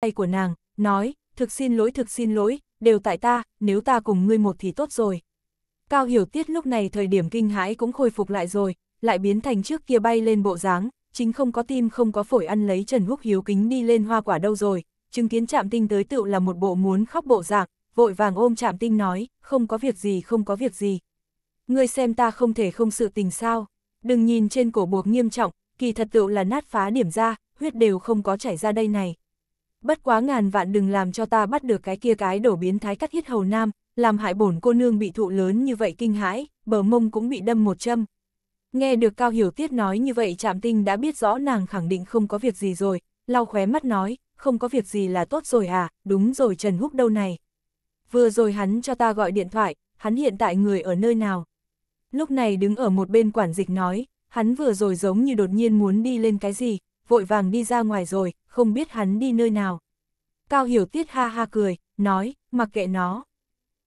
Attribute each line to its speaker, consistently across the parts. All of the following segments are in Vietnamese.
Speaker 1: tay của nàng, nói, thực xin lỗi thực xin lỗi, đều tại ta, nếu ta cùng ngươi một thì tốt rồi. Cao Hiểu Tiết lúc này thời điểm kinh hãi cũng khôi phục lại rồi, lại biến thành trước kia bay lên bộ dáng, chính không có tim không có phổi ăn lấy Trần Húc Hiếu kính đi lên hoa quả đâu rồi, chứng kiến chạm tinh tới tựu là một bộ muốn khóc bộ dạng, vội vàng ôm chạm tinh nói, không có việc gì không có việc gì. Ngươi xem ta không thể không sự tình sao, đừng nhìn trên cổ buộc nghiêm trọng, kỳ thật tựu là nát phá điểm ra, huyết đều không có chảy ra đây này bất quá ngàn vạn đừng làm cho ta bắt được cái kia cái đổ biến thái cắt hiết hầu nam, làm hại bổn cô nương bị thụ lớn như vậy kinh hãi, bờ mông cũng bị đâm một châm. Nghe được Cao Hiểu Tiết nói như vậy Trạm Tinh đã biết rõ nàng khẳng định không có việc gì rồi, lau khóe mắt nói, không có việc gì là tốt rồi à, đúng rồi Trần Húc đâu này. Vừa rồi hắn cho ta gọi điện thoại, hắn hiện tại người ở nơi nào. Lúc này đứng ở một bên quản dịch nói, hắn vừa rồi giống như đột nhiên muốn đi lên cái gì, vội vàng đi ra ngoài rồi, không biết hắn đi nơi nào. Cao Hiểu Tiết ha ha cười, nói, mặc kệ nó.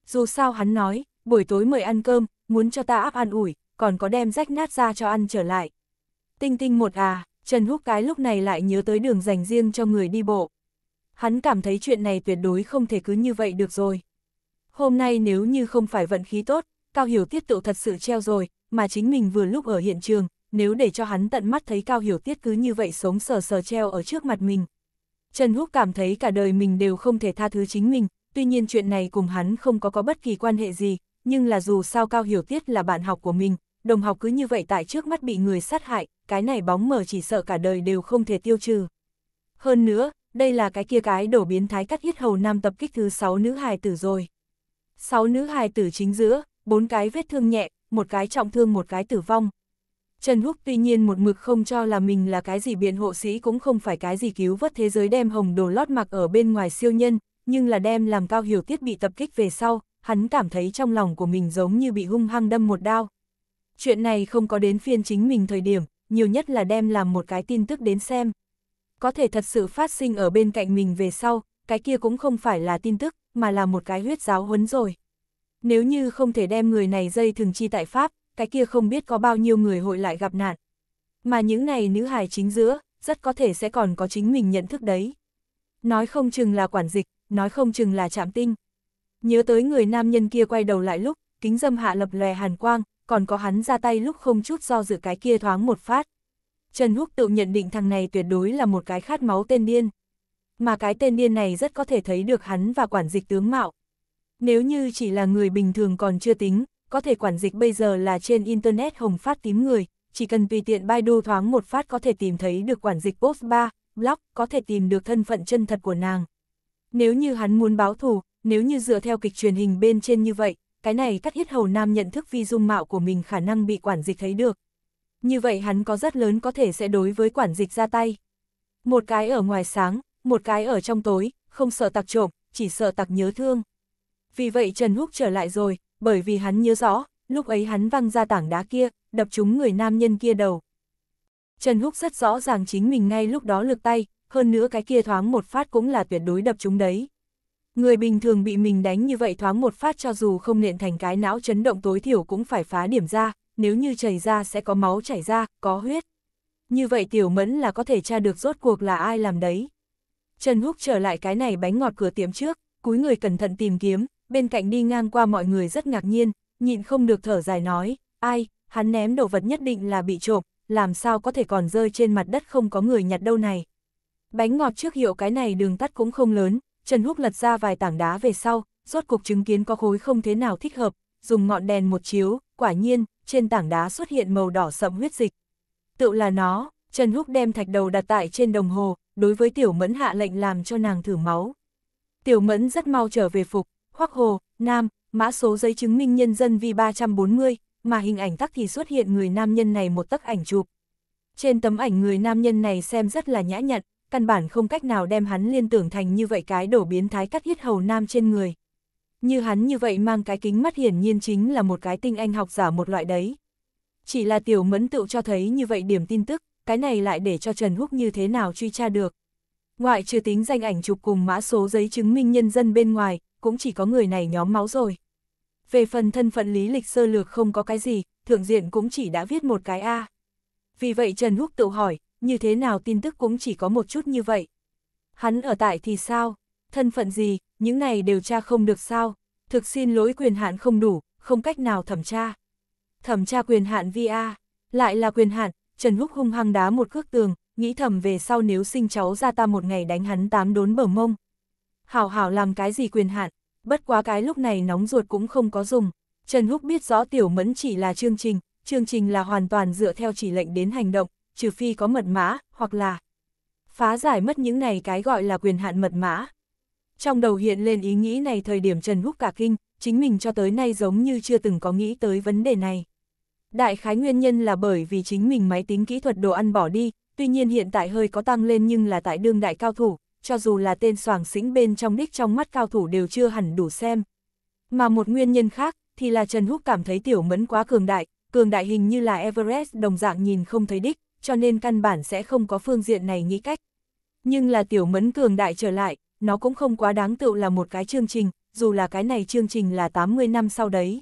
Speaker 1: Dù sao hắn nói, buổi tối mời ăn cơm, muốn cho ta áp an ủi, còn có đem rách nát ra cho ăn trở lại. Tinh tinh một à, Trần Húc cái lúc này lại nhớ tới đường dành riêng cho người đi bộ. Hắn cảm thấy chuyện này tuyệt đối không thể cứ như vậy được rồi. Hôm nay nếu như không phải vận khí tốt, Cao Hiểu Tiết tự thật sự treo rồi, mà chính mình vừa lúc ở hiện trường, nếu để cho hắn tận mắt thấy Cao Hiểu Tiết cứ như vậy sống sờ sờ treo ở trước mặt mình. Trần Húc cảm thấy cả đời mình đều không thể tha thứ chính mình, tuy nhiên chuyện này cùng hắn không có có bất kỳ quan hệ gì, nhưng là dù sao Cao Hiểu Tiết là bạn học của mình, đồng học cứ như vậy tại trước mắt bị người sát hại, cái này bóng mờ chỉ sợ cả đời đều không thể tiêu trừ. Hơn nữa, đây là cái kia cái đổ biến thái cắt hiết hầu nam tập kích thứ 6 nữ hài tử rồi. 6 nữ hài tử chính giữa, bốn cái vết thương nhẹ, một cái trọng thương một cái tử vong, Trần Húc tuy nhiên một mực không cho là mình là cái gì biện hộ sĩ cũng không phải cái gì cứu vớt thế giới đem hồng đồ lót mặc ở bên ngoài siêu nhân, nhưng là đem làm cao hiểu tiết bị tập kích về sau, hắn cảm thấy trong lòng của mình giống như bị hung hăng đâm một đao. Chuyện này không có đến phiên chính mình thời điểm, nhiều nhất là đem làm một cái tin tức đến xem. Có thể thật sự phát sinh ở bên cạnh mình về sau, cái kia cũng không phải là tin tức, mà là một cái huyết giáo huấn rồi. Nếu như không thể đem người này dây thường chi tại Pháp, cái kia không biết có bao nhiêu người hội lại gặp nạn. Mà những này nữ hài chính giữa, rất có thể sẽ còn có chính mình nhận thức đấy. Nói không chừng là quản dịch, nói không chừng là chạm tinh. Nhớ tới người nam nhân kia quay đầu lại lúc, kính dâm hạ lập lè hàn quang, còn có hắn ra tay lúc không chút do dự cái kia thoáng một phát. Trần Húc tự nhận định thằng này tuyệt đối là một cái khát máu tên điên. Mà cái tên điên này rất có thể thấy được hắn và quản dịch tướng mạo. Nếu như chỉ là người bình thường còn chưa tính, có thể quản dịch bây giờ là trên Internet hồng phát tím người, chỉ cần tùy tiện Baidu thoáng một phát có thể tìm thấy được quản dịch post 3, blog, có thể tìm được thân phận chân thật của nàng. Nếu như hắn muốn báo thù, nếu như dựa theo kịch truyền hình bên trên như vậy, cái này cắt hết hầu nam nhận thức vi dung mạo của mình khả năng bị quản dịch thấy được. Như vậy hắn có rất lớn có thể sẽ đối với quản dịch ra tay. Một cái ở ngoài sáng, một cái ở trong tối, không sợ tặc trộm, chỉ sợ tặc nhớ thương. Vì vậy Trần Húc trở lại rồi, bởi vì hắn nhớ rõ, lúc ấy hắn văng ra tảng đá kia, đập trúng người nam nhân kia đầu. Trần Húc rất rõ ràng chính mình ngay lúc đó lực tay, hơn nữa cái kia thoáng một phát cũng là tuyệt đối đập trúng đấy. Người bình thường bị mình đánh như vậy thoáng một phát cho dù không nện thành cái não chấn động tối thiểu cũng phải phá điểm ra, nếu như chảy ra sẽ có máu chảy ra, có huyết. Như vậy tiểu mẫn là có thể tra được rốt cuộc là ai làm đấy. Trần Húc trở lại cái này bánh ngọt cửa tiệm trước, cúi người cẩn thận tìm kiếm, bên cạnh đi ngang qua mọi người rất ngạc nhiên, nhịn không được thở dài nói, ai, hắn ném đồ vật nhất định là bị trộm, làm sao có thể còn rơi trên mặt đất không có người nhặt đâu này. Bánh ngọt trước hiệu cái này đường tắt cũng không lớn, Trần Húc lật ra vài tảng đá về sau, rốt cục chứng kiến có khối không thế nào thích hợp, dùng ngọn đèn một chiếu, quả nhiên, trên tảng đá xuất hiện màu đỏ sậm huyết dịch. Tự là nó, Trần Húc đem thạch đầu đặt tại trên đồng hồ, đối với Tiểu Mẫn hạ lệnh làm cho nàng thử máu. Tiểu Mẫn rất mau trở về phục, Hoắc Hồ, Nam, mã số giấy chứng minh nhân dân vi 340, mà hình ảnh tắc thì xuất hiện người nam nhân này một tấc ảnh chụp. Trên tấm ảnh người nam nhân này xem rất là nhã nhặn, căn bản không cách nào đem hắn liên tưởng thành như vậy cái đổ biến thái cắt hiết hầu nam trên người. Như hắn như vậy mang cái kính mắt hiển nhiên chính là một cái tinh anh học giả một loại đấy. Chỉ là tiểu mẫn tựu cho thấy như vậy điểm tin tức, cái này lại để cho Trần Húc như thế nào truy tra được. Ngoại trừ tính danh ảnh chụp cùng mã số giấy chứng minh nhân dân bên ngoài, cũng chỉ có người này nhóm máu rồi. Về phần thân phận lý lịch sơ lược không có cái gì, thượng diện cũng chỉ đã viết một cái A. Vì vậy Trần Húc tự hỏi, như thế nào tin tức cũng chỉ có một chút như vậy. Hắn ở tại thì sao? Thân phận gì, những này đều tra không được sao? Thực xin lỗi quyền hạn không đủ, không cách nào thẩm tra. Thẩm tra quyền hạn VA, lại là quyền hạn, Trần Húc hung hăng đá một cước tường, nghĩ thầm về sau nếu sinh cháu ra ta một ngày đánh hắn tám đốn bờ mông hảo hảo làm cái gì quyền hạn, bất quá cái lúc này nóng ruột cũng không có dùng. Trần Húc biết rõ Tiểu Mẫn chỉ là chương trình, chương trình là hoàn toàn dựa theo chỉ lệnh đến hành động, trừ phi có mật mã, hoặc là phá giải mất những này cái gọi là quyền hạn mật mã. Trong đầu hiện lên ý nghĩ này thời điểm Trần Húc cả kinh, chính mình cho tới nay giống như chưa từng có nghĩ tới vấn đề này. Đại khái nguyên nhân là bởi vì chính mình máy tính kỹ thuật đồ ăn bỏ đi, tuy nhiên hiện tại hơi có tăng lên nhưng là tại đương đại cao thủ, cho dù là tên soảng xính bên trong đích trong mắt cao thủ đều chưa hẳn đủ xem. Mà một nguyên nhân khác, thì là Trần Húc cảm thấy tiểu mẫn quá cường đại, cường đại hình như là Everest đồng dạng nhìn không thấy đích, cho nên căn bản sẽ không có phương diện này nghĩ cách. Nhưng là tiểu mẫn cường đại trở lại, nó cũng không quá đáng tựu là một cái chương trình, dù là cái này chương trình là 80 năm sau đấy.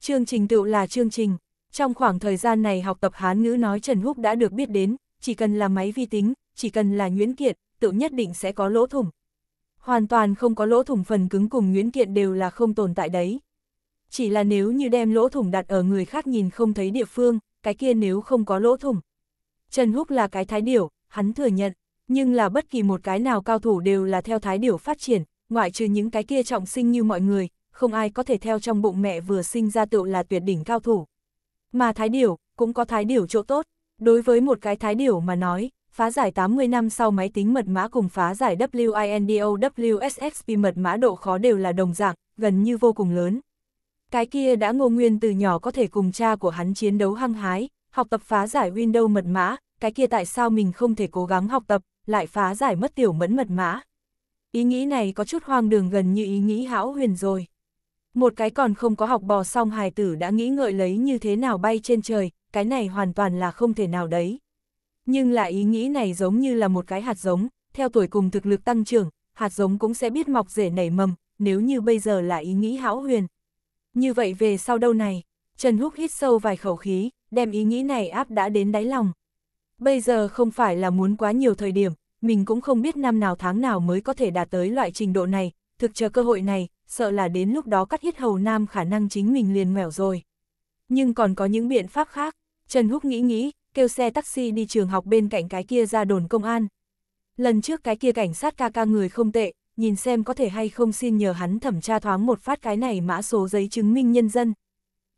Speaker 1: Chương trình tựu là chương trình, trong khoảng thời gian này học tập Hán ngữ nói Trần Húc đã được biết đến, chỉ cần là máy vi tính, chỉ cần là nhuyễn kiện, tự nhất định sẽ có lỗ thủng. Hoàn toàn không có lỗ thủng phần cứng cùng nguyễn kiện đều là không tồn tại đấy. Chỉ là nếu như đem lỗ thủng đặt ở người khác nhìn không thấy địa phương, cái kia nếu không có lỗ thủng. Trần Húc là cái thái điểu, hắn thừa nhận, nhưng là bất kỳ một cái nào cao thủ đều là theo thái điểu phát triển, ngoại trừ những cái kia trọng sinh như mọi người, không ai có thể theo trong bụng mẹ vừa sinh ra tựu là tuyệt đỉnh cao thủ. Mà thái điểu, cũng có thái điểu chỗ tốt, đối với một cái thái điểu mà nói, phá giải 80 năm sau máy tính mật mã cùng phá giải WINDOWSXP mật mã độ khó đều là đồng dạng, gần như vô cùng lớn. Cái kia đã ngô nguyên từ nhỏ có thể cùng cha của hắn chiến đấu hăng hái, học tập phá giải Windows mật mã, cái kia tại sao mình không thể cố gắng học tập, lại phá giải mất tiểu mẫn mật mã. Ý nghĩ này có chút hoang đường gần như ý nghĩ hão huyền rồi. Một cái còn không có học bò xong hài tử đã nghĩ ngợi lấy như thế nào bay trên trời, cái này hoàn toàn là không thể nào đấy. Nhưng là ý nghĩ này giống như là một cái hạt giống, theo tuổi cùng thực lực tăng trưởng, hạt giống cũng sẽ biết mọc rễ nảy mầm, nếu như bây giờ là ý nghĩ hão huyền. Như vậy về sau đâu này, Trần Húc hít sâu vài khẩu khí, đem ý nghĩ này áp đã đến đáy lòng. Bây giờ không phải là muốn quá nhiều thời điểm, mình cũng không biết năm nào tháng nào mới có thể đạt tới loại trình độ này, thực chờ cơ hội này, sợ là đến lúc đó cắt hít hầu nam khả năng chính mình liền mẻo rồi. Nhưng còn có những biện pháp khác, Trần Húc nghĩ nghĩ, kêu xe taxi đi trường học bên cạnh cái kia ra đồn công an. Lần trước cái kia cảnh sát ca ca người không tệ, nhìn xem có thể hay không xin nhờ hắn thẩm tra thoáng một phát cái này mã số giấy chứng minh nhân dân.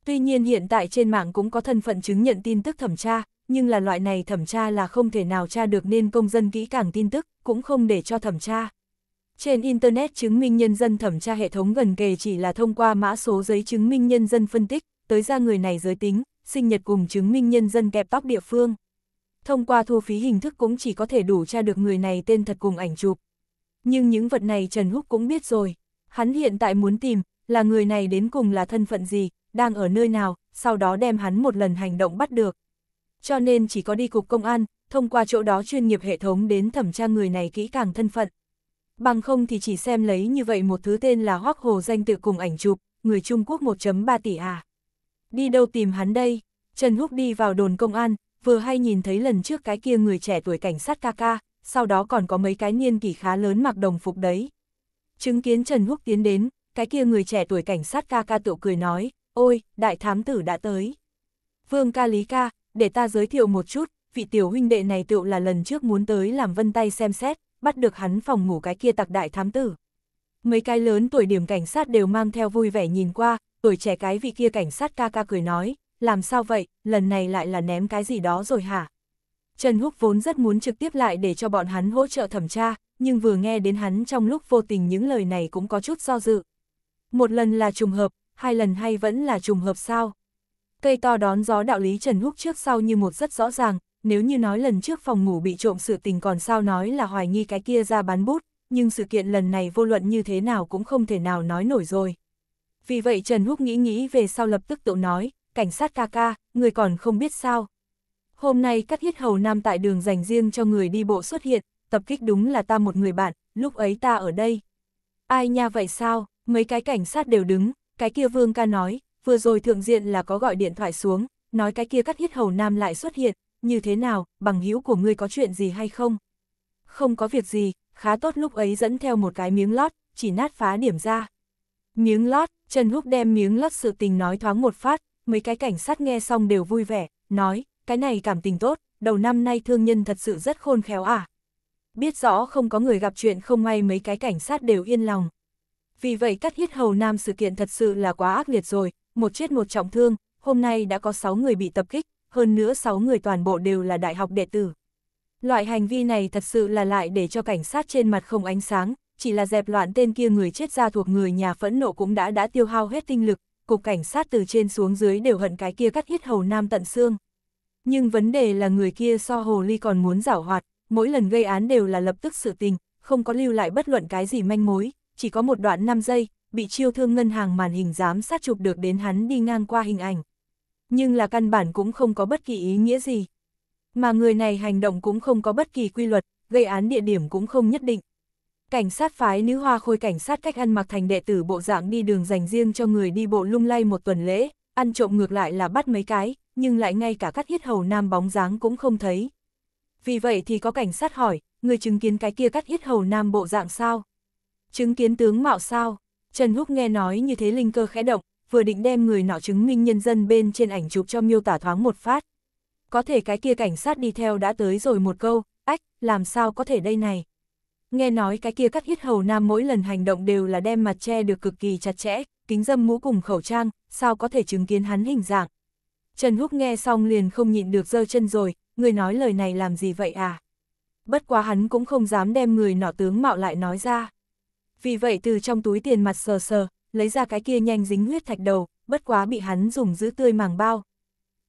Speaker 1: Tuy nhiên hiện tại trên mạng cũng có thân phận chứng nhận tin tức thẩm tra, nhưng là loại này thẩm tra là không thể nào tra được nên công dân kỹ càng tin tức, cũng không để cho thẩm tra. Trên Internet chứng minh nhân dân thẩm tra hệ thống gần kề chỉ là thông qua mã số giấy chứng minh nhân dân phân tích, tới ra người này giới tính, sinh nhật cùng chứng minh nhân dân kẹp tóc địa phương. Thông qua thu phí hình thức cũng chỉ có thể đủ tra được người này tên thật cùng ảnh chụp. Nhưng những vật này Trần Húc cũng biết rồi. Hắn hiện tại muốn tìm, là người này đến cùng là thân phận gì, đang ở nơi nào, sau đó đem hắn một lần hành động bắt được. Cho nên chỉ có đi cục công an, thông qua chỗ đó chuyên nghiệp hệ thống đến thẩm tra người này kỹ càng thân phận. Bằng không thì chỉ xem lấy như vậy một thứ tên là Hoác Hồ danh tự cùng ảnh chụp, người Trung Quốc 1.3 tỷ à. Đi đâu tìm hắn đây? Trần Húc đi vào đồn công an, vừa hay nhìn thấy lần trước cái kia người trẻ tuổi cảnh sát ca ca, sau đó còn có mấy cái niên kỷ khá lớn mặc đồng phục đấy. Chứng kiến Trần Húc tiến đến, cái kia người trẻ tuổi cảnh sát ca ca tự cười nói, ôi, đại thám tử đã tới. Vương ca lý ca, để ta giới thiệu một chút, vị tiểu huynh đệ này tự là lần trước muốn tới làm vân tay xem xét, bắt được hắn phòng ngủ cái kia tặc đại thám tử. Mấy cái lớn tuổi điểm cảnh sát đều mang theo vui vẻ nhìn qua, tuổi trẻ cái vị kia cảnh sát ca ca cười nói, làm sao vậy, lần này lại là ném cái gì đó rồi hả? Trần Húc vốn rất muốn trực tiếp lại để cho bọn hắn hỗ trợ thẩm tra, nhưng vừa nghe đến hắn trong lúc vô tình những lời này cũng có chút do dự. Một lần là trùng hợp, hai lần hay vẫn là trùng hợp sao? Cây to đón gió đạo lý Trần Húc trước sau như một rất rõ ràng, nếu như nói lần trước phòng ngủ bị trộm sự tình còn sao nói là hoài nghi cái kia ra bán bút, nhưng sự kiện lần này vô luận như thế nào cũng không thể nào nói nổi rồi. Vì vậy Trần Húc nghĩ nghĩ về sau lập tức tự nói, cảnh sát ca ca, người còn không biết sao. Hôm nay cắt hiết hầu nam tại đường dành riêng cho người đi bộ xuất hiện, tập kích đúng là ta một người bạn, lúc ấy ta ở đây. Ai nha vậy sao, mấy cái cảnh sát đều đứng, cái kia vương ca nói, vừa rồi thượng diện là có gọi điện thoại xuống, nói cái kia cắt hiết hầu nam lại xuất hiện, như thế nào, bằng hữu của ngươi có chuyện gì hay không? Không có việc gì, khá tốt lúc ấy dẫn theo một cái miếng lót, chỉ nát phá điểm ra. Miếng lót, Trần Húc đem miếng lót sự tình nói thoáng một phát, mấy cái cảnh sát nghe xong đều vui vẻ, nói, cái này cảm tình tốt, đầu năm nay thương nhân thật sự rất khôn khéo à. Biết rõ không có người gặp chuyện không may mấy cái cảnh sát đều yên lòng. Vì vậy cắt hiết hầu nam sự kiện thật sự là quá ác liệt rồi, một chết một trọng thương, hôm nay đã có 6 người bị tập kích, hơn nữa 6 người toàn bộ đều là đại học đệ tử. Loại hành vi này thật sự là lại để cho cảnh sát trên mặt không ánh sáng, chỉ là dẹp loạn tên kia người chết ra thuộc người nhà phẫn nộ cũng đã đã tiêu hao hết tinh lực, cục cảnh sát từ trên xuống dưới đều hận cái kia cắt hít hầu nam tận xương. Nhưng vấn đề là người kia so hồ ly còn muốn giảo hoạt, mỗi lần gây án đều là lập tức sự tình, không có lưu lại bất luận cái gì manh mối, chỉ có một đoạn 5 giây, bị chiêu thương ngân hàng màn hình giám sát chụp được đến hắn đi ngang qua hình ảnh. Nhưng là căn bản cũng không có bất kỳ ý nghĩa gì. Mà người này hành động cũng không có bất kỳ quy luật, gây án địa điểm cũng không nhất định. Cảnh sát phái nữ hoa khôi cảnh sát cách ăn mặc thành đệ tử bộ dạng đi đường dành riêng cho người đi bộ lung lay một tuần lễ, ăn trộm ngược lại là bắt mấy cái, nhưng lại ngay cả cắt hiết hầu nam bóng dáng cũng không thấy. Vì vậy thì có cảnh sát hỏi, người chứng kiến cái kia cắt hiết hầu nam bộ dạng sao? Chứng kiến tướng mạo sao? Trần Húc nghe nói như thế linh cơ khẽ động, vừa định đem người nọ chứng minh nhân dân bên trên ảnh chụp cho miêu tả thoáng một phát. Có thể cái kia cảnh sát đi theo đã tới rồi một câu, ách, làm sao có thể đây này? Nghe nói cái kia cắt hít hầu nam mỗi lần hành động đều là đem mặt che được cực kỳ chặt chẽ, kính dâm mũ cùng khẩu trang, sao có thể chứng kiến hắn hình dạng. Trần Húc nghe xong liền không nhịn được giơ chân rồi, người nói lời này làm gì vậy à? Bất quá hắn cũng không dám đem người nọ tướng mạo lại nói ra. Vì vậy từ trong túi tiền mặt sờ sờ, lấy ra cái kia nhanh dính huyết thạch đầu, bất quá bị hắn dùng giữ tươi màng bao.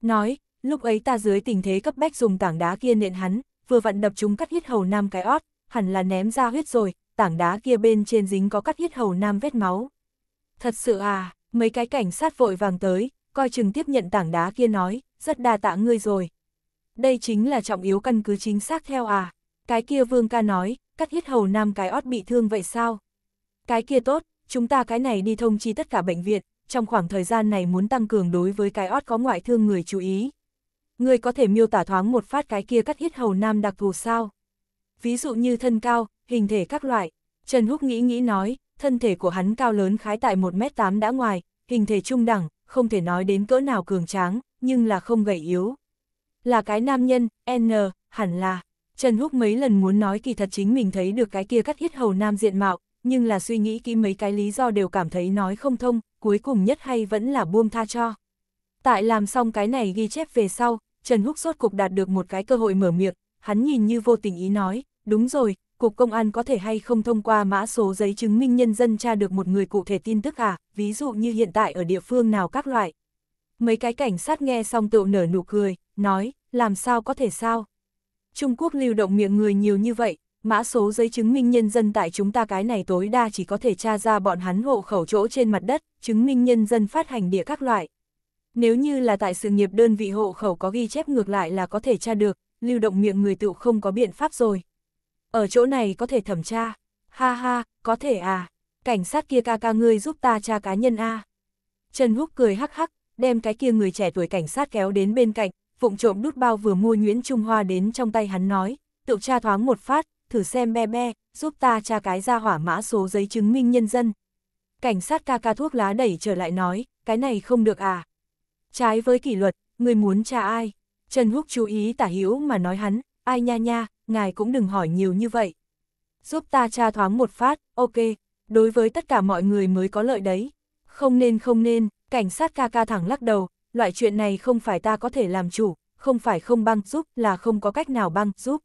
Speaker 1: Nói, lúc ấy ta dưới tình thế cấp bách dùng tảng đá kia nện hắn, vừa vặn đập chúng cắt hít hầu nam cái ót, hẳn là ném ra huyết rồi, tảng đá kia bên trên dính có cắt huyết hầu nam vết máu. Thật sự à, mấy cái cảnh sát vội vàng tới, coi chừng tiếp nhận tảng đá kia nói, rất đa tạ ngươi rồi. Đây chính là trọng yếu căn cứ chính xác theo à, cái kia vương ca nói, cắt huyết hầu nam cái ót bị thương vậy sao? Cái kia tốt, chúng ta cái này đi thông chi tất cả bệnh viện, trong khoảng thời gian này muốn tăng cường đối với cái ót có ngoại thương người chú ý. Ngươi có thể miêu tả thoáng một phát cái kia cắt huyết hầu nam đặc thù sao? ví dụ như thân cao, hình thể các loại. Trần Húc nghĩ nghĩ nói, thân thể của hắn cao lớn khái tại 1m8 đã ngoài, hình thể trung đẳng, không thể nói đến cỡ nào cường tráng, nhưng là không gầy yếu. Là cái nam nhân, N, hẳn là. Trần Húc mấy lần muốn nói kỳ thật chính mình thấy được cái kia cắt hết hầu nam diện mạo, nhưng là suy nghĩ kỹ mấy cái lý do đều cảm thấy nói không thông, cuối cùng nhất hay vẫn là buông tha cho. Tại làm xong cái này ghi chép về sau, Trần Húc rốt cục đạt được một cái cơ hội mở miệng, hắn nhìn như vô tình ý nói, Đúng rồi, Cục Công an có thể hay không thông qua mã số giấy chứng minh nhân dân tra được một người cụ thể tin tức à, ví dụ như hiện tại ở địa phương nào các loại. Mấy cái cảnh sát nghe xong tựu nở nụ cười, nói, làm sao có thể sao? Trung Quốc lưu động miệng người nhiều như vậy, mã số giấy chứng minh nhân dân tại chúng ta cái này tối đa chỉ có thể tra ra bọn hắn hộ khẩu chỗ trên mặt đất, chứng minh nhân dân phát hành địa các loại. Nếu như là tại sự nghiệp đơn vị hộ khẩu có ghi chép ngược lại là có thể tra được, lưu động miệng người tựu không có biện pháp rồi. Ở chỗ này có thể thẩm tra. Ha ha, có thể à. Cảnh sát kia ca ca ngươi giúp ta tra cá nhân a. Trần Húc cười hắc hắc, đem cái kia người trẻ tuổi cảnh sát kéo đến bên cạnh, vụng trộm đút bao vừa mua Nguyễn Trung Hoa đến trong tay hắn nói, tự tra thoáng một phát, thử xem be be, giúp ta tra cái ra hỏa mã số giấy chứng minh nhân dân. Cảnh sát ca ca thuốc lá đẩy trở lại nói, cái này không được à. Trái với kỷ luật, người muốn tra ai? Trần Húc chú ý tả hữu mà nói hắn, ai nha nha, ngài cũng đừng hỏi nhiều như vậy. Giúp ta tra thoáng một phát, ok, đối với tất cả mọi người mới có lợi đấy. Không nên không nên, cảnh sát ca ca thẳng lắc đầu, loại chuyện này không phải ta có thể làm chủ, không phải không băng giúp là không có cách nào băng giúp.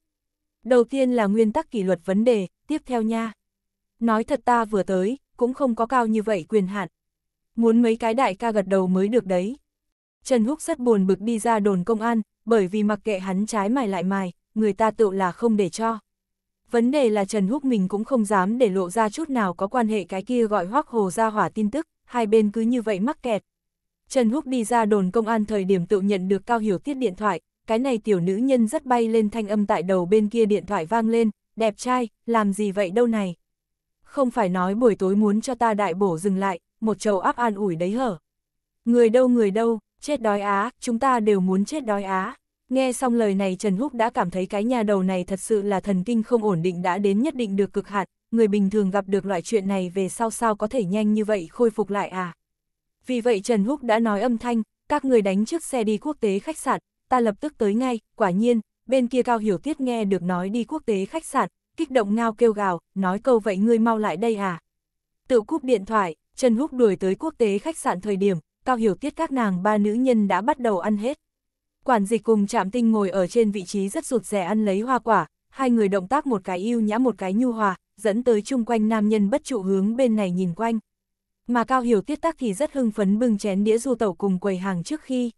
Speaker 1: Đầu tiên là nguyên tắc kỷ luật vấn đề, tiếp theo nha. Nói thật ta vừa tới, cũng không có cao như vậy quyền hạn. Muốn mấy cái đại ca gật đầu mới được đấy. Trần Húc rất buồn bực đi ra đồn công an, bởi vì mặc kệ hắn trái mài lại mài, người ta tự là không để cho. Vấn đề là Trần Húc mình cũng không dám để lộ ra chút nào có quan hệ cái kia gọi hoắc hồ ra hỏa tin tức, hai bên cứ như vậy mắc kẹt. Trần Húc đi ra đồn công an thời điểm tự nhận được Cao Hiểu Tiết điện thoại, cái này tiểu nữ nhân rất bay lên thanh âm tại đầu bên kia điện thoại vang lên, đẹp trai, làm gì vậy đâu này. Không phải nói buổi tối muốn cho ta đại bổ dừng lại, một chầu áp an ủi đấy hở. Người đâu người đâu, chết đói á, chúng ta đều muốn chết đói á. Nghe xong lời này Trần Húc đã cảm thấy cái nhà đầu này thật sự là thần kinh không ổn định đã đến nhất định được cực hạn, người bình thường gặp được loại chuyện này về sau sao có thể nhanh như vậy khôi phục lại à. Vì vậy Trần Húc đã nói âm thanh, các người đánh trước xe đi quốc tế khách sạn, ta lập tức tới ngay, quả nhiên, bên kia Cao Hiểu Tiết nghe được nói đi quốc tế khách sạn, kích động ngao kêu gào, nói câu vậy ngươi mau lại đây à. Tự cúp điện thoại, Trần Húc đuổi tới quốc tế khách sạn thời điểm, Cao Hiểu Tiết các nàng ba nữ nhân đã bắt đầu ăn hết. Quản dịch cùng chạm tinh ngồi ở trên vị trí rất rụt rè ăn lấy hoa quả, hai người động tác một cái yêu nhã một cái nhu hòa, dẫn tới chung quanh nam nhân bất trụ hướng bên này nhìn quanh. Mà Cao Hiểu tiết tác thì rất hưng phấn bưng chén đĩa du tẩu cùng quầy hàng trước khi.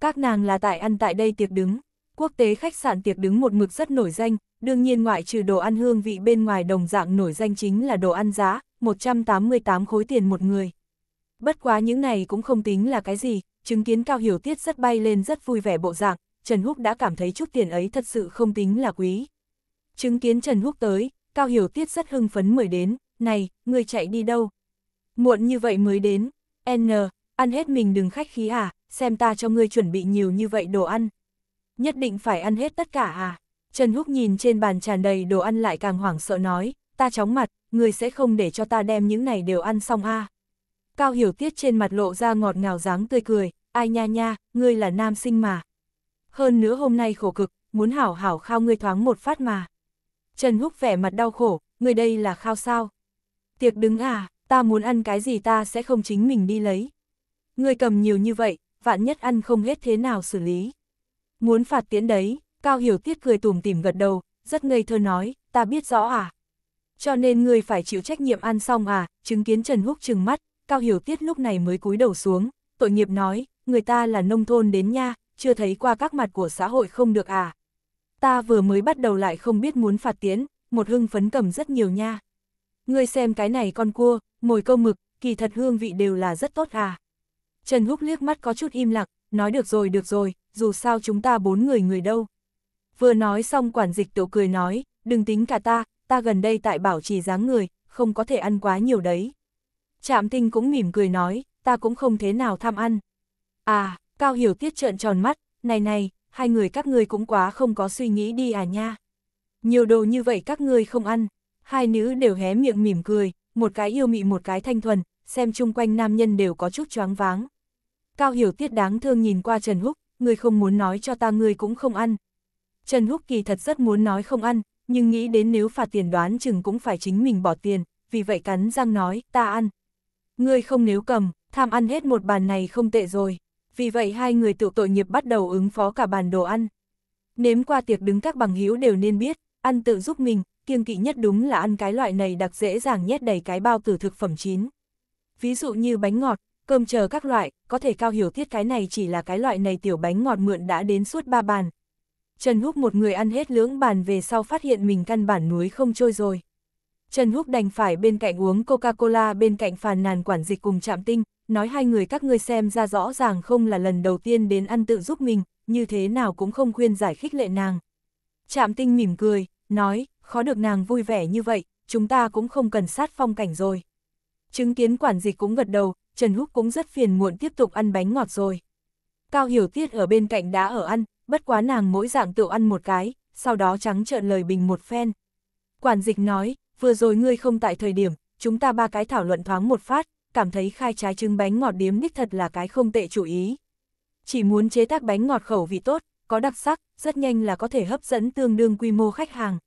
Speaker 1: Các nàng là tại ăn tại đây tiệc đứng, quốc tế khách sạn tiệc đứng một mực rất nổi danh, đương nhiên ngoại trừ đồ ăn hương vị bên ngoài đồng dạng nổi danh chính là đồ ăn giá, 188 khối tiền một người. Bất quá những này cũng không tính là cái gì, chứng kiến Cao Hiểu Tiết rất bay lên rất vui vẻ bộ dạng, Trần Húc đã cảm thấy chút tiền ấy thật sự không tính là quý. Chứng kiến Trần Húc tới, Cao Hiểu Tiết rất hưng phấn mời đến, này, người chạy đi đâu? Muộn như vậy mới đến, N, ăn hết mình đừng khách khí à, xem ta cho ngươi chuẩn bị nhiều như vậy đồ ăn. Nhất định phải ăn hết tất cả à? Trần Húc nhìn trên bàn tràn đầy đồ ăn lại càng hoảng sợ nói, ta chóng mặt, ngươi sẽ không để cho ta đem những này đều ăn xong à? Cao Hiểu Tiết trên mặt lộ ra ngọt ngào dáng tươi cười, ai nha nha, ngươi là nam sinh mà. Hơn nữa hôm nay khổ cực, muốn hảo hảo khao ngươi thoáng một phát mà. Trần Húc vẻ mặt đau khổ, ngươi đây là khao sao? Tiệc đứng à, ta muốn ăn cái gì ta sẽ không chính mình đi lấy. Ngươi cầm nhiều như vậy, vạn nhất ăn không hết thế nào xử lý. Muốn phạt tiễn đấy, Cao Hiểu Tiết cười tủm tỉm gật đầu, rất ngây thơ nói, ta biết rõ à. Cho nên ngươi phải chịu trách nhiệm ăn xong à, chứng kiến Trần Húc trừng mắt, Cao Hiểu Tiết lúc này mới cúi đầu xuống, tội nghiệp nói, người ta là nông thôn đến nha, chưa thấy qua các mặt của xã hội không được à. Ta vừa mới bắt đầu lại không biết muốn phạt tiến, một hưng phấn cầm rất nhiều nha. Ngươi xem cái này con cua, mồi câu mực, kỳ thật hương vị đều là rất tốt à. Trần Húc liếc mắt có chút im lặng, nói được rồi được rồi, dù sao chúng ta bốn người người đâu. Vừa nói xong quản dịch tiểu cười nói, đừng tính cả ta, ta gần đây tại bảo trì dáng người, không có thể ăn quá nhiều đấy. Trạm tinh cũng mỉm cười nói, ta cũng không thế nào tham ăn. À, Cao Hiểu Tiết trợn tròn mắt, này này, hai người các người cũng quá không có suy nghĩ đi à nha. Nhiều đồ như vậy các người không ăn, hai nữ đều hé miệng mỉm cười, một cái yêu mị một cái thanh thuần, xem chung quanh nam nhân đều có chút choáng váng. Cao Hiểu Tiết đáng thương nhìn qua Trần Húc, người không muốn nói cho ta người cũng không ăn. Trần Húc kỳ thật rất muốn nói không ăn, nhưng nghĩ đến nếu phạt tiền đoán chừng cũng phải chính mình bỏ tiền, vì vậy cắn răng nói, ta ăn. Ngươi không nếu cầm, tham ăn hết một bàn này không tệ rồi vì vậy hai người tự tội nghiệp bắt đầu ứng phó cả bàn đồ ăn. Nếm qua tiệc đứng các bằng hữu đều nên biết, ăn tự giúp mình, kiêng kỵ nhất đúng là ăn cái loại này đặc dễ dàng nhét đầy cái bao tử thực phẩm chín. Ví dụ như bánh ngọt, cơm chờ các loại, có thể cao hiểu thiết cái này chỉ là cái loại này tiểu bánh ngọt mượn đã đến suốt ba bàn. Trần Húc một người ăn hết lưỡng bàn về sau phát hiện mình căn bản núi không trôi rồi. Trần Húc đành phải bên cạnh uống Coca-Cola bên cạnh phàn nàn quản dịch cùng chạm tinh, nói hai người các ngươi xem ra rõ ràng không là lần đầu tiên đến ăn tự giúp mình, như thế nào cũng không khuyên giải khích lệ nàng. Trạm tinh mỉm cười, nói, khó được nàng vui vẻ như vậy, chúng ta cũng không cần sát phong cảnh rồi. Chứng kiến quản dịch cũng gật đầu, Trần Húc cũng rất phiền muộn tiếp tục ăn bánh ngọt rồi. Cao Hiểu Tiết ở bên cạnh đã ở ăn, bất quá nàng mỗi dạng tự ăn một cái, sau đó trắng trợn lời bình một phen. Quản dịch nói, vừa rồi ngươi không tại thời điểm, chúng ta ba cái thảo luận thoáng một phát, cảm thấy khai trái trứng bánh ngọt điếm đích thật là cái không tệ chủ ý. Chỉ muốn chế tác bánh ngọt khẩu vị tốt, có đặc sắc, rất nhanh là có thể hấp dẫn tương đương quy mô khách hàng.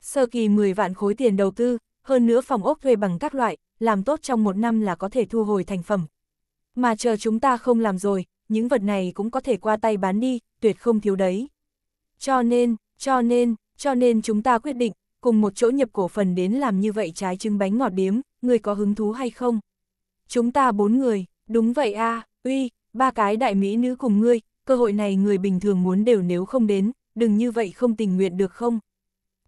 Speaker 1: Sơ kỳ 10 vạn khối tiền đầu tư, hơn nữa phòng ốc thuê bằng các loại, làm tốt trong một năm là có thể thu hồi thành phẩm. Mà chờ chúng ta không làm rồi, những vật này cũng có thể qua tay bán đi, tuyệt không thiếu đấy. Cho nên, cho nên, cho nên chúng ta quyết định, cùng một chỗ nhập cổ phần đến làm như vậy trái trứng bánh ngọt điếm, người có hứng thú hay không? chúng ta bốn người, đúng vậy a à, uy, ba cái đại mỹ nữ cùng ngươi, cơ hội này người bình thường muốn đều nếu không đến, đừng như vậy không tình nguyện được không?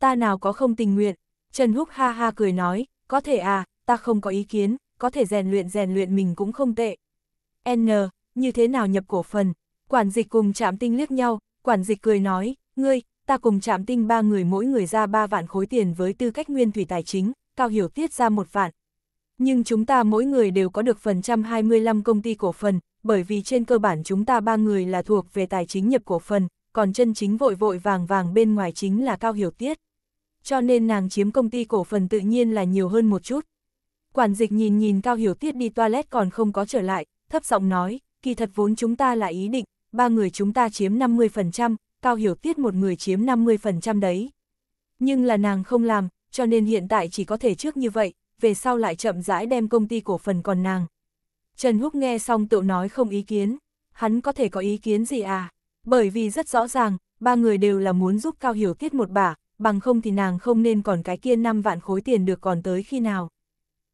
Speaker 1: Ta nào có không tình nguyện? Trần Húc ha ha cười nói, có thể à, ta không có ý kiến, có thể rèn luyện rèn luyện mình cũng không tệ. N, như thế nào nhập cổ phần? Quản dịch cùng chạm tinh liếc nhau, quản dịch cười nói, ngươi, ta cùng chạm tinh ba người mỗi người ra ba vạn khối tiền với tư cách nguyên thủy tài chính, cao hiểu tiết ra một vạn, nhưng chúng ta mỗi người đều có được phần trăm 25 công ty cổ phần, bởi vì trên cơ bản chúng ta ba người là thuộc về tài chính nhập cổ phần, còn chân chính vội vội vàng vàng bên ngoài chính là Cao Hiểu Tiết. Cho nên nàng chiếm công ty cổ phần tự nhiên là nhiều hơn một chút. Quản dịch nhìn nhìn Cao Hiểu Tiết đi toilet còn không có trở lại, thấp giọng nói, kỳ thật vốn chúng ta là ý định, ba người chúng ta chiếm 50%, Cao Hiểu Tiết một người chiếm 50% đấy. Nhưng là nàng không làm, cho nên hiện tại chỉ có thể trước như vậy, về sau lại chậm rãi đem công ty cổ phần còn nàng. Trần Húc nghe xong tự nói không ý kiến, hắn có thể có ý kiến gì à? Bởi vì rất rõ ràng, ba người đều là muốn giúp Cao Hiểu Tiết một bả, bằng không thì nàng không nên còn cái kia 5 vạn khối tiền được còn tới khi nào.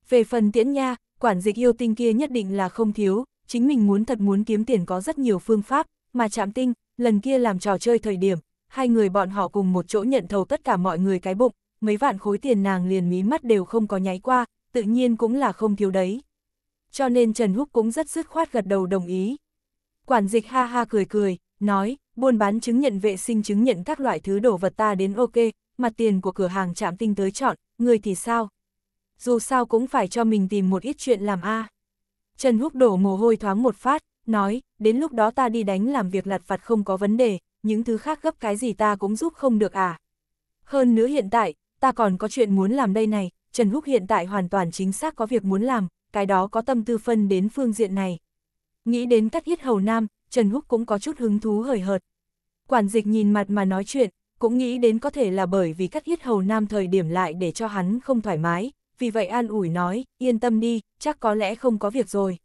Speaker 1: Về phần tiễn nha, quản dịch yêu tinh kia nhất định là không thiếu, chính mình muốn thật muốn kiếm tiền có rất nhiều phương pháp, mà chạm tinh, lần kia làm trò chơi thời điểm, hai người bọn họ cùng một chỗ nhận thầu tất cả mọi người cái bụng, mấy vạn khối tiền nàng liền mí mắt đều không có nháy qua, tự nhiên cũng là không thiếu đấy. Cho nên Trần Húc cũng rất dứt khoát gật đầu đồng ý. Quản dịch ha ha cười cười, nói, buôn bán chứng nhận vệ sinh chứng nhận các loại thứ đồ vật ta đến ok, mặt tiền của cửa hàng chạm tinh tới chọn, người thì sao? Dù sao cũng phải cho mình tìm một ít chuyện làm a. Trần Húc đổ mồ hôi thoáng một phát, nói, đến lúc đó ta đi đánh làm việc lặt vặt không có vấn đề, những thứ khác gấp cái gì ta cũng giúp không được à. Hơn nữa hiện tại, ta còn có chuyện muốn làm đây này, Trần Húc hiện tại hoàn toàn chính xác có việc muốn làm, cái đó có tâm tư phân đến phương diện này. Nghĩ đến cắt yết hầu nam, Trần Húc cũng có chút hứng thú hời hợt. Quản dịch nhìn mặt mà nói chuyện, cũng nghĩ đến có thể là bởi vì cắt yết hầu nam thời điểm lại để cho hắn không thoải mái, vì vậy an ủi nói, yên tâm đi, chắc có lẽ không có việc rồi.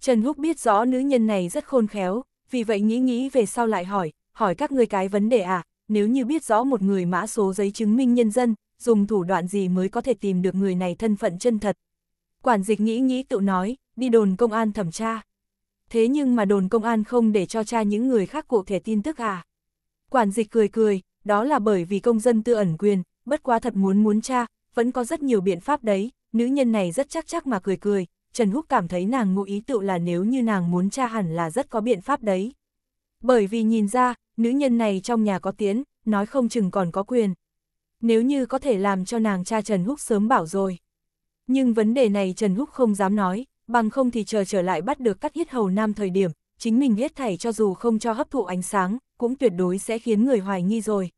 Speaker 1: Trần Húc biết rõ nữ nhân này rất khôn khéo, vì vậy nghĩ nghĩ về sau lại hỏi, hỏi các người cái vấn đề à, nếu như biết rõ một người mã số giấy chứng minh nhân dân, dùng thủ đoạn gì mới có thể tìm được người này thân phận chân thật. Quản dịch nghĩ nghĩ tự nói, đi đồn công an thẩm tra. Thế nhưng mà đồn công an không để cho tra những người khác cụ thể tin tức à. Quản dịch cười cười, đó là bởi vì công dân tư ẩn quyền, bất quá thật muốn muốn tra, vẫn có rất nhiều biện pháp đấy, nữ nhân này rất chắc chắc mà cười cười, Trần Húc cảm thấy nàng ngụ ý tự là nếu như nàng muốn tra hẳn là rất có biện pháp đấy. Bởi vì nhìn ra, nữ nhân này trong nhà có tiến, nói không chừng còn có quyền nếu như có thể làm cho nàng cha Trần Húc sớm bảo rồi. Nhưng vấn đề này Trần Húc không dám nói, bằng không thì chờ trở lại bắt được cắt hiết hầu nam thời điểm, chính mình hết thảy cho dù không cho hấp thụ ánh sáng, cũng tuyệt đối sẽ khiến người hoài nghi rồi.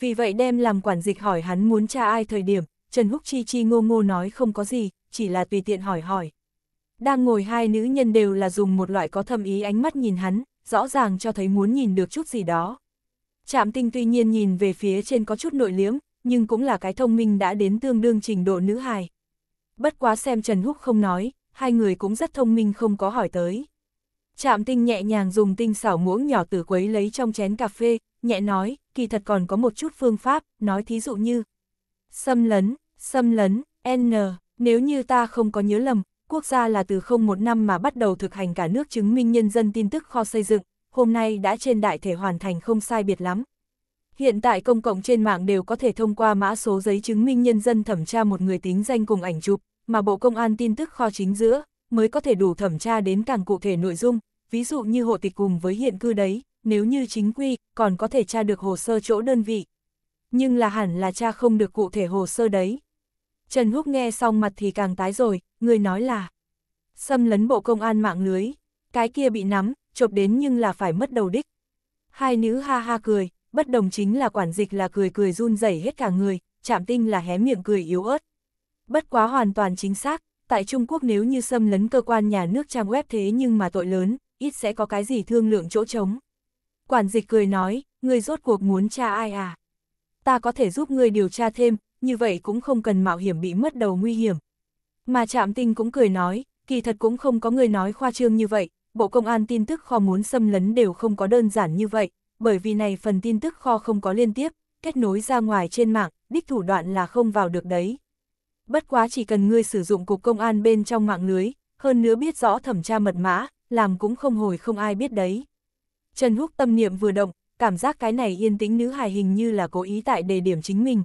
Speaker 1: Vì vậy đem làm quản dịch hỏi hắn muốn cha ai thời điểm, Trần Húc chi chi ngô ngô nói không có gì, chỉ là tùy tiện hỏi hỏi. Đang ngồi hai nữ nhân đều là dùng một loại có thâm ý ánh mắt nhìn hắn, rõ ràng cho thấy muốn nhìn được chút gì đó. Trạm tinh tuy nhiên nhìn về phía trên có chút nội liếm, nhưng cũng là cái thông minh đã đến tương đương trình độ nữ hài. Bất quá xem Trần Húc không nói, hai người cũng rất thông minh không có hỏi tới. Trạm tinh nhẹ nhàng dùng tinh xảo muỗng nhỏ từ quấy lấy trong chén cà phê, nhẹ nói, kỳ thật còn có một chút phương pháp, nói thí dụ như xâm lấn, xâm lấn, n, nếu như ta không có nhớ lầm, quốc gia là từ 01 năm mà bắt đầu thực hành cả nước chứng minh nhân dân tin tức kho xây dựng, hôm nay đã trên đại thể hoàn thành không sai biệt lắm, Hiện tại công cộng trên mạng đều có thể thông qua mã số giấy chứng minh nhân dân thẩm tra một người tính danh cùng ảnh chụp, mà Bộ Công an tin tức kho chính giữa mới có thể đủ thẩm tra đến càng cụ thể nội dung, ví dụ như hộ tịch cùng với hiện cư đấy, nếu như chính quy, còn có thể tra được hồ sơ chỗ đơn vị. Nhưng là hẳn là tra không được cụ thể hồ sơ đấy. Trần Húc nghe xong mặt thì càng tái rồi, người nói là xâm lấn Bộ Công an mạng lưới, cái kia bị nắm, chộp đến nhưng là phải mất đầu đích. Hai nữ ha ha cười, bất đồng chính là quản dịch là cười cười run rẩy hết cả người, chạm tinh là hé miệng cười yếu ớt. Bất quá hoàn toàn chính xác, tại Trung Quốc nếu như xâm lấn cơ quan nhà nước trang web thế nhưng mà tội lớn, ít sẽ có cái gì thương lượng chỗ trống. Quản dịch cười nói, người rốt cuộc muốn tra ai à? Ta có thể giúp người điều tra thêm, như vậy cũng không cần mạo hiểm bị mất đầu nguy hiểm. Mà chạm Tinh cũng cười nói, kỳ thật cũng không có người nói khoa trương như vậy, Bộ Công an tin tức kho muốn xâm lấn đều không có đơn giản như vậy, bởi vì này phần tin tức kho không có liên tiếp, kết nối ra ngoài trên mạng, đích thủ đoạn là không vào được đấy. Bất quá chỉ cần ngươi sử dụng cục công an bên trong mạng lưới, hơn nữa biết rõ thẩm tra mật mã, làm cũng không hồi không ai biết đấy. Trần Húc tâm niệm vừa động, cảm giác cái này yên tĩnh nữ hài hình như là cố ý tại đề điểm chính mình.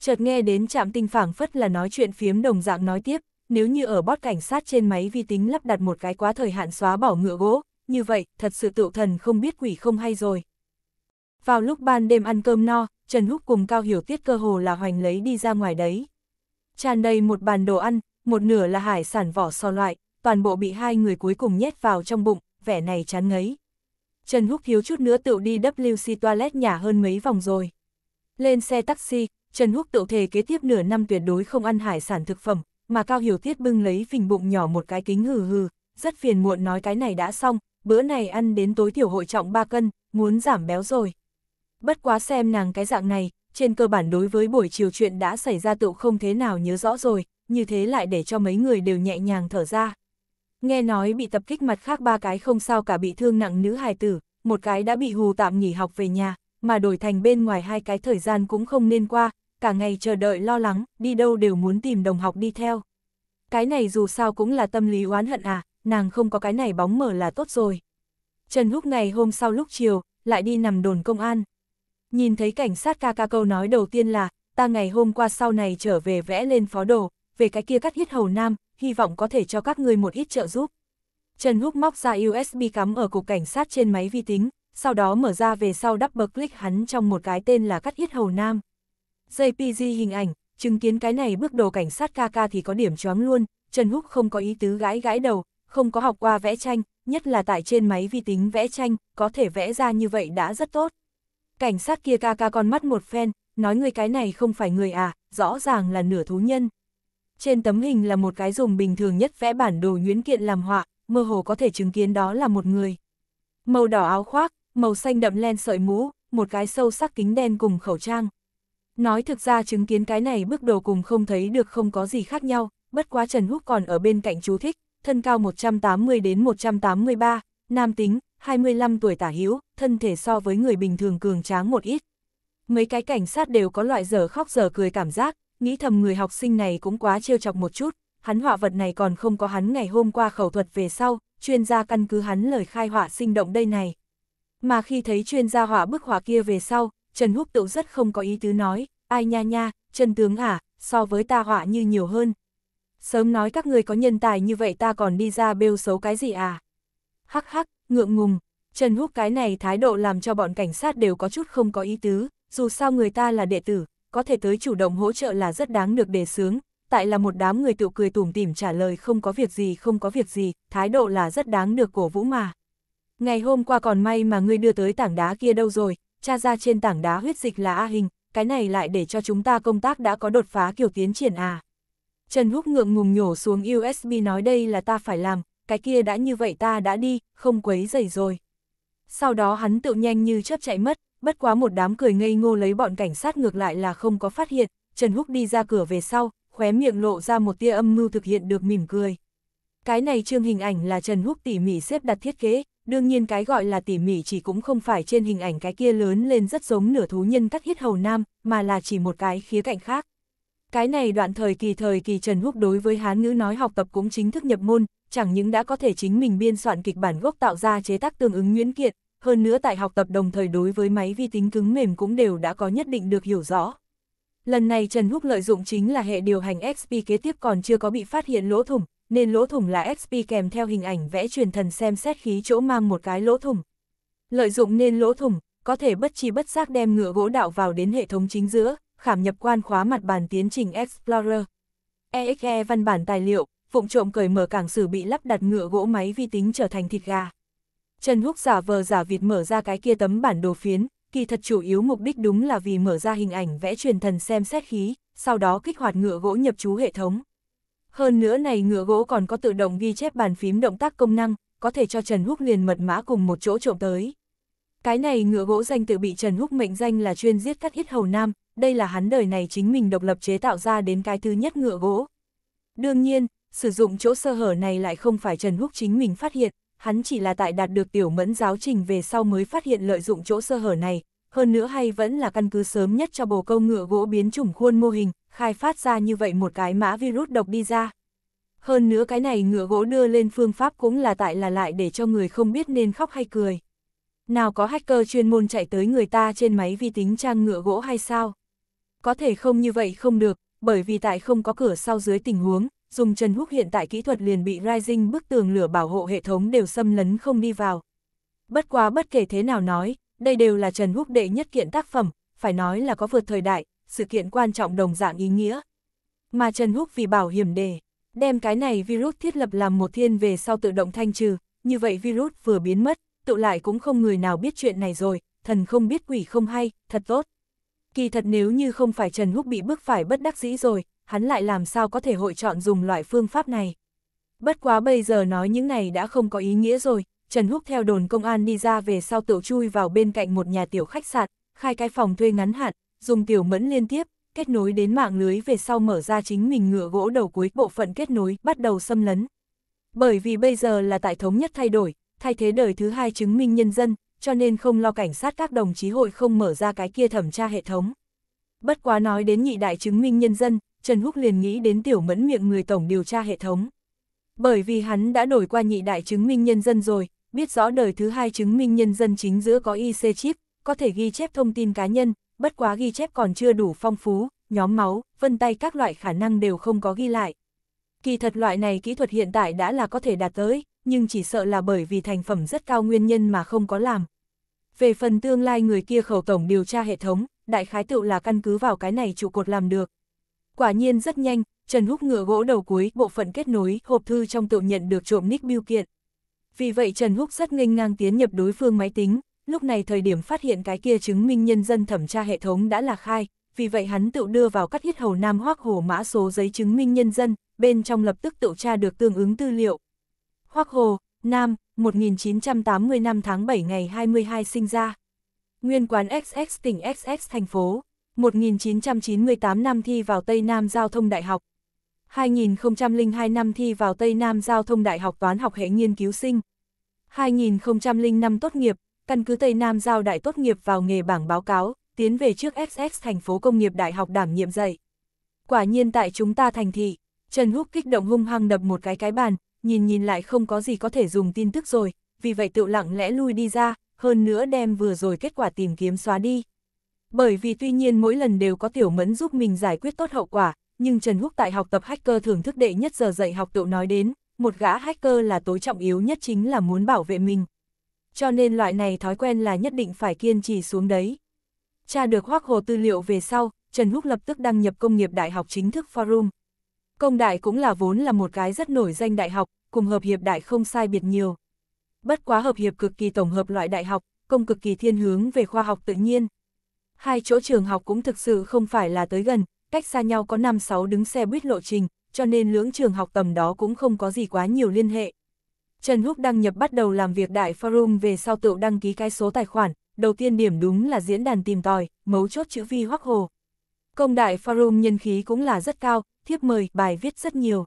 Speaker 1: Chợt nghe đến trạm tinh phảng phất là nói chuyện phiếm đồng dạng nói tiếp, nếu như ở bót cảnh sát trên máy vi tính lắp đặt một cái quá thời hạn xóa bỏ ngựa gỗ, như vậy thật sự tựu thần không biết quỷ không hay rồi. Vào lúc ban đêm ăn cơm no, Trần Húc cùng Cao Hiểu Tiết cơ hồ là hoành lấy đi ra ngoài đấy. Tràn đầy một bàn đồ ăn, một nửa là hải sản vỏ so loại, toàn bộ bị hai người cuối cùng nhét vào trong bụng, vẻ này chán ngấy. Trần Húc thiếu chút nữa tự đi WC toilet nhà hơn mấy vòng rồi. Lên xe taxi, Trần Húc tự thề kế tiếp nửa năm tuyệt đối không ăn hải sản thực phẩm, mà Cao Hiểu Tiết bưng lấy phình bụng nhỏ một cái kính hừ hừ, rất phiền muộn nói cái này đã xong, bữa này ăn đến tối thiểu hội trọng 3 cân, muốn giảm béo rồi bất quá xem nàng cái dạng này, trên cơ bản đối với buổi chiều chuyện đã xảy ra tựu không thế nào nhớ rõ rồi, như thế lại để cho mấy người đều nhẹ nhàng thở ra. Nghe nói bị tập kích mặt khác ba cái không sao cả bị thương nặng nữ hài tử, một cái đã bị hù tạm nghỉ học về nhà, mà đổi thành bên ngoài hai cái thời gian cũng không nên qua, cả ngày chờ đợi lo lắng, đi đâu đều muốn tìm đồng học đi theo. Cái này dù sao cũng là tâm lý oán hận à, nàng không có cái này bóng mở là tốt rồi. Trần lúc ngày hôm sau lúc chiều, lại đi nằm đồn công an, Nhìn thấy cảnh sát ca ca câu nói đầu tiên là, ta ngày hôm qua sau này trở về vẽ lên phó đồ, về cái kia cắt hít hầu nam, hy vọng có thể cho các người một ít trợ giúp. Trần Húc móc ra USB cắm ở cục cảnh sát trên máy vi tính, sau đó mở ra về sau double click hắn trong một cái tên là cắt hít hầu nam. JPG hình ảnh, chứng kiến cái này bước đồ cảnh sát ca ca thì có điểm choáng luôn, Trần Húc không có ý tứ gãi gãi đầu, không có học qua vẽ tranh, nhất là tại trên máy vi tính vẽ tranh, có thể vẽ ra như vậy đã rất tốt cảnh sát kia ca ca con mắt một phen, nói người cái này không phải người à, rõ ràng là nửa thú nhân. Trên tấm hình là một cái dùng bình thường nhất vẽ bản đồ nhuyễn kiện làm họa, mơ hồ có thể chứng kiến đó là một người. Màu đỏ áo khoác, màu xanh đậm len sợi mũ, một cái sâu sắc kính đen cùng khẩu trang. Nói thực ra chứng kiến cái này bước đầu cùng không thấy được không có gì khác nhau, bất quá Trần Húc còn ở bên cạnh chú thích, thân cao 180 đến 183, nam tính, 25 tuổi tả hữu, thân thể so với người bình thường cường tráng một ít. Mấy cái cảnh sát đều có loại giờ khóc giờ cười cảm giác, nghĩ thầm người học sinh này cũng quá trêu chọc một chút, hắn họa vật này còn không có hắn ngày hôm qua khẩu thuật về sau, chuyên gia căn cứ hắn lời khai họa sinh động đây này. Mà khi thấy chuyên gia họa bức họa kia về sau, Trần Húc Tự rất không có ý tứ nói, ai nha nha, Trần Tướng à, so với ta họa như nhiều hơn. Sớm nói các người có nhân tài như vậy ta còn đi ra bêu xấu cái gì à? hắc hắc, ngượng ngùng, Trần Húc cái này thái độ làm cho bọn cảnh sát đều có chút không có ý tứ, dù sao người ta là đệ tử, có thể tới chủ động hỗ trợ là rất đáng được đề sướng, tại là một đám người tự cười tủm tỉm trả lời không có việc gì không có việc gì, thái độ là rất đáng được cổ vũ mà. Ngày hôm qua còn may mà ngươi đưa tới tảng đá kia đâu rồi, cha ra trên tảng đá huyết dịch là A Hình, cái này lại để cho chúng ta công tác đã có đột phá kiểu tiến triển à. Trần Húc ngượng ngùng nhổ xuống USB nói đây là ta phải làm, cái kia đã như vậy ta đã đi, không quấy dày rồi. Sau đó hắn tự nhanh như chớp chạy mất, bất quá một đám cười ngây ngô lấy bọn cảnh sát ngược lại là không có phát hiện, Trần Húc đi ra cửa về sau, khóe miệng lộ ra một tia âm mưu thực hiện được mỉm cười. Cái này trương hình ảnh là Trần Húc tỉ mỉ xếp đặt thiết kế, đương nhiên cái gọi là tỉ mỉ chỉ cũng không phải trên hình ảnh cái kia lớn lên rất giống nửa thú nhân cắt hiết hầu nam, mà là chỉ một cái khía cạnh khác. Cái này đoạn thời kỳ thời kỳ Trần Húc đối với Hán ngữ nói học tập cũng chính thức nhập môn, chẳng những đã có thể chính mình biên soạn kịch bản gốc tạo ra chế tác tương ứng nguyễn kiện, hơn nữa tại học tập đồng thời đối với máy vi tính cứng mềm cũng đều đã có nhất định được hiểu rõ. Lần này Trần Húc lợi dụng chính là hệ điều hành XP kế tiếp còn chưa có bị phát hiện lỗ thủng, nên lỗ thủng là XP kèm theo hình ảnh vẽ truyền thần xem xét khí chỗ mang một cái lỗ thủng. Lợi dụng nên lỗ thủng, có thể bất chi bất giác đem ngựa gỗ đạo vào đến hệ thống chính giữa, khảm nhập quan khóa mặt bàn tiến trình Explorer. EXE e văn bản tài liệu, vụng trộm cởi mở cảng sử bị lắp đặt ngựa gỗ máy vi tính trở thành thịt gà. Trần Húc giả vờ giả vịt mở ra cái kia tấm bản đồ phiến, kỳ thật chủ yếu mục đích đúng là vì mở ra hình ảnh vẽ truyền thần xem xét khí, sau đó kích hoạt ngựa gỗ nhập chú hệ thống. Hơn nữa này ngựa gỗ còn có tự động ghi chép bàn phím động tác công năng, có thể cho Trần Húc liền mật mã cùng một chỗ trộm tới. Cái này ngựa gỗ danh tự bị Trần Húc mệnh danh là chuyên giết cắt hít hầu nam, đây là hắn đời này chính mình độc lập chế tạo ra đến cái thứ nhất ngựa gỗ. Đương nhiên, sử dụng chỗ sơ hở này lại không phải Trần Húc chính mình phát hiện, hắn chỉ là tại đạt được tiểu mẫn giáo trình về sau mới phát hiện lợi dụng chỗ sơ hở này, hơn nữa hay vẫn là căn cứ sớm nhất cho bồ câu ngựa gỗ biến chủng khuôn mô hình, khai phát ra như vậy một cái mã virus độc đi ra. Hơn nữa cái này ngựa gỗ đưa lên phương pháp cũng là tại là lại để cho người không biết nên khóc hay cười. Nào có hacker chuyên môn chạy tới người ta trên máy vi tính trang ngựa gỗ hay sao? Có thể không như vậy không được, bởi vì tại không có cửa sau dưới tình huống, dùng Trần Húc hiện tại kỹ thuật liền bị Rising bức tường lửa bảo hộ hệ thống đều xâm lấn không đi vào. Bất quá bất kể thế nào nói, đây đều là Trần Húc đệ nhất kiện tác phẩm, phải nói là có vượt thời đại, sự kiện quan trọng đồng dạng ý nghĩa. Mà Trần Húc vì bảo hiểm đề, đem cái này virus thiết lập làm một thiên về sau tự động thanh trừ, như vậy virus vừa biến mất, tự lại cũng không người nào biết chuyện này rồi, thần không biết quỷ không hay, thật tốt. Kỳ thật nếu như không phải Trần Húc bị bước phải bất đắc dĩ rồi, hắn lại làm sao có thể hội chọn dùng loại phương pháp này. Bất quá bây giờ nói những này đã không có ý nghĩa rồi, Trần Húc theo đồn công an đi ra về sau tiểu chui vào bên cạnh một nhà tiểu khách sạn, khai cái phòng thuê ngắn hạn, dùng tiểu mẫn liên tiếp, kết nối đến mạng lưới về sau mở ra chính mình ngựa gỗ đầu cuối bộ phận kết nối bắt đầu xâm lấn. Bởi vì bây giờ là tại thống nhất thay đổi, thay thế đời thứ hai chứng minh nhân dân, cho nên không lo cảnh sát các đồng chí hội không mở ra cái kia thẩm tra hệ thống. Bất quá nói đến nhị đại chứng minh nhân dân, Trần Húc liền nghĩ đến tiểu mẫn miệng người tổng điều tra hệ thống. Bởi vì hắn đã đổi qua nhị đại chứng minh nhân dân rồi, biết rõ đời thứ hai chứng minh nhân dân chính giữa có IC chip, có thể ghi chép thông tin cá nhân, bất quá ghi chép còn chưa đủ phong phú, nhóm máu, vân tay các loại khả năng đều không có ghi lại. Kỳ thật loại này kỹ thuật hiện tại đã là có thể đạt tới, nhưng chỉ sợ là bởi vì thành phẩm rất cao nguyên nhân mà không có làm. Về phần tương lai người kia khẩu tổng điều tra hệ thống, đại khái tựu là căn cứ vào cái này trụ cột làm được. Quả nhiên rất nhanh, Trần Húc ngựa gỗ đầu cuối, bộ phận kết nối, hộp thư trong tựu nhận được trộm nick biêu kiện. Vì vậy Trần Húc rất nghênh ngang tiến nhập đối phương máy tính, lúc này thời điểm phát hiện cái kia chứng minh nhân dân thẩm tra hệ thống đã là khai, vì vậy hắn tự đưa vào cắt hiết hầu nam hoác hồ mã số giấy chứng minh nhân dân, bên trong lập tức tự tra được tương ứng tư liệu. Hoác hồ, nam, 1980 năm tháng 7 ngày 22 sinh ra. Nguyên quán XX tỉnh XX thành phố. 1998 năm thi vào Tây Nam Giao thông Đại học. 2002 năm thi vào Tây Nam Giao thông Đại học Toán học hệ nghiên cứu sinh. 2005 tốt nghiệp, căn cứ Tây Nam Giao Đại tốt nghiệp vào nghề bảng báo cáo, tiến về trước SS thành phố công nghiệp đại học đảm nhiệm dạy. Quả nhiên tại chúng ta thành thị, Trần Húc kích động hung hăng đập một cái cái bàn, nhìn nhìn lại không có gì có thể dùng tin tức rồi, vì vậy tự lặng lẽ lui đi ra, hơn nữa đem vừa rồi kết quả tìm kiếm xóa đi. Bởi vì tuy nhiên mỗi lần đều có tiểu mẫn giúp mình giải quyết tốt hậu quả, nhưng Trần Húc tại học tập hacker thưởng thức đệ nhất giờ dạy học tựu nói đến, một gã hacker là tối trọng yếu nhất chính là muốn bảo vệ mình. Cho nên loại này thói quen là nhất định phải kiên trì xuống đấy. Tra được hoác hồ tư liệu về sau, Trần Húc lập tức đăng nhập công nghiệp đại học chính thức forum. Công đại cũng là vốn là một cái rất nổi danh đại học, cùng hợp hiệp đại không sai biệt nhiều. Bất quá hợp hiệp cực kỳ tổng hợp loại đại học, công cực kỳ thiên hướng về khoa học tự nhiên, hai chỗ trường học cũng thực sự không phải là tới gần, cách xa nhau có 5-6 đứng xe buýt lộ trình, cho nên lưỡng trường học tầm đó cũng không có gì quá nhiều liên hệ. Trần Húc đăng nhập bắt đầu làm việc đại forum về sau tự đăng ký cái số tài khoản, đầu tiên điểm đúng là diễn đàn tìm tòi, mấu chốt chữ vi hoắc hồ. Công đại forum nhân khí cũng là rất cao, thiếp mời, bài viết rất nhiều.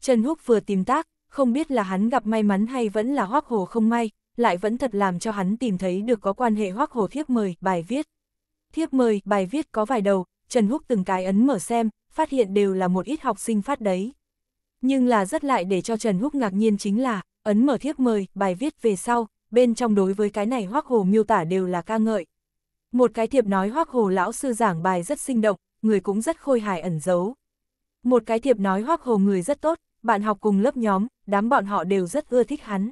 Speaker 1: Trần Húc vừa tìm tác, không biết là hắn gặp may mắn hay vẫn là hoắc hồ không may, lại vẫn thật làm cho hắn tìm thấy được có quan hệ hoắc hồ thiếp mời, bài viết. Thiếp mời, bài viết có vài đầu, Trần Húc từng cái ấn mở xem, phát hiện đều là một ít học sinh phát đấy. Nhưng là rất lại để cho Trần Húc ngạc nhiên chính là, ấn mở thiếp mời, bài viết về sau, bên trong đối với cái này hoác hồ miêu tả đều là ca ngợi. Một cái thiệp nói hoác hồ lão sư giảng bài rất sinh động, người cũng rất khôi hài ẩn giấu. Một cái thiệp nói hoác hồ người rất tốt, bạn học cùng lớp nhóm, đám bọn họ đều rất ưa thích hắn.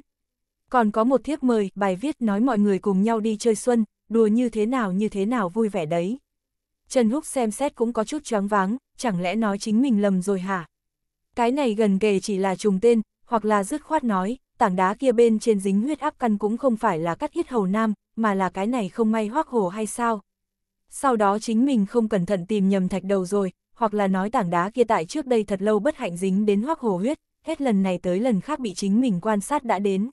Speaker 1: Còn có một thiếp mời, bài viết nói mọi người cùng nhau đi chơi xuân, đùa như thế nào như thế nào vui vẻ đấy. Trần Húc xem xét cũng có chút choáng váng, chẳng lẽ nói chính mình lầm rồi hả? Cái này gần kề chỉ là trùng tên, hoặc là dứt khoát nói, tảng đá kia bên trên dính huyết áp căn cũng không phải là cắt huyết hầu nam, mà là cái này không may hoác hồ hay sao? Sau đó chính mình không cẩn thận tìm nhầm thạch đầu rồi, hoặc là nói tảng đá kia tại trước đây thật lâu bất hạnh dính đến hoác hồ huyết, hết lần này tới lần khác bị chính mình quan sát đã đến.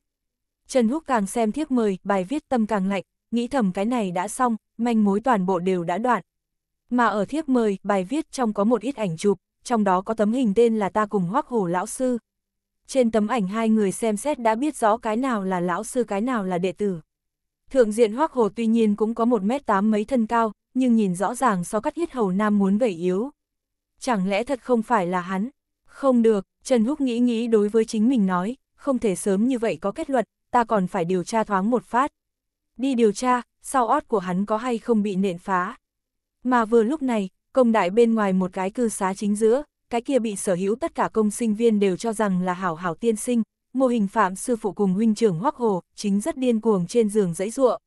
Speaker 1: Trần Húc càng xem thiếp mời, bài viết tâm càng lạnh, nghĩ thầm cái này đã xong, manh mối toàn bộ đều đã đoạn. Mà ở thiếp mời, bài viết trong có một ít ảnh chụp, trong đó có tấm hình tên là ta cùng hoắc hồ lão sư. Trên tấm ảnh hai người xem xét đã biết rõ cái nào là lão sư cái nào là đệ tử. Thượng diện hoắc hồ tuy nhiên cũng có một mét tám mấy thân cao, nhưng nhìn rõ ràng so cắt huyết hầu nam muốn gầy yếu. Chẳng lẽ thật không phải là hắn? Không được, Trần Húc nghĩ nghĩ đối với chính mình nói, không thể sớm như vậy có kết luận, ta còn phải điều tra thoáng một phát đi điều tra, sau ót của hắn có hay không bị nện phá. Mà vừa lúc này, công đại bên ngoài một cái cư xá chính giữa, cái kia bị sở hữu tất cả công sinh viên đều cho rằng là hảo hảo tiên sinh, mô hình phạm sư phụ cùng huynh trưởng hoắc hồ, chính rất điên cuồng trên giường dãy ruộng.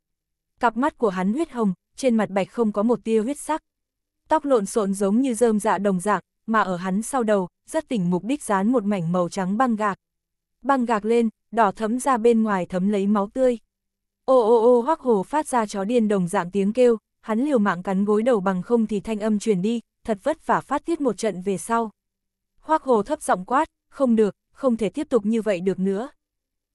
Speaker 1: Cặp mắt của hắn huyết hồng, trên mặt bạch không có một tia huyết sắc. Tóc lộn xộn giống như rơm dạ đồng dạng, mà ở hắn sau đầu, rất tỉnh mục đích dán một mảnh màu trắng băng gạc. Băng gạc lên, đỏ thấm ra bên ngoài thấm lấy máu tươi. Ô ô ô hoắc hồ phát ra chó điên đồng dạng tiếng kêu, hắn liều mạng cắn gối đầu bằng không thì thanh âm truyền đi, thật vất vả phát tiết một trận về sau. Hoắc hồ thấp giọng quát, không được, không thể tiếp tục như vậy được nữa.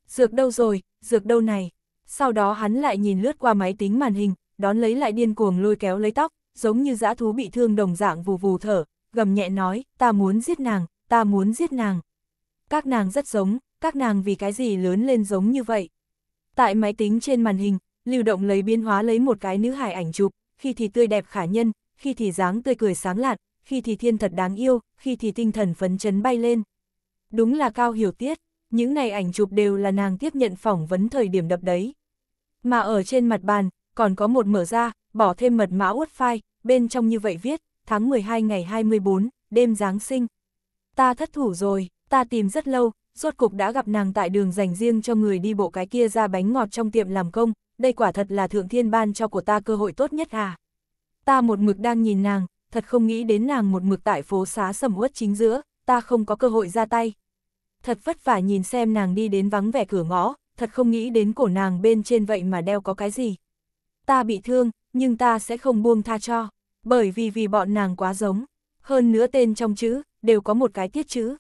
Speaker 1: Dược đâu rồi, dược đâu này. Sau đó hắn lại nhìn lướt qua máy tính màn hình, đón lấy lại điên cuồng lôi kéo lấy tóc, giống như dã thú bị thương đồng dạng vù vù thở, gầm nhẹ nói, ta muốn giết nàng, ta muốn giết nàng. Các nàng rất giống, các nàng vì cái gì lớn lên giống như vậy. Tại máy tính trên màn hình, lưu động lấy biên hóa lấy một cái nữ hài ảnh chụp, khi thì tươi đẹp khả nhân, khi thì dáng tươi cười sáng lạn, khi thì thiên thật đáng yêu, khi thì tinh thần phấn chấn bay lên. Đúng là cao hiểu tiết, những này ảnh chụp đều là nàng tiếp nhận phỏng vấn thời điểm đập đấy. Mà ở trên mặt bàn, còn có một mở ra, bỏ thêm mật mã uất file, bên trong như vậy viết, tháng 12 ngày 24, đêm Giáng sinh. Ta thất thủ rồi, ta tìm rất lâu, rốt cục đã gặp nàng tại đường dành riêng cho người đi bộ cái kia ra bánh ngọt trong tiệm làm công, đây quả thật là thượng thiên ban cho của ta cơ hội tốt nhất à. Ta một mực đang nhìn nàng, thật không nghĩ đến nàng một mực tại phố xá sầm uất chính giữa, ta không có cơ hội ra tay. Thật vất vả nhìn xem nàng đi đến vắng vẻ cửa ngõ, thật không nghĩ đến cổ nàng bên trên vậy mà đeo có cái gì. Ta bị thương, nhưng ta sẽ không buông tha cho, bởi vì vì bọn nàng quá giống. Hơn nữa tên trong chữ, đều có một cái tiết chữ.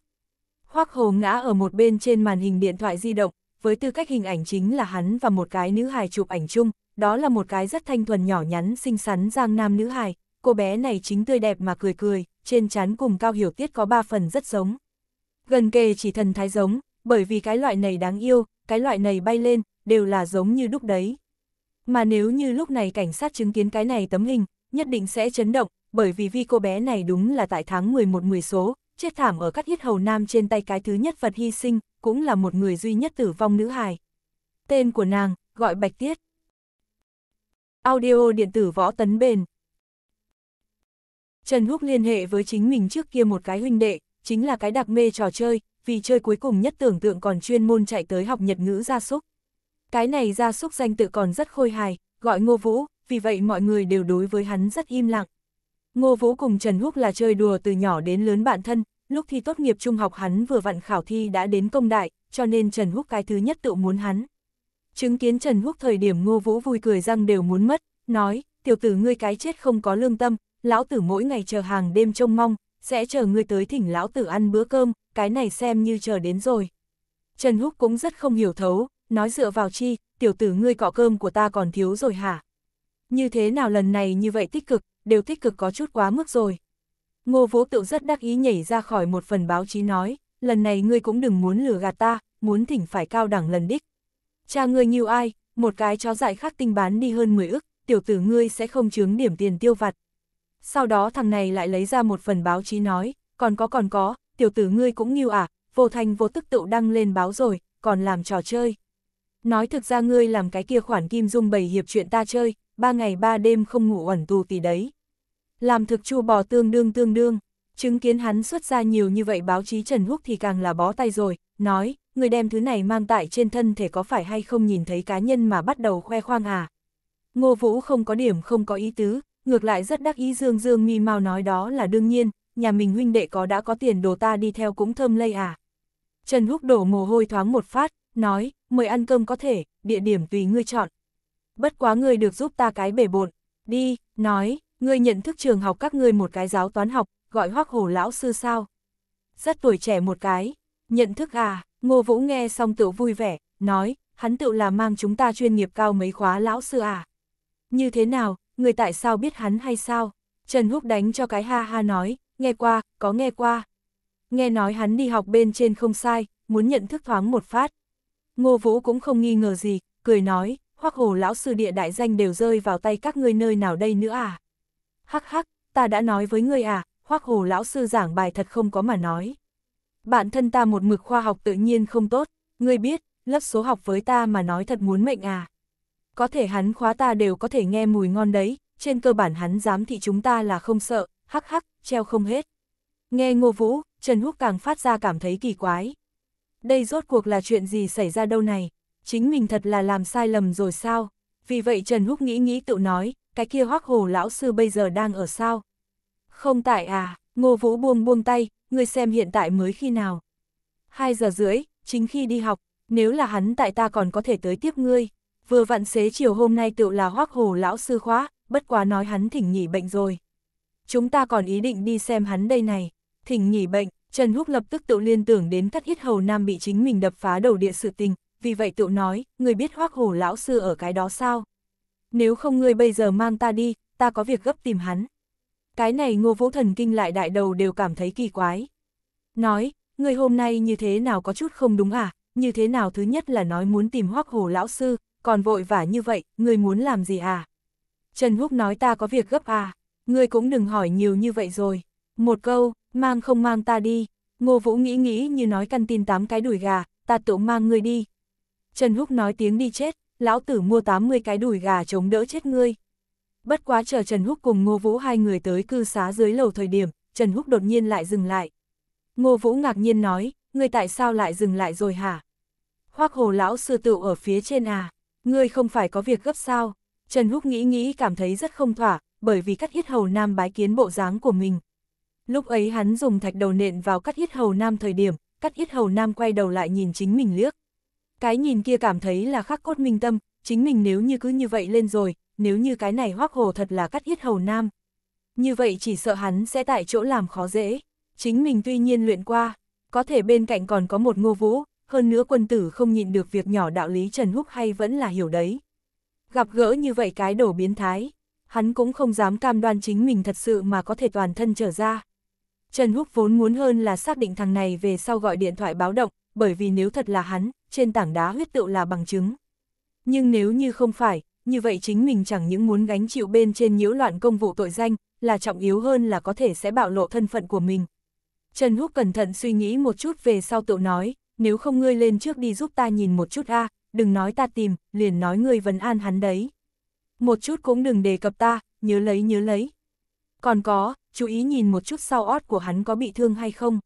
Speaker 1: Hoắc Hồ ngã ở một bên trên màn hình điện thoại di động, với tư cách hình ảnh chính là hắn và một cái nữ hài chụp ảnh chung, đó là một cái rất thanh thuần nhỏ nhắn xinh xắn giang nam nữ hài, cô bé này chính tươi đẹp mà cười cười, trên trán cùng Cao Hiểu Tiết có ba phần rất giống. Gần kề chỉ thần thái giống, bởi vì cái loại này đáng yêu, cái loại này bay lên, đều là giống như lúc đấy. Mà nếu như lúc này cảnh sát chứng kiến cái này tấm hình, nhất định sẽ chấn động, bởi vì vi cô bé này đúng là tại tháng 11-10 số, chết thảm ở cắt yết hầu nam trên tay cái thứ nhất vật hy sinh, cũng là một người duy nhất tử vong nữ hài. Tên của nàng, gọi Bạch Tiết. Audio điện tử võ tấn bền. Trần Húc liên hệ với chính mình trước kia một cái huynh đệ, chính là cái đặc mê trò chơi, vì chơi cuối cùng nhất tưởng tượng còn chuyên môn chạy tới học Nhật ngữ gia súc. Cái này gia súc danh tự còn rất khôi hài, gọi Ngô Vũ, vì vậy mọi người đều đối với hắn rất im lặng, Ngô Vũ cùng Trần Húc là chơi đùa từ nhỏ đến lớn bạn thân, lúc thi tốt nghiệp trung học hắn vừa vặn khảo thi đã đến công đại, cho nên Trần Húc cái thứ nhất tự muốn hắn. Chứng kiến Trần Húc thời điểm Ngô Vũ vui cười răng đều muốn mất, nói, tiểu tử ngươi cái chết không có lương tâm, lão tử mỗi ngày chờ hàng đêm trông mong, sẽ chờ ngươi tới thỉnh lão tử ăn bữa cơm, cái này xem như chờ đến rồi. Trần Húc cũng rất không hiểu thấu, nói dựa vào chi, tiểu tử ngươi cọ cơm của ta còn thiếu rồi hả? Như thế nào lần này như vậy tích cực, đều tích cực có chút quá mức rồi. Ngô Vũ Tự rất đắc ý nhảy ra khỏi một phần báo chí nói, lần này ngươi cũng đừng muốn lừa gạt ta, muốn thỉnh phải cao đẳng lần đích. Cha ngươi như ai, một cái chó dại khác tinh bán đi hơn 10 ức, tiểu tử ngươi sẽ không chướng điểm tiền tiêu vặt. Sau đó thằng này lại lấy ra một phần báo chí nói, còn có còn có, tiểu tử ngươi cũng như à, vô thành vô tức tự đăng lên báo rồi, còn làm trò chơi. Nói thực ra ngươi làm cái kia khoản kim dung bày hiệp chuyện ta chơi, ba ngày ba đêm không ngủ ẩn tù tỷ đấy. Làm thực chua bò tương đương tương đương, chứng kiến hắn xuất ra nhiều như vậy báo chí Trần Húc thì càng là bó tay rồi, nói, người đem thứ này mang tại trên thân thể có phải hay không nhìn thấy cá nhân mà bắt đầu khoe khoang à. Ngô Vũ không có điểm không có ý tứ, ngược lại rất đắc ý dương dương mi mau nói đó là đương nhiên, nhà mình huynh đệ có đã có tiền đồ ta đi theo cũng thơm lây à. Trần Húc đổ mồ hôi thoáng một phát, nói, mời ăn cơm có thể, địa điểm tùy ngươi chọn, bất quá ngươi được giúp ta cái bể bộn, đi, nói, ngươi nhận thức trường học các ngươi một cái giáo toán học, gọi hoắc hổ lão sư sao. Rất tuổi trẻ một cái, nhận thức à, ngô vũ nghe xong tự vui vẻ, nói, hắn tự là mang chúng ta chuyên nghiệp cao mấy khóa lão sư à. Như thế nào, người tại sao biết hắn hay sao? Trần Húc đánh cho cái ha ha nói, nghe qua, có nghe qua. Nghe nói hắn đi học bên trên không sai, muốn nhận thức thoáng một phát. Ngô Vũ cũng không nghi ngờ gì, cười nói, hoắc hồ lão sư địa đại danh đều rơi vào tay các ngươi nơi nào đây nữa à? Hắc hắc, ta đã nói với ngươi à, hoắc hồ lão sư giảng bài thật không có mà nói. Bạn thân ta một mực khoa học tự nhiên không tốt, ngươi biết, lớp số học với ta mà nói thật muốn mệnh à. Có thể hắn khóa ta đều có thể nghe mùi ngon đấy, trên cơ bản hắn dám thị chúng ta là không sợ, hắc hắc, treo không hết. Nghe ngô vũ, Trần Húc càng phát ra cảm thấy kỳ quái. Đây rốt cuộc là chuyện gì xảy ra đâu này? chính mình thật là làm sai lầm rồi sao? Vì vậy Trần Húc nghĩ nghĩ tự nói, cái kia hoắc hồ lão sư bây giờ đang ở sao? Không tại à, ngô vũ buông buông tay, ngươi xem hiện tại mới khi nào? hai giờ rưỡi, chính khi đi học, nếu là hắn tại ta còn có thể tới tiếp ngươi. Vừa vặn xế chiều hôm nay tự là hoắc hồ lão sư khóa, bất quá nói hắn thỉnh nghỉ bệnh rồi. Chúng ta còn ý định đi xem hắn đây này, thỉnh nghỉ bệnh, Trần Húc lập tức tự liên tưởng đến cắt hít hầu nam bị chính mình đập phá đầu địa sự tình, vì vậy tựu nói, người biết hoác hồ lão sư ở cái đó sao? Nếu không ngươi bây giờ mang ta đi, ta có việc gấp tìm hắn. Cái này ngô vũ thần kinh lại đại đầu đều cảm thấy kỳ quái. Nói, người hôm nay như thế nào có chút không đúng à, như thế nào thứ nhất là nói muốn tìm hoác hồ lão sư, còn vội vả như vậy, người muốn làm gì à? Trần Húc nói ta có việc gấp à, người cũng đừng hỏi nhiều như vậy rồi. Một câu, mang không mang ta đi, ngô vũ nghĩ nghĩ như nói căn tin tám cái đùi gà, ta tự mang người đi, Trần Húc nói tiếng đi chết, lão tử mua 80 cái đùi gà chống đỡ chết ngươi. Bất quá chờ Trần Húc cùng Ngô Vũ hai người tới cư xá dưới lầu thời điểm, Trần Húc đột nhiên lại dừng lại. Ngô Vũ ngạc nhiên nói, ngươi tại sao lại dừng lại rồi hả? Hoác hồ lão sư tựu ở phía trên à, ngươi không phải có việc gấp sao? Trần Húc nghĩ nghĩ cảm thấy rất không thỏa, bởi vì cắt hiết hầu nam bái kiến bộ dáng của mình. Lúc ấy hắn dùng thạch đầu nện vào cắt hiết hầu nam thời điểm, cắt hiết hầu nam quay đầu lại nhìn chính mình liếc. Cái nhìn kia cảm thấy là khắc cốt minh tâm, chính mình nếu như cứ như vậy lên rồi, nếu như cái này hoác hồ thật là cắt yết hầu nam. Như vậy chỉ sợ hắn sẽ tại chỗ làm khó dễ. Chính mình tuy nhiên luyện qua, có thể bên cạnh còn có một ngô vũ, hơn nữa quân tử không nhịn được việc nhỏ đạo lý Trần Húc hay vẫn là hiểu đấy. Gặp gỡ như vậy cái đổ biến thái, hắn cũng không dám cam đoan chính mình thật sự mà có thể toàn thân trở ra. Trần Húc vốn muốn hơn là xác định thằng này về sau gọi điện thoại báo động, bởi vì nếu thật là hắn, trên tảng đá huyết tựu là bằng chứng. Nhưng nếu như không phải, như vậy chính mình chẳng những muốn gánh chịu bên trên nhiễu loạn công vụ tội danh, là trọng yếu hơn là có thể sẽ bạo lộ thân phận của mình. Trần Húc cẩn thận suy nghĩ một chút về sau tựu nói, nếu không ngươi lên trước đi giúp ta nhìn một chút a, đừng nói ta tìm, liền nói ngươi vẫn an hắn đấy. Một chút cũng đừng đề cập ta, nhớ lấy nhớ lấy. Còn có, chú ý nhìn một chút sau ót của hắn có bị thương hay không.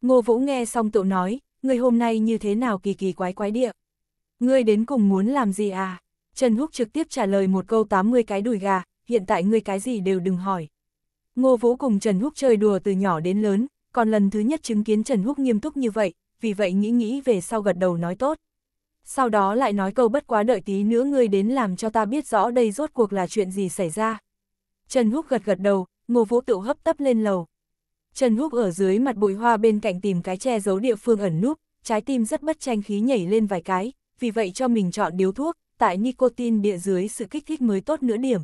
Speaker 1: Ngô Vũ nghe xong tựu nói, ngươi hôm nay như thế nào kỳ kỳ quái quái địa. Ngươi đến cùng muốn làm gì à? Trần Húc trực tiếp trả lời một câu 80 cái đùi gà, hiện tại ngươi cái gì đều đừng hỏi. Ngô Vũ cùng Trần Húc chơi đùa từ nhỏ đến lớn, còn lần thứ nhất chứng kiến Trần Húc nghiêm túc như vậy, vì vậy nghĩ nghĩ về sau gật đầu nói tốt. Sau đó lại nói câu bất quá đợi tí nữa ngươi đến làm cho ta biết rõ đây rốt cuộc là chuyện gì xảy ra. Trần Húc gật gật đầu, Ngô Vũ tự hấp tấp lên lầu. Trần Húc ở dưới mặt bụi hoa bên cạnh tìm cái che giấu địa phương ẩn núp, trái tim rất bất tranh khí nhảy lên vài cái, vì vậy cho mình chọn điếu thuốc, tại nicotine địa dưới sự kích thích mới tốt nửa điểm.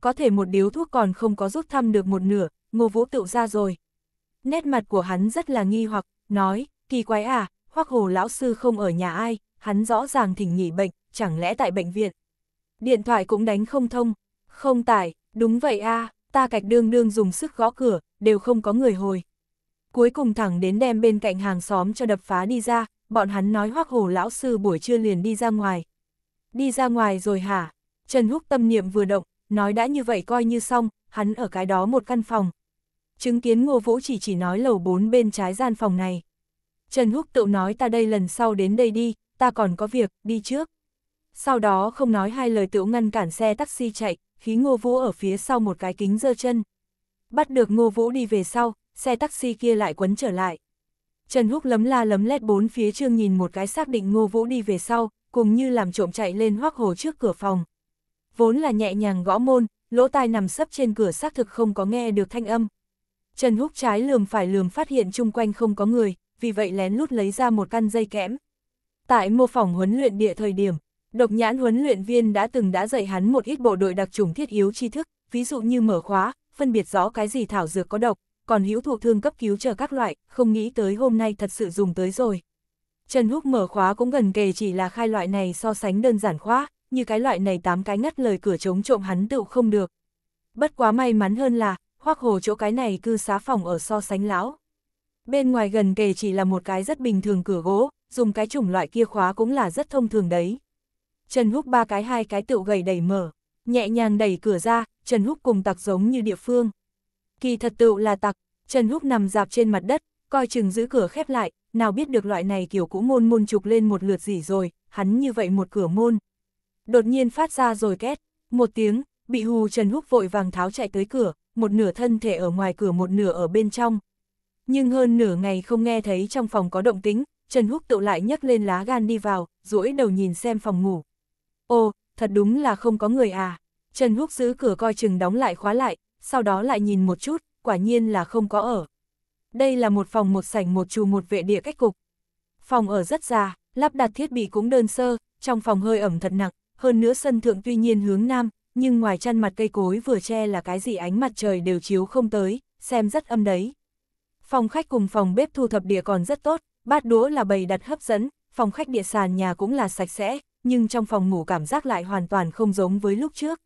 Speaker 1: Có thể một điếu thuốc còn không có rút thăm được một nửa, ngô vũ tựu ra rồi. Nét mặt của hắn rất là nghi hoặc, nói, kỳ quái à, hoắc hồ lão sư không ở nhà ai, hắn rõ ràng thỉnh nghỉ bệnh, chẳng lẽ tại bệnh viện. Điện thoại cũng đánh không thông, không tải, đúng vậy a à ta cạch đương đương dùng sức gõ cửa, đều không có người hồi. Cuối cùng thẳng đến đem bên cạnh hàng xóm cho đập phá đi ra, bọn hắn nói hoác hồ lão sư buổi trưa liền đi ra ngoài. Đi ra ngoài rồi hả? Trần Húc tâm niệm vừa động, nói đã như vậy coi như xong, hắn ở cái đó một căn phòng. Chứng kiến Ngô Vũ chỉ chỉ nói lầu bốn bên trái gian phòng này. Trần Húc tự nói ta đây lần sau đến đây đi, ta còn có việc, đi trước. Sau đó không nói hai lời tựu ngăn cản xe taxi chạy, khí ngô vũ ở phía sau một cái kính dơ chân. Bắt được ngô vũ đi về sau, xe taxi kia lại quấn trở lại. Trần Húc lấm la lấm lét bốn phía trương nhìn một cái xác định ngô vũ đi về sau, cùng như làm trộm chạy lên hoác hồ trước cửa phòng. Vốn là nhẹ nhàng gõ môn, lỗ tai nằm sấp trên cửa xác thực không có nghe được thanh âm. Trần Húc trái lườm phải lườm phát hiện chung quanh không có người, vì vậy lén lút lấy ra một căn dây kẽm. Tại mô phỏng huấn luyện địa thời điểm, Độc nhãn huấn luyện viên đã từng đã dạy hắn một ít bộ đội đặc trùng thiết yếu tri thức, ví dụ như mở khóa, phân biệt rõ cái gì thảo dược có độc, còn hữu thụ thương cấp cứu chờ các loại, không nghĩ tới hôm nay thật sự dùng tới rồi. Trần Húc mở khóa cũng gần kề chỉ là khai loại này so sánh đơn giản khóa, như cái loại này tám cái ngắt lời cửa chống trộm hắn tựu không được. Bất quá may mắn hơn là, hoác hồ chỗ cái này cư xá phòng ở so sánh lão. Bên ngoài gần kề chỉ là một cái rất bình thường cửa gỗ, dùng cái chủng loại kia khóa cũng là rất thông thường đấy. Trần Húc ba cái hai cái tựu gầy đẩy mở, nhẹ nhàng đẩy cửa ra, Trần Húc cùng tặc giống như địa phương. Kỳ thật tựu là tặc, Trần Húc nằm dạp trên mặt đất, coi chừng giữ cửa khép lại, nào biết được loại này kiểu cũ môn môn trục lên một lượt gì rồi, hắn như vậy một cửa môn. Đột nhiên phát ra rồi két, một tiếng, bị hù Trần Húc vội vàng tháo chạy tới cửa, một nửa thân thể ở ngoài cửa một nửa ở bên trong. Nhưng hơn nửa ngày không nghe thấy trong phòng có động tính, Trần Húc tự lại nhấc lên lá gan đi vào, duỗi đầu nhìn xem phòng ngủ, Ồ, thật đúng là không có người à. Trần Húc giữ cửa coi chừng đóng lại khóa lại, sau đó lại nhìn một chút, quả nhiên là không có ở. Đây là một phòng một sảnh một trù một vệ địa cách cục. Phòng ở rất già, lắp đặt thiết bị cũng đơn sơ, trong phòng hơi ẩm thật nặng, hơn nữa sân thượng tuy nhiên hướng nam, nhưng ngoài chăn mặt cây cối vừa che là cái gì ánh mặt trời đều chiếu không tới, xem rất âm đấy. Phòng khách cùng phòng bếp thu thập địa còn rất tốt, bát đũa là bày đặt hấp dẫn, phòng khách địa sàn nhà cũng là sạch sẽ, nhưng trong phòng ngủ cảm giác lại hoàn toàn không giống với lúc trước.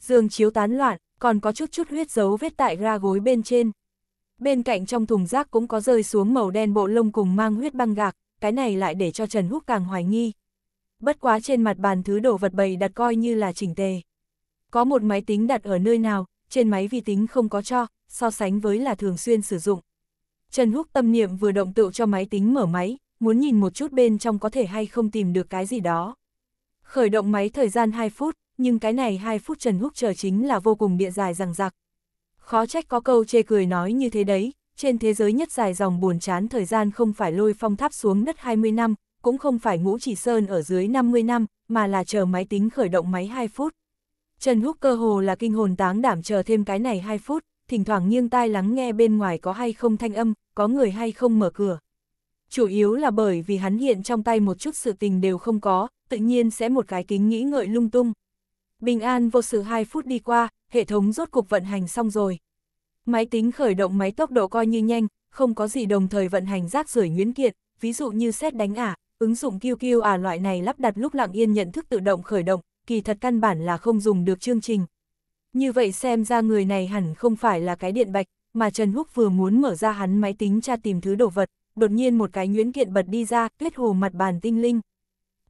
Speaker 1: Dương chiếu tán loạn, còn có chút chút huyết dấu vết tại ra gối bên trên. Bên cạnh trong thùng rác cũng có rơi xuống màu đen bộ lông cùng mang huyết băng gạc, cái này lại để cho Trần Húc càng hoài nghi. Bất quá trên mặt bàn thứ đồ vật bày đặt coi như là chỉnh tề. Có một máy tính đặt ở nơi nào, trên máy vi tính không có cho, so sánh với là thường xuyên sử dụng. Trần Húc tâm niệm vừa động tựu cho máy tính mở máy, muốn nhìn một chút bên trong có thể hay không tìm được cái gì đó. Khởi động máy thời gian 2 phút, nhưng cái này 2 phút Trần Húc chờ chính là vô cùng địa dài rằng rặc. Khó trách có câu chê cười nói như thế đấy, trên thế giới nhất dài dòng buồn chán thời gian không phải lôi phong tháp xuống đất 20 năm, cũng không phải ngũ chỉ sơn ở dưới 50 năm, mà là chờ máy tính khởi động máy 2 phút. Trần Húc cơ hồ là kinh hồn táng đảm chờ thêm cái này 2 phút, thỉnh thoảng nghiêng tai lắng nghe bên ngoài có hay không thanh âm, có người hay không mở cửa. Chủ yếu là bởi vì hắn hiện trong tay một chút sự tình đều không có, tự nhiên sẽ một cái kính nghĩ ngợi lung tung. Bình an vô sự 2 phút đi qua, hệ thống rốt cục vận hành xong rồi. Máy tính khởi động máy tốc độ coi như nhanh, không có gì đồng thời vận hành rác rưởi nguyễn kiện, ví dụ như xét đánh ả, ứng dụng QQ ả loại này lắp đặt lúc lặng yên nhận thức tự động khởi động, kỳ thật căn bản là không dùng được chương trình. Như vậy xem ra người này hẳn không phải là cái điện bạch, mà Trần Húc vừa muốn mở ra hắn máy tính tra tìm thứ đồ vật, đột nhiên một cái nguyễn kiện bật đi ra, kết hồ mặt bàn tinh linh.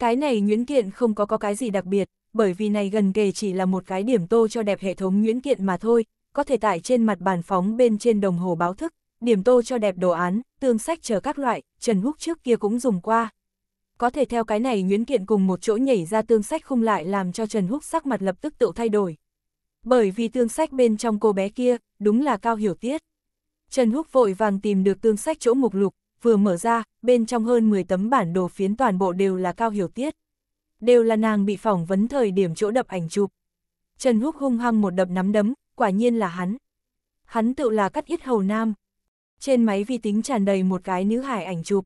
Speaker 1: Cái này nhuyễn kiện không có có cái gì đặc biệt, bởi vì này gần kề chỉ là một cái điểm tô cho đẹp hệ thống nhuyễn kiện mà thôi, có thể tải trên mặt bàn phóng bên trên đồng hồ báo thức, điểm tô cho đẹp đồ án, tương sách chờ các loại, Trần Húc trước kia cũng dùng qua. Có thể theo cái này nhuyễn kiện cùng một chỗ nhảy ra tương sách khung lại làm cho Trần Húc sắc mặt lập tức tự thay đổi. Bởi vì tương sách bên trong cô bé kia, đúng là cao hiểu tiết. Trần Húc vội vàng tìm được tương sách chỗ mục lục, vừa mở ra, bên trong hơn 10 tấm bản đồ phiến toàn bộ đều là cao hiểu tiết. Đều là nàng bị phỏng vấn thời điểm chỗ đập ảnh chụp. Trần Húc hung hăng một đập nắm đấm, quả nhiên là hắn. Hắn tự là cắt ít hầu nam. Trên máy vi tính tràn đầy một cái nữ hải ảnh chụp.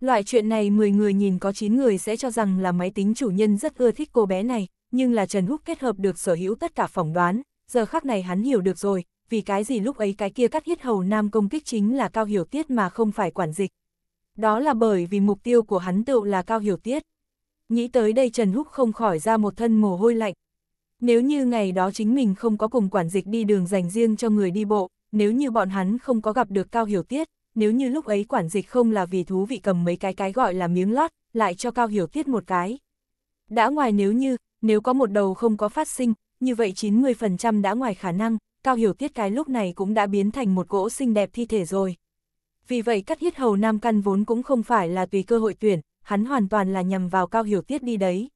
Speaker 1: Loại chuyện này 10 người nhìn có 9 người sẽ cho rằng là máy tính chủ nhân rất ưa thích cô bé này, nhưng là Trần Húc kết hợp được sở hữu tất cả phỏng đoán, giờ khắc này hắn hiểu được rồi, vì cái gì lúc ấy cái kia cắt hết hầu nam công kích chính là Cao Hiểu Tiết mà không phải quản dịch. Đó là bởi vì mục tiêu của hắn tựu là Cao Hiểu Tiết. Nghĩ tới đây Trần Húc không khỏi ra một thân mồ hôi lạnh. Nếu như ngày đó chính mình không có cùng quản dịch đi đường dành riêng cho người đi bộ, nếu như bọn hắn không có gặp được Cao Hiểu Tiết, nếu như lúc ấy quản dịch không là vì thú vị cầm mấy cái cái gọi là miếng lót, lại cho Cao Hiểu Tiết một cái. Đã ngoài nếu như, nếu có một đầu không có phát sinh, như vậy 90% đã ngoài khả năng, Cao Hiểu Tiết cái lúc này cũng đã biến thành một gỗ xinh đẹp thi thể rồi. Vì vậy cắt hiết hầu Nam Căn vốn cũng không phải là tùy cơ hội tuyển, hắn hoàn toàn là nhằm vào Cao Hiểu Tiết đi đấy.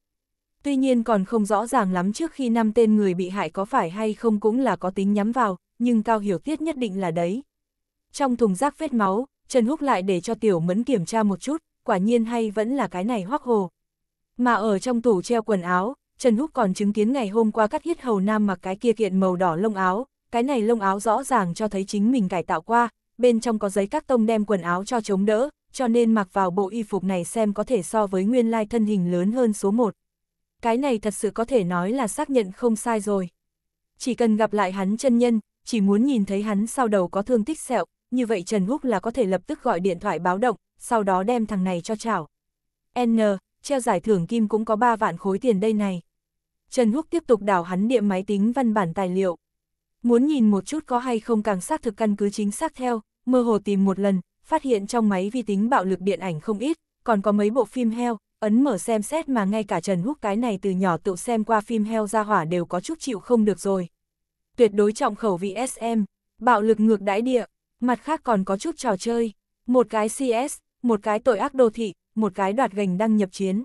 Speaker 1: Tuy nhiên còn không rõ ràng lắm trước khi năm tên người bị hại có phải hay không cũng là có tính nhắm vào, nhưng Cao Hiểu Tiết nhất định là đấy. Trong thùng rác vết máu, Trần Húc lại để cho Tiểu Mẫn kiểm tra một chút, quả nhiên hay vẫn là cái này hoắc hồ. Mà ở trong tủ treo quần áo, Trần Húc còn chứng kiến ngày hôm qua cắt hiết hầu nam mặc cái kia kiện màu đỏ lông áo, cái này lông áo rõ ràng cho thấy chính mình cải tạo qua, bên trong có giấy các tông đem quần áo cho chống đỡ, cho nên mặc vào bộ y phục này xem có thể so với nguyên lai thân hình lớn hơn số 1. Cái này thật sự có thể nói là xác nhận không sai rồi. Chỉ cần gặp lại hắn chân nhân, chỉ muốn nhìn thấy hắn sau đầu có thương tích sẹo, như vậy Trần Húc là có thể lập tức gọi điện thoại báo động, sau đó đem thằng này cho chảo. N, treo giải thưởng kim cũng có 3 vạn khối tiền đây này. Trần Húc tiếp tục đảo hắn địa máy tính văn bản tài liệu muốn nhìn một chút có hay không càng xác thực căn cứ chính xác theo, mơ hồ tìm một lần, phát hiện trong máy vi tính bạo lực điện ảnh không ít, còn có mấy bộ phim heo, ấn mở xem xét mà ngay cả Trần Húc cái này từ nhỏ tự xem qua phim heo ra hỏa đều có chút chịu không được rồi. Tuyệt đối trọng khẩu vị SM, bạo lực ngược đãi địa, mặt khác còn có chút trò chơi, một cái CS, một cái tội ác đô thị, một cái đoạt gành đăng nhập chiến.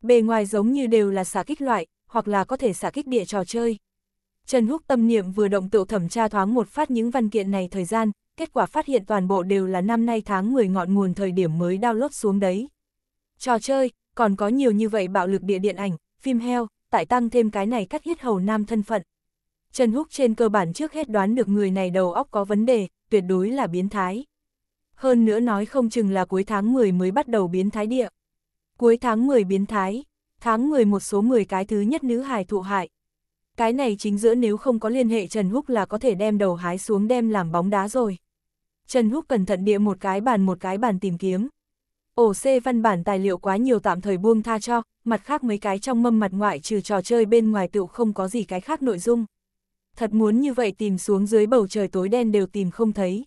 Speaker 1: Bề ngoài giống như đều là xả kích loại, hoặc là có thể xả kích địa trò chơi, Trần Húc tâm niệm vừa động tự thẩm tra thoáng một phát những văn kiện này thời gian, kết quả phát hiện toàn bộ đều là năm nay tháng 10 ngọn nguồn thời điểm mới download xuống đấy. Trò chơi, còn có nhiều như vậy bạo lực địa điện ảnh, phim heo, tại tăng thêm cái này cắt hết hầu nam thân phận. Trần Húc trên cơ bản trước hết đoán được người này đầu óc có vấn đề, tuyệt đối là biến thái. Hơn nữa nói không chừng là cuối tháng 10 mới bắt đầu biến thái địa. Cuối tháng 10 biến thái, tháng một số 10 cái thứ nhất nữ hài thụ hại. Cái này chính giữa nếu không có liên hệ Trần Húc là có thể đem đầu hái xuống đem làm bóng đá rồi. Trần Húc cẩn thận địa một cái bàn một cái bàn tìm kiếm. Ổ C văn bản tài liệu quá nhiều tạm thời buông tha cho, mặt khác mấy cái trong mâm mặt ngoại trừ trò chơi bên ngoài tựu không có gì cái khác nội dung. Thật muốn như vậy tìm xuống dưới bầu trời tối đen đều tìm không thấy.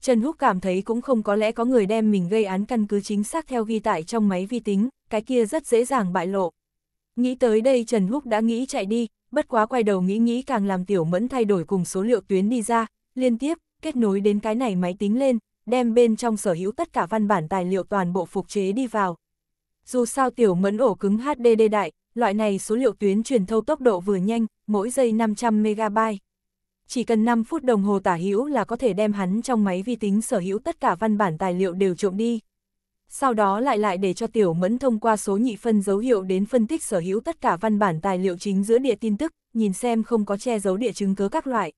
Speaker 1: Trần Húc cảm thấy cũng không có lẽ có người đem mình gây án căn cứ chính xác theo ghi tại trong máy vi tính, cái kia rất dễ dàng bại lộ. Nghĩ tới đây Trần Húc đã nghĩ chạy đi, bất quá quay đầu nghĩ nghĩ càng làm tiểu mẫn thay đổi cùng số liệu tuyến đi ra, liên tiếp, kết nối đến cái này máy tính lên, đem bên trong sở hữu tất cả văn bản tài liệu toàn bộ phục chế đi vào. Dù sao tiểu mẫn ổ cứng HDD đại, loại này số liệu tuyến truyền thâu tốc độ vừa nhanh, mỗi giây 500 MB. Chỉ cần 5 phút đồng hồ tả hữu là có thể đem hắn trong máy vi tính sở hữu tất cả văn bản tài liệu đều trộm đi sau đó lại lại để cho Tiểu Mẫn thông qua số nhị phân dấu hiệu đến phân tích sở hữu tất cả văn bản tài liệu chính giữa địa tin tức, nhìn xem không có che giấu địa chứng cứ các loại.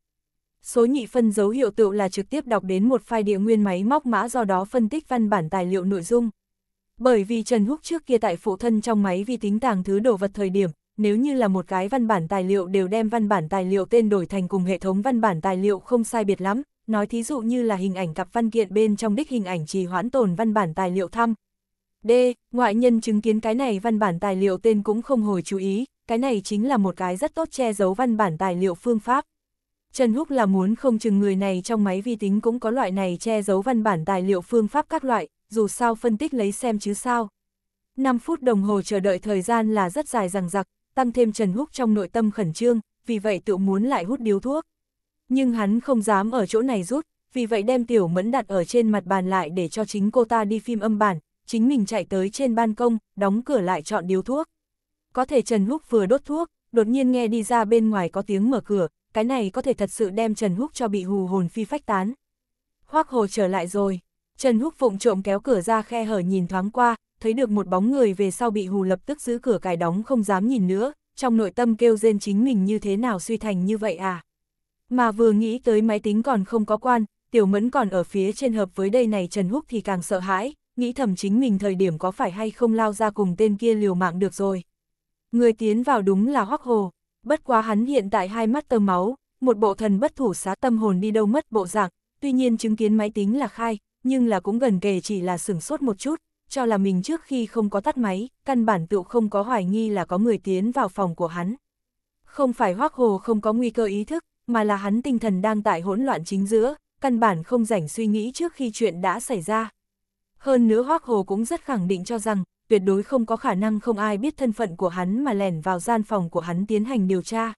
Speaker 1: Số nhị phân dấu hiệu tựu là trực tiếp đọc đến một file địa nguyên máy móc mã do đó phân tích văn bản tài liệu nội dung. Bởi vì Trần Húc trước kia tại phụ thân trong máy vi tính tàng thứ đồ vật thời điểm, nếu như là một cái văn bản tài liệu đều đem văn bản tài liệu tên đổi thành cùng hệ thống văn bản tài liệu không sai biệt lắm, nói thí dụ như là hình ảnh cặp văn kiện bên trong đích hình ảnh trì hoãn tồn văn bản tài liệu thăm. D. Ngoại nhân chứng kiến cái này văn bản tài liệu tên cũng không hồi chú ý, cái này chính là một cái rất tốt che giấu văn bản tài liệu phương pháp. Trần Húc là muốn không chừng người này trong máy vi tính cũng có loại này che giấu văn bản tài liệu phương pháp các loại, dù sao phân tích lấy xem chứ sao. 5 phút đồng hồ chờ đợi thời gian là rất dài rằng rặc, tăng thêm Trần Húc trong nội tâm khẩn trương, vì vậy tự muốn lại hút điếu thuốc. Nhưng hắn không dám ở chỗ này rút, vì vậy đem tiểu mẫn đặt ở trên mặt bàn lại để cho chính cô ta đi phim âm bản, chính mình chạy tới trên ban công, đóng cửa lại chọn điếu thuốc. Có thể Trần Húc vừa đốt thuốc, đột nhiên nghe đi ra bên ngoài có tiếng mở cửa, cái này có thể thật sự đem Trần Húc cho bị hù hồn phi phách tán. Hoác hồ trở lại rồi, Trần Húc vụng trộm kéo cửa ra khe hở nhìn thoáng qua, thấy được một bóng người về sau bị hù lập tức giữ cửa cài đóng không dám nhìn nữa, trong nội tâm kêu rên chính mình như thế nào suy thành như vậy à. Mà vừa nghĩ tới máy tính còn không có quan, Tiểu Mẫn còn ở phía trên hợp với đây này Trần Húc thì càng sợ hãi, nghĩ thầm chính mình thời điểm có phải hay không lao ra cùng tên kia liều mạng được rồi. Người tiến vào đúng là hoắc hồ, bất quá hắn hiện tại hai mắt tơ máu, một bộ thần bất thủ xá tâm hồn đi đâu mất bộ dạng, tuy nhiên chứng kiến máy tính là khai, nhưng là cũng gần kề chỉ là sửng sốt một chút, cho là mình trước khi không có tắt máy, căn bản tựu không có hoài nghi là có người tiến vào phòng của hắn. Không phải hoắc hồ không có nguy cơ ý thức, mà là hắn tinh thần đang tại hỗn loạn chính giữa, căn bản không rảnh suy nghĩ trước khi chuyện đã xảy ra. Hơn nữa Hoác Hồ cũng rất khẳng định cho rằng, tuyệt đối không có khả năng không ai biết thân phận của hắn mà lẻn vào gian phòng của hắn tiến hành điều tra.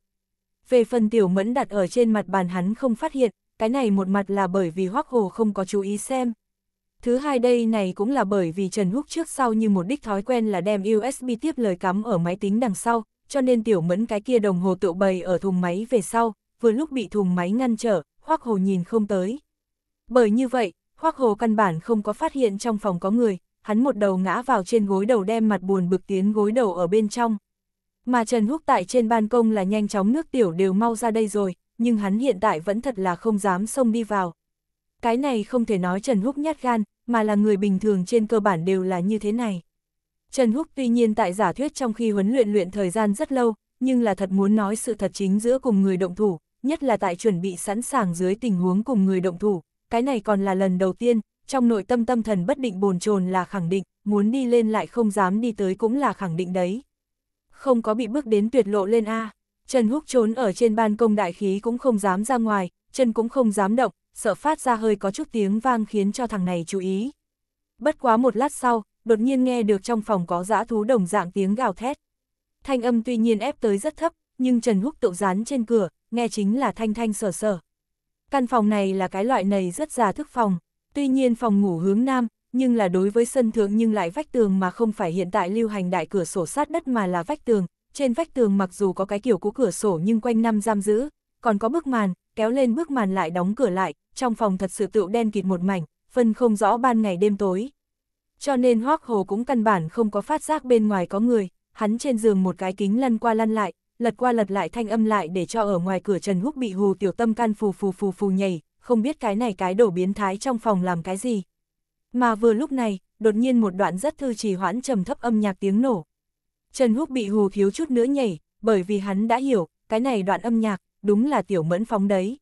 Speaker 1: Về phần tiểu mẫn đặt ở trên mặt bàn hắn không phát hiện, cái này một mặt là bởi vì Hoác Hồ không có chú ý xem. Thứ hai đây này cũng là bởi vì Trần Húc trước sau như một đích thói quen là đem USB tiếp lời cắm ở máy tính đằng sau, cho nên tiểu mẫn cái kia đồng hồ tự bày ở thùng máy về sau, vừa lúc bị thùng máy ngăn trở, Hoắc Hồ nhìn không tới. Bởi như vậy, Hoắc Hồ căn bản không có phát hiện trong phòng có người, hắn một đầu ngã vào trên gối đầu đem mặt buồn bực tiến gối đầu ở bên trong. Mà Trần Húc tại trên ban công là nhanh chóng nước tiểu đều mau ra đây rồi, nhưng hắn hiện tại vẫn thật là không dám xông đi vào. Cái này không thể nói Trần Húc nhát gan, mà là người bình thường trên cơ bản đều là như thế này. Trần Húc tuy nhiên tại giả thuyết trong khi huấn luyện luyện thời gian rất lâu, nhưng là thật muốn nói sự thật chính giữa cùng người động thủ, nhất là tại chuẩn bị sẵn sàng dưới tình huống cùng người động thủ, cái này còn là lần đầu tiên, trong nội tâm tâm thần bất định bồn chồn là khẳng định, muốn đi lên lại không dám đi tới cũng là khẳng định đấy. Không có bị bước đến tuyệt lộ lên A, Trần Húc trốn ở trên ban công đại khí cũng không dám ra ngoài, chân cũng không dám động, sợ phát ra hơi có chút tiếng vang khiến cho thằng này chú ý. Bất quá một lát sau, đột nhiên nghe được trong phòng có dã thú đồng dạng tiếng gào thét. Thanh âm tuy nhiên ép tới rất thấp, nhưng Trần Húc tự dán trên cửa, nghe chính là thanh thanh sở sở. Căn phòng này là cái loại này rất già thức phòng, tuy nhiên phòng ngủ hướng nam, nhưng là đối với sân thượng nhưng lại vách tường mà không phải hiện tại lưu hành đại cửa sổ sát đất mà là vách tường, trên vách tường mặc dù có cái kiểu của cửa sổ nhưng quanh năm giam giữ, còn có bức màn, kéo lên bức màn lại đóng cửa lại, trong phòng thật sự tựu đen kịt một mảnh, phân không rõ ban ngày đêm tối. Cho nên Hoác Hồ cũng căn bản không có phát giác bên ngoài có người, hắn trên giường một cái kính lăn qua lăn lại, lật qua lật lại thanh âm lại để cho ở ngoài cửa Trần Húc bị hù tiểu tâm can phù phù phù phù nhảy, không biết cái này cái đổ biến thái trong phòng làm cái gì. Mà vừa lúc này, đột nhiên một đoạn rất thư trì hoãn trầm thấp âm nhạc tiếng nổ. Trần Húc bị hù thiếu chút nữa nhảy, bởi vì hắn đã hiểu, cái này đoạn âm nhạc, đúng là tiểu mẫn phóng đấy.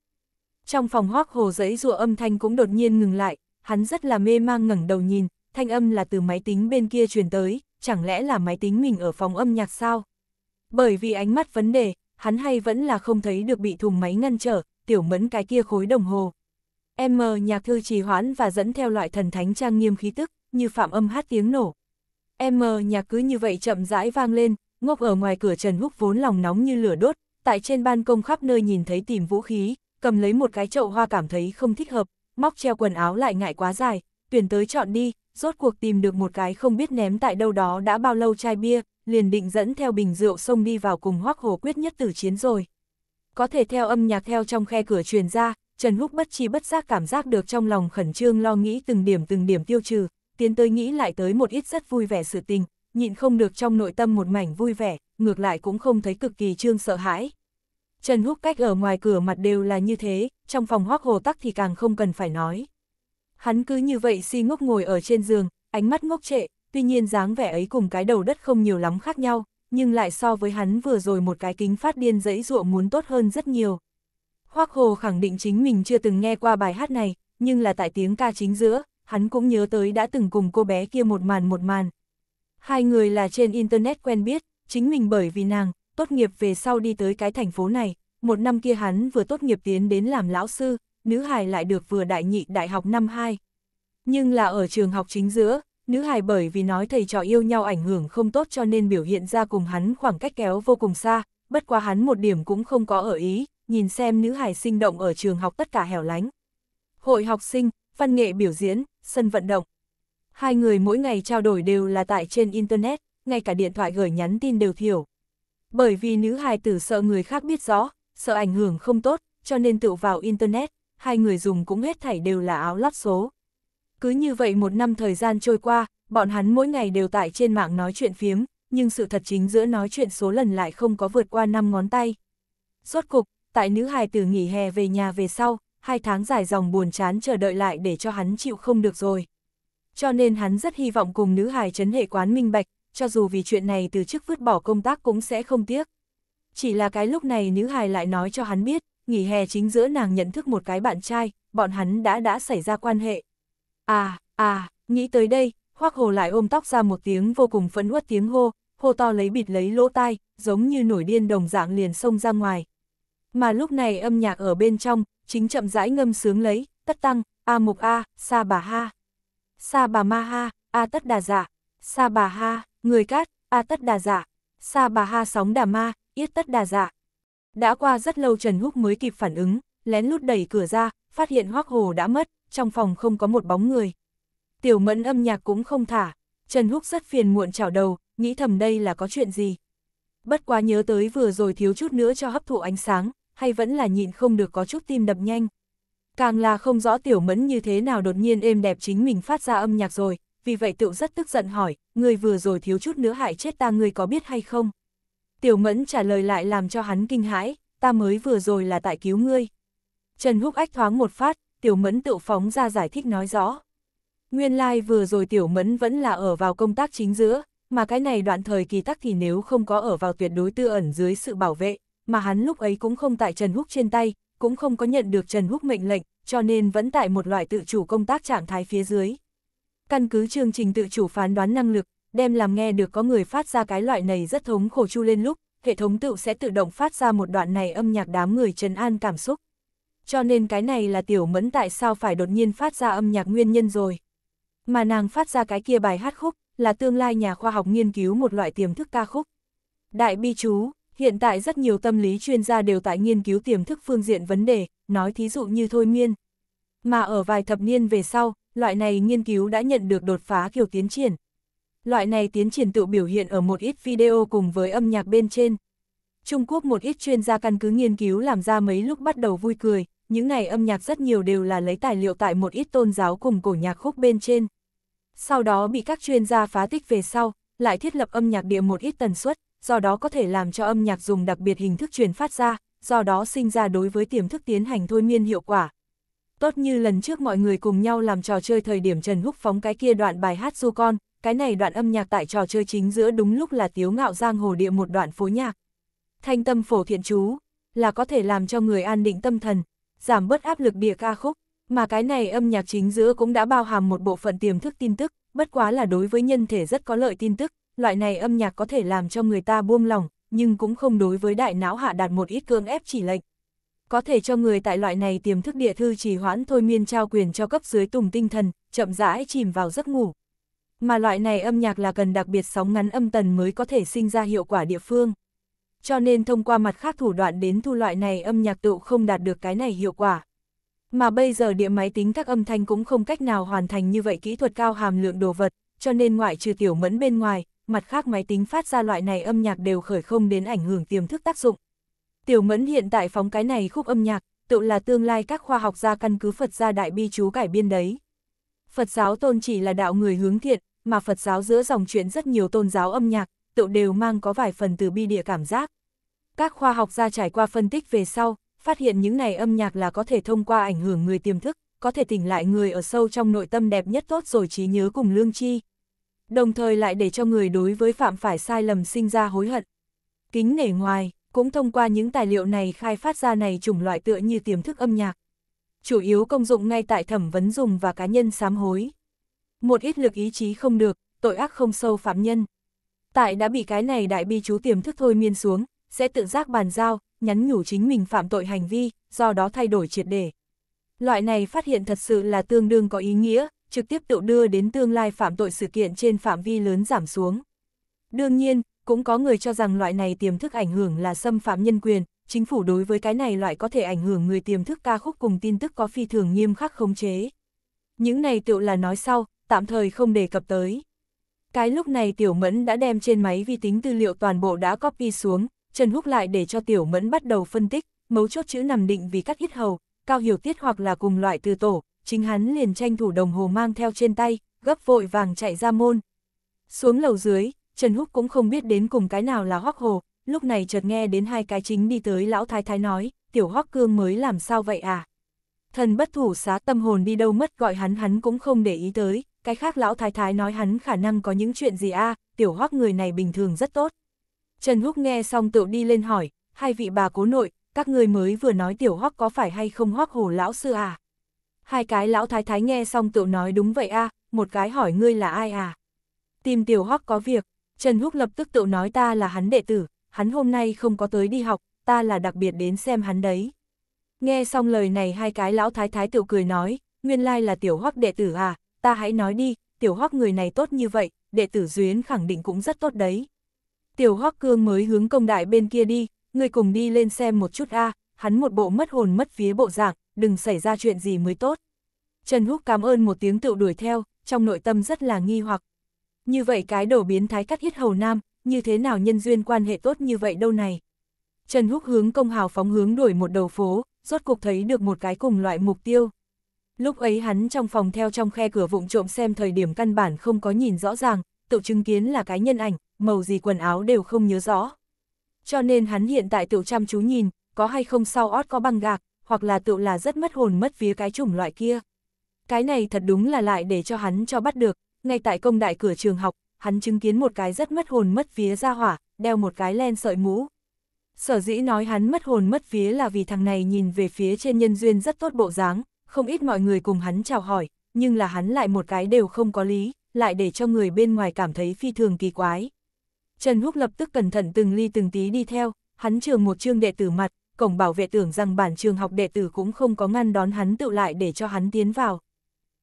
Speaker 1: Trong phòng hoác hồ giấy rùa âm thanh cũng đột nhiên ngừng lại, hắn rất là mê mang ngẩng đầu nhìn, thanh âm là từ máy tính bên kia truyền tới, chẳng lẽ là máy tính mình ở phòng âm nhạc sao? Bởi vì ánh mắt vấn đề, hắn hay vẫn là không thấy được bị thùng máy ngăn trở, tiểu mẫn cái kia khối đồng hồ. M nhạc thư trì hoãn và dẫn theo loại thần thánh trang nghiêm khí tức, như phạm âm hát tiếng nổ. M nhạc cứ như vậy chậm rãi vang lên, ngốc ở ngoài cửa Trần Húc vốn lòng nóng như lửa đốt, tại trên ban công khắp nơi nhìn thấy tìm vũ khí, cầm lấy một cái chậu hoa cảm thấy không thích hợp, móc treo quần áo lại ngại quá dài, tuyển tới chọn đi, rốt cuộc tìm được một cái không biết ném tại đâu đó đã bao lâu chai bia, liền định dẫn theo bình rượu xông đi vào cùng hoắc hồ quyết nhất tử chiến rồi. Có thể theo âm nhạc theo trong khe cửa truyền ra, Trần Húc bất chi bất giác cảm giác được trong lòng khẩn trương lo nghĩ từng điểm từng điểm tiêu trừ, tiến tới nghĩ lại tới một ít rất vui vẻ sự tình, nhịn không được trong nội tâm một mảnh vui vẻ, ngược lại cũng không thấy cực kỳ trương sợ hãi. Trần Húc cách ở ngoài cửa mặt đều là như thế, trong phòng hoác hồ tắc thì càng không cần phải nói. Hắn cứ như vậy si ngốc ngồi ở trên giường, ánh mắt ngốc trệ, tuy nhiên dáng vẻ ấy cùng cái đầu đất không nhiều lắm khác nhau, nhưng lại so với hắn vừa rồi một cái kính phát điên dẫy ruộng muốn tốt hơn rất nhiều. Hoác Hồ khẳng định chính mình chưa từng nghe qua bài hát này, nhưng là tại tiếng ca chính giữa, hắn cũng nhớ tới đã từng cùng cô bé kia một màn một màn. Hai người là trên Internet quen biết, chính mình bởi vì nàng, tốt nghiệp về sau đi tới cái thành phố này, một năm kia hắn vừa tốt nghiệp tiến đến làm lão sư, nữ hài lại được vừa đại nhị đại học năm 2. Nhưng là ở trường học chính giữa, nữ hài bởi vì nói thầy trò yêu nhau ảnh hưởng không tốt cho nên biểu hiện ra cùng hắn khoảng cách kéo vô cùng xa, bất quá hắn một điểm cũng không có ở ý, nhìn xem nữ hài sinh động ở trường học tất cả hẻo lánh. Hội học sinh, văn nghệ biểu diễn, sân vận động. Hai người mỗi ngày trao đổi đều là tại trên Internet, ngay cả điện thoại gửi nhắn tin đều thiểu. Bởi vì nữ hài tử sợ người khác biết rõ, sợ ảnh hưởng không tốt, cho nên tự vào Internet, hai người dùng cũng hết thảy đều là áo lót số. Cứ như vậy một năm thời gian trôi qua, bọn hắn mỗi ngày đều tại trên mạng nói chuyện phiếm, nhưng sự thật chính giữa nói chuyện số lần lại không có vượt qua năm ngón tay. Rốt cục, tại nữ hài tử nghỉ hè về nhà về sau, hai tháng dài dòng buồn chán chờ đợi lại để cho hắn chịu không được rồi. Cho nên hắn rất hy vọng cùng nữ hài chấn hệ quán minh bạch, cho dù vì chuyện này từ chức vứt bỏ công tác cũng sẽ không tiếc. Chỉ là cái lúc này nữ hài lại nói cho hắn biết, nghỉ hè chính giữa nàng nhận thức một cái bạn trai, bọn hắn đã đã xảy ra quan hệ. À, à, nghĩ tới đây, Hoắc Hồ lại ôm tóc ra một tiếng vô cùng phẫn uất tiếng hô, hô to lấy bịt lấy lỗ tai, giống như nổi điên đồng dạng liền xông ra ngoài. Mà lúc này âm nhạc ở bên trong, chính chậm rãi ngâm sướng lấy, tất tăng, a mục a, sa bà ha. Sa bà ma ha, a tất đà dạ, sa bà ha, người cát, a tất đà dạ, sa bà ha sóng đà ma, yết tất đà dạ. Đã qua rất lâu Trần Húc mới kịp phản ứng, lén lút đẩy cửa ra, phát hiện Hoắc Hồ đã mất, trong phòng không có một bóng người. Tiểu Mẫn âm nhạc cũng không thả, Trần Húc rất phiền muộn chảo đầu, nghĩ thầm đây là có chuyện gì. Bất quá nhớ tới vừa rồi thiếu chút nữa cho hấp thụ ánh sáng, hay vẫn là nhịn không được có chút tim đập nhanh. Càng là không rõ Tiểu Mẫn như thế nào đột nhiên êm đẹp chính mình phát ra âm nhạc rồi, vì vậy tựu rất tức giận hỏi, người vừa rồi thiếu chút nữa hại chết ta người có biết hay không? Tiểu Mẫn trả lời lại làm cho hắn kinh hãi, ta mới vừa rồi là tại cứu ngươi. Trần Húc Ách thoáng một phát, Tiểu Mẫn tự phóng ra giải thích nói rõ. Nguyên lai like vừa rồi Tiểu Mẫn vẫn là ở vào công tác chính giữa, mà cái này đoạn thời kỳ tắc thì nếu không có ở vào tuyệt đối tư ẩn dưới sự bảo vệ, mà hắn lúc ấy cũng không tại Trần Húc trên tay, cũng không có nhận được Trần Húc mệnh lệnh, cho nên vẫn tại một loại tự chủ công tác trạng thái phía dưới. Căn cứ chương trình tự chủ phán đoán năng lực, đem làm nghe được có người phát ra cái loại này rất thống khổ chu lên lúc, hệ thống tự sẽ tự động phát ra một đoạn này âm nhạc đám người trấn an cảm xúc. Cho nên cái này là tiểu mẫn tại sao phải đột nhiên phát ra âm nhạc nguyên nhân rồi. Mà nàng phát ra cái kia bài hát khúc, là tương lai nhà khoa học nghiên cứu một loại tiềm thức ca khúc. Đại bi chú, hiện tại rất nhiều tâm lý chuyên gia đều tại nghiên cứu tiềm thức phương diện vấn đề, nói thí dụ như thôi miên. Mà ở vài thập niên về sau, loại này nghiên cứu đã nhận được đột phá kiểu tiến triển, Loại này tiến triển tự biểu hiện ở một ít video cùng với âm nhạc bên trên. Trung Quốc một ít chuyên gia căn cứ nghiên cứu làm ra mấy lúc bắt đầu vui cười, những ngày âm nhạc rất nhiều đều là lấy tài liệu tại một ít tôn giáo cùng cổ nhạc khúc bên trên. Sau đó bị các chuyên gia phá tích về sau, lại thiết lập âm nhạc địa một ít tần suất, do đó có thể làm cho âm nhạc dùng đặc biệt hình thức truyền phát ra, do đó sinh ra đối với tiềm thức tiến hành thôi miên hiệu quả. Tốt như lần trước mọi người cùng nhau làm trò chơi thời điểm Trần Húc phóng cái kia đoạn bài hát du con, cái này đoạn âm nhạc tại trò chơi chính giữa đúng lúc là tiếu ngạo giang hồ địa một đoạn phối nhạc. Thanh tâm phổ thiện chú, là có thể làm cho người an định tâm thần, giảm bớt áp lực địa ca khúc, mà cái này âm nhạc chính giữa cũng đã bao hàm một bộ phận tiềm thức tin tức, bất quá là đối với nhân thể rất có lợi tin tức, loại này âm nhạc có thể làm cho người ta buông lòng nhưng cũng không đối với đại não hạ đạt một ít cương ép chỉ lệnh. Có thể cho người tại loại này tiềm thức địa thư trì hoãn thôi miên trao quyền cho cấp dưới tùng tinh thần, chậm rãi chìm vào giấc ngủ, mà loại này âm nhạc là cần đặc biệt sóng ngắn âm tần mới có thể sinh ra hiệu quả địa phương. Cho nên thông qua mặt khác thủ đoạn đến thu loại này âm nhạc tựu không đạt được cái này hiệu quả. Mà bây giờ địa máy tính các âm thanh cũng không cách nào hoàn thành như vậy kỹ thuật cao hàm lượng đồ vật, cho nên ngoại trừ tiểu mẫn bên ngoài, mặt khác máy tính phát ra loại này âm nhạc đều khởi không đến ảnh hưởng tiềm thức tác dụng. Tiểu mẫn hiện tại phóng cái này khúc âm nhạc, tự là tương lai các khoa học gia căn cứ Phật gia đại bi chú cải biên đấy. Phật giáo tôn chỉ là đạo người hướng thiện, mà Phật giáo giữa dòng chuyện rất nhiều tôn giáo âm nhạc, tựu đều mang có vài phần từ bi địa cảm giác. Các khoa học gia trải qua phân tích về sau, phát hiện những này âm nhạc là có thể thông qua ảnh hưởng người tiềm thức, có thể tỉnh lại người ở sâu trong nội tâm đẹp nhất tốt rồi trí nhớ cùng lương chi. Đồng thời lại để cho người đối với phạm phải sai lầm sinh ra hối hận. Kính nể ngoài, cũng thông qua những tài liệu này khai phát ra này chủng loại tựa như tiềm thức âm nhạc. Chủ yếu công dụng ngay tại thẩm vấn dùng và cá nhân sám hối một ít lực ý chí không được, tội ác không sâu phạm nhân. Tại đã bị cái này đại bi chú tiềm thức thôi miên xuống, sẽ tự giác bàn giao, nhắn nhủ chính mình phạm tội hành vi, do đó thay đổi triệt để. Loại này phát hiện thật sự là tương đương có ý nghĩa, trực tiếp tự đưa đến tương lai phạm tội sự kiện trên phạm vi lớn giảm xuống. Đương nhiên, cũng có người cho rằng loại này tiềm thức ảnh hưởng là xâm phạm nhân quyền, chính phủ đối với cái này loại có thể ảnh hưởng người tiềm thức ca khúc cùng tin tức có phi thường nghiêm khắc khống chế. Những này tự là nói sau, tạm thời không đề cập tới. Cái lúc này Tiểu Mẫn đã đem trên máy vi tính tư liệu toàn bộ đã copy xuống, Trần Húc lại để cho Tiểu Mẫn bắt đầu phân tích, mấu chốt chữ nằm định vì cắt hít hầu, cao hiểu tiết hoặc là cùng loại từ tổ, chính hắn liền tranh thủ đồng hồ mang theo trên tay, gấp vội vàng chạy ra môn. Xuống lầu dưới, Trần Húc cũng không biết đến cùng cái nào là hoắc hồ, lúc này chợt nghe đến hai cái chính đi tới lão thái thái nói, tiểu hoắc cương mới làm sao vậy à? Thần bất thủ xá tâm hồn đi đâu mất gọi hắn hắn cũng không để ý tới, cái khác lão thái thái nói hắn khả năng có những chuyện gì a à, tiểu hoắc người này bình thường rất tốt. Trần Húc nghe xong tự đi lên hỏi, hai vị bà cố nội, các người mới vừa nói tiểu hoắc có phải hay không hoắc hồ lão sư à? Hai cái lão thái thái nghe xong tự nói đúng vậy a à, một cái hỏi ngươi là ai à? Tìm tiểu hoắc có việc, Trần Húc lập tức tự nói ta là hắn đệ tử, hắn hôm nay không có tới đi học, ta là đặc biệt đến xem hắn đấy. Nghe xong lời này hai cái lão thái thái tự cười nói, nguyên lai là tiểu hoắc đệ tử à, ta hãy nói đi, tiểu hoắc người này tốt như vậy, đệ tử Duyến khẳng định cũng rất tốt đấy. Tiểu hoắc cương mới hướng công đại bên kia đi, người cùng đi lên xem một chút a hắn một bộ mất hồn mất phía bộ dạng, đừng xảy ra chuyện gì mới tốt. Trần Húc cảm ơn một tiếng tựu đuổi theo, trong nội tâm rất là nghi hoặc. Như vậy cái đổ biến thái cắt hít hầu nam, như thế nào nhân duyên quan hệ tốt như vậy đâu này. Trần Húc hướng công hào phóng hướng đuổi một đầu phố, rốt cuộc thấy được một cái cùng loại mục tiêu. Lúc ấy hắn trong phòng theo trong khe cửa vụng trộm xem thời điểm căn bản không có nhìn rõ ràng, tự chứng kiến là cái nhân ảnh, màu gì quần áo đều không nhớ rõ. Cho nên hắn hiện tại tự chăm chú nhìn, có hay không sau ót có băng gạc, hoặc là tự là rất mất hồn mất phía cái chủng loại kia. Cái này thật đúng là lại để cho hắn cho bắt được, ngay tại công đại cửa trường học, hắn chứng kiến một cái rất mất hồn mất phía ra hỏa, đeo một cái len sợi mũ. Sở dĩ nói hắn mất hồn mất phía là vì thằng này nhìn về phía trên nhân duyên rất tốt bộ dáng, không ít mọi người cùng hắn chào hỏi, nhưng là hắn lại một cái đều không có lý, lại để cho người bên ngoài cảm thấy phi thường kỳ quái. Trần Húc lập tức cẩn thận từng ly từng tí đi theo, hắn trường một chương đệ tử mặt, cổng bảo vệ tưởng rằng bản trường học đệ tử cũng không có ngăn đón hắn tự lại để cho hắn tiến vào.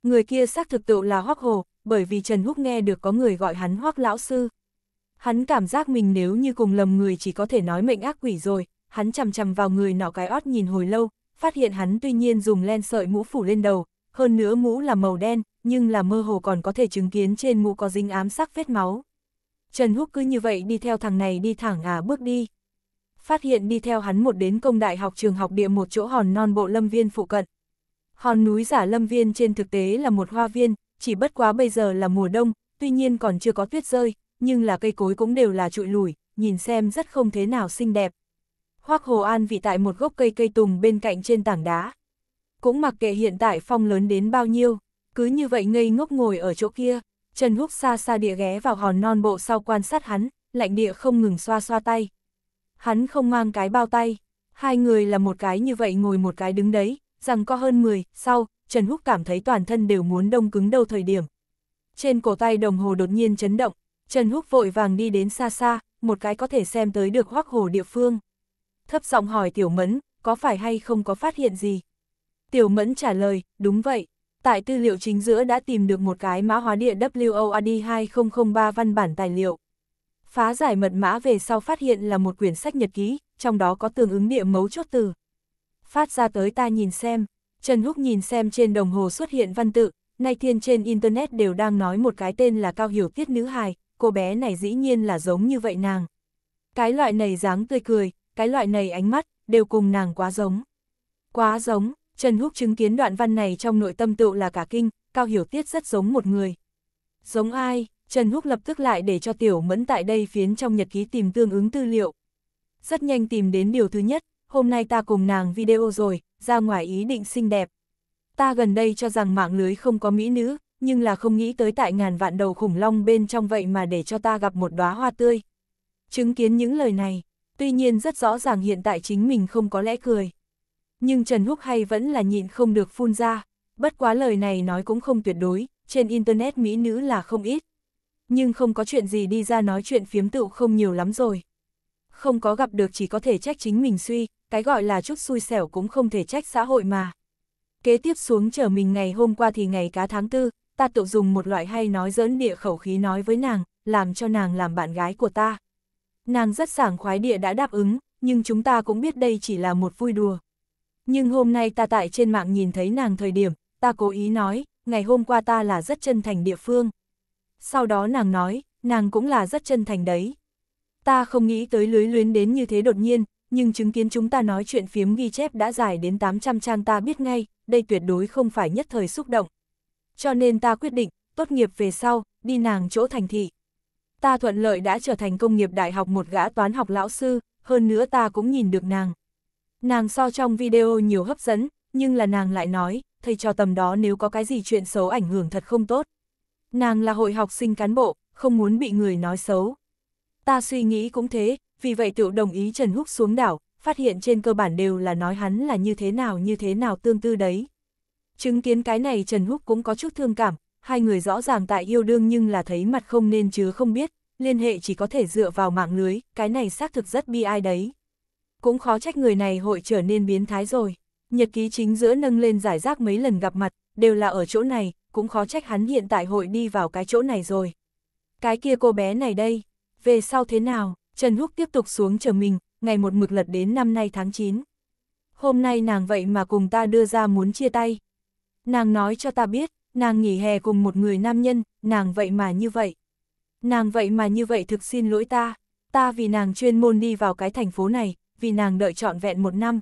Speaker 1: Người kia xác thực tự là Hoắc Hồ, bởi vì Trần Húc nghe được có người gọi hắn Hoắc lão sư. Hắn cảm giác mình nếu như cùng lầm người chỉ có thể nói mệnh ác quỷ rồi, hắn chằm chằm vào người nọ cái ót nhìn hồi lâu, phát hiện hắn tuy nhiên dùng len sợi mũ phủ lên đầu, hơn nữa mũ là màu đen, nhưng là mơ hồ còn có thể chứng kiến trên mũ có dính ám sắc vết máu. Trần Húc cứ như vậy đi theo thằng này đi thẳng à bước đi. Phát hiện đi theo hắn một đến công đại học trường học địa một chỗ hòn non bộ lâm viên phụ cận. Hòn núi giả lâm viên trên thực tế là một hoa viên, chỉ bất quá bây giờ là mùa đông, tuy nhiên còn chưa có tuyết rơi, nhưng là cây cối cũng đều là trụi lùi nhìn xem rất không thế nào xinh đẹp, Hoác Hồ An vị tại một gốc cây cây tùng bên cạnh trên tảng đá. Cũng mặc kệ hiện tại phong lớn đến bao nhiêu, cứ như vậy ngây ngốc ngồi ở chỗ kia, Trần Húc xa xa địa ghé vào hòn non bộ sau quan sát hắn, lạnh địa không ngừng xoa xoa tay. Hắn không mang cái bao tay, hai người là một cái như vậy ngồi một cái đứng đấy, rằng có hơn 10, sau, Trần Húc cảm thấy toàn thân đều muốn đông cứng đâu thời điểm. Trên cổ tay đồng hồ đột nhiên chấn động, Trần Húc vội vàng đi đến xa xa, một cái có thể xem tới được hoác hồ địa phương thấp giọng hỏi Tiểu Mẫn, có phải hay không có phát hiện gì? Tiểu Mẫn trả lời, đúng vậy. Tại tư liệu chính giữa đã tìm được một cái mã hóa địa WOAD 2003 văn bản tài liệu. Phá giải mật mã về sau phát hiện là một quyển sách nhật ký, trong đó có tương ứng địa mấu chốt từ. Phát ra tới ta nhìn xem, Trần Húc nhìn xem trên đồng hồ xuất hiện văn tự, nay thiên trên Internet đều đang nói một cái tên là Cao Hiểu Tiết Nữ Hài, cô bé này dĩ nhiên là giống như vậy nàng. Cái loại này dáng tươi cười, cái loại này ánh mắt, đều cùng nàng quá giống. Quá giống, Trần Húc chứng kiến đoạn văn này trong nội tâm tựu là cả kinh, Cao Hiểu Tiết rất giống một người. Giống ai? Trần Húc lập tức lại để cho Tiểu Mẫn tại đây phiến trong nhật ký tìm tương ứng tư liệu. Rất nhanh tìm đến điều thứ nhất, hôm nay ta cùng nàng video rồi, ra ngoài ý định xinh đẹp. Ta gần đây cho rằng mạng lưới không có mỹ nữ, nhưng là không nghĩ tới tại ngàn vạn đầu khủng long bên trong vậy mà để cho ta gặp một đóa hoa tươi. Chứng kiến những lời này, Tuy nhiên rất rõ ràng hiện tại chính mình không có lẽ cười. Nhưng Trần Húc hay vẫn là nhịn không được phun ra, bất quá lời này nói cũng không tuyệt đối, trên Internet Mỹ nữ là không ít. Nhưng không có chuyện gì đi ra nói chuyện phiếm tựu không nhiều lắm rồi. Không có gặp được chỉ có thể trách chính mình suy, cái gọi là chút xui xẻo cũng không thể trách xã hội mà. Kế tiếp xuống chờ mình ngày hôm qua thì ngày cá tháng tư, ta tự dùng một loại hay nói dỡn địa khẩu khí nói với nàng, làm cho nàng làm bạn gái của ta nàng rất sảng khoái địa đã đáp ứng, nhưng chúng ta cũng biết đây chỉ là một vui đùa. Nhưng hôm nay ta tại trên mạng nhìn thấy nàng thời điểm, ta cố ý nói, ngày hôm qua ta là rất chân thành địa phương. Sau đó nàng nói, nàng cũng là rất chân thành đấy. Ta không nghĩ tới lưới luyến đến như thế đột nhiên, nhưng chứng kiến chúng ta nói chuyện phiếm ghi chép đã dài đến 800 trang ta biết ngay, đây tuyệt đối không phải nhất thời xúc động. Cho nên ta quyết định, tốt nghiệp về sau, đi nàng chỗ thành thị ta thuận lợi đã trở thành công nghiệp đại học một gã toán học lão sư, hơn nữa ta cũng nhìn được nàng. Nàng so trong video nhiều hấp dẫn, nhưng là nàng lại nói, thầy cho tầm đó nếu có cái gì chuyện xấu ảnh hưởng thật không tốt. Nàng là hội học sinh cán bộ, không muốn bị người nói xấu. Ta suy nghĩ cũng thế, vì vậy tự đồng ý Trần Húc xuống đảo, phát hiện trên cơ bản đều là nói hắn là như thế nào như thế nào tương tư đấy. Chứng kiến cái này Trần Húc cũng có chút thương cảm, hai người rõ ràng tại yêu đương nhưng là thấy mặt không nên chứ không biết, liên hệ chỉ có thể dựa vào mạng lưới, cái này xác thực rất bi ai đấy. Cũng khó trách người này hội trở nên biến thái rồi, nhật ký chính giữa nâng lên giải rác mấy lần gặp mặt, đều là ở chỗ này, cũng khó trách hắn hiện tại hội đi vào cái chỗ này rồi. Cái kia cô bé này đây, về sau thế nào, Trần Húc tiếp tục xuống chờ mình, ngày một mực lật đến năm nay tháng 9. Hôm nay nàng vậy mà cùng ta đưa ra muốn chia tay. Nàng nói cho ta biết, nàng nghỉ hè cùng một người nam nhân, nàng vậy mà như vậy. Nàng vậy mà như vậy thực xin lỗi ta, ta vì nàng chuyên môn đi vào cái thành phố này, vì nàng đợi trọn vẹn một năm.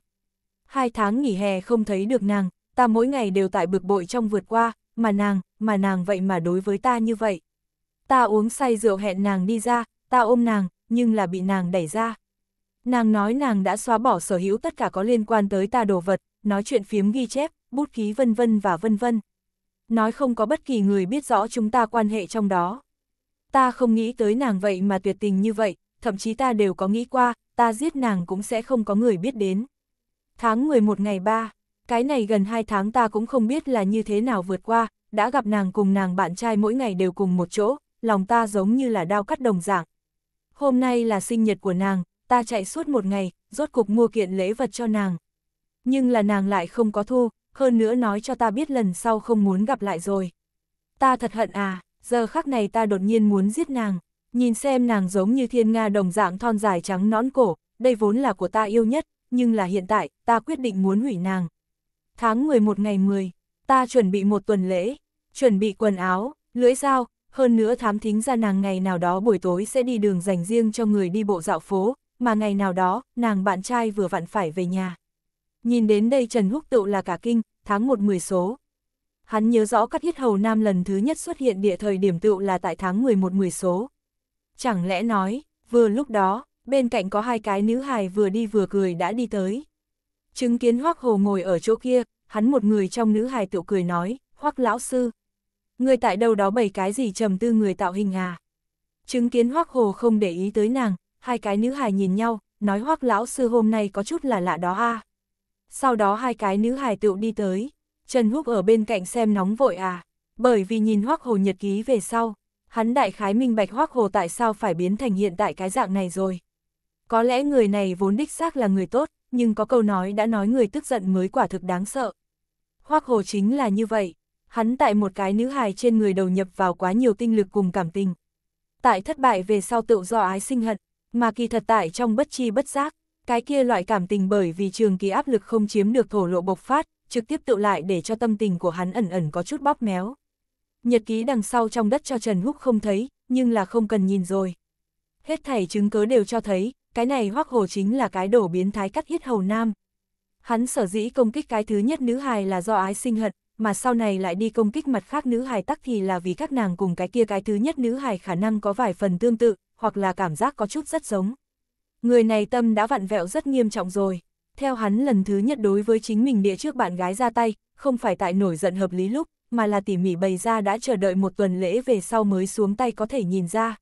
Speaker 1: Hai tháng nghỉ hè không thấy được nàng, ta mỗi ngày đều tại bực bội trong vượt qua, mà nàng, mà nàng vậy mà đối với ta như vậy. Ta uống say rượu hẹn nàng đi ra, ta ôm nàng, nhưng là bị nàng đẩy ra. Nàng nói nàng đã xóa bỏ sở hữu tất cả có liên quan tới ta đồ vật, nói chuyện phiếm ghi chép, bút ký vân vân và vân vân nói không có bất kỳ người biết rõ chúng ta quan hệ trong đó. Ta không nghĩ tới nàng vậy mà tuyệt tình như vậy, thậm chí ta đều có nghĩ qua, ta giết nàng cũng sẽ không có người biết đến. Tháng 11 ngày 3, cái này gần 2 tháng ta cũng không biết là như thế nào vượt qua, đã gặp nàng cùng nàng bạn trai mỗi ngày đều cùng một chỗ, lòng ta giống như là đao cắt đồng dạng. Hôm nay là sinh nhật của nàng, ta chạy suốt một ngày, rốt cục mua kiện lễ vật cho nàng. Nhưng là nàng lại không có thu, hơn nữa nói cho ta biết lần sau không muốn gặp lại rồi. Ta thật hận à, giờ khắc này ta đột nhiên muốn giết nàng, nhìn xem nàng giống như thiên nga đồng dạng thon dài trắng nõn cổ, đây vốn là của ta yêu nhất, nhưng là hiện tại, ta quyết định muốn hủy nàng. Tháng 11 ngày 10, ta chuẩn bị một tuần lễ, chuẩn bị quần áo, lưỡi dao, hơn nữa thám thính ra nàng ngày nào đó buổi tối sẽ đi đường dành riêng cho người đi bộ dạo phố, mà ngày nào đó, nàng bạn trai vừa vặn phải về nhà. Nhìn đến đây Trần Húc tựu là cả kinh, tháng 1-10 số. Hắn nhớ rõ cắt hiết hầu nam lần thứ nhất xuất hiện địa thời điểm tựu là tại tháng 11-10 số. Chẳng lẽ nói, vừa lúc đó, bên cạnh có hai cái nữ hài vừa đi vừa cười đã đi tới. Chứng kiến Hoác Hồ ngồi ở chỗ kia, hắn một người trong nữ hài tựu cười nói, Hoác Lão Sư. Người tại đâu đó bày cái gì trầm tư người tạo hình à? Chứng kiến Hoác Hồ không để ý tới nàng, hai cái nữ hài nhìn nhau, nói Hoác Lão Sư hôm nay có chút là lạ đó a à? sau đó hai cái nữ hài tựu đi tới. Trần Húc ở bên cạnh xem nóng vội à, bởi vì nhìn Hoắc Hồ nhật ký về sau, hắn đại khái minh bạch Hoắc Hồ tại sao phải biến thành hiện tại cái dạng này rồi. Có lẽ người này vốn đích xác là người tốt, nhưng có câu nói đã nói người tức giận mới quả thực đáng sợ. Hoắc Hồ chính là như vậy, hắn tại một cái nữ hài trên người đầu nhập vào quá nhiều tinh lực cùng cảm tình. Tại thất bại về sau tự do ái sinh hận, mà kỳ thật tại trong bất chi bất giác, cái kia loại cảm tình bởi vì trường kỳ áp lực không chiếm được thổ lộ bộc phát, trực tiếp tự lại để cho tâm tình của hắn ẩn ẩn có chút bóp méo. Nhật ký đằng sau trong đất cho Trần Húc không thấy, nhưng là không cần nhìn rồi. Hết thảy chứng cứ đều cho thấy, cái này hoắc hồ chính là cái đổ biến thái cắt hiết hầu nam. Hắn sở dĩ công kích cái thứ nhất nữ hài là do ái sinh hận, mà sau này lại đi công kích mặt khác nữ hài tắc thì là vì các nàng cùng cái kia cái thứ nhất nữ hài khả năng có vài phần tương tự, hoặc là cảm giác có chút rất giống. Người này tâm đã vặn vẹo rất nghiêm trọng rồi. Theo hắn lần thứ nhất đối với chính mình địa trước bạn gái ra tay, không phải tại nổi giận hợp lý lúc, mà là tỉ mỉ bày ra đã chờ đợi một tuần lễ về sau mới xuống tay có thể nhìn ra.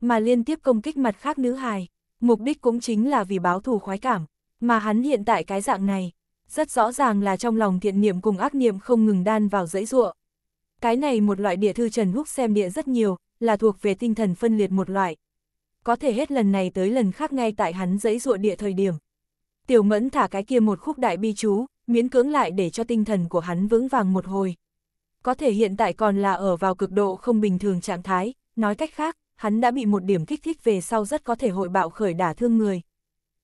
Speaker 1: Mà liên tiếp công kích mặt khác nữ hài, mục đích cũng chính là vì báo thù khoái cảm, mà hắn hiện tại cái dạng này, rất rõ ràng là trong lòng thiện niệm cùng ác niệm không ngừng đan vào dãy ruộng. Cái này một loại địa thư Trần Húc xem địa rất nhiều, là thuộc về tinh thần phân liệt một loại, có thể hết lần này tới lần khác ngay tại hắn dãy ruộ địa thời điểm. Tiểu mẫn thả cái kia một khúc đại bi chú, miễn cưỡng lại để cho tinh thần của hắn vững vàng một hồi. Có thể hiện tại còn là ở vào cực độ không bình thường trạng thái, nói cách khác, hắn đã bị một điểm kích thích về sau rất có thể hội bạo khởi đả thương người.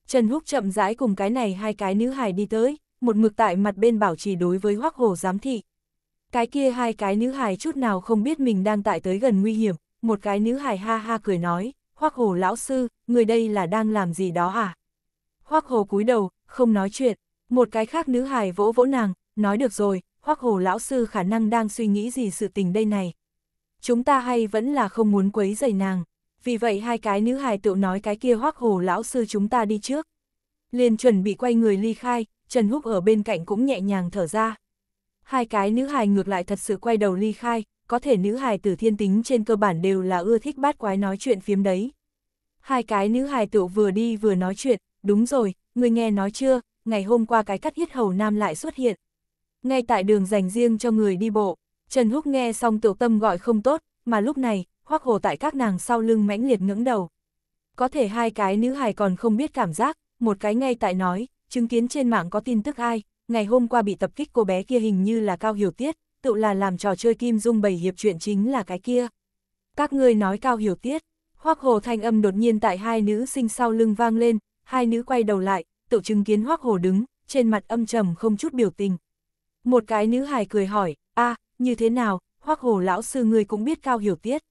Speaker 1: Trần Húc chậm rãi cùng cái này hai cái nữ hài đi tới, một mực tại mặt bên bảo trì đối với hoắc hồ giám thị. Cái kia hai cái nữ hài chút nào không biết mình đang tại tới gần nguy hiểm, một cái nữ hài ha ha cười nói, Hoắc Hồ lão sư, người đây là đang làm gì đó à? Hoắc Hồ cúi đầu, không nói chuyện, một cái khác nữ hài vỗ vỗ nàng, nói được rồi, Hoắc Hồ lão sư khả năng đang suy nghĩ gì sự tình đây này. Chúng ta hay vẫn là không muốn quấy rầy nàng, vì vậy hai cái nữ hài tự nói cái kia Hoắc Hồ lão sư chúng ta đi trước. Liền chuẩn bị quay người ly khai, Trần Húc ở bên cạnh cũng nhẹ nhàng thở ra. Hai cái nữ hài ngược lại thật sự quay đầu ly khai, có thể nữ hài tử thiên tính trên cơ bản đều là ưa thích bát quái nói chuyện phiếm đấy. Hai cái nữ hài tử vừa đi vừa nói chuyện, đúng rồi, người nghe nói chưa, ngày hôm qua cái cắt hít hầu nam lại xuất hiện. Ngay tại đường dành riêng cho người đi bộ, Trần Húc nghe xong tiểu tâm gọi không tốt, mà lúc này, hoắc hồ tại các nàng sau lưng mãnh liệt ngẩng đầu. Có thể hai cái nữ hài còn không biết cảm giác, một cái ngay tại nói, chứng kiến trên mạng có tin tức ai, ngày hôm qua bị tập kích cô bé kia hình như là Cao Hiểu Tiết, tự là làm trò chơi kim dung bày hiệp chuyện chính là cái kia. Các ngươi nói cao hiểu tiết, hoác hồ thanh âm đột nhiên tại hai nữ sinh sau lưng vang lên, hai nữ quay đầu lại, tự chứng kiến hoác hồ đứng, trên mặt âm trầm không chút biểu tình. Một cái nữ hài cười hỏi, a như thế nào, hoác hồ lão sư ngươi cũng biết cao hiểu tiết.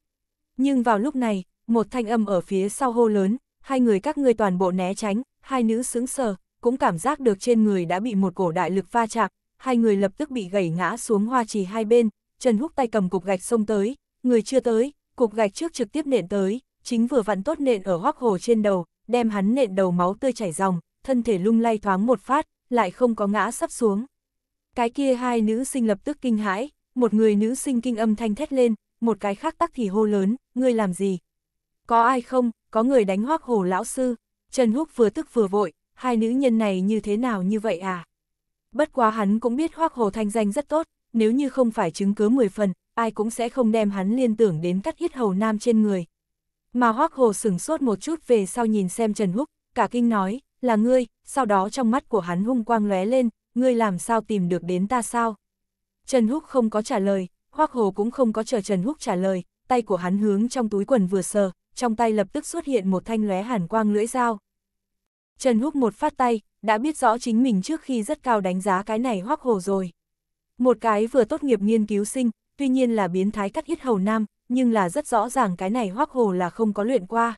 Speaker 1: Nhưng vào lúc này, một thanh âm ở phía sau hô lớn, hai người các ngươi toàn bộ né tránh, hai nữ sững sờ, cũng cảm giác được trên người đã bị một cổ đại lực va chạm, hai người lập tức bị gãy ngã xuống hoa trì hai bên, Trần Húc tay cầm cục gạch xông tới, người chưa tới, cục gạch trước trực tiếp nện tới, chính vừa vặn tốt nện ở hoắc hồ trên đầu, đem hắn nện đầu máu tươi chảy ròng, thân thể lung lay thoáng một phát, lại không có ngã sắp xuống. Cái kia hai nữ sinh lập tức kinh hãi, một người nữ sinh kinh âm thanh thét lên, một cái khác tắc thì hô lớn, ngươi làm gì? Có ai không, có người đánh hoác hồ lão sư. Trần Húc vừa tức vừa vội, hai nữ nhân này như thế nào như vậy à? Bất quá hắn cũng biết Hoác Hồ Thanh danh rất tốt, nếu như không phải chứng cứ 10 phần, ai cũng sẽ không đem hắn liên tưởng đến cắt hiết hầu nam trên người. Mà Hoác Hồ sửng sốt một chút về sau nhìn xem Trần Húc, cả kinh nói, là ngươi, sau đó trong mắt của hắn hung quang lóe lên, ngươi làm sao tìm được đến ta sao? Trần Húc không có trả lời, Hoác Hồ cũng không có chờ Trần Húc trả lời, tay của hắn hướng trong túi quần vừa sờ, trong tay lập tức xuất hiện một thanh lóe hàn quang lưỡi dao. Trần Húc một phát tay, đã biết rõ chính mình trước khi rất cao đánh giá cái này hoắc hồ rồi. Một cái vừa tốt nghiệp nghiên cứu sinh, tuy nhiên là biến thái cắt hít hầu nam, nhưng là rất rõ ràng cái này hoắc hồ là không có luyện qua.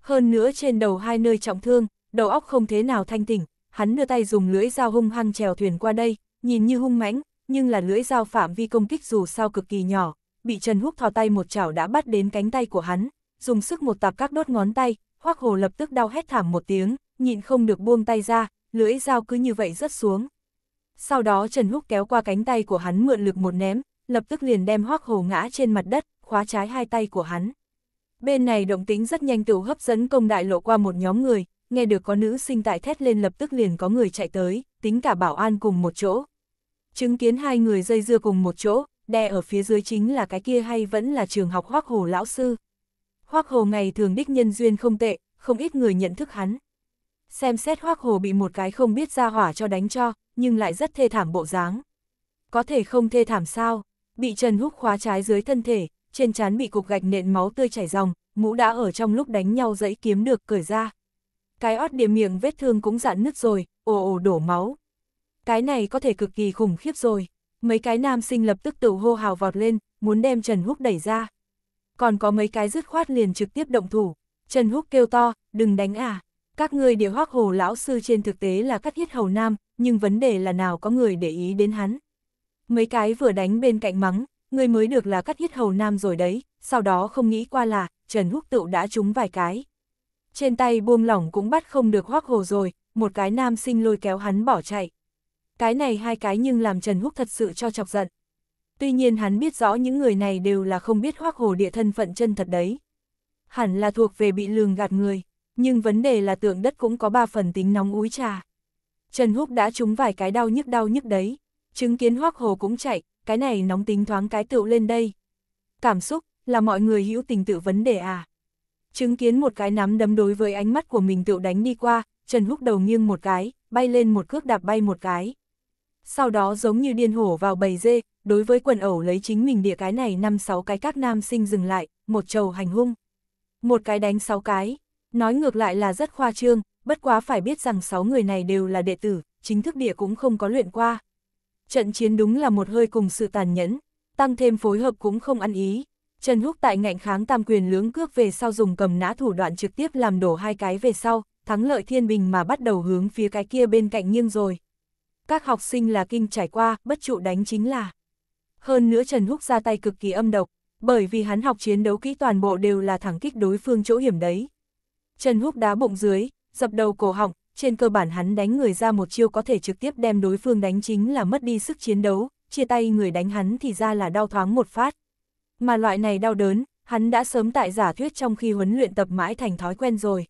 Speaker 1: Hơn nữa trên đầu hai nơi trọng thương, đầu óc không thế nào thanh tỉnh, hắn đưa tay dùng lưỡi dao hung hăng trèo thuyền qua đây, nhìn như hung mãnh, nhưng là lưỡi dao phạm vi công kích dù sao cực kỳ nhỏ, bị Trần Húc thò tay một chảo đã bắt đến cánh tay của hắn, dùng sức một tạp các đốt ngón tay, Hoắc Hồ lập tức đau hét thảm một tiếng, nhịn không được buông tay ra, lưỡi dao cứ như vậy rớt xuống. Sau đó Trần Húc kéo qua cánh tay của hắn mượn lực một ném, lập tức liền đem hoác hồ ngã trên mặt đất, khóa trái hai tay của hắn. Bên này động tính rất nhanh tựu hấp dẫn công đại lộ qua một nhóm người, nghe được có nữ sinh tại thét lên lập tức liền có người chạy tới, tính cả bảo an cùng một chỗ. Chứng kiến hai người dây dưa cùng một chỗ, đè ở phía dưới chính là cái kia hay vẫn là trường học Hoác Hồ lão sư. Hoác Hồ ngày thường đích nhân duyên không tệ, không ít người nhận thức hắn, xem xét hoác hồ bị một cái không biết ra hỏa cho đánh cho, nhưng lại rất thê thảm bộ dáng. Có thể không thê thảm sao, bị Trần Húc khóa trái dưới thân thể, trên trán bị cục gạch nện máu tươi chảy ròng, mũ đã ở trong lúc đánh nhau dẫy kiếm được cởi ra. Cái ót điểm miệng vết thương cũng dạn nứt rồi, ồ ồ đổ máu. Cái này có thể cực kỳ khủng khiếp rồi. Mấy cái nam sinh lập tức tự hô hào vọt lên, muốn đem Trần Húc đẩy ra. Còn có mấy cái dứt khoát liền trực tiếp động thủ. Trần Húc kêu to, đừng đánh à. Các ngươi địa hoác hồ lão sư trên thực tế là cắt hiết hầu nam, nhưng vấn đề là nào có người để ý đến hắn. Mấy cái vừa đánh bên cạnh mắng, ngươi mới được là cắt hiết hầu nam rồi đấy, sau đó không nghĩ qua là, Trần Húc Tựu đã trúng vài cái. Trên tay buông lỏng cũng bắt không được hoác hồ rồi, một cái nam sinh lôi kéo hắn bỏ chạy. Cái này hai cái nhưng làm Trần Húc thật sự cho chọc giận. Tuy nhiên hắn biết rõ những người này đều là không biết hoác hồ địa thân phận chân thật đấy. Hẳn là thuộc về bị lường gạt người nhưng vấn đề là tượng đất cũng có ba phần tính nóng úi trà. Trần Húc đã trúng vài cái đau nhức đau nhức đấy, chứng kiến hoắc hồ cũng chạy, cái này nóng tính thoáng cái tựu lên đây. Cảm xúc, là mọi người hữu tình tự vấn đề à. Chứng kiến một cái nắm đấm đối với ánh mắt của mình tựu đánh đi qua, Trần Húc đầu nghiêng một cái, bay lên một cước đạp bay một cái. Sau đó giống như điên hổ vào bầy dê, đối với quần ẩu lấy chính mình địa cái này năm sáu cái các nam sinh dừng lại, một trầu hành hung. Một cái đánh sáu cái, Nói ngược lại là rất khoa trương, bất quá phải biết rằng 6 người này đều là đệ tử, chính thức địa cũng không có luyện qua. Trận chiến đúng là một hơi cùng sự tàn nhẫn, tăng thêm phối hợp cũng không ăn ý. Trần Húc tại ngạnh kháng tam quyền lưỡng cước về sau dùng cầm nã thủ đoạn trực tiếp làm đổ hai cái về sau, thắng lợi thiên bình mà bắt đầu hướng phía cái kia bên cạnh nghiêng rồi. Các học sinh là kinh trải qua, bất trụ đánh chính là. Hơn nữa Trần Húc ra tay cực kỳ âm độc, bởi vì hắn học chiến đấu kỹ toàn bộ đều là thẳng kích đối phương chỗ hiểm đấy. Trần Húc đá bụng dưới, dập đầu cổ họng, trên cơ bản hắn đánh người ra một chiêu có thể trực tiếp đem đối phương đánh chính là mất đi sức chiến đấu, chia tay người đánh hắn thì ra là đau thoáng một phát. Mà loại này đau đớn, hắn đã sớm tại giả thuyết trong khi huấn luyện tập mãi thành thói quen rồi.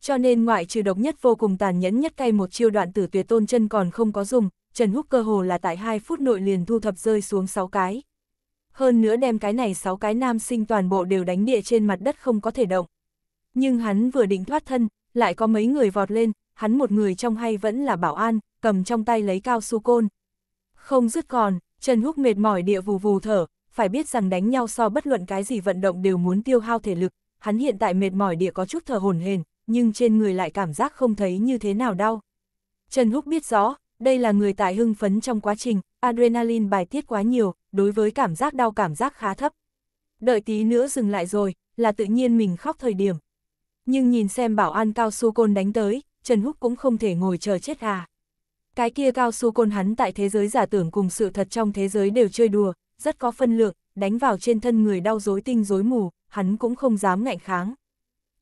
Speaker 1: Cho nên ngoại trừ độc nhất vô cùng tàn nhẫn nhất cay một chiêu đoạn tử tuyệt tôn chân còn không có dùng, Trần Húc cơ hồ là tại 2 phút nội liền thu thập rơi xuống 6 cái. Hơn nữa đem cái này 6 cái nam sinh toàn bộ đều đánh địa trên mặt đất không có thể động. Nhưng hắn vừa định thoát thân, lại có mấy người vọt lên, hắn một người trong hay vẫn là bảo an, cầm trong tay lấy cao su côn. Không dứt còn, Trần Húc mệt mỏi địa vù vù thở, phải biết rằng đánh nhau so bất luận cái gì vận động đều muốn tiêu hao thể lực, hắn hiện tại mệt mỏi địa có chút thở hồn hền, nhưng trên người lại cảm giác không thấy như thế nào đau. Trần Húc biết rõ, đây là người tại hưng phấn trong quá trình, adrenaline bài tiết quá nhiều, đối với cảm giác đau cảm giác khá thấp. Đợi tí nữa dừng lại rồi, là tự nhiên mình khóc thời điểm nhưng nhìn xem bảo an cao su côn đánh tới, Trần Húc cũng không thể ngồi chờ chết à. Cái kia cao su côn hắn tại thế giới giả tưởng cùng sự thật trong thế giới đều chơi đùa, rất có phân lượng, đánh vào trên thân người đau rối tinh rối mù, hắn cũng không dám ngạnh kháng.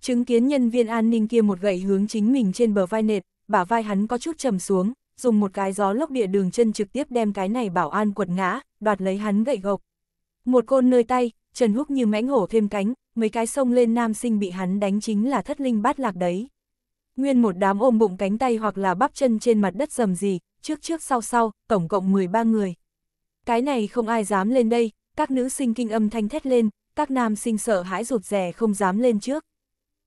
Speaker 1: Chứng kiến nhân viên an ninh kia một gậy hướng chính mình trên bờ vai nệt, bả vai hắn có chút trầm xuống, dùng một cái gió lốc địa đường chân trực tiếp đem cái này bảo an quật ngã, đoạt lấy hắn gậy gộc. Một côn nơi tay, Trần Húc như mãnh hổ thêm cánh, mấy cái sông lên nam sinh bị hắn đánh chính là thất linh bát lạc đấy. Nguyên một đám ôm bụng cánh tay hoặc là bắp chân trên mặt đất dầm gì, trước trước sau sau, tổng cộng 13 người. Cái này không ai dám lên đây, các nữ sinh kinh âm thanh thét lên, các nam sinh sợ hãi rụt rè không dám lên trước.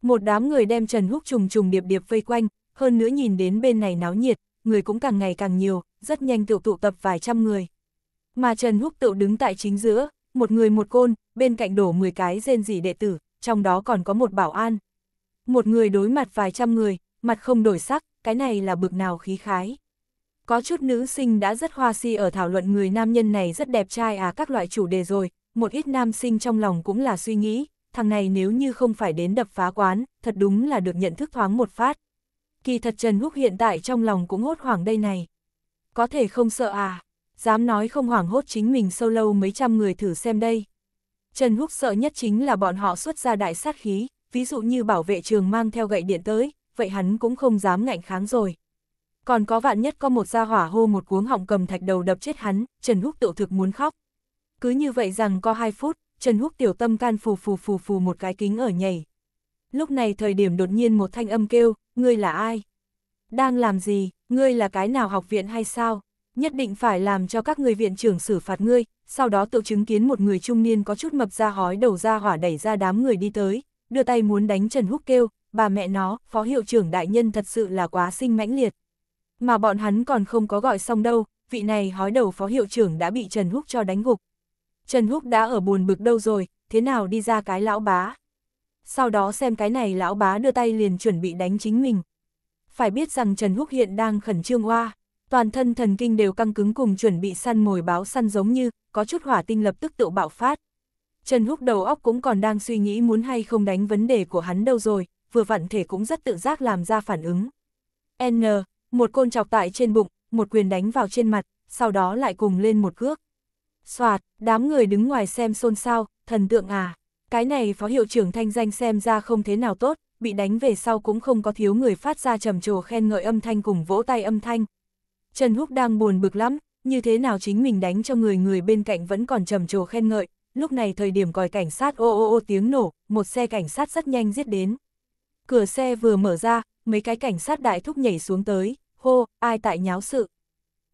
Speaker 1: Một đám người đem Trần Húc trùng trùng điệp điệp vây quanh, hơn nữa nhìn đến bên này náo nhiệt, người cũng càng ngày càng nhiều, rất nhanh tựu tụ tập vài trăm người. Mà Trần Húc tựu đứng tại chính giữa, một người một côn, bên cạnh đổ 10 cái rên rỉ đệ tử, trong đó còn có một bảo an. Một người đối mặt vài trăm người, mặt không đổi sắc, cái này là bực nào khí khái. Có chút nữ sinh đã rất hoa si ở thảo luận người nam nhân này rất đẹp trai à các loại chủ đề rồi, một ít nam sinh trong lòng cũng là suy nghĩ, thằng này nếu như không phải đến đập phá quán, thật đúng là được nhận thức thoáng một phát. Kỳ thật Trần Húc hiện tại trong lòng cũng hốt hoảng đây này. Có thể không sợ à? dám nói không hoảng hốt chính mình sâu lâu mấy trăm người thử xem đây. Trần Húc sợ nhất chính là bọn họ xuất ra đại sát khí, ví dụ như bảo vệ trường mang theo gậy điện tới, vậy hắn cũng không dám ngạnh kháng rồi. Còn có vạn nhất có một gia hỏa hô một cuống họng cầm thạch đầu đập chết hắn, Trần Húc tự thực muốn khóc. Cứ như vậy rằng có 2 phút, Trần Húc tiểu tâm can phù phù phù phù một cái kính ở nhảy. Lúc này thời điểm đột nhiên một thanh âm kêu, ngươi là ai? Đang làm gì, ngươi là cái nào học viện hay sao? nhất định phải làm cho các người viện trưởng xử phạt ngươi, sau đó tự chứng kiến một người trung niên có chút mập ra hói đầu ra hỏa đẩy ra đám người đi tới, đưa tay muốn đánh Trần Húc kêu, bà mẹ nó, phó hiệu trưởng đại nhân thật sự là quá sinh mãnh liệt. Mà bọn hắn còn không có gọi xong đâu, vị này hói đầu phó hiệu trưởng đã bị Trần Húc cho đánh gục. Trần Húc đã ở buồn bực đâu rồi, thế nào đi ra cái lão bá. Sau đó xem cái này lão bá đưa tay liền chuẩn bị đánh chính mình. Phải biết rằng Trần Húc hiện đang khẩn trương hoa, toàn thân thần kinh đều căng cứng cùng chuẩn bị săn mồi báo săn giống như, có chút hỏa tinh lập tức tự bạo phát. Trần Húc đầu óc cũng còn đang suy nghĩ muốn hay không đánh vấn đề của hắn đâu rồi, vừa vặn thể cũng rất tự giác làm ra phản ứng. N, một côn chọc tại trên bụng, một quyền đánh vào trên mặt, sau đó lại cùng lên một cước. Xoạt, đám người đứng ngoài xem xôn xao, thần tượng à, cái này phó hiệu trưởng thanh danh xem ra không thế nào tốt, bị đánh về sau cũng không có thiếu người phát ra trầm trồ khen ngợi âm thanh cùng vỗ tay âm thanh, Trần Húc đang buồn bực lắm, như thế nào chính mình đánh cho người người bên cạnh vẫn còn trầm trồ khen ngợi, lúc này thời điểm còi cảnh sát ô ô ô tiếng nổ, một xe cảnh sát rất nhanh giết đến. Cửa xe vừa mở ra, mấy cái cảnh sát đại thúc nhảy xuống tới, hô, ai tại nháo sự.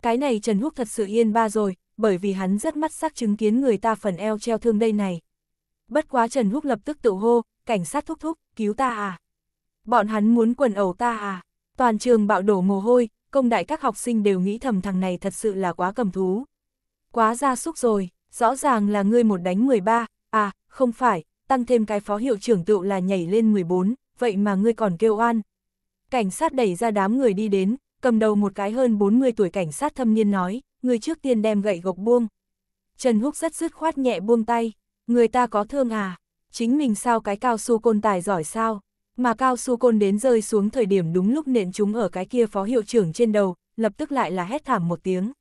Speaker 1: Cái này Trần Húc thật sự yên ba rồi, bởi vì hắn rất mắt sắc chứng kiến người ta phần eo treo thương đây này. Bất quá Trần Húc lập tức tự hô, cảnh sát thúc thúc, cứu ta à. Bọn hắn muốn quần ẩu ta à. Toàn trường bạo đổ mồ hôi, công đại các học sinh đều nghĩ thầm thằng này thật sự là quá cầm thú. Quá ra súc rồi, rõ ràng là ngươi một đánh 13, à, không phải, tăng thêm cái phó hiệu trưởng tựu là nhảy lên 14, vậy mà ngươi còn kêu oan. Cảnh sát đẩy ra đám người đi đến, cầm đầu một cái hơn 40 tuổi cảnh sát thâm niên nói, ngươi trước tiên đem gậy gộc buông. Trần Húc rất dứt khoát nhẹ buông tay, người ta có thương à, chính mình sao cái cao su côn tài giỏi sao mà cao su côn đến rơi xuống thời điểm đúng lúc nện chúng ở cái kia phó hiệu trưởng trên đầu, lập tức lại là hét thảm một tiếng.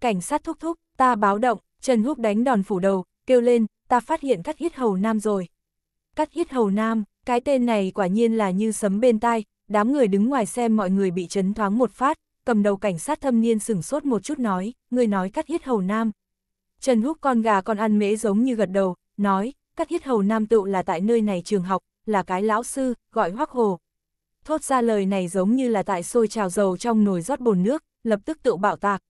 Speaker 1: Cảnh sát thúc thúc, ta báo động, Trần Húc đánh đòn phủ đầu, kêu lên, ta phát hiện cắt hít hầu nam rồi. Cắt hít hầu nam, cái tên này quả nhiên là như sấm bên tai, đám người đứng ngoài xem mọi người bị chấn thoáng một phát, cầm đầu cảnh sát thâm niên sửng sốt một chút nói, người nói cắt hít hầu nam. Trần Húc con gà con ăn mễ giống như gật đầu, nói, cắt hít hầu nam tựu là tại nơi này trường học, là cái lão sư, gọi hoắc hồ. Thốt ra lời này giống như là tại sôi trào dầu trong nồi rót bồn nước, lập tức tự bạo tạc.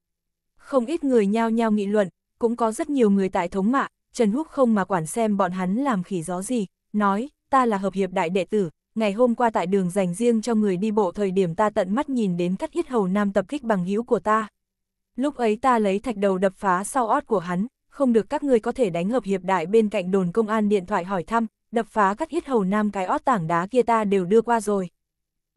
Speaker 1: Không ít người nhao nhao nghị luận, cũng có rất nhiều người tại thống mạ, Trần Húc không mà quản xem bọn hắn làm khỉ gió gì, nói, ta là hợp hiệp đại đệ tử, ngày hôm qua tại đường dành riêng cho người đi bộ thời điểm ta tận mắt nhìn đến cắt hiết hầu nam tập kích bằng hữu của ta. Lúc ấy ta lấy thạch đầu đập phá sau ót của hắn, không được các ngươi có thể đánh hợp hiệp đại bên cạnh đồn công an điện thoại hỏi thăm, đập phá cắt hết hầu nam cái ót tảng đá kia ta đều đưa qua rồi.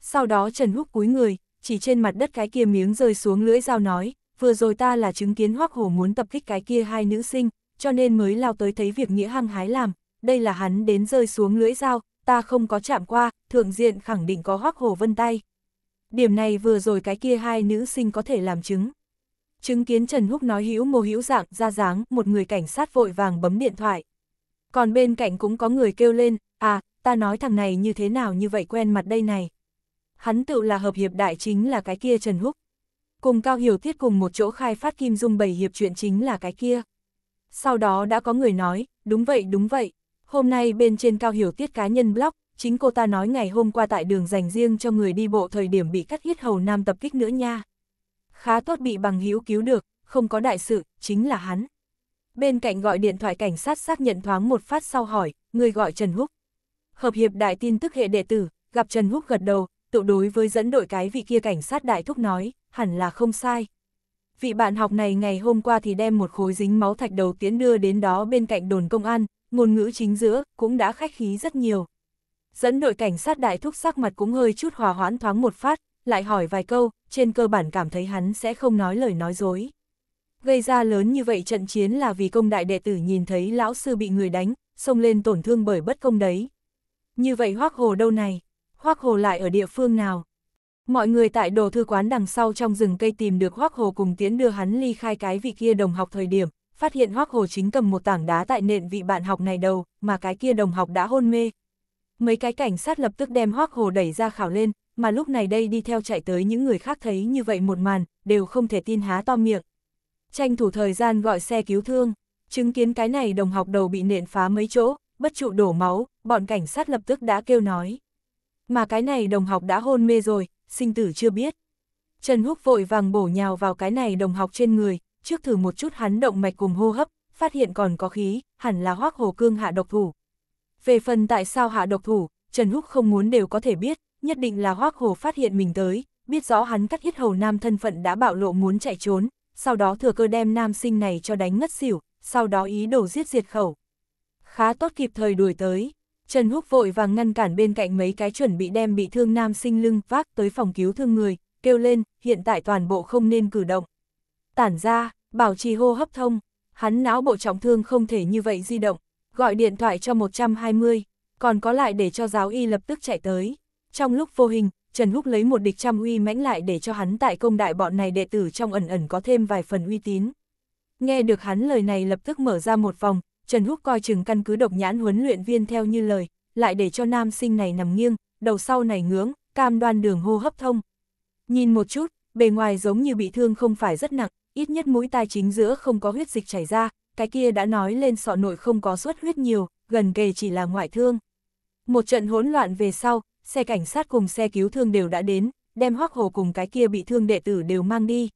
Speaker 1: Sau đó Trần Húc cúi người, chỉ trên mặt đất cái kia miếng rơi xuống lưỡi dao nói, vừa rồi ta là chứng kiến hoắc hổ muốn tập kích cái kia hai nữ sinh, cho nên mới lao tới thấy việc nghĩa hăng hái làm, đây là hắn đến rơi xuống lưỡi dao, ta không có chạm qua, thượng diện khẳng định có hoắc hổ vân tay. Điểm này vừa rồi cái kia hai nữ sinh có thể làm chứng. Chứng kiến Trần Húc nói hữu mô hữu dạng ra dáng, một người cảnh sát vội vàng bấm điện thoại. Còn bên cạnh cũng có người kêu lên, à, ta nói thằng này như thế nào như vậy quen mặt đây này. Hắn tự là hợp hiệp đại chính là cái kia Trần Húc. Cùng Cao Hiểu Tiết cùng một chỗ khai phát Kim Dung bảy hiệp chuyện chính là cái kia. Sau đó đã có người nói, đúng vậy đúng vậy, hôm nay bên trên Cao Hiểu Tiết cá nhân blog, chính cô ta nói ngày hôm qua tại đường dành riêng cho người đi bộ thời điểm bị cắt huyết hầu nam tập kích nữa nha. Khá tốt bị bằng hữu cứu được, không có đại sự, chính là hắn. Bên cạnh gọi điện thoại cảnh sát xác nhận thoáng một phát sau hỏi, người gọi Trần Húc. Hợp hiệp đại tin tức hệ đệ tử, gặp Trần Húc gật đầu, tự đối với dẫn đội cái vị kia cảnh sát đại thúc nói, hẳn là không sai. Vị bạn học này ngày hôm qua thì đem một khối dính máu thạch đầu tiến đưa đến đó bên cạnh đồn công an, ngôn ngữ chính giữa, cũng đã khách khí rất nhiều. Dẫn đội cảnh sát đại thúc sắc mặt cũng hơi chút hòa hoãn thoáng một phát, lại hỏi vài câu, trên cơ bản cảm thấy hắn sẽ không nói lời nói dối gây ra lớn như vậy trận chiến là vì công đại đệ tử nhìn thấy lão sư bị người đánh, xông lên tổn thương bởi bất công đấy. Như vậy hoác hồ đâu này? Hoác hồ lại ở địa phương nào? Mọi người tại đồ thư quán đằng sau trong rừng cây tìm được hoác hồ cùng tiến đưa hắn ly khai cái vị kia đồng học thời điểm, phát hiện hoác hồ chính cầm một tảng đá tại nện vị bạn học này đầu, mà cái kia đồng học đã hôn mê. Mấy cái cảnh sát lập tức đem hoác hồ đẩy ra khảo lên, mà lúc này đây đi theo chạy tới những người khác thấy như vậy một màn, đều không thể tin há to miệng, Tranh thủ thời gian gọi xe cứu thương, chứng kiến cái này đồng học đầu bị nện phá mấy chỗ, bất trụ đổ máu, bọn cảnh sát lập tức đã kêu nói. Mà cái này đồng học đã hôn mê rồi, sinh tử chưa biết. Trần Húc vội vàng bổ nhào vào cái này đồng học trên người, trước thử một chút hắn động mạch cùng hô hấp, phát hiện còn có khí, hẳn là hoác hồ cương hạ độc thủ. Về phần tại sao hạ độc thủ, Trần Húc không muốn đều có thể biết, nhất định là hoác hồ phát hiện mình tới, biết rõ hắn cắt hiết hầu nam thân phận đã bạo lộ muốn chạy trốn, sau đó thừa cơ đem nam sinh này cho đánh ngất xỉu, sau đó ý đồ giết diệt khẩu. Khá tốt kịp thời đuổi tới, Trần Húc vội vàng ngăn cản bên cạnh mấy cái chuẩn bị đem bị thương nam sinh lưng vác tới phòng cứu thương người, kêu lên, hiện tại toàn bộ không nên cử động. Tản ra, bảo trì hô hấp thông, hắn não bộ trọng thương không thể như vậy di động, gọi điện thoại cho 120, còn có lại để cho giáo y lập tức chạy tới. Trong lúc vô hình, Trần Húc lấy một địch trăm uy mãnh lại để cho hắn tại công đại bọn này đệ tử trong ẩn ẩn có thêm vài phần uy tín. Nghe được hắn lời này lập tức mở ra một vòng, Trần Húc coi chừng căn cứ độc nhãn huấn luyện viên theo như lời, lại để cho nam sinh này nằm nghiêng, đầu sau này ngưỡng, cam đoan đường hô hấp thông. Nhìn một chút, bề ngoài giống như bị thương không phải rất nặng, ít nhất mũi tai chính giữa không có huyết dịch chảy ra, cái kia đã nói lên sọ nội không có suất huyết nhiều, gần kề chỉ là ngoại thương. Một trận hỗn loạn về sau, xe cảnh sát cùng xe cứu thương đều đã đến, đem hoắc hồ cùng cái kia bị thương đệ tử đều mang đi.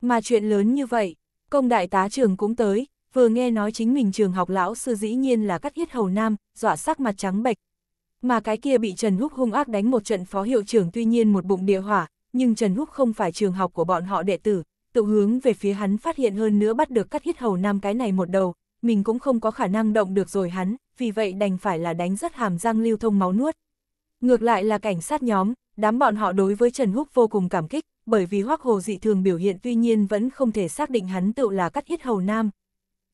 Speaker 1: Mà chuyện lớn như vậy, công đại tá trường cũng tới, vừa nghe nói chính mình trường học lão sư dĩ nhiên là cắt hiết hầu nam, dọa sắc mặt trắng bệch. Mà cái kia bị Trần Húc hung ác đánh một trận phó hiệu trưởng tuy nhiên một bụng địa hỏa, nhưng Trần Húc không phải trường học của bọn họ đệ tử, tự hướng về phía hắn phát hiện hơn nữa bắt được cắt hiết hầu nam cái này một đầu, mình cũng không có khả năng động được rồi hắn, vì vậy đành phải là đánh rất hàm răng lưu thông máu nuốt, Ngược lại là cảnh sát nhóm, đám bọn họ đối với Trần Húc vô cùng cảm kích, bởi vì Hoắc Hồ dị thường biểu hiện tuy nhiên vẫn không thể xác định hắn tự là cắt hết hầu nam.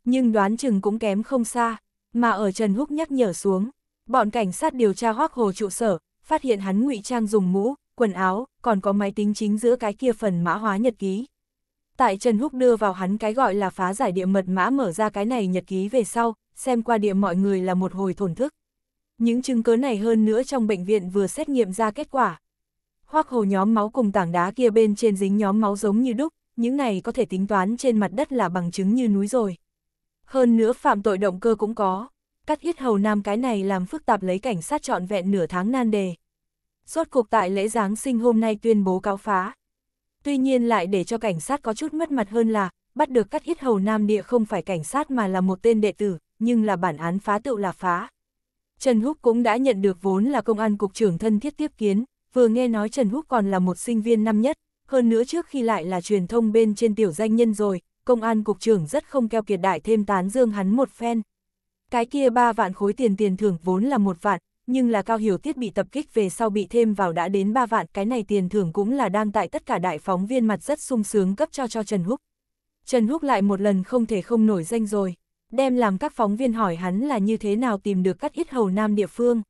Speaker 1: Nhưng đoán chừng cũng kém không xa, mà ở Trần Húc nhắc nhở xuống, bọn cảnh sát điều tra Hoắc Hồ trụ sở, phát hiện hắn ngụy trang dùng mũ, quần áo, còn có máy tính chính giữa cái kia phần mã hóa nhật ký. Tại Trần Húc đưa vào hắn cái gọi là phá giải địa mật mã mở ra cái này nhật ký về sau, xem qua địa mọi người là một hồi thổn thức. Những chứng cớ này hơn nữa trong bệnh viện vừa xét nghiệm ra kết quả. Hoác hồ nhóm máu cùng tảng đá kia bên trên dính nhóm máu giống như đúc, những này có thể tính toán trên mặt đất là bằng chứng như núi rồi. Hơn nữa phạm tội động cơ cũng có. Cắt yết hầu nam cái này làm phức tạp lấy cảnh sát trọn vẹn nửa tháng nan đề. Rốt cuộc tại lễ Giáng sinh hôm nay tuyên bố cáo phá. Tuy nhiên lại để cho cảnh sát có chút mất mặt hơn là, bắt được cắt yết hầu nam địa không phải cảnh sát mà là một tên đệ tử, nhưng là bản án phá tựu là phá. Trần Húc cũng đã nhận được vốn là công an cục trưởng thân thiết tiếp kiến, vừa nghe nói Trần Húc còn là một sinh viên năm nhất, hơn nữa trước khi lại là truyền thông bên trên tiểu danh nhân rồi, công an cục trưởng rất không keo kiệt đại thêm tán dương hắn một phen. Cái kia ba vạn khối tiền tiền thưởng vốn là một vạn, nhưng là cao hiểu thiết bị tập kích về sau bị thêm vào đã đến ba vạn, cái này tiền thưởng cũng là đang tại tất cả đại phóng viên mặt rất sung sướng cấp cho cho Trần Húc. Trần Húc lại một lần không thể không nổi danh rồi đem làm các phóng viên hỏi hắn là như thế nào tìm được cắt ít hầu nam địa phương.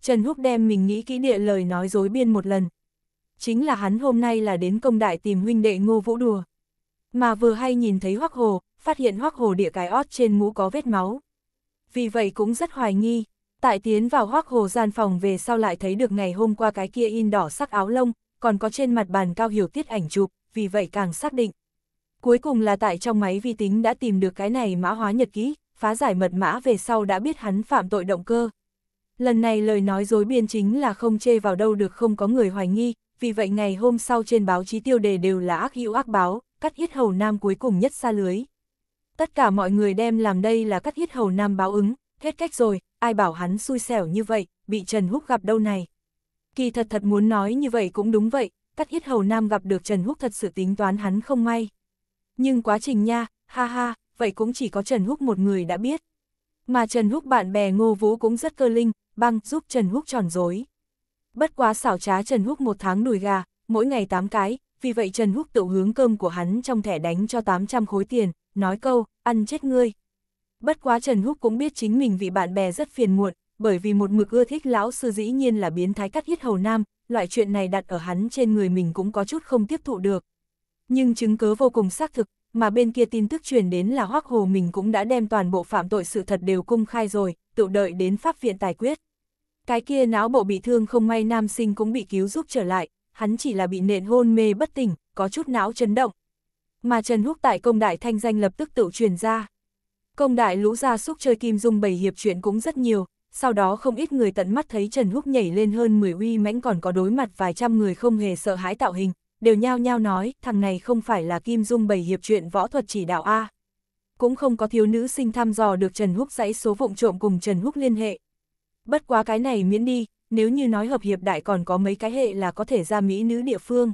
Speaker 1: Trần Húc đem mình nghĩ kỹ địa lời nói dối biên một lần. Chính là hắn hôm nay là đến công đại tìm huynh đệ ngô vũ đùa. Mà vừa hay nhìn thấy hoắc hồ, phát hiện hoắc hồ địa cái ót trên mũ có vết máu. Vì vậy cũng rất hoài nghi, tại tiến vào hoắc hồ gian phòng về sau lại thấy được ngày hôm qua cái kia in đỏ sắc áo lông, còn có trên mặt bàn cao hiểu tiết ảnh chụp, vì vậy càng xác định. Cuối cùng là tại trong máy vi tính đã tìm được cái này mã hóa nhật ký, phá giải mật mã về sau đã biết hắn phạm tội động cơ. Lần này lời nói dối biên chính là không chê vào đâu được không có người hoài nghi, vì vậy ngày hôm sau trên báo chí tiêu đề đều là ác hữu ác báo, cắt yết hầu nam cuối cùng nhất xa lưới. Tất cả mọi người đem làm đây là cắt yết hầu nam báo ứng, hết cách rồi, ai bảo hắn xui xẻo như vậy, bị Trần Húc gặp đâu này. Kỳ thật thật muốn nói như vậy cũng đúng vậy, cắt yết hầu nam gặp được Trần Húc thật sự tính toán hắn không may. Nhưng quá trình nha, ha ha, vậy cũng chỉ có Trần Húc một người đã biết. Mà Trần Húc bạn bè Ngô Vũ cũng rất cơ linh, băng giúp Trần Húc tròn dối. Bất quá xảo trá Trần Húc một tháng đùi gà, mỗi ngày 8 cái, vì vậy Trần Húc tự hướng cơm của hắn trong thẻ đánh cho 800 khối tiền, nói câu, ăn chết ngươi. Bất quá Trần Húc cũng biết chính mình vì bạn bè rất phiền muộn, bởi vì một mực ưa thích lão sư dĩ nhiên là biến thái cắt hít hầu nam, loại chuyện này đặt ở hắn trên người mình cũng có chút không tiếp thụ được, nhưng chứng cứ vô cùng xác thực, mà bên kia tin tức truyền đến là Hoắc Hồ mình cũng đã đem toàn bộ phạm tội sự thật đều cung khai rồi, tự đợi đến pháp viện tài quyết. Cái kia não bộ bị thương không may nam sinh cũng bị cứu giúp trở lại, hắn chỉ là bị nện hôn mê bất tỉnh, có chút não chấn động. Mà Trần Húc tại công đại thanh danh lập tức tự truyền ra. Công đại lũ gia súc chơi kim dung bảy hiệp chuyện cũng rất nhiều, sau đó không ít người tận mắt thấy Trần Húc nhảy lên hơn 10 uy mãnh còn có đối mặt vài trăm người không hề sợ hãi tạo hình, đều nhao nhao nói, thằng này không phải là Kim Dung bảy hiệp chuyện võ thuật chỉ đạo A. Cũng không có thiếu nữ sinh thăm dò được Trần Húc dãy số vụng trộm cùng Trần Húc liên hệ. Bất quá cái này miễn đi, nếu như nói hợp hiệp đại còn có mấy cái hệ là có thể ra Mỹ nữ địa phương.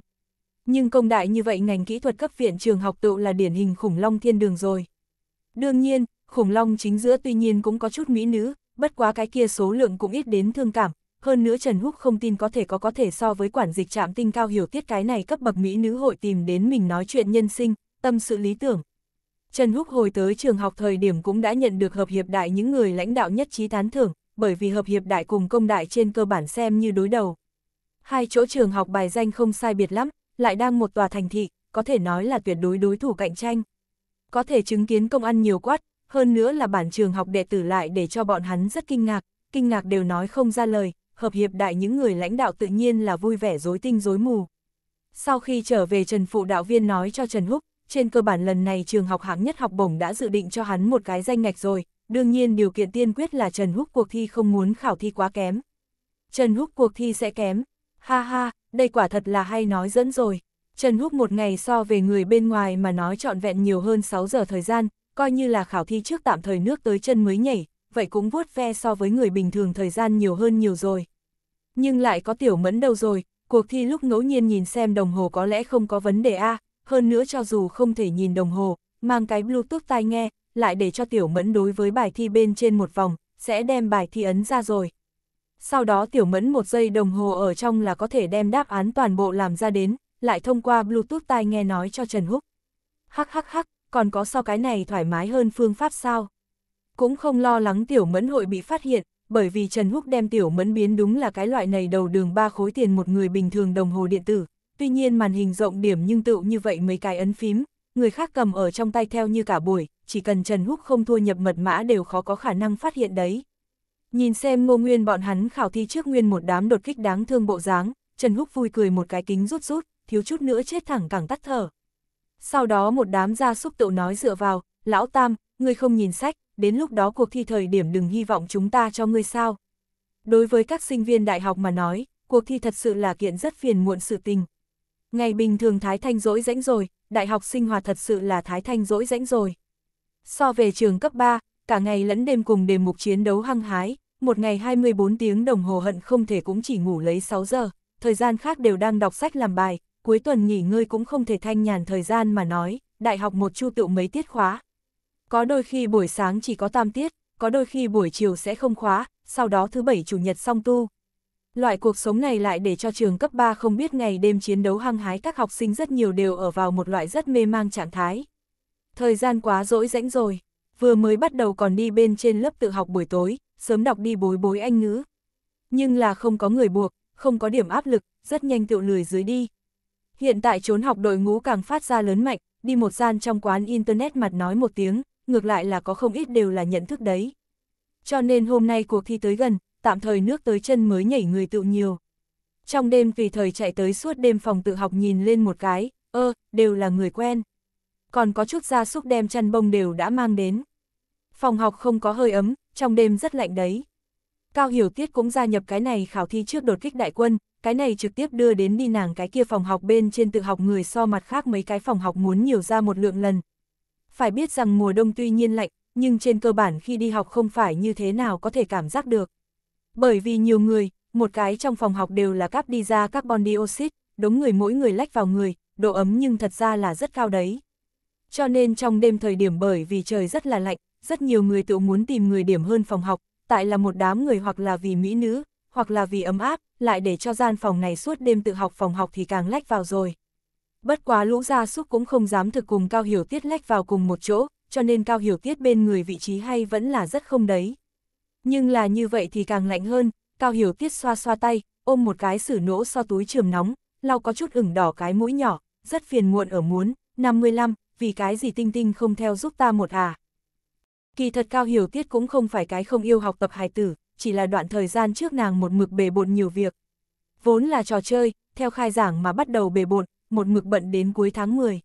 Speaker 1: Nhưng công đại như vậy ngành kỹ thuật cấp viện trường học tựu là điển hình khủng long thiên đường rồi. Đương nhiên, khủng long chính giữa tuy nhiên cũng có chút Mỹ nữ, bất quá cái kia số lượng cũng ít đến thương cảm, hơn nữa Trần Húc không tin có thể có có thể so với quản dịch trạm tinh cao hiểu tiết cái này cấp bậc mỹ nữ hội tìm đến mình nói chuyện nhân sinh, tâm sự lý tưởng. Trần Húc hồi tới trường học thời điểm cũng đã nhận được hợp hiệp đại những người lãnh đạo nhất trí tán thưởng, bởi vì hợp hiệp đại cùng công đại trên cơ bản xem như đối đầu. Hai chỗ trường học bài danh không sai biệt lắm, lại đang một tòa thành thị, có thể nói là tuyệt đối đối thủ cạnh tranh. Có thể chứng kiến công ăn nhiều quát, hơn nữa là bản trường học đệ tử lại để cho bọn hắn rất kinh ngạc, kinh ngạc đều nói không ra lời, hợp hiệp đại những người lãnh đạo tự nhiên là vui vẻ dối tinh dối mù. Sau khi trở về Trần Phụ đạo viên nói cho Trần Húc, trên cơ bản lần này trường học hạng nhất học bổng đã dự định cho hắn một cái danh ngạch rồi, đương nhiên điều kiện tiên quyết là Trần Húc cuộc thi không muốn khảo thi quá kém. Trần Húc cuộc thi sẽ kém, ha ha, đây quả thật là hay nói dẫn rồi. Trần Húc một ngày so về người bên ngoài mà nói trọn vẹn nhiều hơn 6 giờ thời gian, coi như là khảo thi trước tạm thời nước tới chân mới nhảy, vậy cũng vuốt ve so với người bình thường thời gian nhiều hơn nhiều rồi. Nhưng lại có tiểu mẫn đâu rồi, cuộc thi lúc ngẫu nhiên nhìn xem đồng hồ có lẽ không có vấn đề a hơn nữa cho dù không thể nhìn đồng hồ, mang cái bluetooth tai nghe, lại để cho tiểu mẫn đối với bài thi bên trên một vòng, sẽ đem bài thi ấn ra rồi. Sau đó tiểu mẫn một giây đồng hồ ở trong là có thể đem đáp án toàn bộ làm ra đến, lại thông qua bluetooth tai nghe nói cho Trần Húc. Hắc hắc hắc, còn có so cái này thoải mái hơn phương pháp sao? cũng không lo lắng tiểu mẫn hội bị phát hiện, bởi vì Trần Húc đem tiểu mẫn biến đúng là cái loại này đầu đường ba khối tiền một người bình thường đồng hồ điện tử. Tuy nhiên màn hình rộng điểm nhưng tự như vậy mấy cái ấn phím, người khác cầm ở trong tay theo như cả buổi, chỉ cần Trần Húc không thua nhập mật mã đều khó có khả năng phát hiện đấy. Nhìn xem ngô nguyên bọn hắn khảo thi trước nguyên một đám đột kích đáng thương bộ dáng, Trần Húc vui cười một cái kính rút rút, thiếu chút nữa chết thẳng càng tắt thở. Sau đó một đám gia súc tự nói dựa vào, lão tam, ngươi không nhìn sách, đến lúc đó cuộc thi thời điểm đừng hy vọng chúng ta cho ngươi sao. Đối với các sinh viên đại học mà nói, cuộc thi thật sự là kiện rất phiền muộn sự tình. Ngày bình thường thái thanh rỗi rãnh rồi, đại học sinh hoạt thật sự là thái thanh rỗi rãnh rồi. So về trường cấp 3, cả ngày lẫn đêm cùng đề mục chiến đấu hăng hái, một ngày 24 tiếng đồng hồ hận không thể cũng chỉ ngủ lấy 6 giờ, thời gian khác đều đang đọc sách làm bài, cuối tuần nghỉ ngơi cũng không thể thanh nhàn thời gian mà nói, đại học một chu tựu mấy tiết khóa, có đôi khi buổi sáng chỉ có tam tiết, có đôi khi buổi chiều sẽ không khóa, sau đó thứ bảy chủ nhật song tu. Loại cuộc sống này lại để cho trường cấp 3 không biết ngày đêm chiến đấu hăng hái các học sinh rất nhiều đều ở vào một loại rất mê mang trạng thái. Thời gian quá rỗi rãnh rồi, vừa mới bắt đầu còn đi bên trên lớp tự học buổi tối, sớm đọc đi bối bối anh ngữ. Nhưng là không có người buộc, không có điểm áp lực, rất nhanh tựu lười dưới đi. Hiện tại trốn học đội ngũ càng phát ra lớn mạnh, đi một gian trong quán internet mặt nói một tiếng, ngược lại là có không ít đều là nhận thức đấy. Cho nên hôm nay cuộc thi tới gần, tạm thời nước tới chân mới nhảy người tự nhiều. Trong đêm vì thời chạy tới suốt đêm phòng tự học nhìn lên một cái, ơ, đều là người quen. Còn có chút gia súc đem chăn bông đều đã mang đến. Phòng học không có hơi ấm, trong đêm rất lạnh đấy. Cao Hiểu Tiết cũng gia nhập cái này khảo thi trước đột kích đại quân, cái này trực tiếp đưa đến đi nàng cái kia phòng học bên trên tự học người so mặt khác mấy cái phòng học muốn nhiều ra một lượng lần, phải biết rằng mùa đông tuy nhiên lạnh, nhưng trên cơ bản khi đi học không phải như thế nào có thể cảm giác được. Bởi vì nhiều người, một cái trong phòng học đều là cáp đi ra carbon dioxide, đống người mỗi người lách vào người, độ ấm nhưng thật ra là rất cao đấy. Cho nên trong đêm thời điểm bởi vì trời rất là lạnh, rất nhiều người tự muốn tìm người điểm hơn phòng học, tại là một đám người hoặc là vì mỹ nữ, hoặc là vì ấm áp, lại để cho gian phòng này suốt đêm tự học phòng học thì càng lách vào rồi bất quá lũ gia súc cũng không dám thực cùng Cao Hiểu Tiết lách vào cùng một chỗ, cho nên Cao Hiểu Tiết bên người vị trí hay vẫn là rất không đấy. Nhưng là như vậy thì càng lạnh hơn, Cao Hiểu Tiết xoa xoa tay, ôm một cái sử nỗ so túi trường nóng, lau có chút ửng đỏ cái mũi nhỏ, rất phiền muộn ở muốn, 55, vì cái gì tinh tinh không theo giúp ta một à. Kỳ thật Cao Hiểu Tiết cũng không phải cái không yêu học tập hài tử, chỉ là đoạn thời gian trước nàng một mực bề bộn nhiều việc. Vốn là trò chơi, theo khai giảng mà bắt đầu bề bộn, một mực bận đến cuối tháng 10.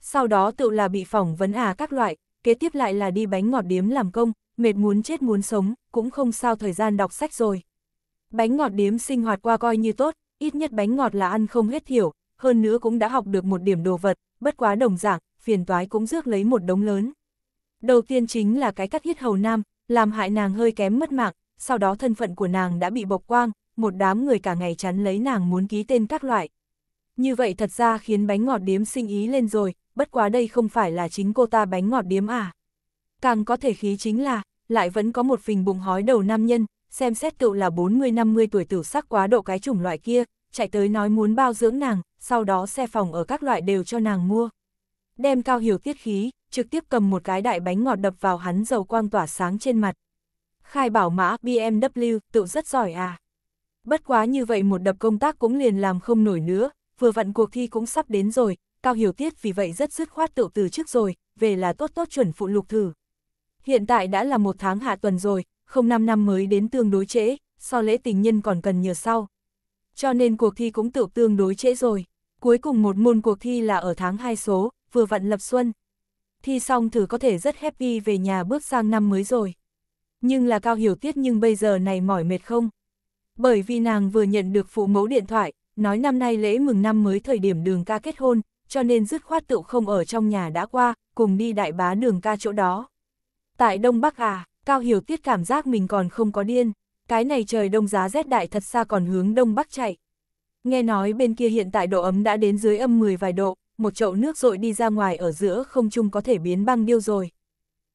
Speaker 1: Sau đó tự là bị phỏng vấn à các loại, kế tiếp lại là đi bánh ngọt điếm làm công, mệt muốn chết muốn sống, cũng không sao thời gian đọc sách rồi. Bánh ngọt điếm sinh hoạt qua coi như tốt, ít nhất bánh ngọt là ăn không hết hiểu, hơn nữa cũng đã học được một điểm đồ vật, bất quá đồng dạng, phiền toái cũng rước lấy một đống lớn. Đầu tiên chính là cái cắt hiết hầu nam, làm hại nàng hơi kém mất mạng, sau đó thân phận của nàng đã bị bộc quang, một đám người cả ngày chắn lấy nàng muốn ký tên các loại, như vậy thật ra khiến bánh ngọt điếm sinh ý lên rồi, bất quá đây không phải là chính cô ta bánh ngọt điếm à. Càng có thể khí chính là, lại vẫn có một phình bụng hói đầu nam nhân, xem xét tựu là 40-50 tuổi tử sắc quá độ cái chủng loại kia, chạy tới nói muốn bao dưỡng nàng, sau đó xe phòng ở các loại đều cho nàng mua. Đem cao hiểu tiết khí, trực tiếp cầm một cái đại bánh ngọt đập vào hắn dầu quang tỏa sáng trên mặt. Khai bảo mã BMW tựu rất giỏi à. Bất quá như vậy một đập công tác cũng liền làm không nổi nữa, vừa vặn cuộc thi cũng sắp đến rồi, Cao Hiểu Tiết vì vậy rất dứt khoát tự từ trước rồi, về là tốt tốt chuẩn phụ lục thử. Hiện tại đã là một tháng hạ tuần rồi, không năm năm mới đến tương đối trễ, so lễ tình nhân còn cần nhờ sau. Cho nên cuộc thi cũng tự tương đối trễ rồi. Cuối cùng một môn cuộc thi là ở tháng 2 số, vừa vặn lập xuân. Thi xong thử có thể rất happy về nhà bước sang năm mới rồi. Nhưng là Cao Hiểu Tiết nhưng bây giờ này mỏi mệt không? Bởi vì nàng vừa nhận được phụ mẫu điện thoại, nói năm nay lễ mừng năm mới thời điểm đường ca kết hôn, cho nên dứt khoát tựu không ở trong nhà đã qua, cùng đi đại bá đường ca chỗ đó. Tại Đông Bắc à, Cao Hiểu Tiết cảm giác mình còn không có điên, cái này trời đông giá rét đại thật xa còn hướng Đông Bắc chạy. Nghe nói bên kia hiện tại độ ấm đã đến dưới âm 10 vài độ, một chậu nước rội đi ra ngoài ở giữa không trung có thể biến băng điêu rồi.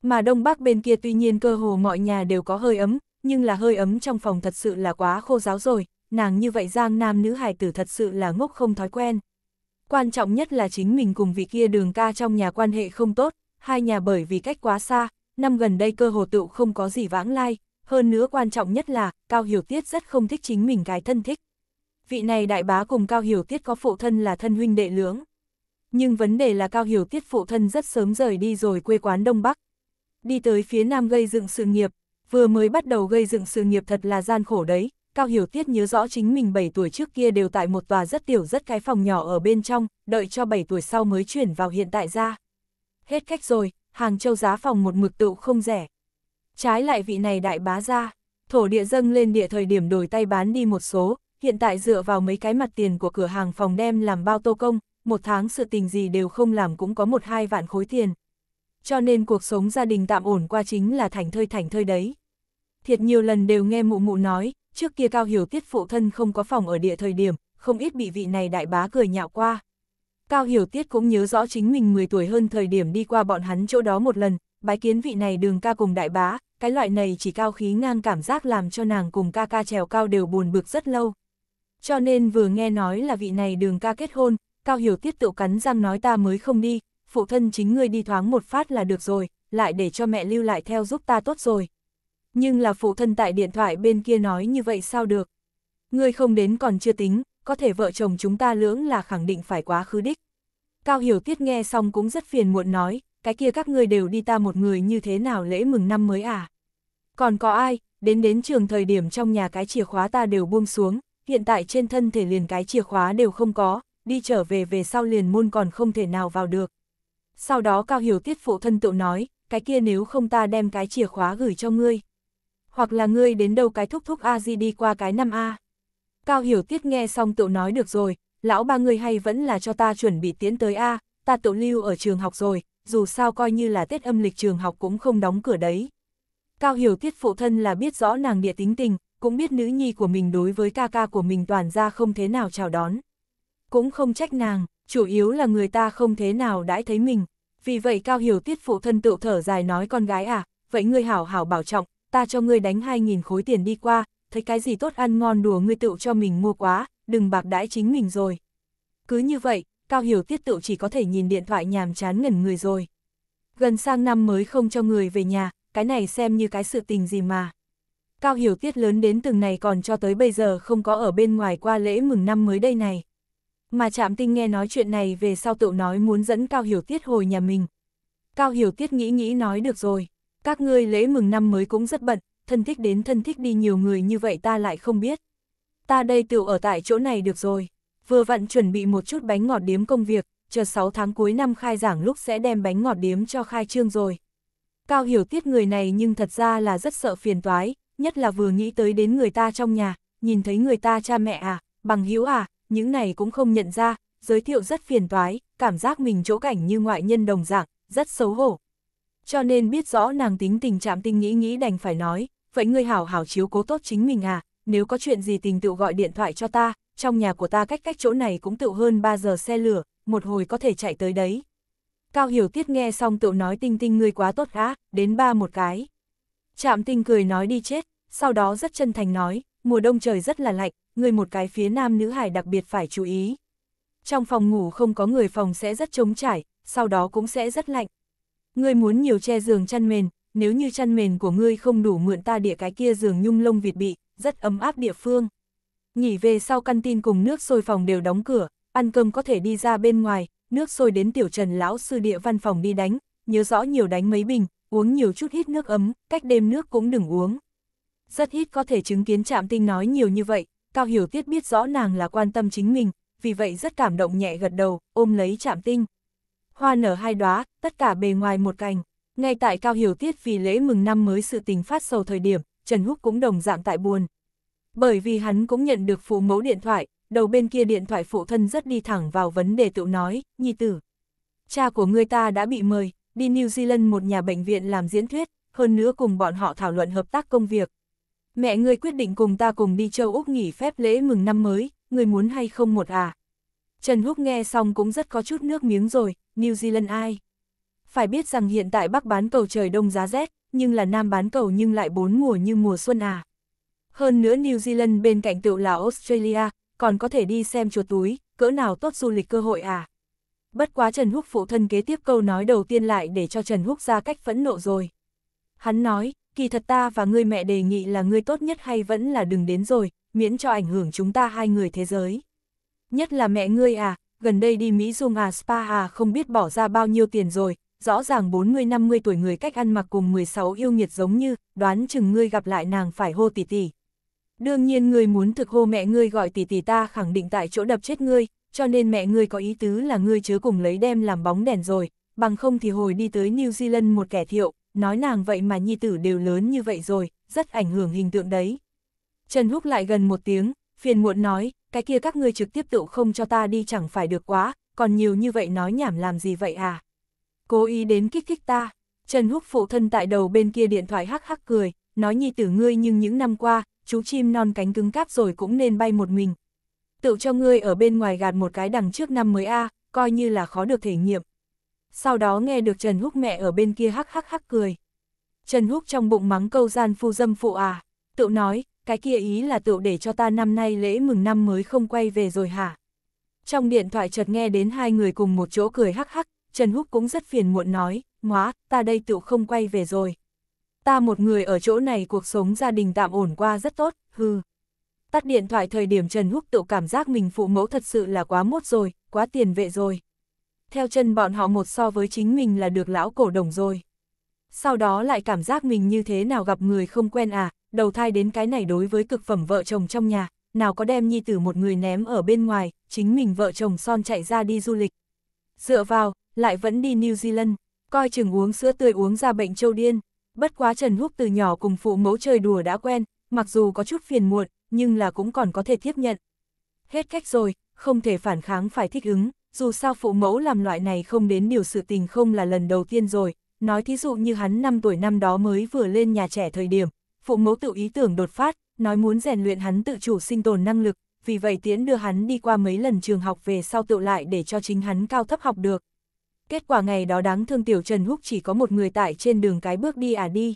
Speaker 1: Mà Đông Bắc bên kia tuy nhiên cơ hồ mọi nhà đều có hơi ấm, nhưng là hơi ấm trong phòng thật sự là quá khô giáo rồi, nàng như vậy giang nam nữ hài tử thật sự là ngốc không thói quen. Quan trọng nhất là chính mình cùng vị kia đường ca trong nhà quan hệ không tốt, hai nhà bởi vì cách quá xa, năm gần đây cơ hồ tựu không có gì vãng lai, hơn nữa quan trọng nhất là Cao Hiểu Tiết rất không thích chính mình cái thân thích. Vị này đại bá cùng Cao Hiểu Tiết có phụ thân là thân huynh đệ lưỡng. Nhưng vấn đề là Cao Hiểu Tiết phụ thân rất sớm rời đi rồi quê quán Đông Bắc. Đi tới phía Nam gây dựng sự nghiệp, vừa mới bắt đầu gây dựng sự nghiệp thật là gian khổ đấy, Cao Hiểu Tiết nhớ rõ chính mình 7 tuổi trước kia đều tại một tòa rất tiểu rất cái phòng nhỏ ở bên trong, đợi cho 7 tuổi sau mới chuyển vào hiện tại ra. Hết cách rồi, Hàng Châu giá phòng một mực tựu không rẻ. Trái lại vị này đại bá ra, thổ địa dâng lên địa thời điểm đổi tay bán đi một số, hiện tại dựa vào mấy cái mặt tiền của cửa hàng phòng đem làm bao tô công, một tháng sự tình gì đều không làm cũng có một hai vạn khối tiền. Cho nên cuộc sống gia đình tạm ổn qua chính là thành thơi thành thơi đấy. Thiệt nhiều lần đều nghe mụ mụ nói, Trước kia Cao Hiểu Tiết phụ thân không có phòng ở địa thời điểm, không ít bị vị này đại bá cười nhạo qua. Cao Hiểu Tiết cũng nhớ rõ chính mình 10 tuổi hơn thời điểm đi qua bọn hắn chỗ đó một lần, bái kiến vị này đường ca cùng đại bá, cái loại này chỉ cao khí ngang cảm giác làm cho nàng cùng ca ca trèo cao đều buồn bực rất lâu. Cho nên vừa nghe nói là vị này đường ca kết hôn, Cao Hiểu Tiết tự cắn răng nói ta mới không đi, phụ thân chính ngươi đi thoáng một phát là được rồi, lại để cho mẹ lưu lại theo giúp ta tốt rồi. Nhưng là phụ thân tại điện thoại bên kia nói như vậy sao được. Ngươi không đến còn chưa tính, có thể vợ chồng chúng ta lưỡng là khẳng định phải quá khứ đích. Cao Hiểu Tiết nghe xong cũng rất phiền muộn nói, cái kia các ngươi đều đi ta một người như thế nào lễ mừng năm mới à. Còn có ai, đến đến trường thời điểm trong nhà cái chìa khóa ta đều buông xuống, hiện tại trên thân thể liền cái chìa khóa đều không có, đi trở về về sau liền môn còn không thể nào vào được. Sau đó Cao Hiểu Tiết phụ thân tự nói, cái kia nếu không ta đem cái chìa khóa gửi cho ngươi hoặc là ngươi đến đâu cái thúc thúc A Di đi qua cái năm A. Cao Hiểu Tiết nghe xong tự nói được rồi, lão ba người hay vẫn là cho ta chuẩn bị tiến tới A, ta tự lưu ở trường học rồi, dù sao coi như là Tết âm lịch trường học cũng không đóng cửa đấy. Cao Hiểu Tiết phụ thân là biết rõ nàng địa tính tình, cũng biết nữ nhi của mình đối với ca ca của mình toàn ra không thế nào chào đón. Cũng không trách nàng, chủ yếu là người ta không thế nào đãi thấy mình. Vì vậy Cao Hiểu Tiết phụ thân tự thở dài nói con gái à, vậy ngươi hảo hảo bảo trọng, ta cho ngươi đánh 2.000 khối tiền đi qua, thấy cái gì tốt ăn ngon đùa ngươi tự cho mình mua quá, đừng bạc đãi chính mình rồi. Cứ như vậy, Cao Hiểu Tiết tựu chỉ có thể nhìn điện thoại nhàm chán ngẩn người rồi. Gần sang năm mới không cho người về nhà, cái này xem như cái sự tình gì mà. Cao Hiểu Tiết lớn đến từng này còn cho tới bây giờ không có ở bên ngoài qua lễ mừng năm mới đây này. Mà Trạm Tinh nghe nói chuyện này về sau tựu nói muốn dẫn Cao Hiểu Tiết hồi nhà mình. Cao Hiểu Tiết nghĩ nghĩ nói được rồi. Các ngươi lễ mừng năm mới cũng rất bận, thân thích đến thân thích đi nhiều người như vậy ta lại không biết. Ta đây tiểu ở tại chỗ này được rồi, vừa vặn chuẩn bị một chút bánh ngọt điếm công việc, chờ 6 tháng cuối năm khai giảng lúc sẽ đem bánh ngọt điếm cho khai trương rồi. Cao hiểu tiết người này nhưng thật ra là rất sợ phiền toái, nhất là vừa nghĩ tới đến người ta trong nhà, nhìn thấy người ta cha mẹ à, bằng hữu à, những này cũng không nhận ra, giới thiệu rất phiền toái, cảm giác mình chỗ cảnh như ngoại nhân đồng dạng, rất xấu hổ cho nên biết rõ nàng tính tình chạm tinh nghĩ nghĩ đành phải nói, vậy ngươi hảo hảo chiếu cố tốt chính mình à, nếu có chuyện gì tình tự gọi điện thoại cho ta, trong nhà của ta cách cách chỗ này cũng tự hơn 3 giờ xe lửa, một hồi có thể chạy tới đấy. Cao Hiểu Tiết nghe xong tự nói tinh tinh ngươi quá tốt á, đến ba một cái. Trạm tinh cười nói đi chết, sau đó rất chân thành nói, mùa đông trời rất là lạnh, ngươi một cái phía nam nữ hải đặc biệt phải chú ý. Trong phòng ngủ không có người phòng sẽ rất trống trải, sau đó cũng sẽ rất lạnh. Ngươi muốn nhiều che giường chăn mền, nếu như chăn mền của ngươi không đủ mượn ta địa cái kia giường nhung lông vịt bị, rất ấm áp địa phương. Nghỉ về sau căn tin cùng nước sôi phòng đều đóng cửa, ăn cơm có thể đi ra bên ngoài, nước sôi đến tiểu trần lão sư địa văn phòng đi đánh, nhớ rõ nhiều đánh mấy bình, uống nhiều chút hít nước ấm, cách đêm nước cũng đừng uống. Rất ít có thể chứng kiến chạm tinh nói nhiều như vậy, Cao Hiểu Tiết biết rõ nàng là quan tâm chính mình, vì vậy rất cảm động nhẹ gật đầu, ôm lấy chạm tinh hoa nở hai đóa, tất cả bề ngoài một cành. Ngay tại Cao Hiểu Tiết vì lễ mừng năm mới sự tình phát sầu thời điểm, Trần Húc cũng đồng dạng tại buồn. Bởi vì hắn cũng nhận được phụ mẫu điện thoại, đầu bên kia điện thoại phụ thân rất đi thẳng vào vấn đề tự nói, nhi tử. Cha của người ta đã bị mời, đi New Zealand một nhà bệnh viện làm diễn thuyết, hơn nữa cùng bọn họ thảo luận hợp tác công việc. Mẹ ngươi quyết định cùng ta cùng đi châu Úc nghỉ phép lễ mừng năm mới, ngươi muốn hay không một à? Trần Húc nghe xong cũng rất có chút nước miếng rồi, New Zealand ai? Phải biết rằng hiện tại Bắc bán cầu trời đông giá rét, nhưng là Nam bán cầu nhưng lại bốn mùa như mùa xuân à. Hơn nữa New Zealand bên cạnh tựu là Australia, còn có thể đi xem chuột túi, cỡ nào tốt du lịch cơ hội à. Bất quá Trần Húc phụ thân kế tiếp câu nói đầu tiên lại để cho Trần Húc ra cách phẫn nộ rồi. Hắn nói, kỳ thật ta và ngươi mẹ đề nghị là ngươi tốt nhất hay vẫn là đừng đến rồi, miễn cho ảnh hưởng chúng ta hai người thế giới nhất là mẹ ngươi à, gần đây đi Mỹ Dung à spa à không biết bỏ ra bao nhiêu tiền rồi, rõ ràng 40-50 tuổi người cách ăn mặc cùng 16 yêu nghiệt giống như, đoán chừng ngươi gặp lại nàng phải hô tỷ tỷ. Đương nhiên ngươi muốn thực hô mẹ ngươi gọi tỷ tỷ ta khẳng định tại chỗ đập chết ngươi, cho nên mẹ ngươi có ý tứ là ngươi chớ cùng lấy đem làm bóng đèn rồi, bằng không thì hồi đi tới New Zealand một kẻ thiệu, nói nàng vậy mà nhi tử đều lớn như vậy rồi, rất ảnh hưởng hình tượng đấy. Trần Húc lại gần một tiếng, phiền muộn nói, cái kia các ngươi trực tiếp tự không cho ta đi chẳng phải được quá, còn nhiều như vậy nói nhảm làm gì vậy à? Cố ý đến kích thích ta, Trần Húc phụ thân tại đầu bên kia điện thoại hắc hắc cười, nói nhi tử ngươi nhưng những năm qua, chú chim non cánh cứng cáp rồi cũng nên bay một mình. Tự cho ngươi ở bên ngoài gạt một cái đằng trước năm mới A, coi như là khó được thể nghiệm. Sau đó nghe được Trần Húc mẹ ở bên kia hắc hắc hắc cười. Trần Húc trong bụng mắng câu gian phu dâm phụ à, tự nói, cái kia ý là tựu để cho ta năm nay lễ mừng năm mới không quay về rồi hả? Trong điện thoại chợt nghe đến hai người cùng một chỗ cười hắc hắc, Trần Húc cũng rất phiền muộn nói, ngóa, ta đây tựu không quay về rồi. Ta một người ở chỗ này cuộc sống gia đình tạm ổn qua rất tốt, hư. Tắt điện thoại thời điểm Trần Húc tự cảm giác mình phụ mẫu thật sự là quá mốt rồi, quá tiền vệ rồi. Theo chân bọn họ một so với chính mình là được lão cổ đồng rồi. Sau đó lại cảm giác mình như thế nào gặp người không quen à, đầu thai đến cái này đối với cực phẩm vợ chồng trong nhà, nào có đem nhi tử một người ném ở bên ngoài, chính mình vợ chồng son chạy ra đi du lịch. Dựa vào, lại vẫn đi New Zealand, coi chừng uống sữa tươi uống ra bệnh châu điên. Bất quá Trần Húc từ nhỏ cùng phụ mẫu chơi đùa đã quen, mặc dù có chút phiền muộn, nhưng là cũng còn có thể tiếp nhận. Hết cách rồi, không thể phản kháng phải thích ứng, dù sao phụ mẫu làm loại này không đến điều sự tình không là lần đầu tiên rồi, nói thí dụ như hắn 5 tuổi năm đó mới vừa lên nhà trẻ thời điểm, phụ mẫu tự ý tưởng đột phát, nói muốn rèn luyện hắn tự chủ sinh tồn năng lực, vì vậy Tiễn đưa hắn đi qua mấy lần trường học về sau tự lại để cho chính hắn cao thấp học được. Kết quả ngày đó đáng thương Tiểu Trần Húc chỉ có một người tại trên đường cái bước đi à đi.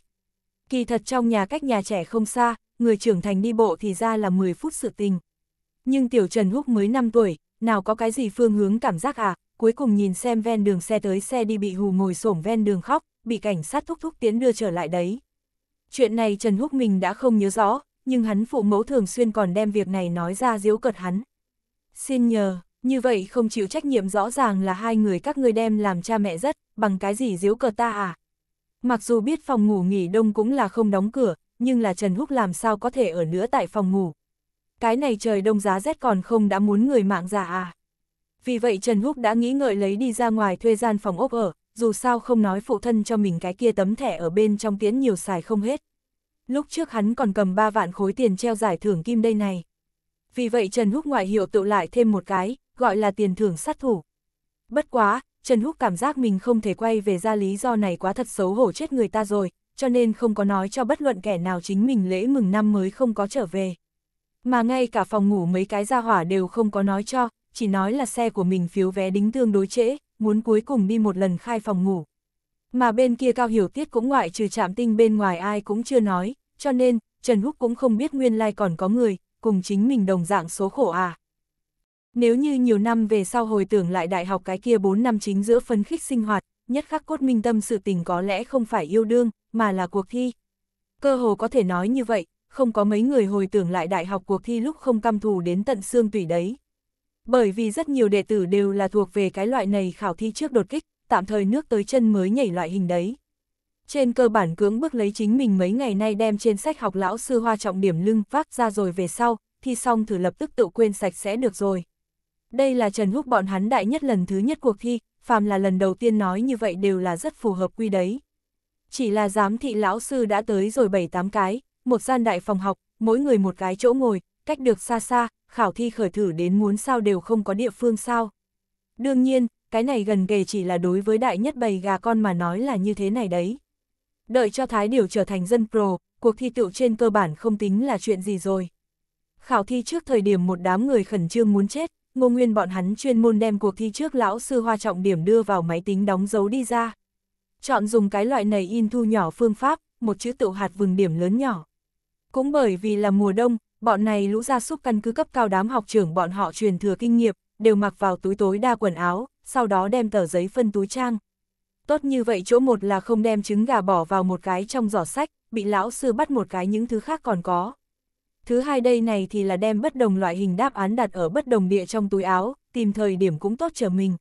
Speaker 1: Kỳ thật trong nhà cách nhà trẻ không xa, người trưởng thành đi bộ thì ra là 10 phút sự tình. Nhưng Tiểu Trần Húc mới 5 tuổi, nào có cái gì phương hướng cảm giác à, cuối cùng nhìn xem ven đường xe tới xe đi bị hù ngồi xổm ven đường khóc, bị cảnh sát thúc thúc tiến đưa trở lại đấy. Chuyện này Trần Húc mình đã không nhớ rõ, nhưng hắn phụ mẫu thường xuyên còn đem việc này nói ra diễu cợt hắn. Xin nhờ, như vậy không chịu trách nhiệm rõ ràng là hai người các ngươi đem làm cha mẹ rất, bằng cái gì diễu cợt ta à? Mặc dù biết phòng ngủ nghỉ đông cũng là không đóng cửa, nhưng là Trần Húc làm sao có thể ở nữa tại phòng ngủ. Cái này trời đông giá rét còn không đã muốn người mạng già à. Vì vậy Trần Húc đã nghĩ ngợi lấy đi ra ngoài thuê gian phòng ốc ở, dù sao không nói phụ thân cho mình cái kia tấm thẻ ở bên trong tiễn nhiều xài không hết. Lúc trước hắn còn cầm 3 vạn khối tiền treo giải thưởng kim đây này. Vì vậy Trần Húc ngoại hiệu tự lại thêm một cái, gọi là tiền thưởng sát thủ. Bất quá, Trần Húc cảm giác mình không thể quay về ra lý do này quá thật xấu hổ chết người ta rồi, cho nên không có nói cho bất luận kẻ nào chính mình lễ mừng năm mới không có trở về. Mà ngay cả phòng ngủ mấy cái gia hỏa đều không có nói cho, chỉ nói là xe của mình phiếu vé đính tương đối trễ, muốn cuối cùng đi một lần khai phòng ngủ. Mà bên kia Cao Hiểu Tiết cũng ngoại trừ trạm tinh bên ngoài ai cũng chưa nói, cho nên, Trần Húc cũng không biết nguyên lai còn có người, cùng chính mình đồng dạng số khổ à. Nếu như nhiều năm về sau hồi tưởng lại đại học cái kia 4 năm chính giữa phấn khích sinh hoạt, nhất khắc cốt minh tâm sự tình có lẽ không phải yêu đương, mà là cuộc thi. Cơ hồ có thể nói như vậy, không có mấy người hồi tưởng lại đại học cuộc thi lúc không căm thù đến tận xương tủy đấy. Bởi vì rất nhiều đệ tử đều là thuộc về cái loại này khảo thi trước đột kích, tạm thời nước tới chân mới nhảy loại hình đấy. Trên cơ bản cưỡng bức lấy chính mình mấy ngày nay đem trên sách học lão sư hoa trọng điểm lưng vác ra rồi về sau, thi xong thử lập tức tự quên sạch sẽ được rồi. Đây là Trần Húc bọn hắn đại nhất lần thứ nhất cuộc thi, phàm là lần đầu tiên nói như vậy đều là rất phù hợp quy đấy. Chỉ là giám thị lão sư đã tới rồi 7-8 cái, một gian đại phòng học, mỗi người một cái chỗ ngồi, cách được xa xa, khảo thi khởi thử đến muốn sao đều không có địa phương sao. Đương nhiên, cái này gần kề chỉ là đối với đại nhất bầy gà con mà nói là như thế này đấy. Đợi cho Thái Điều trở thành dân pro, cuộc thi tựu trên cơ bản không tính là chuyện gì rồi. Khảo thi trước thời điểm một đám người khẩn trương muốn chết, ngô nguyên bọn hắn chuyên môn đem cuộc thi trước lão sư hoa trọng điểm đưa vào máy tính đóng dấu đi ra. Chọn dùng cái loại này in thu nhỏ phương pháp, một chữ tự hạt vừng điểm lớn nhỏ. Cũng bởi vì là mùa đông, Bọn này lũ gia súc căn cứ cấp cao đám học trưởng bọn họ truyền thừa kinh nghiệm, đều mặc vào túi tối đa quần áo, sau đó đem tờ giấy phân túi trang. Tốt như vậy chỗ một là không đem trứng gà bỏ vào một cái trong giỏ sách, bị lão sư bắt một cái những thứ khác còn có. Thứ hai đây này thì là đem bất đồng loại hình đáp án đặt ở bất đồng địa trong túi áo, tìm thời điểm cũng tốt chờ mình.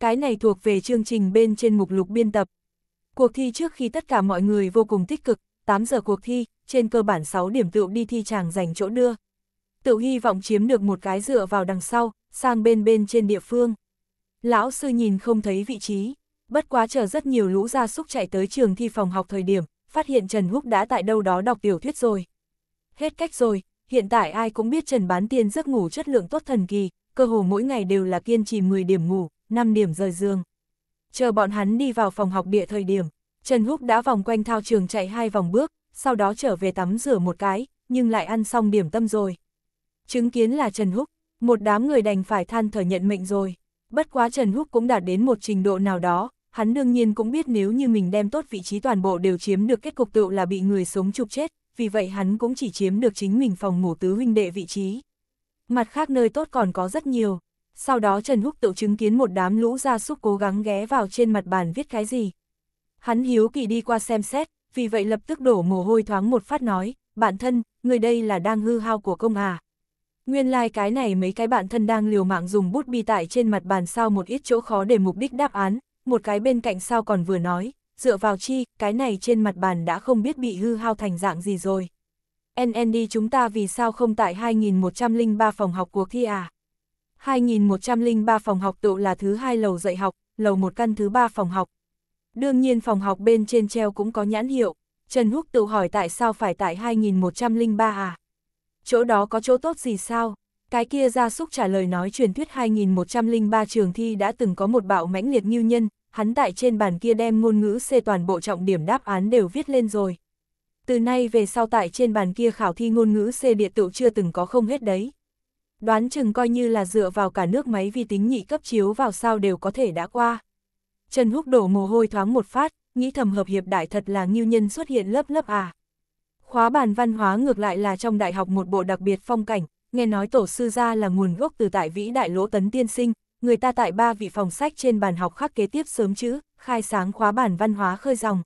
Speaker 1: Cái này thuộc về chương trình bên trên mục lục biên tập. Cuộc thi trước khi tất cả mọi người vô cùng tích cực, 8 giờ cuộc thi, trên cơ bản 6 điểm tựu đi thi chàng giành chỗ đưa. Tựu hy vọng chiếm được một cái dựa vào đằng sau, sang bên bên trên địa phương. Lão sư nhìn không thấy vị trí, bất quá chờ rất nhiều lũ gia súc chạy tới trường thi phòng học thời điểm, phát hiện Trần Húc đã tại đâu đó đọc tiểu thuyết rồi. Hết cách rồi, hiện tại ai cũng biết Trần bán tiên giấc ngủ chất lượng tốt thần kỳ, cơ hồ mỗi ngày đều là kiên trì 10 điểm ngủ, 5 điểm rời giường. Chờ bọn hắn đi vào phòng học địa thời điểm, Trần Húc đã vòng quanh thao trường chạy hai vòng bước, sau đó trở về tắm rửa một cái, nhưng lại ăn xong điểm tâm rồi. Chứng kiến là Trần Húc, một đám người đành phải than thở nhận mệnh rồi. Bất quá Trần Húc cũng đạt đến một trình độ nào đó, hắn đương nhiên cũng biết nếu như mình đem tốt vị trí toàn bộ đều chiếm được kết cục tựu là bị người sống chụp chết, vì vậy hắn cũng chỉ chiếm được chính mình phòng ngủ tứ huynh đệ vị trí. Mặt khác nơi tốt còn có rất nhiều. Sau đó Trần Húc tự chứng kiến một đám lũ gia súc cố gắng ghé vào trên mặt bàn viết cái gì, Hắn hiếu kỳ đi qua xem xét, vì vậy lập tức đổ mồ hôi thoáng một phát nói, bạn thân, người đây là đang hư hao của công à. Nguyên lai like cái này mấy cái bạn thân đang liều mạng dùng bút bi tại trên mặt bàn sao một ít chỗ khó để mục đích đáp án, một cái bên cạnh sao còn vừa nói, dựa vào chi, cái này trên mặt bàn đã không biết bị hư hao thành dạng gì rồi. NND chúng ta vì sao không tại 2103 phòng học cuộc thi à? 2103 phòng học tụ là thứ hai lầu dạy học, lầu một căn thứ ba phòng học, Đương nhiên phòng học bên trên treo cũng có nhãn hiệu, Trần Húc tự hỏi tại sao phải tại 2103 à? Chỗ đó có chỗ tốt gì sao? Cái kia ra súc trả lời nói truyền thuyết 2103 trường thi đã từng có một bạo mãnh liệt như nhân, hắn tại trên bàn kia đem ngôn ngữ C toàn bộ trọng điểm đáp án đều viết lên rồi. Từ nay về sau tại trên bàn kia khảo thi ngôn ngữ C địa tựu chưa từng có không hết đấy. Đoán chừng coi như là dựa vào cả nước máy vi tính nhị cấp chiếu vào sao đều có thể đã qua. Trần Húc đổ mồ hôi thoáng một phát, nghĩ thầm hợp hiệp đại thật là ngưu nhân xuất hiện lớp lớp à. Khóa bàn văn hóa ngược lại là trong đại học một bộ đặc biệt phong cảnh, nghe nói tổ sư gia là nguồn gốc từ tại vĩ đại lỗ tấn tiên sinh, người ta tại ba vị phòng sách trên bàn học khắc kế tiếp sớm chữ, khai sáng khóa bản văn hóa khơi dòng.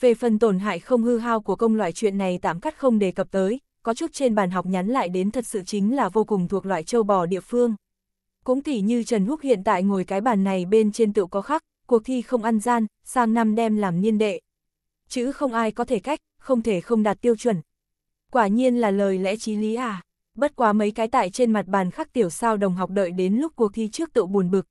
Speaker 1: Về phần tổn hại không hư hao của công loại chuyện này tạm cắt không đề cập tới, có chút trên bàn học nhắn lại đến thật sự chính là vô cùng thuộc loại châu bò địa phương. Cũng tỉ như Trần Húc hiện tại ngồi cái bàn này bên trên tự có khắc, cuộc thi không ăn gian, sang năm đem làm niên đệ. Chữ không ai có thể cách, không thể không đạt tiêu chuẩn. Quả nhiên là lời lẽ chí lý à, bất quá mấy cái tại trên mặt bàn khắc tiểu sao đồng học đợi đến lúc cuộc thi trước tự buồn bực.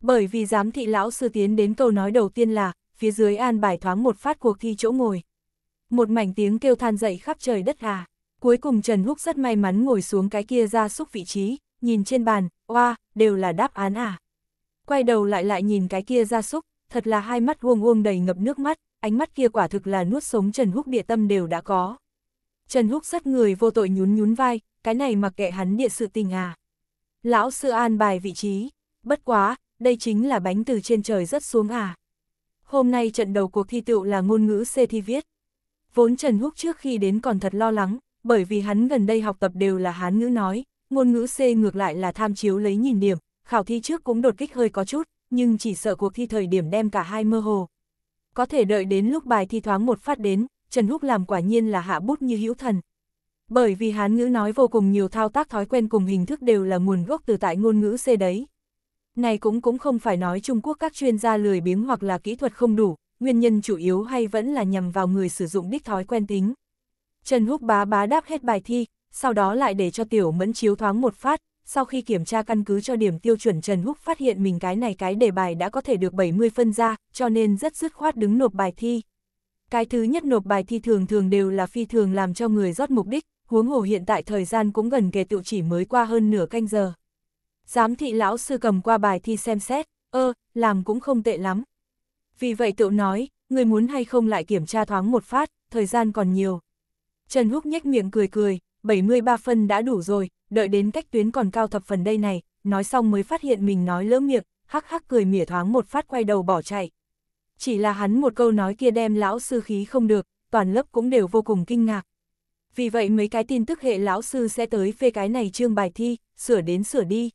Speaker 1: Bởi vì giám thị lão sư tiến đến câu nói đầu tiên là, phía dưới an bài thoáng một phát cuộc thi chỗ ngồi. Một mảnh tiếng kêu than dậy khắp trời đất à. Cuối cùng Trần Húc rất may mắn ngồi xuống cái kia ra xúc vị trí, nhìn trên bàn, oa, wow, đều là đáp án à quay đầu lại lại nhìn cái kia gia súc, thật là hai mắt uông uông đầy ngập nước mắt, ánh mắt kia quả thực là nuốt sống Trần Húc địa tâm đều đã có. Trần Húc rất người vô tội nhún nhún vai, cái này mặc kệ hắn địa sự tình à. Lão sư an bài vị trí, bất quá, đây chính là bánh từ trên trời rất xuống à. Hôm nay trận đầu cuộc thi tựu là ngôn ngữ C thi viết. Vốn Trần Húc trước khi đến còn thật lo lắng, bởi vì hắn gần đây học tập đều là hán ngữ nói, ngôn ngữ C ngược lại là tham chiếu lấy nhìn điểm, khảo thi trước cũng đột kích hơi có chút, nhưng chỉ sợ cuộc thi thời điểm đem cả hai mơ hồ. Có thể đợi đến lúc bài thi thoáng một phát đến, Trần Húc làm quả nhiên là hạ bút như hữu thần. Bởi vì Hán ngữ nói vô cùng nhiều thao tác thói quen cùng hình thức đều là nguồn gốc từ tại ngôn ngữ C đấy. Này cũng cũng không phải nói Trung Quốc các chuyên gia lười biếng hoặc là kỹ thuật không đủ, nguyên nhân chủ yếu hay vẫn là nhằm vào người sử dụng đích thói quen tính. Trần Húc bá bá đáp hết bài thi, sau đó lại để cho Tiểu Mẫn chiếu thoáng một phát, sau khi kiểm tra căn cứ cho điểm tiêu chuẩn Trần Húc phát hiện mình cái này cái đề bài đã có thể được 70 phân ra, cho nên rất dứt khoát đứng nộp bài thi. Cái thứ nhất nộp bài thi thường thường đều là phi thường làm cho người rót mục đích, huống hồ hiện tại thời gian cũng gần kề tựu chỉ mới qua hơn nửa canh giờ. Giám thị lão sư cầm qua bài thi xem xét, ơ, làm cũng không tệ lắm. Vì vậy tựu nói, người muốn hay không lại kiểm tra thoáng một phát, thời gian còn nhiều. Trần Húc nhếch miệng cười cười, 73 phân đã đủ rồi, đợi đến cách tuyến còn cao thập phần đây này, nói xong mới phát hiện mình nói lỡ miệng, hắc hắc cười mỉa thoáng một phát quay đầu bỏ chạy. Chỉ là hắn một câu nói kia đem lão sư khí không được, toàn lớp cũng đều vô cùng kinh ngạc. Vì vậy mấy cái tin tức hệ lão sư sẽ tới phê cái này chương bài thi, sửa đến sửa đi.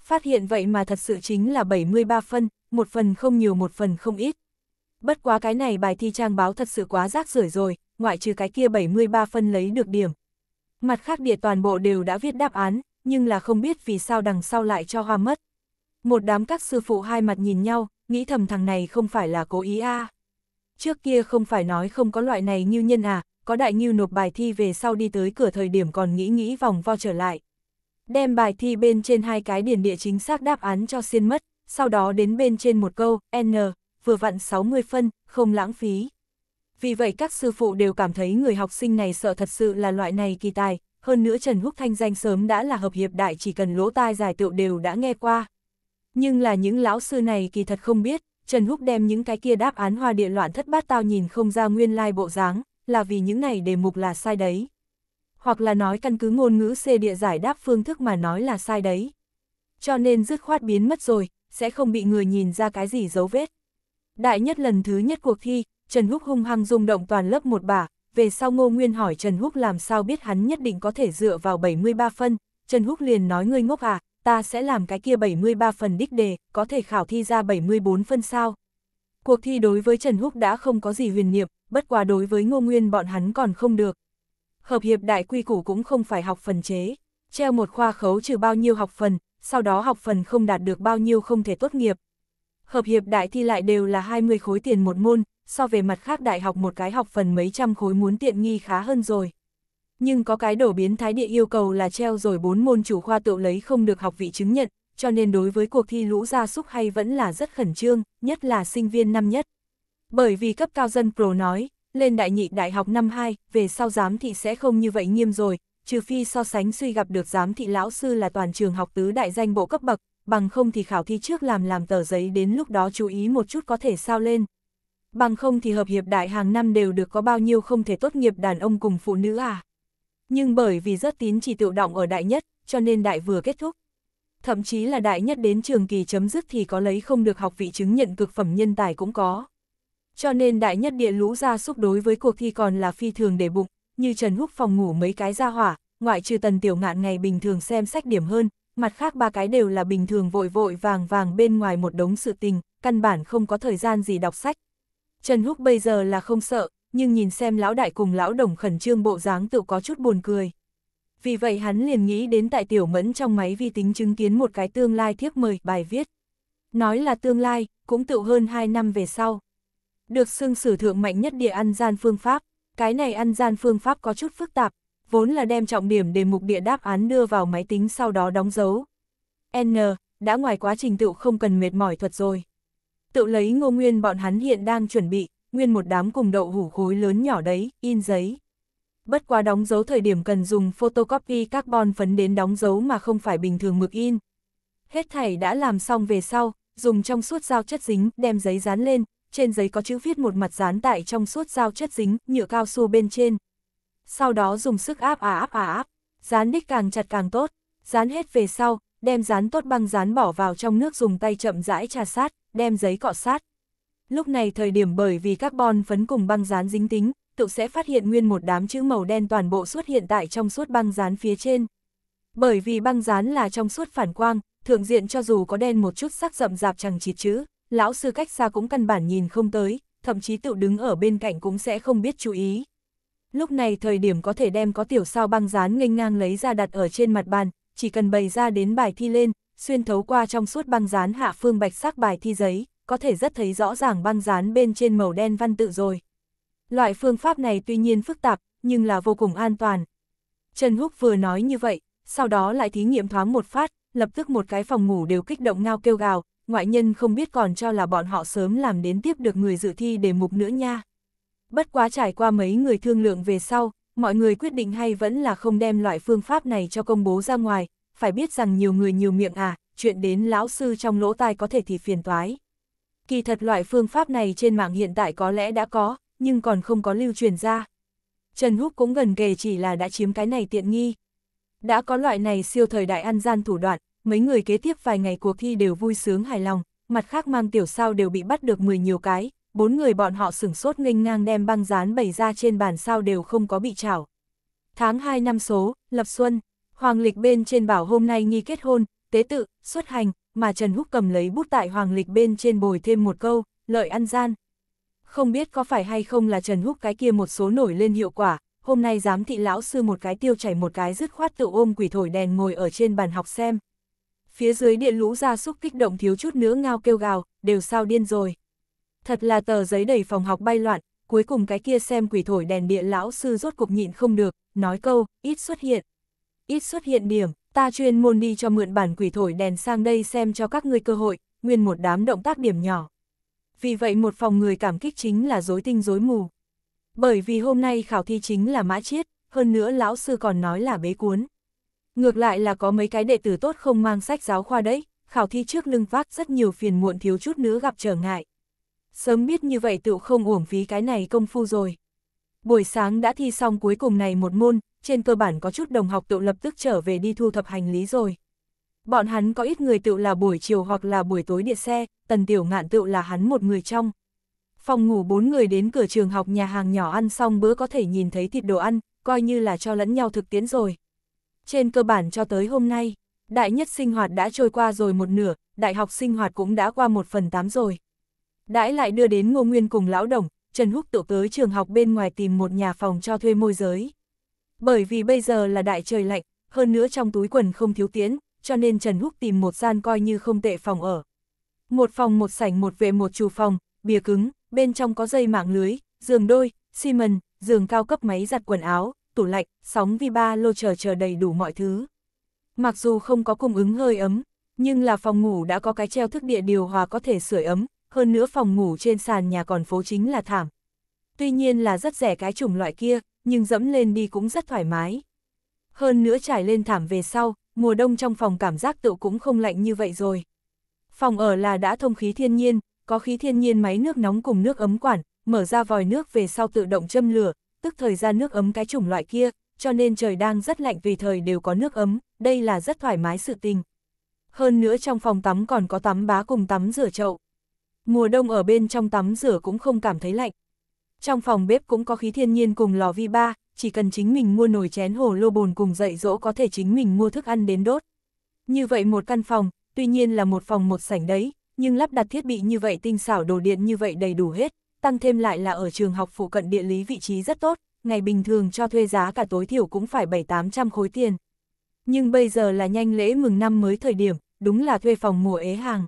Speaker 1: Phát hiện vậy mà thật sự chính là 73 phân, một phần không nhiều một phần không ít. Bất quá cái này bài thi trang báo thật sự quá rác rưởi rồi, ngoại trừ cái kia 73 phân lấy được điểm, Mặt khác địa toàn bộ đều đã viết đáp án, nhưng là không biết vì sao đằng sau lại cho hoa mất. Một đám các sư phụ hai mặt nhìn nhau, nghĩ thầm thằng này không phải là cố ý a à. Trước kia không phải nói không có loại này như nhân à, có đại nghiêu nộp bài thi về sau đi tới cửa thời điểm còn nghĩ nghĩ vòng vo trở lại. Đem bài thi bên trên hai cái điển địa chính xác đáp án cho xiên mất, sau đó đến bên trên một câu, N, vừa vặn 60 phân, không lãng phí vì vậy các sư phụ đều cảm thấy người học sinh này sợ thật sự là loại này kỳ tài, hơn nữa Trần Húc thanh danh sớm đã là hợp hiệp đại chỉ cần lỗ tai giải tựu đều đã nghe qua. Nhưng là những lão sư này kỳ thật không biết, Trần Húc đem những cái kia đáp án hoa địa loạn thất bát tao nhìn không ra nguyên lai bộ dáng, là vì những này đề mục là sai đấy. Hoặc là nói căn cứ ngôn ngữ C địa giải đáp phương thức mà nói là sai đấy. Cho nên dứt khoát biến mất rồi, sẽ không bị người nhìn ra cái gì dấu vết. Đại nhất lần thứ nhất cuộc thi, Trần Húc hung hăng rung động toàn lớp một bả, về sau Ngô Nguyên hỏi Trần Húc làm sao biết hắn nhất định có thể dựa vào 73 phân, Trần Húc liền nói ngươi ngốc à, ta sẽ làm cái kia 73 phần đích đề, có thể khảo thi ra 74 phân sao. Cuộc thi đối với Trần Húc đã không có gì huyền niệm, bất quá đối với Ngô Nguyên bọn hắn còn không được. Hợp hiệp đại quy củ cũng không phải học phần chế, treo một khoa khấu trừ bao nhiêu học phần, sau đó học phần không đạt được bao nhiêu không thể tốt nghiệp. Hợp hiệp đại thi lại đều là 20 khối tiền một môn, so về mặt khác đại học một cái học phần mấy trăm khối muốn tiện nghi khá hơn rồi. Nhưng có cái đổ biến thái địa yêu cầu là treo rồi bốn môn chủ khoa tự lấy không được học vị chứng nhận, cho nên đối với cuộc thi lũ gia súc hay vẫn là rất khẩn trương, nhất là sinh viên năm nhất. Bởi vì cấp cao dân pro nói, lên đại nhị đại học năm 2, về sau giám thị sẽ không như vậy nghiêm rồi, trừ phi so sánh suy gặp được giám thị lão sư là toàn trường học tứ đại danh bộ cấp bậc, bằng không thì khảo thi trước làm làm tờ giấy đến lúc đó chú ý một chút có thể sao lên, bằng không thì hợp hiệp đại hàng năm đều được có bao nhiêu không thể tốt nghiệp đàn ông cùng phụ nữ à. Nhưng bởi vì rất tín chỉ tự động ở đại nhất, cho nên đại vừa kết thúc. Thậm chí là đại nhất đến trường kỳ chấm dứt thì có lấy không được học vị chứng nhận cực phẩm nhân tài cũng có. Cho nên đại nhất địa lũ ra xúc đối với cuộc thi còn là phi thường để bụng, như Trần Húc phòng ngủ mấy cái ra hỏa, ngoại trừ tần tiểu ngạn ngày bình thường xem sách điểm hơn, mặt khác ba cái đều là bình thường vội vội vàng vàng bên ngoài một đống sự tình, căn bản không có thời gian gì đọc sách, Trần Húc bây giờ là không sợ, nhưng nhìn xem lão đại cùng lão đồng khẩn trương bộ dáng tự có chút buồn cười. Vì vậy hắn liền nghĩ đến tại tiểu mẫn trong máy vi tính chứng kiến một cái tương lai thiếp mời bài viết. Nói là tương lai, cũng tự hơn 2 năm về sau. Được xưng sử thượng mạnh nhất địa ăn gian phương pháp, cái này ăn gian phương pháp có chút phức tạp, vốn là đem trọng điểm đề mục địa đáp án đưa vào máy tính sau đó đóng dấu. N, đã ngoài quá trình tự không cần mệt mỏi thuật rồi tự lấy ngô nguyên bọn hắn hiện đang chuẩn bị, nguyên một đám cùng đậu hủ khối lớn nhỏ đấy, in giấy. Bất quá đóng dấu thời điểm cần dùng photocopy carbon phấn đến đóng dấu mà không phải bình thường mực in. Hết thảy đã làm xong về sau, dùng trong suốt dao chất dính, đem giấy dán lên, trên giấy có chữ viết một mặt dán tại trong suốt dao chất dính, nhựa cao su bên trên. Sau đó dùng sức áp à áp à áp, dán đích càng chặt càng tốt, dán hết về sau, đem dán tốt băng dán bỏ vào trong nước dùng tay chậm rãi trà sát đem giấy cọ sát. Lúc này thời điểm bởi vì carbon phấn cùng băng dán dính tính, tự sẽ phát hiện nguyên một đám chữ màu đen toàn bộ xuất hiện tại trong suốt băng dán phía trên. Bởi vì băng dán là trong suốt phản quang, thượng diện cho dù có đen một chút sắc rậm rạp chẳng chịt chữ, lão sư cách xa cũng căn bản nhìn không tới, thậm chí tự đứng ở bên cạnh cũng sẽ không biết chú ý. Lúc này thời điểm có thể đem có tiểu sao băng dán nghênh ngang lấy ra đặt ở trên mặt bàn, chỉ cần bày ra đến bài thi lên, xuyên thấu qua trong suốt băng dán hạ phương bạch sắc bài thi giấy, có thể rất thấy rõ ràng băng dán bên trên màu đen văn tự rồi. Loại phương pháp này tuy nhiên phức tạp, nhưng là vô cùng an toàn. Trần Húc vừa nói như vậy, sau đó lại thí nghiệm thoáng một phát, lập tức một cái phòng ngủ đều kích động ngao kêu gào, ngoại nhân không biết còn cho là bọn họ sớm làm đến tiếp được người dự thi đề mục nữa nha. Bất quá trải qua mấy người thương lượng về sau, mọi người quyết định hay vẫn là không đem loại phương pháp này cho công bố ra ngoài, phải biết rằng nhiều người nhiều miệng à, chuyện đến lão sư trong lỗ tai có thể thì phiền toái. Kỳ thật loại phương pháp này trên mạng hiện tại có lẽ đã có, nhưng còn không có lưu truyền ra. Trần Húc cũng gần kề chỉ là đã chiếm cái này tiện nghi. Đã có loại này siêu thời đại ăn gian thủ đoạn, mấy người kế tiếp vài ngày cuộc thi đều vui sướng hài lòng, mặt khác mang tiểu sao đều bị bắt được 10 nhiều cái, bốn người bọn họ sửng sốt nghênh ngang đem băng dán bày ra trên bàn sao đều không có bị trảo. Tháng 2 năm số, Lập Xuân Hoàng lịch bên trên bảo hôm nay nghi kết hôn, tế tự, xuất hành, mà Trần Húc cầm lấy bút tại hoàng lịch bên trên bồi thêm một câu, lợi ăn gian. Không biết có phải hay không là Trần Húc cái kia một số nổi lên hiệu quả, hôm nay dám thị lão sư một cái tiêu chảy một cái dứt khoát tự ôm quỷ thổi đèn ngồi ở trên bàn học xem. Phía dưới điện lũ ra xúc kích động thiếu chút nữa ngao kêu gào, đều sao điên rồi. Thật là tờ giấy đầy phòng học bay loạn, cuối cùng cái kia xem quỷ thổi đèn địa lão sư rốt cục nhịn không được, nói câu, ít xuất hiện ít xuất hiện điểm, ta chuyên môn đi cho mượn bản quỷ thổi đèn sang đây xem cho các ngươi cơ hội, nguyên một đám động tác điểm nhỏ. Vì vậy một phòng người cảm kích chính là dối tinh dối mù. Bởi vì hôm nay khảo thi chính là mã chiết, hơn nữa lão sư còn nói là bế cuốn. Ngược lại là có mấy cái đệ tử tốt không mang sách giáo khoa đấy, khảo thi trước lưng vác rất nhiều phiền muộn thiếu chút nữa gặp trở ngại. Sớm biết như vậy tự không uổng phí cái này công phu rồi. Buổi sáng đã thi xong cuối cùng này một môn, trên cơ bản có chút đồng học tự lập tức trở về đi thu thập hành lý rồi. Bọn hắn có ít người tự là buổi chiều hoặc là buổi tối địa xe, tần tiểu ngạn tự là hắn một người trong. Phòng ngủ bốn người đến cửa trường học nhà hàng nhỏ ăn xong bữa có thể nhìn thấy thịt đồ ăn, coi như là cho lẫn nhau thực tiễn rồi. Trên cơ bản cho tới hôm nay, đại nhất sinh hoạt đã trôi qua rồi một nửa, đại học sinh hoạt cũng đã qua một phần tám rồi. Đãi lại đưa đến Ngô Nguyên cùng lão đồng, Trần Húc tự tới trường học bên ngoài tìm một nhà phòng cho thuê môi giới. Bởi vì bây giờ là đại trời lạnh, hơn nữa trong túi quần không thiếu tiễn, cho nên Trần Húc tìm một gian coi như không tệ phòng ở. Một phòng một sảnh một vệ một chủ phòng, bìa cứng, bên trong có dây mạng lưới, giường đôi, xi mần, giường cao cấp máy giặt quần áo, tủ lạnh, sóng vi ba lô chờ chờ đầy đủ mọi thứ. Mặc dù không có cung ứng hơi ấm, nhưng là phòng ngủ đã có cái treo thức địa điều hòa có thể sưởi ấm, hơn nữa phòng ngủ trên sàn nhà còn phố chính là thảm. Tuy nhiên là rất rẻ cái chủng loại kia, nhưng dẫm lên đi cũng rất thoải mái. Hơn nữa trải lên thảm về sau, mùa đông trong phòng cảm giác tự cũng không lạnh như vậy rồi. Phòng ở là đã thông khí thiên nhiên, có khí thiên nhiên máy nước nóng cùng nước ấm quản, mở ra vòi nước về sau tự động châm lửa, tức thời ra nước ấm cái chủng loại kia, cho nên trời đang rất lạnh vì thời đều có nước ấm, đây là rất thoải mái sự tình. Hơn nữa trong phòng tắm còn có tắm bá cùng tắm rửa chậu. Mùa đông ở bên trong tắm rửa cũng không cảm thấy lạnh, trong phòng bếp cũng có khí thiên nhiên cùng lò vi ba, chỉ cần chính mình mua nồi chén hồ lô bồn cùng dậy dỗ có thể chính mình mua thức ăn đến đốt. Như vậy một căn phòng, tuy nhiên là một phòng một sảnh đấy, nhưng lắp đặt thiết bị như vậy tinh xảo đồ điện như vậy đầy đủ hết, tăng thêm lại là ở trường học phụ cận địa lý vị trí rất tốt, ngày bình thường cho thuê giá cả tối thiểu cũng phải 7-800 khối tiền. Nhưng bây giờ là nhanh lễ mừng năm mới thời điểm, đúng là thuê phòng mùa ế hàng.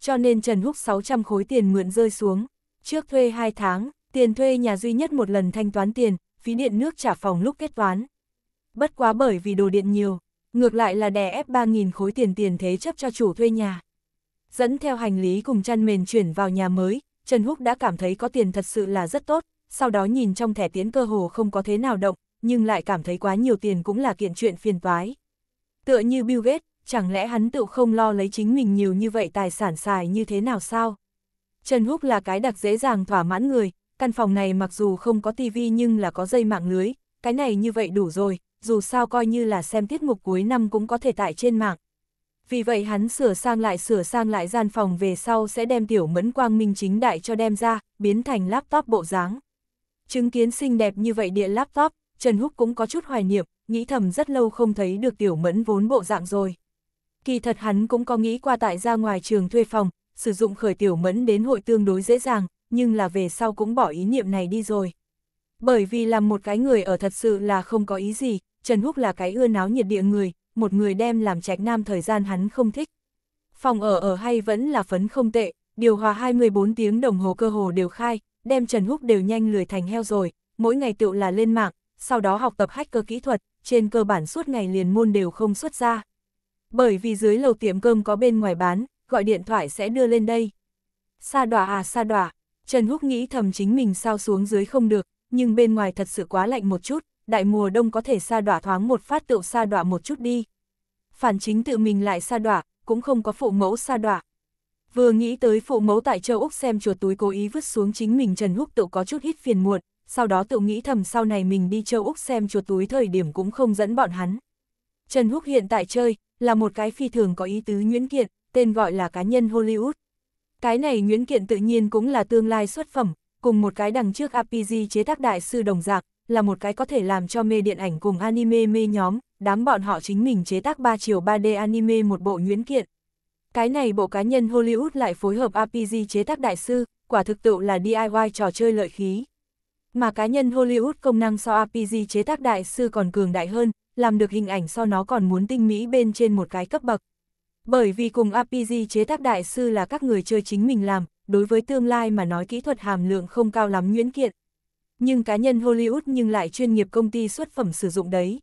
Speaker 1: Cho nên Trần Húc 600 khối tiền mượn rơi xuống, trước thuê 2 tháng, Tiền thuê nhà duy nhất một lần thanh toán tiền, phí điện nước trả phòng lúc kết toán. Bất quá bởi vì đồ điện nhiều, ngược lại là đè ép 3.000 khối tiền tiền thế chấp cho chủ thuê nhà. Dẫn theo hành lý cùng chăn mền chuyển vào nhà mới, Trần Húc đã cảm thấy có tiền thật sự là rất tốt, sau đó nhìn trong thẻ tiến cơ hồ không có thế nào động, nhưng lại cảm thấy quá nhiều tiền cũng là kiện chuyện phiền toái. Tựa như Bill Gates, chẳng lẽ hắn tự không lo lấy chính mình nhiều như vậy tài sản xài như thế nào sao? Trần Húc là cái đặc dễ dàng thỏa mãn người, căn phòng này mặc dù không có tivi nhưng là có dây mạng lưới, cái này như vậy đủ rồi, dù sao coi như là xem tiết mục cuối năm cũng có thể tại trên mạng. Vì vậy hắn sửa sang lại sửa sang lại gian phòng về sau sẽ đem tiểu mẫn quang minh chính đại cho đem ra, biến thành laptop bộ dáng. Chứng kiến xinh đẹp như vậy địa laptop, Trần Húc cũng có chút hoài niệm, nghĩ thầm rất lâu không thấy được tiểu mẫn vốn bộ dạng rồi. Kỳ thật hắn cũng có nghĩ qua tại ra ngoài trường thuê phòng, sử dụng khởi tiểu mẫn đến hội tương đối dễ dàng, nhưng là về sau cũng bỏ ý niệm này đi rồi. Bởi vì làm một cái người ở thật sự là không có ý gì, Trần Húc là cái ưa náo nhiệt địa người, một người đem làm trạch nam thời gian hắn không thích. Phòng ở ở hay vẫn là phấn không tệ, điều hòa 24 tiếng đồng hồ cơ hồ đều khai, đem Trần Húc đều nhanh lười thành heo rồi, mỗi ngày tựu là lên mạng, sau đó học tập hacker kỹ thuật, trên cơ bản suốt ngày liền môn đều không xuất ra. Bởi vì dưới lầu tiệm cơm có bên ngoài bán, gọi điện thoại sẽ đưa lên đây. Sa đỏa à sa đỏa, Trần Húc nghĩ thầm chính mình sao xuống dưới không được, nhưng bên ngoài thật sự quá lạnh một chút, đại mùa đông có thể sa đọa thoáng một phát tựu sa đọa một chút đi. Phản chính tự mình lại sa đọa, cũng không có phụ mẫu sa đọa. Vừa nghĩ tới phụ mẫu tại châu Úc xem chuột túi cố ý vứt xuống chính mình Trần Húc tự có chút hít phiền muộn, sau đó tự nghĩ thầm sau này mình đi châu Úc xem chuột túi thời điểm cũng không dẫn bọn hắn. Trần Húc hiện tại chơi, là một cái phi thường có ý tứ nhuyễn kiện, tên gọi là cá nhân Hollywood. Cái này Nguyễn Kiện tự nhiên cũng là tương lai xuất phẩm, cùng một cái đằng trước APG chế tác đại sư đồng dạng là một cái có thể làm cho mê điện ảnh cùng anime mê nhóm, đám bọn họ chính mình chế tác 3 chiều 3D anime một bộ Nguyễn Kiện. Cái này bộ cá nhân Hollywood lại phối hợp APG chế tác đại sư, quả thực tựu là DIY trò chơi lợi khí. Mà cá nhân Hollywood công năng so APG chế tác đại sư còn cường đại hơn, làm được hình ảnh so nó còn muốn tinh mỹ bên trên một cái cấp bậc. Bởi vì cùng RPG chế tác đại sư là các người chơi chính mình làm, đối với tương lai mà nói kỹ thuật hàm lượng không cao lắm nhuyễn kiện. Nhưng cá nhân Hollywood nhưng lại chuyên nghiệp công ty xuất phẩm sử dụng đấy.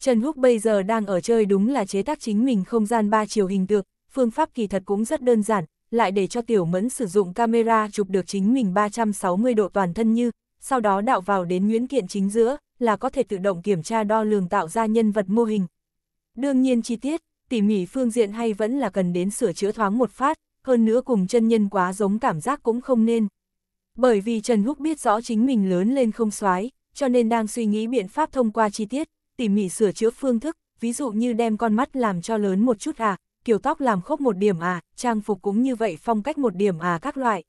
Speaker 1: Trần Húc bây giờ đang ở chơi đúng là chế tác chính mình không gian ba chiều hình tượng, phương pháp kỳ thật cũng rất đơn giản, lại để cho Tiểu Mẫn sử dụng camera chụp được chính mình 360 độ toàn thân như, sau đó đạo vào đến nguyễn kiện chính giữa, là có thể tự động kiểm tra đo lường tạo ra nhân vật mô hình. Đương nhiên chi tiết, tỉ mỉ phương diện hay vẫn là cần đến sửa chữa thoáng một phát, hơn nữa cùng chân nhân quá giống cảm giác cũng không nên. Bởi vì Trần Húc biết rõ chính mình lớn lên không xoái, cho nên đang suy nghĩ biện pháp thông qua chi tiết, tỉ mỉ sửa chữa phương thức, ví dụ như đem con mắt làm cho lớn một chút à, kiểu tóc làm khốc một điểm à, trang phục cũng như vậy phong cách một điểm à các loại.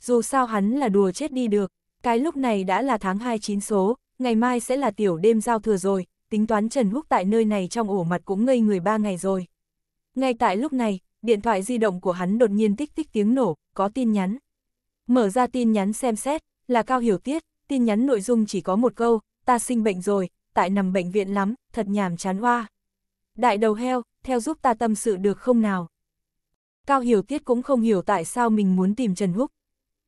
Speaker 1: Dù sao hắn là đùa chết đi được, cái lúc này đã là tháng 29 số, ngày mai sẽ là tiểu đêm giao thừa rồi, tính toán Trần Húc tại nơi này trong ổ mặt cũng ngây người ba ngày rồi. Ngay tại lúc này, điện thoại di động của hắn đột nhiên tích tích tiếng nổ, có tin nhắn. Mở ra tin nhắn xem xét, là Cao Hiểu Tiết, tin nhắn nội dung chỉ có một câu, ta sinh bệnh rồi, tại nằm bệnh viện lắm, thật nhàm chán hoa. Đại đầu heo, theo giúp ta tâm sự được không nào? Cao Hiểu Tiết cũng không hiểu tại sao mình muốn tìm Trần Húc.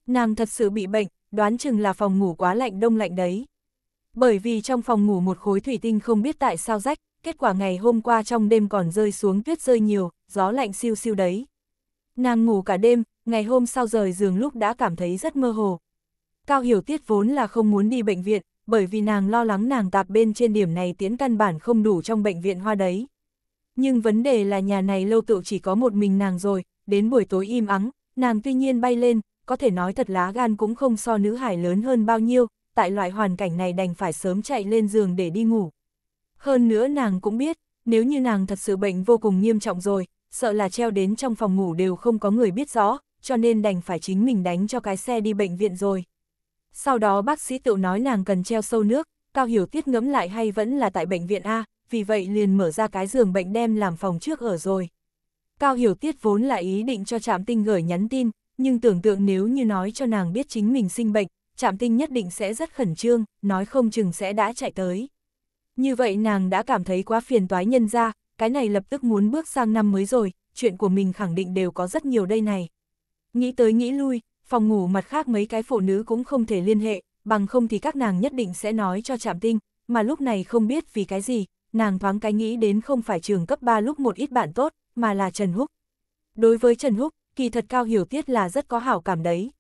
Speaker 1: Nàng thật sự bị bệnh, đoán chừng là phòng ngủ quá lạnh đông lạnh đấy bởi vì trong phòng ngủ một khối thủy tinh không biết tại sao rách, kết quả ngày hôm qua trong đêm còn rơi xuống tuyết rơi nhiều, gió lạnh siêu siêu đấy. Nàng ngủ cả đêm, ngày hôm sau rời giường lúc đã cảm thấy rất mơ hồ. Cao Hiểu Tiết vốn là không muốn đi bệnh viện, bởi vì nàng lo lắng nàng tạp bên trên điểm này tiến căn bản không đủ trong bệnh viện hoa đấy. Nhưng vấn đề là nhà này lâu tựu chỉ có một mình nàng rồi, đến buổi tối im ắng, nàng tuy nhiên bay lên, có thể nói thật lá gan cũng không so nữ hải lớn hơn bao nhiêu, tại loại hoàn cảnh này đành phải sớm chạy lên giường để đi ngủ. Hơn nữa nàng cũng biết, nếu như nàng thật sự bệnh vô cùng nghiêm trọng rồi, sợ là treo đến trong phòng ngủ đều không có người biết rõ, cho nên đành phải chính mình đánh cho cái xe đi bệnh viện rồi. Sau đó bác sĩ tự nói nàng cần treo sâu nước, Cao Hiểu Tiết ngẫm lại hay vẫn là tại bệnh viện A, vì vậy liền mở ra cái giường bệnh đem làm phòng trước ở rồi. Cao Hiểu Tiết vốn là ý định cho Trạm Tinh gửi nhắn tin, nhưng tưởng tượng nếu như nói cho nàng biết chính mình sinh bệnh, Trạm Tinh nhất định sẽ rất khẩn trương, nói không chừng sẽ đã chạy tới. Như vậy nàng đã cảm thấy quá phiền toái nhân ra, cái này lập tức muốn bước sang năm mới rồi, chuyện của mình khẳng định đều có rất nhiều đây này. Nghĩ tới nghĩ lui, phòng ngủ mặt khác mấy cái phụ nữ cũng không thể liên hệ, bằng không thì các nàng nhất định sẽ nói cho Trạm Tinh, mà lúc này không biết vì cái gì, nàng thoáng cái nghĩ đến không phải trường cấp 3 lúc một ít bạn tốt, mà là Trần Húc. Đối với Trần Húc, kỳ thật Cao Hiểu Tiết là rất có hảo cảm đấy.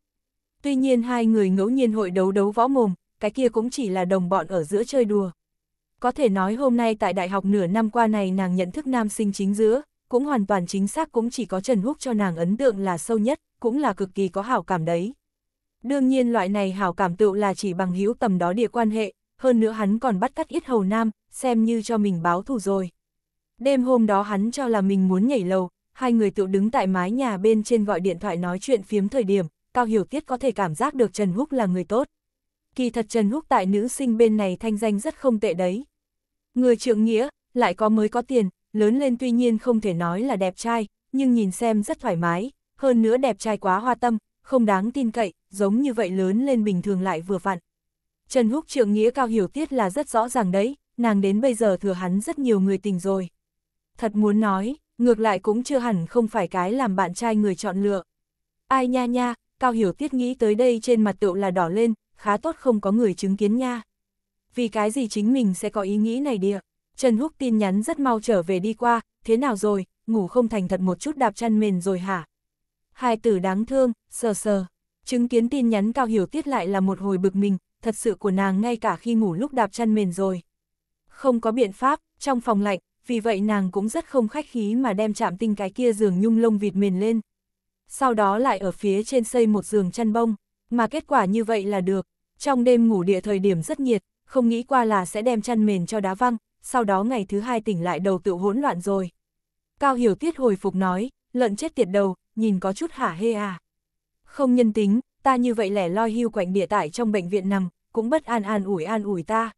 Speaker 1: Tuy nhiên hai người ngẫu nhiên hội đấu đấu võ mồm, cái kia cũng chỉ là đồng bọn ở giữa chơi đùa. Có thể nói hôm nay tại đại học nửa năm qua này nàng nhận thức nam sinh chính giữa, cũng hoàn toàn chính xác cũng chỉ có Trần Húc cho nàng ấn tượng là sâu nhất, cũng là cực kỳ có hảo cảm đấy. Đương nhiên loại này hảo cảm tựu là chỉ bằng hữu tầm đó địa quan hệ, hơn nữa hắn còn bắt cắt ít hầu nam, xem như cho mình báo thù rồi. Đêm hôm đó hắn cho là mình muốn nhảy lầu, hai người tựu đứng tại mái nhà bên trên gọi điện thoại nói chuyện phiếm thời điểm, Cao Hiểu Tiết có thể cảm giác được Trần Húc là người tốt. Kỳ thật Trần Húc tại nữ sinh bên này thanh danh rất không tệ đấy. Người trượng nghĩa, lại có mới có tiền, lớn lên tuy nhiên không thể nói là đẹp trai, nhưng nhìn xem rất thoải mái, hơn nữa đẹp trai quá hoa tâm, không đáng tin cậy, giống như vậy lớn lên bình thường lại vừa vặn. Trần Húc trượng nghĩa Cao Hiểu Tiết là rất rõ ràng đấy, nàng đến bây giờ thừa hắn rất nhiều người tình rồi. Thật muốn nói, ngược lại cũng chưa hẳn không phải cái làm bạn trai người chọn lựa. Ai nha nha, Cao Hiểu Tiết nghĩ tới đây trên mặt tựu là đỏ lên, khá tốt không có người chứng kiến nha. Vì cái gì chính mình sẽ có ý nghĩ này địa. Trần Húc tin nhắn rất mau trở về đi qua, thế nào rồi, ngủ không thành thật một chút đạp chăn mền rồi hả? Hai tử đáng thương, sờ sờ. Chứng kiến tin nhắn Cao Hiểu Tiết lại là một hồi bực mình, thật sự của nàng ngay cả khi ngủ lúc đạp chăn mền rồi. Không có biện pháp, trong phòng lạnh, vì vậy nàng cũng rất không khách khí mà đem chạm tinh cái kia giường nhung lông vịt mền lên sau đó lại ở phía trên xây một giường chăn bông, mà kết quả như vậy là được. Trong đêm ngủ địa thời điểm rất nhiệt, không nghĩ qua là sẽ đem chăn mền cho đá văng, sau đó ngày thứ hai tỉnh lại đầu tự hỗn loạn rồi. Cao Hiểu Tiết hồi phục nói, lợn chết tiệt đầu, nhìn có chút hả hê à. Không nhân tính, ta như vậy lẻ loi hưu quạnh địa tại trong bệnh viện nằm, cũng bất an an ủi an ủi ta.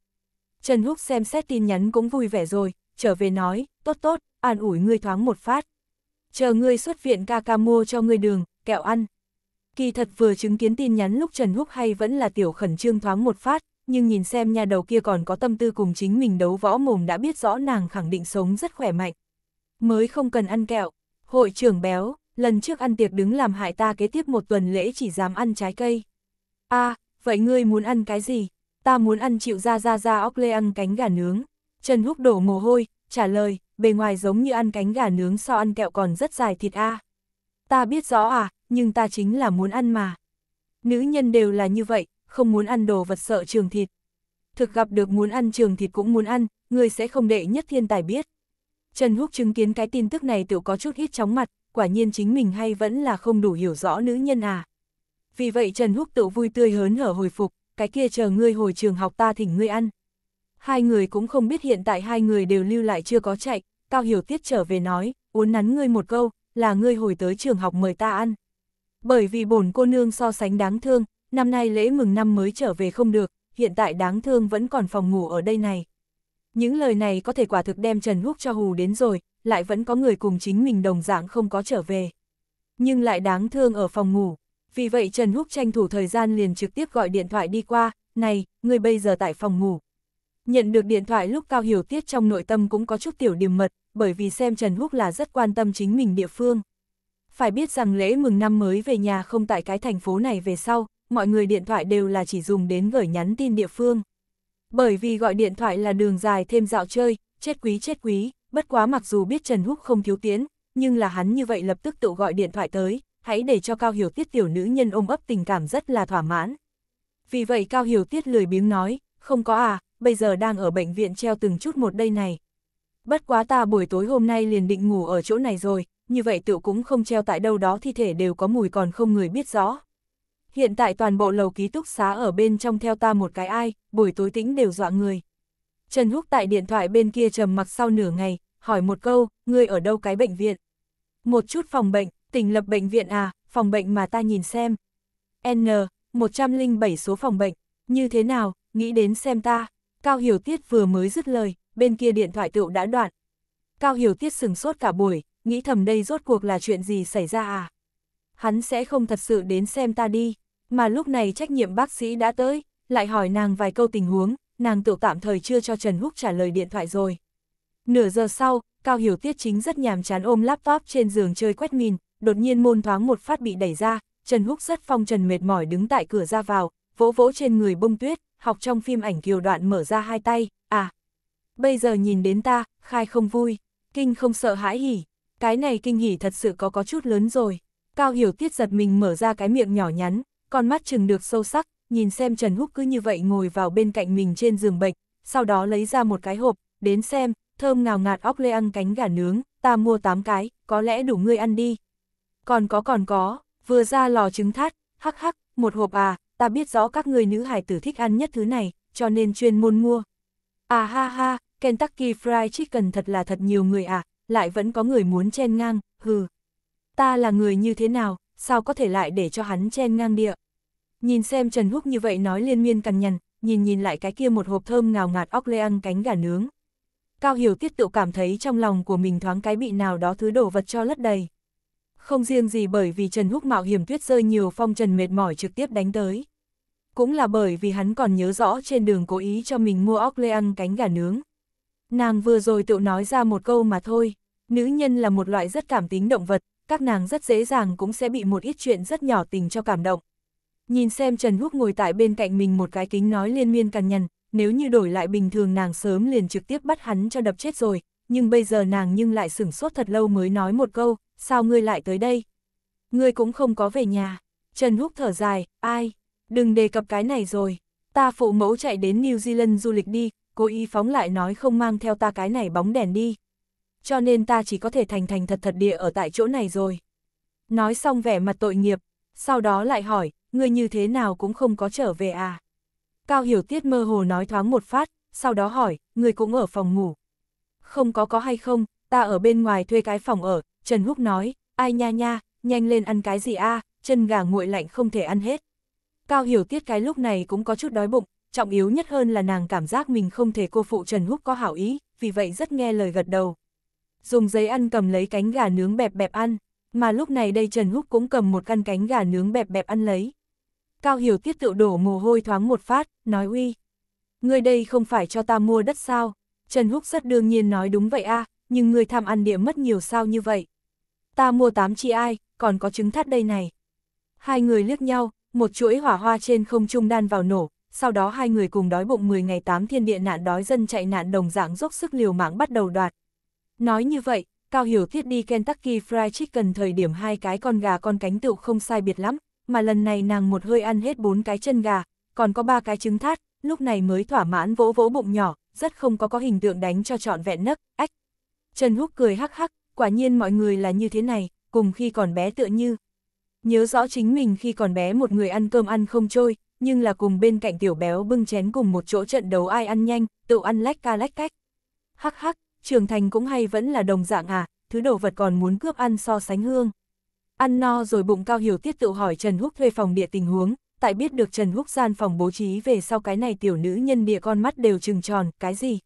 Speaker 1: Trần Húc xem xét tin nhắn cũng vui vẻ rồi, trở về nói, tốt tốt, an ủi ngươi thoáng một phát, chờ ngươi xuất viện ca ca mua cho ngươi đường, kẹo ăn. Kỳ thật vừa chứng kiến tin nhắn lúc Trần Húc hay vẫn là tiểu khẩn trương thoáng một phát, nhưng nhìn xem nhà đầu kia còn có tâm tư cùng chính mình đấu võ mồm đã biết rõ nàng khẳng định sống rất khỏe mạnh. Mới không cần ăn kẹo, hội trưởng béo, lần trước ăn tiệc đứng làm hại ta kế tiếp một tuần lễ chỉ dám ăn trái cây. a à, vậy ngươi muốn ăn cái gì? Ta muốn ăn chịu ra ra ra óc lê ăn cánh gà nướng. Trần Húc đổ mồ hôi, trả lời, bề ngoài giống như ăn cánh gà nướng so ăn kẹo còn rất dài thịt a. Ta biết rõ à, nhưng ta chính là muốn ăn mà. Nữ nhân đều là như vậy, không muốn ăn đồ vật sợ trường thịt. Thực gặp được muốn ăn trường thịt cũng muốn ăn, người sẽ không đệ nhất thiên tài biết. Trần Húc chứng kiến cái tin tức này tự có chút hít chóng mặt, quả nhiên chính mình hay vẫn là không đủ hiểu rõ nữ nhân à. Vì vậy Trần Húc tự vui tươi hớn hở hồi phục, cái kia chờ ngươi hồi trường học ta thỉnh ngươi ăn hai người cũng không biết hiện tại hai người đều lưu lại chưa có chạy, Cao Hiểu Tiết trở về nói, uốn nắn ngươi một câu, là ngươi hồi tới trường học mời ta ăn. Bởi vì bổn cô nương so sánh đáng thương, năm nay lễ mừng năm mới trở về không được, hiện tại đáng thương vẫn còn phòng ngủ ở đây này. Những lời này có thể quả thực đem Trần Húc cho hù đến rồi, lại vẫn có người cùng chính mình đồng dạng không có trở về. Nhưng lại đáng thương ở phòng ngủ, vì vậy Trần Húc tranh thủ thời gian liền trực tiếp gọi điện thoại đi qua, này, người bây giờ tại phòng ngủ, Nhận được điện thoại lúc Cao Hiểu Tiết trong nội tâm cũng có chút tiểu điểm mật, bởi vì xem Trần Húc là rất quan tâm chính mình địa phương. Phải biết rằng lễ mừng năm mới về nhà không tại cái thành phố này về sau, mọi người điện thoại đều là chỉ dùng đến gửi nhắn tin địa phương. Bởi vì gọi điện thoại là đường dài thêm dạo chơi, chết quý chết quý, bất quá mặc dù biết Trần Húc không thiếu tiến, nhưng là hắn như vậy lập tức tự gọi điện thoại tới, hãy để cho Cao Hiểu Tiết tiểu nữ nhân ôm ấp tình cảm rất là thỏa mãn. Vì vậy Cao Hiểu Tiết lười biếng nói, không có à, bây giờ đang ở bệnh viện treo từng chút một đây này. Bất quá ta buổi tối hôm nay liền định ngủ ở chỗ này rồi, như vậy tự cũng không treo tại đâu đó thi thể đều có mùi còn không người biết rõ. Hiện tại toàn bộ lầu ký túc xá ở bên trong theo ta một cái ai, buổi tối tĩnh đều dọa người. Trần Húc tại điện thoại bên kia trầm mặc sau nửa ngày, hỏi một câu, ngươi ở đâu cái bệnh viện? Một chút phòng bệnh, tỉnh lập bệnh viện à, phòng bệnh mà ta nhìn xem. N, 107 số phòng bệnh, như thế nào, nghĩ đến xem ta, Cao Hiểu Tiết vừa mới dứt lời, bên kia điện thoại tựu đã đoạn. Cao Hiểu Tiết sừng sốt cả buổi, nghĩ thầm đây rốt cuộc là chuyện gì xảy ra à? Hắn sẽ không thật sự đến xem ta đi, mà lúc này trách nhiệm bác sĩ đã tới, lại hỏi nàng vài câu tình huống, nàng tự tạm thời chưa cho Trần Húc trả lời điện thoại rồi. Nửa giờ sau, Cao Hiểu Tiết chính rất nhàm chán ôm laptop trên giường chơi quét mìn, đột nhiên môn thoáng một phát bị đẩy ra, Trần Húc rất phong trần mệt mỏi đứng tại cửa ra vào, vỗ vỗ trên người bông tuyết, học trong phim ảnh kiều đoạn mở ra hai tay, à. Bây giờ nhìn đến ta, khai không vui, kinh không sợ hãi hỉ, cái này kinh hỉ thật sự có có chút lớn rồi. Cao Hiểu Tiết giật mình mở ra cái miệng nhỏ nhắn, con mắt chừng được sâu sắc, nhìn xem Trần Húc cứ như vậy ngồi vào bên cạnh mình trên giường bệnh, sau đó lấy ra một cái hộp, đến xem, thơm ngào ngạt óc lê ăn cánh gà nướng, ta mua 8 cái, có lẽ đủ ngươi ăn đi. Còn có còn có, vừa ra lò trứng thắt hắc hắc, một hộp à, ta biết rõ các người nữ hải tử thích ăn nhất thứ này, cho nên chuyên môn mua. À ha ha, Kentucky Fried Chicken thật là thật nhiều người à, lại vẫn có người muốn chen ngang, hừ. Ta là người như thế nào, sao có thể lại để cho hắn chen ngang địa. Nhìn xem Trần Húc như vậy nói liên miên cằn nhằn, nhìn nhìn lại cái kia một hộp thơm ngào ngạt óc lê ăn cánh gà nướng. Cao Hiểu Tiết tự cảm thấy trong lòng của mình thoáng cái bị nào đó thứ đổ vật cho lất đầy. Không riêng gì bởi vì Trần Húc mạo hiểm tuyết rơi nhiều phong trần mệt mỏi trực tiếp đánh tới. Cũng là bởi vì hắn còn nhớ rõ trên đường cố ý cho mình mua óc lê ăn cánh gà nướng. Nàng vừa rồi tự nói ra một câu mà thôi, nữ nhân là một loại rất cảm tính động vật, các nàng rất dễ dàng cũng sẽ bị một ít chuyện rất nhỏ tình cho cảm động. Nhìn xem Trần Húc ngồi tại bên cạnh mình một cái kính nói liên miên cằn nhằn, nếu như đổi lại bình thường nàng sớm liền trực tiếp bắt hắn cho đập chết rồi, nhưng bây giờ nàng nhưng lại sửng sốt thật lâu mới nói một câu, sao ngươi lại tới đây? Ngươi cũng không có về nhà. Trần Húc thở dài, ai, đừng đề cập cái này rồi. Ta phụ mẫu chạy đến New Zealand du lịch đi, Cô Y phóng lại nói không mang theo ta cái này bóng đèn đi. Cho nên ta chỉ có thể thành thành thật thật địa ở tại chỗ này rồi. Nói xong vẻ mặt tội nghiệp, sau đó lại hỏi, ngươi như thế nào cũng không có trở về à. Cao Hiểu Tiết mơ hồ nói thoáng một phát, sau đó hỏi, ngươi cũng ở phòng ngủ. Không có có hay không, ta ở bên ngoài thuê cái phòng ở, Trần Húc nói, ai nha nha, nhanh lên ăn cái gì a chân gà nguội lạnh không thể ăn hết. Cao Hiểu Tiết cái lúc này cũng có chút đói bụng, trọng yếu nhất hơn là nàng cảm giác mình không thể cô phụ Trần Húc có hảo ý, vì vậy rất nghe lời gật đầu. Dùng giấy ăn cầm lấy cánh gà nướng bẹp bẹp ăn, mà lúc này đây Trần Húc cũng cầm một căn cánh gà nướng bẹp bẹp ăn lấy. Cao Hiểu Tiết tự đổ mồ hôi thoáng một phát, nói uy. Ngươi đây không phải cho ta mua đất sao? Trần Húc rất đương nhiên nói đúng vậy a nhưng ngươi tham ăn địa mất nhiều sao như vậy. Ta mua tám chi ai, còn có trứng thắt đây này. Hai người liếc nhau, một chuỗi hỏa hoa trên không trung đan vào nổ, sau đó hai người cùng đói bụng 10 ngày 8 thiên địa nạn đói dân chạy nạn đồng dạng dốc sức liều mạng bắt đầu đoạt. Nói như vậy, Cao Hiểu Thiết đi Kentucky Fried Chicken thời điểm hai cái con gà con cánh tựu không sai biệt lắm, mà lần này nàng một hơi ăn hết bốn cái chân gà, còn có ba cái trứng thát, lúc này mới thỏa mãn vỗ vỗ bụng nhỏ, rất không có có hình tượng đánh cho trọn vẹn nấc, ách, Trần Húc cười hắc hắc, quả nhiên mọi người là như thế này, cùng khi còn bé tựa như. Nhớ rõ chính mình khi còn bé một người ăn cơm ăn không trôi, nhưng là cùng bên cạnh tiểu béo bưng chén cùng một chỗ trận đấu ai ăn nhanh, tự ăn lách ca lách cách. Hắc hắc, trưởng thành cũng hay vẫn là đồng dạng à, thứ đồ vật còn muốn cướp ăn so sánh hương. Ăn no rồi bụng cao hiểu tiết tự hỏi Trần Húc thuê phòng địa tình huống, tại biết được Trần Húc gian phòng bố trí về sau cái này tiểu nữ nhân địa con mắt đều trừng tròn, cái gì?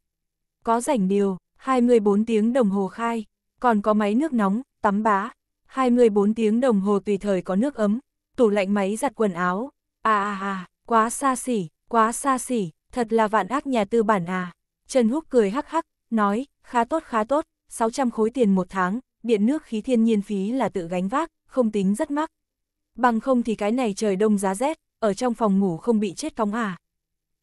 Speaker 1: Có rảnh điều, 24 tiếng đồng hồ khai, còn có máy nước nóng, tắm bá, 24 tiếng đồng hồ tùy thời có nước ấm, tủ lạnh máy giặt quần áo, à à à, quá xa xỉ, quá xa xỉ, thật là vạn ác nhà tư bản à. Trần Húc cười hắc hắc, nói, khá tốt khá tốt, 600 khối tiền một tháng, điện nước khí thiên nhiên phí là tự gánh vác, không tính rất mắc. Bằng không thì cái này trời đông giá rét, ở trong phòng ngủ không bị chết cóng à.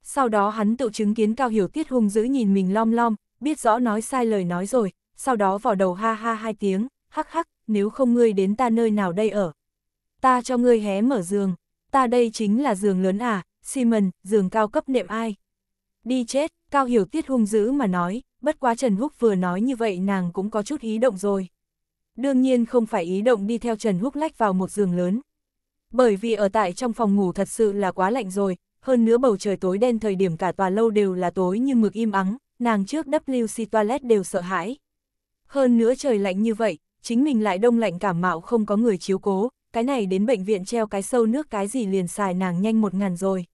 Speaker 1: Sau đó hắn tự chứng kiến Cao Hiểu Tiết hung dữ nhìn mình lom lom, biết rõ nói sai lời nói rồi, sau đó vỏ đầu ha ha hai tiếng, hắc hắc, nếu không ngươi đến ta nơi nào đây ở. Ta cho ngươi hé mở giường, ta đây chính là giường lớn à, Simon, giường cao cấp nệm ai. Đi chết, Cao Hiểu Tiết hung dữ mà nói, bất quá Trần Húc vừa nói như vậy nàng cũng có chút ý động rồi. Đương nhiên không phải ý động đi theo Trần Húc lách vào một giường lớn. Bởi vì ở tại trong phòng ngủ thật sự là quá lạnh rồi, hơn nữa bầu trời tối đen thời điểm cả tòa lâu đều là tối như mực im ắng, nàng trước WC toilet đều sợ hãi. Hơn nữa trời lạnh như vậy, chính mình lại đông lạnh cảm mạo không có người chiếu cố, cái này đến bệnh viện treo cái sâu nước cái gì liền xài nàng nhanh một ngàn rồi.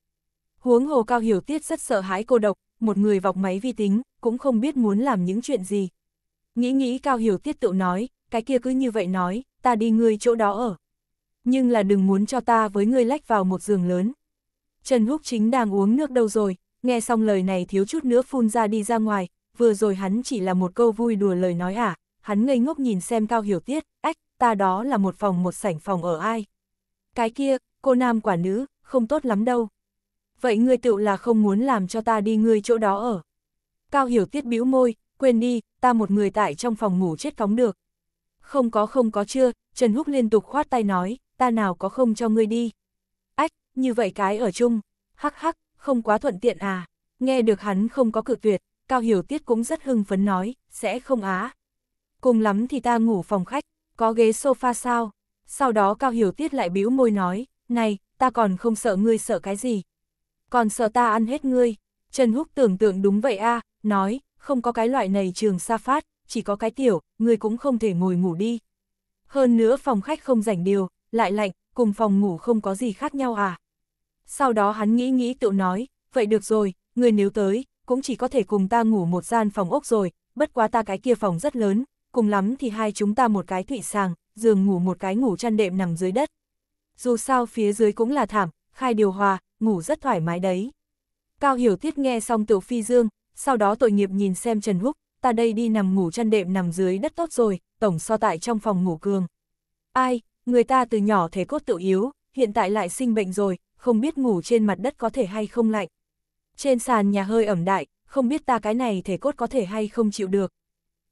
Speaker 1: Huống hồ cao hiểu tiết rất sợ hãi cô độc, một người vọc máy vi tính, cũng không biết muốn làm những chuyện gì. Nghĩ nghĩ cao hiểu tiết tự nói, cái kia cứ như vậy nói, ta đi ngươi chỗ đó ở. Nhưng là đừng muốn cho ta với ngươi lách vào một giường lớn. Trần Húc chính đang uống nước đâu rồi, Nghe xong lời này thiếu chút nữa phun ra đi ra ngoài, vừa rồi hắn chỉ là một câu vui đùa lời nói à, hắn ngây ngốc nhìn xem Cao Hiểu Tiết, ách, ta đó là một phòng một sảnh phòng ở ai. Cái kia, cô nam quả nữ, không tốt lắm đâu. Vậy ngươi tựu là không muốn làm cho ta đi ngươi chỗ đó ở. Cao Hiểu Tiết bĩu môi, quên đi, ta một người tại trong phòng ngủ chết phóng được. Không có không có chưa, Trần Húc liên tục khoát tay nói, ta nào có không cho ngươi đi. Ách, như vậy cái ở chung, hắc hắc, không quá thuận tiện à. Nghe được hắn không có cự tuyệt, Cao Hiểu Tiết cũng rất hưng phấn nói, sẽ không á. Cùng lắm thì ta ngủ phòng khách, có ghế sofa sao? Sau đó Cao Hiểu Tiết lại bĩu môi nói, này, ta còn không sợ ngươi sợ cái gì. Còn sợ ta ăn hết ngươi. Trần Húc tưởng tượng đúng vậy a à, nói, không có cái loại này trường sa phát, chỉ có cái tiểu, ngươi cũng không thể ngồi ngủ đi. Hơn nữa phòng khách không rảnh điều, lại lạnh, cùng phòng ngủ không có gì khác nhau à. Sau đó hắn nghĩ nghĩ tự nói, vậy được rồi, người nếu tới, cũng chỉ có thể cùng ta ngủ một gian phòng ốc rồi, bất quá ta cái kia phòng rất lớn, cùng lắm thì hai chúng ta một cái thủy sàng, giường ngủ một cái ngủ chăn đệm nằm dưới đất. Dù sao phía dưới cũng là thảm, khai điều hòa, ngủ rất thoải mái đấy. Cao Hiểu Tiết nghe xong tiểu phi dương, sau đó tội nghiệp nhìn xem Trần Húc, ta đây đi nằm ngủ chăn đệm nằm dưới đất tốt rồi, tổng so tại trong phòng ngủ cường. Ai, người ta từ nhỏ thể cốt tự yếu, hiện tại lại sinh bệnh rồi, không biết ngủ trên mặt đất có thể hay không lạnh. Trên sàn nhà hơi ẩm đại, không biết ta cái này thể cốt có thể hay không chịu được.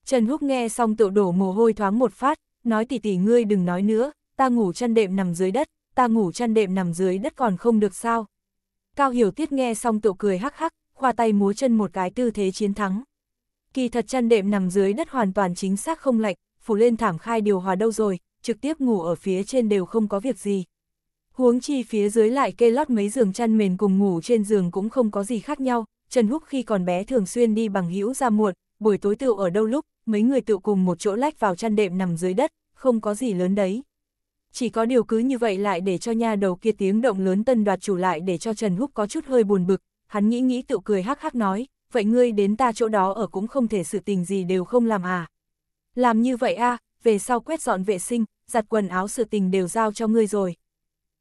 Speaker 1: Trần Húc nghe xong tự đổ mồ hôi thoáng một phát, nói tỷ tỷ ngươi đừng nói nữa, ta ngủ chăn đệm nằm dưới đất, ta ngủ chăn đệm nằm dưới đất còn không được sao. Cao Hiểu Tiết nghe xong tự cười hắc hắc, khoa tay múa chân một cái tư thế chiến thắng. Kỳ thật chăn đệm nằm dưới đất hoàn toàn chính xác không lạnh, phủ lên thảm khai điều hòa đâu rồi, trực tiếp ngủ ở phía trên đều không có việc gì. Huống chi phía dưới lại kê lót mấy giường chăn mền cùng ngủ trên giường cũng không có gì khác nhau, Trần Húc khi còn bé thường xuyên đi bằng hữu ra muộn, buổi tối tự ở đâu lúc, mấy người tự cùng một chỗ lách vào chăn đệm nằm dưới đất, không có gì lớn đấy. Chỉ có điều cứ như vậy lại để cho nha đầu kia tiếng động lớn tân đoạt chủ lại để cho Trần Húc có chút hơi buồn bực, hắn nghĩ nghĩ tự cười hắc hắc nói, vậy ngươi đến ta chỗ đó ở cũng không thể sự tình gì đều không làm à. Làm như vậy a à, về sau quét dọn vệ sinh, giặt quần áo sự tình đều giao cho ngươi rồi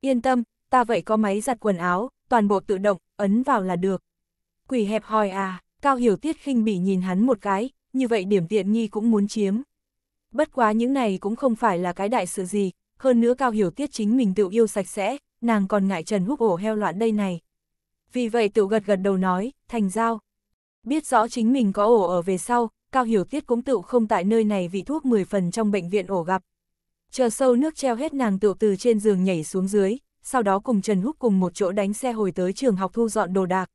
Speaker 1: yên tâm, ta vậy có máy giặt quần áo, toàn bộ tự động, ấn vào là được. Quỷ hẹp hòi à, Cao Hiểu Tiết khinh bỉ nhìn hắn một cái, như vậy điểm tiện nghi cũng muốn chiếm. Bất quá những này cũng không phải là cái đại sự gì, hơn nữa Cao Hiểu Tiết chính mình tự yêu sạch sẽ, nàng còn ngại Trần Húc ổ heo loạn đây này. Vì vậy tự gật gật đầu nói, thành giao. Biết rõ chính mình có ổ ở về sau, Cao Hiểu Tiết cũng tự không tại nơi này vì thuốc 10 phần trong bệnh viện ổ gặp chờ sâu nước treo hết nàng tựu từ trên giường nhảy xuống dưới, sau đó cùng Trần Húc cùng một chỗ đánh xe hồi tới trường học thu dọn đồ đạc.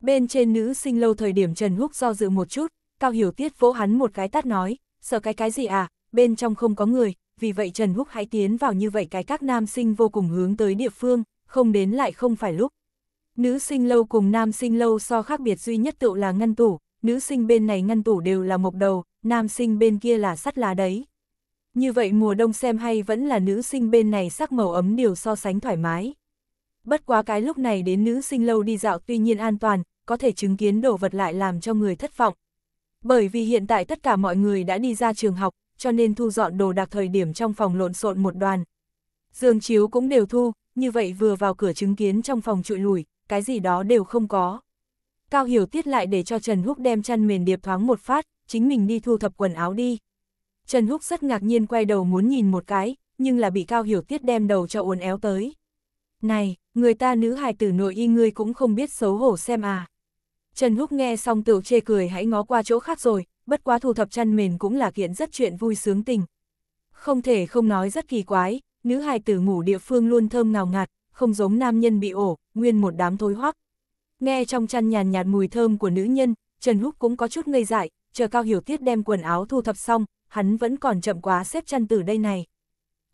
Speaker 1: Bên trên nữ sinh lâu thời điểm Trần Húc do dự một chút, Cao Hiểu Tiết vỗ hắn một cái tát nói, sợ cái cái gì à, bên trong không có người, vì vậy Trần Húc hãy tiến vào như vậy cái các nam sinh vô cùng hướng tới địa phương, không đến lại không phải lúc. Nữ sinh lâu cùng nam sinh lâu so khác biệt duy nhất tựu là ngăn tủ, nữ sinh bên này ngăn tủ đều là mộc đầu, nam sinh bên kia là sắt lá đấy. Như vậy mùa đông xem hay vẫn là nữ sinh bên này sắc màu ấm điều so sánh thoải mái. Bất quá cái lúc này đến nữ sinh lâu đi dạo tuy nhiên an toàn, có thể chứng kiến đồ vật lại làm cho người thất vọng. Bởi vì hiện tại tất cả mọi người đã đi ra trường học, cho nên thu dọn đồ đạc thời điểm trong phòng lộn xộn một đoàn. Giường chiếu cũng đều thu, như vậy vừa vào cửa chứng kiến trong phòng trụi lùi, cái gì đó đều không có. Cao Hiểu Tiết lại để cho Trần Húc đem chăn mền điệp thoáng một phát, chính mình đi thu thập quần áo đi. Trần Húc rất ngạc nhiên quay đầu muốn nhìn một cái, nhưng là bị Cao Hiểu Tiết đem đầu cho uốn éo tới. Này, người ta nữ hài tử nội y ngươi cũng không biết xấu hổ xem à. Trần Húc nghe xong tựu chê cười hãy ngó qua chỗ khác rồi, bất quá thu thập chăn mền cũng là kiện rất chuyện vui sướng tình. Không thể không nói rất kỳ quái, nữ hài tử ngủ địa phương luôn thơm ngào ngạt, không giống nam nhân bị ổ, nguyên một đám thối hoắc. Nghe trong chăn nhàn nhạt mùi thơm của nữ nhân, Trần Húc cũng có chút ngây dại, chờ Cao Hiểu Tiết đem quần áo thu thập xong, hắn vẫn còn chậm quá xếp chăn từ đây này.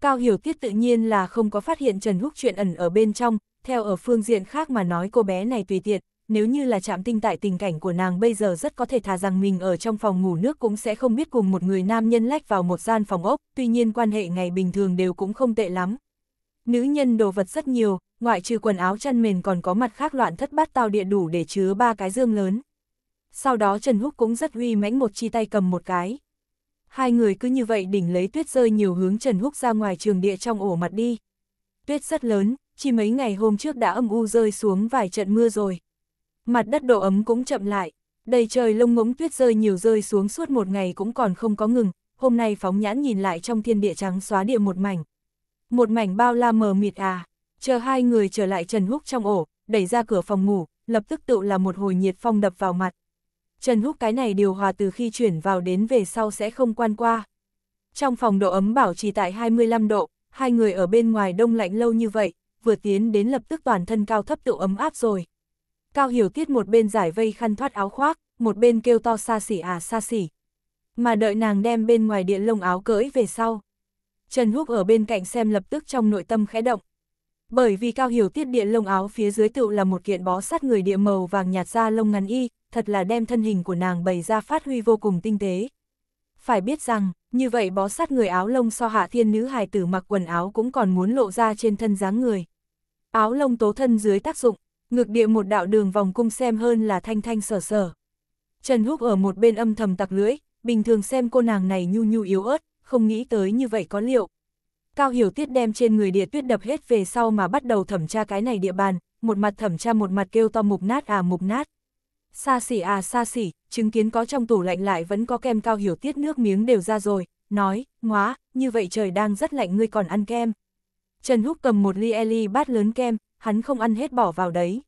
Speaker 1: Cao Hiểu Tiết tự nhiên là không có phát hiện Trần Húc chuyện ẩn ở bên trong, theo ở phương diện khác mà nói cô bé này tùy tiện, nếu như là chạm tinh tại tình cảnh của nàng bây giờ rất có thể thà rằng mình ở trong phòng ngủ nước cũng sẽ không biết cùng một người nam nhân lách vào một gian phòng ốc, tuy nhiên quan hệ ngày bình thường đều cũng không tệ lắm. Nữ nhân đồ vật rất nhiều, ngoại trừ quần áo chăn mền còn có mặt khác loạn thất bát tao địa đủ để chứa ba cái dương lớn. Sau đó Trần Húc cũng rất uy mãnh một chi tay cầm một cái hai người cứ như vậy đỉnh lấy tuyết rơi nhiều hướng Trần Húc ra ngoài trường địa trong ổ mặt đi. Tuyết rất lớn, chỉ mấy ngày hôm trước đã âm u rơi xuống vài trận mưa rồi. Mặt đất độ ấm cũng chậm lại, đầy trời lông ngỗng tuyết rơi nhiều rơi xuống suốt một ngày cũng còn không có ngừng, hôm nay phóng nhãn nhìn lại trong thiên địa trắng xóa địa một mảnh. Một mảnh bao la mờ mịt à, chờ hai người trở lại Trần Húc trong ổ, đẩy ra cửa phòng ngủ, lập tức tự là một hồi nhiệt phong đập vào mặt. Trần Húc cái này điều hòa từ khi chuyển vào đến về sau sẽ không quan qua. Trong phòng độ ấm bảo trì tại 25 độ, hai người ở bên ngoài đông lạnh lâu như vậy, vừa tiến đến lập tức toàn thân cao thấp tự ấm áp rồi. Cao Hiểu Tiết một bên giải vây khăn thoát áo khoác, một bên kêu to xa xỉ à xa xỉ. Mà đợi nàng đem bên ngoài điện lông áo cởi về sau. Trần Húc ở bên cạnh xem lập tức trong nội tâm khẽ động, bởi vì Cao Hiểu Tiết địa lông áo phía dưới tựu là một kiện bó sát người địa màu vàng nhạt da lông ngắn y, thật là đem thân hình của nàng bày ra phát huy vô cùng tinh tế. Phải biết rằng, như vậy bó sát người áo lông so hạ thiên nữ hài tử mặc quần áo cũng còn muốn lộ ra trên thân dáng người. Áo lông tố thân dưới tác dụng, ngược địa một đạo đường vòng cung xem hơn là thanh thanh sở sở. Trần Húc ở một bên âm thầm tặc lưỡi, bình thường xem cô nàng này nhu nhu yếu ớt, không nghĩ tới như vậy có liệu. Cao Hiểu Tiết đem trên người địa tuyết đập hết về sau mà bắt đầu thẩm tra cái này địa bàn, một mặt thẩm tra một mặt kêu to mục nát à mục nát. Xa xỉ à xa xỉ, chứng kiến có trong tủ lạnh lại vẫn có kem Cao Hiểu Tiết nước miếng đều ra rồi, nói, ngóa, như vậy trời đang rất lạnh ngươi còn ăn kem. Trần Húc cầm một ly Eli bát lớn kem, hắn không ăn hết bỏ vào đấy.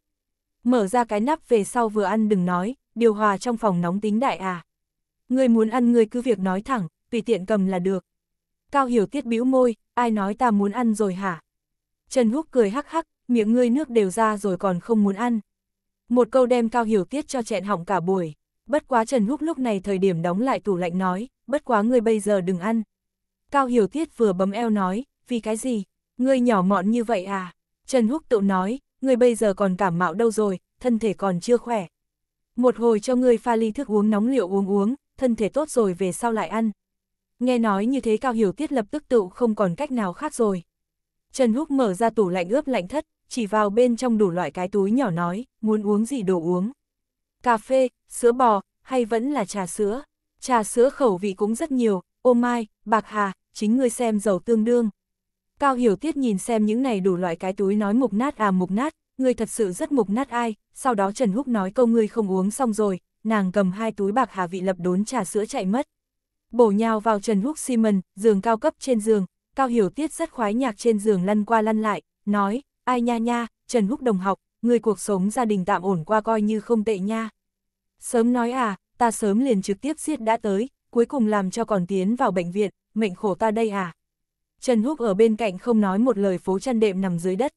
Speaker 1: Mở ra cái nắp về sau vừa ăn đừng nói, điều hòa trong phòng nóng tính đại à. Ngươi muốn ăn ngươi cứ việc nói thẳng, tùy tiện cầm là được. Cao Hiểu Tiết bĩu môi, ai nói ta muốn ăn rồi hả? Trần Húc cười hắc hắc, miệng ngươi nước đều ra rồi còn không muốn ăn. Một câu đem Cao Hiểu Tiết cho chẹn hỏng cả buổi. Bất quá Trần Húc lúc này thời điểm đóng lại tủ lạnh nói, bất quá ngươi bây giờ đừng ăn. Cao Hiểu Tiết vừa bấm eo nói, vì cái gì? Ngươi nhỏ mọn như vậy à? Trần Húc tự nói, ngươi bây giờ còn cảm mạo đâu rồi, thân thể còn chưa khỏe. Một hồi cho ngươi pha ly thức uống nóng liệu uống uống, thân thể tốt rồi về sau lại ăn. Nghe nói như thế Cao Hiểu Tiết lập tức tự không còn cách nào khác rồi. Trần Húc mở ra tủ lạnh ướp lạnh thất, chỉ vào bên trong đủ loại cái túi nhỏ nói, muốn uống gì đồ uống. Cà phê, sữa bò, hay vẫn là trà sữa. Trà sữa khẩu vị cũng rất nhiều, ô mai, bạc hà, chính người xem dầu tương đương. Cao Hiểu Tiết nhìn xem những này đủ loại cái túi nói mục nát à mục nát, người thật sự rất mục nát ai, sau đó Trần Húc nói câu ngươi không uống xong rồi, nàng cầm hai túi bạc hà vị lập đốn trà sữa chạy mất. Bổ nhào vào Trần Húc Simon, giường cao cấp trên giường, Cao Hiểu Tiết rất khoái nhạc trên giường lăn qua lăn lại, nói, ai nha nha, Trần Húc đồng học, người cuộc sống gia đình tạm ổn qua coi như không tệ nha. Sớm nói à, ta sớm liền trực tiếp giết đã tới, cuối cùng làm cho còn tiến vào bệnh viện, mệnh khổ ta đây à. Trần Húc ở bên cạnh không nói một lời phố chăn đệm nằm dưới đất.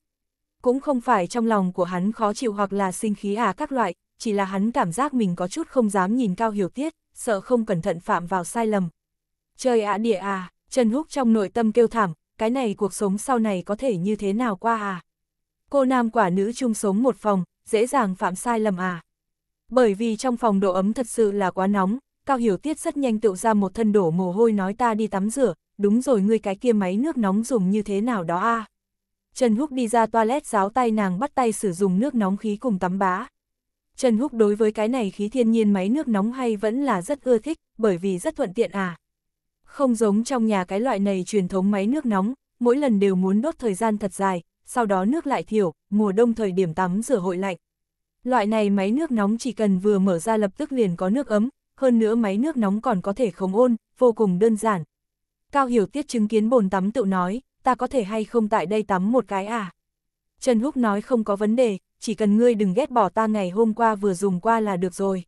Speaker 1: Cũng không phải trong lòng của hắn khó chịu hoặc là sinh khí à các loại, chỉ là hắn cảm giác mình có chút không dám nhìn Cao Hiểu Tiết, sợ không cẩn thận phạm vào sai lầm. Trời ạ địa à, Trần Húc trong nội tâm kêu thảm, cái này cuộc sống sau này có thể như thế nào qua à? Cô nam quả nữ chung sống một phòng, dễ dàng phạm sai lầm à? Bởi vì trong phòng độ ấm thật sự là quá nóng, Cao Hiểu Tiết rất nhanh tự ra một thân đổ mồ hôi nói ta đi tắm rửa, đúng rồi ngươi cái kia máy nước nóng dùng như thế nào đó à? Trần Húc đi ra toilet giáo tay nàng bắt tay sử dụng nước nóng khí cùng tắm bá, Trần Húc đối với cái này khí thiên nhiên máy nước nóng hay vẫn là rất ưa thích, bởi vì rất thuận tiện à. Không giống trong nhà cái loại này truyền thống máy nước nóng, mỗi lần đều muốn đốt thời gian thật dài, sau đó nước lại thiểu, mùa đông thời điểm tắm rửa hội lạnh. Loại này máy nước nóng chỉ cần vừa mở ra lập tức liền có nước ấm, hơn nữa máy nước nóng còn có thể khống ôn, vô cùng đơn giản. Cao Hiểu Tiết chứng kiến bồn tắm tự nói, ta có thể hay không tại đây tắm một cái à? Trần Húc nói không có vấn đề, chỉ cần ngươi đừng ghét bỏ ta ngày hôm qua vừa dùng qua là được rồi.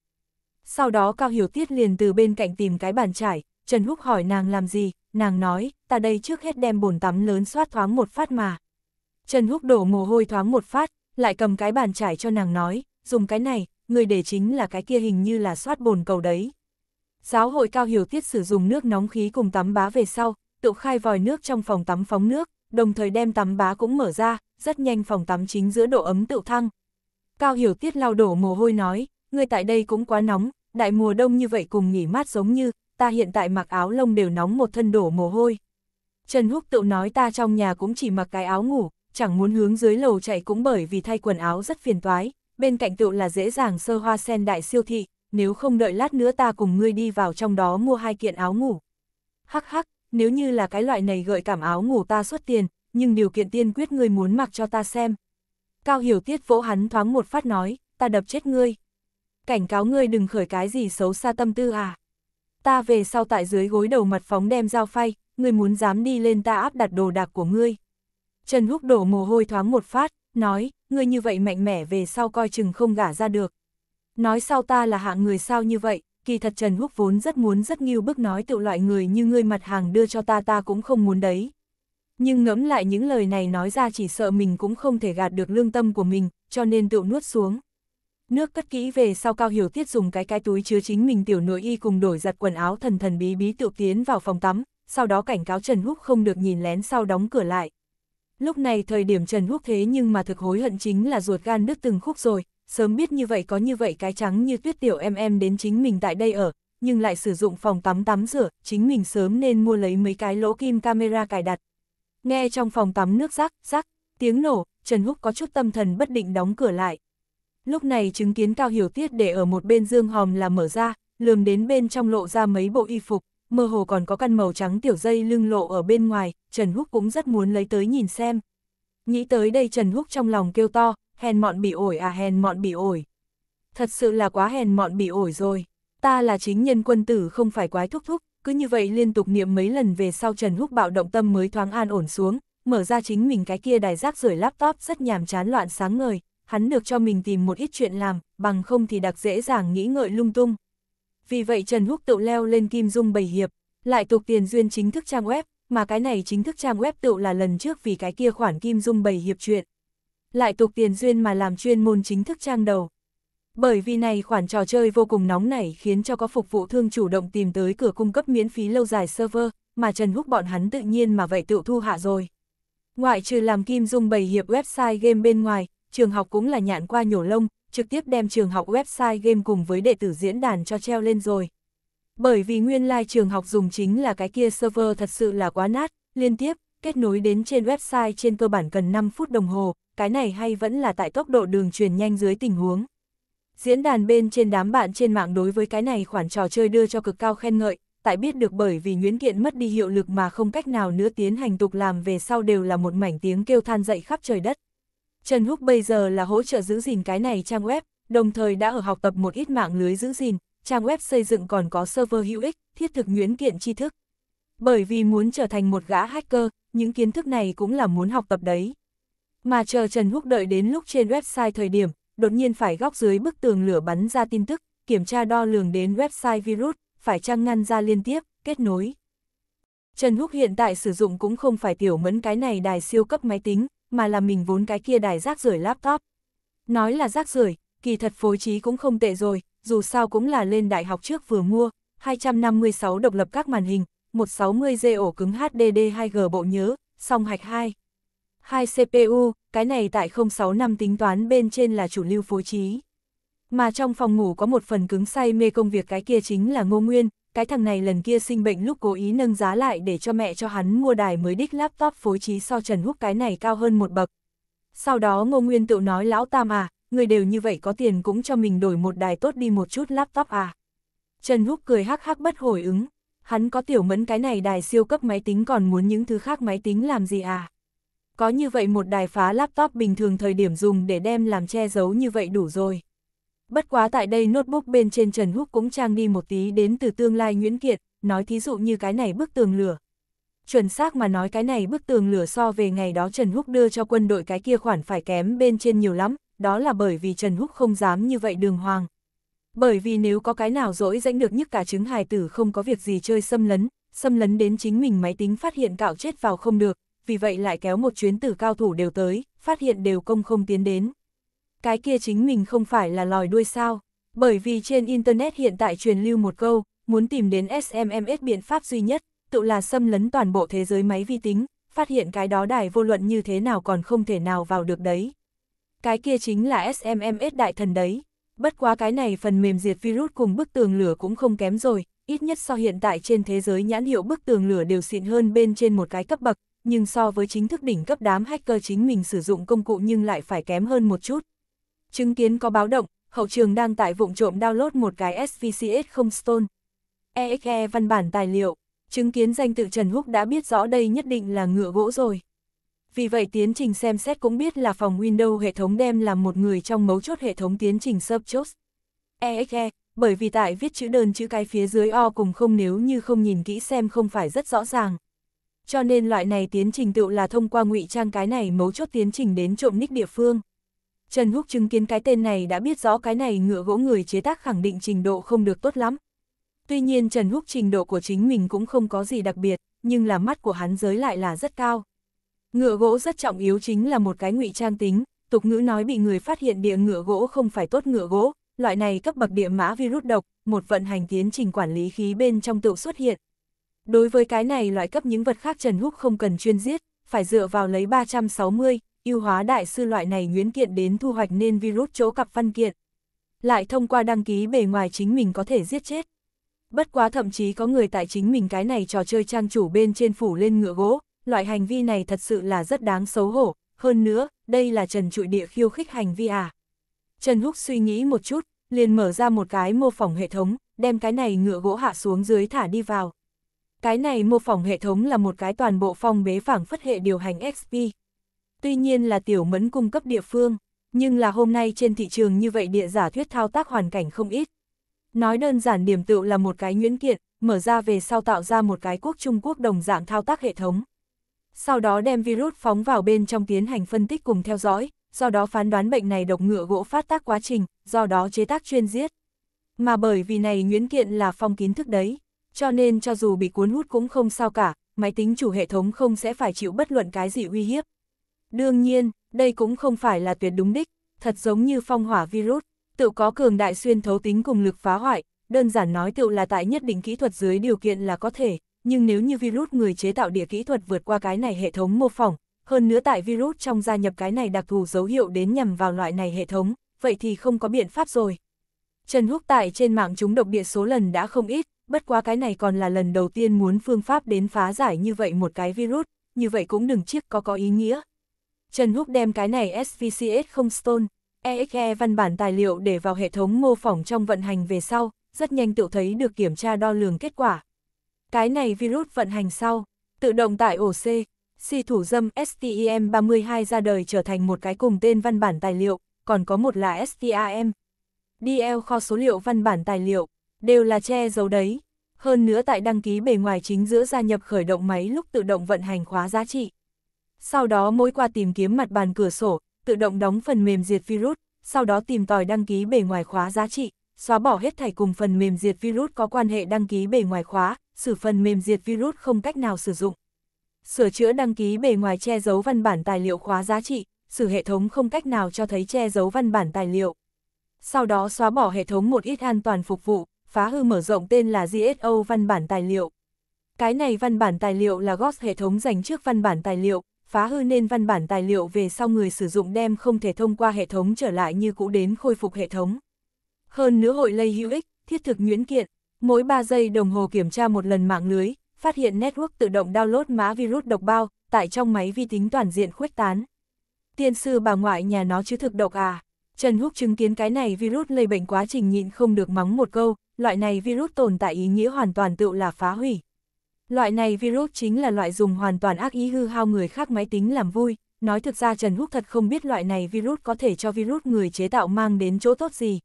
Speaker 1: Sau đó Cao Hiểu Tiết liền từ bên cạnh tìm cái bàn trải, Trần Húc hỏi nàng làm gì, nàng nói, ta đây trước hết đem bồn tắm lớn xoát thoáng một phát mà. Trần Húc đổ mồ hôi thoáng một phát, lại cầm cái bàn trải cho nàng nói, dùng cái này, người để chính là cái kia hình như là xoát bồn cầu đấy. Giáo hội Cao Hiểu Tiết sử dụng nước nóng khí cùng tắm bá về sau, tự khai vòi nước trong phòng tắm phóng nước, đồng thời đem tắm bá cũng mở ra, rất nhanh phòng tắm chính giữa độ ấm tự thăng. Cao Hiểu Tiết lao đổ mồ hôi nói, người tại đây cũng quá nóng, đại mùa đông như vậy cùng nghỉ mát giống như, ta hiện tại mặc áo lông đều nóng một thân đổ mồ hôi. Trần Húc tự nói ta trong nhà cũng chỉ mặc cái áo ngủ, chẳng muốn hướng dưới lầu chạy cũng bởi vì thay quần áo rất phiền toái, bên cạnh tựu là dễ dàng sơ hoa sen đại siêu thị, nếu không đợi lát nữa ta cùng ngươi đi vào trong đó mua hai kiện áo ngủ. Hắc hắc, nếu như là cái loại này gợi cảm áo ngủ ta xuất tiền, nhưng điều kiện tiên quyết ngươi muốn mặc cho ta xem. Cao hiểu tiết vỗ hắn thoáng một phát nói, ta đập chết ngươi. Cảnh cáo ngươi đừng khởi cái gì xấu xa tâm tư à. Ta về sau tại dưới gối đầu mặt phóng đem dao phay, ngươi muốn dám đi lên ta áp đặt đồ đạc của ngươi. Trần Húc đổ mồ hôi thoáng một phát, nói, ngươi như vậy mạnh mẽ về sau coi chừng không gả ra được. Nói sao ta là hạng người sao như vậy, kỳ thật Trần Húc vốn rất muốn rất nghiêu bức nói tự loại người như ngươi mặt hàng đưa cho ta ta cũng không muốn đấy. Nhưng ngẫm lại những lời này nói ra chỉ sợ mình cũng không thể gạt được lương tâm của mình, cho nên tự nuốt xuống. Nước cất kỹ về sau Cao Hiểu Tiết dùng cái cái túi chứa chính mình tiểu nội y cùng đổi giặt quần áo thần thần bí bí tự tiến vào phòng tắm, sau đó cảnh cáo Trần Húc không được nhìn lén sau đóng cửa lại. Lúc này thời điểm Trần Húc thế nhưng mà thực hối hận chính là ruột gan đứt từng khúc rồi, sớm biết như vậy có như vậy cái trắng như tuyết tiểu em em đến chính mình tại đây ở, nhưng lại sử dụng phòng tắm tắm rửa, chính mình sớm nên mua lấy mấy cái lỗ kim camera cài đặt, Nghe trong phòng tắm nước rắc, rắc, tiếng nổ, Trần Húc có chút tâm thần bất định đóng cửa lại. Lúc này chứng kiến Cao Hiểu Tiết để ở một bên dương hòm là mở ra, lườm đến bên trong lộ ra mấy bộ y phục, mơ hồ còn có căn màu trắng tiểu dây lưng lộ ở bên ngoài, Trần Húc cũng rất muốn lấy tới nhìn xem. Nghĩ tới đây Trần Húc trong lòng kêu to, hèn mọn bị ổi à hèn mọn bị ổi. Thật sự là quá hèn mọn bị ổi rồi, ta là chính nhân quân tử không phải quái thúc thúc, cứ như vậy liên tục niệm mấy lần về sau Trần Húc bạo động tâm mới thoáng an ổn xuống, mở ra chính mình cái kia đài rác rưởi laptop rất nhàm chán loạn sáng ngời, hắn được cho mình tìm một ít chuyện làm, bằng không thì đặc dễ dàng nghĩ ngợi lung tung. Vì vậy Trần Húc tự leo lên Kim Dung bầy hiệp, lại tục tiền duyên chính thức trang web, mà cái này chính thức trang web tự là lần trước vì cái kia khoản Kim Dung bầy hiệp chuyện. Lại tục tiền duyên mà làm chuyên môn chính thức trang đầu. Bởi vì này khoản trò chơi vô cùng nóng nảy khiến cho có phục vụ thương chủ động tìm tới cửa cung cấp miễn phí lâu dài server, mà Trần Húc bọn hắn tự nhiên mà vậy tự thu hạ rồi. Ngoại trừ làm Kim Dung bày hiệp website game bên ngoài, trường học cũng là nhạn qua nhổ lông, trực tiếp đem trường học website game cùng với đệ tử diễn đàn cho treo lên rồi. Bởi vì nguyên lai like trường học dùng chính là cái kia server thật sự là quá nát, liên tiếp, kết nối đến trên website trên cơ bản cần 5 phút đồng hồ, cái này hay vẫn là tại tốc độ đường truyền nhanh dưới tình huống. Diễn đàn bên trên đám bạn trên mạng đối với cái này khoản trò chơi đưa cho cực cao khen ngợi, tại biết được bởi vì nguyễn kiện mất đi hiệu lực mà không cách nào nữa tiến hành tục làm về sau đều là một mảnh tiếng kêu than dậy khắp trời đất. Trần Húc bây giờ là hỗ trợ giữ gìn cái này trang web, đồng thời đã ở học tập một ít mạng lưới giữ gìn, trang web xây dựng còn có server hữu ích, thiết thực nguyễn kiện tri thức. Bởi vì muốn trở thành một gã hacker, những kiến thức này cũng là muốn học tập đấy. Mà chờ Trần Húc đợi đến lúc trên website thời điểm, đột nhiên phải góc dưới bức tường lửa bắn ra tin tức, kiểm tra đo lường đến website virus, phải trang ngăn ra liên tiếp, kết nối. Trần Húc hiện tại sử dụng cũng không phải tiểu mẫn cái này đài siêu cấp máy tính, mà là mình vốn cái kia đài rác rưởi laptop. Nói là rác rưởi, kỳ thật phối trí cũng không tệ rồi, dù sao cũng là lên đại học trước vừa mua, 256 độc lập các màn hình, 160 g ổ cứng HDD 2G bộ nhớ, song hạch 2. 2 CPU, cái này tại 06 năm tính toán bên trên là chủ lưu phối trí. Mà trong phòng ngủ có một phần cứng say mê công việc cái kia chính là Ngô Nguyên, cái thằng này lần kia sinh bệnh lúc cố ý nâng giá lại để cho mẹ cho hắn mua đài mới đích laptop phối trí so Trần Húc cái này cao hơn một bậc. Sau đó Ngô Nguyên tự nói lão Tam à, người đều như vậy có tiền cũng cho mình đổi một đài tốt đi một chút laptop à. Trần Húc cười hắc hắc bất hồi ứng, hắn có tiểu mẫn cái này đài siêu cấp máy tính còn muốn những thứ khác máy tính làm gì à có như vậy một đài phá laptop bình thường thời điểm dùng để đem làm che giấu như vậy đủ rồi. Bất quá tại đây notebook bên trên Trần Húc cũng trang đi một tí đến từ tương lai Nguyễn Kiệt, nói thí dụ như cái này bức tường lửa. Chuẩn xác mà nói cái này bức tường lửa so về ngày đó Trần Húc đưa cho quân đội cái kia khoản phải kém bên trên nhiều lắm, đó là bởi vì Trần Húc không dám như vậy đường hoàng. Bởi vì nếu có cái nào dỗi dãnh được nhất cả chứng hài tử không có việc gì chơi xâm lấn, xâm lấn đến chính mình máy tính phát hiện cạo chết vào không được, vì vậy lại kéo một chuyến tử cao thủ đều tới, phát hiện đều công không tiến đến. Cái kia chính mình không phải là lòi đuôi sao, bởi vì trên Internet hiện tại truyền lưu một câu, muốn tìm đến SMMS biện pháp duy nhất, tự là xâm lấn toàn bộ thế giới máy vi tính, phát hiện cái đó đài vô luận như thế nào còn không thể nào vào được đấy. Cái kia chính là SMMS đại thần đấy. Bất quá cái này phần mềm diệt virus cùng bức tường lửa cũng không kém rồi, ít nhất so hiện tại trên thế giới nhãn hiệu bức tường lửa đều xịn hơn bên trên một cái cấp bậc, nhưng so với chính thức đỉnh cấp đám hacker chính mình sử dụng công cụ nhưng lại phải kém hơn một chút. Chứng kiến có báo động, hậu trường đang tại vụng trộm download một cái SVCS không Stone. EXE e văn bản tài liệu, chứng kiến danh tự Trần Húc đã biết rõ đây nhất định là ngựa gỗ rồi. Vì vậy tiến trình xem xét cũng biết là phòng Windows hệ thống đem làm một người trong mấu chốt hệ thống tiến trình subchos. EXE, bởi vì tại viết chữ đơn chữ cái phía dưới O cùng không nếu như không nhìn kỹ xem không phải rất rõ ràng cho nên loại này tiến trình tựu là thông qua ngụy trang cái này mấu chốt tiến trình đến trộm nick địa phương. Trần Húc chứng kiến cái tên này đã biết rõ cái này ngựa gỗ người chế tác khẳng định trình độ không được tốt lắm. Tuy nhiên Trần Húc trình độ của chính mình cũng không có gì đặc biệt, nhưng là mắt của hắn giới lại là rất cao. Ngựa gỗ rất trọng yếu chính là một cái ngụy trang tính, tục ngữ nói bị người phát hiện địa ngựa gỗ không phải tốt ngựa gỗ, loại này cấp bậc địa mã virus độc, một vận hành tiến trình quản lý khí bên trong tựu xuất hiện, Đối với cái này loại cấp những vật khác Trần Húc không cần chuyên giết, phải dựa vào lấy 360, ưu hóa đại sư loại này Nguyễn kiện đến thu hoạch nên virus chỗ cặp văn kiện. Lại thông qua đăng ký bề ngoài chính mình có thể giết chết. Bất quá thậm chí có người tại chính mình cái này trò chơi trang chủ bên trên phủ lên ngựa gỗ, loại hành vi này thật sự là rất đáng xấu hổ, hơn nữa, đây là Trần Trụi Địa khiêu khích hành vi à. Trần Húc suy nghĩ một chút, liền mở ra một cái mô phỏng hệ thống, đem cái này ngựa gỗ hạ xuống dưới thả đi vào. Cái này mô phỏng hệ thống là một cái toàn bộ phong bế phẳng phất hệ điều hành XP. Tuy nhiên là tiểu mẫn cung cấp địa phương, nhưng là hôm nay trên thị trường như vậy địa giả thuyết thao tác hoàn cảnh không ít. Nói đơn giản điểm tựu là một cái nguyễn kiện, mở ra về sau tạo ra một cái quốc Trung Quốc đồng dạng thao tác hệ thống. Sau đó đem virus phóng vào bên trong tiến hành phân tích cùng theo dõi, do đó phán đoán bệnh này độc ngựa gỗ phát tác quá trình, do đó chế tác chuyên giết. Mà bởi vì này nguyễn kiện là phong kiến thức đấy, cho nên cho dù bị cuốn hút cũng không sao cả, máy tính chủ hệ thống không sẽ phải chịu bất luận cái gì uy hiếp. Đương nhiên, đây cũng không phải là tuyệt đúng đích, thật giống như phong hỏa virus, tự có cường đại xuyên thấu tính cùng lực phá hoại, đơn giản nói tự là tại nhất định kỹ thuật dưới điều kiện là có thể, nhưng nếu như virus người chế tạo địa kỹ thuật vượt qua cái này hệ thống mô phỏng, hơn nữa tại virus trong gia nhập cái này đặc thù dấu hiệu đến nhằm vào loại này hệ thống, vậy thì không có biện pháp rồi. Trần Húc tại trên mạng chúng độc địa số lần đã không ít, bất quá cái này còn là lần đầu tiên muốn phương pháp đến phá giải như vậy một cái virus, như vậy cũng đừng chiếc có có ý nghĩa. Trần Húc đem cái này SVCS không Stone, EXE e văn bản tài liệu để vào hệ thống mô phỏng trong vận hành về sau, rất nhanh tự thấy được kiểm tra đo lường kết quả. Cái này virus vận hành sau, tự động tại ổ C, si thủ dâm STEM 32 ra đời trở thành một cái cùng tên văn bản tài liệu, còn có một là STAM. DL kho số liệu văn bản tài liệu, đều là che giấu đấy. Hơn nữa tại đăng ký bề ngoài chính giữa gia nhập khởi động máy lúc tự động vận hành khóa giá trị. Sau đó mỗi qua tìm kiếm mặt bàn cửa sổ, tự động đóng phần mềm diệt virus, sau đó tìm tòi đăng ký bề ngoài khóa giá trị, xóa bỏ hết thảy cùng phần mềm diệt virus có quan hệ đăng ký bề ngoài khóa, xử phần mềm diệt virus không cách nào sử dụng. Sửa chữa đăng ký bề ngoài che giấu văn bản tài liệu khóa giá trị, xử hệ thống không cách nào cho thấy che giấu văn bản tài liệu. Sau đó xóa bỏ hệ thống một ít an toàn phục vụ, phá hư mở rộng tên là GSO văn bản tài liệu. Cái này văn bản tài liệu là GOS hệ thống dành trước văn bản tài liệu, phá hư nên văn bản tài liệu về sau người sử dụng đem không thể thông qua hệ thống trở lại như cũ đến khôi phục hệ thống. Hơn nữa hội lây hữu ích, thiết thực nhuyễn kiện, mỗi 3 giây đồng hồ kiểm tra một lần mạng lưới, phát hiện network tự động download mã virus độc bao, tại trong máy vi tính toàn diện khuếch tán. Tiên sư bà ngoại nhà nó chứ thực độc à? Trần Húc chứng kiến cái này virus lây bệnh quá trình nhịn không được mắng một câu, loại này virus tồn tại ý nghĩa hoàn toàn tự là phá hủy. Loại này virus chính là loại dùng hoàn toàn ác ý hư hao người khác máy tính làm vui, nói thực ra Trần Húc thật không biết loại này virus có thể cho virus người chế tạo mang đến chỗ tốt gì.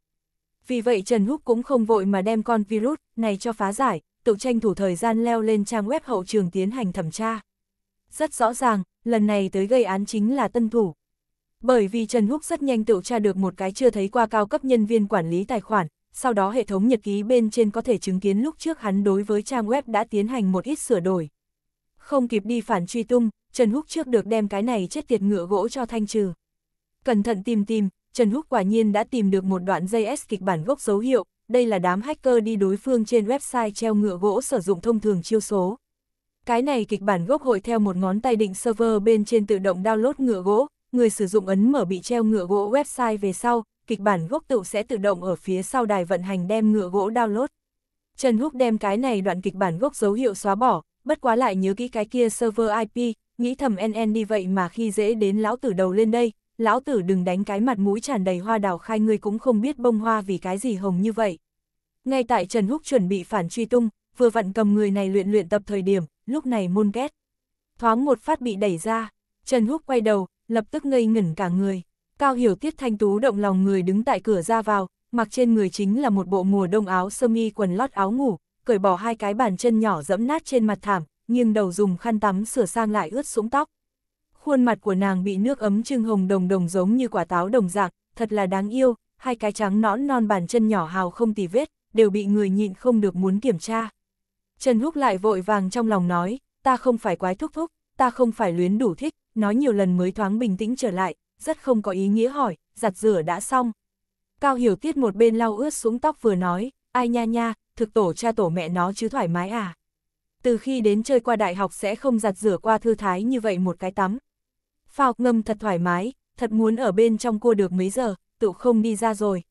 Speaker 1: Vì vậy Trần Húc cũng không vội mà đem con virus này cho phá giải, tự tranh thủ thời gian leo lên trang web hậu trường tiến hành thẩm tra. Rất rõ ràng, lần này tới gây án chính là tân thủ. Bởi vì Trần Húc rất nhanh tự tra được một cái chưa thấy qua cao cấp nhân viên quản lý tài khoản, sau đó hệ thống nhật ký bên trên có thể chứng kiến lúc trước hắn đối với trang web đã tiến hành một ít sửa đổi. Không kịp đi phản truy tung, Trần Húc trước được đem cái này chết tiệt ngựa gỗ cho thanh trừ. Cẩn thận tìm tìm, Trần Húc quả nhiên đã tìm được một đoạn JS kịch bản gốc dấu hiệu, đây là đám hacker đi đối phương trên website treo ngựa gỗ sử dụng thông thường chiêu số. Cái này kịch bản gốc hội theo một ngón tay định server bên trên tự động download ngựa gỗ, người sử dụng ấn mở bị treo ngựa gỗ website về sau, kịch bản gốc tự sẽ tự động ở phía sau đài vận hành đem ngựa gỗ download. Trần Húc đem cái này đoạn kịch bản gốc dấu hiệu xóa bỏ, bất quá lại nhớ kỹ cái kia server IP, nghĩ thầm NN đi vậy mà khi dễ đến lão tử đầu lên đây, lão tử đừng đánh cái mặt mũi tràn đầy hoa đào khai ngươi cũng không biết bông hoa vì cái gì hồng như vậy. Ngay tại Trần Húc chuẩn bị phản truy tung, vừa vặn cầm người này luyện luyện tập thời điểm, lúc này môn két. Thoáng một phát bị đẩy ra, Trần Húc quay đầu, lập tức ngây ngẩn cả người. Cao Hiểu Tiết thanh tú động lòng người đứng tại cửa ra vào, mặc trên người chính là một bộ mùa đông áo sơ mi quần lót áo ngủ, cởi bỏ hai cái bàn chân nhỏ dẫm nát trên mặt thảm, nghiêng đầu dùng khăn tắm sửa sang lại ướt sũng tóc. Khuôn mặt của nàng bị nước ấm trưng hồng đồng đồng giống như quả táo đồng dạng, thật là đáng yêu, hai cái trắng nõn non bàn chân nhỏ hào không tì vết, đều bị người nhịn không được muốn kiểm tra. Trần Húc lại vội vàng trong lòng nói, ta không phải quái thúc thúc, ta không phải luyến đủ thích, nói nhiều lần mới thoáng bình tĩnh trở lại, rất không có ý nghĩa hỏi, giặt rửa đã xong. Cao Hiểu Tiết một bên lau ướt xuống tóc vừa nói, ai nha nha, thực tổ cha tổ mẹ nó chứ thoải mái à. Từ khi đến chơi qua đại học sẽ không giặt rửa qua thư thái như vậy một cái tắm. Phao ngâm thật thoải mái, thật muốn ở bên trong cua được mấy giờ, tự không đi ra rồi.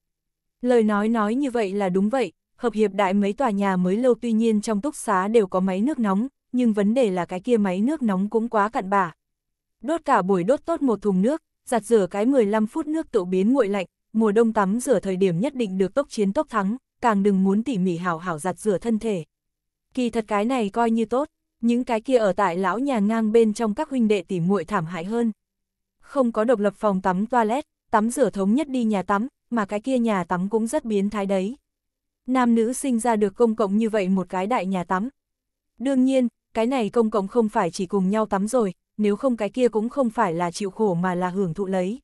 Speaker 1: Lời nói nói như vậy là đúng vậy, hợp hiệp đại mấy tòa nhà mới lâu tuy nhiên trong túc xá đều có máy nước nóng, nhưng vấn đề là cái kia máy nước nóng cũng quá cặn bả. Đốt cả buổi đốt tốt một thùng nước, giặt rửa cái 15 phút nước tự biến nguội lạnh, mùa đông tắm rửa thời điểm nhất định được tốc chiến tốc thắng, càng đừng muốn tỉ mỉ hảo hảo giặt rửa thân thể. Kỳ thật cái này coi như tốt, những cái kia ở tại lão nhà ngang bên trong các huynh đệ tỉ muội thảm hại hơn. Không có độc lập phòng tắm toilet, tắm rửa thống nhất đi nhà tắm, mà cái kia nhà tắm cũng rất biến thái đấy. Nam nữ sinh ra được công cộng như vậy một cái đại nhà tắm. Đương nhiên, cái này công cộng không phải chỉ cùng nhau tắm rồi, nếu không cái kia cũng không phải là chịu khổ mà là hưởng thụ lấy.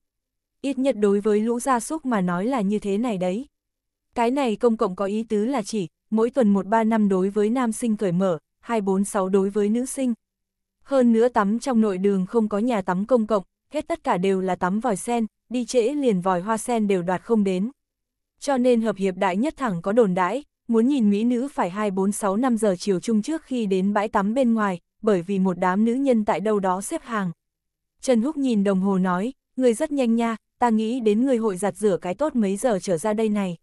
Speaker 1: Ít nhất đối với lũ gia súc mà nói là như thế này đấy. Cái này công cộng có ý tứ là chỉ, mỗi tuần 1-3 năm đối với nam sinh cởi mở, 2-4-6 đối với nữ sinh. Hơn nữa tắm trong nội đường không có nhà tắm công cộng, hết tất cả đều là tắm vòi sen, đi trễ liền vòi hoa sen đều đoạt không đến. Cho nên hợp hiệp đại nhất thẳng có đồn đãi, muốn nhìn mỹ nữ phải 2-4-6 năm giờ chiều chung trước khi đến bãi tắm bên ngoài, bởi vì một đám nữ nhân tại đâu đó xếp hàng. Trần Húc nhìn đồng hồ nói, người rất nhanh nha, ta nghĩ đến người hội giặt rửa cái tốt mấy giờ trở ra đây này.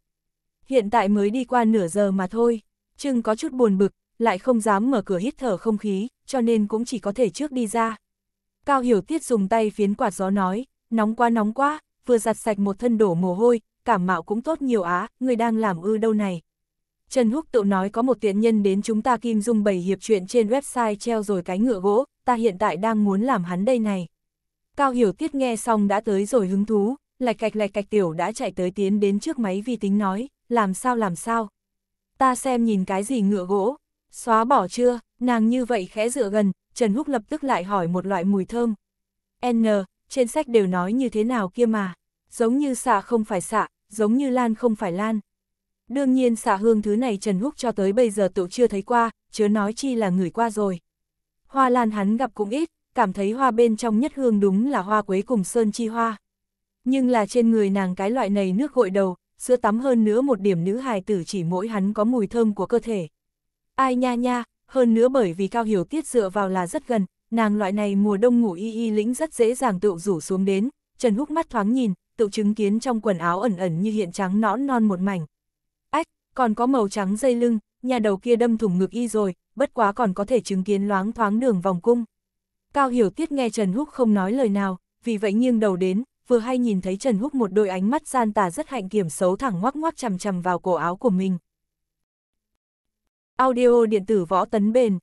Speaker 1: Hiện tại mới đi qua nửa giờ mà thôi, chưng có chút buồn bực, lại không dám mở cửa hít thở không khí, cho nên cũng chỉ có thể trước đi ra. Cao Hiểu Tiết dùng tay phiến quạt gió nói, nóng quá nóng quá, vừa giặt sạch một thân đổ mồ hôi, cảm mạo cũng tốt nhiều á, người đang làm ư đâu này. Trần Húc tự nói có một tiện nhân đến chúng ta Kim Dung bảy hiệp chuyện trên website treo rồi cái ngựa gỗ, ta hiện tại đang muốn làm hắn đây này. Cao Hiểu Tiết nghe xong đã tới rồi hứng thú, lạch cạch lạch cạch tiểu đã chạy tới tiến đến trước máy vi tính nói, làm sao làm sao. Ta xem nhìn cái gì ngựa gỗ, xóa bỏ chưa, nàng như vậy khẽ dựa gần, Trần Húc lập tức lại hỏi một loại mùi thơm. N, trên sách đều nói như thế nào kia mà, giống như xạ không phải xạ, giống như lan không phải lan. Đương nhiên xà hương thứ này Trần Húc cho tới bây giờ tựu chưa thấy qua, chớ nói chi là người qua rồi. Hoa lan hắn gặp cũng ít, cảm thấy hoa bên trong nhất hương đúng là hoa quế cùng sơn chi hoa. Nhưng là trên người nàng cái loại này nước gội đầu, sữa tắm hơn nữa một điểm nữ hài tử chỉ mỗi hắn có mùi thơm của cơ thể. Ai nha nha, hơn nữa bởi vì cao hiểu tiết dựa vào là rất gần, nàng loại này mùa đông ngủ y y lĩnh rất dễ dàng tựu rủ xuống đến, Trần Húc mắt thoáng nhìn, tự chứng kiến trong quần áo ẩn ẩn như hiện trắng nõn non một mảnh, còn có màu trắng dây lưng, nhà đầu kia đâm thủng ngực y rồi, bất quá còn có thể chứng kiến loáng thoáng đường vòng cung. Cao Hiểu Tiết nghe Trần Húc không nói lời nào, vì vậy nghiêng đầu đến, vừa hay nhìn thấy Trần Húc một đôi ánh mắt gian tà rất hạnh kiểm xấu thẳng ngoắc ngoắc chằm chằm vào cổ áo của mình. Audio điện tử võ tấn bền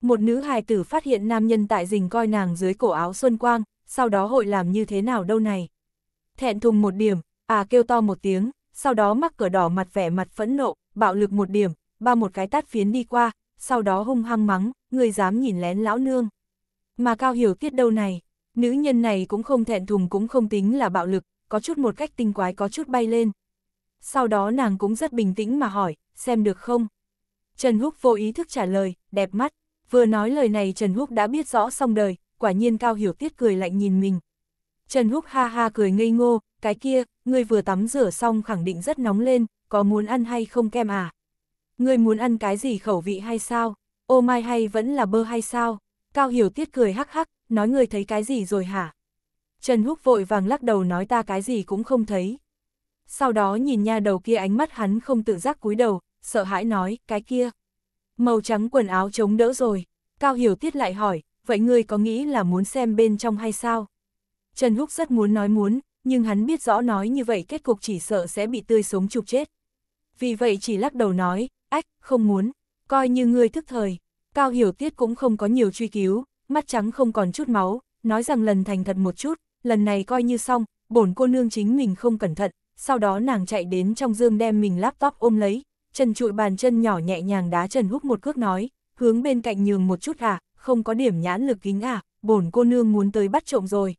Speaker 1: Một nữ hài tử phát hiện nam nhân tại rình coi nàng dưới cổ áo xuân quang, sau đó hội làm như thế nào đâu này. Thẹn thùng một điểm, à kêu to một tiếng, sau đó mắc cửa đỏ mặt vẻ mặt phẫn nộ, bạo lực một điểm, ba một cái tát phiến đi qua, sau đó hung hăng mắng, người dám nhìn lén lão nương. Mà Cao Hiểu Tiết đâu này, nữ nhân này cũng không thẹn thùng cũng không tính là bạo lực, có chút một cách tinh quái có chút bay lên. Sau đó nàng cũng rất bình tĩnh mà hỏi, xem được không? Trần Húc vô ý thức trả lời, đẹp mắt, vừa nói lời này Trần Húc đã biết rõ xong đời, quả nhiên Cao Hiểu Tiết cười lạnh nhìn mình. Trần Húc ha ha cười ngây ngô, cái kia, ngươi vừa tắm rửa xong khẳng định rất nóng lên, có muốn ăn hay không kem à? Ngươi muốn ăn cái gì khẩu vị hay sao? Ô mai hay vẫn là bơ hay sao? Cao Hiểu Tiết cười hắc hắc, nói ngươi thấy cái gì rồi hả? Trần Húc vội vàng lắc đầu nói ta cái gì cũng không thấy. Sau đó nhìn nha đầu kia ánh mắt hắn không tự giác cúi đầu, sợ hãi nói, cái kia. Màu trắng quần áo chống đỡ rồi. Cao Hiểu Tiết lại hỏi, vậy ngươi có nghĩ là muốn xem bên trong hay sao? Trần Húc rất muốn nói muốn, nhưng hắn biết rõ nói như vậy kết cục chỉ sợ sẽ bị tươi sống chụp chết. Vì vậy chỉ lắc đầu nói, ách, không muốn, coi như ngươi thức thời. Cao Hiểu Tiết cũng không có nhiều truy cứu, mắt trắng không còn chút máu, nói rằng lần thành thật một chút, lần này coi như xong, bổn cô nương chính mình không cẩn thận, sau đó nàng chạy đến trong dương đem mình laptop ôm lấy, chân trụi bàn chân nhỏ nhẹ nhàng đá Trần hút một cước nói, hướng bên cạnh nhường một chút à, không có điểm nhãn lực kính à, bổn cô nương muốn tới bắt trộm rồi.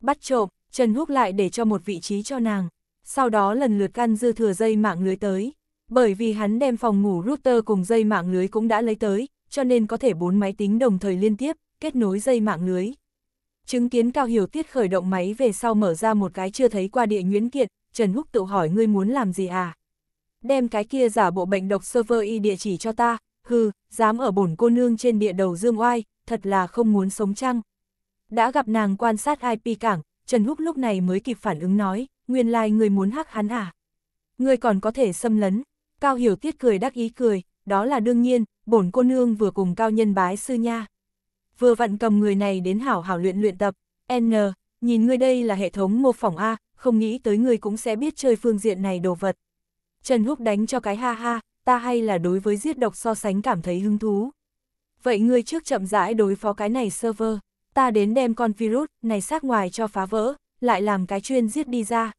Speaker 1: Bắt trộm, Trần Húc lại để cho một vị trí cho nàng, sau đó lần lượt căn dư thừa dây mạng lưới tới, bởi vì hắn đem phòng ngủ router cùng dây mạng lưới cũng đã lấy tới, cho nên có thể bốn máy tính đồng thời liên tiếp, kết nối dây mạng lưới. Chứng kiến Cao Hiểu Tiết khởi động máy về sau mở ra một cái chưa thấy qua địa nguyễn kiện, Trần Húc tự hỏi ngươi muốn làm gì à? Đem cái kia giả bộ bệnh độc server y địa chỉ cho ta, hừ, dám ở bổn cô nương trên địa đầu dương oai, thật là không muốn sống chăng? Đã gặp nàng quan sát IP cảng, Trần Húc lúc này mới kịp phản ứng nói, nguyên lai người muốn hắc hắn à? Người còn có thể xâm lấn. Cao Hiểu Tiết cười đắc ý cười, đó là đương nhiên, bổn cô nương vừa cùng cao nhân bái sư nha. Vừa vặn cầm người này đến hảo hảo luyện luyện tập, N, nhìn ngươi đây là hệ thống mô phỏng A, không nghĩ tới ngươi cũng sẽ biết chơi phương diện này đồ vật. Trần Húc đánh cho cái ha ha, ta hay là đối với giết độc so sánh cảm thấy hứng thú. Vậy ngươi trước chậm rãi đối phó cái này server ta đến đem con virus này sát ngoài cho phá vỡ, lại làm cái chuyên giết đi ra.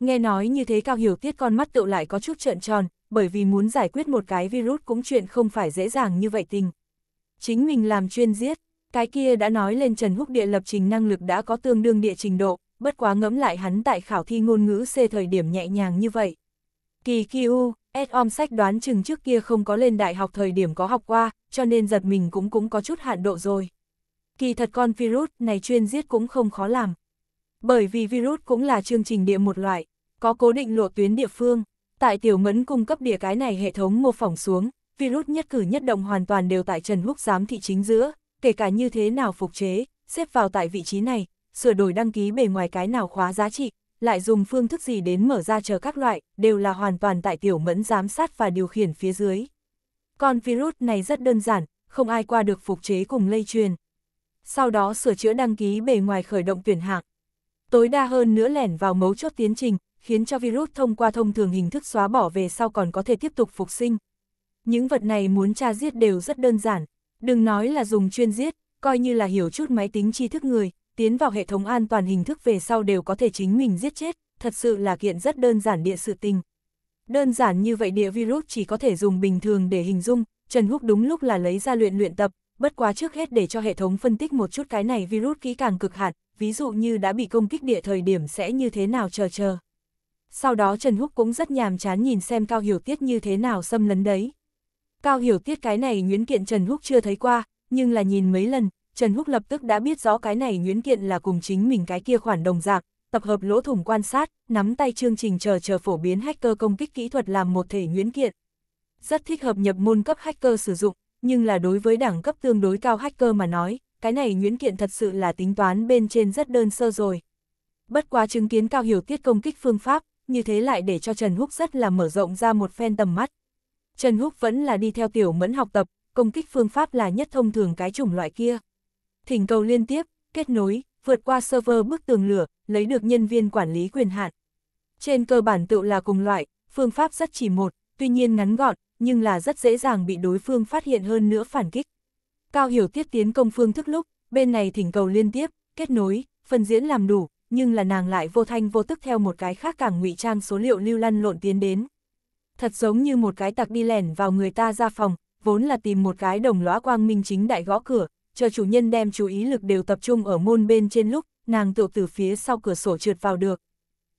Speaker 1: Nghe nói như thế Cao Hiểu Tiết con mắt tựu lại có chút trợn tròn, bởi vì muốn giải quyết một cái virus cũng chuyện không phải dễ dàng như vậy tình. Chính mình làm chuyên giết, cái kia đã nói lên Trần Húc địa lập trình năng lực đã có tương đương địa trình độ, bất quá ngẫm lại hắn tại khảo thi ngôn ngữ C thời điểm nhẹ nhàng như vậy. Kỳ Kỳ U Edom sách đoán chừng trước kia không có lên đại học thời điểm có học qua, cho nên giật mình cũng cũng có chút hạn độ rồi kỳ thật con virus này chuyên giết cũng không khó làm. Bởi vì virus cũng là chương trình địa một loại, có cố định lộ tuyến địa phương, tại tiểu Mẫn cung cấp địa cái này hệ thống mô phỏng xuống, virus nhất cử nhất động hoàn toàn đều tại Trần Húc giám thị chính giữa, kể cả như thế nào phục chế, xếp vào tại vị trí này, sửa đổi đăng ký bề ngoài cái nào khóa giá trị, lại dùng phương thức gì đến mở ra chờ các loại, đều là hoàn toàn tại tiểu mẫn giám sát và điều khiển phía dưới. Con virus này rất đơn giản, không ai qua được phục chế cùng lây truyền sau đó sửa chữa đăng ký bề ngoài khởi động tuyển hạng. Tối đa hơn nữa lẻn vào mấu chốt tiến trình, khiến cho virus thông qua thông thường hình thức xóa bỏ về sau còn có thể tiếp tục phục sinh. Những vật này muốn tra giết đều rất đơn giản, đừng nói là dùng chuyên giết, coi như là hiểu chút máy tính tri thức người, tiến vào hệ thống an toàn hình thức về sau đều có thể chính mình giết chết, thật sự là kiện rất đơn giản địa sự tình. Đơn giản như vậy địa virus chỉ có thể dùng bình thường để hình dung, Trần Húc đúng lúc là lấy ra luyện luyện tập, bất quá trước hết để cho hệ thống phân tích một chút cái này virus kỹ càng cực hạn, ví dụ như đã bị công kích địa thời điểm sẽ như thế nào chờ chờ. Sau đó Trần Húc cũng rất nhàm chán nhìn xem Cao Hiểu Tiết như thế nào xâm lấn đấy. Cao Hiểu Tiết cái này nguyễn kiện Trần Húc chưa thấy qua, nhưng là nhìn mấy lần, Trần Húc lập tức đã biết rõ cái này nguyễn kiện là cùng chính mình cái kia khoản đồng dạng, tập hợp lỗ thủng quan sát, nắm tay chương trình chờ chờ phổ biến hacker công kích kỹ thuật làm một thể nguyễn kiện. Rất thích hợp nhập môn cấp hacker sử dụng, nhưng là đối với đẳng cấp tương đối cao hacker mà nói, cái này Nguyễn Kiện thật sự là tính toán bên trên rất đơn sơ rồi. Bất quá chứng kiến Cao Hiểu Tiết công kích phương pháp, như thế lại để cho Trần Húc rất là mở rộng ra một phen tầm mắt. Trần Húc vẫn là đi theo tiểu mẫn học tập, công kích phương pháp là nhất thông thường cái chủng loại kia. Thỉnh cầu liên tiếp, kết nối, vượt qua server bức tường lửa, lấy được nhân viên quản lý quyền hạn. Trên cơ bản tự là cùng loại, phương pháp rất chỉ một, tuy nhiên ngắn gọn, nhưng là rất dễ dàng bị đối phương phát hiện hơn nữa phản kích. Cao Hiểu Tiết tiến công phương thức lúc, bên này thỉnh cầu liên tiếp, kết nối, phần diễn làm đủ, nhưng là nàng lại vô thanh vô tức theo một cái khác càng ngụy trang số liệu lưu lăn lộn tiến đến. Thật giống như một cái tặc đi lẻn vào người ta ra phòng, vốn là tìm một cái đồng lõa quang minh chính đại gõ cửa, chờ chủ nhân đem chú ý lực đều tập trung ở môn bên trên lúc, nàng tự từ phía sau cửa sổ trượt vào được.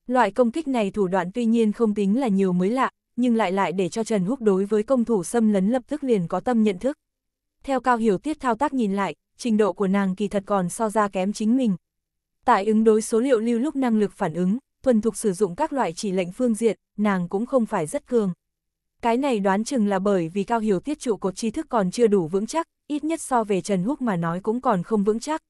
Speaker 1: Loại công kích này thủ đoạn tuy nhiên không tính là nhiều mới lạ, nhưng lại lại để cho Trần Húc đối với công thủ xâm lấn lập tức liền có tâm nhận thức. Theo Cao Hiểu Tiết thao tác nhìn lại, trình độ của nàng kỳ thật còn so ra kém chính mình. Tại ứng đối số liệu lưu lúc năng lực phản ứng, thuần thục sử dụng các loại chỉ lệnh phương diện, nàng cũng không phải rất cường. Cái này đoán chừng là bởi vì Cao Hiểu Tiết trụ cột tri thức còn chưa đủ vững chắc, ít nhất so về Trần Húc mà nói cũng còn không vững chắc.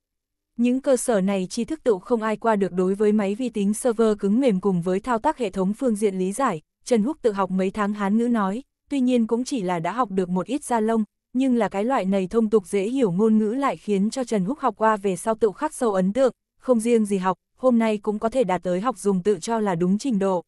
Speaker 1: Những cơ sở này tri thức tự không ai qua được đối với máy vi tính server cứng mềm cùng với thao tác hệ thống phương diện lý giải, Trần Húc tự học mấy tháng hán ngữ nói, tuy nhiên cũng chỉ là đã học được một ít gia lông, nhưng là cái loại này thông tục dễ hiểu ngôn ngữ lại khiến cho Trần Húc học qua về sau tự khắc sâu ấn tượng, không riêng gì học, hôm nay cũng có thể đạt tới học dùng tự cho là đúng trình độ.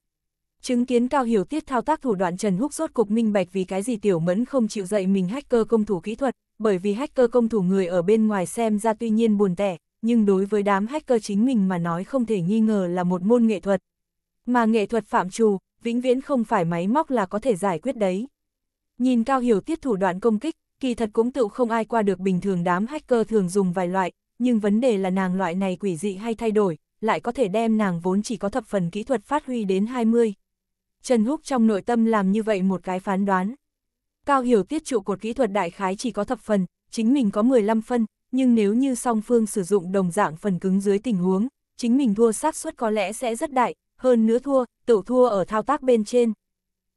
Speaker 1: Chứng kiến cao hiểu tiết thao tác thủ đoạn Trần Húc rốt cục minh bạch vì cái gì Tiểu Mẫn không chịu dạy mình hacker công thủ kỹ thuật, bởi vì hacker công thủ người ở bên ngoài xem ra tuy nhiên buồn tẻ, nhưng đối với đám hacker chính mình mà nói không thể nghi ngờ là một môn nghệ thuật. Mà nghệ thuật phạm trù, vĩnh viễn không phải máy móc là có thể giải quyết đấy. Nhìn Cao Hiểu Tiết thủ đoạn công kích, kỳ thật cũng tự không ai qua được bình thường đám hacker thường dùng vài loại, nhưng vấn đề là nàng loại này quỷ dị hay thay đổi, lại có thể đem nàng vốn chỉ có thập phần kỹ thuật phát huy đến 20. Trần Húc trong nội tâm làm như vậy một cái phán đoán. Cao Hiểu Tiết trụ cột kỹ thuật đại khái chỉ có thập phần, chính mình có 15 phân, nhưng nếu như song phương sử dụng đồng dạng phần cứng dưới tình huống, chính mình thua xác suất có lẽ sẽ rất đại, hơn nữa thua, tự thua ở thao tác bên trên.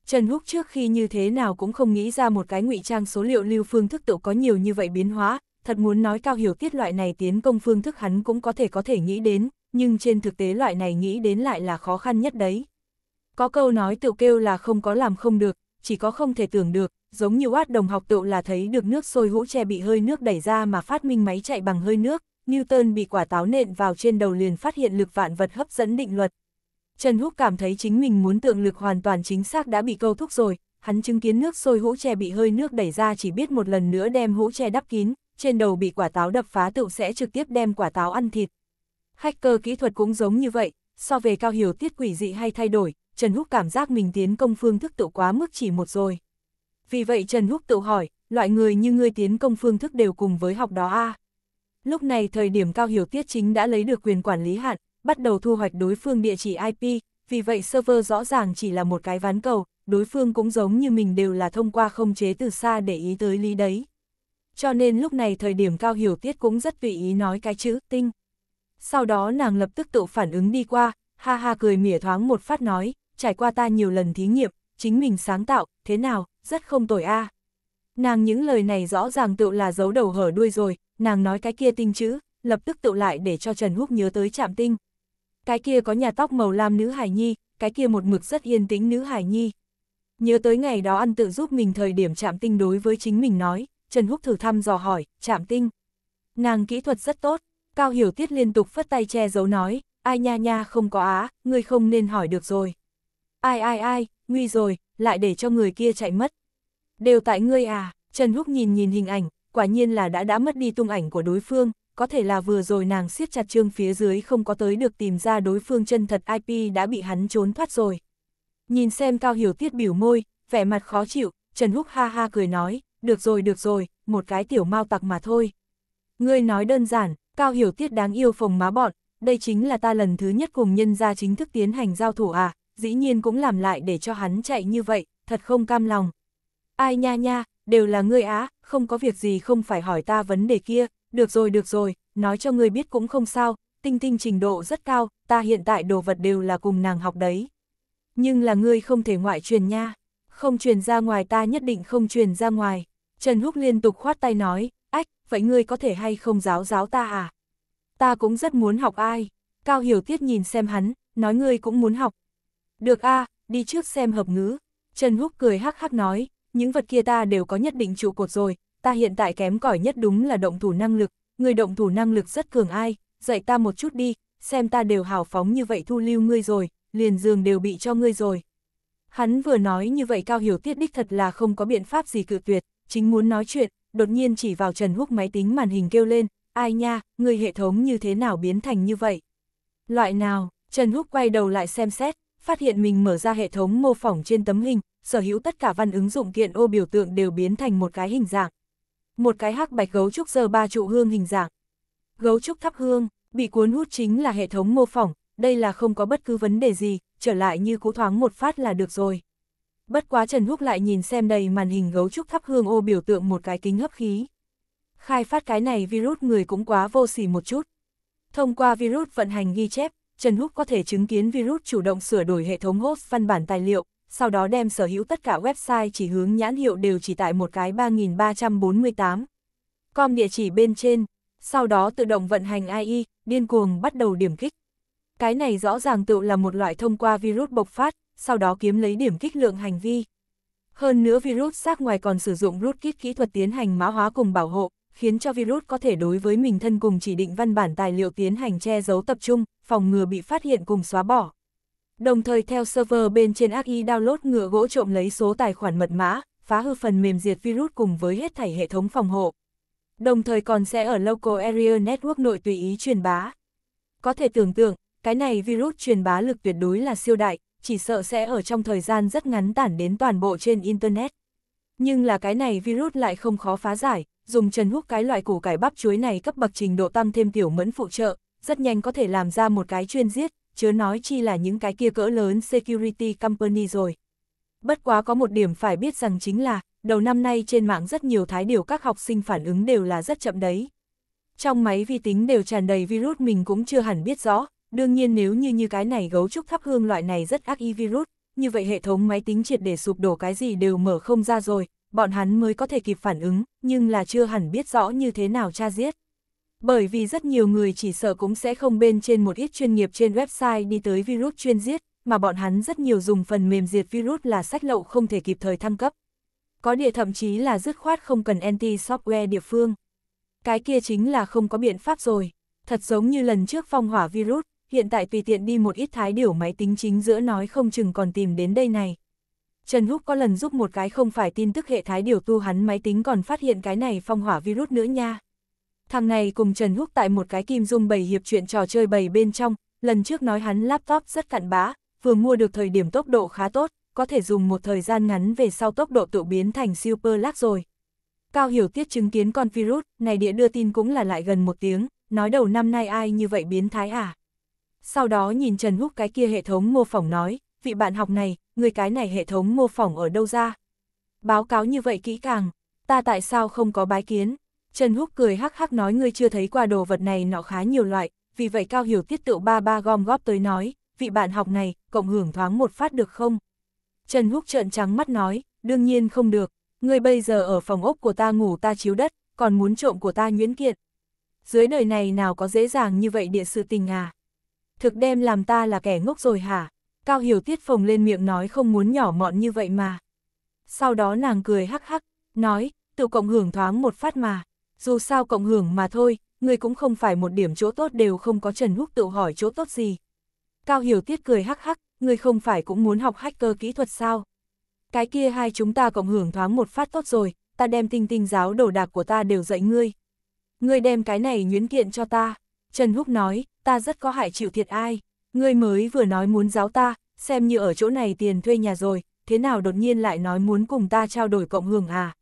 Speaker 1: Trần Húc trước khi như thế nào cũng không nghĩ ra một cái ngụy trang số liệu lưu phương thức tự có nhiều như vậy biến hóa, thật muốn nói cao hiểu tiết loại này tiến công phương thức hắn cũng có thể có thể nghĩ đến, nhưng trên thực tế loại này nghĩ đến lại là khó khăn nhất đấy. Có câu nói tự kêu là không có làm không được, chỉ có không thể tưởng được, giống như oát đồng học tự là thấy được nước sôi hũ tre bị hơi nước đẩy ra mà phát minh máy chạy bằng hơi nước, Newton bị quả táo nện vào trên đầu liền phát hiện lực vạn vật hấp dẫn định luật, Trần Húc cảm thấy chính mình muốn tượng lực hoàn toàn chính xác đã bị câu thúc rồi, hắn chứng kiến nước sôi hũ tre bị hơi nước đẩy ra chỉ biết một lần nữa đem hũ tre đắp kín, trên đầu bị quả táo đập phá tựu sẽ trực tiếp đem quả táo ăn thịt. Hacker kỹ thuật cũng giống như vậy, so về cao hiểu tiết quỷ dị hay thay đổi, Trần Húc cảm giác mình tiến công phương thức tự quá mức chỉ một rồi. Vì vậy Trần Húc tự hỏi, loại người như ngươi tiến công phương thức đều cùng với học đó a à? Lúc này thời điểm cao hiểu tiết chính đã lấy được quyền quản lý hạn, bắt đầu thu hoạch đối phương địa chỉ IP, vì vậy server rõ ràng chỉ là một cái ván cầu, đối phương cũng giống như mình đều là thông qua không chế từ xa để ý tới lý đấy. Cho nên lúc này thời điểm cao hiểu tiết cũng rất vị ý nói cái chữ tinh. Sau đó nàng lập tức tự phản ứng đi qua, ha ha cười mỉa thoáng một phát nói, trải qua ta nhiều lần thí nghiệm, chính mình sáng tạo, thế nào, rất không tồi a. Nàng những lời này rõ ràng tự là dấu đầu hở đuôi rồi, nàng nói cái kia tinh chữ, lập tức tự lại để cho Trần Húc nhớ tới chạm tinh, cái kia có nhà tóc màu lam nữ hải nhi, cái kia một mực rất yên tĩnh nữ hải nhi. Nhớ tới ngày đó ăn tự giúp mình thời điểm chạm tinh đối với chính mình nói, Trần Húc thử thăm dò hỏi, chạm tinh. Nàng kỹ thuật rất tốt, Cao Hiểu Tiết liên tục phất tay che giấu nói, ai nha nha không có á, ngươi không nên hỏi được rồi. Ai ai ai, nguy rồi, lại để cho người kia chạy mất. Đều tại ngươi à, Trần Húc nhìn nhìn hình ảnh, quả nhiên là đã đã mất đi tung ảnh của đối phương, có thể là vừa rồi nàng siết chặt trương phía dưới không có tới được tìm ra đối phương chân thật IP đã bị hắn trốn thoát rồi. Nhìn xem Cao Hiểu Tiết biểu môi, vẻ mặt khó chịu, Trần Húc ha ha cười nói, được rồi được rồi, một cái tiểu mau tặc mà thôi. Ngươi nói đơn giản, Cao Hiểu Tiết đáng yêu phồng má bọn, đây chính là ta lần thứ nhất cùng nhân gia chính thức tiến hành giao thủ à, dĩ nhiên cũng làm lại để cho hắn chạy như vậy, thật không cam lòng. Ai nha nha, đều là ngươi á, không có việc gì không phải hỏi ta vấn đề kia, được rồi được rồi, nói cho người biết cũng không sao, tinh tinh trình độ rất cao, ta hiện tại đồ vật đều là cùng nàng học đấy. Nhưng là ngươi không thể ngoại truyền nha, không truyền ra ngoài ta nhất định không truyền ra ngoài. Trần Húc liên tục khoát tay nói, ách, vậy ngươi có thể hay không giáo giáo ta à? Ta cũng rất muốn học ai. Cao Hiểu Tiết nhìn xem hắn, nói ngươi cũng muốn học. Được a, đi trước xem hợp ngữ. Trần Húc cười hắc hắc nói, những vật kia ta đều có nhất định trụ cột rồi, ta hiện tại kém cỏi nhất đúng là động thủ năng lực, người động thủ năng lực rất cường ai, dạy ta một chút đi, xem ta đều hào phóng như vậy thu lưu ngươi rồi, liền giường đều bị cho ngươi rồi. Hắn vừa nói như vậy Cao Hiểu Tiết đích thật là không có biện pháp gì cự tuyệt, chính muốn nói chuyện, đột nhiên chỉ vào Trần Húc máy tính màn hình kêu lên, ai nha, người hệ thống như thế nào biến thành như vậy? Loại nào, Trần Húc quay đầu lại xem xét, phát hiện mình mở ra hệ thống mô phỏng trên tấm hình, sở hữu tất cả văn ứng dụng kiện ô biểu tượng đều biến thành một cái hình dạng một cái hắc bạch gấu trúc giờ ba trụ hương hình dạng. Gấu trúc thắp hương, bị cuốn hút chính là hệ thống mô phỏng, đây là không có bất cứ vấn đề gì, trở lại như cú thoáng một phát là được rồi. Bất quá Trần Húc lại nhìn xem đầy màn hình gấu trúc thắp hương ô biểu tượng một cái kính hấp khí. Khai phát cái này virus người cũng quá vô sỉ một chút. Thông qua virus vận hành ghi chép, Trần Húc có thể chứng kiến virus chủ động sửa đổi hệ thống host văn bản tài liệu, sau đó đem sở hữu tất cả website chỉ hướng nhãn hiệu đều chỉ tại một cái 3348. Com địa chỉ bên trên, sau đó tự động vận hành AI, e, điên cuồng bắt đầu điểm kích. Cái này rõ ràng tự là một loại thông qua virus bộc phát, sau đó kiếm lấy điểm kích lượng hành vi. Hơn nữa virus xác ngoài còn sử dụng rootkit kỹ thuật tiến hành mã hóa cùng bảo hộ, khiến cho virus có thể đối với mình thân cùng chỉ định văn bản tài liệu tiến hành che giấu tập trung, phòng ngừa bị phát hiện cùng xóa bỏ đồng thời theo server bên trên ác y download ngựa gỗ trộm lấy số tài khoản mật mã, phá hư phần mềm diệt virus cùng với hết thảy hệ thống phòng hộ. Đồng thời còn sẽ ở Local Area Network nội tùy ý truyền bá. Có thể tưởng tượng, cái này virus truyền bá lực tuyệt đối là siêu đại, chỉ sợ sẽ ở trong thời gian rất ngắn tản đến toàn bộ trên Internet. Nhưng là cái này virus lại không khó phá giải, dùng Trần hút cái loại củ cải bắp chuối này cấp bậc trình độ tăng thêm tiểu mẫn phụ trợ, rất nhanh có thể làm ra một cái chuyên giết, chớ nói chi là những cái kia cỡ lớn security company rồi. Bất quá có một điểm phải biết rằng chính là, đầu năm nay trên mạng rất nhiều thái điều các học sinh phản ứng đều là rất chậm đấy. Trong máy vi tính đều tràn đầy virus mình cũng chưa hẳn biết rõ, đương nhiên nếu như như cái này gấu trúc thắp hương loại này rất ác y virus, như vậy hệ thống máy tính triệt để sụp đổ cái gì đều mở không ra rồi, bọn hắn mới có thể kịp phản ứng, nhưng là chưa hẳn biết rõ như thế nào tra giết bởi vì rất nhiều người chỉ sợ cũng sẽ không bên trên một ít chuyên nghiệp trên website đi tới virus chuyên giết, mà bọn hắn rất nhiều dùng phần mềm diệt virus là sách lậu không thể kịp thời thăng cấp. Có địa thậm chí là dứt khoát không cần anti-software địa phương. Cái kia chính là không có biện pháp rồi, thật giống như lần trước phong hỏa virus, hiện tại tùy tiện đi một ít thái điểu máy tính chính giữa nói không chừng còn tìm đến đây này. Trần Húc có lần giúp một cái không phải tin tức hệ thái điều tu hắn máy tính còn phát hiện cái này phong hỏa virus nữa nha thằng này cùng Trần Húc tại một cái kim dung bày hiệp chuyện trò chơi bày bên trong, lần trước nói hắn laptop rất cặn bã, vừa mua được thời điểm tốc độ khá tốt, có thể dùng một thời gian ngắn về sau tốc độ tự biến thành super lag rồi. Cao Hiểu Tiết chứng kiến con virus, này địa đưa tin cũng là lại gần một tiếng, nói đầu năm nay ai như vậy biến thái à? Sau đó nhìn Trần Húc cái kia hệ thống mô phỏng nói, vị bạn học này, người cái này hệ thống mô phỏng ở đâu ra? Báo cáo như vậy kỹ càng, ta tại sao không có bái kiến? Trần Húc cười hắc hắc nói ngươi chưa thấy qua đồ vật này nó khá nhiều loại, vì vậy Cao Hiểu Tiết tựu ba ba gom góp tới nói, vị bạn học này, cộng hưởng thoáng một phát được không? Trần Húc trợn trắng mắt nói, đương nhiên không được, ngươi bây giờ ở phòng ốc của ta ngủ ta chiếu đất, còn muốn trộm của ta nhuyễn kiện. Dưới đời này nào có dễ dàng như vậy địa sự tình à? Thực đem làm ta là kẻ ngốc rồi hả? Cao Hiểu Tiết phồng lên miệng nói không muốn nhỏ mọn như vậy mà. Sau đó nàng cười hắc hắc, nói, tự cộng hưởng thoáng một phát mà dù sao cộng hưởng mà thôi, người cũng không phải một điểm chỗ tốt đều không có Trần Húc tự hỏi chỗ tốt gì. Cao Hiểu Tiết cười hắc hắc, người không phải cũng muốn học hacker kỹ thuật sao? Cái kia hai chúng ta cộng hưởng thoáng một phát tốt rồi, ta đem tinh tinh giáo đồ đạc của ta đều dạy ngươi. Ngươi đem cái này nhuyễn kiện cho ta. Trần Húc nói, ta rất có hại chịu thiệt ai. Ngươi mới vừa nói muốn giáo ta, xem như ở chỗ này tiền thuê nhà rồi, thế nào đột nhiên lại nói muốn cùng ta trao đổi cộng hưởng à?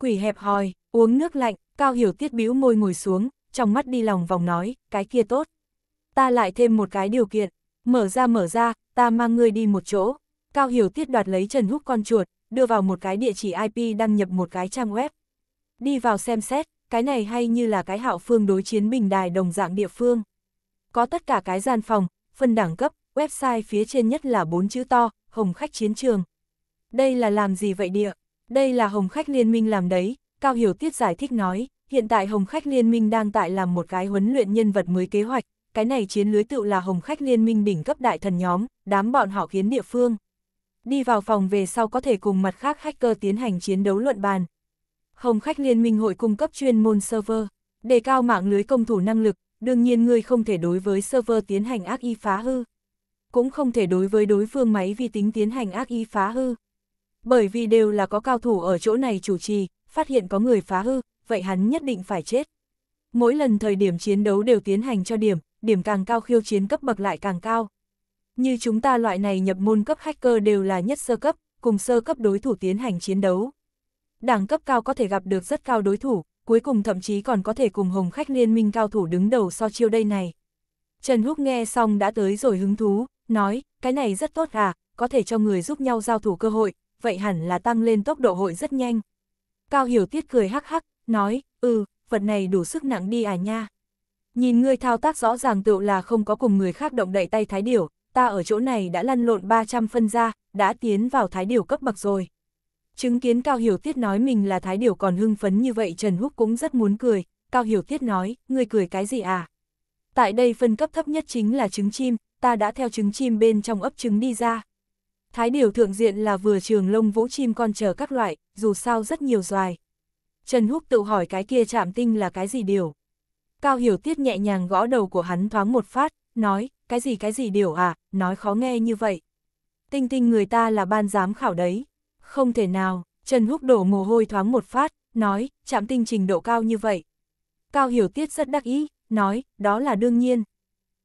Speaker 1: Quỷ hẹp hòi, uống nước lạnh, Cao Hiểu Tiết bĩu môi ngồi xuống, trong mắt đi lòng vòng nói, cái kia tốt. Ta lại thêm một cái điều kiện, mở ra mở ra, ta mang ngươi đi một chỗ. Cao Hiểu Tiết đoạt lấy Trần Húc con chuột, đưa vào một cái địa chỉ IP đăng nhập một cái trang web. Đi vào xem xét, cái này hay như là cái hạo phương đối chiến bình đài đồng dạng địa phương. Có tất cả cái gian phòng, phân đẳng cấp, website phía trên nhất là bốn chữ to, hồng khách chiến trường. Đây là làm gì vậy địa? Đây là hồng khách liên minh làm đấy, Cao Hiểu Tiết giải thích nói, hiện tại Hồng Khách Liên minh đang tại làm một cái huấn luyện nhân vật mới kế hoạch, cái này chiến lưới tự là Hồng Khách Liên minh đỉnh cấp đại thần nhóm, đám bọn họ khiến địa phương. Đi vào phòng về sau có thể cùng mặt khác hacker tiến hành chiến đấu luận bàn. Hồng Khách Liên minh hội cung cấp chuyên môn server, đề cao mạng lưới công thủ năng lực, đương nhiên người không thể đối với server tiến hành ác y phá hư. Cũng không thể đối với đối phương máy vi tính tiến hành ác y phá hư. Bởi vì đều là có cao thủ ở chỗ này chủ trì, phát hiện có người phá hư, vậy hắn nhất định phải chết. Mỗi lần thời điểm chiến đấu đều tiến hành cho điểm, điểm càng cao khiêu chiến cấp bậc lại càng cao. Như chúng ta loại này nhập môn cấp hacker đều là nhất sơ cấp, cùng sơ cấp đối thủ tiến hành chiến đấu. Đẳng cấp cao có thể gặp được rất cao đối thủ, cuối cùng thậm chí còn có thể cùng hồng khách liên minh cao thủ đứng đầu so chiêu đây này. Trần Húc nghe xong đã tới rồi hứng thú, nói, cái này rất tốt à, có thể cho người giúp nhau giao thủ cơ hội, vậy hẳn là tăng lên tốc độ hội rất nhanh. Cao Hiểu Tiết cười hắc hắc, nói, ừ, vật này đủ sức nặng đi à nha. Nhìn ngươi thao tác rõ ràng tựu là không có cùng người khác động đậy tay thái điểu, ta ở chỗ này đã lăn lộn 300 phân ra, đã tiến vào thái điểu cấp bậc rồi. Chứng kiến Cao Hiểu Tiết nói mình là thái điểu còn hưng phấn như vậy Trần Húc cũng rất muốn cười, Cao Hiểu Tiết nói, ngươi cười cái gì à? Tại đây phân cấp thấp nhất chính là trứng chim, ta đã theo trứng chim bên trong ấp trứng đi ra. Thái điều thượng diện là vừa trường lông vũ chim con chờ các loại, dù sao rất nhiều doài. Trần Húc tự hỏi cái kia chạm tinh là cái gì điều. Cao hiểu tiết nhẹ nhàng gõ đầu của hắn thoáng một phát, nói, cái gì cái gì điều à, nói khó nghe như vậy. Tinh tinh người ta là ban giám khảo đấy. Không thể nào, Trần Húc đổ mồ hôi thoáng một phát, nói, chạm tinh trình độ cao như vậy. Cao hiểu tiết rất đắc ý, nói, đó là đương nhiên.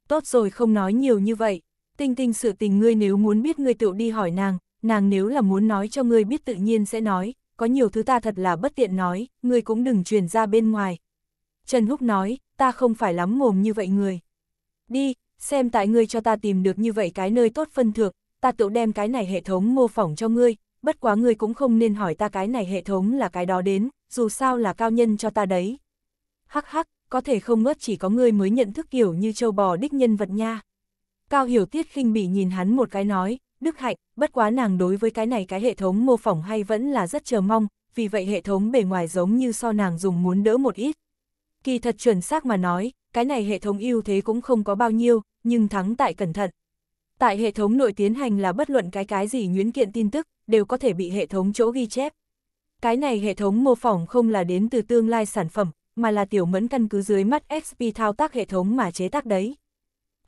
Speaker 1: Tốt rồi không nói nhiều như vậy. Tinh tinh sự tình ngươi nếu muốn biết ngươi tự đi hỏi nàng, nàng nếu là muốn nói cho ngươi biết tự nhiên sẽ nói, có nhiều thứ ta thật là bất tiện nói, ngươi cũng đừng truyền ra bên ngoài. Trần Húc nói, ta không phải lắm mồm như vậy người. Đi, xem tại ngươi cho ta tìm được như vậy cái nơi tốt phân thược, ta tự đem cái này hệ thống mô phỏng cho ngươi, bất quá ngươi cũng không nên hỏi ta cái này hệ thống là cái đó đến, dù sao là cao nhân cho ta đấy. Hắc hắc, có thể không ngớt chỉ có ngươi mới nhận thức kiểu như châu bò đích nhân vật nha. Cao Hiểu Tiết khinh bị nhìn hắn một cái nói, Đức Hạnh, bất quá nàng đối với cái này cái hệ thống mô phỏng hay vẫn là rất chờ mong, vì vậy hệ thống bề ngoài giống như so nàng dùng muốn đỡ một ít. Kỳ thật chuẩn xác mà nói, cái này hệ thống ưu thế cũng không có bao nhiêu, nhưng thắng tại cẩn thận. Tại hệ thống nội tiến hành là bất luận cái cái gì nhuyễn kiện tin tức, đều có thể bị hệ thống chỗ ghi chép. Cái này hệ thống mô phỏng không là đến từ tương lai sản phẩm, mà là tiểu mẫn căn cứ dưới mắt XP thao tác hệ thống mà chế tác đấy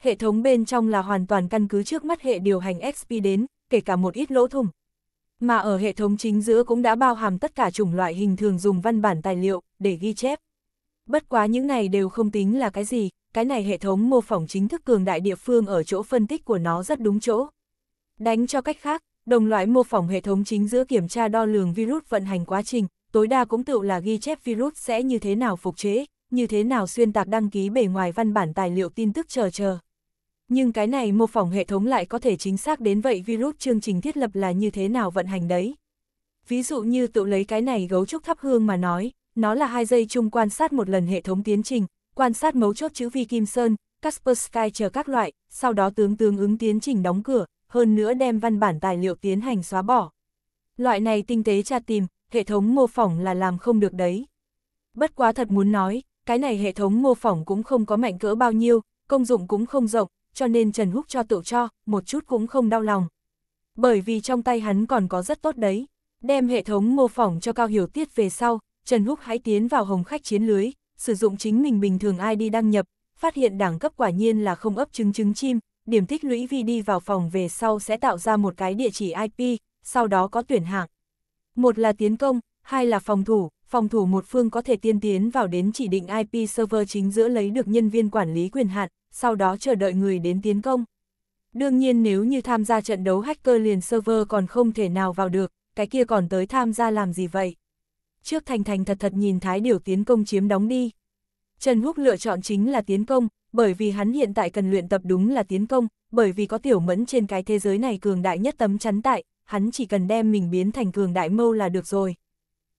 Speaker 1: hệ thống bên trong là hoàn toàn căn cứ trước mắt hệ điều hành XP đến, kể cả một ít lỗ thủng. Mà ở hệ thống chính giữa cũng đã bao hàm tất cả chủng loại hình thường dùng văn bản tài liệu để ghi chép. Bất quá những này đều không tính là cái gì, cái này hệ thống mô phỏng chính thức cường đại địa phương ở chỗ phân tích của nó rất đúng chỗ. Đánh cho cách khác, đồng loại mô phỏng hệ thống chính giữa kiểm tra đo lường virus vận hành quá trình, tối đa cũng tự là ghi chép virus sẽ như thế nào phục chế, như thế nào xuyên tạc đăng ký bề ngoài văn bản tài liệu tin tức chờ chờ nhưng cái này mô phỏng hệ thống lại có thể chính xác đến vậy virus chương trình thiết lập là như thế nào vận hành đấy. Ví dụ như tự lấy cái này gấu trúc thắp hương mà nói, nó là hai giây chung quan sát một lần hệ thống tiến trình, quan sát mấu chốt chữ vi kim sơn, Casper Sky chờ các loại, sau đó tướng tương ứng tiến trình đóng cửa, hơn nữa đem văn bản tài liệu tiến hành xóa bỏ. Loại này tinh tế tra tìm, hệ thống mô phỏng là làm không được đấy. Bất quá thật muốn nói, cái này hệ thống mô phỏng cũng không có mạnh cỡ bao nhiêu, công dụng cũng không rộng, cho nên Trần Húc cho tự cho, một chút cũng không đau lòng. Bởi vì trong tay hắn còn có rất tốt đấy. Đem hệ thống mô phỏng cho Cao Hiểu Tiết về sau, Trần Húc hãy tiến vào hồng khách chiến lưới, sử dụng chính mình bình thường ai đi đăng nhập, phát hiện đẳng cấp quả nhiên là không ấp trứng trứng chim, điểm tích lũy vi đi vào phòng về sau sẽ tạo ra một cái địa chỉ IP, sau đó có tuyển hạng. Một là tiến công, hai là phòng thủ, phòng thủ một phương có thể tiên tiến vào đến chỉ định IP server chính giữa lấy được nhân viên quản lý quyền hạn, sau đó chờ đợi người đến tiến công. Đương nhiên nếu như tham gia trận đấu hacker liền server còn không thể nào vào được, cái kia còn tới tham gia làm gì vậy? Trước Thành Thành thật thật nhìn Thái Điều tiến công chiếm đóng đi. Trần Húc lựa chọn chính là tiến công, bởi vì hắn hiện tại cần luyện tập đúng là tiến công, bởi vì có tiểu mẫn trên cái thế giới này cường đại nhất tấm chắn tại, hắn chỉ cần đem mình biến thành cường đại mâu là được rồi.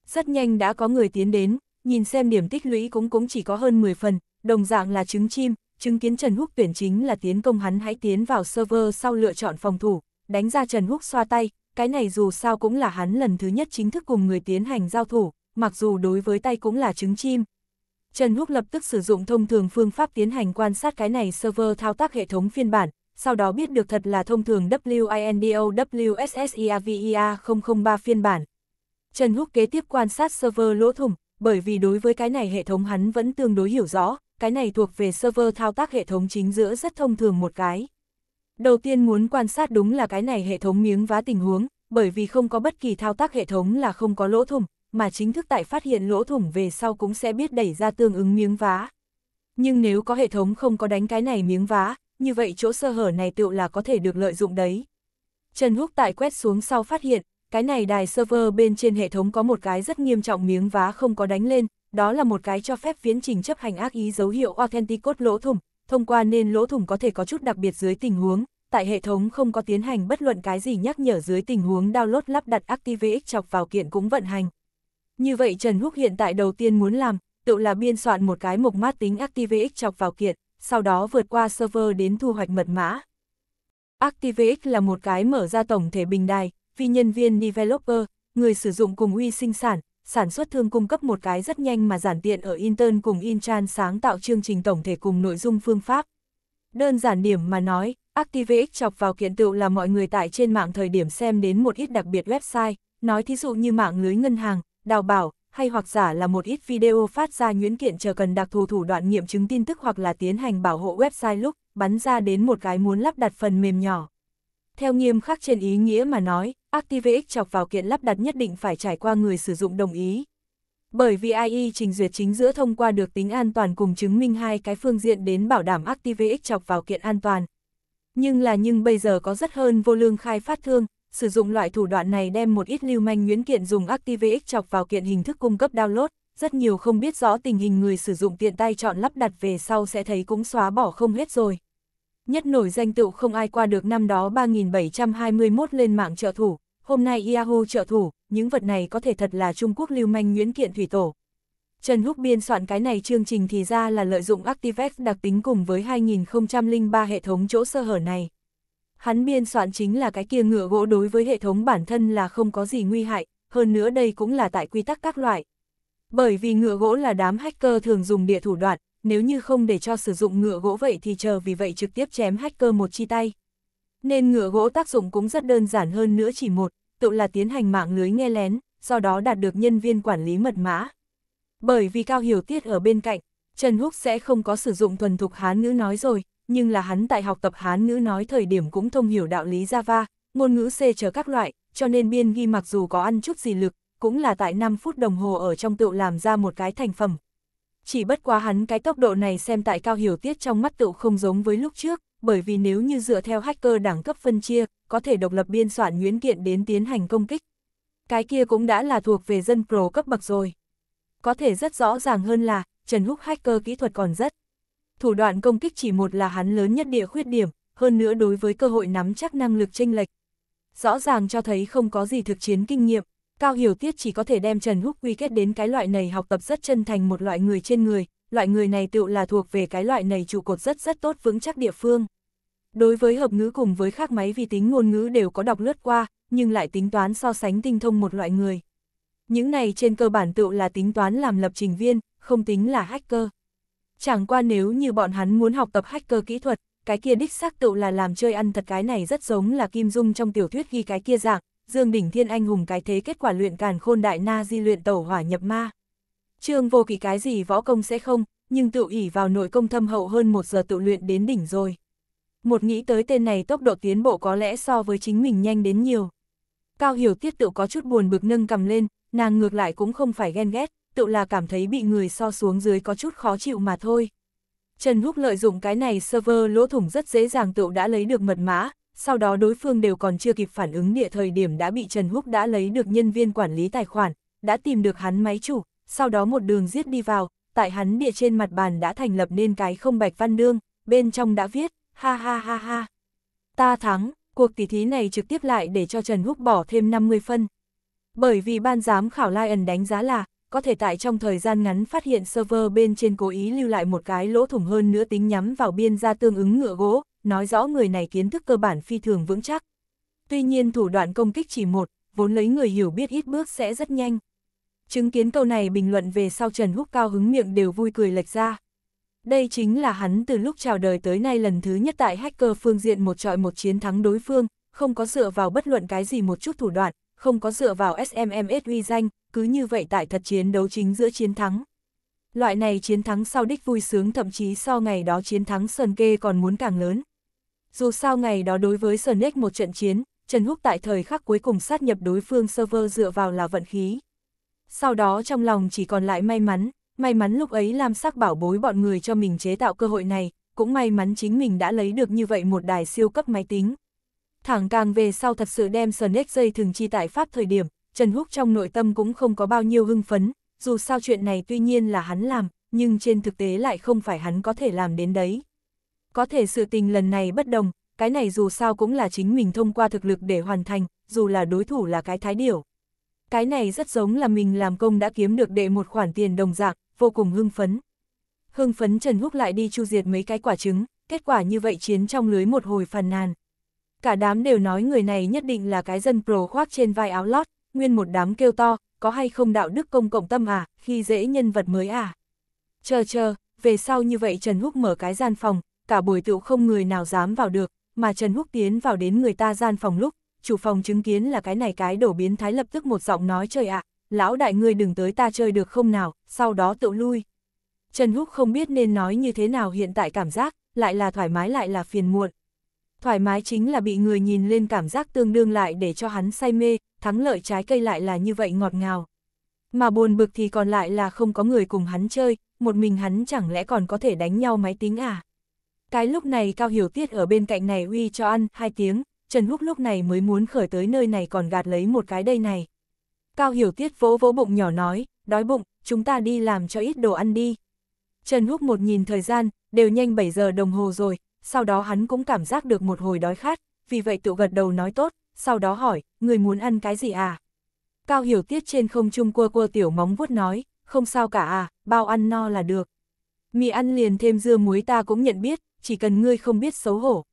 Speaker 1: Rất nhanh đã có người tiến đến, nhìn xem điểm tích lũy cũng cũng chỉ có hơn 10 phần, đồng dạng là trứng chim, chứng kiến Trần Húc tuyển chính là tiến công hắn hãy tiến vào server sau lựa chọn phòng thủ, đánh ra Trần Húc xoa tay, cái này dù sao cũng là hắn lần thứ nhất chính thức cùng người tiến hành giao thủ, mặc dù đối với tay cũng là trứng chim. Trần Húc lập tức sử dụng thông thường phương pháp tiến hành quan sát cái này server thao tác hệ thống phiên bản, sau đó biết được thật là thông thường WINDO WSSEAVEA 003 phiên bản. Trần Húc kế tiếp quan sát server lỗ thủng, bởi vì đối với cái này hệ thống hắn vẫn tương đối hiểu rõ, cái này thuộc về server thao tác hệ thống chính giữa rất thông thường một cái. Đầu tiên muốn quan sát đúng là cái này hệ thống miếng vá tình huống, bởi vì không có bất kỳ thao tác hệ thống là không có lỗ thủng, mà chính thức tại phát hiện lỗ thủng về sau cũng sẽ biết đẩy ra tương ứng miếng vá. Nhưng nếu có hệ thống không có đánh cái này miếng vá, như vậy chỗ sơ hở này tựu là có thể được lợi dụng đấy. Trần Húc tại quét xuống sau phát hiện, cái này đài server bên trên hệ thống có một cái rất nghiêm trọng miếng vá không có đánh lên, đó là một cái cho phép viễn trình chấp hành ác ý dấu hiệu authenticode lỗ thủng, thông qua nên lỗ thủng có thể có chút đặc biệt dưới tình huống, tại hệ thống không có tiến hành bất luận cái gì nhắc nhở dưới tình huống download lắp đặt ActiveX chọc vào kiện cũng vận hành. Như vậy Trần Húc hiện tại đầu tiên muốn làm, tự là biên soạn một cái mục mát tính ActiveX chọc vào kiện, sau đó vượt qua server đến thu hoạch mật mã. ActiveX là một cái mở ra tổng thể bình đài, vì nhân viên developer, người sử dụng cùng uy sinh sản, sản xuất thương cung cấp một cái rất nhanh mà giản tiện ở Intern cùng Intran sáng tạo chương trình tổng thể cùng nội dung phương pháp. Đơn giản điểm mà nói, ActiveX chọc vào kiện tựu là mọi người tại trên mạng thời điểm xem đến một ít đặc biệt website, nói thí dụ như mạng lưới ngân hàng, đào bảo, hay hoặc giả là một ít video phát ra nhuyễn kiện chờ cần đặc thù thủ đoạn nghiệm chứng tin tức hoặc là tiến hành bảo hộ website lúc bắn ra đến một cái muốn lắp đặt phần mềm nhỏ. Theo nghiêm khắc trên ý nghĩa mà nói, ActiveX chọc vào kiện lắp đặt nhất định phải trải qua người sử dụng đồng ý. Bởi vì IE trình duyệt chính giữa thông qua được tính an toàn cùng chứng minh hai cái phương diện đến bảo đảm ActiveX chọc vào kiện an toàn. Nhưng là nhưng bây giờ có rất hơn vô lương khai phát thương, sử dụng loại thủ đoạn này đem một ít lưu manh nguyễn kiện dùng ActiveX chọc vào kiện hình thức cung cấp download, rất nhiều không biết rõ tình hình người sử dụng tiện tay chọn lắp đặt về sau sẽ thấy cũng xóa bỏ không hết rồi. Nhất nổi danh tựu không ai qua được năm đó 3721 lên mạng trợ thủ, hôm nay Yahoo trợ thủ, những vật này có thể thật là Trung Quốc lưu manh nguyễn kiện thủy tổ. Trần Húc biên soạn cái này chương trình thì ra là lợi dụng ActiveX đặc tính cùng với 2003 hệ thống chỗ sơ hở này. Hắn biên soạn chính là cái kia ngựa gỗ đối với hệ thống bản thân là không có gì nguy hại, hơn nữa đây cũng là tại quy tắc các loại. Bởi vì ngựa gỗ là đám hacker thường dùng địa thủ đoạn, nếu như không để cho sử dụng ngựa gỗ vậy thì chờ vì vậy trực tiếp chém hacker một chi tay. Nên ngựa gỗ tác dụng cũng rất đơn giản hơn nữa chỉ một, tự là tiến hành mạng lưới nghe lén, do đó đạt được nhân viên quản lý mật mã. Bởi vì Cao Hiểu Tiết ở bên cạnh, Trần Húc sẽ không có sử dụng thuần thục Hán ngữ nói rồi, nhưng là hắn tại học tập Hán ngữ nói thời điểm cũng thông hiểu đạo lý Java, ngôn ngữ C chờ các loại, cho nên biên ghi mặc dù có ăn chút gì lực, cũng là tại 5 phút đồng hồ ở trong tựu làm ra một cái thành phẩm, chỉ bất quá hắn cái tốc độ này xem tại cao hiểu tiết trong mắt tựu không giống với lúc trước, bởi vì nếu như dựa theo hacker đẳng cấp phân chia, có thể độc lập biên soạn nguyễn kiện đến tiến hành công kích. Cái kia cũng đã là thuộc về dân pro cấp bậc rồi. Có thể rất rõ ràng hơn là, Trần Húc hacker kỹ thuật còn rất. Thủ đoạn công kích chỉ một là hắn lớn nhất địa khuyết điểm, hơn nữa đối với cơ hội nắm chắc năng lực chênh lệch. Rõ ràng cho thấy không có gì thực chiến kinh nghiệm, Cao Hiểu Tiết chỉ có thể đem Trần Húc quy kết đến cái loại này học tập rất chân thành một loại người trên người, loại người này tựu là thuộc về cái loại này trụ cột rất rất tốt vững chắc địa phương. Đối với hợp ngữ cùng với khác máy vi tính ngôn ngữ đều có đọc lướt qua, nhưng lại tính toán so sánh tinh thông một loại người. Những này trên cơ bản tựu là tính toán làm lập trình viên, không tính là hacker. Chẳng qua nếu như bọn hắn muốn học tập hacker kỹ thuật, cái kia đích xác tựu là làm chơi ăn thật cái này rất giống là Kim Dung trong tiểu thuyết ghi cái kia dạng, Dương Đỉnh Thiên Anh hùng cái thế kết quả luyện càn khôn đại na di luyện tẩu hỏa nhập ma. Trương vô kỳ cái gì võ công sẽ không, nhưng tự ỉ vào nội công thâm hậu hơn một giờ tự luyện đến đỉnh rồi. Một nghĩ tới tên này tốc độ tiến bộ có lẽ so với chính mình nhanh đến nhiều. Cao Hiểu Tiết tự có chút buồn bực nâng cầm lên, nàng ngược lại cũng không phải ghen ghét, tự là cảm thấy bị người so xuống dưới có chút khó chịu mà thôi. Trần Húc lợi dụng cái này server lỗ thủng rất dễ dàng tự đã lấy được mật mã, sau đó đối phương đều còn chưa kịp phản ứng địa thời điểm đã bị Trần Húc đã lấy được nhân viên quản lý tài khoản, đã tìm được hắn máy chủ, sau đó một đường giết đi vào, tại hắn địa trên mặt bàn đã thành lập nên cái không bạch văn đương, bên trong đã viết, ha ha ha ha. Ta thắng, cuộc tỷ thí này trực tiếp lại để cho Trần Húc bỏ thêm 50 phân. Bởi vì ban giám khảo Lion đánh giá là, có thể tại trong thời gian ngắn phát hiện server bên trên cố ý lưu lại một cái lỗ thủng hơn nữa tính nhắm vào biên ra tương ứng ngựa gỗ, nói rõ người này kiến thức cơ bản phi thường vững chắc. Tuy nhiên thủ đoạn công kích chỉ một, vốn lấy người hiểu biết ít bước sẽ rất nhanh. Chứng kiến câu này bình luận về sau Trần Húc cao hứng miệng đều vui cười lệch ra. Đây chính là hắn từ lúc chào đời tới nay lần thứ nhất tại hacker phương diện một trọi một chiến thắng đối phương, không có dựa vào bất luận cái gì một chút thủ đoạn, không có dựa vào SMMS uy danh, cứ như vậy tại thật chiến đấu chính giữa chiến thắng. Loại này chiến thắng sau đích vui sướng thậm chí sau ngày đó chiến thắng Sơn Kê còn muốn càng lớn. Dù sao ngày đó đối với Sonic một trận chiến, Trần Húc tại thời khắc cuối cùng sát nhập đối phương server dựa vào là vận khí. Sau đó trong lòng chỉ còn lại may mắn, may mắn lúc ấy lam sắc bảo bối bọn người cho mình chế tạo cơ hội này, cũng may mắn chính mình đã lấy được như vậy một đài siêu cấp máy tính. Thẳng càng về sau thật sự đem Sonic dây thường chi tại Pháp thời điểm, Trần Húc trong nội tâm cũng không có bao nhiêu hưng phấn, dù sao chuyện này tuy nhiên là hắn làm, nhưng trên thực tế lại không phải hắn có thể làm đến đấy có thể sự tình lần này bất đồng, cái này dù sao cũng là chính mình thông qua thực lực để hoàn thành, dù là đối thủ là cái thái điểu. Cái này rất giống là mình làm công đã kiếm được đệ một khoản tiền đồng dạng, vô cùng hưng phấn. Hưng phấn Trần Húc lại đi chu diệt mấy cái quả trứng, kết quả như vậy chiến trong lưới một hồi phàn nàn. Cả đám đều nói người này nhất định là cái dân pro khoác trên vai áo lót, nguyên một đám kêu to, có hay không đạo đức công cộng tâm à, khi dễ nhân vật mới à. Chờ chờ, về sau như vậy Trần Húc mở cái gian phòng, cả buổi tựu không người nào dám vào được, mà Trần Húc tiến vào đến người ta gian phòng lúc, chủ phòng chứng kiến là cái này cái đổ biến thái lập tức một giọng nói trời ạ, lão đại ngươi đừng tới ta chơi được không nào, sau đó tựu lui. Trần Húc không biết nên nói như thế nào hiện tại cảm giác, lại là thoải mái lại là phiền muộn. Thoải mái chính là bị người nhìn lên cảm giác tương đương lại để cho hắn say mê, thắng lợi trái cây lại là như vậy ngọt ngào. Mà buồn bực thì còn lại là không có người cùng hắn chơi, một mình hắn chẳng lẽ còn có thể đánh nhau máy tính à? Cái lúc này Cao Hiểu Tiết ở bên cạnh này uy cho ăn hai tiếng, Trần Húc lúc này mới muốn khởi tới nơi này còn gạt lấy một cái đây này. Cao Hiểu Tiết vỗ vỗ bụng nhỏ nói, đói bụng, chúng ta đi làm cho ít đồ ăn đi. Trần Húc một nhìn thời gian, đều nhanh 7 giờ đồng hồ rồi, sau đó hắn cũng cảm giác được một hồi đói khát, vì vậy tự gật đầu nói tốt, sau đó hỏi, người muốn ăn cái gì à? Cao Hiểu Tiết trên không trung cua cua tiểu móng vuốt nói, không sao cả à, bao ăn no là được. Mì ăn liền thêm dưa muối ta cũng nhận biết, chỉ cần ngươi không biết xấu hổ.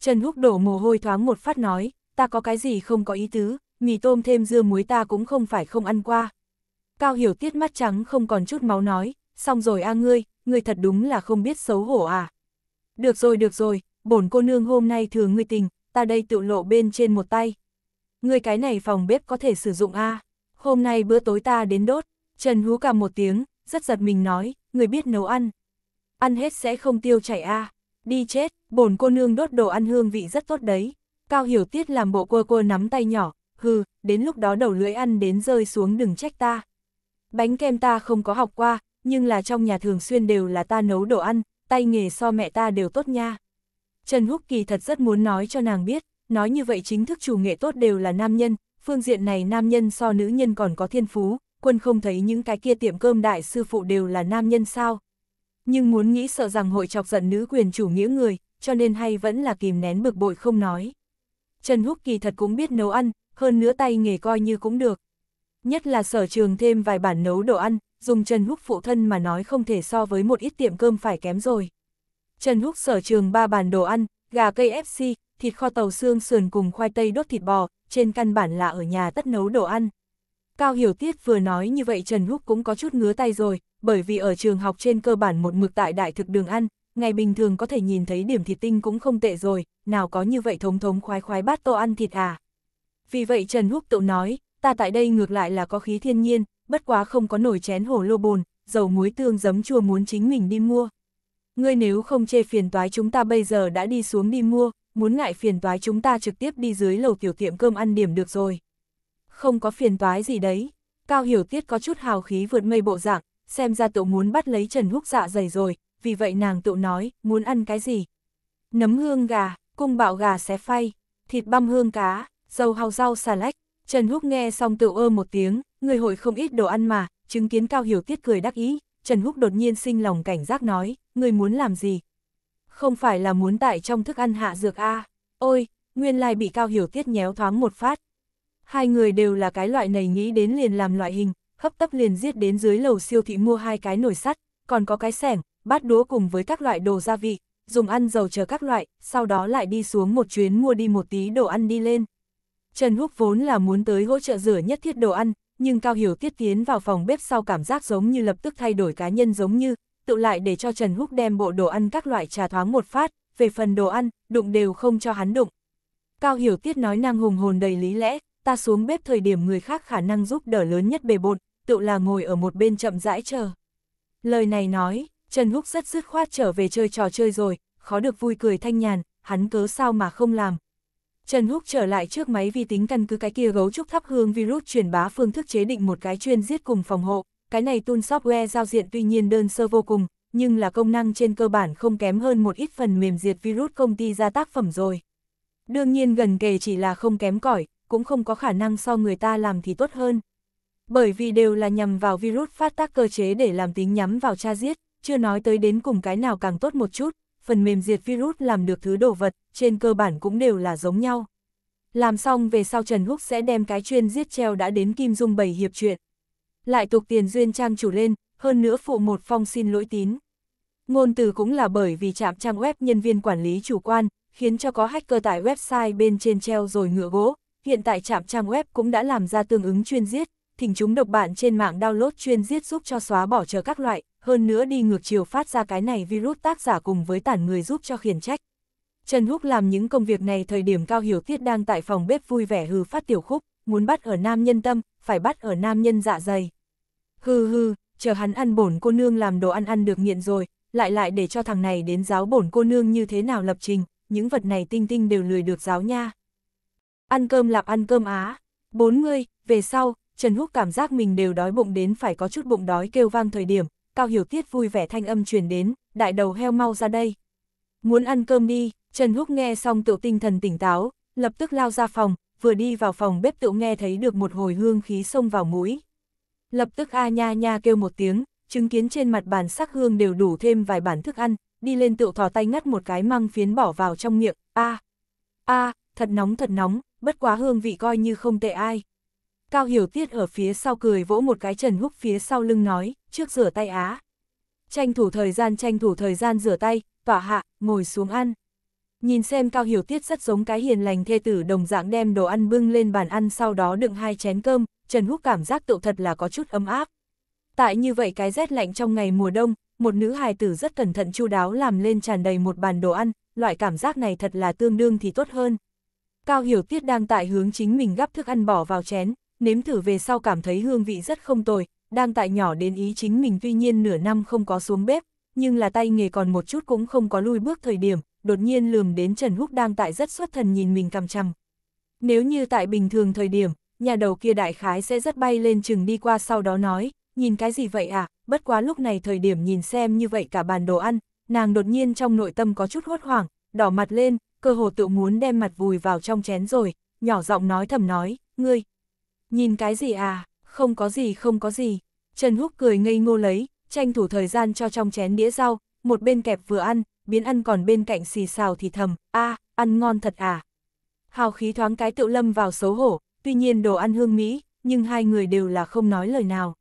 Speaker 1: Trần Húc đổ mồ hôi thoáng một phát nói, ta có cái gì không có ý tứ, mì tôm thêm dưa muối ta cũng không phải không ăn qua. Cao Hiểu Tiết mắt trắng không còn chút máu nói, xong rồi a ngươi, ngươi thật đúng là không biết xấu hổ à. Được rồi được rồi, bổn cô nương hôm nay thừa ngươi tình, ta đây tự lộ bên trên một tay. Ngươi cái này phòng bếp có thể sử dụng a. À. Hôm nay bữa tối ta đến đốt, Trần hú cả một tiếng, rất giật mình nói, người biết nấu ăn. Ăn hết sẽ không tiêu chảy a. À. Đi chết, bổn cô nương đốt đồ ăn hương vị rất tốt đấy. Cao hiểu tiết làm bộ cua cua nắm tay nhỏ, hừ, đến lúc đó đầu lưỡi ăn đến rơi xuống đừng trách ta. Bánh kem ta không có học qua, nhưng là trong nhà thường xuyên đều là ta nấu đồ ăn, tay nghề so mẹ ta đều tốt nha. Trần Húc Kỳ thật rất muốn nói cho nàng biết, nói như vậy chính thức chủ nghệ tốt đều là nam nhân, phương diện này nam nhân so nữ nhân còn có thiên phú, quân không thấy những cái kia tiệm cơm đại sư phụ đều là nam nhân sao nhưng muốn nghĩ sợ rằng hội chọc giận nữ quyền chủ nghĩa người, cho nên hay vẫn là kìm nén bực bội không nói. Trần Húc kỳ thật cũng biết nấu ăn, hơn nữa tay nghề coi như cũng được. Nhất là sở trường thêm vài bản nấu đồ ăn, dùng Trần Húc phụ thân mà nói không thể so với một ít tiệm cơm phải kém rồi. Trần Húc sở trường ba bản đồ ăn, gà cây FC, thịt kho tàu xương sườn cùng khoai tây đốt thịt bò, trên căn bản là ở nhà tất nấu đồ ăn. Cao Hiểu Tiết vừa nói như vậy Trần Húc cũng có chút ngứa tay rồi, bởi vì ở trường học trên cơ bản một mực tại đại thực đường ăn, ngày bình thường có thể nhìn thấy điểm thịt tinh cũng không tệ rồi, nào có như vậy thống thống khoái khoái bát tô ăn thịt à. Vì vậy Trần Húc tự nói, ta tại đây ngược lại là có khí thiên nhiên, bất quá không có nổi chén hồ lô bồn, dầu muối tương giấm chua muốn chính mình đi mua. Ngươi nếu không chê phiền toái chúng ta bây giờ đã đi xuống đi mua, muốn ngại phiền toái chúng ta trực tiếp đi dưới lầu tiểu tiệm cơm ăn điểm được rồi không có phiền toái gì đấy. Cao Hiểu Tiết có chút hào khí vượt mây bộ dạng, xem ra tụi muốn bắt lấy Trần Húc dạ dày rồi, vì vậy nàng tụi nói, muốn ăn cái gì? Nấm hương gà, cung bạo gà xé phay, thịt băm hương cá, dầu hào rau xà lách. Trần Húc nghe xong tự ơ một tiếng, người hội không ít đồ ăn mà, chứng kiến Cao Hiểu Tiết cười đắc ý, Trần Húc đột nhiên sinh lòng cảnh giác nói, người muốn làm gì? Không phải là muốn tại trong thức ăn hạ dược a Ôi, nguyên lai bị Cao Hiểu Tiết nhéo thoáng một phát, Hai người đều là cái loại này nghĩ đến liền làm loại hình, hấp tấp liền giết đến dưới lầu siêu thị mua hai cái nồi sắt, còn có cái sẻng, bát đũa cùng với các loại đồ gia vị, dùng ăn dầu chờ các loại, sau đó lại đi xuống một chuyến mua đi một tí đồ ăn đi lên. Trần Húc vốn là muốn tới hỗ trợ rửa nhất thiết đồ ăn, nhưng Cao Hiểu Tiết tiến vào phòng bếp sau cảm giác giống như lập tức thay đổi cá nhân giống như, tự lại để cho Trần Húc đem bộ đồ ăn các loại trà thoáng một phát, về phần đồ ăn, đụng đều không cho hắn đụng. Cao Hiểu Tiết nói năng hùng hồn đầy lý lẽ, ta xuống bếp thời điểm người khác khả năng giúp đỡ lớn nhất bề bột, tự là ngồi ở một bên chậm rãi chờ. Lời này nói, Trần Húc rất dứt khoát trở về chơi trò chơi rồi, khó được vui cười thanh nhàn, hắn cớ sao mà không làm. Trần Húc trở lại trước máy vi tính căn cứ cái kia gấu trúc thắp hương virus truyền bá phương thức chế định một cái chuyên giết cùng phòng hộ, cái này tool software giao diện tuy nhiên đơn sơ vô cùng, nhưng là công năng trên cơ bản không kém hơn một ít phần mềm diệt virus công ty ra tác phẩm rồi. Đương nhiên gần kề chỉ là không kém cỏi, cũng không có khả năng so người ta làm thì tốt hơn. Bởi vì đều là nhằm vào virus phát tác cơ chế để làm tính nhắm vào tra giết, chưa nói tới đến cùng cái nào càng tốt một chút, phần mềm diệt virus làm được thứ đồ vật, trên cơ bản cũng đều là giống nhau. Làm xong về sau Trần Húc sẽ đem cái chuyên giết treo đã đến Kim Dung bày hiệp chuyện. Lại tục tiền duyên trang chủ lên, hơn nữa phụ một phong xin lỗi tín. Ngôn từ cũng là bởi vì chạm trang web nhân viên quản lý chủ quan, khiến cho có hacker tại website bên trên treo rồi ngựa gỗ, hiện tại trạm trang web cũng đã làm ra tương ứng chuyên giết, thỉnh chúng độc bạn trên mạng download chuyên giết giúp cho xóa bỏ chờ các loại, hơn nữa đi ngược chiều phát ra cái này virus tác giả cùng với tản người giúp cho khiển trách. Trần Húc làm những công việc này thời điểm Cao Hiểu Tiết đang tại phòng bếp vui vẻ hừ phát tiểu khúc, muốn bắt ở nam nhân tâm, phải bắt ở nam nhân dạ dày. hừ hừ chờ hắn ăn bổn cô nương làm đồ ăn ăn được nghiện rồi, lại lại để cho thằng này đến giáo bổn cô nương như thế nào lập trình, những vật này tinh tinh đều lười được giáo nha. Ăn cơm lạp ăn cơm á. Bốn người, về sau, Trần Húc cảm giác mình đều đói bụng đến phải có chút bụng đói kêu vang thời điểm, Cao Hiểu Tiết vui vẻ thanh âm truyền đến, đại đầu heo mau ra đây. Muốn ăn cơm đi, Trần Húc nghe xong tựu tinh thần tỉnh táo, lập tức lao ra phòng, vừa đi vào phòng bếp tựu nghe thấy được một hồi hương khí xông vào mũi. Lập tức a nha nha kêu một tiếng, chứng kiến trên mặt bàn sắc hương đều đủ thêm vài bản thức ăn, đi lên tựu thò tay ngắt một cái măng phiến bỏ vào trong miệng, a a thật nóng thật nóng, bất quá hương vị coi như không tệ ai. Cao Hiểu Tiết ở phía sau cười vỗ một cái Trần Húc phía sau lưng nói, trước rửa tay á. Tranh thủ thời gian tranh thủ thời gian rửa tay, tỏa hạ, ngồi xuống ăn. Nhìn xem Cao Hiểu Tiết rất giống cái hiền lành thê tử đồng dạng đem đồ ăn bưng lên bàn ăn sau đó đựng hai chén cơm, Trần Húc cảm giác tự thật là có chút ấm áp. Tại như vậy cái rét lạnh trong ngày mùa đông, một nữ hài tử rất cẩn thận chu đáo làm lên tràn đầy một bàn đồ ăn, loại cảm giác này thật là tương đương thì tốt hơn. Cao Hiểu Tiết đang tại hướng chính mình gắp thức ăn bỏ vào chén, nếm thử về sau cảm thấy hương vị rất không tồi, đang tại nhỏ đến ý chính mình tuy nhiên nửa năm không có xuống bếp, nhưng là tay nghề còn một chút cũng không có lui bước thời điểm, đột nhiên lườm đến Trần Húc đang tại rất xuất thần nhìn mình cằm chằm. Nếu như tại bình thường thời điểm, nhà đầu kia đại khái sẽ rất bay lên chừng đi qua sau đó nói, nhìn cái gì vậy à, bất quá lúc này thời điểm nhìn xem như vậy cả bàn đồ ăn, nàng đột nhiên trong nội tâm có chút hốt hoảng, đỏ mặt lên, cơ hồ tự muốn đem mặt vùi vào trong chén rồi, nhỏ giọng nói thầm nói, ngươi, nhìn cái gì à, không có gì không có gì. Trần Húc cười ngây ngô lấy, tranh thủ thời gian cho trong chén đĩa rau, một bên kẹp vừa ăn, biến ăn còn bên cạnh xì xào thì thầm, a ăn ngon thật à. Hào khí thoáng cái tự lâm vào xấu hổ, tuy nhiên đồ ăn hương Mỹ, nhưng hai người đều là không nói lời nào.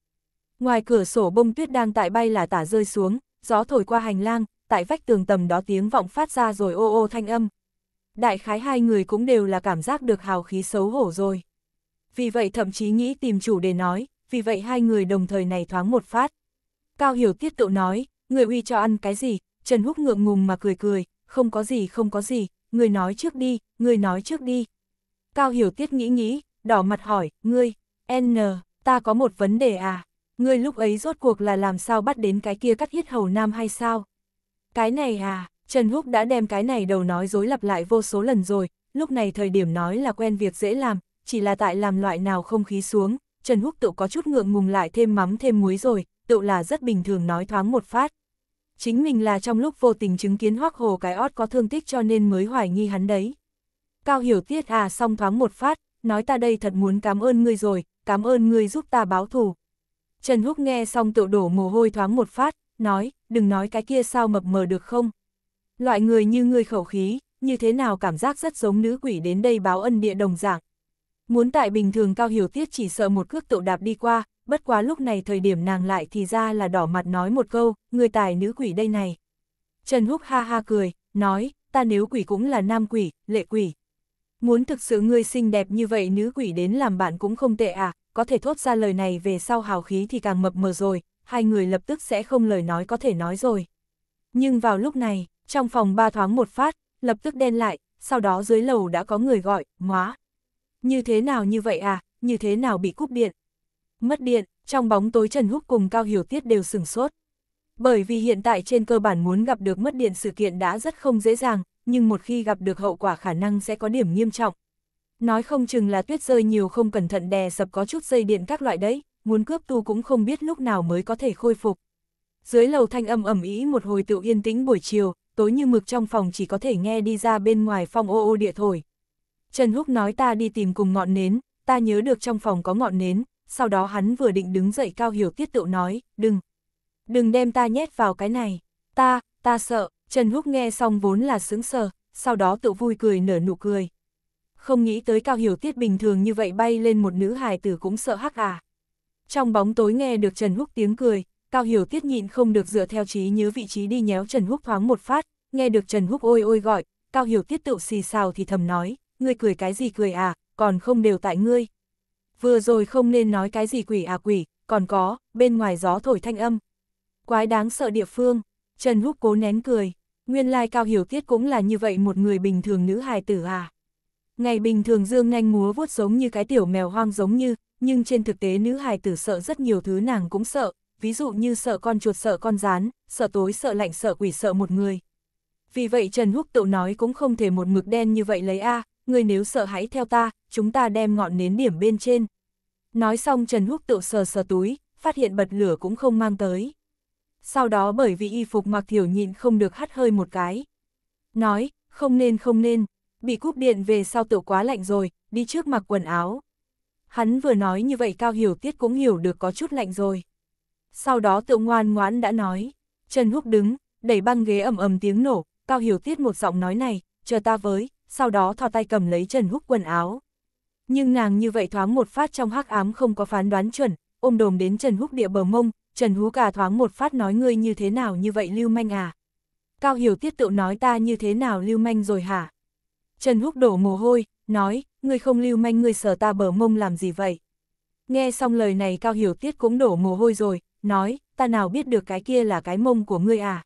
Speaker 1: Ngoài cửa sổ bông tuyết đang tại bay là tả rơi xuống, gió thổi qua hành lang, tại vách tường tầm đó tiếng vọng phát ra rồi ô ô thanh âm, đại khái hai người cũng đều là cảm giác được hào khí xấu hổ rồi. Vì vậy thậm chí nghĩ tìm chủ để nói, vì vậy hai người đồng thời này thoáng một phát. Cao Hiểu tiết tự nói, người uy cho ăn cái gì, Trần Húc ngượng ngùng mà cười cười, không có gì không có gì, người nói trước đi, người nói trước đi. Cao Hiểu tiết nghĩ nghĩ, đỏ mặt hỏi, ngươi, N, ta có một vấn đề à, ngươi lúc ấy rốt cuộc là làm sao bắt đến cái kia cắt hiết hầu nam hay sao? Cái này à, Trần Húc đã đem cái này đầu nói dối lặp lại vô số lần rồi, lúc này thời điểm nói là quen việc dễ làm, chỉ là tại làm loại nào không khí xuống, Trần Húc tự có chút ngượng ngùng lại thêm mắm thêm muối rồi, tự là rất bình thường nói thoáng một phát. Chính mình là trong lúc vô tình chứng kiến hoắc hồ cái ót có thương tích cho nên mới hoài nghi hắn đấy. Cao hiểu tiết à song thoáng một phát, nói ta đây thật muốn cảm ơn ngươi rồi, cảm ơn ngươi giúp ta báo thù. Trần Húc nghe xong tự đổ mồ hôi thoáng một phát, nói, đừng nói cái kia sao mập mờ được không. Loại người như người khẩu khí, như thế nào cảm giác rất giống nữ quỷ đến đây báo ân địa đồng dạng. Muốn tại bình thường cao hiểu tiết chỉ sợ một cước tựu đạp đi qua, bất quá lúc này thời điểm nàng lại thì ra là đỏ mặt nói một câu, người tài nữ quỷ đây này. Trần Húc ha ha cười, nói, ta nếu quỷ cũng là nam quỷ, lệ quỷ. Muốn thực sự ngươi xinh đẹp như vậy nữ quỷ đến làm bạn cũng không tệ à, có thể thốt ra lời này về sau hào khí thì càng mập mờ rồi, hai người lập tức sẽ không lời nói có thể nói rồi. Nhưng vào lúc này, trong phòng ba thoáng một phát, lập tức đen lại, sau đó dưới lầu đã có người gọi, móa. Như thế nào như vậy à, như thế nào bị cúp điện? Mất điện, trong bóng tối Trần Húc cùng Cao Hiểu Tiết đều sừng sốt. Bởi vì hiện tại trên cơ bản muốn gặp được mất điện sự kiện đã rất không dễ dàng, nhưng một khi gặp được hậu quả khả năng sẽ có điểm nghiêm trọng. Nói không chừng là tuyết rơi nhiều không cẩn thận đè sập có chút dây điện các loại đấy, muốn cướp tu cũng không biết lúc nào mới có thể khôi phục. Dưới lầu thanh âm ẩm ý một hồi tự yên tĩnh buổi chiều, tối như mực trong phòng chỉ có thể nghe đi ra bên ngoài phong ô ô địa thổi. Trần Húc nói ta đi tìm cùng ngọn nến, ta nhớ được trong phòng có ngọn nến, sau đó hắn vừa định đứng dậy cao hiểu tiết tựu nói, đừng, đừng đem ta nhét vào cái này, ta, ta sợ, Trần Húc nghe xong vốn là sướng sờ, sau đó tự vui cười nở nụ cười. Không nghĩ tới cao hiểu tiết bình thường như vậy bay lên một nữ hài tử cũng sợ hắc à. Trong bóng tối nghe được Trần Húc tiếng cười, Cao Hiểu Tiết nhịn không được dựa theo trí nhớ vị trí đi nhéo Trần Húc thoáng một phát, nghe được Trần Húc ôi ôi gọi, Cao Hiểu Tiết tựu xì xào thì thầm nói, ngươi cười cái gì cười à, còn không đều tại ngươi. Vừa rồi không nên nói cái gì quỷ à quỷ, còn có, bên ngoài gió thổi thanh âm. Quái đáng sợ địa phương, Trần Húc cố nén cười, nguyên lai Cao Hiểu Tiết cũng là như vậy một người bình thường nữ hài tử à. Ngày bình thường dương nhanh múa vuốt giống như cái tiểu mèo hoang giống như, nhưng trên thực tế nữ hài tử sợ rất nhiều thứ nàng cũng sợ, ví dụ như sợ con chuột sợ con rán, sợ tối sợ lạnh sợ quỷ sợ một người. Vì vậy Trần Húc tự nói cũng không thể một mực đen như vậy lấy a, à, người nếu sợ hãy theo ta, chúng ta đem ngọn nến điểm bên trên. Nói xong Trần Húc tự sờ sờ túi, phát hiện bật lửa cũng không mang tới. Sau đó bởi vì y phục mặc thiểu nhịn không được hắt hơi một cái. Nói, không nên không nên, bị cúp điện về sau tự quá lạnh rồi, đi trước mặc quần áo. Hắn vừa nói như vậy Cao Hiểu Tiết cũng hiểu được có chút lạnh rồi. Sau đó tự ngoan ngoãn đã nói, Trần Húc đứng, đẩy băng ghế ầm ầm tiếng nổ, Cao Hiểu Tiết một giọng nói này, chờ ta với, sau đó thò tay cầm lấy Trần Húc quần áo. Nhưng nàng như vậy thoáng một phát trong hắc ám không có phán đoán chuẩn, ôm đồm đến Trần Húc địa bờ mông, Trần Hú cả thoáng một phát nói ngươi như thế nào như vậy lưu manh à. Cao Hiểu Tiết tự nói ta như thế nào lưu manh rồi hả? Trần Húc đổ mồ hôi, nói, ngươi không lưu manh ngươi sờ ta bờ mông làm gì vậy? Nghe xong lời này Cao Hiểu Tiết cũng đổ mồ hôi rồi, nói, ta nào biết được cái kia là cái mông của ngươi à?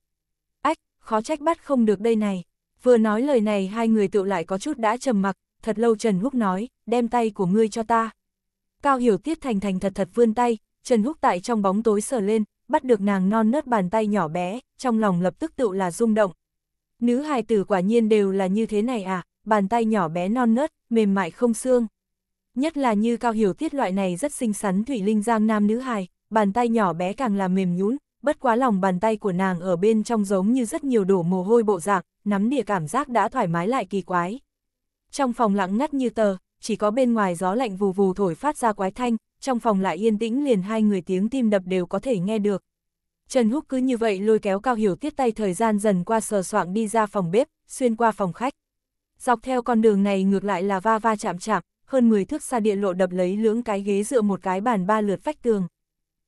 Speaker 1: Ách, khó trách bắt không được đây này. Vừa nói lời này hai người tựu lại có chút đã trầm mặc, thật lâu Trần Húc nói, đem tay của ngươi cho ta. Cao Hiểu Tiết thành thành thật thật vươn tay, Trần Húc tại trong bóng tối sờ lên, bắt được nàng non nớt bàn tay nhỏ bé, trong lòng lập tức tựu là rung động. Nữ hài tử quả nhiên đều là như thế này à, bàn tay nhỏ bé non nớt, mềm mại không xương. Nhất là như cao hiểu tiết loại này rất xinh xắn thủy linh giang nam nữ hài, bàn tay nhỏ bé càng làm mềm nhũn bất quá lòng bàn tay của nàng ở bên trong giống như rất nhiều đổ mồ hôi bộ dạng, nắm địa cảm giác đã thoải mái lại kỳ quái. Trong phòng lặng ngắt như tờ, chỉ có bên ngoài gió lạnh vù vù thổi phát ra quái thanh, trong phòng lại yên tĩnh liền hai người tiếng tim đập đều có thể nghe được. Trần Húc cứ như vậy lôi kéo Cao Hiểu Tiết tay thời gian dần qua sờ soạng đi ra phòng bếp, xuyên qua phòng khách. Dọc theo con đường này ngược lại là va va chạm chạm, hơn 10 thước xa địa lộ đập lấy lưỡng cái ghế dựa một cái bàn ba lượt vách tường.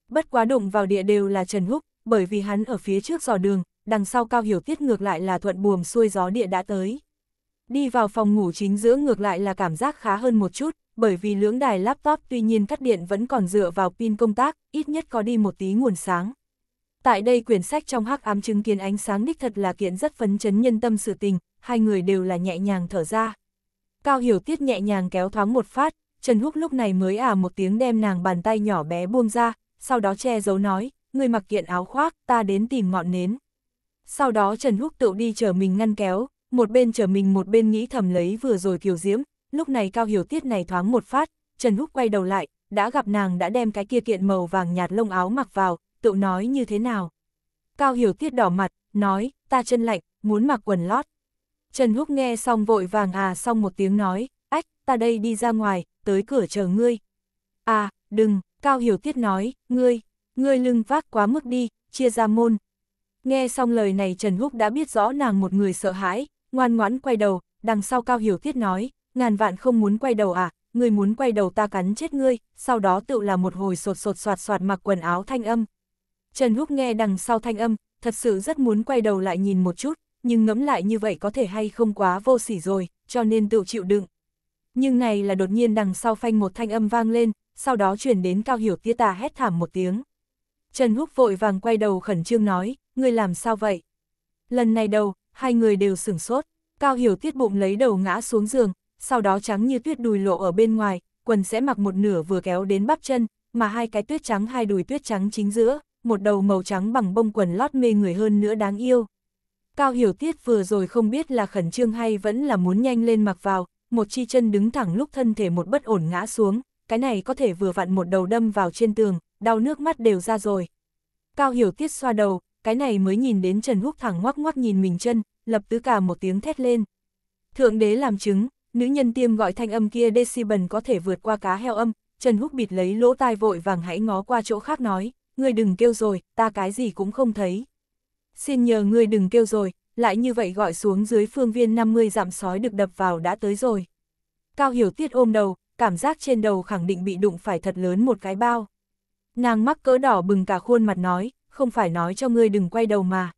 Speaker 1: Bất quá đụng vào địa đều là Trần Húc, bởi vì hắn ở phía trước dò đường, đằng sau Cao Hiểu Tiết ngược lại là thuận buồm xuôi gió địa đã tới. Đi vào phòng ngủ chính giữa ngược lại là cảm giác khá hơn một chút, bởi vì lưỡng đài laptop tuy nhiên cắt điện vẫn còn dựa vào pin công tác, ít nhất có đi một tí nguồn sáng. Tại đây quyển sách trong hắc ám chứng kiến ánh sáng đích thật là kiện rất phấn chấn nhân tâm sự tình, hai người đều là nhẹ nhàng thở ra. Cao Hiểu Tiết nhẹ nhàng kéo thoáng một phát, Trần Húc lúc này mới à một tiếng đem nàng bàn tay nhỏ bé buông ra, sau đó che giấu nói, người mặc kiện áo khoác, ta đến tìm ngọn nến. Sau đó Trần Húc tự đi chờ mình ngăn kéo, một bên chờ mình một bên nghĩ thầm lấy vừa rồi kiều diễm, lúc này Cao Hiểu Tiết này thoáng một phát, Trần Húc quay đầu lại, đã gặp nàng đã đem cái kia kiện màu vàng nhạt lông áo mặc vào, tự nói như thế nào. Cao Hiểu Tiết đỏ mặt, nói, ta chân lạnh, muốn mặc quần lót. Trần Húc nghe xong vội vàng à xong một tiếng nói, ách, ta đây đi ra ngoài, tới cửa chờ ngươi. À, đừng, Cao Hiểu Tiết nói, ngươi, ngươi lưng vác quá mức đi, chia ra môn. Nghe xong lời này Trần Húc đã biết rõ nàng một người sợ hãi, ngoan ngoãn quay đầu, đằng sau Cao Hiểu Tiết nói, ngàn vạn không muốn quay đầu à, ngươi muốn quay đầu ta cắn chết ngươi, sau đó tự là một hồi sột sột soạt soạt mặc quần áo thanh âm. Trần Húc nghe đằng sau thanh âm, thật sự rất muốn quay đầu lại nhìn một chút, nhưng ngẫm lại như vậy có thể hay không quá vô sỉ rồi, cho nên tự chịu đựng. Nhưng này là đột nhiên đằng sau phanh một thanh âm vang lên, sau đó chuyển đến Cao Hiểu tia Tà hét thảm một tiếng. Trần Húc vội vàng quay đầu khẩn trương nói, ngươi làm sao vậy? Lần này đầu, hai người đều sửng sốt, Cao Hiểu Tiết bụng lấy đầu ngã xuống giường, sau đó trắng như tuyết đùi lộ ở bên ngoài, quần sẽ mặc một nửa vừa kéo đến bắp chân, mà hai cái tuyết trắng hai đùi tuyết trắng chính giữa, một đầu màu trắng bằng bông quần lót mê người hơn nữa đáng yêu. Cao Hiểu Tiết vừa rồi không biết là khẩn trương hay vẫn là muốn nhanh lên mặc vào, một chi chân đứng thẳng lúc thân thể một bất ổn ngã xuống, cái này có thể vừa vặn một đầu đâm vào trên tường, đau nước mắt đều ra rồi. Cao Hiểu Tiết xoa đầu, cái này mới nhìn đến Trần Húc thẳng ngoắc ngoắc nhìn mình chân, lập tứ cả một tiếng thét lên. Thượng đế làm chứng, nữ nhân tiêm gọi thanh âm kia decibel có thể vượt qua cá heo âm, Trần Húc bịt lấy lỗ tai vội vàng hãy ngó qua chỗ khác nói, người đừng kêu rồi, ta cái gì cũng không thấy. Xin nhờ ngươi đừng kêu rồi, lại như vậy gọi xuống dưới phương viên 50 dặm sói được đập vào đã tới rồi. Cao Hiểu Tiết ôm đầu, cảm giác trên đầu khẳng định bị đụng phải thật lớn một cái bao. Nàng mắc cỡ đỏ bừng cả khuôn mặt nói, không phải nói cho ngươi đừng quay đầu mà.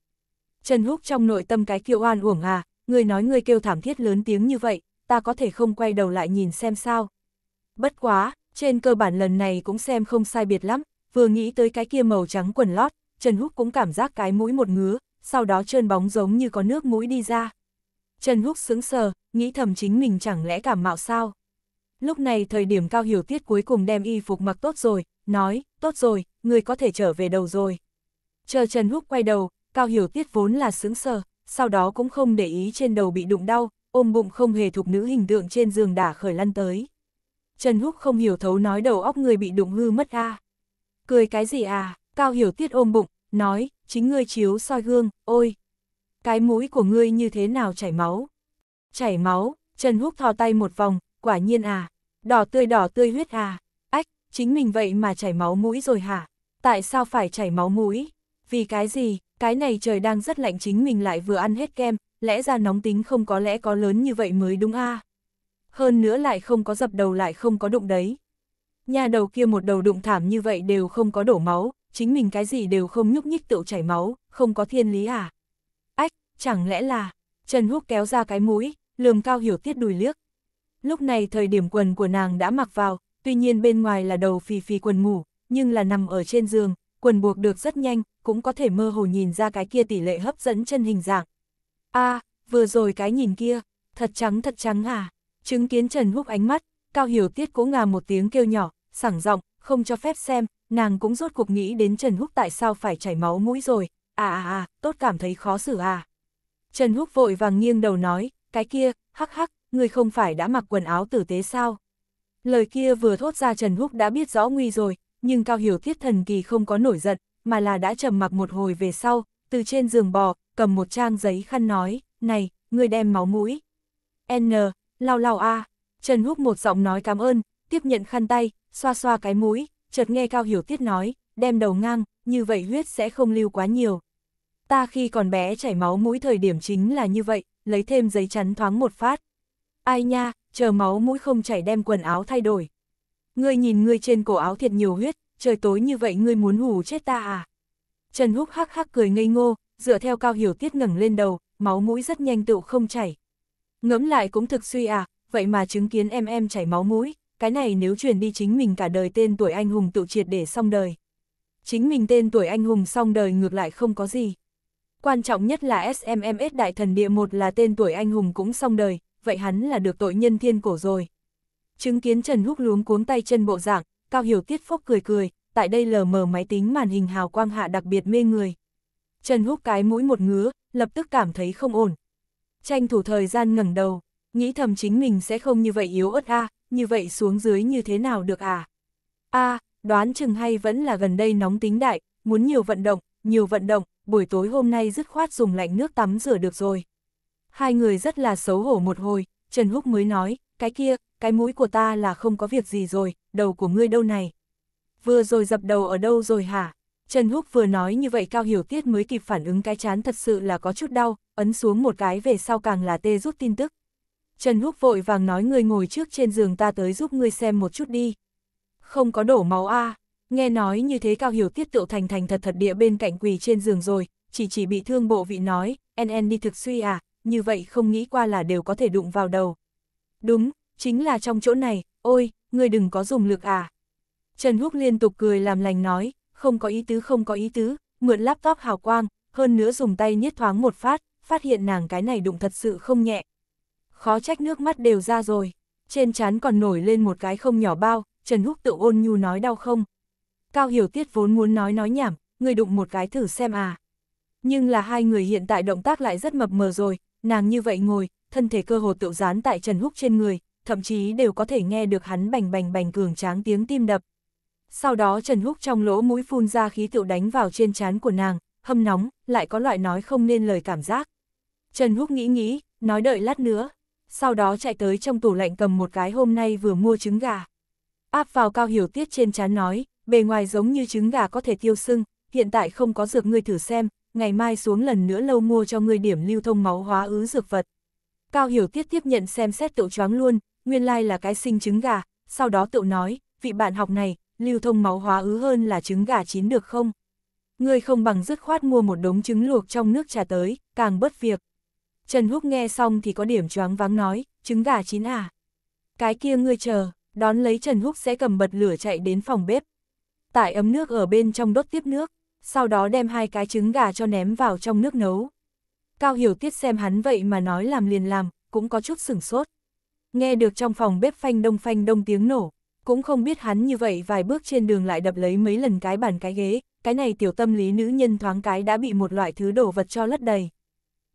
Speaker 1: Trần Húc trong nội tâm cái kiệu oan uổng à, ngươi nói ngươi kêu thảm thiết lớn tiếng như vậy, ta có thể không quay đầu lại nhìn xem sao. Bất quá, trên cơ bản lần này cũng xem không sai biệt lắm, vừa nghĩ tới cái kia màu trắng quần lót, Trần Húc cũng cảm giác cái mũi một ngứa, sau đó trơn bóng giống như có nước mũi đi ra. Trần Húc sững sờ, nghĩ thầm chính mình chẳng lẽ cảm mạo sao. Lúc này thời điểm cao hiểu tiết cuối cùng đem y phục mặc tốt rồi, nói, tốt rồi, người có thể trở về đầu rồi. Chờ Trần Húc quay đầu, cao hiểu tiết vốn là sững sờ, sau đó cũng không để ý trên đầu bị đụng đau, ôm bụng không hề thuộc nữ hình tượng trên giường đả khởi lăn tới. Trần Húc không hiểu thấu nói đầu óc người bị đụng hư mất a Cười cái gì à? Cao Hiểu Tiết ôm bụng, nói, chính ngươi chiếu soi gương, ôi! Cái mũi của ngươi như thế nào chảy máu? Chảy máu, Trần Húc thò tay một vòng, quả nhiên à, đỏ tươi đỏ tươi huyết à, ách, chính mình vậy mà chảy máu mũi rồi hả? Tại sao phải chảy máu mũi? Vì cái gì, cái này trời đang rất lạnh chính mình lại vừa ăn hết kem, lẽ ra nóng tính không có lẽ có lớn như vậy mới đúng a Hơn nữa lại không có dập đầu lại không có đụng đấy. Nhà đầu kia một đầu đụng thảm như vậy đều không có đổ máu, chính mình cái gì đều không nhúc nhích tựu chảy máu, không có thiên lý à? Ách, chẳng lẽ là... Trần Húc kéo ra cái mũi, lườm cao hiểu tiết đùi liếc. Lúc này thời điểm quần của nàng đã mặc vào, tuy nhiên bên ngoài là đầu phì phì quần ngủ, nhưng là nằm ở trên giường, quần buộc được rất nhanh, cũng có thể mơ hồ nhìn ra cái kia tỷ lệ hấp dẫn chân hình dạng. a vừa rồi cái nhìn kia, thật trắng thật trắng à, chứng kiến Trần Húc ánh mắt, Cao Hiểu Tiết cố ngà một tiếng kêu nhỏ, sảng giọng không cho phép xem, nàng cũng rốt cuộc nghĩ đến Trần Húc tại sao phải chảy máu mũi rồi, à à à, tốt cảm thấy khó xử à. Trần Húc vội vàng nghiêng đầu nói, cái kia, hắc hắc, người không phải đã mặc quần áo tử tế sao? Lời kia vừa thốt ra Trần Húc đã biết rõ nguy rồi, nhưng Cao Hiểu Thiết thần kỳ không có nổi giận, mà là đã trầm mặc một hồi về sau, từ trên giường bò, cầm một trang giấy khăn nói, này, người đem máu mũi. N, lau lau a. Trần Húc một giọng nói cảm ơn, tiếp nhận khăn tay, xoa xoa cái mũi, chợt nghe Cao Hiểu Tiết nói, đem đầu ngang, như vậy huyết sẽ không lưu quá nhiều. Ta khi còn bé chảy máu mũi thời điểm chính là như vậy, lấy thêm giấy chắn thoáng một phát. Ai nha, chờ máu mũi không chảy đem quần áo thay đổi. Ngươi nhìn ngươi trên cổ áo thiệt nhiều huyết, trời tối như vậy ngươi muốn hù chết ta à? Trần Húc hắc hắc cười ngây ngô, dựa theo Cao Hiểu Tiết ngẩng lên đầu, máu mũi rất nhanh tựu không chảy. Ngẫm lại cũng thực suy à, vậy mà chứng kiến em em chảy máu mũi, cái này nếu truyền đi chính mình cả đời tên tuổi anh hùng tự triệt để xong đời. Chính mình tên tuổi anh hùng xong đời ngược lại không có gì. Quan trọng nhất là SMMS Đại Thần Địa một là tên tuổi anh hùng cũng xong đời, vậy hắn là được tội nhân thiên cổ rồi. Chứng kiến Trần Húc luống cuống tay chân bộ dạng, Cao Hiểu Tiết phúc cười cười, tại đây lờ mờ máy tính màn hình hào quang hạ đặc biệt mê người. Trần Húc cái mũi một ngứa, lập tức cảm thấy không ổn. Tranh thủ thời gian ngẩng đầu, nghĩ thầm chính mình sẽ không như vậy yếu ớt a, như vậy xuống dưới như thế nào được à? a à, đoán chừng hay vẫn là gần đây nóng tính đại, muốn nhiều vận động, nhiều vận động, buổi tối hôm nay dứt khoát dùng lạnh nước tắm rửa được rồi. Hai người rất là xấu hổ một hồi, Trần Húc mới nói, cái kia, cái mũi của ta là không có việc gì rồi, đầu của ngươi đâu này. Vừa rồi dập đầu ở đâu rồi hả? Trần Húc vừa nói như vậy Cao Hiểu Tiết mới kịp phản ứng cái chán thật sự là có chút đau, ấn xuống một cái về sau càng là tê rút tin tức. Trần Húc vội vàng nói người ngồi trước trên giường ta tới giúp ngươi xem một chút đi. Không có đổ máu a à. nghe nói như thế Cao Hiểu Tiết tựu thành thành thật thật địa bên cạnh quỳ trên giường rồi, chỉ chỉ bị thương bộ vị nói, NN đi thực suy à, như vậy không nghĩ qua là đều có thể đụng vào đầu. Đúng, chính là trong chỗ này, ôi, ngươi đừng có dùng lực à. Trần Húc liên tục cười làm lành nói, không có ý tứ không có ý tứ, mượn laptop hào quang, hơn nữa dùng tay niết thoáng một phát, phát hiện nàng cái này đụng thật sự không nhẹ, khó trách nước mắt đều ra rồi. Trên chán còn nổi lên một cái không nhỏ bao, Trần Húc tự ôn nhu nói đau không. Cao Hiểu Tiết vốn muốn nói nói nhảm, người đụng một cái thử xem à. Nhưng là hai người hiện tại động tác lại rất mập mờ rồi, nàng như vậy ngồi, thân thể cơ hồ tự dán tại Trần Húc trên người, thậm chí đều có thể nghe được hắn bành bành bành cường tráng tiếng tim đập. Sau đó Trần Húc trong lỗ mũi phun ra khí tựu đánh vào trên chán của nàng, hâm nóng, lại có loại nói không nên lời cảm giác. Trần Húc nghĩ nghĩ, nói đợi lát nữa, sau đó chạy tới trong tủ lạnh cầm một cái hôm nay vừa mua trứng gà. Áp vào cao hiểu tiết trên chán nói, bề ngoài giống như trứng gà có thể tiêu sưng, hiện tại không có dược ngươi thử xem, ngày mai xuống lần nữa lâu mua cho ngươi điểm lưu thông máu hóa ứ dược vật. Cao hiểu tiết tiếp nhận xem xét tựu choáng luôn, nguyên lai là cái sinh trứng gà, sau đó tựu nói, vị bạn học này, lưu thông máu hóa ứ hơn là trứng gà chín được không? Ngươi không bằng dứt khoát mua một đống trứng luộc trong nước trà tới, càng bất việc. Trần Húc nghe xong thì có điểm choáng váng nói, trứng gà chín à. Cái kia ngươi chờ, đón lấy Trần Húc sẽ cầm bật lửa chạy đến phòng bếp. Tải ấm nước ở bên trong đốt tiếp nước, sau đó đem hai cái trứng gà cho ném vào trong nước nấu. Cao Hiểu Tiết xem hắn vậy mà nói làm liền làm, cũng có chút sửng sốt. Nghe được trong phòng bếp phanh đông phanh đông tiếng nổ, cũng không biết hắn như vậy vài bước trên đường lại đập lấy mấy lần cái bàn cái ghế, cái này tiểu tâm lý nữ nhân thoáng cái đã bị một loại thứ đổ vật cho lất đầy.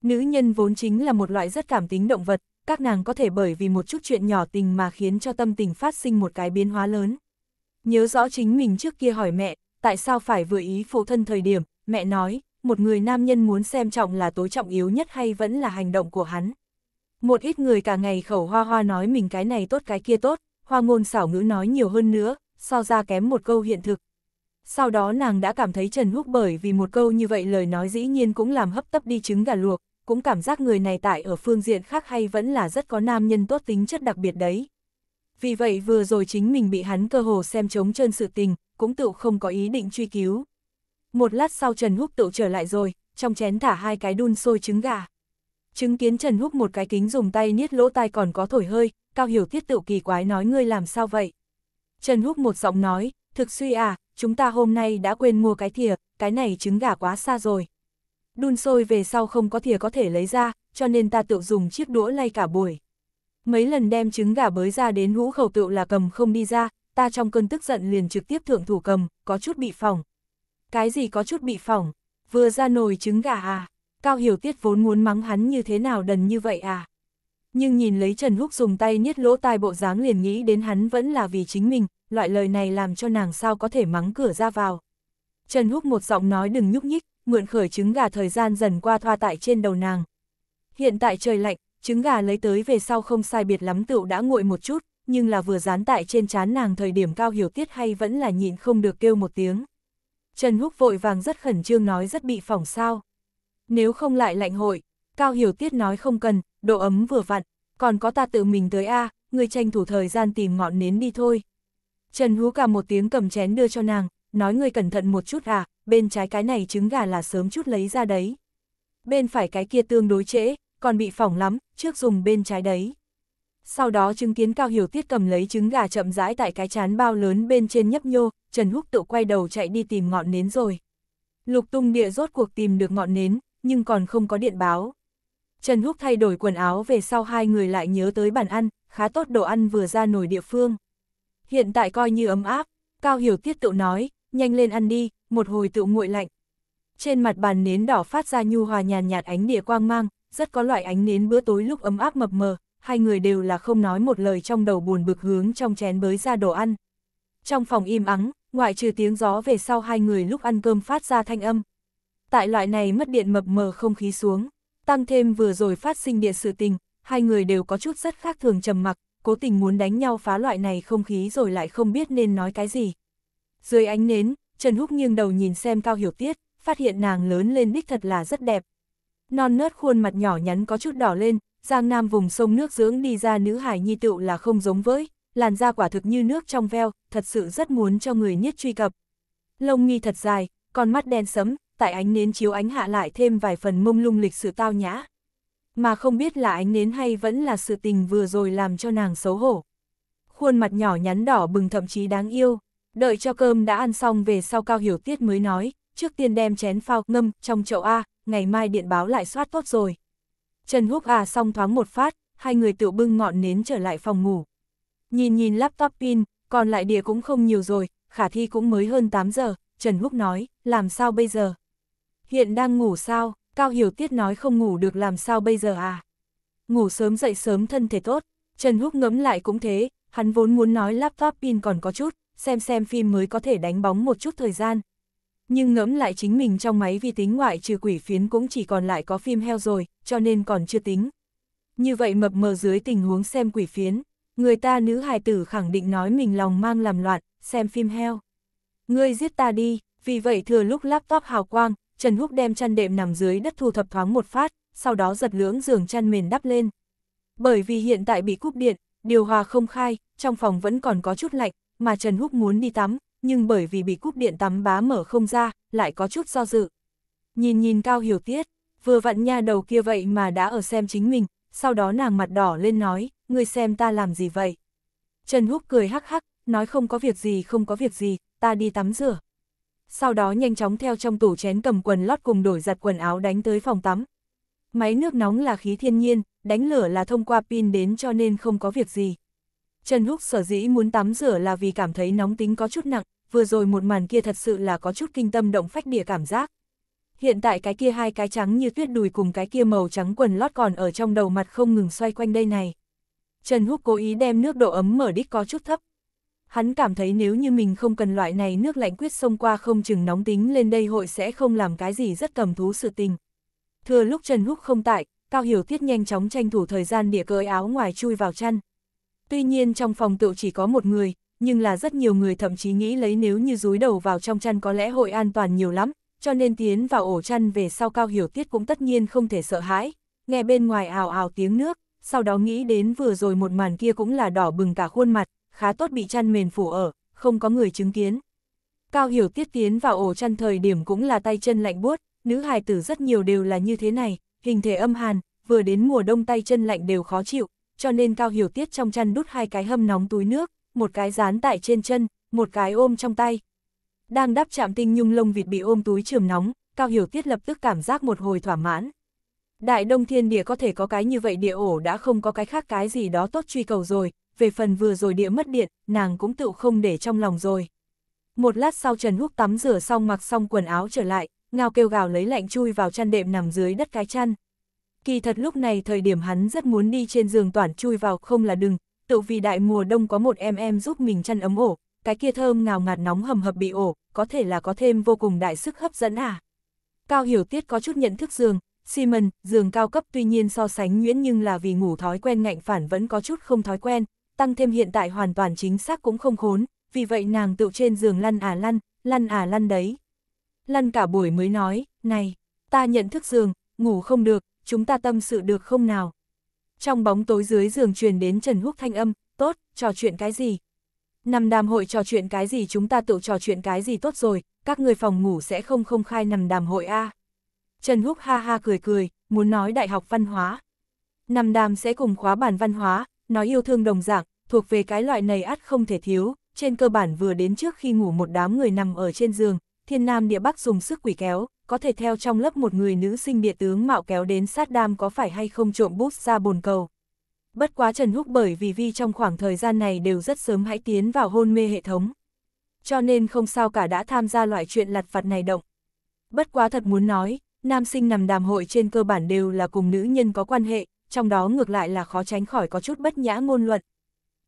Speaker 1: Nữ nhân vốn chính là một loại rất cảm tính động vật, các nàng có thể bởi vì một chút chuyện nhỏ tình mà khiến cho tâm tình phát sinh một cái biến hóa lớn. Nhớ rõ chính mình trước kia hỏi mẹ, tại sao phải vừa ý phụ thân thời điểm, mẹ nói, một người nam nhân muốn xem trọng là tối trọng yếu nhất hay vẫn là hành động của hắn. Một ít người cả ngày khẩu hoa hoa nói mình cái này tốt cái kia tốt, hoa ngôn xảo ngữ nói nhiều hơn nữa, so ra kém một câu hiện thực. Sau đó nàng đã cảm thấy Trần Húc bởi vì một câu như vậy lời nói dĩ nhiên cũng làm hấp tấp đi trứng gà luộc, cũng cảm giác người này tại ở phương diện khác hay vẫn là rất có nam nhân tốt tính chất đặc biệt đấy. Vì vậy vừa rồi chính mình bị hắn cơ hồ xem trống trơn sự tình, cũng tự không có ý định truy cứu. Một lát sau Trần Húc tự trở lại rồi, trong chén thả hai cái đun sôi trứng gà. Chứng kiến Trần Húc một cái kính dùng tay niết lỗ tai còn có thổi hơi, Cao Hiểu Thiết tự kỳ quái nói ngươi làm sao vậy? Trần Húc một giọng nói, thực suy à, chúng ta hôm nay đã quên mua cái thìa, cái này trứng gà quá xa rồi đun sôi về sau không có thìa có thể lấy ra, cho nên ta tự dùng chiếc đũa lay cả buổi. Mấy lần đem trứng gà bới ra đến hũ khẩu tựu là cầm không đi ra, ta trong cơn tức giận liền trực tiếp thượng thủ cầm, có chút bị phỏng. Cái gì có chút bị phỏng, vừa ra nồi trứng gà à, Cao Hiểu Tiết vốn muốn mắng hắn như thế nào đần như vậy à. Nhưng nhìn lấy Trần Húc dùng tay niết lỗ tai bộ dáng liền nghĩ đến hắn vẫn là vì chính mình, loại lời này làm cho nàng sao có thể mắng cửa ra vào. Trần Húc một giọng nói đừng nhúc nhích, mượn khởi trứng gà thời gian dần qua thoa tại trên đầu nàng. Hiện tại trời lạnh, trứng gà lấy tới về sau không sai biệt lắm tựu đã nguội một chút, nhưng là vừa dán tại trên trán nàng thời điểm cao hiểu tiết hay vẫn là nhịn không được kêu một tiếng. Trần Húc vội vàng rất khẩn trương nói rất bị phỏng sao. Nếu không lại lạnh hội, cao hiểu tiết nói không cần, độ ấm vừa vặn, còn có ta tự mình tới a người tranh thủ thời gian tìm ngọn nến đi thôi. Trần Hú cả một tiếng cầm chén đưa cho nàng, nói người cẩn thận một chút à, bên trái cái này trứng gà là sớm chút lấy ra đấy. Bên phải cái kia tương đối trễ, còn bị phỏng lắm, trước dùng bên trái đấy. Sau đó chứng kiến Cao Hiểu Tiết cầm lấy trứng gà chậm rãi tại cái chán bao lớn bên trên nhấp nhô, Trần Húc tự quay đầu chạy đi tìm ngọn nến rồi. Lục tung địa rốt cuộc tìm được ngọn nến, nhưng còn không có điện báo. Trần Húc thay đổi quần áo về sau hai người lại nhớ tới bàn ăn, khá tốt đồ ăn vừa ra nổi địa phương. Hiện tại coi như ấm áp, Cao Hiểu Tiết tự nói, nhanh lên ăn đi, một hồi tự nguội lạnh. Trên mặt bàn nến đỏ phát ra nhu hòa nhàn nhạt ánh địa quang mang, rất có loại ánh nến bữa tối lúc ấm áp mập mờ, hai người đều là không nói một lời trong đầu buồn bực hướng trong chén bới ra đồ ăn. Trong phòng im ắng, ngoại trừ tiếng gió về sau hai người lúc ăn cơm phát ra thanh âm. Tại loại này mất điện mập mờ không khí xuống, tăng thêm vừa rồi phát sinh điện sự tình, hai người đều có chút rất khác thường trầm mặc, cố tình muốn đánh nhau phá loại này không khí rồi lại không biết nên nói cái gì. Dưới ánh nến, Trần Húc nghiêng đầu nhìn xem Cao Hiểu Tiết, phát hiện nàng lớn lên đích thật là rất đẹp. Non nớt khuôn mặt nhỏ nhắn có chút đỏ lên, giang nam vùng sông nước dưỡng đi ra nữ hải nhi tựu là không giống với, làn da quả thực như nước trong veo, thật sự rất muốn cho người nhất truy cập. Lông nghi thật dài, con mắt đen sẫm, tại ánh nến chiếu ánh hạ lại thêm vài phần mông lung lịch sự tao nhã. Mà không biết là ánh nến hay vẫn là sự tình vừa rồi làm cho nàng xấu hổ. Khuôn mặt nhỏ nhắn đỏ bừng thậm chí đáng yêu, Đợi cho cơm đã ăn xong về sau Cao Hiểu Tiết mới nói, trước tiên đem chén phao ngâm trong chậu A, ngày mai điện báo lại soát tốt rồi. Trần Húc à xong thoáng một phát, hai người tự bưng ngọn nến trở lại phòng ngủ. Nhìn nhìn laptop pin, còn lại đĩa cũng không nhiều rồi, khả thi cũng mới hơn 8 giờ, Trần Húc nói, làm sao bây giờ? Hiện đang ngủ sao? Cao Hiểu Tiết nói không ngủ được làm sao bây giờ à? Ngủ sớm dậy sớm thân thể tốt, Trần Húc ngấm lại cũng thế, hắn vốn muốn nói laptop pin còn có chút, xem xem phim mới có thể đánh bóng một chút thời gian. Nhưng ngẫm lại chính mình trong máy vi tính ngoại trừ quỷ phiến cũng chỉ còn lại có phim heo rồi, cho nên còn chưa tính. Như vậy mập mờ dưới tình huống xem quỷ phiến, người ta nữ hài tử khẳng định nói mình lòng mang làm loạn, xem phim heo. Ngươi giết ta đi, vì vậy thừa lúc laptop hào quang, Trần Húc đem chăn đệm nằm dưới đất thu thập thoáng một phát, sau đó giật lưỡng giường chăn mền đắp lên. Bởi vì hiện tại bị cúp điện, điều hòa không khai, trong phòng vẫn còn có chút lạnh, mà Trần Húc muốn đi tắm, nhưng bởi vì bị cúp điện tắm bá mở không ra, lại có chút do dự. Nhìn nhìn Cao Hiểu Tiết, vừa vặn nha đầu kia vậy mà đã ở xem chính mình, sau đó nàng mặt đỏ lên nói, ngươi xem ta làm gì vậy? Trần Húc cười hắc hắc, nói không có việc gì không có việc gì, ta đi tắm rửa. Sau đó nhanh chóng theo trong tủ chén cầm quần lót cùng đổi giặt quần áo đánh tới phòng tắm. Máy nước nóng là khí thiên nhiên, đánh lửa là thông qua pin đến cho nên không có việc gì. Trần Húc sở dĩ muốn tắm rửa là vì cảm thấy nóng tính có chút nặng, vừa rồi một màn kia thật sự là có chút kinh tâm động phách địa cảm giác. Hiện tại cái kia hai cái trắng như tuyết đùi cùng cái kia màu trắng quần lót còn ở trong đầu mặt không ngừng xoay quanh đây này. Trần Húc cố ý đem nước độ ấm mở đích có chút thấp. Hắn cảm thấy nếu như mình không cần loại này nước lạnh quyết xông qua không chừng nóng tính lên đây hội sẽ không làm cái gì rất cầm thú sự tình. Thừa lúc Trần Húc không tại, Cao Hiểu Tiết nhanh chóng tranh thủ thời gian địa cởi áo ngoài chui vào chăn, Tuy nhiên trong phòng tựu chỉ có một người, nhưng là rất nhiều người thậm chí nghĩ lấy nếu như rúi đầu vào trong chăn có lẽ hội an toàn nhiều lắm, cho nên tiến vào ổ chăn về sau Cao Hiểu Tiết cũng tất nhiên không thể sợ hãi, nghe bên ngoài ào ào tiếng nước, sau đó nghĩ đến vừa rồi một màn kia cũng là đỏ bừng cả khuôn mặt, khá tốt bị chăn mền phủ ở, không có người chứng kiến. Cao Hiểu Tiết tiến vào ổ chăn thời điểm cũng là tay chân lạnh buốt, nữ hài tử rất nhiều đều là như thế này, hình thể âm hàn, vừa đến mùa đông tay chân lạnh đều khó chịu, cho nên Cao Hiểu Tiết trong chăn đút hai cái hâm nóng túi nước, một cái dán tại trên chân, một cái ôm trong tay. Đang đắp chạm tinh nhung lông vịt bị ôm túi trường nóng, Cao Hiểu Tiết lập tức cảm giác một hồi thỏa mãn. Đại Đông Thiên Địa có thể có cái như vậy địa ổ đã không có cái khác cái gì đó tốt truy cầu rồi, về phần vừa rồi địa mất điện, nàng cũng tự không để trong lòng rồi. Một lát sau Trần Húc tắm rửa xong mặc xong quần áo trở lại, ngao kêu gào lấy lạnh chui vào chăn đệm nằm dưới đất cái chăn kỳ thật lúc này thời điểm hắn rất muốn đi trên giường toàn chui vào không là đừng, tự vì đại mùa đông có một em em giúp mình chăn ấm ổ, cái kia thơm ngào ngạt nóng hầm hập bị ổ, có thể là có thêm vô cùng đại sức hấp dẫn à. Cao hiểu tiết có chút nhận thức giường, Simon, giường cao cấp tuy nhiên so sánh nhuyễn nhưng là vì ngủ thói quen ngạnh phản vẫn có chút không thói quen, tăng thêm hiện tại hoàn toàn chính xác cũng không khốn, vì vậy nàng tự trên giường lăn à lăn, lăn à lăn đấy. Lăn cả buổi mới nói, này, ta nhận thức giường, ngủ không được, chúng ta tâm sự được không nào? Trong bóng tối dưới giường truyền đến Trần Húc thanh âm, tốt, trò chuyện cái gì? Nằm đàm hội trò chuyện cái gì chúng ta tự trò chuyện cái gì tốt rồi, các người phòng ngủ sẽ không không khai nằm đàm hội a Trần Húc ha ha cười cười, muốn nói đại học văn hóa. Nằm đàm sẽ cùng khóa bản văn hóa, nói yêu thương đồng dạng, thuộc về cái loại này ắt không thể thiếu, trên cơ bản vừa đến trước khi ngủ một đám người nằm ở trên giường, thiên nam địa bắc dùng sức quỷ kéo, có thể theo trong lớp một người nữ sinh địa tướng mạo kéo đến sát đam có phải hay không trộm bút ra bồn cầu. Bất quá Trần Húc bởi vì Vi trong khoảng thời gian này đều rất sớm hãy tiến vào hôn mê hệ thống. Cho nên không sao cả đã tham gia loại chuyện lặt vặt này động. Bất quá thật muốn nói, nam sinh nằm đàm hội trên cơ bản đều là cùng nữ nhân có quan hệ, trong đó ngược lại là khó tránh khỏi có chút bất nhã ngôn luận.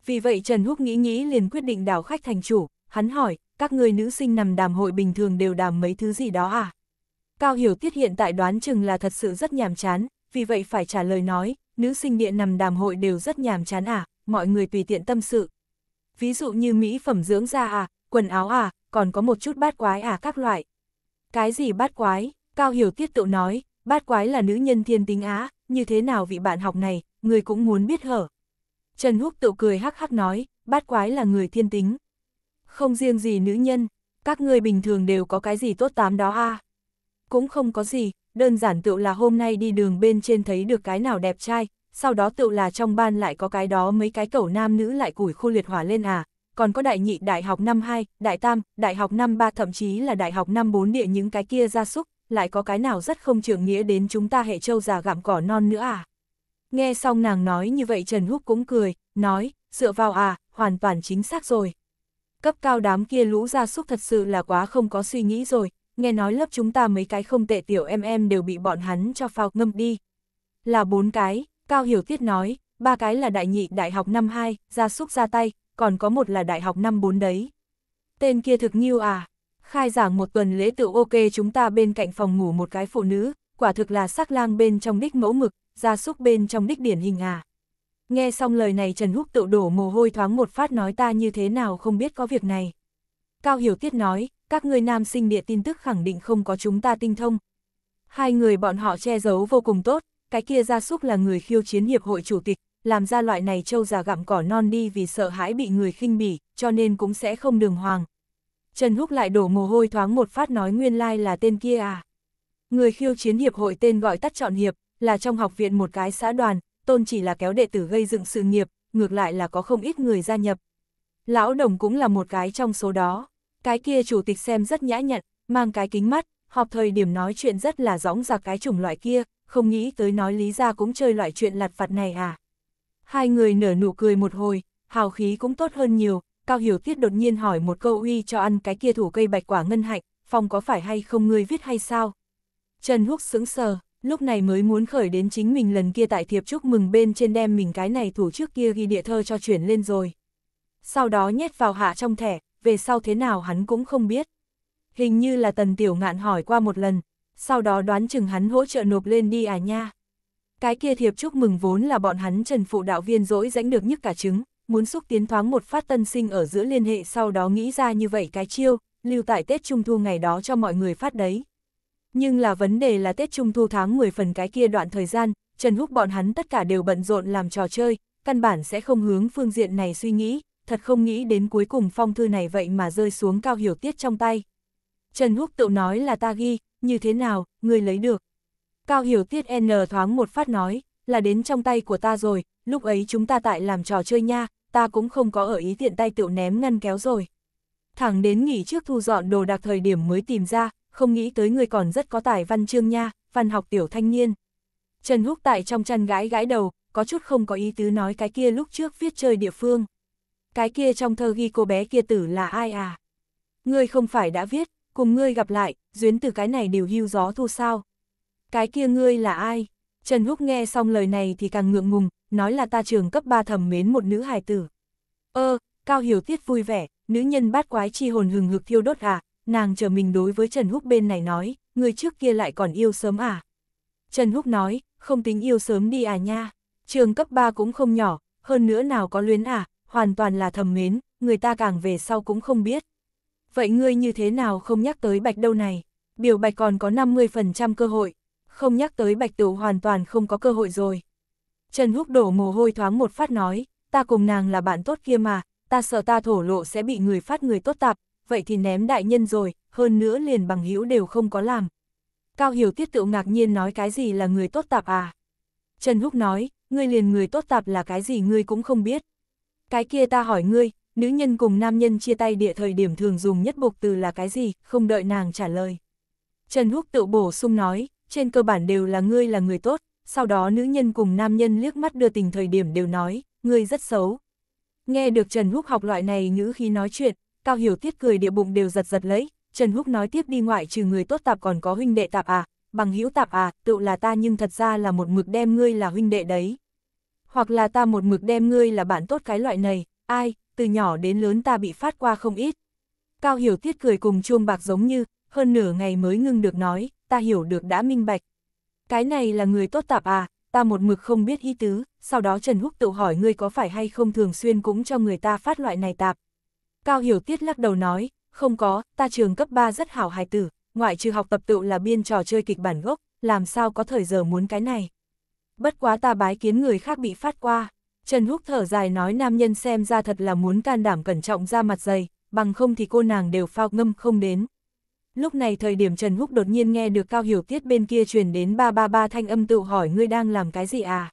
Speaker 1: Vì vậy Trần Húc nghĩ nghĩ liền quyết định đảo khách thành chủ, hắn hỏi, các người nữ sinh nằm đàm hội bình thường đều đàm mấy thứ gì đó à? Cao Hiểu Tiết hiện tại đoán chừng là thật sự rất nhàm chán, vì vậy phải trả lời nói, nữ sinh địa nằm đàm hội đều rất nhàm chán à, mọi người tùy tiện tâm sự. Ví dụ như mỹ phẩm dưỡng da à, quần áo à, còn có một chút bát quái à các loại. Cái gì bát quái? Cao Hiểu Tiết tự nói, bát quái là nữ nhân thiên tính á, như thế nào vị bạn học này, người cũng muốn biết hở. Trần Húc tự cười hắc hắc nói, bát quái là người thiên tính. Không riêng gì nữ nhân, các người bình thường đều có cái gì tốt tám đó a à cũng không có gì, đơn giản tựu là hôm nay đi đường bên trên thấy được cái nào đẹp trai, sau đó tựu là trong ban lại có cái đó mấy cái cẩu nam nữ lại củi khu liệt hỏa lên à, còn có đại nhị đại học năm 2, đại tam, đại học năm 3 thậm chí là đại học năm 4 địa những cái kia ra súc, lại có cái nào rất không trưởng nghĩa đến chúng ta hệ châu già gặm cỏ non nữa à. Nghe xong nàng nói như vậy Trần Húc cũng cười, nói, dựa vào à, hoàn toàn chính xác rồi. Cấp cao đám kia lũ ra súc thật sự là quá không có suy nghĩ rồi, nghe nói lớp chúng ta mấy cái không tệ tiểu em em đều bị bọn hắn cho phao ngâm đi. Là bốn cái, Cao Hiểu Tiết nói, ba cái là đại nhị đại học năm 2, ra súc ra tay, còn có một là đại học năm 4 đấy. Tên kia thực nghiêu à, khai giảng một tuần lễ tự ok chúng ta bên cạnh phòng ngủ một cái phụ nữ, quả thực là sắc lang bên trong đích mẫu mực, ra súc bên trong đích điển hình à. Nghe xong lời này Trần Húc tự đổ mồ hôi thoáng một phát nói ta như thế nào không biết có việc này. Cao Hiểu Tiết nói, các ngươi nam sinh địa tin tức khẳng định không có chúng ta tinh thông. Hai người bọn họ che giấu vô cùng tốt, cái kia gia súc là người khiêu chiến hiệp hội chủ tịch, làm ra loại này trâu già gặm cỏ non đi vì sợ hãi bị người khinh bỉ, cho nên cũng sẽ không đường hoàng. Trần Húc lại đổ mồ hôi thoáng một phát nói nguyên lai là tên kia à. Người khiêu chiến hiệp hội tên gọi tắt chọn hiệp, là trong học viện một cái xã đoàn, tôn chỉ là kéo đệ tử gây dựng sự nghiệp, ngược lại là có không ít người gia nhập. Lão Đồng cũng là một cái trong số đó. Cái kia chủ tịch xem rất nhã nhặn, mang cái kính mắt, họp thời điểm nói chuyện rất là rõng rạc cái chủng loại kia, không nghĩ tới nói lý ra cũng chơi loại chuyện lặt vặt này à. Hai người nở nụ cười một hồi, hào khí cũng tốt hơn nhiều, Cao Hiểu Tiết đột nhiên hỏi một câu uy cho ăn cái kia thủ cây bạch quả ngân hạnh, phòng có phải hay không ngươi viết hay sao? Trần Húc sững sờ, lúc này mới muốn khởi đến chính mình lần kia tại thiệp chúc mừng bên trên đem mình cái này thủ trước kia ghi địa thơ cho chuyển lên rồi. Sau đó nhét vào hạ trong thẻ, về sau thế nào hắn cũng không biết. Hình như là tần tiểu ngạn hỏi qua một lần, sau đó đoán chừng hắn hỗ trợ nộp lên đi à nha. Cái kia thiệp chúc mừng vốn là bọn hắn trần phụ đạo viên dỗi rãnh được nhất cả trứng, muốn xúc tiến thoáng một phát tân sinh ở giữa liên hệ sau đó nghĩ ra như vậy cái chiêu, lưu tại Tết Trung Thu ngày đó cho mọi người phát đấy. Nhưng là vấn đề là Tết Trung Thu tháng 10 phần cái kia đoạn thời gian, Trần Húc bọn hắn tất cả đều bận rộn làm trò chơi, căn bản sẽ không hướng phương diện này suy nghĩ, thật không nghĩ đến cuối cùng phong thư này vậy mà rơi xuống cao hiểu tiết trong tay. Trần Húc tự nói là ta ghi, như thế nào, người lấy được. Cao hiểu tiết N thoáng một phát nói, là đến trong tay của ta rồi, lúc ấy chúng ta tại làm trò chơi nha, ta cũng không có ở ý tiện tay tự ném ngăn kéo rồi. Thẳng đến nghỉ trước thu dọn đồ đạc thời điểm mới tìm ra, không nghĩ tới người còn rất có tài văn chương nha, văn học tiểu thanh niên. Trần Húc tại trong chăn gái gãi đầu, có chút không có ý tứ nói cái kia lúc trước viết chơi địa phương cái kia trong thơ ghi cô bé kia tử là ai à? Ngươi không phải đã viết, cùng ngươi gặp lại, duyến từ cái này đều hưu gió thu sao? Cái kia ngươi là ai? Trần Húc nghe xong lời này thì càng ngượng ngùng, nói là ta trường cấp 3 thầm mến một nữ hài tử. Ơ, Cao Hiểu Tiết vui vẻ, nữ nhân bát quái chi hồn hừng hực thiêu đốt à, nàng chờ mình đối với Trần Húc bên này nói, người trước kia lại còn yêu sớm à. Trần Húc nói, không tính yêu sớm đi à nha, trường cấp 3 cũng không nhỏ, hơn nữa nào có luyến à, hoàn toàn là thầm mến, người ta càng về sau cũng không biết. Vậy ngươi như thế nào không nhắc tới bạch đâu này? Biểu bạch còn có 50% cơ hội, không nhắc tới bạch tửu hoàn toàn không có cơ hội rồi. Trần Húc đổ mồ hôi thoáng một phát nói, ta cùng nàng là bạn tốt kia mà, ta sợ ta thổ lộ sẽ bị người phát người tốt tạp, vậy thì ném đại nhân rồi, hơn nữa liền bằng hữu đều không có làm. Cao Hiểu Tiết tựu ngạc nhiên nói cái gì là người tốt tạp à? Trần Húc nói, ngươi liền người tốt tạp là cái gì ngươi cũng không biết. Cái kia ta hỏi ngươi, nữ nhân cùng nam nhân chia tay địa thời điểm thường dùng nhất bục từ là cái gì, không đợi nàng trả lời. Trần Húc tự bổ sung nói, trên cơ bản đều là ngươi là người tốt, sau đó nữ nhân cùng nam nhân liếc mắt đưa tình thời điểm đều nói, ngươi rất xấu. Nghe được Trần Húc học loại này ngữ khi nói chuyện, Cao Hiểu Tiết cười địa bụng đều giật giật lấy, Trần Húc nói tiếp đi ngoại trừ người tốt tạp còn có huynh đệ tạp à, bằng hữu tạp à, tự là ta nhưng thật ra là một mực đem ngươi là huynh đệ đấy hoặc là ta một mực đem ngươi là bạn tốt cái loại này, ai, từ nhỏ đến lớn ta bị phát qua không ít. Cao Hiểu Tiết cười cùng chuông bạc giống như, hơn nửa ngày mới ngưng được nói, ta hiểu được đã minh bạch. Cái này là người tốt tạp à, ta một mực không biết ý tứ, sau đó Trần Húc tự hỏi ngươi có phải hay không thường xuyên cũng cho người ta phát loại này tạp. Cao Hiểu Tiết lắc đầu nói, không có, ta trường cấp 3 rất hảo hài tử, ngoại trừ học tập tự là biên trò chơi kịch bản gốc, làm sao có thời giờ muốn cái này bất quá ta bái kiến người khác bị phát qua. Trần Húc thở dài nói nam nhân xem ra thật là muốn can đảm cẩn trọng ra mặt dày, bằng không thì cô nàng đều phao ngâm không đến. Lúc này thời điểm Trần Húc đột nhiên nghe được Cao Hiểu Tiết bên kia truyền đến 333 thanh âm tự hỏi ngươi đang làm cái gì à?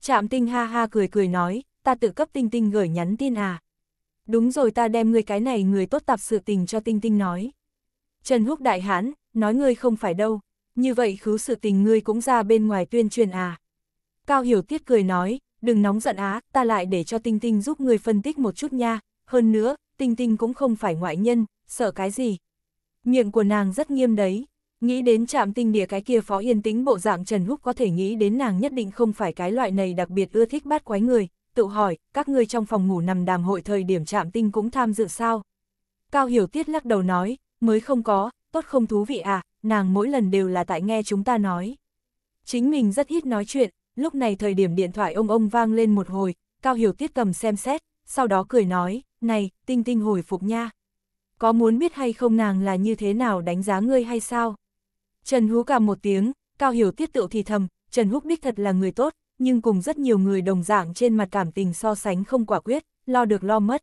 Speaker 1: Trạm tinh ha ha cười cười nói, ta tự cấp tinh tinh gửi nhắn tin à? Đúng rồi ta đem ngươi cái này người tốt tạp sự tình cho tinh tinh nói. Trần Húc đại hãn, nói ngươi không phải đâu, như vậy khứ sự tình ngươi cũng ra bên ngoài tuyên truyền à? Cao Hiểu Tiết cười nói, đừng nóng giận á, ta lại để cho Tinh Tinh giúp người phân tích một chút nha, hơn nữa, Tinh Tinh cũng không phải ngoại nhân, sợ cái gì. Miệng của nàng rất nghiêm đấy, nghĩ đến chạm tinh địa cái kia phó yên tĩnh bộ dạng Trần Húc có thể nghĩ đến nàng nhất định không phải cái loại này đặc biệt ưa thích bát quái người, tự hỏi, các ngươi trong phòng ngủ nằm đàm hội thời điểm chạm tinh cũng tham dự sao. Cao Hiểu Tiết lắc đầu nói, mới không có, tốt không thú vị à, nàng mỗi lần đều là tại nghe chúng ta nói. Chính mình rất ít nói chuyện, lúc này thời điểm điện thoại ông ông vang lên một hồi, Cao Hiểu Tiết cầm xem xét, sau đó cười nói, này, Tinh Tinh hồi phục nha. Có muốn biết hay không nàng là như thế nào đánh giá ngươi hay sao? Trần Hú cả một tiếng, Cao Hiểu Tiết tự thì thầm, Trần Húc đích thật là người tốt, nhưng cùng rất nhiều người đồng dạng trên mặt cảm tình so sánh không quả quyết, lo được lo mất.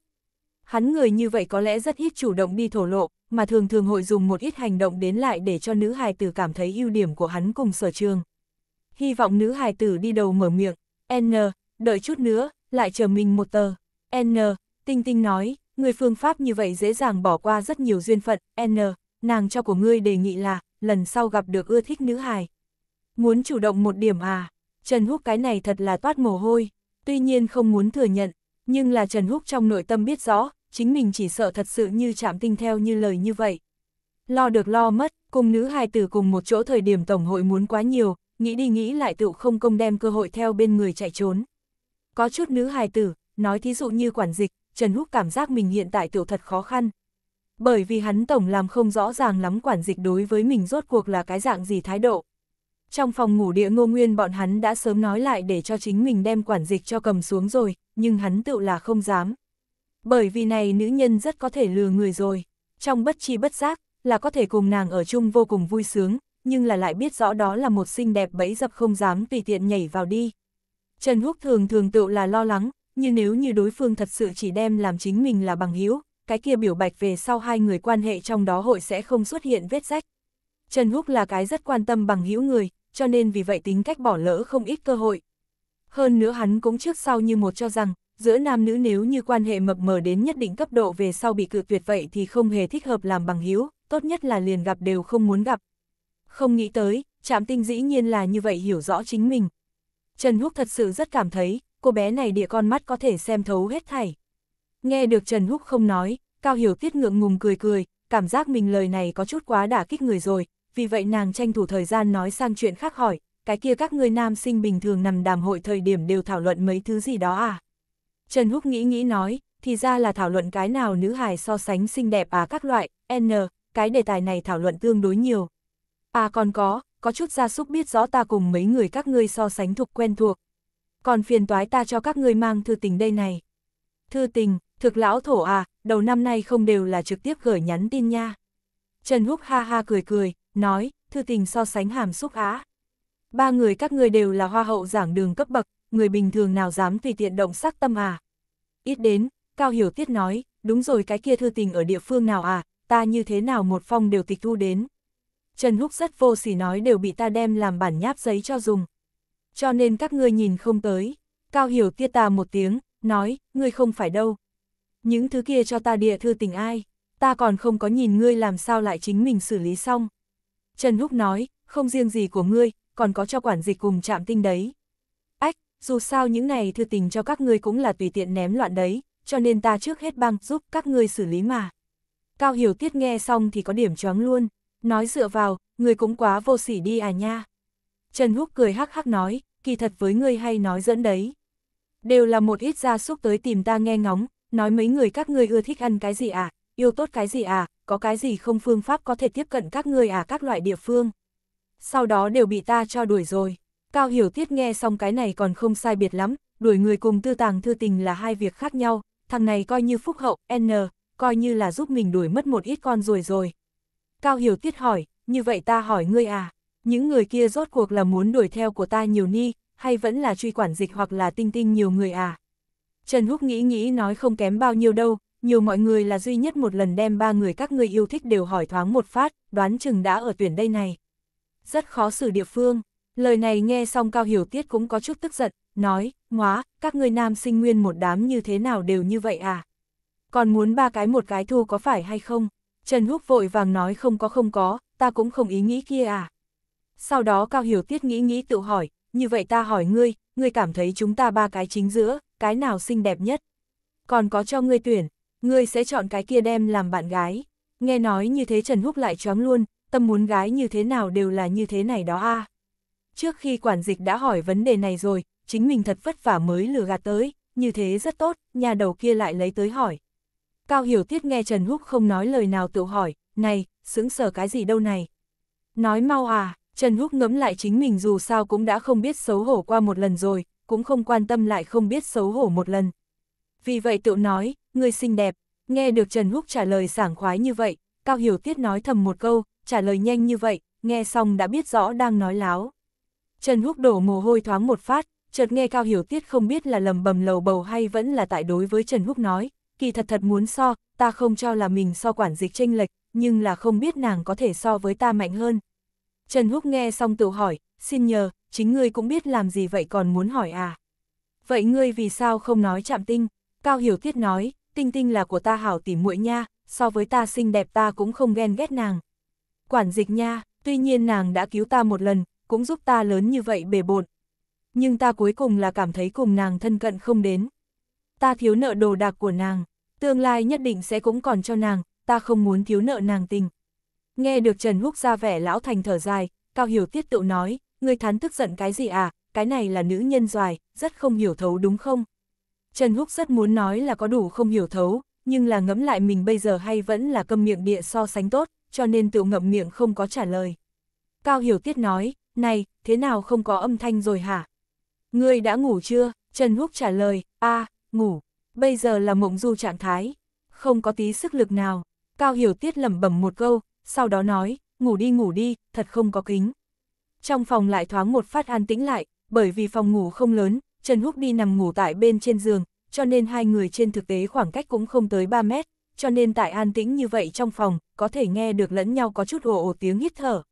Speaker 1: Hắn người như vậy có lẽ rất ít chủ động đi thổ lộ, mà thường thường hội dùng một ít hành động đến lại để cho nữ hài tử cảm thấy ưu điểm của hắn cùng sở trường hy vọng nữ hài tử đi đầu mở miệng, N, đợi chút nữa, lại chờ mình một tờ. N, Tinh Tinh nói, người phương pháp như vậy dễ dàng bỏ qua rất nhiều duyên phận, N, nàng cho của ngươi đề nghị là, lần sau gặp được ưa thích nữ hài. Muốn chủ động một điểm à, Trần Húc cái này thật là toát mồ hôi, tuy nhiên không muốn thừa nhận, nhưng là Trần Húc trong nội tâm biết rõ, chính mình chỉ sợ thật sự như chạm tinh theo như lời như vậy. Lo được lo mất, cùng nữ hài tử cùng một chỗ thời điểm tổng hội muốn quá nhiều, nghĩ đi nghĩ lại tựu không công đem cơ hội theo bên người chạy trốn. Có chút nữ hài tử, nói thí dụ như quản dịch, Trần Húc cảm giác mình hiện tại tiểu thật khó khăn. Bởi vì hắn tổng làm không rõ ràng lắm quản dịch đối với mình rốt cuộc là cái dạng gì thái độ. Trong phòng ngủ địa ngô nguyên bọn hắn đã sớm nói lại để cho chính mình đem quản dịch cho cầm xuống rồi, nhưng hắn tự là không dám. Bởi vì này nữ nhân rất có thể lừa người rồi, trong bất chi bất giác, là có thể cùng nàng ở chung vô cùng vui sướng, nhưng là lại biết rõ đó là một xinh đẹp bẫy dập không dám tùy tiện nhảy vào đi. Trần Húc thường thường tự là lo lắng, nhưng nếu như đối phương thật sự chỉ đem làm chính mình là bằng hữu cái kia biểu bạch về sau hai người quan hệ trong đó hội sẽ không xuất hiện vết rách. Trần Húc là cái rất quan tâm bằng hữu người, cho nên vì vậy tính cách bỏ lỡ không ít cơ hội. Hơn nữa hắn cũng trước sau như một cho rằng, giữa nam nữ nếu như quan hệ mập mờ đến nhất định cấp độ về sau bị cự tuyệt vậy thì không hề thích hợp làm bằng hữu tốt nhất là liền gặp đều không muốn gặp, không nghĩ tới, Trạm Tinh dĩ nhiên là như vậy hiểu rõ chính mình. Trần Húc thật sự rất cảm thấy, cô bé này địa con mắt có thể xem thấu hết thảy. Nghe được Trần Húc không nói, Cao Hiểu Tiết ngượng ngùng cười cười, cảm giác mình lời này có chút quá đả kích người rồi, vì vậy nàng tranh thủ thời gian nói sang chuyện khác hỏi, cái kia các người nam sinh bình thường nằm đàm hội thời điểm đều thảo luận mấy thứ gì đó à? Trần Húc nghĩ nghĩ nói, thì ra là thảo luận cái nào nữ hài so sánh xinh đẹp à các loại, n, cái đề tài này thảo luận tương đối nhiều, À còn có, có chút gia súc biết rõ ta cùng mấy người các ngươi so sánh thuộc quen thuộc. Còn phiền toái ta cho các ngươi mang thư tình đây này. Thư tình, thực lão thổ à, đầu năm nay không đều là trực tiếp gửi nhắn tin nha. Trần Húc ha ha cười cười, nói, thư tình so sánh hàm xúc á. Ba người các ngươi đều là hoa hậu giảng đường cấp bậc, người bình thường nào dám tùy tiện động sắc tâm à. Ít đến, Cao Hiểu Tiết nói, đúng rồi cái kia thư tình ở địa phương nào à, ta như thế nào một phong đều tịch thu đến. Trần Húc rất vô sỉ nói đều bị ta đem làm bản nháp giấy cho dùng. Cho nên các ngươi nhìn không tới. Cao Hiểu tia tà một tiếng, nói, ngươi không phải đâu. Những thứ kia cho ta địa thư tình ai, ta còn không có nhìn ngươi làm sao lại chính mình xử lý xong. Trần Húc nói, không riêng gì của ngươi, còn có cho quản dịch cùng chạm tinh đấy. Ách, dù sao những này thư tình cho các ngươi cũng là tùy tiện ném loạn đấy, cho nên ta trước hết băng giúp các ngươi xử lý mà. Cao Hiểu Tiết nghe xong thì có điểm choáng luôn nói dựa vào, người cũng quá vô sỉ đi à nha. Trần Húc cười hắc hắc nói, kỳ thật với ngươi hay nói dẫn đấy. Đều là một ít gia súc tới tìm ta nghe ngóng, nói mấy người các ngươi ưa thích ăn cái gì à, yêu tốt cái gì à, có cái gì không phương pháp có thể tiếp cận các ngươi à các loại địa phương. Sau đó đều bị ta cho đuổi rồi. Cao Hiểu Tiết nghe xong cái này còn không sai biệt lắm, đuổi người cùng tư tàng thư tình là hai việc khác nhau, thằng này coi như phúc hậu, n, coi như là giúp mình đuổi mất một ít con rồi rồi, Cao Hiểu Tiết hỏi, như vậy ta hỏi ngươi à, những người kia rốt cuộc là muốn đuổi theo của ta nhiều ni, hay vẫn là truy quản dịch hoặc là tinh tinh nhiều người à? Trần Húc nghĩ nghĩ nói không kém bao nhiêu đâu, nhiều mọi người là duy nhất một lần đem ba người các người yêu thích đều hỏi thoáng một phát, đoán chừng đã ở tuyển đây này. Rất khó xử địa phương, lời này nghe xong Cao Hiểu Tiết cũng có chút tức giận, nói, ngóa, các người nam sinh nguyên một đám như thế nào đều như vậy à? Còn muốn ba cái một cái thu có phải hay không? Trần Húc vội vàng nói không có không có, ta cũng không ý nghĩ kia à. Sau đó Cao Hiểu Tiết nghĩ nghĩ tự hỏi, như vậy ta hỏi ngươi, ngươi cảm thấy chúng ta ba cái chính giữa, cái nào xinh đẹp nhất? Còn có cho ngươi tuyển, ngươi sẽ chọn cái kia đem làm bạn gái. Nghe nói như thế Trần Húc lại choáng luôn, tâm muốn gái như thế nào đều là như thế này đó a. Trước khi quản dịch đã hỏi vấn đề này rồi, chính mình thật vất vả mới lừa gạt tới, như thế rất tốt, nhà đầu kia lại lấy tới hỏi. Cao Hiểu Tiết nghe Trần Húc không nói lời nào tự hỏi, này, sững sờ cái gì đâu này. Nói mau à, Trần Húc ngấm lại chính mình dù sao cũng đã không biết xấu hổ qua một lần rồi, cũng không quan tâm lại không biết xấu hổ một lần. Vì vậy tự nói, người xinh đẹp, nghe được Trần Húc trả lời sảng khoái như vậy, Cao Hiểu Tiết nói thầm một câu, trả lời nhanh như vậy, nghe xong đã biết rõ đang nói láo. Trần Húc đổ mồ hôi thoáng một phát, chợt nghe Cao Hiểu Tiết không biết là lầm bầm lầu bầu hay vẫn là tại đối với Trần Húc nói, kỳ thật thật muốn so, ta không cho là mình so quản dịch tranh lệch, nhưng là không biết nàng có thể so với ta mạnh hơn. Trần Húc nghe xong tự hỏi, xin nhờ, chính ngươi cũng biết làm gì vậy còn muốn hỏi à. Vậy ngươi vì sao không nói chạm tinh? Cao Hiểu Tiết nói, tinh tinh là của ta hảo tỉ muội nha, so với ta xinh đẹp ta cũng không ghen ghét nàng. Quản dịch nha, tuy nhiên nàng đã cứu ta một lần, cũng giúp ta lớn như vậy bề bộn. Nhưng ta cuối cùng là cảm thấy cùng nàng thân cận không đến. Ta thiếu nợ đồ đạc của nàng, Tương lai nhất định sẽ cũng còn cho nàng, ta không muốn thiếu nợ nàng tình. Nghe được Trần Húc ra vẻ lão thành thở dài, Cao Hiểu tiết tự nói, người thán tức giận cái gì à, cái này là nữ nhân doài, rất không hiểu thấu đúng không? Trần Húc rất muốn nói là có đủ không hiểu thấu, nhưng là ngẫm lại mình bây giờ hay vẫn là câm miệng địa so sánh tốt, cho nên tự ngậm miệng không có trả lời. Cao Hiểu Tiết nói, này, thế nào không có âm thanh rồi hả? Ngươi đã ngủ chưa? Trần Húc trả lời, a ngủ. Bây giờ là mộng du trạng thái, không có tí sức lực nào. Cao Hiểu Tiết lẩm bẩm một câu, sau đó nói, ngủ đi ngủ đi, thật không có kính. Trong phòng lại thoáng một phát an tĩnh lại, bởi vì phòng ngủ không lớn, Trần Húc đi nằm ngủ tại bên trên giường, cho nên hai người trên thực tế khoảng cách cũng không tới 3 mét, cho nên tại an tĩnh như vậy trong phòng, có thể nghe được lẫn nhau có chút ồ ồ tiếng hít thở.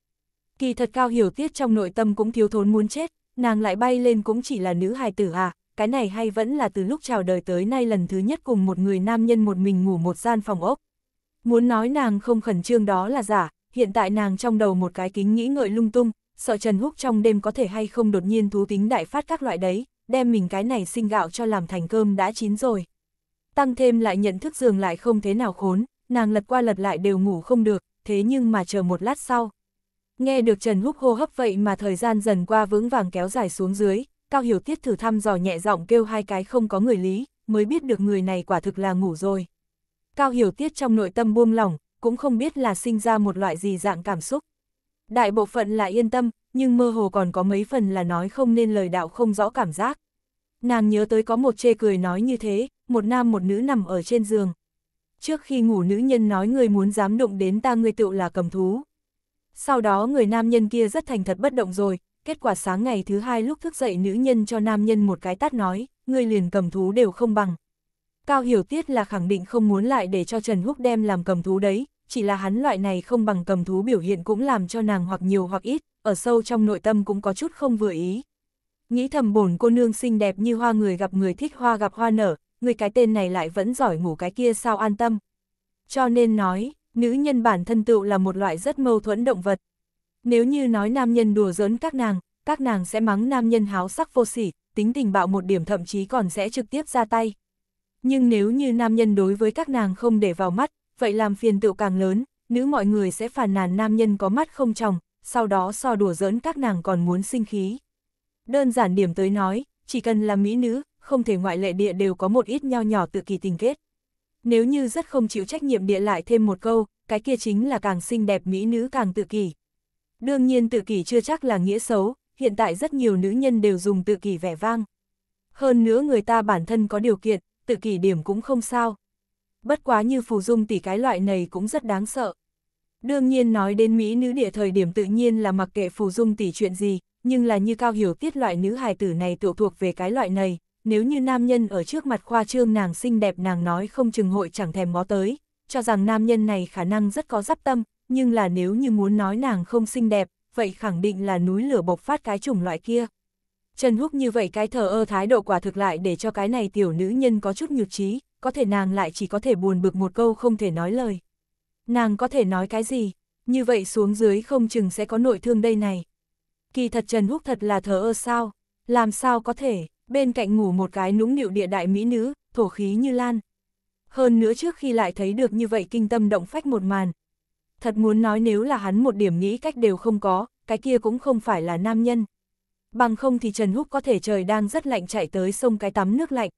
Speaker 1: Kỳ thật Cao Hiểu Tiết trong nội tâm cũng thiếu thốn muốn chết, nàng lại bay lên cũng chỉ là nữ hài tử à, cái này hay vẫn là từ lúc chào đời tới nay lần thứ nhất cùng một người nam nhân một mình ngủ một gian phòng ốc. Muốn nói nàng không khẩn trương đó là giả, hiện tại nàng trong đầu một cái kính nghĩ ngợi lung tung, sợ Trần Húc trong đêm có thể hay không đột nhiên thú tính đại phát các loại đấy, đem mình cái này sinh gạo cho làm thành cơm đã chín rồi. Tăng thêm lại nhận thức giường lại không thế nào khốn, nàng lật qua lật lại đều ngủ không được, thế nhưng mà chờ một lát sau. Nghe được Trần Húc hô hấp vậy mà thời gian dần qua vững vàng kéo dài xuống dưới, Cao Hiểu Tiết thử thăm dò nhẹ giọng kêu hai cái không có người lý, mới biết được người này quả thực là ngủ rồi. Cao Hiểu Tiết trong nội tâm buông lỏng, cũng không biết là sinh ra một loại gì dạng cảm xúc. Đại bộ phận là yên tâm, nhưng mơ hồ còn có mấy phần là nói không nên lời đạo không rõ cảm giác. Nàng nhớ tới có một chê cười nói như thế, một nam một nữ nằm ở trên giường. Trước khi ngủ nữ nhân nói người muốn dám động đến ta người tựu là cầm thú. Sau đó người nam nhân kia rất thành thật bất động rồi, kết quả sáng ngày thứ hai lúc thức dậy nữ nhân cho nam nhân một cái tát nói, người liền cầm thú đều không bằng. Cao hiểu tiết là khẳng định không muốn lại để cho Trần Húc đem làm cầm thú đấy, chỉ là hắn loại này không bằng cầm thú biểu hiện cũng làm cho nàng hoặc nhiều hoặc ít, ở sâu trong nội tâm cũng có chút không vừa ý. Nghĩ thầm bổn cô nương xinh đẹp như hoa người gặp người thích hoa gặp hoa nở, người cái tên này lại vẫn giỏi ngủ cái kia sao an tâm. Cho nên nói, nữ nhân bản thân tựu là một loại rất mâu thuẫn động vật, nếu như nói nam nhân đùa giỡn các nàng, các nàng sẽ mắng nam nhân háo sắc vô sỉ, tính tình bạo một điểm thậm chí còn sẽ trực tiếp ra tay. Nhưng nếu như nam nhân đối với các nàng không để vào mắt, vậy làm phiền tựu càng lớn, nữ mọi người sẽ phàn nàn nam nhân có mắt không tròng, sau đó so đùa giỡn các nàng còn muốn sinh khí. Đơn giản điểm tới nói, chỉ cần là mỹ nữ, không thể ngoại lệ địa đều có một ít nho nhỏ tự kỳ tình kết. Nếu như rất không chịu trách nhiệm địa lại thêm một câu, cái kia chính là càng xinh đẹp mỹ nữ càng tự kỳ. Đương nhiên tự kỷ chưa chắc là nghĩa xấu, hiện tại rất nhiều nữ nhân đều dùng tự kỷ vẻ vang. Hơn nữa người ta bản thân có điều kiện, tự kỷ điểm cũng không sao. Bất quá như phù dung tỷ cái loại này cũng rất đáng sợ. Đương nhiên nói đến Mỹ nữ địa thời điểm tự nhiên là mặc kệ phù dung tỷ chuyện gì, nhưng là như cao hiểu tiết loại nữ hài tử này tự thuộc về cái loại này, nếu như nam nhân ở trước mặt khoa trương nàng xinh đẹp nàng nói không chừng hội chẳng thèm ngó tới, cho rằng nam nhân này khả năng rất có giáp tâm, nhưng là nếu như muốn nói nàng không xinh đẹp, vậy khẳng định là núi lửa bộc phát cái chủng loại kia. Trần Húc như vậy cái thờ ơ thái độ quả thực lại để cho cái này tiểu nữ nhân có chút nhược trí, có thể nàng lại chỉ có thể buồn bực một câu không thể nói lời. Nàng có thể nói cái gì, như vậy xuống dưới không chừng sẽ có nội thương đây này. Kỳ thật Trần Húc thật là thờ ơ sao, làm sao có thể, bên cạnh ngủ một cái nũng nịu địa đại mỹ nữ, thổ khí như lan. Hơn nữa trước khi lại thấy được như vậy kinh tâm động phách một màn, Thật muốn nói nếu là hắn một điểm nghĩ cách đều không có, cái kia cũng không phải là nam nhân. Bằng không thì Trần Húc có thể trời đang rất lạnh chạy tới sông cái tắm nước lạnh.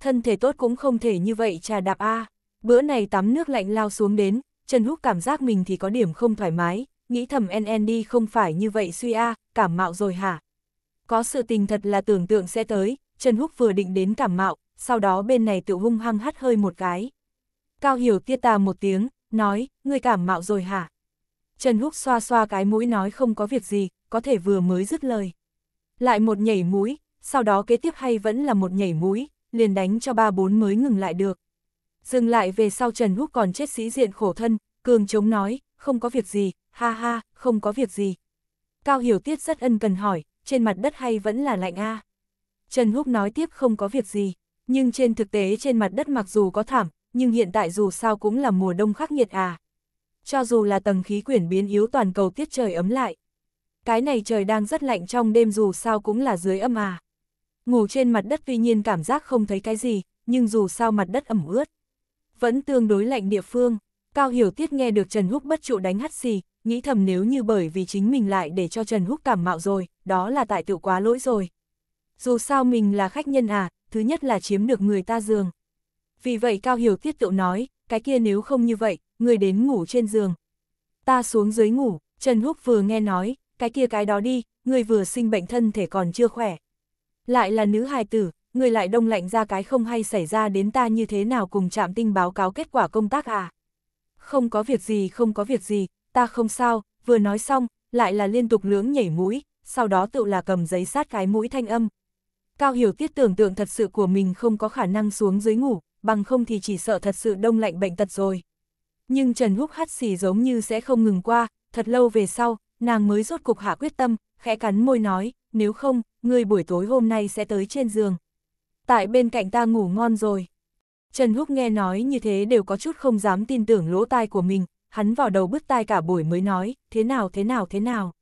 Speaker 1: Thân thể tốt cũng không thể như vậy trà đạp a Bữa này tắm nước lạnh lao xuống đến, Trần Húc cảm giác mình thì có điểm không thoải mái, nghĩ thầm NND không phải như vậy suy a cảm mạo rồi hả? Có sự tình thật là tưởng tượng sẽ tới, Trần Húc vừa định đến cảm mạo, sau đó bên này tự hung hăng hắt hơi một cái. Cao Hiểu tiết tà một tiếng, nói, ngươi cảm mạo rồi hả? Trần Húc xoa xoa cái mũi nói không có việc gì, có thể vừa mới dứt lời. Lại một nhảy mũi, sau đó kế tiếp hay vẫn là một nhảy mũi, liền đánh cho ba bốn mới ngừng lại được. Dừng lại về sau Trần Húc còn chết sĩ diện khổ thân, cường chống nói, không có việc gì, ha ha, không có việc gì. Cao Hiểu Tiết rất ân cần hỏi, trên mặt đất hay vẫn là lạnh a Trần Húc nói tiếp không có việc gì, nhưng trên thực tế trên mặt đất mặc dù có thảm, nhưng hiện tại dù sao cũng là mùa đông khắc nghiệt à. Cho dù là tầng khí quyển biến yếu toàn cầu tiết trời ấm lại. Cái này trời đang rất lạnh trong đêm dù sao cũng là dưới âm à. Ngủ trên mặt đất tuy nhiên cảm giác không thấy cái gì, nhưng dù sao mặt đất ẩm ướt. Vẫn tương đối lạnh địa phương, Cao Hiểu Tiết nghe được Trần Húc bất trụ đánh hắt xì, nghĩ thầm nếu như bởi vì chính mình lại để cho Trần Húc cảm mạo rồi, đó là tại tự quá lỗi rồi. Dù sao mình là khách nhân à, thứ nhất là chiếm được người ta giường, vì vậy Cao Hiểu tiết tựu nói, cái kia nếu không như vậy, người đến ngủ trên giường. Ta xuống dưới ngủ, Trần Húc vừa nghe nói, cái kia cái đó đi, người vừa sinh bệnh thân thể còn chưa khỏe. Lại là nữ hài tử, người lại đông lạnh ra cái không hay xảy ra đến ta như thế nào cùng chạm tinh báo cáo kết quả công tác à. Không có việc gì không có việc gì, ta không sao, vừa nói xong, lại là liên tục lưỡng nhảy mũi, sau đó tự là cầm giấy sát cái mũi thanh âm. Cao Hiểu Tiết tưởng tượng thật sự của mình không có khả năng xuống dưới ngủ, bằng không thì chỉ sợ thật sự đông lạnh bệnh tật rồi. Nhưng Trần Húc hắt xì giống như sẽ không ngừng qua, thật lâu về sau, nàng mới rốt cục hạ quyết tâm, khẽ cắn môi nói, nếu không, người buổi tối hôm nay sẽ tới trên giường. Tại bên cạnh ta ngủ ngon rồi. Trần Húc nghe nói như thế đều có chút không dám tin tưởng lỗ tai của mình, hắn vào đầu bứt tai cả buổi mới nói, thế nào thế nào thế nào.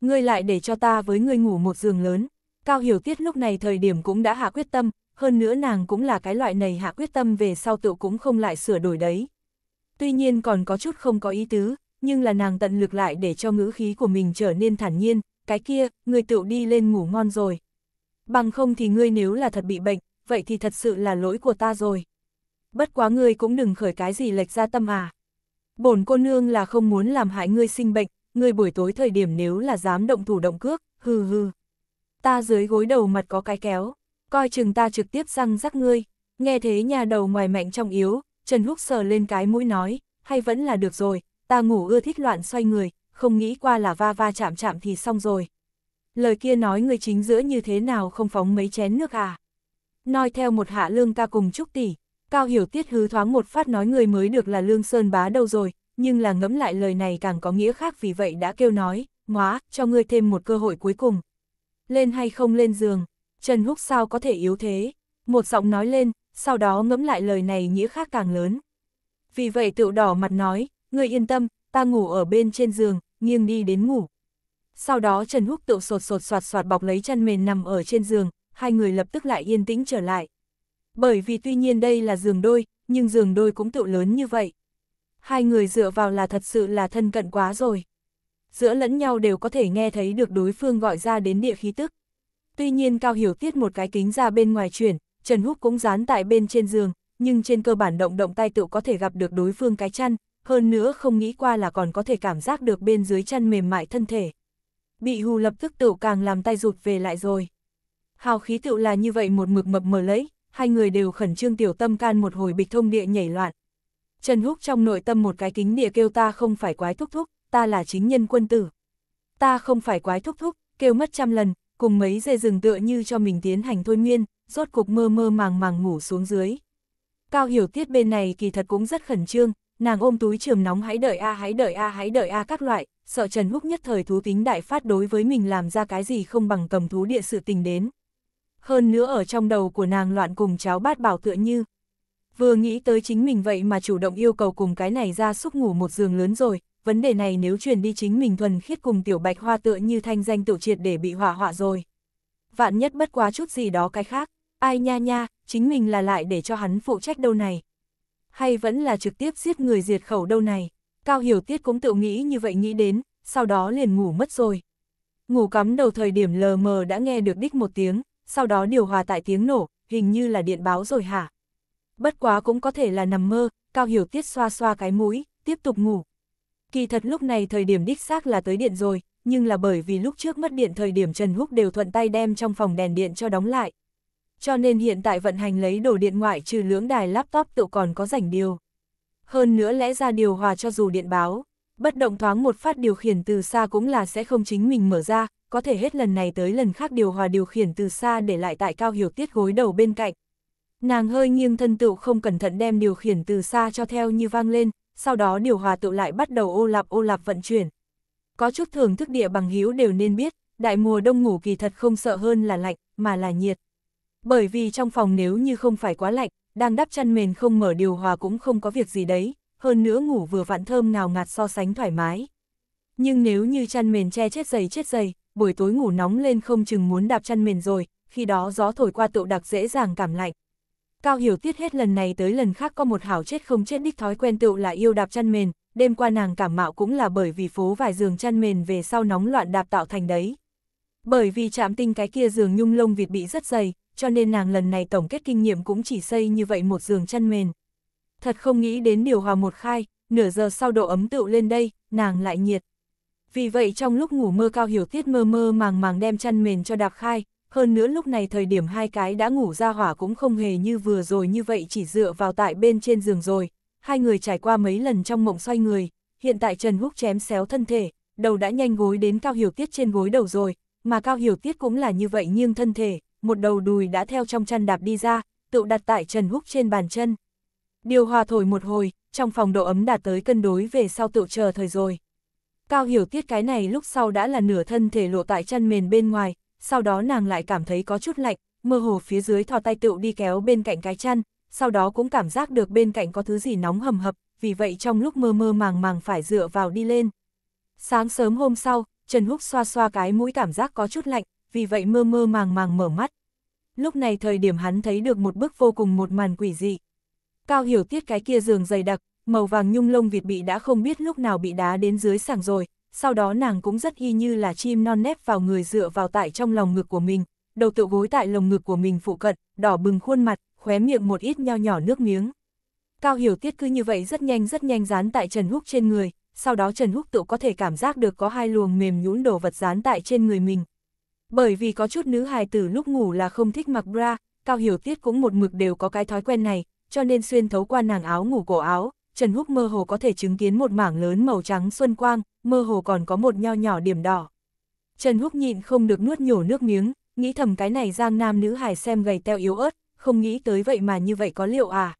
Speaker 1: Ngươi lại để cho ta với ngươi ngủ một giường lớn. Cao Hiểu Tiết lúc này thời điểm cũng đã hạ quyết tâm, hơn nữa nàng cũng là cái loại này hạ quyết tâm về sau tựu cũng không lại sửa đổi đấy. Tuy nhiên còn có chút không có ý tứ, nhưng là nàng tận lực lại để cho ngữ khí của mình trở nên thản nhiên, cái kia, người tựu đi lên ngủ ngon rồi. Bằng không thì ngươi nếu là thật bị bệnh, vậy thì thật sự là lỗi của ta rồi. Bất quá ngươi cũng đừng khởi cái gì lệch ra tâm à. Bổn cô nương là không muốn làm hại ngươi sinh bệnh, ngươi buổi tối thời điểm nếu là dám động thủ động cước, hừ hừ. Ta dưới gối đầu mặt có cái kéo coi chừng ta trực tiếp răng rắc ngươi, nghe thế nhà đầu ngoài mạnh trong yếu, Trần Húc sờ lên cái mũi nói, hay vẫn là được rồi, ta ngủ ưa thích loạn xoay người, không nghĩ qua là va va chạm chạm thì xong rồi. Lời kia nói người chính giữa như thế nào không phóng mấy chén nước à? Nói theo một hạ lương ca cùng trúc tỷ, Cao Hiểu Tiết hứ thoáng một phát nói người mới được là lương sơn bá đâu rồi, nhưng là ngẫm lại lời này càng có nghĩa khác vì vậy đã kêu nói, ngóa, cho ngươi thêm một cơ hội cuối cùng. Lên hay không lên giường? Trần Húc sao có thể yếu thế? Một giọng nói lên, sau đó ngẫm lại lời này nghĩa khác càng lớn. Vì vậy tựu đỏ mặt nói, ngươi yên tâm, ta ngủ ở bên trên giường, nghiêng đi đến ngủ. Sau đó Trần Húc tựu sột sột soạt soạt bọc lấy chăn mền nằm ở trên giường, hai người lập tức lại yên tĩnh trở lại. Bởi vì tuy nhiên đây là giường đôi, nhưng giường đôi cũng tựu lớn như vậy. Hai người dựa vào là thật sự là thân cận quá rồi. Giữa lẫn nhau đều có thể nghe thấy được đối phương gọi ra đến địa khí tức. Tuy nhiên Cao Hiểu Tiết một cái kính ra bên ngoài chuyển, Trần Húc cũng dán tại bên trên giường, nhưng trên cơ bản động động tay tự có thể gặp được đối phương cái chăn, hơn nữa không nghĩ qua là còn có thể cảm giác được bên dưới chăn mềm mại thân thể. Bị hù lập tức tự càng làm tay rụt về lại rồi. Hào khí tự là như vậy một mực mập mờ lấy, hai người đều khẩn trương tiểu tâm can một hồi bịch thông địa nhảy loạn. Trần Húc trong nội tâm một cái kính địa kêu ta không phải quái thúc thúc, ta là chính nhân quân tử. Ta không phải quái thúc thúc, kêu mất trăm lần, cùng mấy dê rừng tựa như cho mình tiến hành thôi miên, rốt cục mơ mơ màng màng ngủ xuống dưới. Cao hiểu tiết bên này kỳ thật cũng rất khẩn trương, nàng ôm túi trường nóng hãy đợi a à, hãy đợi a à, hãy đợi a các loại, sợ Trần Húc nhất thời thú tính đại phát đối với mình làm ra cái gì không bằng cầm thú địa sự tình đến. Hơn nữa ở trong đầu của nàng loạn cùng cháo bát bảo tựa như. Vừa nghĩ tới chính mình vậy mà chủ động yêu cầu cùng cái này ra xúc ngủ một giường lớn rồi, vấn đề này nếu truyền đi chính mình thuần khiết cùng tiểu bạch hoa tựa như thanh danh tiểu triệt để bị hỏa hỏa rồi. Vạn nhất bất quá chút gì đó cái khác, ai nha nha, chính mình là lại để cho hắn phụ trách đâu này. Hay vẫn là trực tiếp giết người diệt khẩu đâu này, cao hiểu tiết cũng tự nghĩ như vậy nghĩ đến, sau đó liền ngủ mất rồi. Ngủ cắm đầu thời điểm lờ mờ đã nghe được đích một tiếng, sau đó điều hòa tại tiếng nổ, hình như là điện báo rồi hả. Bất quá cũng có thể là nằm mơ, cao hiểu tiết xoa xoa cái mũi, tiếp tục ngủ. Kỳ thật lúc này thời điểm đích xác là tới điện rồi, nhưng là bởi vì lúc trước mất điện thời điểm Trần Húc đều thuận tay đem trong phòng đèn điện cho đóng lại. Cho nên hiện tại vận hành lấy đồ điện ngoại trừ lưỡng đài laptop tự còn có rảnh điều. Hơn nữa lẽ ra điều hòa cho dù điện báo, bất động thoáng một phát điều khiển từ xa cũng là sẽ không chính mình mở ra, có thể hết lần này tới lần khác điều hòa điều khiển từ xa để lại tại cao hiểu tiết gối đầu bên cạnh. Nàng hơi nghiêng thân tựu không cẩn thận đem điều khiển từ xa cho theo như vang lên, sau đó điều hòa tự lại bắt đầu ô lạp ô lạp vận chuyển. Có chút thưởng thức địa bằng hữu đều nên biết, đại mùa đông ngủ kỳ thật không sợ hơn là lạnh, mà là nhiệt. Bởi vì trong phòng nếu như không phải quá lạnh, đang đắp chăn mền không mở điều hòa cũng không có việc gì đấy, hơn nữa ngủ vừa vặn thơm ngào ngạt so sánh thoải mái. Nhưng nếu như chăn mền che chết dày chết dày, buổi tối ngủ nóng lên không chừng muốn đạp chăn mền rồi, khi đó gió thổi qua tựu đặc dễ dàng cảm lạnh. Cao Hiểu Tiết hết lần này tới lần khác có một hảo chết không chết đích thói quen tựu là yêu đạp chăn mền, đêm qua nàng cảm mạo cũng là bởi vì phố vài giường chăn mền về sau nóng loạn đạp tạo thành đấy. Bởi vì chạm tinh cái kia giường nhung lông vịt bị rất dày, cho nên nàng lần này tổng kết kinh nghiệm cũng chỉ xây như vậy một giường chăn mền. Thật không nghĩ đến điều hòa một khai, nửa giờ sau độ ấm tựu lên đây, nàng lại nhiệt. Vì vậy trong lúc ngủ mơ Cao Hiểu Tiết mơ mơ màng màng đem chăn mền cho đạp khai, hơn nữa lúc này thời điểm hai cái đã ngủ ra hỏa cũng không hề như vừa rồi như vậy chỉ dựa vào tại bên trên giường rồi, hai người trải qua mấy lần trong mộng xoay người, hiện tại Trần Húc chém xéo thân thể, đầu đã nhanh gối đến Cao Hiểu Tiết trên gối đầu rồi, mà Cao Hiểu Tiết cũng là như vậy nhưng thân thể, một đầu đùi đã theo trong chăn đạp đi ra, tự đặt tại Trần Húc trên bàn chân. Điều hòa thổi một hồi, trong phòng độ ấm đạt tới cân đối về sau tự chờ thời rồi. Cao Hiểu Tiết cái này lúc sau đã là nửa thân thể lộ tại chăn mền bên ngoài, sau đó nàng lại cảm thấy có chút lạnh, mơ hồ phía dưới thò tay tựu đi kéo bên cạnh cái chăn, sau đó cũng cảm giác được bên cạnh có thứ gì nóng hầm hập, vì vậy trong lúc mơ mơ màng màng phải dựa vào đi lên. Sáng sớm hôm sau, Trần Húc xoa xoa cái mũi cảm giác có chút lạnh, vì vậy mơ mơ màng màng mở mắt. Lúc này thời điểm hắn thấy được một bức vô cùng một màn quỷ dị. Cao hiểu tiết cái kia giường dày đặc, màu vàng nhung lông vịt bị đã không biết lúc nào bị đá đến dưới sàng rồi, sau đó nàng cũng rất y như là chim non nép vào người dựa vào tại trong lòng ngực của mình, đầu tựa gối tại lồng ngực của mình phụ cận, đỏ bừng khuôn mặt, khóe miệng một ít nho nhỏ nước miếng. Cao Hiểu Tiết cứ như vậy rất nhanh rất nhanh dán tại Trần Húc trên người, sau đó Trần Húc tự có thể cảm giác được có hai luồng mềm nhũn đồ vật dán tại trên người mình. Bởi vì có chút nữ hài tử lúc ngủ là không thích mặc bra, Cao Hiểu Tiết cũng một mực đều có cái thói quen này, cho nên xuyên thấu qua nàng áo ngủ cổ áo, Trần Húc mơ hồ có thể chứng kiến một mảng lớn màu trắng xuân quang, mơ hồ còn có một nho nhỏ điểm đỏ. Trần Húc nhịn không được nuốt nhổ nước miếng, nghĩ thầm cái này giang nam nữ hài xem gầy teo yếu ớt, không nghĩ tới vậy mà như vậy có liệu à.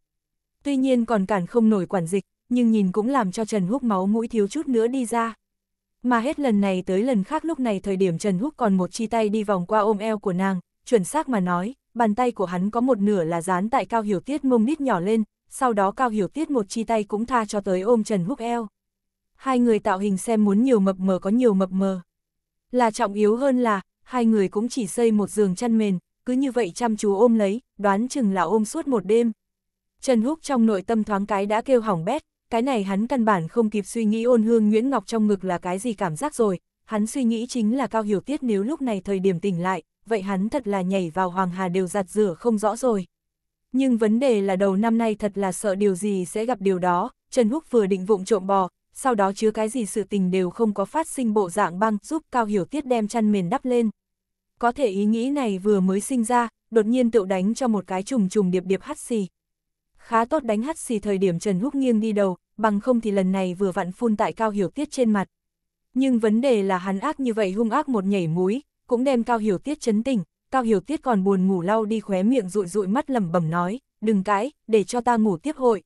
Speaker 1: Tuy nhiên còn cản không nổi quản dịch, nhưng nhìn cũng làm cho Trần Húc máu mũi thiếu chút nữa đi ra. Mà hết lần này tới lần khác lúc này thời điểm Trần Húc còn một chi tay đi vòng qua ôm eo của nàng, chuẩn xác mà nói, bàn tay của hắn có một nửa là dán tại Cao Hiểu Tiết mông nít nhỏ lên, sau đó Cao Hiểu Tiết một chi tay cũng tha cho tới ôm Trần Húc eo hai người tạo hình xem muốn nhiều mập mờ có nhiều mập mờ. Là trọng yếu hơn là, hai người cũng chỉ xây một giường chăn mền, cứ như vậy chăm chú ôm lấy, đoán chừng là ôm suốt một đêm. Trần Húc trong nội tâm thoáng cái đã kêu hỏng bét, cái này hắn căn bản không kịp suy nghĩ ôn hương Nguyễn Ngọc trong ngực là cái gì cảm giác rồi, hắn suy nghĩ chính là Cao Hiểu Tiết nếu lúc này thời điểm tỉnh lại, vậy hắn thật là nhảy vào Hoàng Hà đều giặt rửa không rõ rồi. Nhưng vấn đề là đầu năm nay thật là sợ điều gì sẽ gặp điều đó, Trần Húc vừa định vụng trộm bò, sau đó chứa cái gì sự tình đều không có phát sinh bộ dạng băng giúp Cao Hiểu Tiết đem chăn mền đắp lên. Có thể ý nghĩ này vừa mới sinh ra, đột nhiên tựu đánh cho một cái trùng trùng điệp điệp hắt xì. Khá tốt đánh hắt xì thời điểm Trần Húc nghiêng đi đầu, bằng không thì lần này vừa vặn phun tại Cao Hiểu Tiết trên mặt. Nhưng vấn đề là hắn ác như vậy hung ác một nhảy múi, cũng đem Cao Hiểu Tiết chấn tỉnh, Cao Hiểu Tiết còn buồn ngủ lau đi khóe miệng rụi rụi mắt lẩm bẩm nói, đừng cãi, để cho ta ngủ tiếp hội.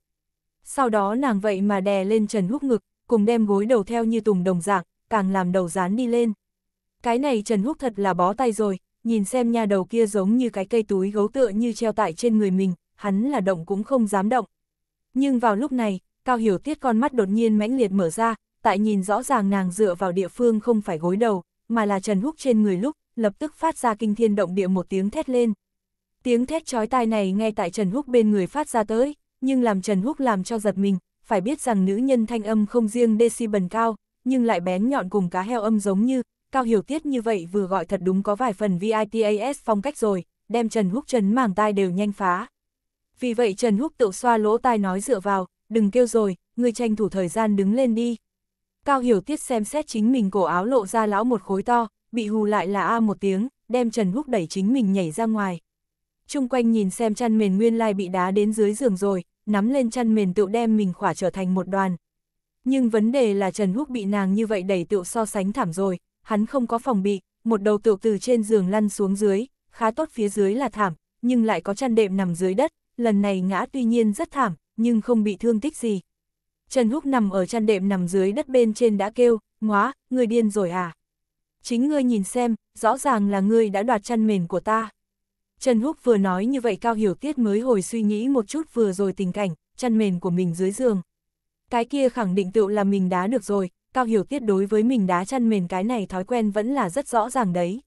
Speaker 1: Sau đó nàng vậy mà đè lên Trần Húc ngực, cùng đem gối đầu theo như tùng đồng dạng, càng làm đầu dán đi lên. Cái này Trần Húc thật là bó tay rồi, nhìn xem nha đầu kia giống như cái cây túi gấu tựa như treo tại trên người mình, hắn là động cũng không dám động. Nhưng vào lúc này, Cao Hiểu Tiết con mắt đột nhiên mãnh liệt mở ra, tại nhìn rõ ràng nàng dựa vào địa phương không phải gối đầu, mà là Trần Húc trên người lúc, lập tức phát ra kinh thiên động địa một tiếng thét lên. Tiếng thét chói tai này nghe tại Trần Húc bên người phát ra tới, nhưng làm Trần Húc làm cho giật mình, phải biết rằng nữ nhân thanh âm không riêng decibel cao, nhưng lại bén nhọn cùng cá heo âm giống như, cao hiểu tiết như vậy vừa gọi thật đúng có vài phần VITAS phong cách rồi, đem Trần Húc Trấn màng tai đều nhanh phá. Vì vậy Trần Húc tự xoa lỗ tai nói dựa vào, đừng kêu rồi, người tranh thủ thời gian đứng lên đi. Cao hiểu tiết xem xét chính mình cổ áo lộ ra lão một khối to, bị hù lại là A một tiếng, đem Trần Húc đẩy chính mình nhảy ra ngoài. Trung quanh nhìn xem chăn mền nguyên lai bị đá đến dưới giường rồi, nắm lên chăn mền tựu đem mình khỏa trở thành một đoàn. Nhưng vấn đề là Trần Húc bị nàng như vậy đẩy tựu so sánh thảm rồi, hắn không có phòng bị, một đầu tựu từ trên giường lăn xuống dưới, khá tốt phía dưới là thảm, nhưng lại có chăn đệm nằm dưới đất, lần này ngã tuy nhiên rất thảm, nhưng không bị thương tích gì. Trần Húc nằm ở chăn đệm nằm dưới đất bên trên đã kêu, ngóa, người điên rồi à? Chính ngươi nhìn xem, rõ ràng là ngươi đã đoạt chăn mền của ta. Trần Húc vừa nói như vậy Cao Hiểu Tiết mới hồi suy nghĩ một chút vừa rồi tình cảnh, chăn mền của mình dưới giường. Cái kia khẳng định tựu là mình đá được rồi, Cao Hiểu Tiết đối với mình đá chăn mền cái này thói quen vẫn là rất rõ ràng đấy.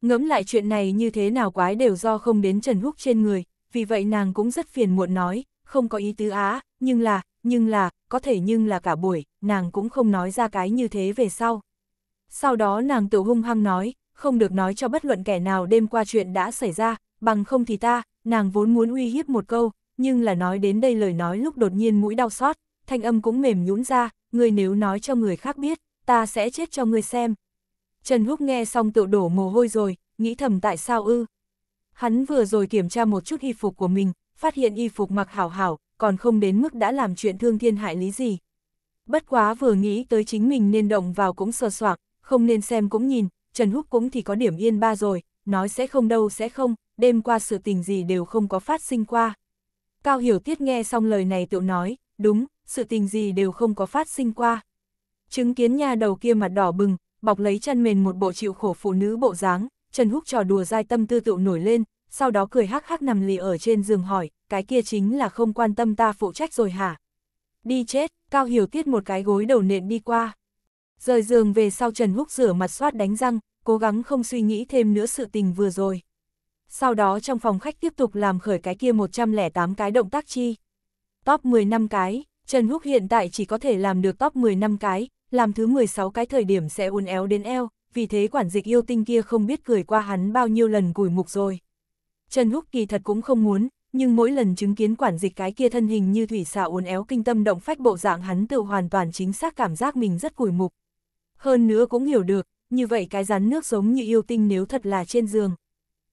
Speaker 1: Ngẫm lại chuyện này như thế nào quái đều do không đến Trần Húc trên người, vì vậy nàng cũng rất phiền muộn nói, không có ý tứ á, nhưng là, nhưng là, có thể nhưng là cả buổi, nàng cũng không nói ra cái như thế về sau. Sau đó nàng tự hung hăng nói, không được nói cho bất luận kẻ nào đêm qua chuyện đã xảy ra, bằng không thì ta, nàng vốn muốn uy hiếp một câu, nhưng là nói đến đây lời nói lúc đột nhiên mũi đau xót, thanh âm cũng mềm nhũn ra, người nếu nói cho người khác biết, ta sẽ chết cho ngươi xem. Trần Húc nghe xong tự đổ mồ hôi rồi, nghĩ thầm tại sao ư. Hắn vừa rồi kiểm tra một chút y phục của mình, phát hiện y phục mặc hảo hảo, còn không đến mức đã làm chuyện thương thiên hại lý gì. Bất quá vừa nghĩ tới chính mình nên động vào cũng sờ soạc, không nên xem cũng nhìn, Trần Húc cũng thì có điểm yên ba rồi, nói sẽ không đâu sẽ không, đêm qua sự tình gì đều không có phát sinh qua. Cao Hiểu Tiết nghe xong lời này tự nói, đúng, sự tình gì đều không có phát sinh qua. Chứng kiến nhà đầu kia mặt đỏ bừng, bọc lấy chân mền một bộ chịu khổ phụ nữ bộ dáng, Trần Húc trò đùa dai tâm tư tự nổi lên, sau đó cười hắc hắc nằm lì ở trên giường hỏi, cái kia chính là không quan tâm ta phụ trách rồi hả? Đi chết, Cao Hiểu Tiết một cái gối đầu nện đi qua. Rời giường về sau Trần Húc rửa mặt soát đánh răng, cố gắng không suy nghĩ thêm nữa sự tình vừa rồi. Sau đó trong phòng khách tiếp tục làm khởi cái kia 108 cái động tác chi. Top 10 năm cái, Trần Húc hiện tại chỉ có thể làm được top 10 năm cái, làm thứ 16 cái thời điểm sẽ uốn éo đến eo, vì thế quản dịch yêu tinh kia không biết cười qua hắn bao nhiêu lần củi mục rồi. Trần Húc kỳ thật cũng không muốn, nhưng mỗi lần chứng kiến quản dịch cái kia thân hình như thủy xạ uốn éo kinh tâm động phách bộ dạng hắn tự hoàn toàn chính xác cảm giác mình rất củi mục hơn nữa cũng hiểu được, như vậy cái rắn nước giống như yêu tinh nếu thật là trên giường.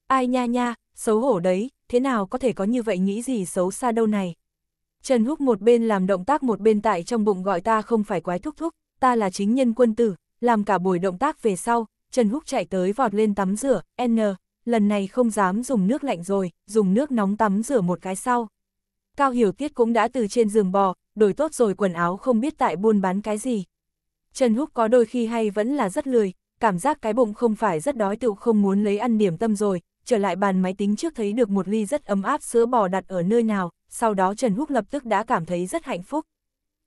Speaker 1: Ai nha nha, xấu hổ đấy, thế nào có thể có như vậy nghĩ gì xấu xa đâu này. Trần Húc một bên làm động tác một bên tại trong bụng gọi ta không phải quái thúc thúc, ta là chính nhân quân tử, làm cả buổi động tác về sau, Trần Húc chạy tới vọt lên tắm rửa, n, lần này không dám dùng nước lạnh rồi, dùng nước nóng tắm rửa một cái sau. Cao Hiểu Tiết cũng đã từ trên giường bò, đổi tốt rồi quần áo không biết tại buôn bán cái gì, Trần Húc có đôi khi hay vẫn là rất lười, cảm giác cái bụng không phải rất đói tự không muốn lấy ăn điểm tâm rồi, trở lại bàn máy tính trước thấy được một ly rất ấm áp sữa bò đặt ở nơi nào, sau đó Trần Húc lập tức đã cảm thấy rất hạnh phúc.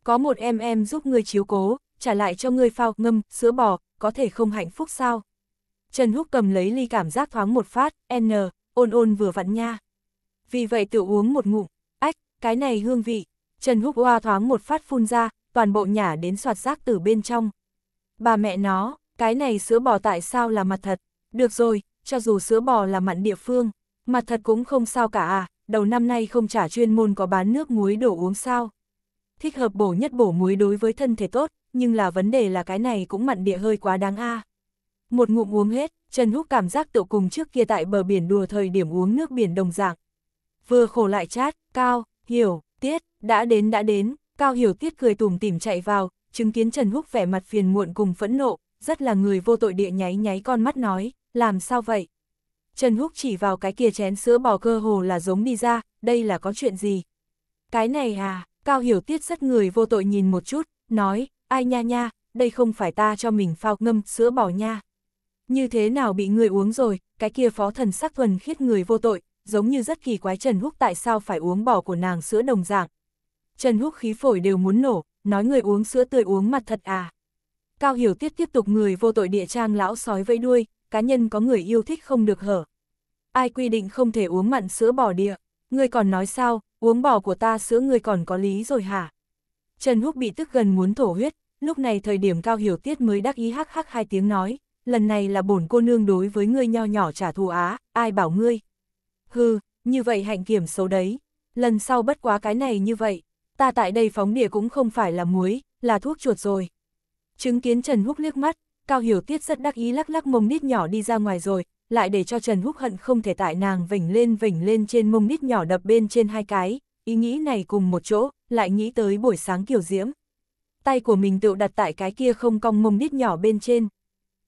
Speaker 1: Có một em em giúp ngươi chiếu cố, trả lại cho ngươi phao ngâm, sữa bò, có thể không hạnh phúc sao? Trần Húc cầm lấy ly cảm giác thoáng một phát, n, ôn ôn vừa vặn nha. Vì vậy tự uống một ngụm, ách, cái này hương vị. Trần Húc hoa thoáng một phát phun ra, toàn bộ nhả đến soạt rác từ bên trong. Bà mẹ nó, cái này sữa bò tại sao là mặt thật? Được rồi, cho dù sữa bò là mặn địa phương, mặt thật cũng không sao cả à, đầu năm nay không trả chuyên môn có bán nước muối đổ uống sao. Thích hợp bổ nhất bổ muối đối với thân thể tốt, nhưng là vấn đề là cái này cũng mặn địa hơi quá đáng a. Một ngụm uống hết, Trần Húc cảm giác tự cùng trước kia tại bờ biển đùa thời điểm uống nước biển đồng dạng. Vừa khổ lại chát, cao, hiểu, tiết, đã đến đã đến, Cao Hiểu Tiết cười tủm tỉm chạy vào, chứng kiến Trần Húc vẻ mặt phiền muộn cùng phẫn nộ, rất là người vô tội địa nháy nháy con mắt nói, làm sao vậy? Trần Húc chỉ vào cái kia chén sữa bò cơ hồ là giống đi ra, đây là có chuyện gì? Cái này à, Cao Hiểu Tiết rất người vô tội nhìn một chút, nói, ai nha nha, đây không phải ta cho mình phao ngâm sữa bò nha. Như thế nào bị người uống rồi, cái kia phó thần sắc thuần khiết người vô tội, giống như rất kỳ quái Trần Húc tại sao phải uống bỏ của nàng sữa đồng dạng, Trần Húc khí phổi đều muốn nổ, nói người uống sữa tươi uống mặt thật à. Cao Hiểu Tiết tiếp tục người vô tội địa trang lão sói vẫy đuôi, cá nhân có người yêu thích không được hở. Ai quy định không thể uống mặn sữa bò địa, người còn nói sao, uống bò của ta sữa người còn có lý rồi hả? Trần Húc bị tức gần muốn thổ huyết, lúc này thời điểm Cao Hiểu Tiết mới đắc ý hắc hắc hai tiếng nói, lần này là bổn cô nương đối với ngươi nho nhỏ trả thù á, ai bảo ngươi? Hừ, như vậy hạnh kiểm xấu đấy, lần sau bất quá cái này như vậy, ta tại đây phóng địa cũng không phải là muối, là thuốc chuột rồi. Chứng kiến Trần Húc liếc mắt, Cao Hiểu Tiết rất đắc ý lắc lắc mông nít nhỏ đi ra ngoài rồi, lại để cho Trần Húc hận không thể tại nàng vỉnh lên vỉnh lên trên mông nít nhỏ đập bên trên hai cái, ý nghĩ này cùng một chỗ, lại nghĩ tới buổi sáng kiểu diễm. Tay của mình tự đặt tại cái kia không cong mông nít nhỏ bên trên.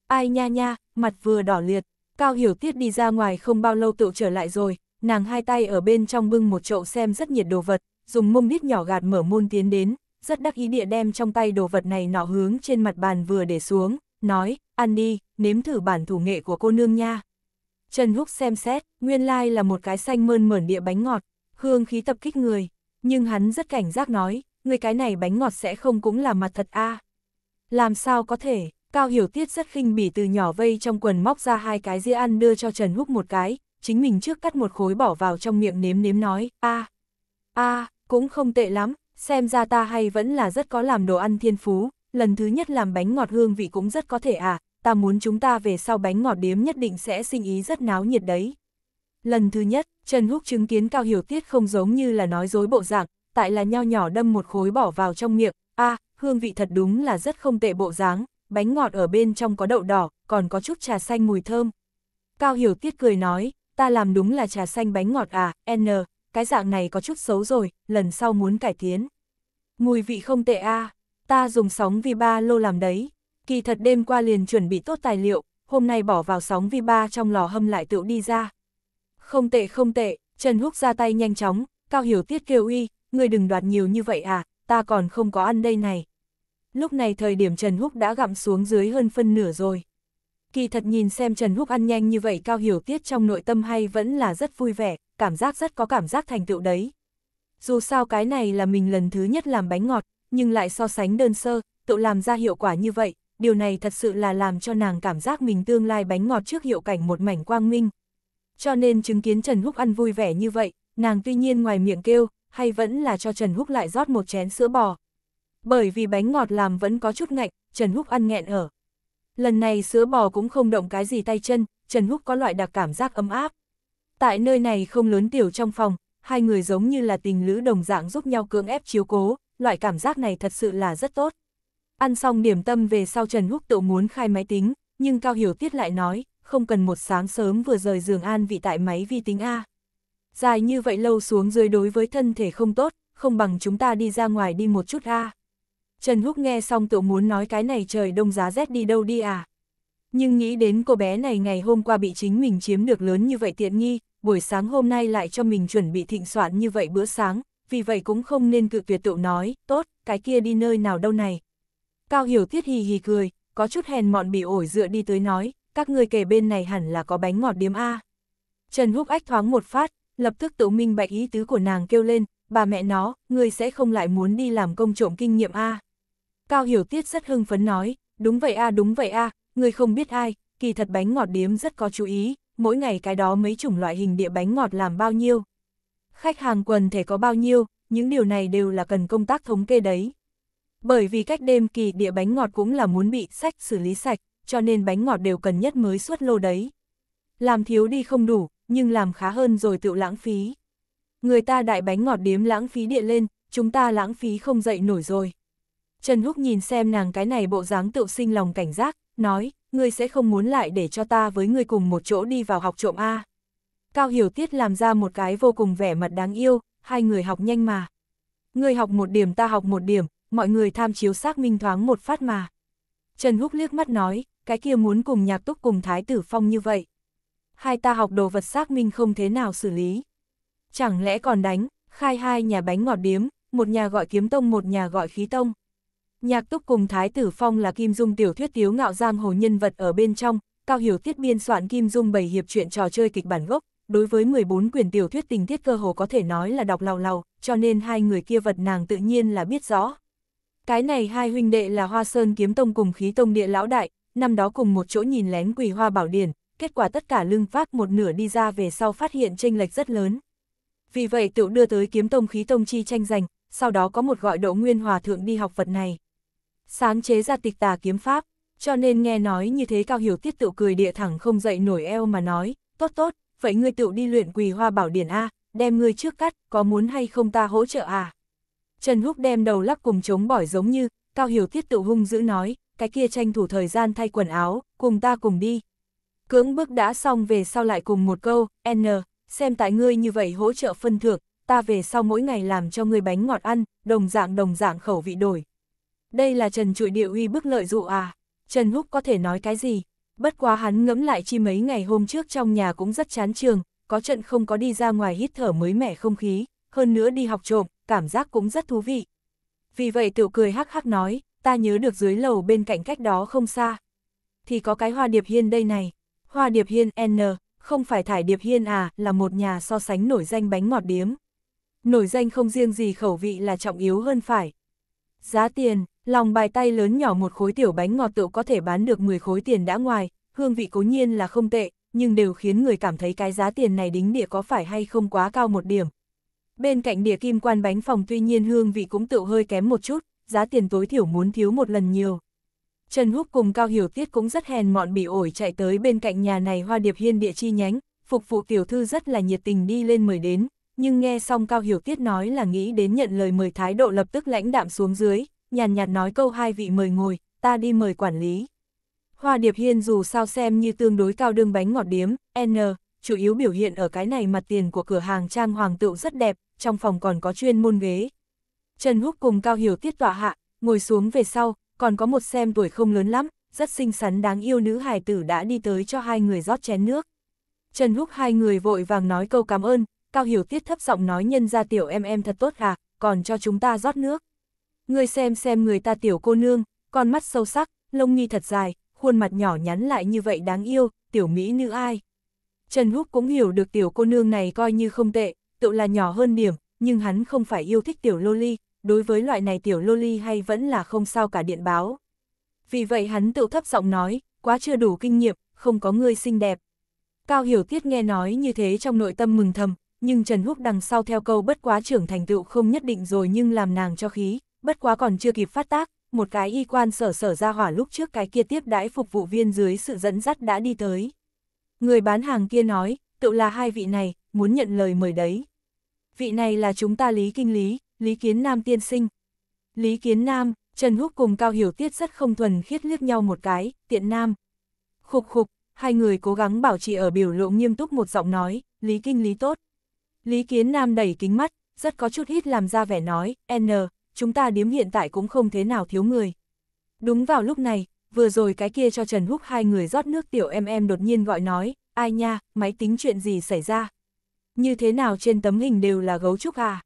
Speaker 1: Ai nha nha, mặt vừa đỏ liệt, Cao Hiểu Tiết đi ra ngoài không bao lâu tự trở lại rồi, nàng hai tay ở bên trong bưng một chậu xem rất nhiệt đồ vật, dùng mông đít nhỏ gạt mở môn tiến đến, rất đắc ý địa đem trong tay đồ vật này nọ hướng trên mặt bàn vừa để xuống, nói, ăn đi, nếm thử bản thủ nghệ của cô nương nha. Trần Húc xem xét, nguyên lai là một cái xanh mơn mởn địa bánh ngọt, hương khí tập kích người, nhưng hắn rất cảnh giác nói, người cái này bánh ngọt sẽ không cũng là mặt thật a Làm sao có thể, Cao Hiểu Tiết rất khinh bỉ từ nhỏ vây trong quần móc ra hai cái dĩa ăn đưa cho Trần Húc một cái, chính mình trước cắt một khối bỏ vào trong miệng nếm nếm nói, a a cũng không tệ lắm, xem ra ta hay vẫn là rất có làm đồ ăn thiên phú, lần thứ nhất làm bánh ngọt hương vị cũng rất có thể à, ta muốn chúng ta về sau bánh ngọt điếm nhất định sẽ sinh ý rất náo nhiệt đấy. Lần thứ nhất, Trần Húc chứng kiến Cao Hiểu Tiết không giống như là nói dối bộ dạng, tại là nho nhỏ đâm một khối bỏ vào trong miệng, a à, hương vị thật đúng là rất không tệ bộ dáng, bánh ngọt ở bên trong có đậu đỏ, còn có chút trà xanh mùi thơm. Cao Hiểu Tiết cười nói, ta làm đúng là trà xanh bánh ngọt à, n, cái dạng này có chút xấu rồi, lần sau muốn cải tiến. Mùi vị không tệ a ta dùng sóng vi ba lô làm đấy. Kỳ thật đêm qua liền chuẩn bị tốt tài liệu, hôm nay bỏ vào sóng vi ba trong lò hâm lại tựu đi ra. Không tệ không tệ, Trần Húc ra tay nhanh chóng, Cao Hiểu Tiết kêu uy, người đừng đoạt nhiều như vậy à, ta còn không có ăn đây này. Lúc này thời điểm Trần Húc đã gặm xuống dưới hơn phân nửa rồi. Kỳ thật nhìn xem Trần Húc ăn nhanh như vậy Cao Hiểu Tiết trong nội tâm hay vẫn là rất vui vẻ, cảm giác rất có cảm giác thành tựu đấy. Dù sao cái này là mình lần thứ nhất làm bánh ngọt, nhưng lại so sánh đơn sơ, tự làm ra hiệu quả như vậy, điều này thật sự là làm cho nàng cảm giác mình tương lai bánh ngọt trước hiệu cảnh một mảnh quang minh. Cho nên chứng kiến Trần Húc ăn vui vẻ như vậy, nàng tuy nhiên ngoài miệng kêu, hay vẫn là cho Trần Húc lại rót một chén sữa bò. Bởi vì bánh ngọt làm vẫn có chút ngạnh, Trần Húc ăn nghẹn ở. Lần này sữa bò cũng không động cái gì tay chân, Trần Húc có loại đặc cảm giác ấm áp. Tại nơi này không lớn tiểu trong phòng, hai người giống như là tình lữ đồng dạng giúp nhau cưỡng ép chiếu cố, loại cảm giác này thật sự là rất tốt. Ăn xong điểm tâm về sau Trần Húc tự muốn khai máy tính, nhưng Cao Hiểu Tiết lại nói, không cần một sáng sớm vừa rời giường an vị tại máy vi tính A. Dài như vậy lâu xuống dưới đối với thân thể không tốt, không bằng chúng ta đi ra ngoài đi một chút A. Trần Húc nghe xong tự muốn nói cái này trời đông giá rét đi đâu đi à. Nhưng nghĩ đến cô bé này ngày hôm qua bị chính mình chiếm được lớn như vậy tiện nghi, buổi sáng hôm nay lại cho mình chuẩn bị thịnh soạn như vậy bữa sáng, vì vậy cũng không nên cự tuyệt tựu nói, tốt, cái kia đi nơi nào đâu này. Cao Hiểu Tiết hì hì cười, có chút hèn mọn bị ổi dựa đi tới nói, các người kể bên này hẳn là có bánh ngọt điếm A. Trần Húc Ách thoáng một phát, lập tức tự minh bạch ý tứ của nàng kêu lên, bà mẹ nó, người sẽ không lại muốn đi làm công trộm kinh nghiệm A. Cao Hiểu Tiết rất hưng phấn nói, đúng vậy A đúng vậy A, người không biết ai, kỳ thật bánh ngọt điếm rất có chú ý, mỗi ngày cái đó mấy chủng loại hình địa bánh ngọt làm bao nhiêu. Khách hàng quần thể có bao nhiêu, những điều này đều là cần công tác thống kê đấy. Bởi vì cách đêm kỳ địa bánh ngọt cũng là muốn bị sách xử lý sạch, cho nên bánh ngọt đều cần nhất mới suốt lô đấy. Làm thiếu đi không đủ, nhưng làm khá hơn rồi tự lãng phí. Người ta đại bánh ngọt điếm lãng phí địa lên, chúng ta lãng phí không dậy nổi rồi. Trần Húc nhìn xem nàng cái này bộ dáng tự sinh lòng cảnh giác, nói, ngươi sẽ không muốn lại để cho ta với ngươi cùng một chỗ đi vào học trộm A. Cao Hiểu Tiết làm ra một cái vô cùng vẻ mặt đáng yêu, hai người học nhanh mà. Ngươi học một điểm ta học một điểm, mọi người tham chiếu xác minh thoáng một phát mà. Trần Húc liếc mắt nói, cái kia muốn cùng nhạc túc cùng Thái Tử Phong như vậy. Hai ta học đồ vật xác minh không thế nào xử lý. Chẳng lẽ còn đánh, khai hai nhà bánh ngọt điếm, một nhà gọi kiếm tông một nhà gọi khí tông. Nhạc Túc cùng Thái Tử Phong là Kim Dung tiểu thuyết tiếu ngạo giang hồ nhân vật ở bên trong, Cao Hiểu Tiết biên soạn Kim Dung bảy hiệp truyện trò chơi kịch bản gốc, đối với 14 quyển tiểu thuyết tình tiết cơ hồ có thể nói là đọc lào lào, cho nên hai người kia vật nàng tự nhiên là biết rõ. Cái này hai huynh đệ là Hoa Sơn Kiếm Tông cùng Khí Tông Địa Lão Đại, năm đó cùng một chỗ nhìn lén quỳ hoa bảo điển, kết quả tất cả lưng vác một nửa đi ra về sau phát hiện tranh lệch rất lớn. Vì vậy tự đưa tới Kiếm Tông Khí Tông chi tranh giành, sau đó có một gọi Đỗ Nguyên Hòa Thượng đi học vật này sáng chế ra tịch tà kiếm pháp, cho nên nghe nói như thế Cao Hiểu Tiết tự cười địa thẳng không dậy nổi eo mà nói, tốt tốt, vậy ngươi tự đi luyện quỳ hoa bảo điển A, đem ngươi trước cắt, có muốn hay không ta hỗ trợ à? Trần Húc đem đầu lắc cùng chống bỏi giống như, Cao Hiểu Tiết tự hung dữ nói, cái kia tranh thủ thời gian thay quần áo, cùng ta cùng đi. Cưỡng bước đã xong về sau lại cùng một câu, N, xem tại ngươi như vậy hỗ trợ phân thưởng, ta về sau mỗi ngày làm cho ngươi bánh ngọt ăn, đồng dạng đồng dạng khẩu vị đổi, đây là Trần trụi địa uy bức lợi dụ à, Trần Húc có thể nói cái gì, bất quá hắn ngẫm lại chi mấy ngày hôm trước trong nhà cũng rất chán trường, có trận không có đi ra ngoài hít thở mới mẻ không khí, hơn nữa đi học trộm, cảm giác cũng rất thú vị. Vì vậy tiểu cười hắc hắc nói, ta nhớ được dưới lầu bên cạnh cách đó không xa. Thì có cái hoa điệp hiên đây này, hoa điệp hiên N, không phải thải điệp hiên à, là một nhà so sánh nổi danh bánh ngọt điếm. Nổi danh không riêng gì khẩu vị là trọng yếu hơn phải. Giá tiền, Lòng bài tay lớn nhỏ một khối tiểu bánh ngọt tựu có thể bán được 10 khối tiền đã ngoài, hương vị cố nhiên là không tệ, nhưng đều khiến người cảm thấy cái giá tiền này đính địa có phải hay không quá cao một điểm. Bên cạnh địa kim quan bánh phòng tuy nhiên hương vị cũng tựu hơi kém một chút, giá tiền tối thiểu muốn thiếu một lần nhiều. Trần Húc cùng Cao Hiểu Tiết cũng rất hèn mọn bị ổi chạy tới bên cạnh nhà này hoa điệp hiên địa chi nhánh, phục vụ tiểu thư rất là nhiệt tình đi lên mời đến, nhưng nghe xong Cao Hiểu Tiết nói là nghĩ đến nhận lời mời thái độ lập tức lãnh đạm xuống dưới, nhàn nhạt nói câu hai vị mời ngồi, ta đi mời quản lý. Hoa Điệp Hiên dù sao xem như tương đối cao đương bánh ngọt điếm, N, chủ yếu biểu hiện ở cái này mặt tiền của cửa hàng trang hoàng tựu rất đẹp, trong phòng còn có chuyên môn ghế. Trần Húc cùng Cao Hiểu tiết tọa hạ, ngồi xuống về sau, còn có một xem tuổi không lớn lắm, rất xinh xắn đáng yêu nữ hài tử đã đi tới cho hai người rót chén nước. Trần Húc hai người vội vàng nói câu cảm ơn, Cao Hiểu Tiết thấp giọng nói nhân ra tiểu em em thật tốt à, còn cho chúng ta rót nước ngươi xem xem người ta tiểu cô nương, con mắt sâu sắc, lông nghi thật dài, khuôn mặt nhỏ nhắn lại như vậy đáng yêu, tiểu mỹ nữ ai. Trần Húc cũng hiểu được tiểu cô nương này coi như không tệ, tự là nhỏ hơn điểm, nhưng hắn không phải yêu thích tiểu loli, đối với loại này tiểu loli hay vẫn là không sao cả điện báo. Vì vậy hắn tự thấp giọng nói, quá chưa đủ kinh nghiệm, không có người xinh đẹp. Cao Hiểu Tiết nghe nói như thế trong nội tâm mừng thầm, nhưng Trần Húc đằng sau theo câu bất quá trưởng thành tựu không nhất định rồi nhưng làm nàng cho khí, bất quá còn chưa kịp phát tác, một cái y quan sở sở ra hỏa lúc trước cái kia tiếp đãi phục vụ viên dưới sự dẫn dắt đã đi tới. Người bán hàng kia nói, tự là hai vị này, muốn nhận lời mời đấy. Vị này là chúng ta Lý Kinh Lý, Lý Kiến Nam tiên sinh. Lý Kiến Nam, Trần Húc cùng Cao Hiểu Tiết rất không thuần khiết liếc nhau một cái, tiện nam. Khục khục, hai người cố gắng bảo trì ở biểu lộ nghiêm túc một giọng nói, Lý Kinh Lý tốt. Lý Kiến Nam đẩy kính mắt, rất có chút hít làm ra vẻ nói, N, chúng ta điếm hiện tại cũng không thế nào thiếu người. Đúng vào lúc này, vừa rồi cái kia cho Trần Húc hai người rót nước tiểu em em đột nhiên gọi nói, ai nha, máy tính chuyện gì xảy ra? Như thế nào trên tấm hình đều là gấu trúc à?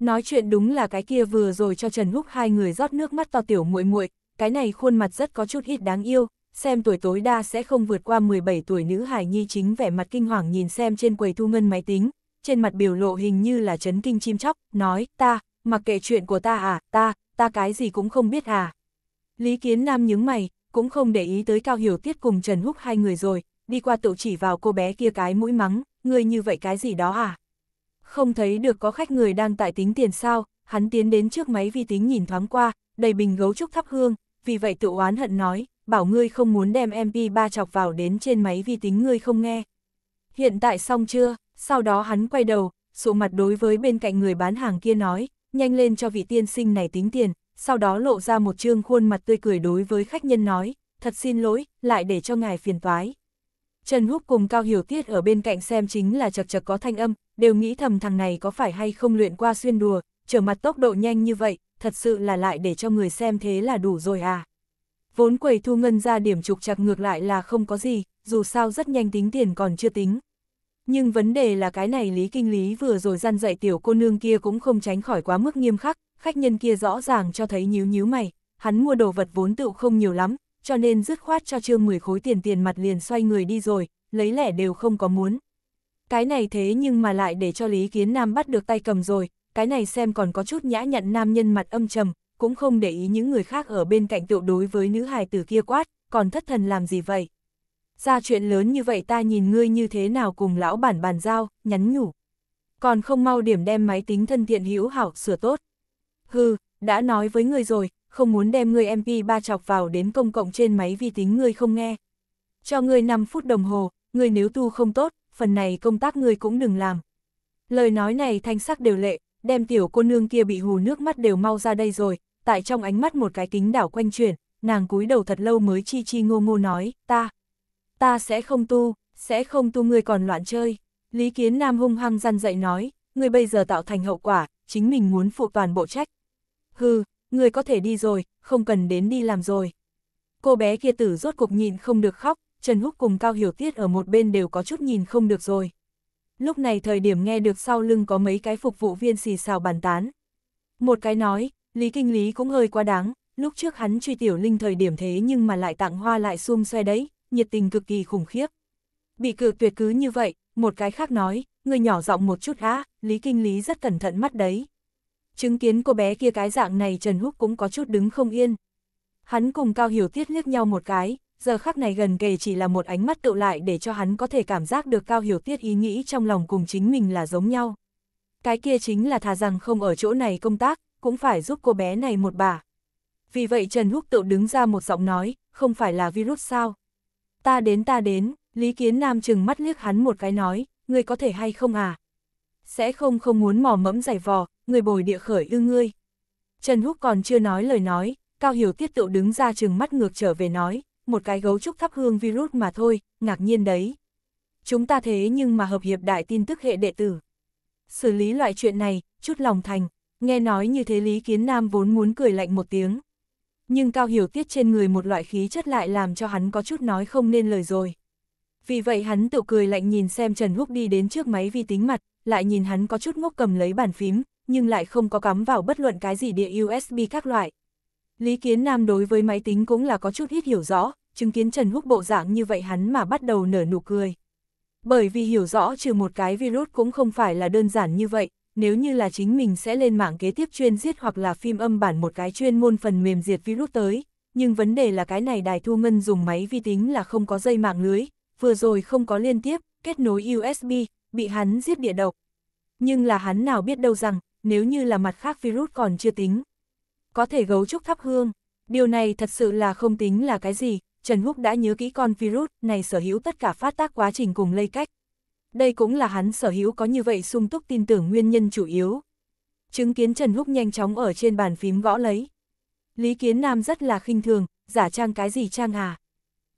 Speaker 1: Nói chuyện đúng là cái kia vừa rồi cho Trần Húc hai người rót nước mắt to tiểu muội muội, cái này khuôn mặt rất có chút ít đáng yêu, xem tuổi tối đa sẽ không vượt qua 17 tuổi nữ hải nhi chính vẻ mặt kinh hoàng nhìn xem trên quầy thu ngân máy tính, trên mặt biểu lộ hình như là chấn kinh chim chóc, nói, ta, mặc kệ chuyện của ta à, ta, ta cái gì cũng không biết à. Lý Kiến Nam nhướng mày, cũng không để ý tới Cao Hiểu Tiết cùng Trần Húc hai người rồi, đi qua tự chỉ vào cô bé kia cái mũi mắng, ngươi như vậy cái gì đó à. Không thấy được có khách người đang tại tính tiền sao, hắn tiến đến trước máy vi tính nhìn thoáng qua, đầy bình gấu trúc thắp hương, vì vậy tự oán hận nói, bảo ngươi không muốn đem MP3 chọc vào đến trên máy vi tính ngươi không nghe. Hiện tại xong chưa, sau đó hắn quay đầu, sụ mặt đối với bên cạnh người bán hàng kia nói, nhanh lên cho vị tiên sinh này tính tiền, sau đó lộ ra một trương khuôn mặt tươi cười đối với khách nhân nói, thật xin lỗi, lại để cho ngài phiền toái. Trần Húc cùng Cao Hiểu Tiết ở bên cạnh xem chính là chật chật có thanh âm, đều nghĩ thầm thằng này có phải hay không luyện qua xuyên đùa, trở mặt tốc độ nhanh như vậy, thật sự là lại để cho người xem thế là đủ rồi à. Vốn quầy thu ngân ra điểm trục chặt ngược lại là không có gì, dù sao rất nhanh tính tiền còn chưa tính, nhưng vấn đề là cái này Lý Kinh Lý vừa rồi răn dạy tiểu cô nương kia cũng không tránh khỏi quá mức nghiêm khắc, khách nhân kia rõ ràng cho thấy nhíu nhíu mày, hắn mua đồ vật vốn tựu không nhiều lắm, cho nên dứt khoát cho Trương 10 khối tiền tiền mặt liền xoay người đi rồi, lấy lẻ đều không có muốn. Cái này thế nhưng mà lại để cho Lý Kiến Nam bắt được tay cầm rồi, cái này xem còn có chút nhã nhặn nam nhân mặt âm trầm, cũng không để ý những người khác ở bên cạnh tựu đối với nữ hài tử kia quát, còn thất thần làm gì vậy? ra chuyện lớn như vậy ta nhìn ngươi như thế nào cùng lão bản bàn giao, nhắn nhủ. Còn không mau điểm đem máy tính thân thiện hữu hảo sửa tốt. Hừ, đã nói với ngươi rồi, không muốn đem ngươi MP3 chọc vào đến công cộng trên máy vi tính ngươi không nghe. Cho ngươi 5 phút đồng hồ, ngươi nếu tu không tốt, phần này công tác ngươi cũng đừng làm. Lời nói này thanh sắc đều lệ, đem tiểu cô nương kia bị hù nước mắt đều mau ra đây rồi, tại trong ánh mắt một cái kính đảo quanh chuyển, nàng cúi đầu thật lâu mới chi chi ngô ngô nói, ta ta sẽ không tu, sẽ không tu ngươi còn loạn chơi. Lý Kiến Nam hung hăng răn dậy nói, ngươi bây giờ tạo thành hậu quả, chính mình muốn phụ toàn bộ trách. Hừ, ngươi có thể đi rồi, không cần đến đi làm rồi. Cô bé kia tử rốt cuộc nhìn không được khóc, Trần Húc cùng Cao Hiểu Tiết ở một bên đều có chút nhìn không được rồi. Lúc này thời điểm nghe được sau lưng có mấy cái phục vụ viên xì xào bàn tán. Một cái nói, Lý Kinh Lý cũng hơi quá đáng, lúc trước hắn truy tiểu linh thời điểm thế nhưng mà lại tặng hoa lại xum xoe đấy, nhiệt tình cực kỳ khủng khiếp. Bị cược tuyệt cứ như vậy, một cái khác nói, người nhỏ giọng một chút á, Lý Kinh Lý rất cẩn thận mắt đấy. Chứng kiến cô bé kia cái dạng này Trần Húc cũng có chút đứng không yên. Hắn cùng Cao Hiểu Tiết liếc nhau một cái, giờ khắc này gần kề chỉ là một ánh mắt tự lại để cho hắn có thể cảm giác được Cao Hiểu Tiết ý nghĩ trong lòng cùng chính mình là giống nhau. Cái kia chính là thà rằng không ở chỗ này công tác, cũng phải giúp cô bé này một bà. Vì vậy Trần Húc tự đứng ra một giọng nói, không phải là virus sao? Ta đến ta đến, Lý Kiến Nam chừng mắt liếc hắn một cái nói, ngươi có thể hay không à? Sẽ không không muốn mò mẫm giải vò, người bồi địa khởi ư ngươi. Trần Húc còn chưa nói lời nói, Cao Hiểu Tiết tự đứng ra chừng mắt ngược trở về nói, một cái gấu trúc thắp hương virus mà thôi, ngạc nhiên đấy. Chúng ta thế nhưng mà hợp hiệp đại tin tức hệ đệ tử. Xử lý loại chuyện này, chút lòng thành, nghe nói như thế Lý Kiến Nam vốn muốn cười lạnh một tiếng nhưng Cao Hiểu Tiết trên người một loại khí chất lại làm cho hắn có chút nói không nên lời rồi. Vì vậy hắn tự cười lạnh nhìn xem Trần Húc đi đến trước máy vi tính mặt, lại nhìn hắn có chút ngốc cầm lấy bàn phím, nhưng lại không có cắm vào bất luận cái gì địa USB các loại. Lý Kiến Nam đối với máy tính cũng là có chút ít hiểu rõ, chứng kiến Trần Húc bộ dạng như vậy hắn mà bắt đầu nở nụ cười. Bởi vì hiểu rõ trừ một cái virus cũng không phải là đơn giản như vậy, nếu như là chính mình sẽ lên mạng kế tiếp chuyên giết hoặc là phim âm bản một cái chuyên môn phần mềm diệt virus tới, nhưng vấn đề là cái này đài thu ngân dùng máy vi tính là không có dây mạng lưới, vừa rồi không có liên tiếp, kết nối USB, bị hắn giết địa độc. Nhưng là hắn nào biết đâu rằng, nếu như là mặt khác virus còn chưa tính. Có thể gấu trúc thắp hương, điều này thật sự là không tính là cái gì, Trần Húc đã nhớ kỹ con virus này sở hữu tất cả phát tác quá trình cùng lây cách. Đây cũng là hắn sở hữu có như vậy sung túc tin tưởng nguyên nhân chủ yếu. Chứng kiến Trần Húc nhanh chóng ở trên bàn phím gõ lấy. Lý Kiến Nam rất là khinh thường, giả trang cái gì trang à.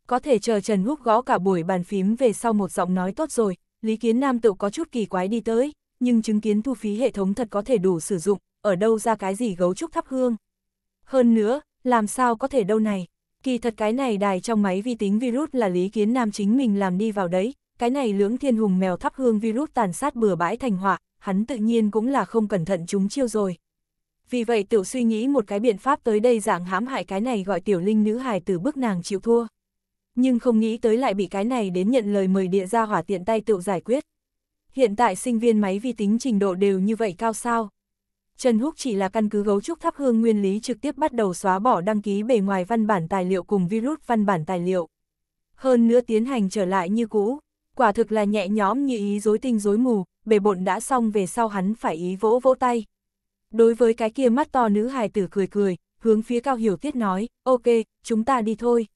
Speaker 1: Có thể chờ Trần Húc gõ cả buổi bàn phím về sau một giọng nói tốt rồi, Lý Kiến Nam tự có chút kỳ quái đi tới, nhưng chứng kiến thu phí hệ thống thật có thể đủ sử dụng, ở đâu ra cái gì gấu trúc thắp hương. Hơn nữa, làm sao có thể đâu này, kỳ thật cái này đài trong máy vi tính virus là Lý Kiến Nam chính mình làm đi vào đấy, cái này lưỡng thiên hùng mèo thắp hương virus tàn sát bừa bãi thành họa, hắn tự nhiên cũng là không cẩn thận chúng chiêu rồi. Vì vậy tiểu suy nghĩ một cái biện pháp tới đây dạng hãm hại cái này gọi tiểu linh nữ hài từ bước nàng chịu thua. Nhưng không nghĩ tới lại bị cái này đến nhận lời mời địa ra hỏa tiện tay tự giải quyết. Hiện tại sinh viên máy vi tính trình độ đều như vậy cao sao. Trần Húc chỉ là căn cứ gấu trúc thắp hương nguyên lý trực tiếp bắt đầu xóa bỏ đăng ký bề ngoài văn bản tài liệu cùng virus văn bản tài liệu. Hơn nữa tiến hành trở lại như cũ, quả thực là nhẹ nhõm như ý dối tinh dối mù, bề bộn đã xong về sau hắn phải ý vỗ vỗ tay. Đối với cái kia mắt to nữ hài tử cười cười, hướng phía Cao Hiểu Tiết nói, ok, chúng ta đi thôi.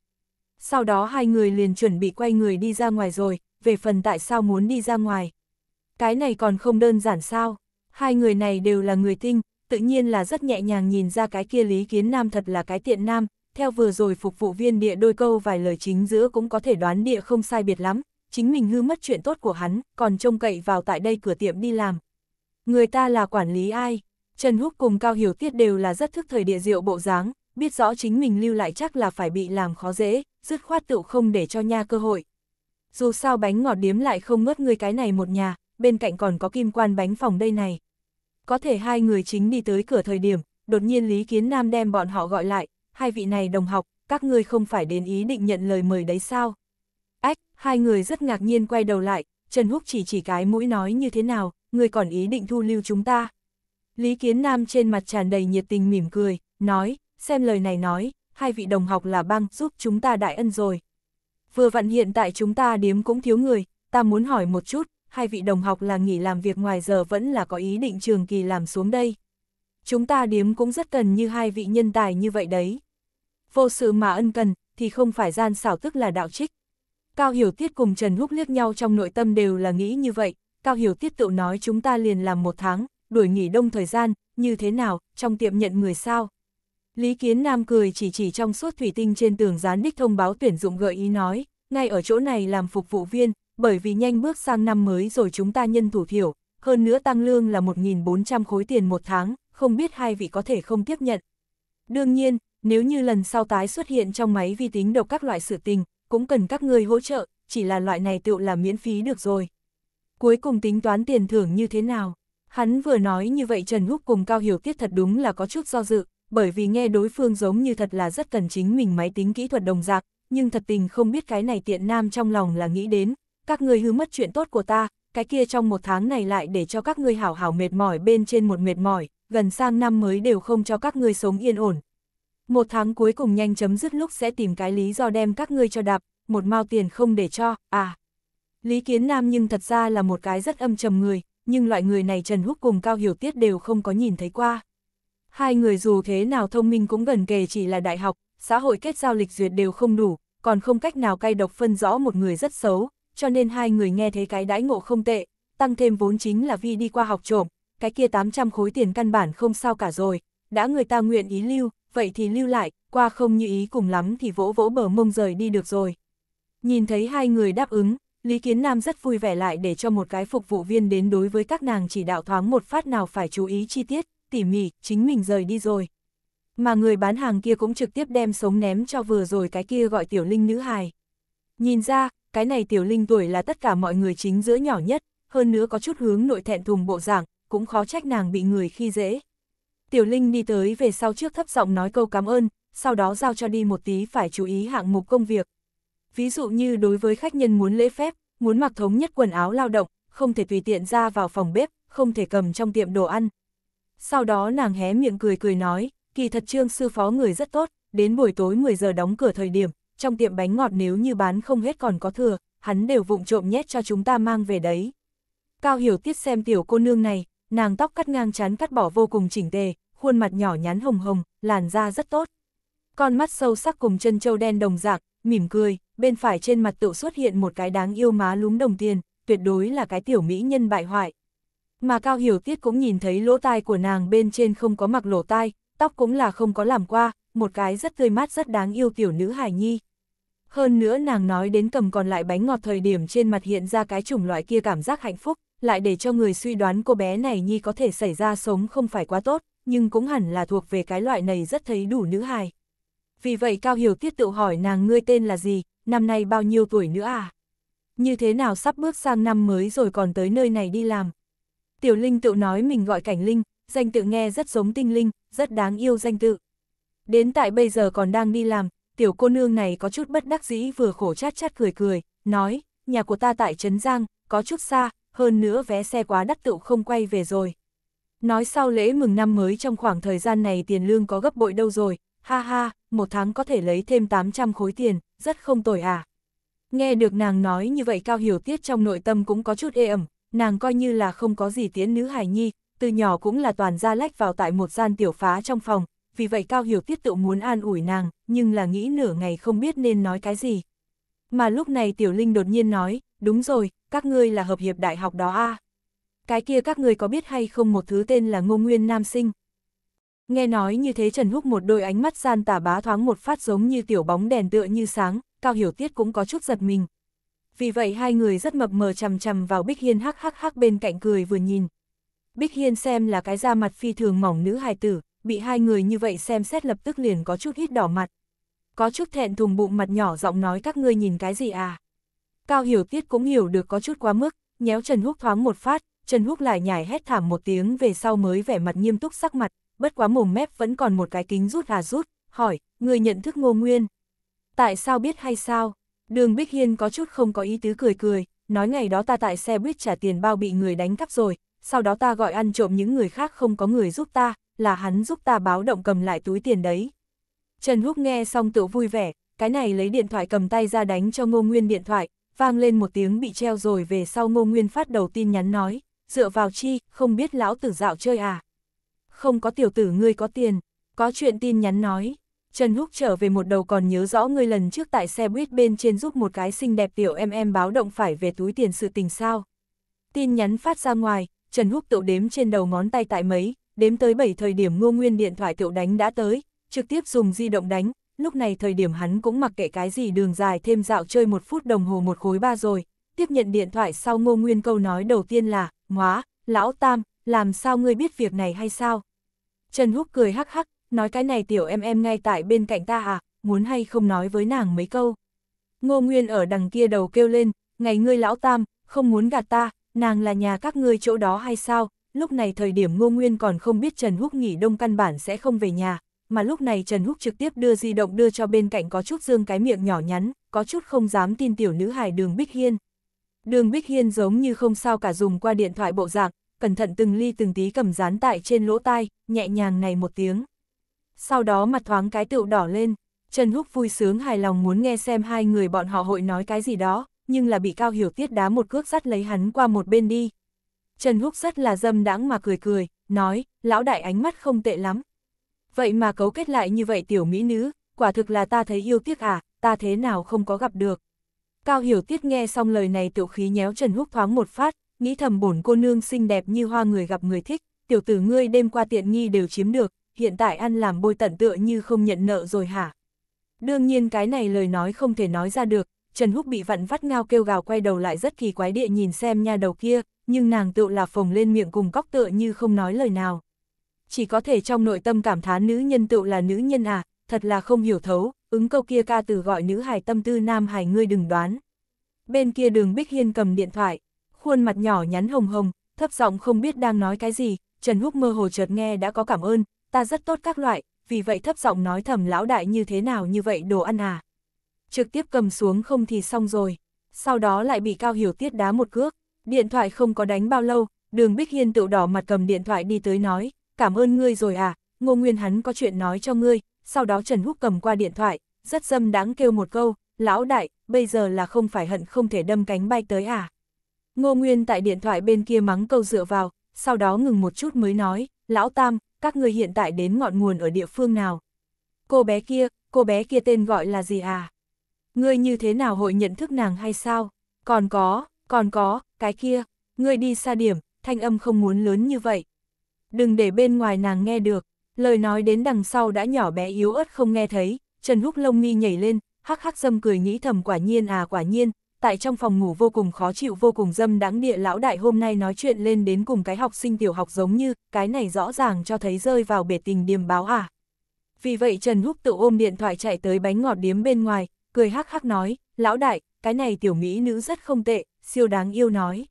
Speaker 1: Sau đó hai người liền chuẩn bị quay người đi ra ngoài rồi, về phần tại sao muốn đi ra ngoài. Cái này còn không đơn giản sao, hai người này đều là người tinh, tự nhiên là rất nhẹ nhàng nhìn ra cái kia Lý Kiến Nam thật là cái tiện nam, theo vừa rồi phục vụ viên địa đôi câu vài lời chính giữa cũng có thể đoán địa không sai biệt lắm, chính mình hư mất chuyện tốt của hắn, còn trông cậy vào tại đây cửa tiệm đi làm. Người ta là quản lý ai? Trần Húc cùng Cao Hiểu Tiết đều là rất thức thời địa diệu bộ dáng, biết rõ chính mình lưu lại chắc là phải bị làm khó dễ, dứt khoát tựu không để cho nha cơ hội. Dù sao bánh ngọt điếm lại không ngớt người cái này một nhà, bên cạnh còn có kim quan bánh phòng đây này. Có thể hai người chính đi tới cửa thời điểm, đột nhiên Lý Kiến Nam đem bọn họ gọi lại, hai vị này đồng học, các ngươi không phải đến ý định nhận lời mời đấy sao? Ách, hai người rất ngạc nhiên quay đầu lại, Trần Húc chỉ chỉ cái mũi nói như thế nào, người còn ý định thu lưu chúng ta. Lý Kiến Nam trên mặt tràn đầy nhiệt tình mỉm cười, nói, xem lời này nói, hai vị đồng học là băng giúp chúng ta đại ân rồi. Vừa vặn hiện tại chúng ta điếm cũng thiếu người, ta muốn hỏi một chút, hai vị đồng học là nghỉ làm việc ngoài giờ vẫn là có ý định trường kỳ làm xuống đây. Chúng ta điếm cũng rất cần như hai vị nhân tài như vậy đấy. Vô sự mà ân cần, thì không phải gian xảo tức là đạo trích. Cao Hiểu Tiết cùng Trần Húc liếc nhau trong nội tâm đều là nghĩ như vậy, Cao Hiểu Tiết tự nói chúng ta liền làm một tháng, đuổi nghỉ đông thời gian, như thế nào, trong tiệm nhận người sao. Lý Kiến Nam cười chỉ chỉ trong suốt thủy tinh trên tường gián đích thông báo tuyển dụng gợi ý nói, ngay ở chỗ này làm phục vụ viên, bởi vì nhanh bước sang năm mới rồi chúng ta nhân thủ thiểu, hơn nữa tăng lương là 1.400 khối tiền một tháng, không biết hai vị có thể không tiếp nhận. Đương nhiên, nếu như lần sau tái xuất hiện trong máy vi tính độc các loại sự tình, cũng cần các ngươi hỗ trợ, chỉ là loại này tựu là miễn phí được rồi. Cuối cùng tính toán tiền thưởng như thế nào? Hắn vừa nói như vậy Trần Húc cùng Cao Hiểu Tiết thật đúng là có chút do dự, bởi vì nghe đối phương giống như thật là rất cần chính mình máy tính kỹ thuật đồng dạng nhưng thật tình không biết cái này tiện nam trong lòng là nghĩ đến, các ngươi hư mất chuyện tốt của ta, cái kia trong một tháng này lại để cho các ngươi hảo hảo mệt mỏi bên trên một mệt mỏi, gần sang năm mới đều không cho các ngươi sống yên ổn, một tháng cuối cùng nhanh chấm dứt lúc sẽ tìm cái lý do đem các ngươi cho đạp, một mao tiền không để cho, à. Lý Kiến Nam nhưng thật ra là một cái rất âm trầm người, nhưng loại người này Trần Húc cùng Cao Hiểu Tiết đều không có nhìn thấy qua. Hai người dù thế nào thông minh cũng gần kề chỉ là đại học, xã hội kết giao lịch duyệt đều không đủ, còn không cách nào cay độc phân rõ một người rất xấu, cho nên hai người nghe thấy cái đãi ngộ không tệ, tăng thêm vốn chính là vì đi qua học trộm, cái kia 800 khối tiền căn bản không sao cả rồi, đã người ta nguyện ý lưu, vậy thì lưu lại, qua không như ý cùng lắm thì vỗ vỗ bờ mông rời đi được rồi. Nhìn thấy hai người đáp ứng, Lý Kiến Nam rất vui vẻ lại để cho một cái phục vụ viên đến đối với các nàng chỉ đạo thoáng một phát nào phải chú ý chi tiết, tỉ mỉ, chính mình rời đi rồi. Mà người bán hàng kia cũng trực tiếp đem sống ném cho vừa rồi cái kia gọi tiểu linh nữ hài. Nhìn ra, cái này tiểu linh tuổi là tất cả mọi người chính giữa nhỏ nhất, hơn nữa có chút hướng nội thẹn thùng bộ dạng, cũng khó trách nàng bị người khi dễ. Tiểu Linh đi tới về sau trước thấp giọng nói câu cảm ơn, sau đó giao cho đi một tí phải chú ý hạng mục công việc. Ví dụ như đối với khách nhân muốn lễ phép, muốn mặc thống nhất quần áo lao động, không thể tùy tiện ra vào phòng bếp, không thể cầm trong tiệm đồ ăn. Sau đó nàng hé miệng cười cười nói, kỳ thật trương sư phó người rất tốt, đến buổi tối 10 giờ đóng cửa thời điểm, trong tiệm bánh ngọt nếu như bán không hết còn có thừa, hắn đều vụng trộm nhét cho chúng ta mang về đấy. Cao hiểu tiết xem tiểu cô nương này, nàng tóc cắt ngang chán cắt bỏ vô cùng chỉnh tề, khuôn mặt nhỏ nhắn hồng hồng, làn da rất tốt. Con mắt sâu sắc cùng chân châu đen đồng dạng, mỉm cười, bên phải trên mặt tựu xuất hiện một cái đáng yêu má lúm đồng tiền, tuyệt đối là cái tiểu mỹ nhân bại hoại. Mà Cao Hiểu Tiết cũng nhìn thấy lỗ tai của nàng bên trên không có mặc lỗ tai, tóc cũng là không có làm qua, một cái rất tươi mát rất đáng yêu tiểu nữ hài nhi. Hơn nữa nàng nói đến cầm còn lại bánh ngọt thời điểm trên mặt hiện ra cái chủng loại kia cảm giác hạnh phúc, lại để cho người suy đoán cô bé này nhi có thể xảy ra sống không phải quá tốt nhưng cũng hẳn là thuộc về cái loại này rất thấy đủ nữ hài. Vì vậy Cao Hiểu Tiết tự hỏi nàng ngươi tên là gì, năm nay bao nhiêu tuổi nữa à? Như thế nào sắp bước sang năm mới rồi còn tới nơi này đi làm? Tiểu Linh tự nói mình gọi Cảnh Linh, danh tự nghe rất giống tinh linh, rất đáng yêu danh tự. Đến tại bây giờ còn đang đi làm, tiểu cô nương này có chút bất đắc dĩ vừa khổ chát chát cười cười, nói, nhà của ta tại Trấn Giang, có chút xa, hơn nữa vé xe quá đắt tự không quay về rồi. Nói sau lễ mừng năm mới trong khoảng thời gian này tiền lương có gấp bội đâu rồi, ha ha, một tháng có thể lấy thêm 800 khối tiền, rất không tồi à. Nghe được nàng nói như vậy Cao Hiểu Tiết trong nội tâm cũng có chút ê ẩm, nàng coi như là không có gì tiến nữ hài nhi, từ nhỏ cũng là toàn ra lách vào tại một gian tiểu phá trong phòng, vì vậy Cao Hiểu Tiết tự muốn an ủi nàng, nhưng là nghĩ nửa ngày không biết nên nói cái gì. Mà lúc này Tiểu Linh đột nhiên nói, đúng rồi, các ngươi là hợp hiệp đại học đó a à? cái kia các người có biết hay không một thứ tên là ngô nguyên nam sinh. Nghe nói như thế Trần Húc một đôi ánh mắt gian tả bá thoáng một phát giống như tiểu bóng đèn tựa như sáng, Cao Hiểu Tiết cũng có chút giật mình. Vì vậy hai người rất mập mờ chằm chằm vào Bích Hiên hắc hắc hắc bên cạnh cười vừa nhìn. Bích Hiên xem là cái da mặt phi thường mỏng nữ hài tử, bị hai người như vậy xem xét lập tức liền có chút hít đỏ mặt. Có chút thẹn thùng bụng mặt nhỏ giọng nói các ngươi nhìn cái gì à. Cao Hiểu Tiết cũng hiểu được có chút quá mức, nhéo Trần Húc thoáng một phát, Trần Húc lại nhảy hét thảm một tiếng về sau mới vẻ mặt nghiêm túc sắc mặt, bất quá mồm mép vẫn còn một cái kính rút à rút, hỏi, người nhận thức ngô nguyên. Tại sao biết hay sao? Đường Bích Hiên có chút không có ý tứ cười cười, nói ngày đó ta tại xe buýt trả tiền bao bị người đánh cắp rồi, sau đó ta gọi ăn trộm những người khác không có người giúp ta, là hắn giúp ta báo động cầm lại túi tiền đấy. Trần Húc nghe xong tự vui vẻ, cái này lấy điện thoại cầm tay ra đánh cho Ngô Nguyên điện thoại, vang lên một tiếng bị treo rồi về sau Ngô Nguyên phát đầu tin nhắn nói, dựa vào chi, không biết lão tử dạo chơi à. Không có tiểu tử ngươi có tiền, có chuyện tin nhắn nói. Trần Húc trở về một đầu còn nhớ rõ ngươi lần trước tại xe buýt bên trên giúp một cái xinh đẹp tiểu em em báo động phải về túi tiền sự tình sao. Tin nhắn phát ra ngoài, Trần Húc tự đếm trên đầu ngón tay tại mấy, đếm tới 7 thời điểm ngô nguyên điện thoại tiểu đánh đã tới, trực tiếp dùng di động đánh, lúc này thời điểm hắn cũng mặc kệ cái gì đường dài thêm dạo chơi một phút đồng hồ một khối ba rồi, tiếp nhận điện thoại sau ngô nguyên câu nói đầu tiên là, Móa, lão tam, làm sao ngươi biết việc này hay sao? Trần Húc cười hắc hắc, nói cái này tiểu em em ngay tại bên cạnh ta à, muốn hay không nói với nàng mấy câu. Ngô Nguyên ở đằng kia đầu kêu lên, ngày ngươi lão tam, không muốn gạt ta, nàng là nhà các ngươi chỗ đó hay sao? Lúc này thời điểm Ngô Nguyên còn không biết Trần Húc nghỉ đông căn bản sẽ không về nhà, mà lúc này Trần Húc trực tiếp đưa di động đưa cho bên cạnh có chút dương cái miệng nhỏ nhắn, có chút không dám tin tiểu nữ hài đường Bích Hiên, Đường Bích Hiên giống như không sao cả dùng qua điện thoại bộ dạng, cẩn thận từng ly từng tí cầm dán tại trên lỗ tai, nhẹ nhàng này một tiếng. Sau đó mặt thoáng cái tựu đỏ lên, Trần Húc vui sướng hài lòng muốn nghe xem hai người bọn họ hội nói cái gì đó, nhưng là bị Cao Hiểu Tiết đá một cước sắt lấy hắn qua một bên đi. Trần Húc rất là dâm đãng mà cười cười, nói, lão đại ánh mắt không tệ lắm. Vậy mà cấu kết lại như vậy tiểu mỹ nữ, quả thực là ta thấy yêu tiếc à, ta thế nào không có gặp được. Cao Hiểu Tiết nghe xong lời này tiểu khí nhéo Trần Húc thoáng một phát, nghĩ thầm bổn cô nương xinh đẹp như hoa người gặp người thích, tiểu tử ngươi đêm qua tiện nghi đều chiếm được, hiện tại ăn làm bôi tận tựa như không nhận nợ rồi hả? Đương nhiên cái này lời nói không thể nói ra được, Trần Húc bị vặn vắt ngao kêu gào quay đầu lại rất kỳ quái địa nhìn xem nha đầu kia, nhưng nàng tựu là phồng lên miệng cùng cóc tựa như không nói lời nào. Chỉ có thể trong nội tâm cảm thán nữ nhân tựu là nữ nhân à, thật là không hiểu thấu, ứng câu kia ca từ gọi nữ hài tâm tư nam hài ngươi đừng đoán. Bên kia đường Bích Hiên cầm điện thoại, khuôn mặt nhỏ nhắn hồng hồng, thấp giọng không biết đang nói cái gì, Trần Húc mơ hồ chợt nghe đã có cảm ơn, ta rất tốt các loại, vì vậy thấp giọng nói thầm lão đại như thế nào như vậy đồ ăn à. Trực tiếp cầm xuống không thì xong rồi, sau đó lại bị Cao Hiểu Tiết đá một cước, điện thoại không có đánh bao lâu, đường Bích Hiên tự đỏ mặt cầm điện thoại đi tới nói, cảm ơn ngươi rồi à, ngô nguyên hắn có chuyện nói cho ngươi, sau đó Trần Húc cầm qua điện thoại, rất dâm đáng kêu một câu, lão đại, bây giờ là không phải hận không thể đâm cánh bay tới à. Ngô Nguyên tại điện thoại bên kia mắng câu dựa vào, sau đó ngừng một chút mới nói, lão tam, các người hiện tại đến ngọn nguồn ở địa phương nào. Cô bé kia, cô bé kia tên gọi là gì à? Ngươi như thế nào hội nhận thức nàng hay sao? Còn có, còn có, cái kia, ngươi đi xa điểm, thanh âm không muốn lớn như vậy. Đừng để bên ngoài nàng nghe được, Lời nói đến đằng sau đã nhỏ bé yếu ớt không nghe thấy, Trần Húc lông mi nhảy lên, hắc hắc dâm cười nghĩ thầm quả nhiên à quả nhiên, tại trong phòng ngủ vô cùng khó chịu vô cùng dâm đáng địa lão đại hôm nay nói chuyện lên đến cùng cái học sinh tiểu học giống như, cái này rõ ràng cho thấy rơi vào bể tình điềm báo à. Vì vậy Trần Húc tự ôm điện thoại chạy tới bánh ngọt điếm bên ngoài, cười hắc hắc nói, lão đại, cái này tiểu mỹ nữ rất không tệ, siêu đáng yêu nói.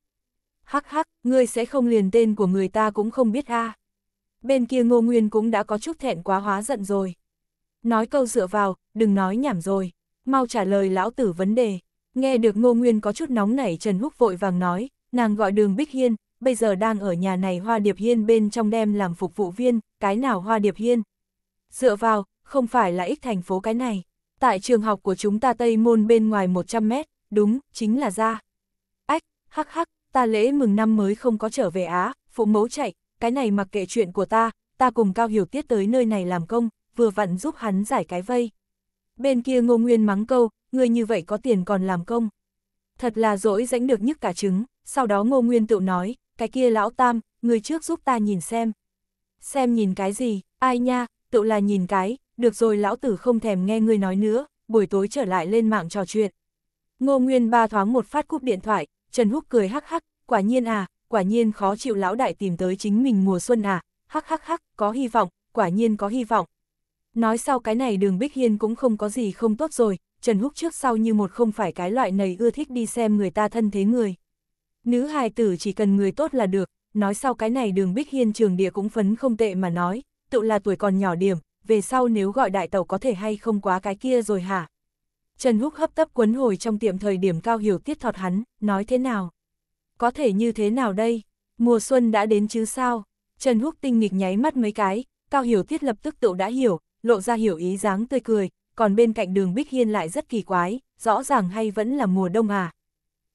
Speaker 1: Hắc hắc, ngươi sẽ không liền tên của người ta cũng không biết a à. Bên kia Ngô Nguyên cũng đã có chút thẹn quá hóa giận rồi. Nói câu dựa vào, đừng nói nhảm rồi, mau trả lời lão tử vấn đề. Nghe được Ngô Nguyên có chút nóng nảy Trần Húc vội vàng nói, nàng gọi đường Bích Hiên, bây giờ đang ở nhà này Hoa Điệp Hiên bên trong đem làm phục vụ viên, cái nào Hoa Điệp Hiên. Dựa vào, không phải là ích thành phố cái này. Tại trường học của chúng ta Tây Môn bên ngoài 100 mét, đúng, chính là ra. Ách, hắc hắc, ta lễ mừng năm mới không có trở về Á, phụ mẫu chạy, cái này mặc kệ chuyện của ta, ta cùng Cao Hiểu Tiết tới nơi này làm công, vừa vặn giúp hắn giải cái vây. Bên kia Ngô Nguyên mắng câu, người như vậy có tiền còn làm công. Thật là dỗi dãnh được nhức cả trứng, sau đó Ngô Nguyên tự nói, cái kia lão tam, người trước giúp ta nhìn xem. Xem nhìn cái gì, ai nha, tự là nhìn cái, được rồi lão tử không thèm nghe người nói nữa, buổi tối trở lại lên mạng trò chuyện. Ngô Nguyên ba thoáng một phát cúp điện thoại, Trần Húc cười hắc hắc, quả nhiên à, quả nhiên khó chịu lão đại tìm tới chính mình mùa xuân à, hắc hắc hắc, có hy vọng, quả nhiên có hy vọng. Nói sau cái này đường Bích Hiên cũng không có gì không tốt rồi, Trần Húc trước sau như một không phải cái loại này ưa thích đi xem người ta thân thế người. Nữ hài tử chỉ cần người tốt là được, nói sau cái này đường Bích Hiên trường địa cũng phấn không tệ mà nói, tự là tuổi còn nhỏ điểm, về sau nếu gọi đại tàu có thể hay không quá cái kia rồi hả? Trần Húc hấp tấp quấn hồi trong tiệm thời điểm cao hiểu tiết thọt hắn, nói thế nào? có thể như thế nào đây? Mùa xuân đã đến chứ sao? Trần Húc tinh nghịch nháy mắt mấy cái, Cao Hiểu Tiết lập tức tự đã hiểu, lộ ra hiểu ý dáng tươi cười, còn bên cạnh đường Bích Hiên lại rất kỳ quái, rõ ràng hay vẫn là mùa đông à.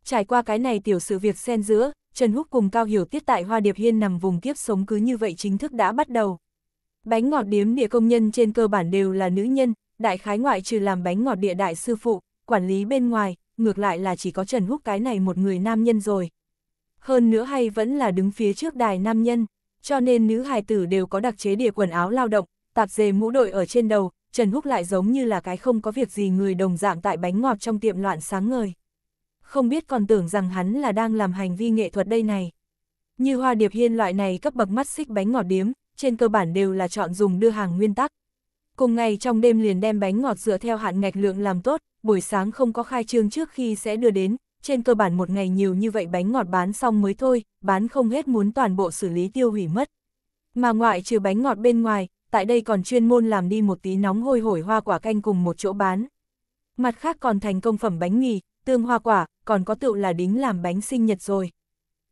Speaker 1: Trải qua cái này tiểu sự việc xen giữa, Trần Húc cùng Cao Hiểu Tiết tại Hoa Điệp Hiên nằm vùng kiếp sống cứ như vậy chính thức đã bắt đầu. Bánh ngọt điếm địa công nhân trên cơ bản đều là nữ nhân, đại khái ngoại trừ làm bánh ngọt địa đại sư phụ, quản lý bên ngoài, ngược lại là chỉ có Trần Húc cái này một người nam nhân rồi, hơn nữa hay vẫn là đứng phía trước đài nam nhân, cho nên nữ hài tử đều có đặc chế địa quần áo lao động, tạp dề mũ đội ở trên đầu, Trần Húc lại giống như là cái không có việc gì người đồng dạng tại bánh ngọt trong tiệm loạn sáng ngời. Không biết còn tưởng rằng hắn là đang làm hành vi nghệ thuật đây này. Như hoa điệp hiên loại này cấp bậc mắt xích bánh ngọt điếm, trên cơ bản đều là chọn dùng đưa hàng nguyên tắc. Cùng ngày trong đêm liền đem bánh ngọt dựa theo hạn ngạch lượng làm tốt, buổi sáng không có khai trương trước khi sẽ đưa đến, trên cơ bản một ngày nhiều như vậy bánh ngọt bán xong mới thôi, bán không hết muốn toàn bộ xử lý tiêu hủy mất. Mà ngoại trừ bánh ngọt bên ngoài, tại đây còn chuyên môn làm đi một tí nóng hôi hổi hoa quả canh cùng một chỗ bán. Mặt khác còn thành công phẩm bánh mì, tương hoa quả, còn có tựu là đính làm bánh sinh nhật rồi.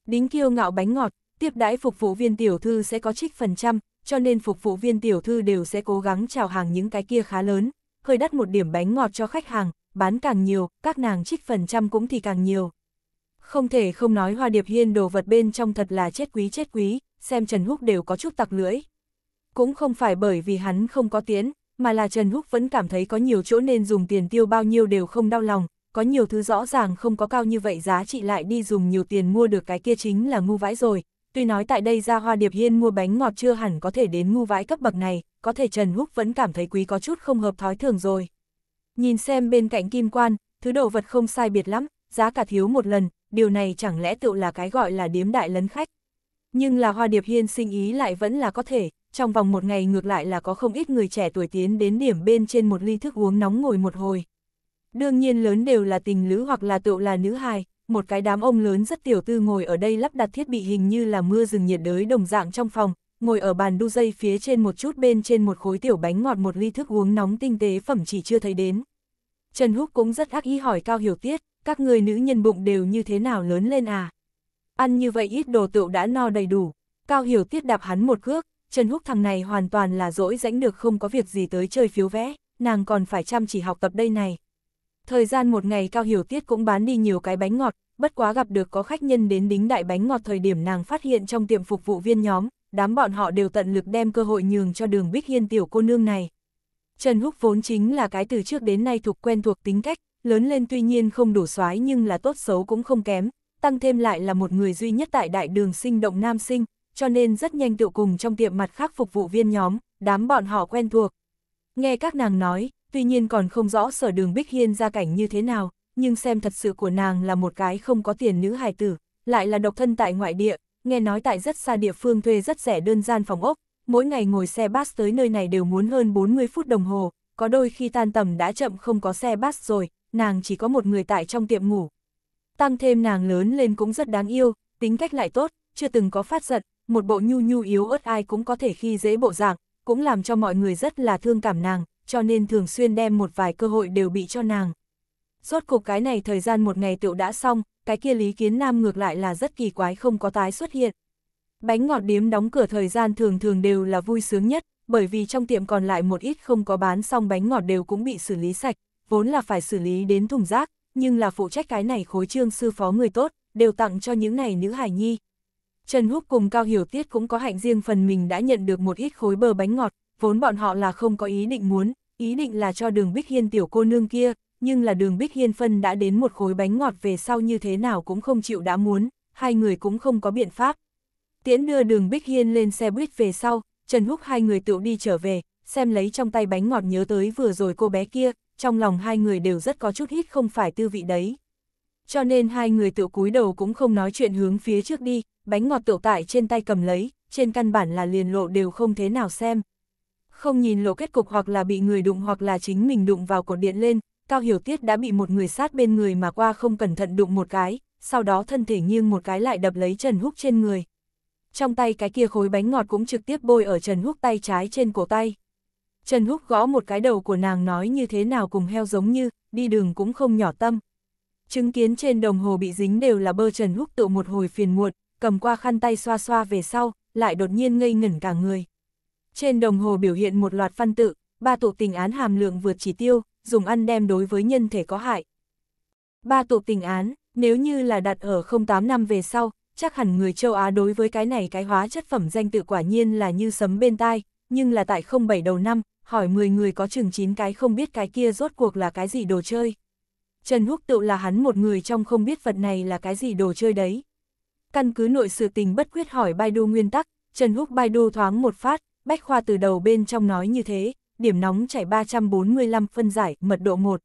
Speaker 1: Đính kiêu ngạo bánh ngọt, tiếp đãi phục vụ viên tiểu thư sẽ có trích phần trăm, cho nên phục vụ viên tiểu thư đều sẽ cố gắng chào hàng những cái kia khá lớn, hơi đắt một điểm bánh ngọt cho khách hàng, bán càng nhiều, các nàng trích phần trăm cũng thì càng nhiều. Không thể không nói Hoa Điệp Hiên đồ vật bên trong thật là chết quý chết quý, xem Trần Húc đều có chút tặc lưỡi. Cũng không phải bởi vì hắn không có tiến, mà là Trần Húc vẫn cảm thấy có nhiều chỗ nên dùng tiền tiêu bao nhiêu đều không đau lòng, có nhiều thứ rõ ràng không có cao như vậy giá trị lại đi dùng nhiều tiền mua được cái kia chính là ngu vãi rồi. Tuy nói tại đây ra Hoa Điệp Hiên mua bánh ngọt chưa hẳn có thể đến ngu vãi cấp bậc này, có thể Trần Húc vẫn cảm thấy quý có chút không hợp thói thường rồi. Nhìn xem bên cạnh kim quan, thứ đồ vật không sai biệt lắm, giá cả thiếu một lần, điều này chẳng lẽ tự là cái gọi là điếm đại lấn khách. Nhưng là Hoa Điệp Hiên sinh ý lại vẫn là có thể, trong vòng một ngày ngược lại là có không ít người trẻ tuổi tiến đến điểm bên trên một ly thức uống nóng ngồi một hồi. Đương nhiên lớn đều là tình lữ hoặc là tựu là nữ hài, một cái đám ông lớn rất tiểu tư ngồi ở đây lắp đặt thiết bị hình như là mưa rừng nhiệt đới đồng dạng trong phòng, ngồi ở bàn đu dây phía trên một chút bên trên một khối tiểu bánh ngọt một ly thức uống nóng tinh tế phẩm chỉ chưa thấy đến. Trần Húc cũng rất ác ý hỏi Cao Hiểu Tiết, các người nữ nhân bụng đều như thế nào lớn lên à? Ăn như vậy ít đồ tựu đã no đầy đủ. Cao Hiểu Tiết đạp hắn một cước, Trần Húc thằng này hoàn toàn là dỗi rãnh được không có việc gì tới chơi phiếu vẽ, nàng còn phải chăm chỉ học tập đây này. Thời gian một ngày Cao Hiểu Tiết cũng bán đi nhiều cái bánh ngọt, bất quá gặp được có khách nhân đến đính đại bánh ngọt thời điểm nàng phát hiện trong tiệm phục vụ viên nhóm, đám bọn họ đều tận lực đem cơ hội nhường cho đường Bích Hiên tiểu cô nương này. Trần Húc vốn chính là cái từ trước đến nay thuộc quen thuộc tính cách, lớn lên tuy nhiên không đủ soái nhưng là tốt xấu cũng không kém, tăng thêm lại là một người duy nhất tại đại đường sinh động nam sinh, cho nên rất nhanh tự cùng trong tiệm mặt khác phục vụ viên nhóm, đám bọn họ quen thuộc. Nghe các nàng nói, tuy nhiên còn không rõ sở đường Bích Hiên ra cảnh như thế nào, nhưng xem thật sự của nàng là một cái không có tiền nữ hài tử, lại là độc thân tại ngoại địa, nghe nói tại rất xa địa phương thuê rất rẻ đơn gian phòng ốc, mỗi ngày ngồi xe bus tới nơi này đều muốn hơn 40 phút đồng hồ, có đôi khi tan tầm đã chậm không có xe bus rồi, nàng chỉ có một người tại trong tiệm ngủ. Tăng thêm nàng lớn lên cũng rất đáng yêu, tính cách lại tốt, chưa từng có phát giận, một bộ nhu nhu yếu ớt ai cũng có thể khi dễ bộ dạng, cũng làm cho mọi người rất là thương cảm nàng, cho nên thường xuyên đem một vài cơ hội đều bị cho nàng. Rốt cuộc cái này thời gian một ngày tiểu đã xong, cái kia Lý Kiến Nam ngược lại là rất kỳ quái không có tái xuất hiện. Bánh ngọt điếm đóng cửa thời gian thường thường đều là vui sướng nhất, bởi vì trong tiệm còn lại một ít không có bán xong bánh ngọt đều cũng bị xử lý sạch, vốn là phải xử lý đến thùng rác, nhưng là phụ trách cái này khối trương sư phó người tốt, đều tặng cho những này nữ hải nhi. Trần Húc cùng Cao Hiểu Tiết cũng có hạnh riêng phần mình đã nhận được một ít khối bờ bánh ngọt, vốn bọn họ là không có ý định muốn, ý định là cho đường Bích Hiên tiểu cô nương kia, nhưng là đường Bích Hiên phân đã đến một khối bánh ngọt về sau như thế nào cũng không chịu đã muốn, hai người cũng không có biện pháp. Tiễn đưa đường Bích Hiên lên xe buýt về sau, Trần Húc hai người tự đi trở về, xem lấy trong tay bánh ngọt nhớ tới vừa rồi cô bé kia, trong lòng hai người đều rất có chút hít không phải tư vị đấy. Cho nên hai người tự cúi đầu cũng không nói chuyện hướng phía trước đi, bánh ngọt tiểu tại trên tay cầm lấy, trên căn bản là liền lộ đều không thế nào xem. Không nhìn lộ kết cục hoặc là bị người đụng hoặc là chính mình đụng vào cột điện lên, Cao Hiểu Tiết đã bị một người sát bên người mà qua không cẩn thận đụng một cái, sau đó thân thể nghiêng một cái lại đập lấy Trần Húc trên người. Trong tay cái kia khối bánh ngọt cũng trực tiếp bôi ở Trần Húc tay trái trên cổ tay. Trần Húc gõ một cái đầu của nàng nói như thế nào cùng heo giống như, đi đường cũng không nhỏ tâm. Chứng kiến trên đồng hồ bị dính đều là bơ Trần Húc tự một hồi phiền muộn, cầm qua khăn tay xoa xoa về sau, lại đột nhiên ngây ngẩn cả người. Trên đồng hồ biểu hiện một loạt phân tự, ba tụ tình án hàm lượng vượt chỉ tiêu, dùng ăn đem đối với nhân thể có hại. Ba tụ tình án, nếu như là đặt ở 08 năm về sau, chắc hẳn người châu Á đối với cái này cái hóa chất phẩm danh tự quả nhiên là như sấm bên tai, nhưng là tại 07 đầu năm, hỏi 10 người có chừng 9 cái không biết cái kia rốt cuộc là cái gì đồ chơi. Trần Húc tự là hắn một người trong không biết vật này là cái gì đồ chơi đấy. Căn cứ nội sự tình bất quyết hỏi Baidu nguyên tắc, Trần Húc Baidu thoáng một phát, Bách Khoa từ đầu bên trong nói như thế, điểm nóng chảy 345 phân giải, mật độ 1.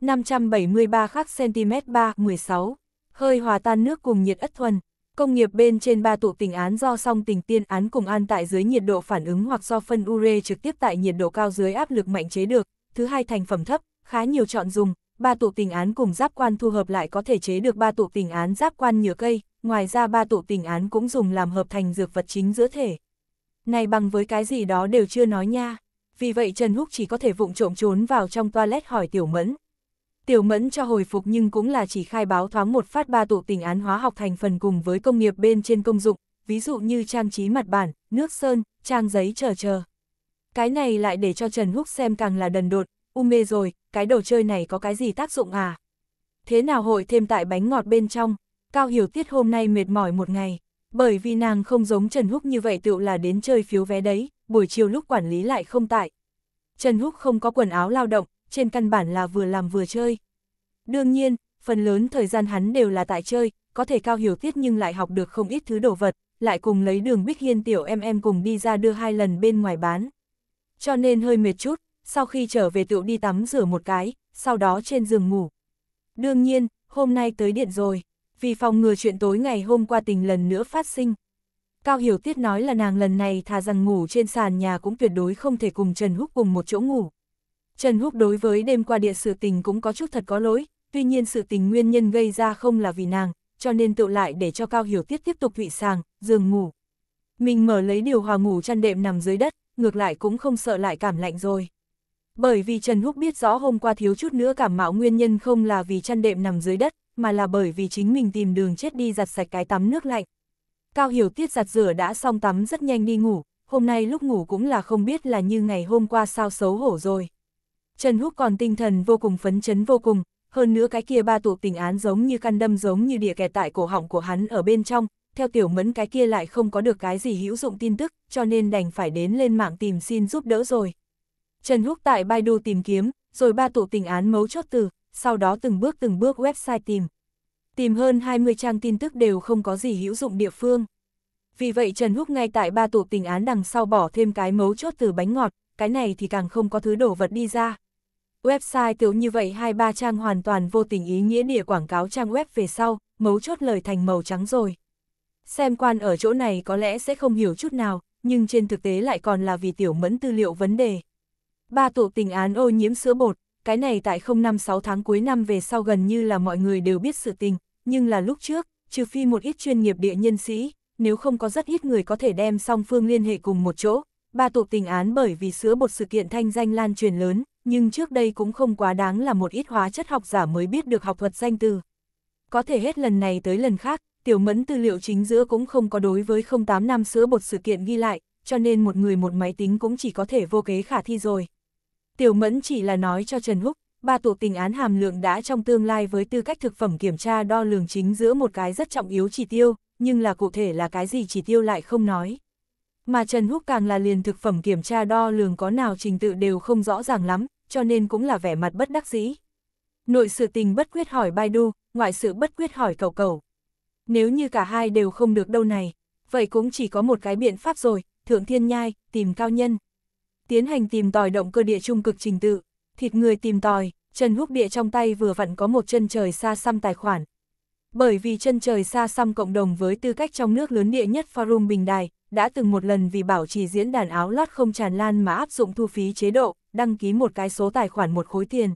Speaker 1: 573 khắc cm 3, 16. Hơi hòa tan nước cùng nhiệt ất thuần. Công nghiệp bên trên ba tụ tình án do song tình tiên án cùng an tại dưới nhiệt độ phản ứng hoặc do phân ure trực tiếp tại nhiệt độ cao dưới áp lực mạnh chế được. Thứ hai thành phẩm thấp, khá nhiều chọn dùng. Ba tụ tình án cùng giáp quan thu hợp lại có thể chế được ba tụ tình án giáp quan nhựa cây. Ngoài ra ba tụ tình án cũng dùng làm hợp thành dược vật chính giữa thể. Này bằng với cái gì đó đều chưa nói nha vì vậy Trần Húc chỉ có thể vụng trộm trốn vào trong toilet hỏi Tiểu Mẫn. Tiểu Mẫn cho hồi phục nhưng cũng là chỉ khai báo thoáng một phát ba tụ tình án hóa học thành phần cùng với công nghiệp bên trên công dụng, ví dụ như trang trí mặt bản, nước sơn, trang giấy chờ chờ. Cái này lại để cho Trần Húc xem càng là đần đột, u mê rồi, cái đồ chơi này có cái gì tác dụng à? Thế nào hội thêm tại bánh ngọt bên trong? Cao Hiểu Tiết hôm nay mệt mỏi một ngày, bởi vì nàng không giống Trần Húc như vậy tựu là đến chơi phiếu vé đấy, buổi chiều lúc quản lý lại không tại. Trần Húc không có quần áo lao động, trên căn bản là vừa làm vừa chơi. Đương nhiên, phần lớn thời gian hắn đều là tại chơi, có thể cao hiểu tiết nhưng lại học được không ít thứ đồ vật, lại cùng lấy đường Bích Hiên tiểu em em cùng đi ra đưa hai lần bên ngoài bán. Cho nên hơi mệt chút, sau khi trở về tựu đi tắm rửa một cái, sau đó trên giường ngủ. Đương nhiên, hôm nay tới điện rồi, vì phòng ngừa chuyện tối ngày hôm qua tình lần nữa phát sinh, Cao Hiểu Tiết nói là nàng lần này thà rằng ngủ trên sàn nhà cũng tuyệt đối không thể cùng Trần Húc cùng một chỗ ngủ. Trần Húc đối với đêm qua địa sự tình cũng có chút thật có lỗi, tuy nhiên sự tình nguyên nhân gây ra không là vì nàng, cho nên tự lại để cho Cao Hiểu Tiết tiếp tục thụy sàng, giường ngủ. Mình mở lấy điều hòa ngủ chăn đệm nằm dưới đất, ngược lại cũng không sợ lại cảm lạnh rồi. Bởi vì Trần Húc biết rõ hôm qua thiếu chút nữa cảm mạo nguyên nhân không là vì chăn đệm nằm dưới đất, mà là bởi vì chính mình tìm đường chết đi giặt sạch cái tắm nước lạnh. Cao Hiểu Tiết giặt rửa đã xong tắm rất nhanh đi ngủ, hôm nay lúc ngủ cũng là không biết là như ngày hôm qua sao xấu hổ rồi. Trần Húc còn tinh thần vô cùng phấn chấn vô cùng, hơn nữa cái kia ba tụ tình án giống như căn đâm giống như địa kẹt tại cổ họng của hắn ở bên trong, theo tiểu mẫn cái kia lại không có được cái gì hữu dụng tin tức, cho nên đành phải đến lên mạng tìm xin giúp đỡ rồi. Trần Húc tại Baidu tìm kiếm, rồi ba tụ tình án mấu chốt từ, sau đó từng bước từng bước website tìm tìm hơn 20 trang tin tức đều không có gì hữu dụng địa phương. Vì vậy Trần Húc ngay tại ba tủ tình án đằng sau bỏ thêm cái mấu chốt từ bánh ngọt, cái này thì càng không có thứ đồ vật đi ra. Website tiểu như vậy hai ba trang hoàn toàn vô tình ý nghĩa địa quảng cáo trang web về sau, mấu chốt lời thành màu trắng rồi. Xem quan ở chỗ này có lẽ sẽ không hiểu chút nào, nhưng trên thực tế lại còn là vì tiểu mẫn tư liệu vấn đề. Ba tụ tình án ô nhiễm sữa bột, cái này tại 056 tháng cuối năm về sau gần như là mọi người đều biết sự tình, nhưng là lúc trước, trừ phi một ít chuyên nghiệp địa nhân sĩ, nếu không có rất ít người có thể đem song phương liên hệ cùng một chỗ, ba tụ tình án bởi vì sữa bột sự kiện thanh danh lan truyền lớn, nhưng trước đây cũng không quá đáng là một ít hóa chất học giả mới biết được học thuật danh từ. Có thể hết lần này tới lần khác, tiểu mẫn tư liệu chính giữa cũng không có đối với 08 năm sữa bột sự kiện ghi lại, cho nên một người một máy tính cũng chỉ có thể vô kế khả thi rồi. Tiểu mẫn chỉ là nói cho Trần Húc, ba thuộc tình án hàm lượng đã trong tương lai với tư cách thực phẩm kiểm tra đo lường chính giữa một cái rất trọng yếu chỉ tiêu, nhưng là cụ thể là cái gì chỉ tiêu lại không nói. Mà Trần Húc càng là liền thực phẩm kiểm tra đo lường có nào trình tự đều không rõ ràng lắm, cho nên cũng là vẻ mặt bất đắc dĩ. Nội sự tình bất quyết hỏi Baidu, ngoại sự bất quyết hỏi cầu cầu. Nếu như cả hai đều không được đâu này, vậy cũng chỉ có một cái biện pháp rồi, thượng thiên nhai, tìm cao nhân. Tiến hành tìm tòi động cơ địa trung cực trình tự thịt người tìm tòi, Trần Húc Địa trong tay vừa vặn có một chân trời xa xăm tài khoản. Bởi vì chân trời xa xăm cộng đồng với tư cách trong nước lớn địa nhất forum bình đài, đã từng một lần vì bảo trì diễn đàn áo lót không tràn lan mà áp dụng thu phí chế độ, đăng ký một cái số tài khoản một khối tiền.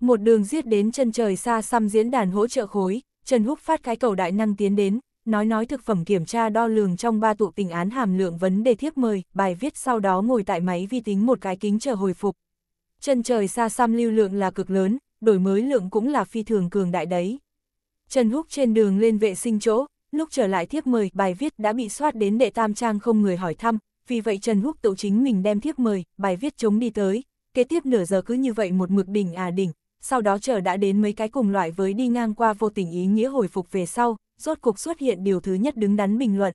Speaker 1: Một đường giết đến chân trời xa xăm diễn đàn hỗ trợ khối, Trần Húc phát cái cầu đại năng tiến đến, nói nói thực phẩm kiểm tra đo lường trong ba tụ tình án hàm lượng vấn đề thiếp mời, bài viết sau đó ngồi tại máy vi tính một cái kính chờ hồi phục. Chân trời xa xăm lưu lượng là cực lớn, đổi mới lượng cũng là phi thường cường đại đấy. Trần Húc trên đường lên vệ sinh chỗ, lúc trở lại thiếp mời, bài viết đã bị soát đến đệ tam trang không người hỏi thăm, vì vậy Trần Húc tự chính mình đem thiếp mời, bài viết chống đi tới, kế tiếp nửa giờ cứ như vậy một mực đỉnh à đỉnh, sau đó chờ đã đến mấy cái cùng loại với đi ngang qua vô tình ý nghĩa hồi phục về sau, rốt cuộc xuất hiện điều thứ nhất đứng đắn bình luận.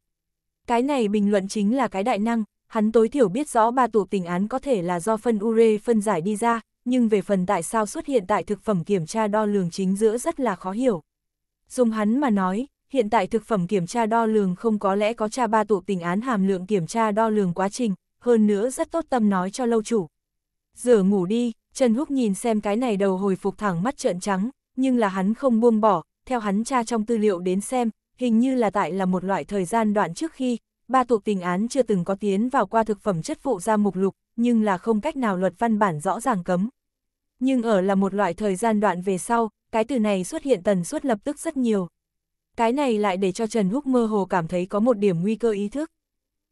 Speaker 1: Cái này bình luận chính là cái đại năng, hắn tối thiểu biết rõ ba tụ tình án có thể là do phân ure phân giải đi ra, nhưng về phần tại sao xuất hiện tại thực phẩm kiểm tra đo lường chính giữa rất là khó hiểu. Dùng hắn mà nói, hiện tại thực phẩm kiểm tra đo lường không có lẽ có tra ba tụ tình án hàm lượng kiểm tra đo lường quá trình, hơn nữa rất tốt tâm nói cho lâu chủ. Rửa ngủ đi, Trần Húc nhìn xem cái này đầu hồi phục thẳng mắt trợn trắng, nhưng là hắn không buông bỏ, theo hắn tra trong tư liệu đến xem, hình như là tại là một loại thời gian đoạn trước khi, ba thuộc tình án chưa từng có tiến vào qua thực phẩm chất phụ ra mục lục, nhưng là không cách nào luật văn bản rõ ràng cấm. Nhưng ở là một loại thời gian đoạn về sau, cái từ này xuất hiện tần suất lập tức rất nhiều. Cái này lại để cho Trần Húc mơ hồ cảm thấy có một điểm nguy cơ ý thức.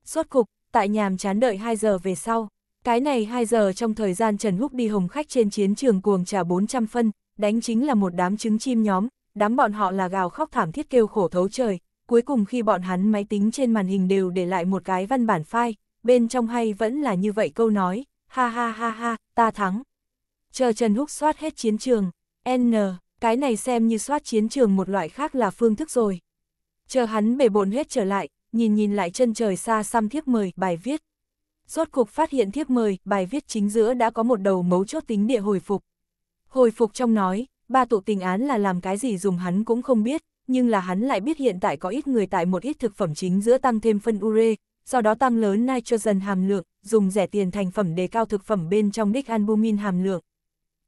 Speaker 1: Suốt cục, tại nhàm chán đợi 2 giờ về sau, cái này 2 giờ trong thời gian Trần Húc đi hồng khách trên chiến trường cuồng trả 400 phân, đánh chính là một đám trứng chim nhóm, đám bọn họ là gào khóc thảm thiết kêu khổ thấu trời, cuối cùng khi bọn hắn máy tính trên màn hình đều để lại một cái văn bản file, bên trong hay vẫn là như vậy câu nói, ha ha ha ha, ta thắng. Chờ Trần Húc soát hết chiến trường, N, cái này xem như soát chiến trường một loại khác là phương thức rồi. Chờ hắn bể bộn hết trở lại, nhìn nhìn lại chân trời xa xăm thiếp mời, bài viết. Rốt cục phát hiện thiếp mời, bài viết chính giữa đã có một đầu mấu chốt tính địa hồi phục. Hồi phục trong nói, ba tụ tình án là làm cái gì dùng hắn cũng không biết, nhưng là hắn lại biết hiện tại có ít người tại một ít thực phẩm chính giữa tăng thêm phân ure, do đó tăng lớn nitrogen hàm lượng, dùng rẻ tiền thành phẩm đề cao thực phẩm bên trong đích albumin hàm lượng.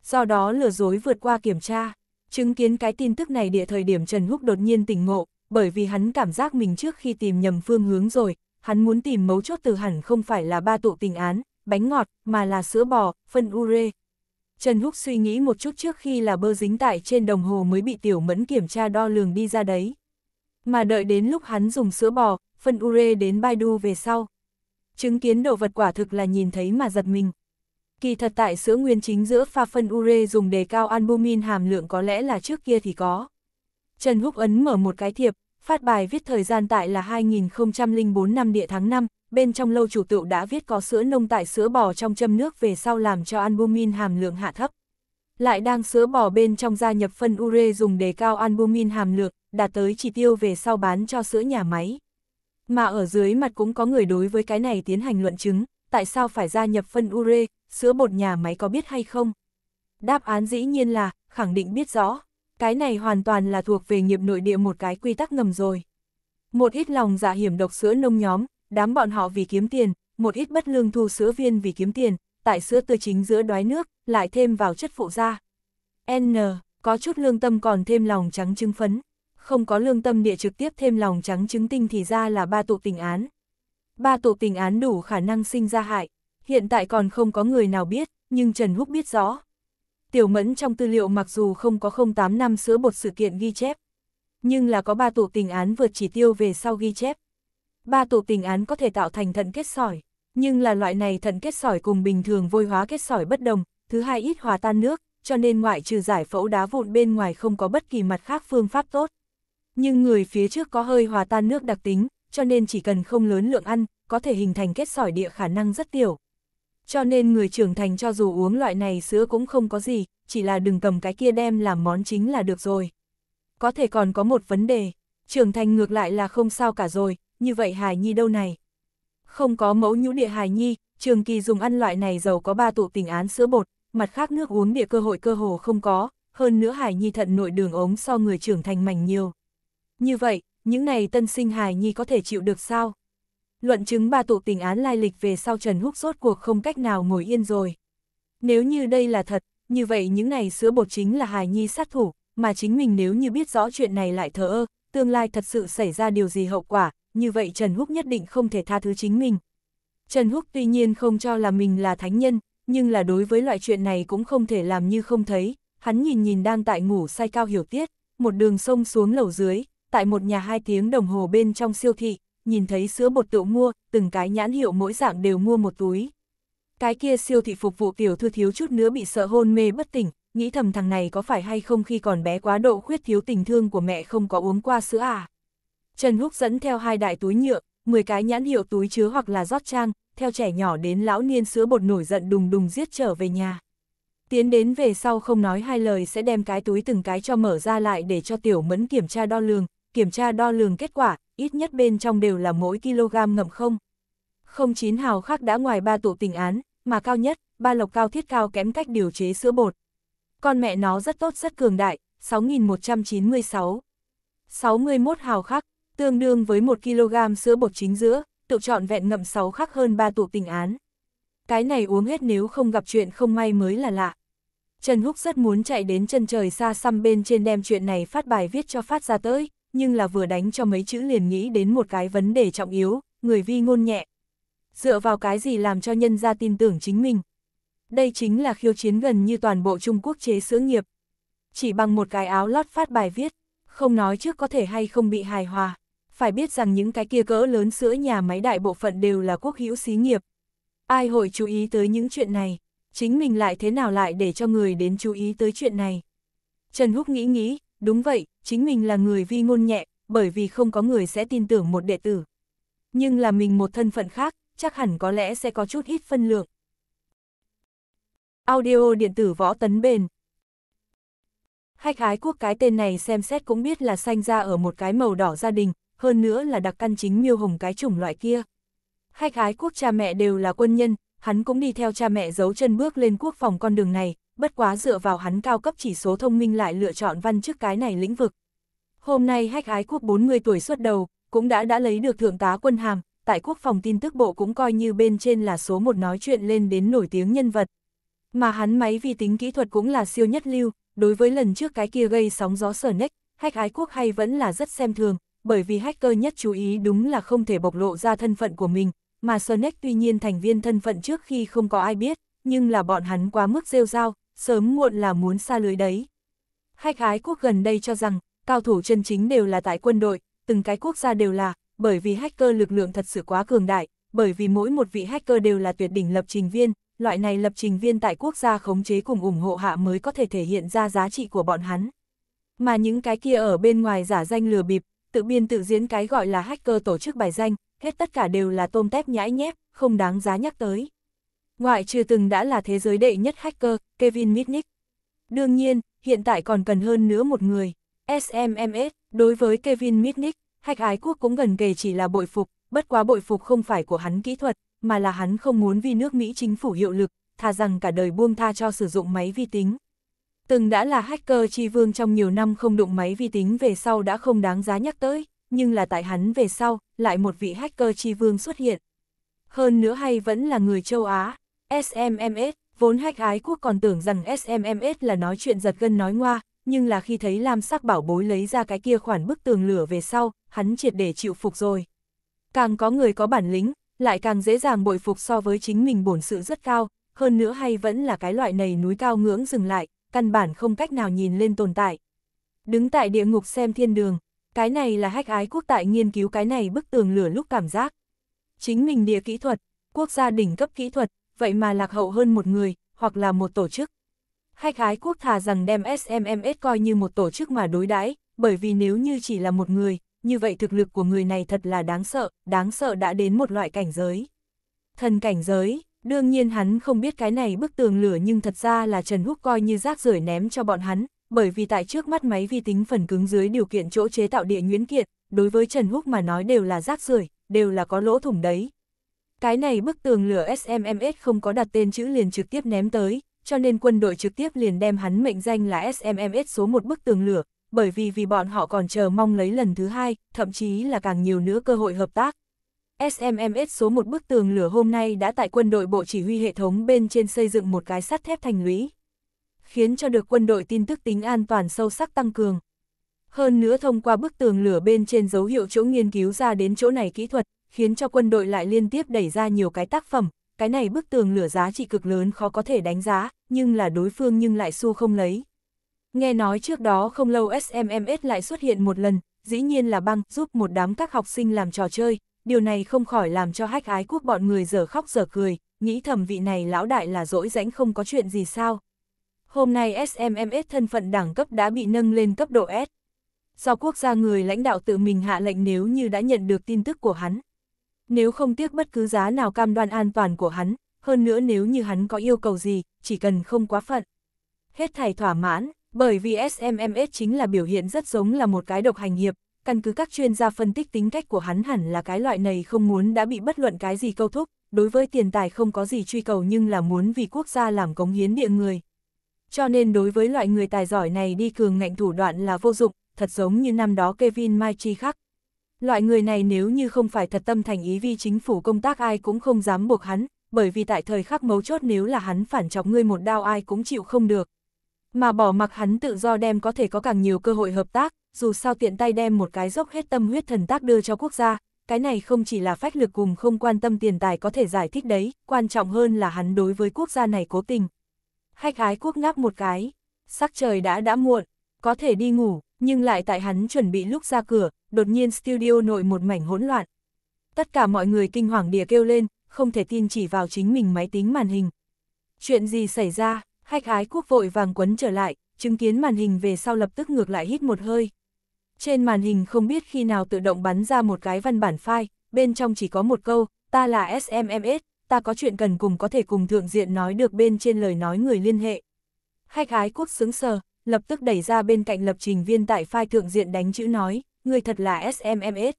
Speaker 1: Do đó lừa dối vượt qua kiểm tra, chứng kiến cái tin tức này địa thời điểm Trần Húc đột nhiên tỉnh ngộ, bởi vì hắn cảm giác mình trước khi tìm nhầm phương hướng rồi, hắn muốn tìm mấu chốt từ hẳn không phải là ba tụ tình án, bánh ngọt, mà là sữa bò, phân ure, Trần Húc suy nghĩ một chút trước khi là bơ dính tại trên đồng hồ mới bị tiểu mẫn kiểm tra đo lường đi ra đấy. Mà đợi đến lúc hắn dùng sữa bò, phân ure đến Baidu về sau. Chứng kiến đồ vật quả thực là nhìn thấy mà giật mình. Kỳ thật tại sữa nguyên chính giữa pha phân ure dùng đề cao albumin hàm lượng có lẽ là trước kia thì có. Trần Húc ấn mở một cái thiệp, Phát bài viết thời gian tại là 2004 năm địa tháng 5, bên trong lâu chủ tựu đã viết có sữa nông tại sữa bò trong châm nước về sau làm cho albumin hàm lượng hạ thấp. Lại đang sữa bò bên trong gia nhập phân ure dùng để cao albumin hàm lượng, đạt tới chỉ tiêu về sau bán cho sữa nhà máy. Mà ở dưới mặt cũng có người đối với cái này tiến hành luận chứng, tại sao phải gia nhập phân ure, sữa bột nhà máy có biết hay không? Đáp án dĩ nhiên là, khẳng định biết rõ. Cái này hoàn toàn là thuộc về nghiệp nội địa một cái quy tắc ngầm rồi. Một ít lòng dạ hiểm độc sữa nông nhóm, đám bọn họ vì kiếm tiền, một ít bất lương thu sữa viên vì kiếm tiền, tại sữa tươi chính giữa đói nước, lại thêm vào chất phụ da. N, có chút lương tâm còn thêm lòng trắng trứng phấn, không có lương tâm địa trực tiếp thêm lòng trắng trứng tinh thì ra là ba tụ tình án. Ba tụ tình án đủ khả năng sinh ra hại, hiện tại còn không có người nào biết, nhưng Trần Húc biết rõ. Tiểu Mẫn trong tư liệu mặc dù không có 08 năm sữa bột sự kiện ghi chép, nhưng là có ba tụ tình án vượt chỉ tiêu về sau ghi chép. Ba tụ tình án có thể tạo thành thận kết sỏi, nhưng là loại này thận kết sỏi cùng bình thường vôi hóa kết sỏi bất đồng, thứ hai ít hòa tan nước, cho nên ngoại trừ giải phẫu đá vụn bên ngoài không có bất kỳ mặt khác phương pháp tốt. Nhưng người phía trước có hơi hòa tan nước đặc tính, cho nên chỉ cần không lớn lượng ăn, có thể hình thành kết sỏi địa khả năng rất tiểu. Cho nên người trưởng thành cho dù uống loại này sữa cũng không có gì, chỉ là đừng cầm cái kia đem làm món chính là được rồi. Có thể còn có một vấn đề, trưởng thành ngược lại là không sao cả rồi, như vậy hải nhi đâu này. Không có mẫu nhũ địa hải nhi, trường kỳ dùng ăn loại này giàu có ba tụ tình án sữa bột, mặt khác nước uống địa cơ hội cơ hồ không có, hơn nữa hải nhi thận nội đường ống so người trưởng thành mảnh nhiều. Như vậy, những này tân sinh hải nhi có thể chịu được sao? luận chứng ba tụ tình án lai lịch về sau Trần Húc rốt cuộc không cách nào ngồi yên rồi. Nếu như đây là thật, như vậy những ngày sữa bột chính là hài nhi sát thủ, mà chính mình nếu như biết rõ chuyện này lại thờ ơ, tương lai thật sự xảy ra điều gì hậu quả, như vậy Trần Húc nhất định không thể tha thứ chính mình. Trần Húc tuy nhiên không cho là mình là thánh nhân, nhưng là đối với loại chuyện này cũng không thể làm như không thấy, hắn nhìn nhìn đang tại ngủ say cao hiểu tiết, một đường sông xuống lầu dưới, tại một nhà hai tiếng đồng hồ bên trong siêu thị, nhìn thấy sữa bột tự mua, từng cái nhãn hiệu mỗi dạng đều mua một túi. Cái kia siêu thị phục vụ tiểu thư thiếu chút nữa bị sợ hôn mê bất tỉnh, nghĩ thầm thằng này có phải hay không khi còn bé quá độ khuyết thiếu tình thương của mẹ không có uống qua sữa à. Trần Húc dẫn theo hai đại túi nhựa, 10 cái nhãn hiệu túi chứa hoặc là rót trang, theo trẻ nhỏ đến lão niên sữa bột nổi giận đùng đùng giết trở về nhà. Tiến đến về sau không nói hai lời sẽ đem cái túi từng cái cho mở ra lại để cho tiểu mẫn kiểm tra đo lường, kiểm tra đo lường kết quả, ít nhất bên trong đều là mỗi kg ngậm không. Không chín hào khác đã ngoài ba tụ tình án, mà cao nhất, ba lộc cao thiết cao kém cách điều chế sữa bột. Con mẹ nó rất tốt rất cường đại, 6.196. 61 hào khắc, tương đương với 1 kg sữa bột chính giữa, tự chọn vẹn ngậm 6 khắc hơn 3 tụ tình án. Cái này uống hết nếu không gặp chuyện không may mới là lạ. Trần Húc rất muốn chạy đến chân trời xa xăm bên trên đem chuyện này phát bài viết cho phát ra tới, nhưng là vừa đánh cho mấy chữ liền nghĩ đến một cái vấn đề trọng yếu, người vi ngôn nhẹ. Dựa vào cái gì làm cho nhân gia tin tưởng chính mình? Đây chính là khiêu chiến gần như toàn bộ Trung Quốc chế sữa nghiệp. Chỉ bằng một cái áo lót phát bài viết, không nói trước có thể hay không bị hài hòa. Phải biết rằng những cái kia cỡ lớn sữa nhà máy đại bộ phận đều là quốc hữu xí nghiệp. Ai hội chú ý tới những chuyện này, chính mình lại thế nào lại để cho người đến chú ý tới chuyện này. Trần Húc nghĩ nghĩ, đúng vậy, chính mình là người vi ngôn nhẹ, bởi vì không có người sẽ tin tưởng một đệ tử. Nhưng là mình một thân phận khác, chắc hẳn có lẽ sẽ có chút ít phân lượng. Audio điện tử võ tấn bền Hách ái quốc cái tên này xem xét cũng biết là sanh ra ở một cái màu đỏ gia đình, hơn nữa là đặc căn chính miêu hồng cái chủng loại kia. Hách ái quốc cha mẹ đều là quân nhân, hắn cũng đi theo cha mẹ giấu chân bước lên quốc phòng con đường này, bất quá dựa vào hắn cao cấp chỉ số thông minh lại lựa chọn văn chức cái này lĩnh vực. Hôm nay hách ái quốc 40 tuổi xuất đầu, cũng đã đã lấy được thượng tá quân hàm, tại quốc phòng tin tức bộ cũng coi như bên trên là số một nói chuyện lên đến nổi tiếng nhân vật. Mà hắn máy vi tính kỹ thuật cũng là siêu nhất lưu, đối với lần trước cái kia gây sóng gió sở nách, hách ái quốc hay vẫn là rất xem thường, bởi vì hacker nhất chú ý đúng là không thể bộc lộ ra thân phận của mình, mà Sonic tuy nhiên thành viên thân phận trước khi không có ai biết, nhưng là bọn hắn quá mức rêu rao, sớm muộn là muốn xa lưới đấy. Hai ái quốc gần đây cho rằng, cao thủ chân chính đều là tại quân đội, từng cái quốc gia đều là, bởi vì hacker lực lượng thật sự quá cường đại, bởi vì mỗi một vị hacker đều là tuyệt đỉnh lập trình viên, loại này lập trình viên tại quốc gia khống chế cùng ủng hộ hạ mới có thể thể hiện ra giá trị của bọn hắn. Mà những cái kia ở bên ngoài giả danh lừa bịp, tự biên tự diễn cái gọi là hacker tổ chức bài danh, hết tất cả đều là tôm tép nhãi nhép, không đáng giá nhắc tới. Ngoại trừ từng đã là thế giới đệ nhất hacker, Kevin Mitnick. Đương nhiên, hiện tại còn cần hơn nữa một người. SMMS, đối với Kevin Mitnick, hack ái quốc cũng gần kề chỉ là bội phục, bất quá bội phục không phải của hắn kỹ thuật, mà là hắn không muốn vì nước Mỹ chính phủ hiệu lực, thà rằng cả đời buông tha cho sử dụng máy vi tính. Từng đã là hacker chi vương trong nhiều năm không đụng máy vi tính về sau đã không đáng giá nhắc tới nhưng là tại hắn về sau, lại một vị hacker chi vương xuất hiện. Hơn nữa hay vẫn là người châu Á, SMMS, vốn hách ái quốc còn tưởng rằng SMMS là nói chuyện giật gân nói ngoa, nhưng là khi thấy Lam sắc bảo bối lấy ra cái kia khoản bức tường lửa về sau, hắn triệt để chịu phục rồi. Càng có người có bản lĩnh, lại càng dễ dàng bội phục so với chính mình bổn sự rất cao, hơn nữa hay vẫn là cái loại này núi cao ngưỡng dừng lại, căn bản không cách nào nhìn lên tồn tại. Đứng tại địa ngục xem thiên đường, cái này là hách ái quốc tại nghiên cứu cái này bức tường lửa lúc cảm giác. Chính mình địa kỹ thuật, quốc gia đỉnh cấp kỹ thuật, vậy mà lạc hậu hơn một người, hoặc là một tổ chức. Hách ái quốc thà rằng đem SMMS coi như một tổ chức mà đối đãi bởi vì nếu như chỉ là một người, như vậy thực lực của người này thật là đáng sợ, đáng sợ đã đến một loại cảnh giới. Thần cảnh giới, đương nhiên hắn không biết cái này bức tường lửa nhưng thật ra là Trần Húc coi như rác rưởi ném cho bọn hắn, bởi vì tại trước mắt máy vi tính phần cứng dưới điều kiện chỗ chế tạo địa nguyễn kiện, đối với Trần Húc mà nói đều là rác rưởi, đều là có lỗ thủng đấy. Cái này bức tường lửa SMMS không có đặt tên chữ liền trực tiếp ném tới, cho nên quân đội trực tiếp liền đem hắn mệnh danh là SMMS số một bức tường lửa, bởi vì vì bọn họ còn chờ mong lấy lần thứ hai, thậm chí là càng nhiều nữa cơ hội hợp tác. SMMS số một bức tường lửa hôm nay đã tại quân đội bộ chỉ huy hệ thống bên trên xây dựng một cái sắt thép thành lũy khiến cho được quân đội tin tức tính an toàn sâu sắc tăng cường. Hơn nữa thông qua bức tường lửa bên trên dấu hiệu chỗ nghiên cứu ra đến chỗ này kỹ thuật, khiến cho quân đội lại liên tiếp đẩy ra nhiều cái tác phẩm, cái này bức tường lửa giá trị cực lớn khó có thể đánh giá, nhưng là đối phương nhưng lại xu không lấy. Nghe nói trước đó không lâu SMMS lại xuất hiện một lần, dĩ nhiên là băng giúp một đám các học sinh làm trò chơi, điều này không khỏi làm cho hách ái quốc bọn người dở khóc dở cười, nghĩ thầm vị này lão đại là dỗi rãnh không có chuyện gì sao, Hôm nay SMMS thân phận đẳng cấp đã bị nâng lên cấp độ S. Do quốc gia người lãnh đạo tự mình hạ lệnh nếu như đã nhận được tin tức của hắn. Nếu không tiếc bất cứ giá nào cam đoan an toàn của hắn, hơn nữa nếu như hắn có yêu cầu gì, chỉ cần không quá phận. Hết thảy thỏa mãn, bởi vì SMMS chính là biểu hiện rất giống là một cái độc hành hiệp, căn cứ các chuyên gia phân tích tính cách của hắn hẳn là cái loại này không muốn đã bị bất luận cái gì câu thúc, đối với tiền tài không có gì truy cầu nhưng là muốn vì quốc gia làm cống hiến địa người, cho nên đối với loại người tài giỏi này đi cường ngạnh thủ đoạn là vô dụng, thật giống như năm đó Kevin Maichi khác. Loại người này nếu như không phải thật tâm thành ý vi chính phủ công tác ai cũng không dám buộc hắn, bởi vì tại thời khắc mấu chốt nếu là hắn phản chọc ngươi một đao ai cũng chịu không được. Mà bỏ mặc hắn tự do đem có thể có càng nhiều cơ hội hợp tác, dù sao tiện tay đem một cái dốc hết tâm huyết thần tác đưa cho quốc gia, cái này không chỉ là phách lực cùng không quan tâm tiền tài có thể giải thích đấy, quan trọng hơn là hắn đối với quốc gia này cố tình hách ái quốc ngáp một cái, sắc trời đã đã muộn, có thể đi ngủ, nhưng lại tại hắn chuẩn bị lúc ra cửa, đột nhiên studio nội một mảnh hỗn loạn. Tất cả mọi người kinh hoàng địa kêu lên, không thể tin chỉ vào chính mình máy tính màn hình. Chuyện gì xảy ra, hách ái quốc vội vàng quấn trở lại, chứng kiến màn hình về sau lập tức ngược lại hít một hơi. Trên màn hình không biết khi nào tự động bắn ra một cái văn bản file, bên trong chỉ có một câu, ta là SMMS, ta có chuyện cần cùng có thể cùng thượng diện nói được bên trên lời nói người liên hệ. Khách ái quốc xứng sờ, lập tức đẩy ra bên cạnh lập trình viên tại phai thượng diện đánh chữ nói, người thật là SMMS.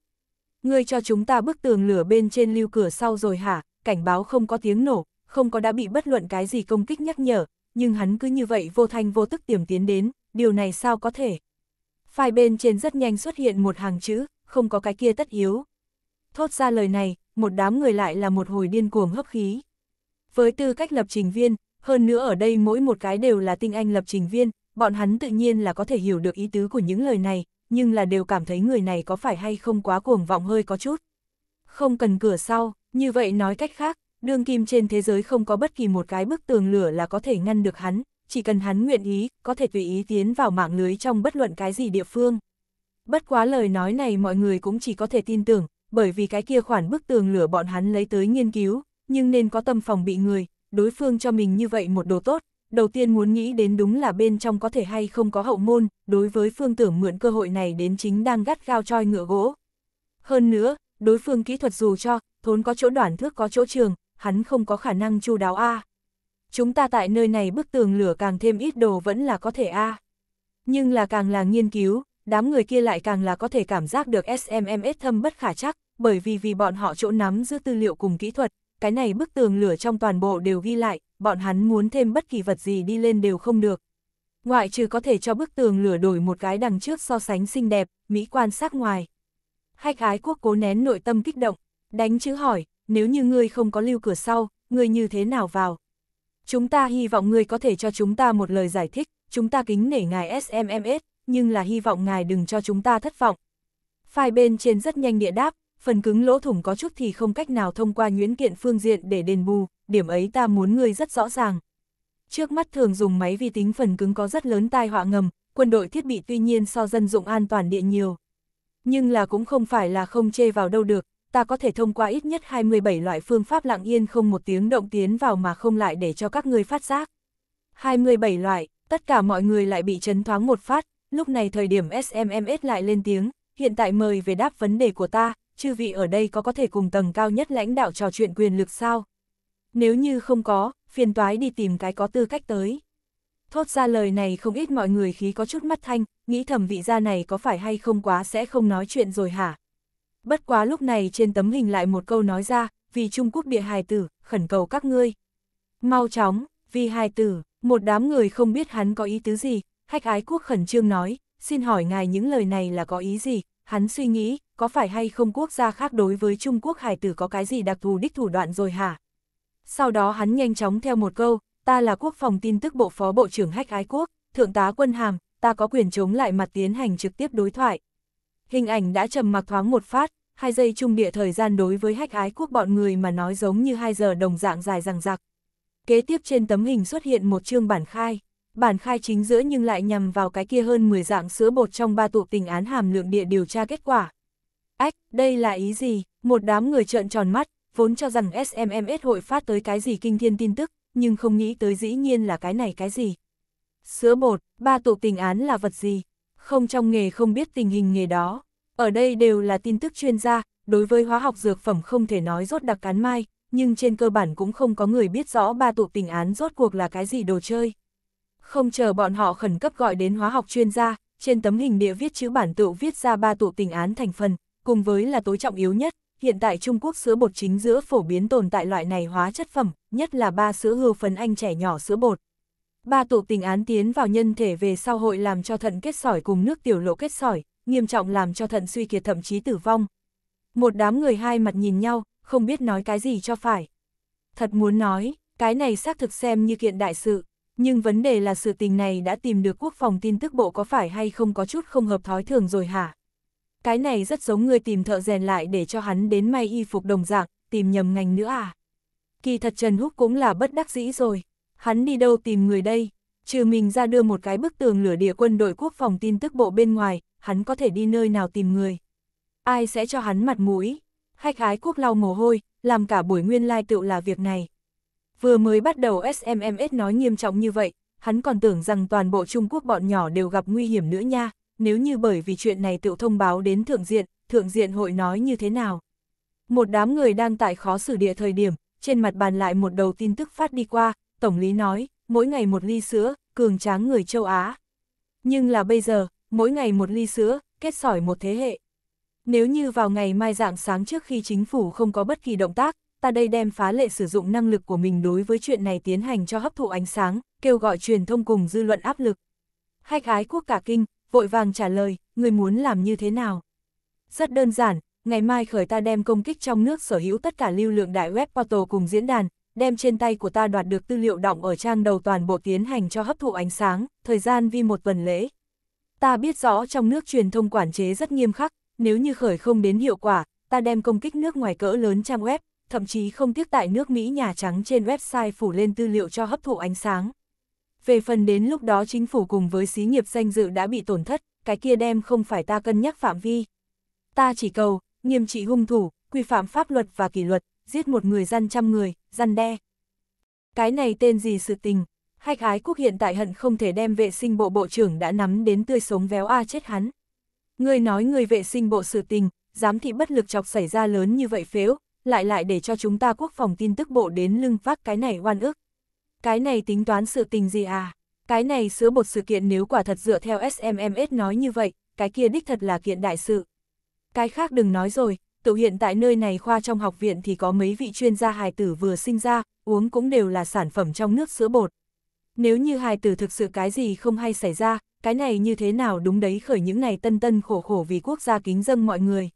Speaker 1: Người cho chúng ta bức tường lửa bên trên lưu cửa sau rồi hả, cảnh báo không có tiếng nổ, không có đã bị bất luận cái gì công kích nhắc nhở, nhưng hắn cứ như vậy vô thanh vô tức tiềm tiến đến, điều này sao có thể. Phai bên trên rất nhanh xuất hiện một hàng chữ, không có cái kia tất yếu. Thốt ra lời này, một đám người lại là một hồi điên cuồng hấp khí. Với tư cách lập trình viên, hơn nữa ở đây mỗi một cái đều là tinh anh lập trình viên, bọn hắn tự nhiên là có thể hiểu được ý tứ của những lời này, nhưng là đều cảm thấy người này có phải hay không quá cuồng vọng hơi có chút. Không cần cửa sau, như vậy nói cách khác, đương kim trên thế giới không có bất kỳ một cái bức tường lửa là có thể ngăn được hắn, chỉ cần hắn nguyện ý, có thể tùy ý tiến vào mạng lưới trong bất luận cái gì địa phương. Bất quá lời nói này mọi người cũng chỉ có thể tin tưởng, bởi vì cái kia khoản bức tường lửa bọn hắn lấy tới nghiên cứu, nhưng nên có tâm phòng bị người, đối phương cho mình như vậy một đồ tốt, đầu tiên muốn nghĩ đến đúng là bên trong có thể hay không có hậu môn, đối với phương tưởng mượn cơ hội này đến chính đang gắt gao choi ngựa gỗ. Hơn nữa, đối phương kỹ thuật dù cho, thốn có chỗ đoạn thước có chỗ trường, hắn không có khả năng chu đáo A. Chúng ta tại nơi này bức tường lửa càng thêm ít đồ vẫn là có thể A. Nhưng là càng là nghiên cứu, đám người kia lại càng là có thể cảm giác được SMMS thâm bất khả chắc, bởi vì vì bọn họ chỗ nắm giữ tư liệu cùng kỹ thuật, cái này bức tường lửa trong toàn bộ đều ghi lại, bọn hắn muốn thêm bất kỳ vật gì đi lên đều không được. Ngoại trừ có thể cho bức tường lửa đổi một cái đằng trước so sánh xinh đẹp, mỹ quan sắc ngoài. Hách ái quốc cố nén nội tâm kích động, đánh chữ hỏi, nếu như ngươi không có lưu cửa sau, ngươi như thế nào vào? Chúng ta hy vọng ngươi có thể cho chúng ta một lời giải thích, chúng ta kính nể ngài SMMS, nhưng là hy vọng ngài đừng cho chúng ta thất vọng. Phai bên trên rất nhanh địa đáp, phần cứng lỗ thủng có chút thì không cách nào thông qua nhuyễn kiện phương diện để đền bù, điểm ấy ta muốn ngươi rất rõ ràng. Trước mắt thường dùng máy vi tính phần cứng có rất lớn tai họa ngầm, quân đội thiết bị tuy nhiên so dân dụng an toàn điện nhiều. Nhưng là cũng không phải là không chê vào đâu được, ta có thể thông qua ít nhất 27 loại phương pháp lặng yên không một tiếng động tiến vào mà không lại để cho các ngươi phát giác. 27 loại, tất cả mọi người lại bị chấn thoáng một phát, lúc này thời điểm SMMS lại lên tiếng, hiện tại mời về đáp vấn đề của ta, chư vị ở đây có có thể cùng tầng cao nhất lãnh đạo trò chuyện quyền lực sao? Nếu như không có, phiền toái đi tìm cái có tư cách tới. Thốt ra lời này không ít mọi người khí có chút mắt thanh, nghĩ thầm vị gia này có phải hay không quá sẽ không nói chuyện rồi hả? Bất quá lúc này trên tấm hình lại một câu nói ra, vì Trung Quốc địa hài tử, khẩn cầu các ngươi. Mau chóng, vì hài tử, một đám người không biết hắn có ý tứ gì, khách ái quốc khẩn trương nói, xin hỏi ngài những lời này là có ý gì, hắn suy nghĩ, có phải hay không quốc gia khác đối với Trung Quốc hải tử có cái gì đặc thù đích thủ đoạn rồi hả? Sau đó hắn nhanh chóng theo một câu, ta là quốc phòng tin tức bộ phó bộ trưởng hách ái quốc, thượng tá quân hàm, ta có quyền chống lại mặt tiến hành trực tiếp đối thoại. Hình ảnh đã trầm mặc thoáng một phát, hai giây trung địa thời gian đối với hách ái quốc bọn người mà nói giống như hai giờ đồng dạng dài rằng rạc. Kế tiếp trên tấm hình xuất hiện một chương bản khai, bản khai chính giữa nhưng lại nhằm vào cái kia hơn 10 dạng sữa bột trong ba tụ tình án hàm lượng địa điều tra kết quả. Ách, đây là ý gì? Một đám người trợn tròn mắt, vốn cho rằng SMMS hội phát tới cái gì kinh thiên tin tức, nhưng không nghĩ tới dĩ nhiên là cái này cái gì. Sữa bột, ba tụ tình án là vật gì? Không trong nghề không biết tình hình nghề đó. Ở đây đều là tin tức chuyên gia, đối với hóa học dược phẩm không thể nói rốt đặc cán mai, nhưng trên cơ bản cũng không có người biết rõ ba tụ tình án rốt cuộc là cái gì đồ chơi. Không chờ bọn họ khẩn cấp gọi đến hóa học chuyên gia, trên tấm hình địa viết chữ bản tự viết ra ba tụ tình án thành phần, cùng với là tối trọng yếu nhất, hiện tại Trung Quốc sữa bột chính giữa phổ biến tồn tại loại này hóa chất phẩm, nhất là ba sữa hưu phấn anh trẻ nhỏ sữa bột. Ba tụ tình án tiến vào nhân thể về sau hội làm cho thận kết sỏi cùng nước tiểu lộ kết sỏi, nghiêm trọng làm cho thận suy kiệt thậm chí tử vong. Một đám người hai mặt nhìn nhau, không biết nói cái gì cho phải. Thật muốn nói, cái này xác thực xem như kiện đại sự, nhưng vấn đề là sự tình này đã tìm được quốc phòng tin tức bộ có phải hay không có chút không hợp thói thường rồi hả? cái này rất giống người tìm thợ rèn lại để cho hắn đến may y phục đồng dạng, tìm nhầm ngành nữa à. Kỳ thật Trần Húc cũng là bất đắc dĩ rồi, hắn đi đâu tìm người đây, trừ mình ra đưa một cái bức tường lửa địa quân đội quốc phòng tin tức bộ bên ngoài, hắn có thể đi nơi nào tìm người. Ai sẽ cho hắn mặt mũi, khách ái quốc lau mồ hôi, làm cả buổi nguyên lai tựu là việc này. Vừa mới bắt đầu SMMS nói nghiêm trọng như vậy, hắn còn tưởng rằng toàn bộ Trung Quốc bọn nhỏ đều gặp nguy hiểm nữa nha, nếu như bởi vì chuyện này tự thông báo đến thượng diện, thượng diện hội nói như thế nào. Một đám người đang tại khó xử địa thời điểm, trên mặt bàn lại một đầu tin tức phát đi qua, Tổng lý nói, mỗi ngày một ly sữa, cường tráng người châu Á. Nhưng là bây giờ, mỗi ngày một ly sữa, kết sỏi một thế hệ. Nếu như vào ngày mai dạng sáng trước khi chính phủ không có bất kỳ động tác, ta đây đem phá lệ sử dụng năng lực của mình đối với chuyện này tiến hành cho hấp thụ ánh sáng, kêu gọi truyền thông cùng dư luận áp lực. Hách ái quốc cả kinh, vội vàng trả lời, người muốn làm như thế nào? Rất đơn giản, ngày mai khởi ta đem công kích trong nước sở hữu tất cả lưu lượng đại web portal cùng diễn đàn, đem trên tay của ta đoạt được tư liệu động ở trang đầu toàn bộ tiến hành cho hấp thụ ánh sáng, thời gian vi một tuần lễ. Ta biết rõ trong nước truyền thông quản chế rất nghiêm khắc, nếu như khởi không đến hiệu quả, ta đem công kích nước ngoài cỡ lớn trang web, thậm chí không tiếc tại nước Mỹ Nhà Trắng trên website phủ lên tư liệu cho hấp thụ ánh sáng. Về phần đến lúc đó chính phủ cùng với xí nghiệp danh dự đã bị tổn thất, cái kia đem không phải ta cân nhắc phạm vi. Ta chỉ cầu, nghiêm trị hung thủ, quy phạm pháp luật và kỷ luật, giết một người dân trăm người, dân đe. Cái này tên gì sự tình, hách ái quốc hiện tại hận không thể đem vệ sinh bộ bộ trưởng đã nắm đến tươi sống véo a chết hắn. Người nói người vệ sinh bộ sự tình, dám thị bất lực chọc xảy ra lớn như vậy phếu, lại lại để cho chúng ta quốc phòng tin tức bộ đến lưng vác cái này oan ức cái này tính toán sự tình gì à? Cái này sữa bột sự kiện nếu quả thật dựa theo SMMS nói như vậy, cái kia đích thật là kiện đại sự. Cái khác đừng nói rồi, tự hiện tại nơi này khoa trong học viện thì có mấy vị chuyên gia hài tử vừa sinh ra, uống cũng đều là sản phẩm trong nước sữa bột. Nếu như hài tử thực sự cái gì không hay xảy ra, cái này như thế nào đúng đấy khởi những này tân tân khổ khổ vì quốc gia kính dâng mọi người.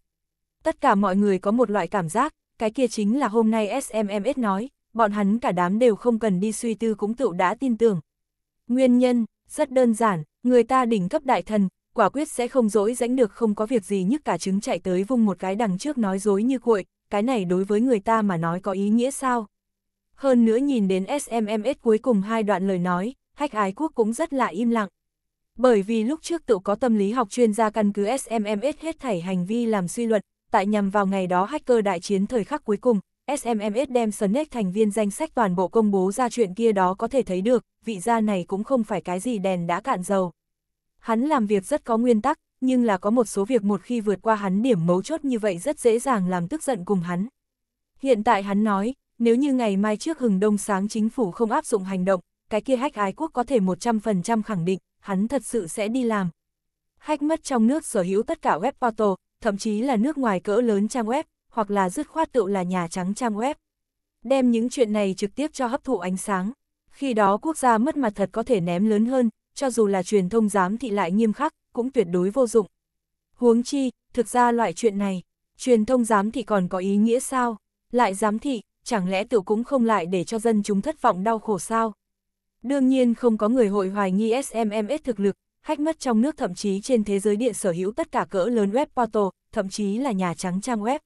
Speaker 1: Tất cả mọi người có một loại cảm giác, cái kia chính là hôm nay SMMS nói, bọn hắn cả đám đều không cần đi suy tư cũng tựu đã tin tưởng. Nguyên nhân, rất đơn giản, người ta đỉnh cấp đại thần, quả quyết sẽ không dỗi rãnh được không có việc gì nhất cả trứng chạy tới vùng một cái đằng trước nói dối như cuội, cái này đối với người ta mà nói có ý nghĩa sao? Hơn nữa nhìn đến SMMS cuối cùng hai đoạn lời nói, hách ái quốc cũng rất là im lặng. Bởi vì lúc trước tự có tâm lý học chuyên gia căn cứ SMMS hết thảy hành vi làm suy luận, tại nhằm vào ngày đó hacker đại chiến thời khắc cuối cùng, SMMS đem Snake thành viên danh sách toàn bộ công bố ra chuyện kia đó có thể thấy được, vị gia này cũng không phải cái gì đèn đã cạn dầu. Hắn làm việc rất có nguyên tắc, nhưng là có một số việc một khi vượt qua hắn điểm mấu chốt như vậy rất dễ dàng làm tức giận cùng hắn. Hiện tại hắn nói, nếu như ngày mai trước hừng đông sáng chính phủ không áp dụng hành động, cái kia hách ái quốc có thể 100% khẳng định, hắn thật sự sẽ đi làm. Hách mất trong nước sở hữu tất cả web portal thậm chí là nước ngoài cỡ lớn trang web, hoặc là dứt khoát tựu là Nhà Trắng trang web. Đem những chuyện này trực tiếp cho hấp thụ ánh sáng. Khi đó quốc gia mất mặt thật có thể ném lớn hơn, cho dù là truyền thông giám thị lại nghiêm khắc, cũng tuyệt đối vô dụng. Huống chi, thực ra loại chuyện này, truyền thông giám thị còn có ý nghĩa sao? Lại giám thị, chẳng lẽ tiểu cũng không lại để cho dân chúng thất vọng đau khổ sao? Đương nhiên không có người hội hoài nghi SMMS thực lực, hách mất trong nước thậm chí trên thế giới điện sở hữu tất cả cỡ lớn web portal, thậm chí là Nhà Trắng trang web.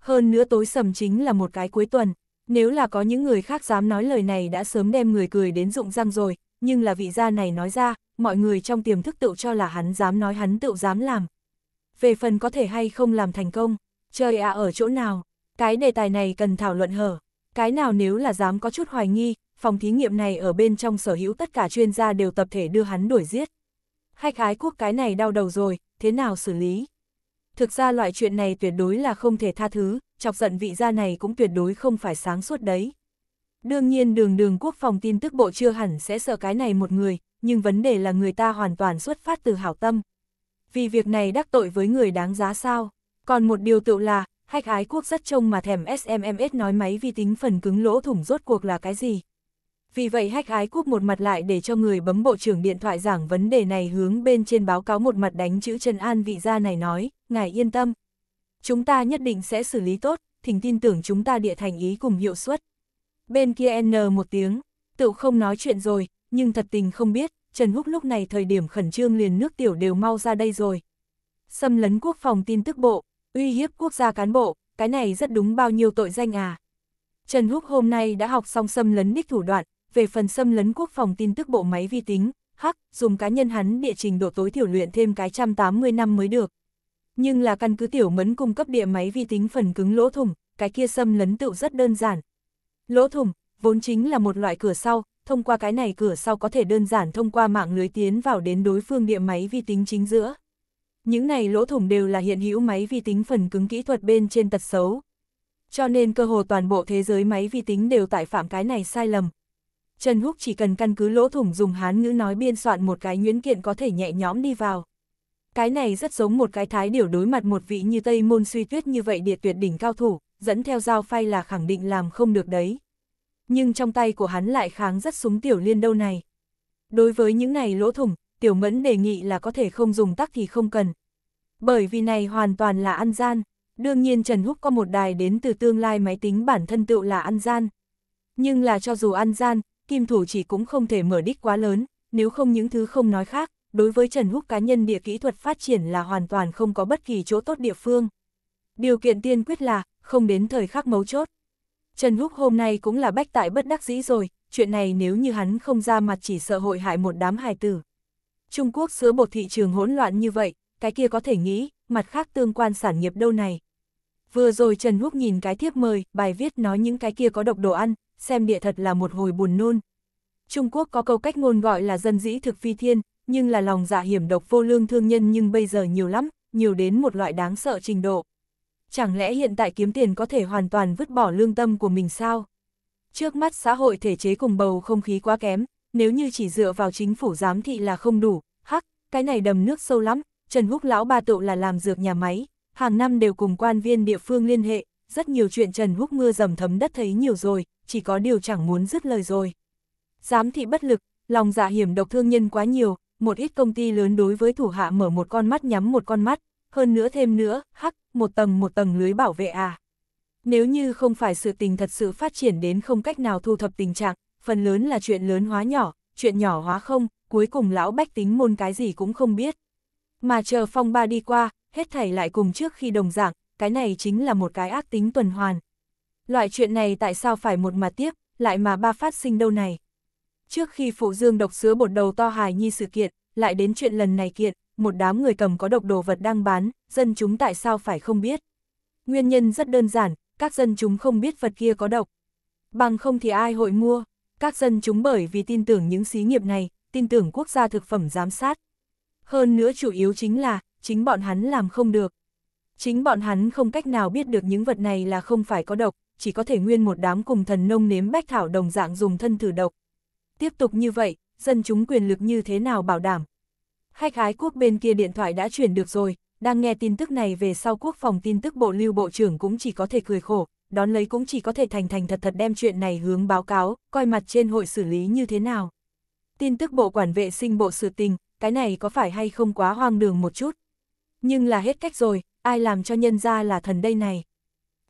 Speaker 1: Hơn nữa tối sầm chính là một cái cuối tuần, nếu là có những người khác dám nói lời này đã sớm đem người cười đến rụng răng rồi, nhưng là vị gia này nói ra, mọi người trong tiềm thức tự cho là hắn dám nói hắn tự dám làm. Về phần có thể hay không làm thành công, chơi ạ ở chỗ nào, cái đề tài này cần thảo luận hở, cái nào nếu là dám có chút hoài nghi, phòng thí nghiệm này ở bên trong sở hữu tất cả chuyên gia đều tập thể đưa hắn đuổi giết. Hách ái quốc cái này đau đầu rồi, thế nào xử lý? Thực ra loại chuyện này tuyệt đối là không thể tha thứ, chọc giận vị gia này cũng tuyệt đối không phải sáng suốt đấy. Đương nhiên đường đường quốc phòng tin tức bộ chưa hẳn sẽ sợ cái này một người, nhưng vấn đề là người ta hoàn toàn xuất phát từ hảo tâm. Vì việc này đắc tội với người đáng giá sao. Còn một điều tựu là, hách ái quốc rất trông mà thèm SMMS nói máy vi tính phần cứng lỗ thủng rốt cuộc là cái gì. Vì vậy hách ái quốc một mặt lại để cho người bấm bộ trưởng điện thoại giảng vấn đề này hướng bên trên báo cáo một mặt đánh chữ Trần An vị gia này nói, ngài yên tâm. Chúng ta nhất định sẽ xử lý tốt, thỉnh tin tưởng chúng ta địa thành ý cùng hiệu suất. Bên kia N một tiếng, tự không nói chuyện rồi, nhưng thật tình không biết, Trần Húc lúc này thời điểm khẩn trương liền nước tiểu đều mau ra đây rồi. Xâm lấn quốc phòng tin tức bộ, uy hiếp quốc gia cán bộ, cái này rất đúng bao nhiêu tội danh à. Trần Húc hôm nay đã học xong xâm lấn đích thủ đoạn, về phần xâm lấn quốc phòng tin tức bộ máy vi tính, hắc, dùng cá nhân hắn địa trình độ tối thiểu luyện thêm cái 180 năm mới được. Nhưng là căn cứ tiểu mẫn cung cấp địa máy vi tính phần cứng lỗ thủng, cái kia xâm lấn tựu rất đơn giản. Lỗ thủng, vốn chính là một loại cửa sau, thông qua cái này cửa sau có thể đơn giản thông qua mạng lưới tiến vào đến đối phương địa máy vi tính chính giữa. Những này lỗ thủng đều là hiện hữu máy vi tính phần cứng kỹ thuật bên trên tật xấu. Cho nên cơ hồ toàn bộ thế giới máy vi tính đều tại phạm cái này sai lầm. Trần Húc chỉ cần căn cứ lỗ thủng dùng hán ngữ nói biên soạn một cái nguyễn kiện có thể nhẹ nhõm đi vào. Cái này rất giống một cái thái điểu đối mặt một vị như Tây Môn suy tuyết như vậy địa tuyệt đỉnh cao thủ, dẫn theo dao phay là khẳng định làm không được đấy. Nhưng trong tay của hắn lại kháng rất súng tiểu liên đâu này. Đối với những này lỗ thủng, tiểu mẫn đề nghị là có thể không dùng tắc thì không cần. Bởi vì này hoàn toàn là ăn gian, đương nhiên Trần Húc có một đài đến từ tương lai máy tính bản thân tựu là ăn gian. Nhưng là cho dù ăn gian, kim thủ chỉ cũng không thể mở đích quá lớn, nếu không những thứ không nói khác, đối với Trần Húc cá nhân địa kỹ thuật phát triển là hoàn toàn không có bất kỳ chỗ tốt địa phương. Điều kiện tiên quyết là, không đến thời khắc mấu chốt. Trần Húc hôm nay cũng là bách tại bất đắc dĩ rồi, chuyện này nếu như hắn không ra mặt chỉ sợ hội hại một đám hài tử. Trung Quốc sữa bột thị trường hỗn loạn như vậy, cái kia có thể nghĩ, mặt khác tương quan sản nghiệp đâu này. Vừa rồi Trần Húc nhìn cái thiếp mời, bài viết nói những cái kia có độc đồ ăn, xem địa thật là một hồi buồn nôn. Trung Quốc có câu cách ngôn gọi là dân dĩ thực phi thiên, nhưng là lòng dạ hiểm độc vô lương thương nhân nhưng bây giờ nhiều lắm, nhiều đến một loại đáng sợ trình độ. Chẳng lẽ hiện tại kiếm tiền có thể hoàn toàn vứt bỏ lương tâm của mình sao? Trước mắt xã hội thể chế cùng bầu không khí quá kém, nếu như chỉ dựa vào chính phủ giám thị là không đủ, hắc, cái này đầm nước sâu lắm, Trần Húc lão ba tụ là làm dược nhà máy, hàng năm đều cùng quan viên địa phương liên hệ, rất nhiều chuyện Trần Húc mưa dầm thấm đất thấy nhiều rồi, chỉ có điều chẳng muốn dứt lời rồi. Giám thị bất lực, lòng dạ hiểm độc thương nhân quá nhiều, một ít công ty lớn đối với thủ hạ mở một con mắt nhắm một con mắt, hơn nữa thêm nữa, hắc, một tầng một tầng lưới bảo vệ à. Nếu như không phải sự tình thật sự phát triển đến không cách nào thu thập tình trạng, phần lớn là chuyện lớn hóa nhỏ, chuyện nhỏ hóa không, cuối cùng lão bách tính môn cái gì cũng không biết. Mà chờ phong ba đi qua, hết thảy lại cùng trước khi đồng dạng, cái này chính là một cái ác tính tuần hoàn. Loại chuyện này tại sao phải một mà tiếp, lại mà ba phát sinh đâu này? Trước khi phụ dương độc sứa bột đầu to hài nhi sự kiện, lại đến chuyện lần này kiện, một đám người cầm có độc đồ vật đang bán, dân chúng tại sao phải không biết. Nguyên nhân rất đơn giản, các dân chúng không biết vật kia có độc. Bằng không thì ai hội mua, các dân chúng bởi vì tin tưởng những xí nghiệp này, tin tưởng quốc gia thực phẩm giám sát. Hơn nữa chủ yếu chính là, chính bọn hắn làm không được. Chính bọn hắn không cách nào biết được những vật này là không phải có độc, chỉ có thể nguyên một đám cùng thần nông nếm bách thảo đồng dạng dùng thân thử độc, tiếp tục như vậy, dân chúng quyền lực như thế nào bảo đảm. Khách ái quốc bên kia điện thoại đã chuyển được rồi, đang nghe tin tức này về sau quốc phòng tin tức bộ lưu bộ trưởng cũng chỉ có thể cười khổ, đón lấy cũng chỉ có thể thành thành thật thật đem chuyện này hướng báo cáo, coi mặt trên hội xử lý như thế nào. Tin tức bộ quản vệ sinh bộ sự tình, cái này có phải hay không quá hoang đường một chút. Nhưng là hết cách rồi, ai làm cho nhân ra là thần đây này.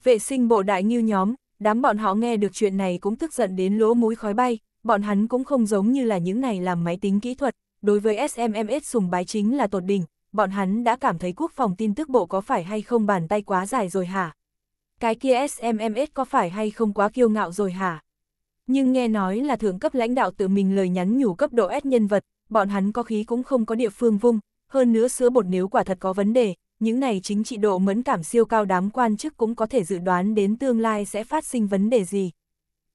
Speaker 1: Vệ sinh bộ đại như nhóm, đám bọn họ nghe được chuyện này cũng tức giận đến lỗ mũi khói bay, bọn hắn cũng không giống như là những này làm máy tính kỹ thuật, đối với SMMS sùng bái chính là tột đỉnh, bọn hắn đã cảm thấy quốc phòng tin tức bộ có phải hay không bàn tay quá dài rồi hả? Cái kia SMMS có phải hay không quá kiêu ngạo rồi hả? Nhưng nghe nói là thượng cấp lãnh đạo tự mình lời nhắn nhủ cấp độ S nhân vật, bọn hắn có khí cũng không có địa phương vung, hơn nữa sữa bột nếu quả thật có vấn đề, những này chính trị độ mẫn cảm siêu cao đám quan chức cũng có thể dự đoán đến tương lai sẽ phát sinh vấn đề gì.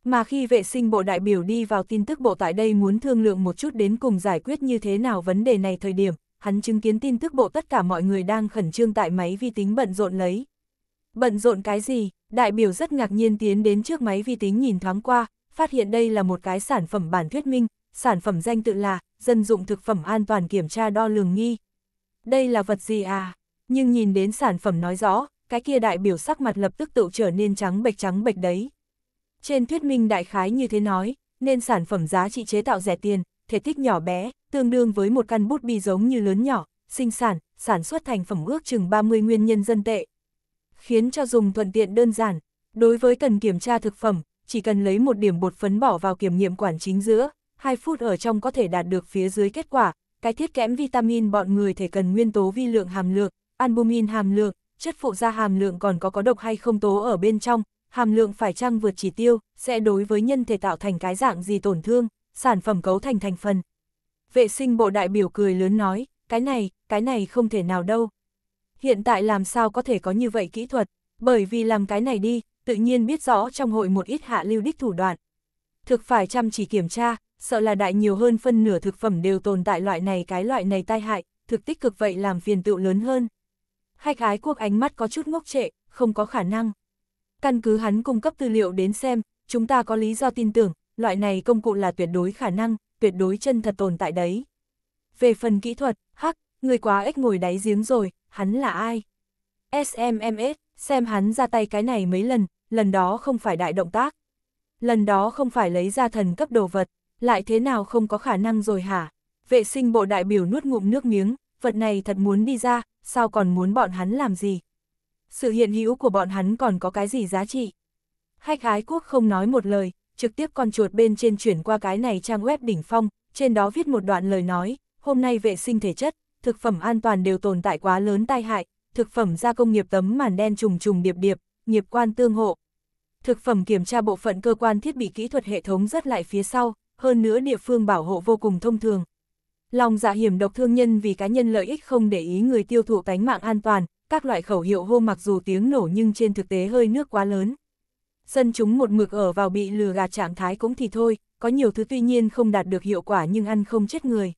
Speaker 1: Mà khi vệ sinh bộ đại biểu đi vào tin tức bộ tại đây muốn thương lượng một chút đến cùng giải quyết như thế nào vấn đề này thời điểm, hắn chứng kiến tin tức bộ tất cả mọi người đang khẩn trương tại máy vi tính bận rộn lấy. Bận rộn cái gì, đại biểu rất ngạc nhiên tiến đến trước máy vi tính nhìn thoáng qua, phát hiện đây là một cái sản phẩm bản thuyết minh, sản phẩm danh tự là dân dụng thực phẩm an toàn kiểm tra đo lường nghi. Đây là vật gì à? Nhưng nhìn đến sản phẩm nói rõ, cái kia đại biểu sắc mặt lập tức tự trở nên trắng bệch trắng bệch đấy. Trên thuyết minh đại khái như thế nói, nên sản phẩm giá trị chế tạo rẻ tiền, thể tích nhỏ bé, tương đương với một căn bút bi giống như lớn nhỏ, sinh sản, sản xuất thành phẩm ước chừng 30 nguyên nhân dân tệ. Khiến cho dùng thuận tiện đơn giản, đối với cần kiểm tra thực phẩm, chỉ cần lấy một điểm bột phấn bỏ vào kiểm nghiệm quản chính giữa, 2 phút ở trong có thể đạt được phía dưới kết quả, cái thiết kẽm vitamin bọn người thể cần nguyên tố vi lượng hàm lượng, albumin hàm lượng, chất phụ gia hàm lượng còn có có độc hay không tố ở bên trong, hàm lượng phải chăng vượt chỉ tiêu, sẽ đối với nhân thể tạo thành cái dạng gì tổn thương, sản phẩm cấu thành thành phần. Vệ sinh bộ đại biểu cười lớn nói, cái này, cái này không thể nào đâu. Hiện tại làm sao có thể có như vậy kỹ thuật, bởi vì làm cái này đi, tự nhiên biết rõ trong hội một ít hạ lưu đích thủ đoạn. Thực phải chăm chỉ kiểm tra, sợ là đại nhiều hơn phân nửa thực phẩm đều tồn tại loại này cái loại này tai hại, thực tích cực vậy làm phiền tựu lớn hơn. Hách ái quốc ánh mắt có chút ngốc trệ, không có khả năng. Căn cứ hắn cung cấp tư liệu đến xem, chúng ta có lý do tin tưởng, loại này công cụ là tuyệt đối khả năng, tuyệt đối chân thật tồn tại đấy. Về phần kỹ thuật, hắc, người quá ếch ngồi đáy giếng rồi, hắn là ai? SMMS, xem hắn ra tay cái này mấy lần, lần đó không phải đại động tác. Lần đó không phải lấy ra thần cấp đồ vật, lại thế nào không có khả năng rồi hả? Vệ sinh bộ đại biểu nuốt ngụm nước miếng, vật này thật muốn đi ra, sao còn muốn bọn hắn làm gì? sự hiện hữu của bọn hắn còn có cái gì giá trị. Khách ái quốc không nói một lời, trực tiếp con chuột bên trên chuyển qua cái này trang web đỉnh phong, trên đó viết một đoạn lời nói, hôm nay vệ sinh thể chất, thực phẩm an toàn đều tồn tại quá lớn tai hại, thực phẩm gia công nghiệp tấm màn đen trùng trùng điệp điệp, nghiệp quan tương hộ. Thực phẩm kiểm tra bộ phận cơ quan thiết bị kỹ thuật hệ thống rất lại phía sau, hơn nữa địa phương bảo hộ vô cùng thông thường. Lòng dạ hiểm độc thương nhân vì cá nhân lợi ích không để ý người tiêu thụ tánh mạng an toàn, các loại khẩu hiệu hô mặc dù tiếng nổ nhưng trên thực tế hơi nước quá lớn. sân chúng một mực ở vào bị lừa gạt trạng thái cũng thì thôi, có nhiều thứ tuy nhiên không đạt được hiệu quả nhưng ăn không chết người.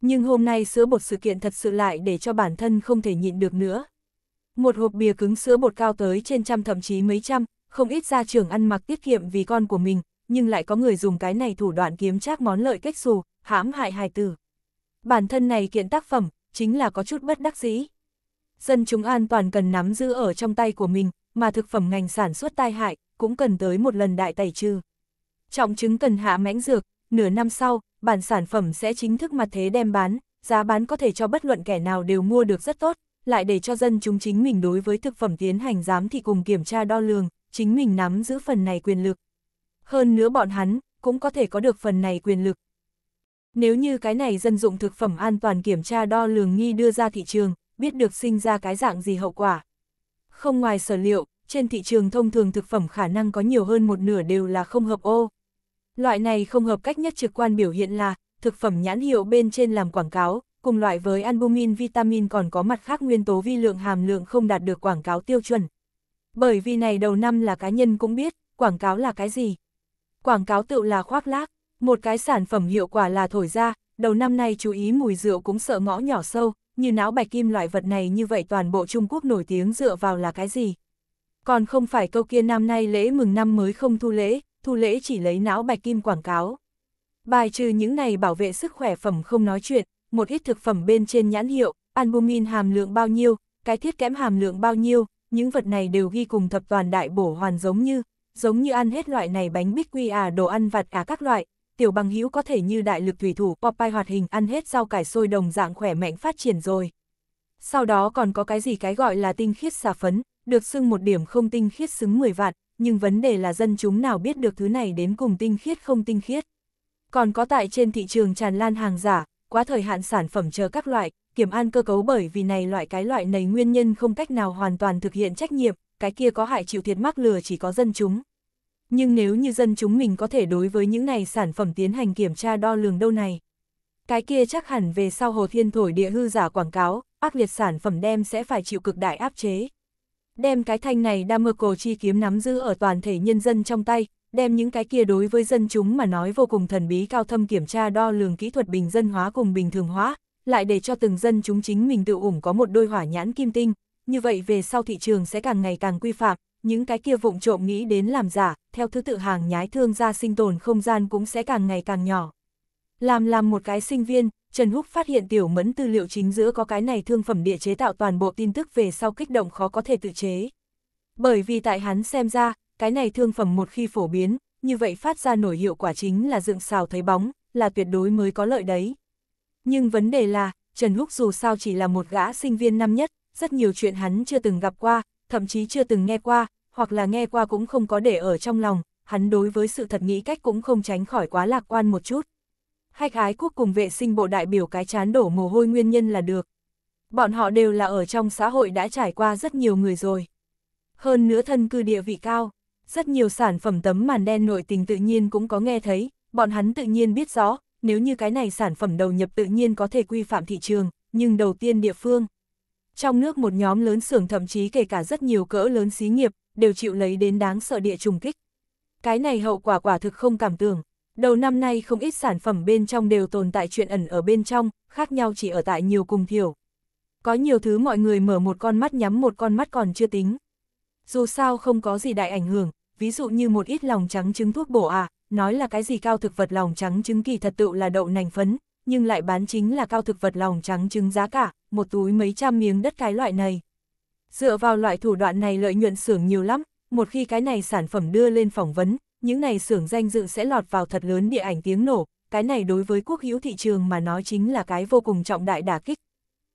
Speaker 1: Nhưng hôm nay sữa bột sự kiện thật sự lại để cho bản thân không thể nhịn được nữa. Một hộp bìa cứng sữa bột cao tới trên trăm thậm chí mấy trăm, không ít gia trưởng ăn mặc tiết kiệm vì con của mình, nhưng lại có người dùng cái này thủ đoạn kiếm trác món lợi cách xù, hãm hại hài tử. Bản thân này kiện tác phẩm, chính là có chút bất đắc dĩ dân chúng an toàn cần nắm giữ ở trong tay của mình, mà thực phẩm ngành sản xuất tai hại, cũng cần tới một lần đại tẩy trừ. Trọng chứng cần hạ mãnh dược, nửa năm sau, bản sản phẩm sẽ chính thức mặt thế đem bán, giá bán có thể cho bất luận kẻ nào đều mua được rất tốt, lại để cho dân chúng chính mình đối với thực phẩm tiến hành giám thị cùng kiểm tra đo lường, chính mình nắm giữ phần này quyền lực. Hơn nữa bọn hắn, cũng có thể có được phần này quyền lực. Nếu như cái này dân dụng thực phẩm an toàn kiểm tra đo lường nghi đưa ra thị trường, biết được sinh ra cái dạng gì hậu quả. Không ngoài sở liệu, trên thị trường thông thường thực phẩm khả năng có nhiều hơn một nửa đều là không hợp ô. Loại này không hợp cách nhất trực quan biểu hiện là thực phẩm nhãn hiệu bên trên làm quảng cáo, cùng loại với albumin vitamin còn có mặt khác nguyên tố vi lượng hàm lượng không đạt được quảng cáo tiêu chuẩn. Bởi vì này đầu năm là cá nhân cũng biết, quảng cáo là cái gì. Quảng cáo tự là khoác lác, một cái sản phẩm hiệu quả là thổi ra, đầu năm nay chú ý mùi rượu cũng sợ ngõ nhỏ sâu, như não bạch kim loại vật này như vậy toàn bộ Trung Quốc nổi tiếng dựa vào là cái gì. Còn không phải câu kia năm nay lễ mừng năm mới không thu lễ, thu lễ chỉ lấy não bạch kim quảng cáo. Bài trừ những này bảo vệ sức khỏe phẩm không nói chuyện, một ít thực phẩm bên trên nhãn hiệu, albumin hàm lượng bao nhiêu, cái thiết kém hàm lượng bao nhiêu, những vật này đều ghi cùng thập toàn đại bổ hoàn giống như, giống như ăn hết loại này bánh bích quy à đồ ăn vặt à các loại, tiểu bằng hữu có thể như đại lực thủy thủ Popeye hoạt hình ăn hết rau cải sôi đồng dạng khỏe mạnh phát triển rồi. Sau đó còn có cái gì cái gọi là tinh khiết xà phấn, được xưng một điểm không tinh khiết xứng 10 vạn, nhưng vấn đề là dân chúng nào biết được thứ này đến cùng tinh khiết không tinh khiết. Còn có tại trên thị trường tràn lan hàng giả, quá thời hạn sản phẩm chờ các loại, kiểm an cơ cấu bởi vì này loại cái loại này nguyên nhân không cách nào hoàn toàn thực hiện trách nhiệm, cái kia có hại chịu thiệt mắc lừa chỉ có dân chúng. Nhưng nếu như dân chúng mình có thể đối với những này sản phẩm tiến hành kiểm tra đo lường đâu này, cái kia chắc hẳn về sau Hồ Thiên thổi địa hư giả quảng cáo, ác liệt sản phẩm đem sẽ phải chịu cực đại áp chế. Đem cái thanh này đa mơ cổ chi kiếm nắm giữ ở toàn thể nhân dân trong tay, đem những cái kia đối với dân chúng mà nói vô cùng thần bí cao thâm kiểm tra đo lường kỹ thuật bình dân hóa cùng bình thường hóa, lại để cho từng dân chúng chính mình tự ủng có một đôi hỏa nhãn kim tinh, như vậy về sau thị trường sẽ càng ngày càng quy phạm, những cái kia vụng trộm nghĩ đến làm giả, theo thứ tự hàng nhái thương gia sinh tồn không gian cũng sẽ càng ngày càng nhỏ. Làm làm một cái sinh viên, Trần Húc phát hiện tiểu mẫn tư liệu chính giữa có cái này thương phẩm địa chế tạo toàn bộ tin tức về sau kích động khó có thể tự chế. Bởi vì tại hắn xem ra, cái này thương phẩm một khi phổ biến, như vậy phát ra nổi hiệu quả chính là dựng xào thấy bóng, là tuyệt đối mới có lợi đấy. Nhưng vấn đề là, Trần Húc dù sao chỉ là một gã sinh viên năm nhất, rất nhiều chuyện hắn chưa từng gặp qua, thậm chí chưa từng nghe qua, hoặc là nghe qua cũng không có để ở trong lòng, hắn đối với sự thật nghĩ cách cũng không tránh khỏi quá lạc quan một chút. Hách ái quốc cùng vệ sinh bộ đại biểu cái chán đổ mồ hôi nguyên nhân là được. Bọn họ đều là ở trong xã hội đã trải qua rất nhiều người rồi. Hơn nữa thân cư địa vị cao, rất nhiều sản phẩm tấm màn đen nội tình tự nhiên cũng có nghe thấy, bọn hắn tự nhiên biết rõ, nếu như cái này sản phẩm đầu nhập tự nhiên có thể quy phạm thị trường, nhưng đầu tiên địa phương trong nước một nhóm lớn xưởng thậm chí kể cả rất nhiều cỡ lớn xí nghiệp, đều chịu lấy đến đáng sợ địa trùng kích. Cái này hậu quả quả thực không cảm tưởng. Đầu năm nay không ít sản phẩm bên trong đều tồn tại chuyện ẩn ở bên trong, khác nhau chỉ ở tại nhiều cùng thiểu. Có nhiều thứ mọi người mở một con mắt nhắm một con mắt còn chưa tính. Dù sao không có gì đại ảnh hưởng, ví dụ như một ít lòng trắng trứng thuốc bổ à, nói là cái gì cao thực vật lòng trắng trứng kỳ thật tự là đậu nành phấn, nhưng lại bán chính là cao thực vật lòng trắng trứng giá cả, một túi mấy trăm miếng đất cái loại này. Dựa vào loại thủ đoạn này lợi nhuận xưởng nhiều lắm, một khi cái này sản phẩm đưa lên phỏng vấn, những này xưởng danh dự sẽ lọt vào thật lớn địa ảnh tiếng nổ, cái này đối với quốc hữu thị trường mà nói chính là cái vô cùng trọng đại đả kích.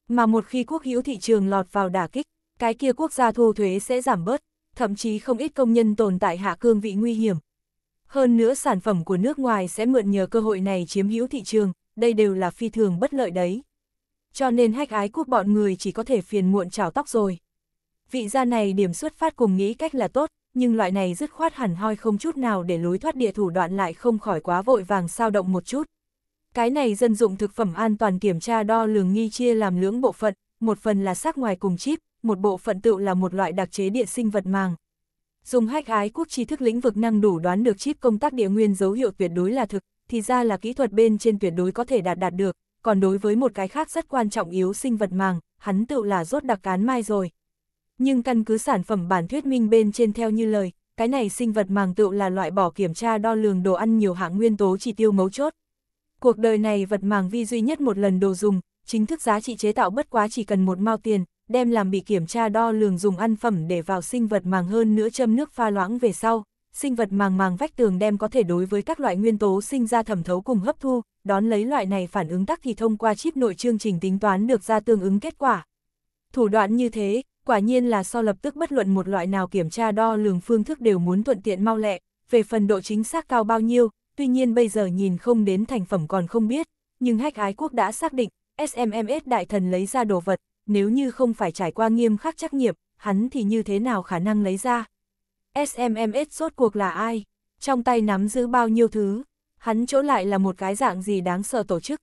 Speaker 1: Mà một khi quốc hữu thị trường lọt vào đả kích, cái kia quốc gia thu thuế sẽ giảm bớt, thậm chí không ít công nhân tồn tại hạ cương vị nguy hiểm. Hơn nữa sản phẩm của nước ngoài sẽ mượn nhờ cơ hội này chiếm hữu thị trường, đây đều là phi thường bất lợi đấy. Cho nên hách ái quốc bọn người chỉ có thể phiền muộn trào tóc rồi. Vị gia này điểm xuất phát cùng nghĩ cách là tốt, nhưng loại này dứt khoát hẳn hoi không chút nào để lối thoát địa thủ đoạn lại không khỏi quá vội vàng sao động một chút. Cái này dân dụng thực phẩm an toàn kiểm tra đo lường nghi chia làm lưỡng bộ phận, một phần là sắc ngoài cùng chip, một bộ phận tự là một loại đặc chế địa sinh vật màng. Dùng hách ái quốc tri thức lĩnh vực năng đủ đoán được chip công tác địa nguyên dấu hiệu tuyệt đối là thực, thì ra là kỹ thuật bên trên tuyệt đối có thể đạt đạt được, còn đối với một cái khác rất quan trọng yếu sinh vật màng, hắn tự là rốt đặc cán mai rồi. Nhưng căn cứ sản phẩm bản thuyết minh bên trên theo như lời, cái này sinh vật màng tự là loại bỏ kiểm tra đo lường đồ ăn nhiều hạng nguyên tố chỉ tiêu mấu chốt. Cuộc đời này vật màng vi duy nhất một lần đồ dùng, chính thức giá trị chế tạo bất quá chỉ cần một mao tiền, đem làm bị kiểm tra đo lường dùng ăn phẩm để vào sinh vật màng hơn nữa châm nước pha loãng về sau, sinh vật màng màng vách tường đem có thể đối với các loại nguyên tố sinh ra thẩm thấu cùng hấp thu, đón lấy loại này phản ứng tắc thì thông qua chip nội chương trình tính toán được ra tương ứng kết quả. Thủ đoạn như thế, quả nhiên là so lập tức bất luận một loại nào kiểm tra đo lường phương thức đều muốn thuận tiện mau lẹ, về phần độ chính xác cao bao nhiêu, tuy nhiên bây giờ nhìn không đến thành phẩm còn không biết, nhưng hách ái quốc đã xác định, SMMS đại thần lấy ra đồ vật, nếu như không phải trải qua nghiêm khắc trách nhiệm hắn thì như thế nào khả năng lấy ra. SMMS rốt cuộc là ai? Trong tay nắm giữ bao nhiêu thứ? Hắn chỗ lại là một cái dạng gì đáng sợ tổ chức?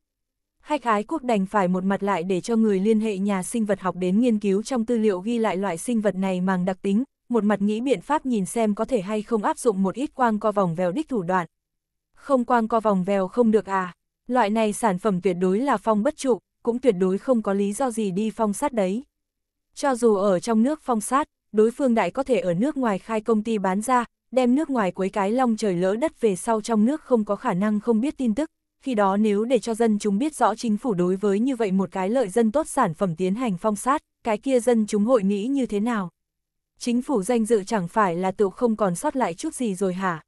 Speaker 1: Hách ái quốc đành phải một mặt lại để cho người liên hệ nhà sinh vật học đến nghiên cứu trong tư liệu ghi lại loại sinh vật này màng đặc tính, một mặt nghĩ biện pháp nhìn xem có thể hay không áp dụng một ít quang co vòng vèo đích thủ đoạn. Không quang co vòng vèo không được à, loại này sản phẩm tuyệt đối là phong bất trụ, cũng tuyệt đối không có lý do gì đi phong sát đấy. Cho dù ở trong nước phong sát, đối phương đại có thể ở nước ngoài khai công ty bán ra, đem nước ngoài quấy cái long trời lỡ đất về sau trong nước không có khả năng không biết tin tức, khi đó nếu để cho dân chúng biết rõ chính phủ đối với như vậy một cái lợi dân tốt sản phẩm tiến hành phong sát, cái kia dân chúng hội nghĩ như thế nào? Chính phủ danh dự chẳng phải là tự không còn sót lại chút gì rồi hả?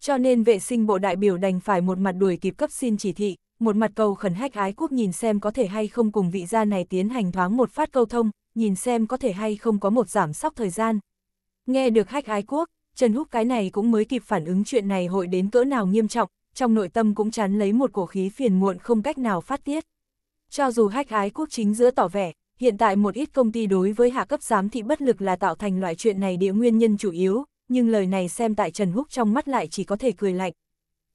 Speaker 1: Cho nên vệ sinh bộ đại biểu đành phải một mặt đuổi kịp cấp xin chỉ thị, một mặt cầu khẩn hách ái quốc nhìn xem có thể hay không cùng vị gia này tiến hành thoáng một phát câu thông, nhìn xem có thể hay không có một giảm sóc thời gian. Nghe được hách ái quốc, Trần Húc cái này cũng mới kịp phản ứng chuyện này hội đến cỡ nào nghiêm trọng, trong nội tâm cũng chán lấy một cổ khí phiền muộn không cách nào phát tiết. Cho dù hách ái quốc chính giữa tỏ vẻ, hiện tại một ít công ty đối với hạ cấp giám thị bất lực là tạo thành loại chuyện này địa nguyên nhân chủ yếu, nhưng lời này xem tại Trần Húc trong mắt lại chỉ có thể cười lạnh.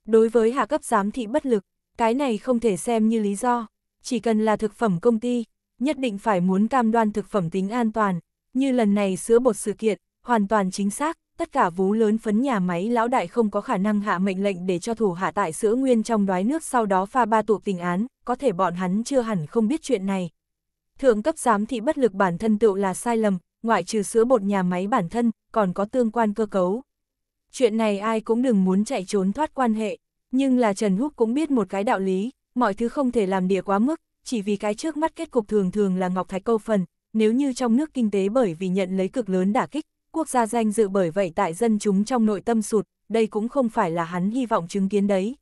Speaker 1: Đối với hạ cấp giám thị bất lực, cái này không thể xem như lý do, chỉ cần là thực phẩm công ty, nhất định phải muốn cam đoan thực phẩm tính an toàn, như lần này sữa bột sự kiện, hoàn toàn chính xác, tất cả vú lớn phấn nhà máy lão đại không có khả năng hạ mệnh lệnh để cho thủ hạ tại sữa nguyên trong đoái nước sau đó pha ba tụ tình án, có thể bọn hắn chưa hẳn không biết chuyện này. Thượng cấp giám thị bất lực bản thân tựu là sai lầm, ngoại trừ sữa bột nhà máy bản thân, còn có tương quan cơ cấu. Chuyện này ai cũng đừng muốn chạy trốn thoát quan hệ, nhưng là Trần Húc cũng biết một cái đạo lý, mọi thứ không thể làm địa quá mức, chỉ vì cái trước mắt kết cục thường thường là ngọc thạch câu phần, nếu như trong nước kinh tế bởi vì nhận lấy cực lớn đả kích, quốc gia danh dự bởi vậy tại dân chúng trong nội tâm sụt, đây cũng không phải là hắn hy vọng chứng kiến đấy.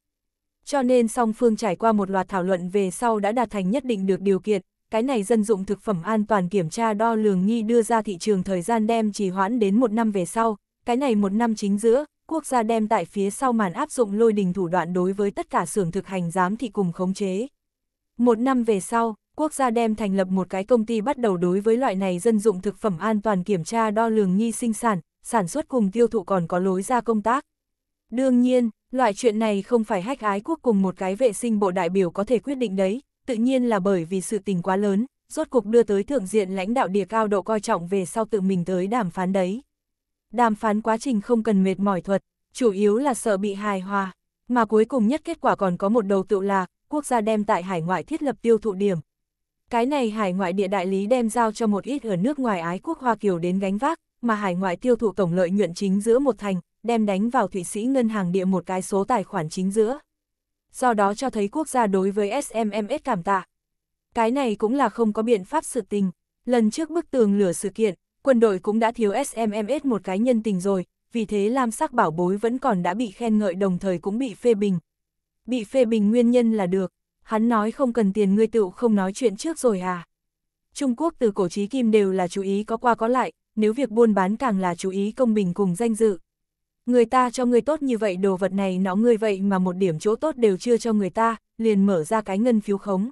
Speaker 1: Cho nên song phương trải qua một loạt thảo luận về sau đã đạt thành nhất định được điều kiện, cái này dân dụng thực phẩm an toàn kiểm tra đo lường nghi đưa ra thị trường thời gian đem trì hoãn đến một năm về sau, cái này một năm chính giữa, quốc gia đem tại phía sau màn áp dụng lôi đình thủ đoạn đối với tất cả xưởng thực hành giám thị cùng khống chế. Một năm về sau, quốc gia đem thành lập một cái công ty bắt đầu đối với loại này dân dụng thực phẩm an toàn kiểm tra đo lường nghi sinh sản, sản xuất cùng tiêu thụ còn có lối ra công tác. Đương nhiên, loại chuyện này không phải hách ái quốc cùng một cái vệ sinh bộ đại biểu có thể quyết định đấy, tự nhiên là bởi vì sự tình quá lớn, rốt cuộc đưa tới thượng diện lãnh đạo địa cao độ coi trọng về sau tự mình tới đàm phán đấy đàm phán quá trình không cần mệt mỏi thuật, chủ yếu là sợ bị hài hòa, mà cuối cùng nhất kết quả còn có một đầu tựu là, quốc gia đem tại hải ngoại thiết lập tiêu thụ điểm. Cái này hải ngoại địa đại lý đem giao cho một ít ở nước ngoài ái quốc Hoa Kiều đến gánh vác, mà hải ngoại tiêu thụ tổng lợi nhuận chính giữa một thành, đem đánh vào Thụy Sĩ ngân hàng địa một cái số tài khoản chính giữa. Do đó cho thấy quốc gia đối với SMMS cảm tạ. Cái này cũng là không có biện pháp sự tình. Lần trước bức tường lửa sự kiện, quân đội cũng đã thiếu SMMS một cái nhân tình rồi, vì thế Lam Sắc Bảo Bối vẫn còn đã bị khen ngợi đồng thời cũng bị phê bình. Bị phê bình nguyên nhân là được, hắn nói không cần tiền ngươi tựu không nói chuyện trước rồi à. Trung Quốc từ cổ trí kim đều là chú ý có qua có lại, nếu việc buôn bán càng là chú ý công bình cùng danh dự. Người ta cho người tốt như vậy đồ vật này nó người vậy mà một điểm chỗ tốt đều chưa cho người ta, liền mở ra cái ngân phiếu khống.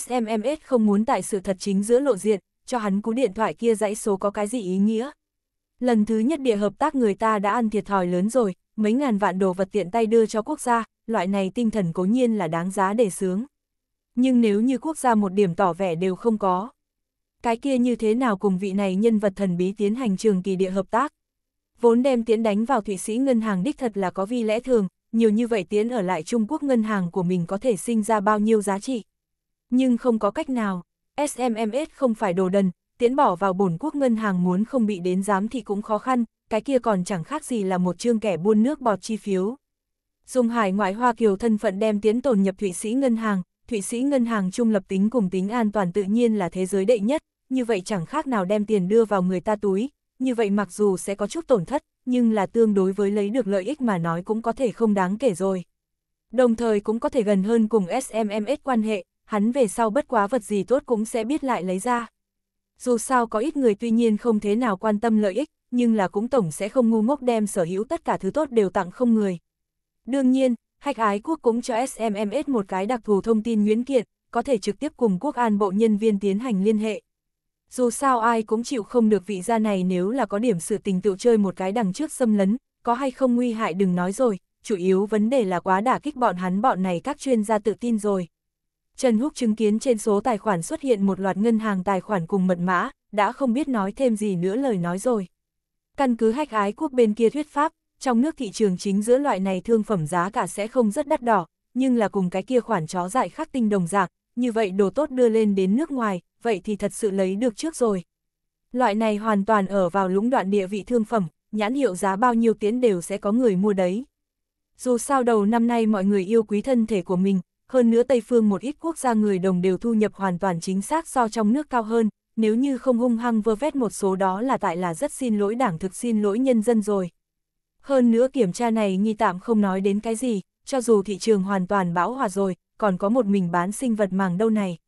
Speaker 1: SMMS không muốn tại sự thật chính giữa lộ diện, cho hắn cú điện thoại kia dãy số có cái gì ý nghĩa. Lần thứ nhất địa hợp tác người ta đã ăn thiệt thòi lớn rồi, mấy ngàn vạn đồ vật tiện tay đưa cho quốc gia, loại này tinh thần cố nhiên là đáng giá để sướng. Nhưng nếu như quốc gia một điểm tỏ vẻ đều không có, cái kia như thế nào cùng vị này nhân vật thần bí tiến hành trường kỳ địa hợp tác. Vốn đem tiến đánh vào Thụy Sĩ ngân hàng đích thật là có vi lẽ thường, nhiều như vậy tiến ở lại Trung Quốc ngân hàng của mình có thể sinh ra bao nhiêu giá trị. Nhưng không có cách nào. SMMS không phải đồ đần, tiến bỏ vào bổn quốc ngân hàng muốn không bị đến giám thì cũng khó khăn, cái kia còn chẳng khác gì là một chương kẻ buôn nước bọt chi phiếu. Dùng hải ngoại Hoa Kiều thân phận đem tiến tồn nhập Thụy Sĩ Ngân hàng, Thụy Sĩ Ngân hàng trung lập tính cùng tính an toàn tự nhiên là thế giới đệ nhất, như vậy chẳng khác nào đem tiền đưa vào người ta túi, như vậy mặc dù sẽ có chút tổn thất, nhưng là tương đối với lấy được lợi ích mà nói cũng có thể không đáng kể rồi. Đồng thời cũng có thể gần hơn cùng SMMS quan hệ, hắn về sau bất quá vật gì tốt cũng sẽ biết lại lấy ra. Dù sao có ít người tuy nhiên không thế nào quan tâm lợi ích, nhưng là cũng tổng sẽ không ngu ngốc đem sở hữu tất cả thứ tốt đều tặng không người. Đương nhiên, hạch ái quốc cũng cho SMMS một cái đặc thù thông tin nguyễn kiện, có thể trực tiếp cùng quốc an bộ nhân viên tiến hành liên hệ. Dù sao ai cũng chịu không được vị gia này nếu là có điểm sự tình tự chơi một cái đằng trước xâm lấn, có hay không nguy hại đừng nói rồi, chủ yếu vấn đề là quá đả kích bọn hắn bọn này các chuyên gia tự tin rồi. Trần Húc chứng kiến trên số tài khoản xuất hiện một loạt ngân hàng tài khoản cùng mật mã, đã không biết nói thêm gì nữa lời nói rồi. Căn cứ hách ái quốc bên kia thuyết pháp, trong nước thị trường chính giữa loại này thương phẩm giá cả sẽ không rất đắt đỏ, nhưng là cùng cái kia khoản chó dại khắc tinh đồng dạng, như vậy đồ tốt đưa lên đến nước ngoài, vậy thì thật sự lấy được trước rồi. Loại này hoàn toàn ở vào lũng đoạn địa vị thương phẩm, nhãn hiệu giá bao nhiêu tiến đều sẽ có người mua đấy. Dù sao đầu năm nay mọi người yêu quý thân thể của mình, hơn nữa Tây phương một ít quốc gia người đồng đều thu nhập hoàn toàn chính xác so trong nước cao hơn, nếu như không hung hăng vơ vét một số đó là tại là rất xin lỗi đảng thực xin lỗi nhân dân rồi. Hơn nữa kiểm tra này nghi tạm không nói đến cái gì, cho dù thị trường hoàn toàn bão hòa rồi, còn có một mình bán sinh vật màng đâu này.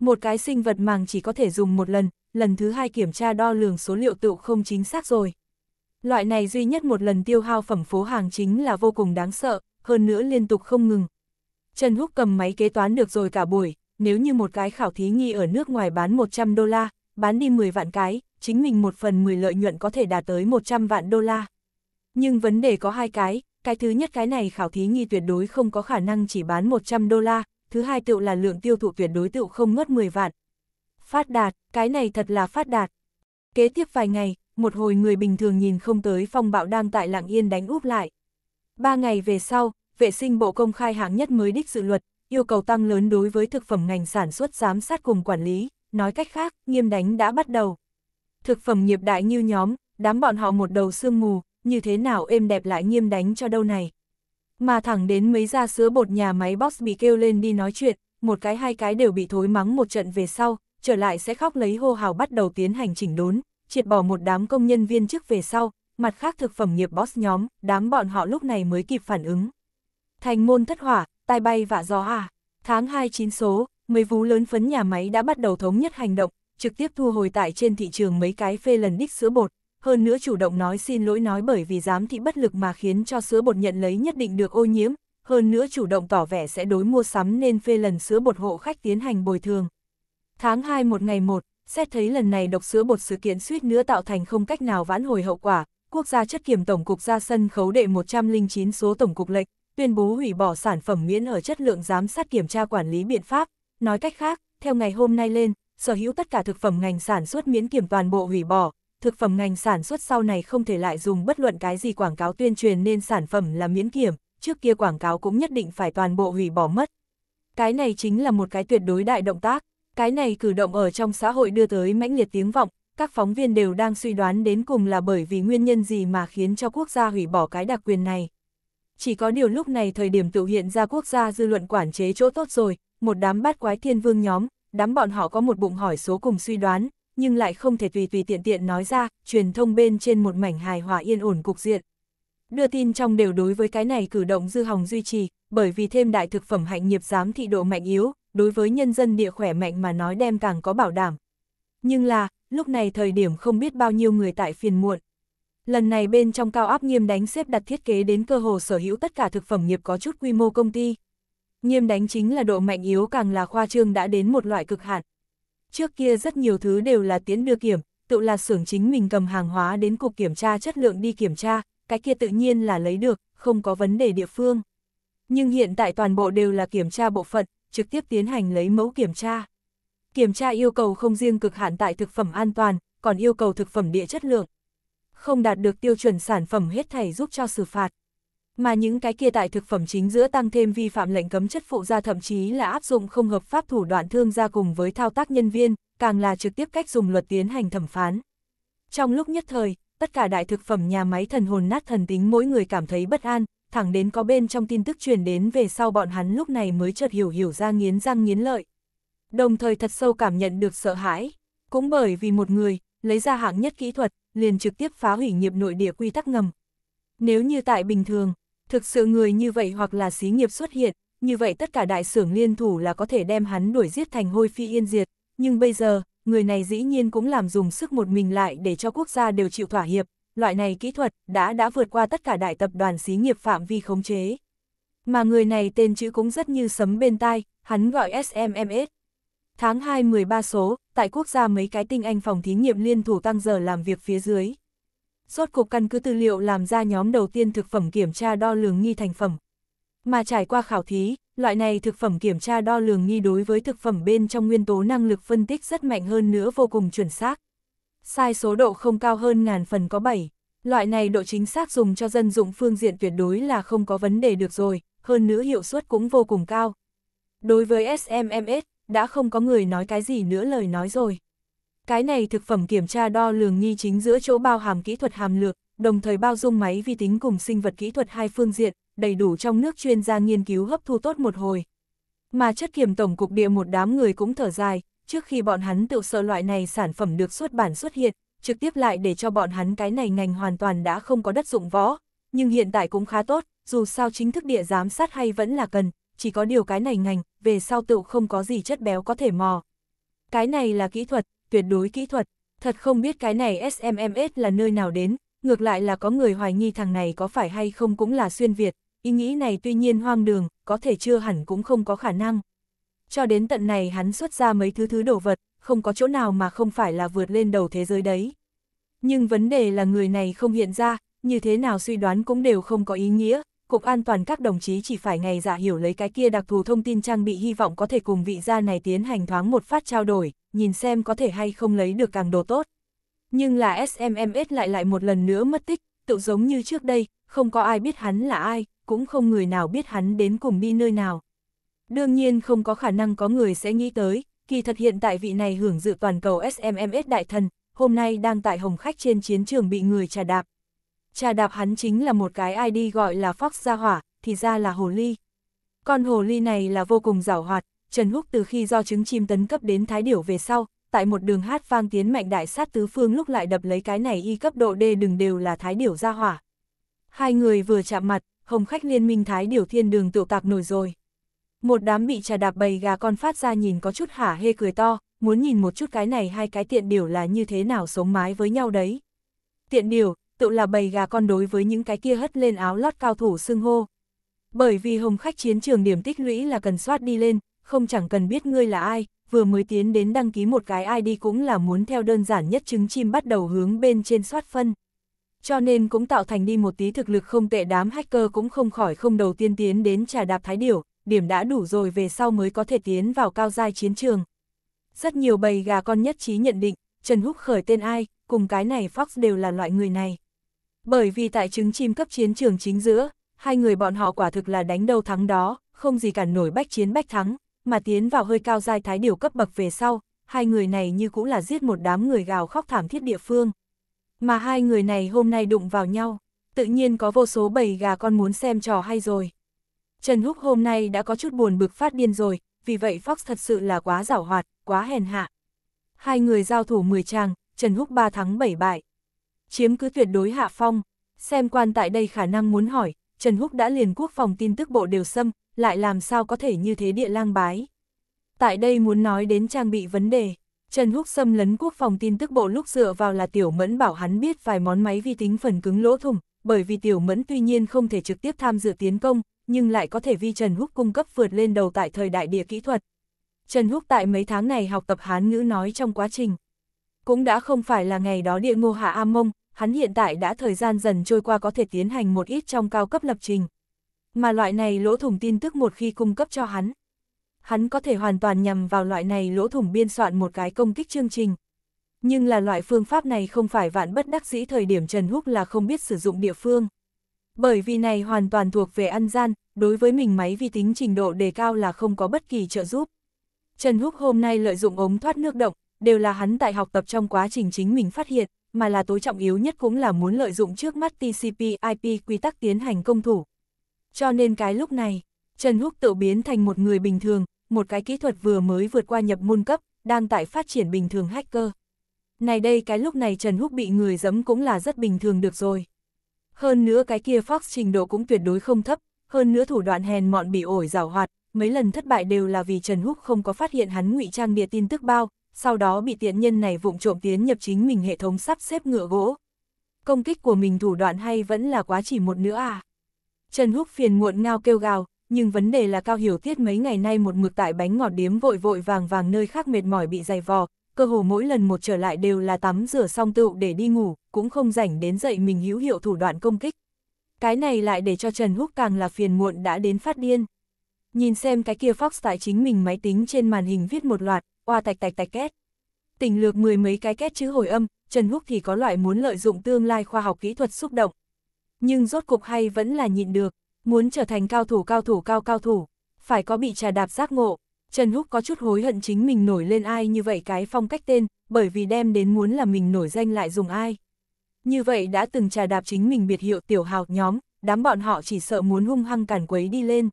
Speaker 1: Một cái sinh vật màng chỉ có thể dùng một lần, lần thứ hai kiểm tra đo lường số liệu tựu không chính xác rồi. Loại này duy nhất một lần tiêu hao phẩm phố hàng chính là vô cùng đáng sợ, hơn nữa liên tục không ngừng, Trần Húc cầm máy kế toán được rồi cả buổi, nếu như một cái khảo thí nghi ở nước ngoài bán 100 đô la, bán đi 10 vạn cái, chính mình một phần 10 lợi nhuận có thể đạt tới 100 vạn đô la. Nhưng vấn đề có hai cái, cái thứ nhất cái này khảo thí nghi tuyệt đối không có khả năng chỉ bán 100 đô la, thứ hai tựu là lượng tiêu thụ tuyệt đối tựu không ngớt 10 vạn. Phát đạt, cái này thật là phát đạt. Kế tiếp vài ngày, một hồi người bình thường nhìn không tới phong bạo đang tại lặng yên đánh úp lại. Ba ngày về sau, vệ sinh bộ công khai hạng nhất mới đích dự luật, yêu cầu tăng lớn đối với thực phẩm ngành sản xuất giám sát cùng quản lý, nói cách khác, nghiêm đánh đã bắt đầu. Thực phẩm nghiệp đại như nhóm, đám bọn họ một đầu sương mù, như thế nào êm đẹp lại nghiêm đánh cho đâu này. Mà thẳng đến mấy gia sữa bột nhà máy box bị kêu lên đi nói chuyện, một cái hai cái đều bị thối mắng một trận về sau, trở lại sẽ khóc lấy hô hào bắt đầu tiến hành chỉnh đốn, triệt bỏ một đám công nhân viên chức về sau, mặt khác thực phẩm nghiệp boss nhóm, đám bọn họ lúc này mới kịp phản ứng. Thành môn thất hỏa, tai bay vạ gió à. Tháng 29 số, mấy vú lớn phấn nhà máy đã bắt đầu thống nhất hành động, trực tiếp thu hồi tại trên thị trường mấy cái phê lần đích sữa bột, hơn nữa chủ động nói xin lỗi nói bởi vì giám thị bất lực mà khiến cho sữa bột nhận lấy nhất định được ô nhiễm, hơn nữa chủ động tỏ vẻ sẽ đối mua sắm nên phê lần sữa bột hộ khách tiến hành bồi thường. Tháng 2 một ngày 1, xét thấy lần này độc sữa bột sự kiện suýt nữa tạo thành không cách nào vãn hồi hậu quả, quốc gia chất kiểm tổng cục ra sân khấu đệ 109 số tổng cục lệnh, tuyên bố hủy bỏ sản phẩm miễn ở chất lượng giám sát kiểm tra quản lý biện pháp. Nói cách khác, theo ngày hôm nay lên, sở hữu tất cả thực phẩm ngành sản xuất miễn kiểm toàn bộ hủy bỏ, thực phẩm ngành sản xuất sau này không thể lại dùng bất luận cái gì quảng cáo tuyên truyền nên sản phẩm là miễn kiểm, trước kia quảng cáo cũng nhất định phải toàn bộ hủy bỏ mất. Cái này chính là một cái tuyệt đối đại động tác, cái này cử động ở trong xã hội đưa tới mãnh liệt tiếng vọng, các phóng viên đều đang suy đoán đến cùng là bởi vì nguyên nhân gì mà khiến cho quốc gia hủy bỏ cái đặc quyền này chỉ có điều lúc này thời điểm tự hiện ra quốc gia dư luận quản chế chỗ tốt rồi, một đám bát quái thiên vương nhóm, đám bọn họ có một bụng hỏi số cùng suy đoán, nhưng lại không thể tùy tùy tiện tiện nói ra, truyền thông bên trên một mảnh hài hòa yên ổn cục diện. Đưa tin trong đều đối với cái này cử động dư hòng duy trì, bởi vì thêm đại thực phẩm hạnh nghiệp giám thị độ mạnh yếu, đối với nhân dân địa khỏe mạnh mà nói đem càng có bảo đảm. Nhưng là, lúc này thời điểm không biết bao nhiêu người tại phiền muộn, Lần này bên trong cao áp nghiêm đánh xếp đặt thiết kế đến cơ hồ sở hữu tất cả thực phẩm nghiệp có chút quy mô công ty. Nghiêm đánh chính là độ mạnh yếu càng là khoa trương đã đến một loại cực hạn. Trước kia rất nhiều thứ đều là tiến đưa kiểm, tự là xưởng chính mình cầm hàng hóa đến cục kiểm tra chất lượng đi kiểm tra, cái kia tự nhiên là lấy được, không có vấn đề địa phương. Nhưng hiện tại toàn bộ đều là kiểm tra bộ phận, trực tiếp tiến hành lấy mẫu kiểm tra. Kiểm tra yêu cầu không riêng cực hạn tại thực phẩm an toàn, còn yêu cầu thực phẩm địa chất lượng không đạt được tiêu chuẩn sản phẩm hết thảy giúp cho xử phạt. Mà những cái kia tại thực phẩm chính giữa tăng thêm vi phạm lệnh cấm chất phụ gia thậm chí là áp dụng không hợp pháp thủ đoạn thương gia cùng với thao tác nhân viên, càng là trực tiếp cách dùng luật tiến hành thẩm phán. Trong lúc nhất thời, tất cả đại thực phẩm nhà máy thần hồn nát thần tính mỗi người cảm thấy bất an, thẳng đến có bên trong tin tức truyền đến về sau bọn hắn lúc này mới chợt hiểu hiểu ra nghiến răng nghiến lợi. Đồng thời thật sâu cảm nhận được sợ hãi, cũng bởi vì một người, lấy ra hạng nhất kỹ thuật, liền trực tiếp phá hủy nghiệp nội địa quy tắc ngầm. Nếu như tại bình thường, thực sự người như vậy hoặc là xí nghiệp xuất hiện, như vậy tất cả đại xưởng liên thủ là có thể đem hắn đuổi giết thành hôi phi yên diệt, nhưng bây giờ, người này dĩ nhiên cũng làm dùng sức một mình lại để cho quốc gia đều chịu thỏa hiệp, loại này kỹ thuật đã đã vượt qua tất cả đại tập đoàn xí nghiệp phạm vi khống chế. Mà người này tên chữ cũng rất như sấm bên tai, hắn gọi SMMS. Tháng 2 13 số, tại quốc gia mấy cái tinh anh phòng thí nghiệm liên thủ tăng giờ làm việc phía dưới. Rốt cục căn cứ tư liệu làm ra nhóm đầu tiên thực phẩm kiểm tra đo lường nghi thành phẩm. Mà trải qua khảo thí, loại này thực phẩm kiểm tra đo lường nghi đối với thực phẩm bên trong nguyên tố năng lực phân tích rất mạnh hơn nữa vô cùng chuẩn xác. Sai số độ không cao hơn ngàn phần có 7. Loại này độ chính xác dùng cho dân dụng phương diện tuyệt đối là không có vấn đề được rồi, hơn nữa hiệu suất cũng vô cùng cao. Đối với SMMS, đã không có người nói cái gì nữa lời nói rồi. Cái này thực phẩm kiểm tra đo lường nghi chính giữa chỗ bao hàm kỹ thuật hàm lược, đồng thời bao dung máy vi tính cùng sinh vật kỹ thuật hai phương diện, đầy đủ trong nước chuyên gia nghiên cứu hấp thu tốt một hồi. Mà chất kiểm tổng cục địa một đám người cũng thở dài, trước khi bọn hắn tự sợ loại này sản phẩm được xuất bản xuất hiện, trực tiếp lại để cho bọn hắn cái này ngành hoàn toàn đã không có đất dụng võ, nhưng hiện tại cũng khá tốt, dù sao chính thức địa giám sát hay vẫn là cần, chỉ có điều cái này ngành, về sau tựu không có gì chất béo có thể mò. Cái này là kỹ thuật, tuyệt đối kỹ thuật, thật không biết cái này SMMS là nơi nào đến, ngược lại là có người hoài nghi thằng này có phải hay không cũng là xuyên Việt, ý nghĩ này tuy nhiên hoang đường, có thể chưa hẳn cũng không có khả năng. Cho đến tận này hắn xuất ra mấy thứ thứ đồ vật, không có chỗ nào mà không phải là vượt lên đầu thế giới đấy. Nhưng vấn đề là người này không hiện ra, như thế nào suy đoán cũng đều không có ý nghĩa, Cục An toàn các đồng chí chỉ phải ngày dạ hiểu lấy cái kia đặc thù thông tin trang bị hy vọng có thể cùng vị gia này tiến hành thoáng một phát trao đổi, nhìn xem có thể hay không lấy được càng đồ tốt. Nhưng là SMMS lại lại một lần nữa mất tích, tự giống như trước đây, không có ai biết hắn là ai, cũng không người nào biết hắn đến cùng đi nơi nào. Đương nhiên không có khả năng có người sẽ nghĩ tới, kỳ thật hiện tại vị này hưởng dự toàn cầu SMMS đại thần, hôm nay đang tại hồng khách trên chiến trường bị người trà đạp, trà đạp hắn chính là một cái ID gọi là Fox Gia Hỏa, thì ra là Hồ Ly. Con Hồ Ly này là vô cùng rảo hoạt, Trần Húc từ khi do trứng chim tấn cấp đến Thái Điểu về sau, tại một đường hát vang tiến mạnh đại sát tứ phương lúc lại đập lấy cái này y cấp độ D đừng đều là Thái Điểu Gia Hỏa. Hai người vừa chạm mặt, hồng khách liên minh Thái Điểu Thiên Đường tụ tạc nổi rồi. Một đám bị trà đạp bầy gà con phát ra nhìn có chút hả hê cười to, muốn nhìn một chút cái này hai cái tiện điểu là như thế nào sống mái với nhau đấy. Tiện điểu, tự là bầy gà con đối với những cái kia hất lên áo lót cao thủ xưng hô. Bởi vì hồng khách chiến trường điểm tích lũy là cần soát đi lên, không chẳng cần biết ngươi là ai, vừa mới tiến đến đăng ký một cái ID cũng là muốn theo đơn giản nhất trứng chim bắt đầu hướng bên trên soát phân. Cho nên cũng tạo thành đi một tí thực lực không tệ đám hacker cũng không khỏi không đầu tiên tiến đến trà đạp thái điểu, điểm đã đủ rồi về sau mới có thể tiến vào cao giai chiến trường. Rất nhiều bầy gà con nhất trí nhận định, Trần Húc khởi tên ai, cùng cái này Fox đều là loại người này. Bởi vì tại trứng chim cấp chiến trường chính giữa, hai người bọn họ quả thực là đánh đầu thắng đó, không gì cản nổi bách chiến bách thắng, mà tiến vào hơi cao giai thái điều cấp bậc về sau, hai người này như cũng là giết một đám người gào khóc thảm thiết địa phương. Mà hai người này hôm nay đụng vào nhau, tự nhiên có vô số bầy gà con muốn xem trò hay rồi. Trần Húc hôm nay đã có chút buồn bực phát điên rồi, vì vậy Fox thật sự là quá giảo hoạt, quá hèn hạ. Hai người giao thủ 10 tràng, Trần Húc 3 thắng 7 bại chiếm cứ tuyệt đối hạ phong. Xem quan tại đây khả năng muốn hỏi, Trần Húc đã liền quốc phòng tin tức bộ đều xâm, lại làm sao có thể như thế địa lang bái. Tại đây muốn nói đến trang bị vấn đề, Trần Húc xâm lấn quốc phòng tin tức bộ lúc dựa vào là Tiểu Mẫn bảo hắn biết vài món máy vi tính phần cứng lỗ thủng, bởi vì Tiểu Mẫn tuy nhiên không thể trực tiếp tham dự tiến công, nhưng lại có thể vi Trần Húc cung cấp vượt lên đầu tại thời đại địa kỹ thuật. Trần Húc tại mấy tháng này học tập Hán ngữ nói trong quá trình, cũng đã không phải là ngày đó địa ngô hạ A Mông, hắn hiện tại đã thời gian dần trôi qua có thể tiến hành một ít trong cao cấp lập trình. Mà loại này lỗ thủng tin tức một khi cung cấp cho hắn, hắn có thể hoàn toàn nhằm vào loại này lỗ thủng biên soạn một cái công kích chương trình. Nhưng là loại phương pháp này không phải vạn bất đắc dĩ thời điểm Trần Húc là không biết sử dụng địa phương. Bởi vì này hoàn toàn thuộc về ăn gian, đối với mình máy vi tính trình độ đề cao là không có bất kỳ trợ giúp. Trần Húc hôm nay lợi dụng ống thoát nước động, đều là hắn tại học tập trong quá trình chính mình phát hiện mà là tối trọng yếu nhất cũng là muốn lợi dụng trước mắt TCP/IP quy tắc tiến hành công thủ. Cho nên cái lúc này, Trần Húc tự biến thành một người bình thường, một cái kỹ thuật vừa mới vượt qua nhập môn cấp, đang tại phát triển bình thường hacker. Này đây cái lúc này Trần Húc bị người giẫm cũng là rất bình thường được rồi. Hơn nữa cái kia Fox trình độ cũng tuyệt đối không thấp, hơn nữa thủ đoạn hèn mọn bị ổi rào hoạt, mấy lần thất bại đều là vì Trần Húc không có phát hiện hắn ngụy trang bịa tin tức bao, sau đó bị tiện nhân này vụng trộm tiến nhập chính mình hệ thống sắp xếp ngựa gỗ. Công kích của mình thủ đoạn hay vẫn là quá chỉ một nữa à? Trần Húc phiền muộn ngao kêu gào, nhưng vấn đề là Cao Hiểu Tiết mấy ngày nay một mực tại bánh ngọt điếm vội vội vàng vàng nơi khác mệt mỏi bị dày vò, cơ hồ mỗi lần một trở lại đều là tắm rửa xong tựu để đi ngủ, cũng không rảnh đến dậy mình hữu hiệu thủ đoạn công kích. Cái này lại để cho Trần Húc càng là phiền muộn đã đến phát điên. Nhìn xem cái kia Fox tại chính mình máy tính trên màn hình viết một loạt, oa tạch tạch tạch két. Tình lược mười mấy cái két chữ hồi âm, Trần Húc thì có loại muốn lợi dụng tương lai khoa học kỹ thuật xúc động. Nhưng rốt cục hay vẫn là nhịn được, muốn trở thành cao thủ cao thủ cao cao thủ, phải có bị trà đạp giác ngộ. Trần Húc có chút hối hận chính mình nổi lên ai như vậy cái phong cách tên, bởi vì đem đến muốn là mình nổi danh lại dùng ai. Như vậy đã từng trà đạp chính mình biệt hiệu tiểu hào nhóm, đám bọn họ chỉ sợ muốn hung hăng cản quấy đi lên.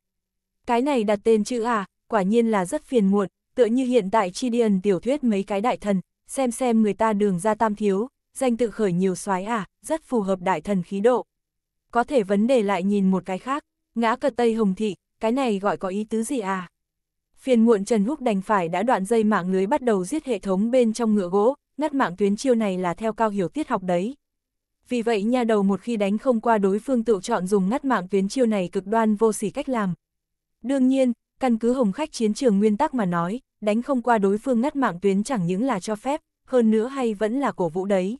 Speaker 1: Cái này đặt tên chữ à, quả nhiên là rất phiền muộn, tựa như hiện tại chi điền tiểu thuyết mấy cái đại thần, xem xem người ta đường ra tam thiếu, danh tự khởi nhiều soái à, rất phù hợp đại thần khí độ. Có thể vấn đề lại nhìn một cái khác, ngã cờ Tây Hồng Thị, cái này gọi có ý tứ gì à? Phiền muộn Trần Húc đành phải đã đoạn dây mạng lưới bắt đầu giết hệ thống bên trong ngựa gỗ, ngắt mạng tuyến chiêu này là theo cao hiểu tiết học đấy. Vì vậy nha đầu một khi đánh không qua đối phương tự chọn dùng ngắt mạng tuyến chiêu này cực đoan vô sỉ cách làm. Đương nhiên, căn cứ hồng khách chiến trường nguyên tắc mà nói, đánh không qua đối phương ngắt mạng tuyến chẳng những là cho phép, hơn nữa hay vẫn là cổ vũ đấy.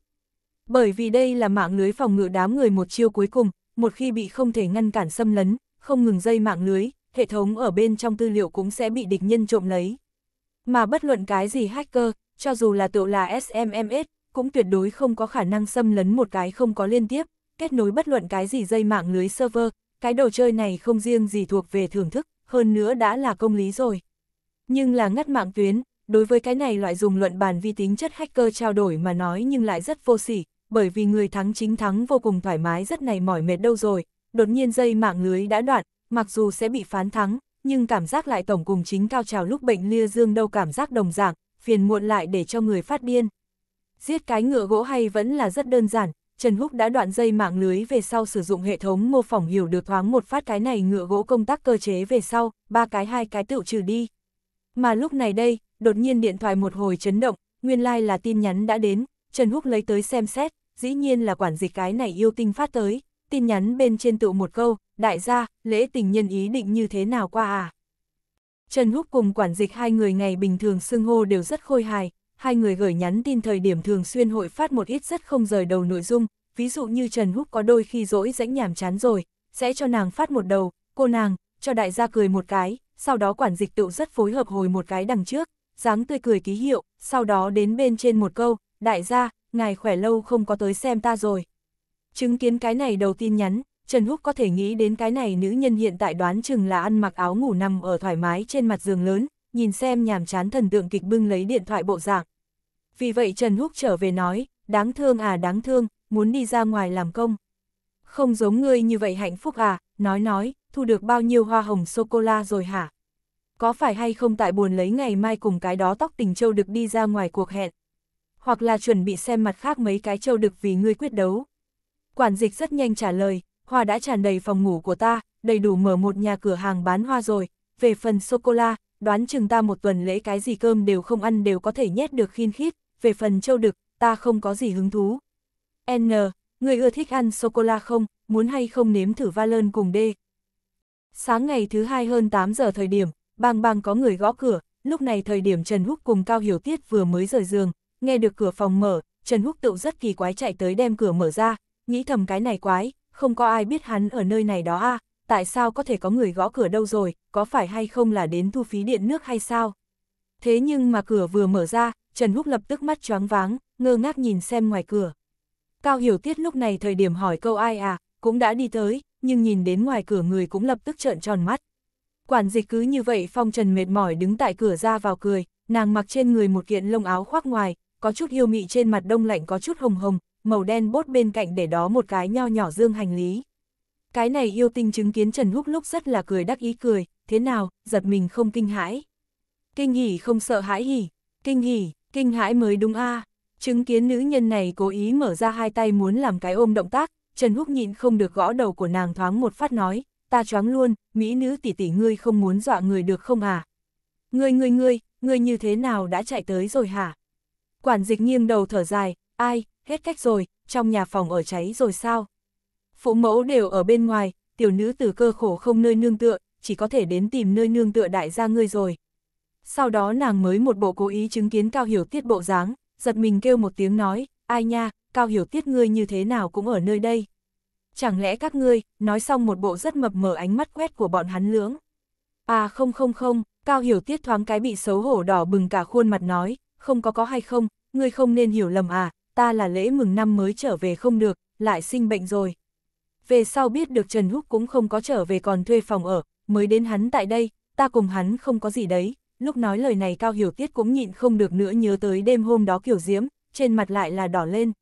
Speaker 1: Bởi vì đây là mạng lưới phòng ngự đám người một chiêu cuối cùng, một khi bị không thể ngăn cản xâm lấn, không ngừng dây mạng lưới, hệ thống ở bên trong tư liệu cũng sẽ bị địch nhân trộm lấy. Mà bất luận cái gì hacker, cho dù là tựu là SMMS, cũng tuyệt đối không có khả năng xâm lấn một cái không có liên tiếp, kết nối bất luận cái gì dây mạng lưới server, cái đồ chơi này không riêng gì thuộc về thưởng thức, hơn nữa đã là công lý rồi. Nhưng là ngắt mạng tuyến, đối với cái này loại dùng luận bàn vi tính chất hacker trao đổi mà nói nhưng lại rất vô sỉ, bởi vì người thắng chính thắng vô cùng thoải mái rất này mỏi mệt đâu rồi, đột nhiên dây mạng lưới đã đoạn, mặc dù sẽ bị phán thắng, nhưng cảm giác lại tổng cùng chính cao trào lúc bệnh lia dương đâu cảm giác đồng dạng, phiền muộn lại để cho người phát điên. Giết cái ngựa gỗ hay vẫn là rất đơn giản, Trần Húc đã đoạn dây mạng lưới về sau sử dụng hệ thống mô phỏng hiểu được thoáng một phát cái này ngựa gỗ công tác cơ chế về sau, ba cái hai cái tựu trừ đi. Mà lúc này đây, đột nhiên điện thoại một hồi chấn động, nguyên lai like là tin nhắn đã đến, Trần Húc lấy tới xem xét, dĩ nhiên là quản dịch cái này yêu tinh phát tới, tin nhắn bên trên tự một câu, đại gia, lễ tình nhân ý định như thế nào qua à? Trần Húc cùng quản dịch hai người ngày bình thường xưng hô đều rất khôi hài, hai người gửi nhắn tin thời điểm thường xuyên hội phát một ít rất không rời đầu nội dung, ví dụ như Trần Húc có đôi khi rỗi rãnh nhàm chán rồi, sẽ cho nàng phát một đầu, cô nàng, cho đại gia cười một cái, sau đó quản dịch tựu rất phối hợp hồi một cái đằng trước, dáng tươi cười ký hiệu, sau đó đến bên trên một câu, đại gia, ngài khỏe lâu không có tới xem ta rồi. Chứng kiến cái này đầu tin nhắn, Trần Húc có thể nghĩ đến cái này nữ nhân hiện tại đoán chừng là ăn mặc áo ngủ nằm ở thoải mái trên mặt giường lớn, nhìn xem nhàm chán thần tượng kịch bưng lấy điện thoại bộ dạng. Vì vậy Trần Húc trở về nói, đáng thương à đáng thương, muốn đi ra ngoài làm công. Không giống ngươi như vậy hạnh phúc à, nói nói, thu được bao nhiêu hoa hồng sô-cô-la rồi hả? Có phải hay không tại buồn lấy ngày mai cùng cái đó tóc tình châu được đi ra ngoài cuộc hẹn? Hoặc là chuẩn bị xem mặt khác mấy cái châu được vì ngươi quyết đấu? Quản dịch rất nhanh trả lời, hoa đã tràn đầy phòng ngủ của ta, đầy đủ mở một nhà cửa hàng bán hoa rồi, về phần sô-cô-la, đoán chừng ta một tuần lễ cái gì cơm đều không ăn đều có thể nhét được khiên khít, về phần châu được ta không có gì hứng thú. N, người ưa thích ăn sô-cô-la không? muốn hay không nếm thử Valen cùng D. Sáng ngày thứ hai hơn 8 giờ thời điểm, bang bang có người gõ cửa, lúc này thời điểm Trần Húc cùng Cao Hiểu Tiết vừa mới rời giường, nghe được cửa phòng mở, Trần Húc tựu rất kỳ quái chạy tới đem cửa mở ra, nghĩ thầm cái này quái, không có ai biết hắn ở nơi này đó a à, tại sao có thể có người gõ cửa đâu rồi, có phải hay không là đến thu phí điện nước hay sao? Thế nhưng mà cửa vừa mở ra, Trần Húc lập tức mắt choáng váng, ngơ ngác nhìn xem ngoài cửa. Cao Hiểu Tiết lúc này thời điểm hỏi câu ai à, cũng đã đi tới, nhưng nhìn đến ngoài cửa người cũng lập tức trợn tròn mắt. Quản dịch cứ như vậy phong trần mệt mỏi đứng tại cửa ra vào cười, nàng mặc trên người một kiện lông áo khoác ngoài, có chút yêu mị trên mặt đông lạnh có chút hồng hồng, màu đen bốt bên cạnh để đó một cái nho nhỏ dương hành lý. Cái này yêu tinh chứng kiến Trần Húc lúc rất là cười đắc ý cười, thế nào, giật mình không kinh hãi. Kinh hỉ không sợ hãi hỉ, kinh hỉ, kinh hãi mới đúng a Chứng kiến nữ nhân này cố ý mở ra hai tay muốn làm cái ôm động tác, Trần Húc nhịn không được gõ đầu của nàng thoáng một phát nói, ta choáng luôn, mỹ nữ tỷ tỷ ngươi không muốn dọa người được không à? Ngươi ngươi ngươi, ngươi như thế nào đã chạy tới rồi hả? Quản dịch nghiêng đầu thở dài, ai, hết cách rồi, trong nhà phòng ở cháy rồi sao? Phụ mẫu đều ở bên ngoài, tiểu nữ từ cơ khổ không nơi nương tựa, chỉ có thể đến tìm nơi nương tựa đại gia ngươi rồi. Sau đó nàng mới một bộ cố ý chứng kiến Cao Hiểu Tiết bộ dáng, giật mình kêu một tiếng nói, ai nha, Cao Hiểu Tiết ngươi như thế nào cũng ở nơi đây chẳng lẽ các ngươi, nói xong một bộ rất mập mờ ánh mắt quét của bọn hắn lưỡng. À không không không, Cao Hiểu Tiết thoáng cái bị xấu hổ đỏ bừng cả khuôn mặt nói, không có có hay không, ngươi không nên hiểu lầm à, ta là lễ mừng năm mới trở về không được, lại sinh bệnh rồi. Về sau biết được Trần Húc cũng không có trở về còn thuê phòng ở, mới đến hắn tại đây, ta cùng hắn không có gì đấy. Lúc nói lời này Cao Hiểu Tiết cũng nhịn không được nữa nhớ tới đêm hôm đó kiểu diễm, trên mặt lại là đỏ lên.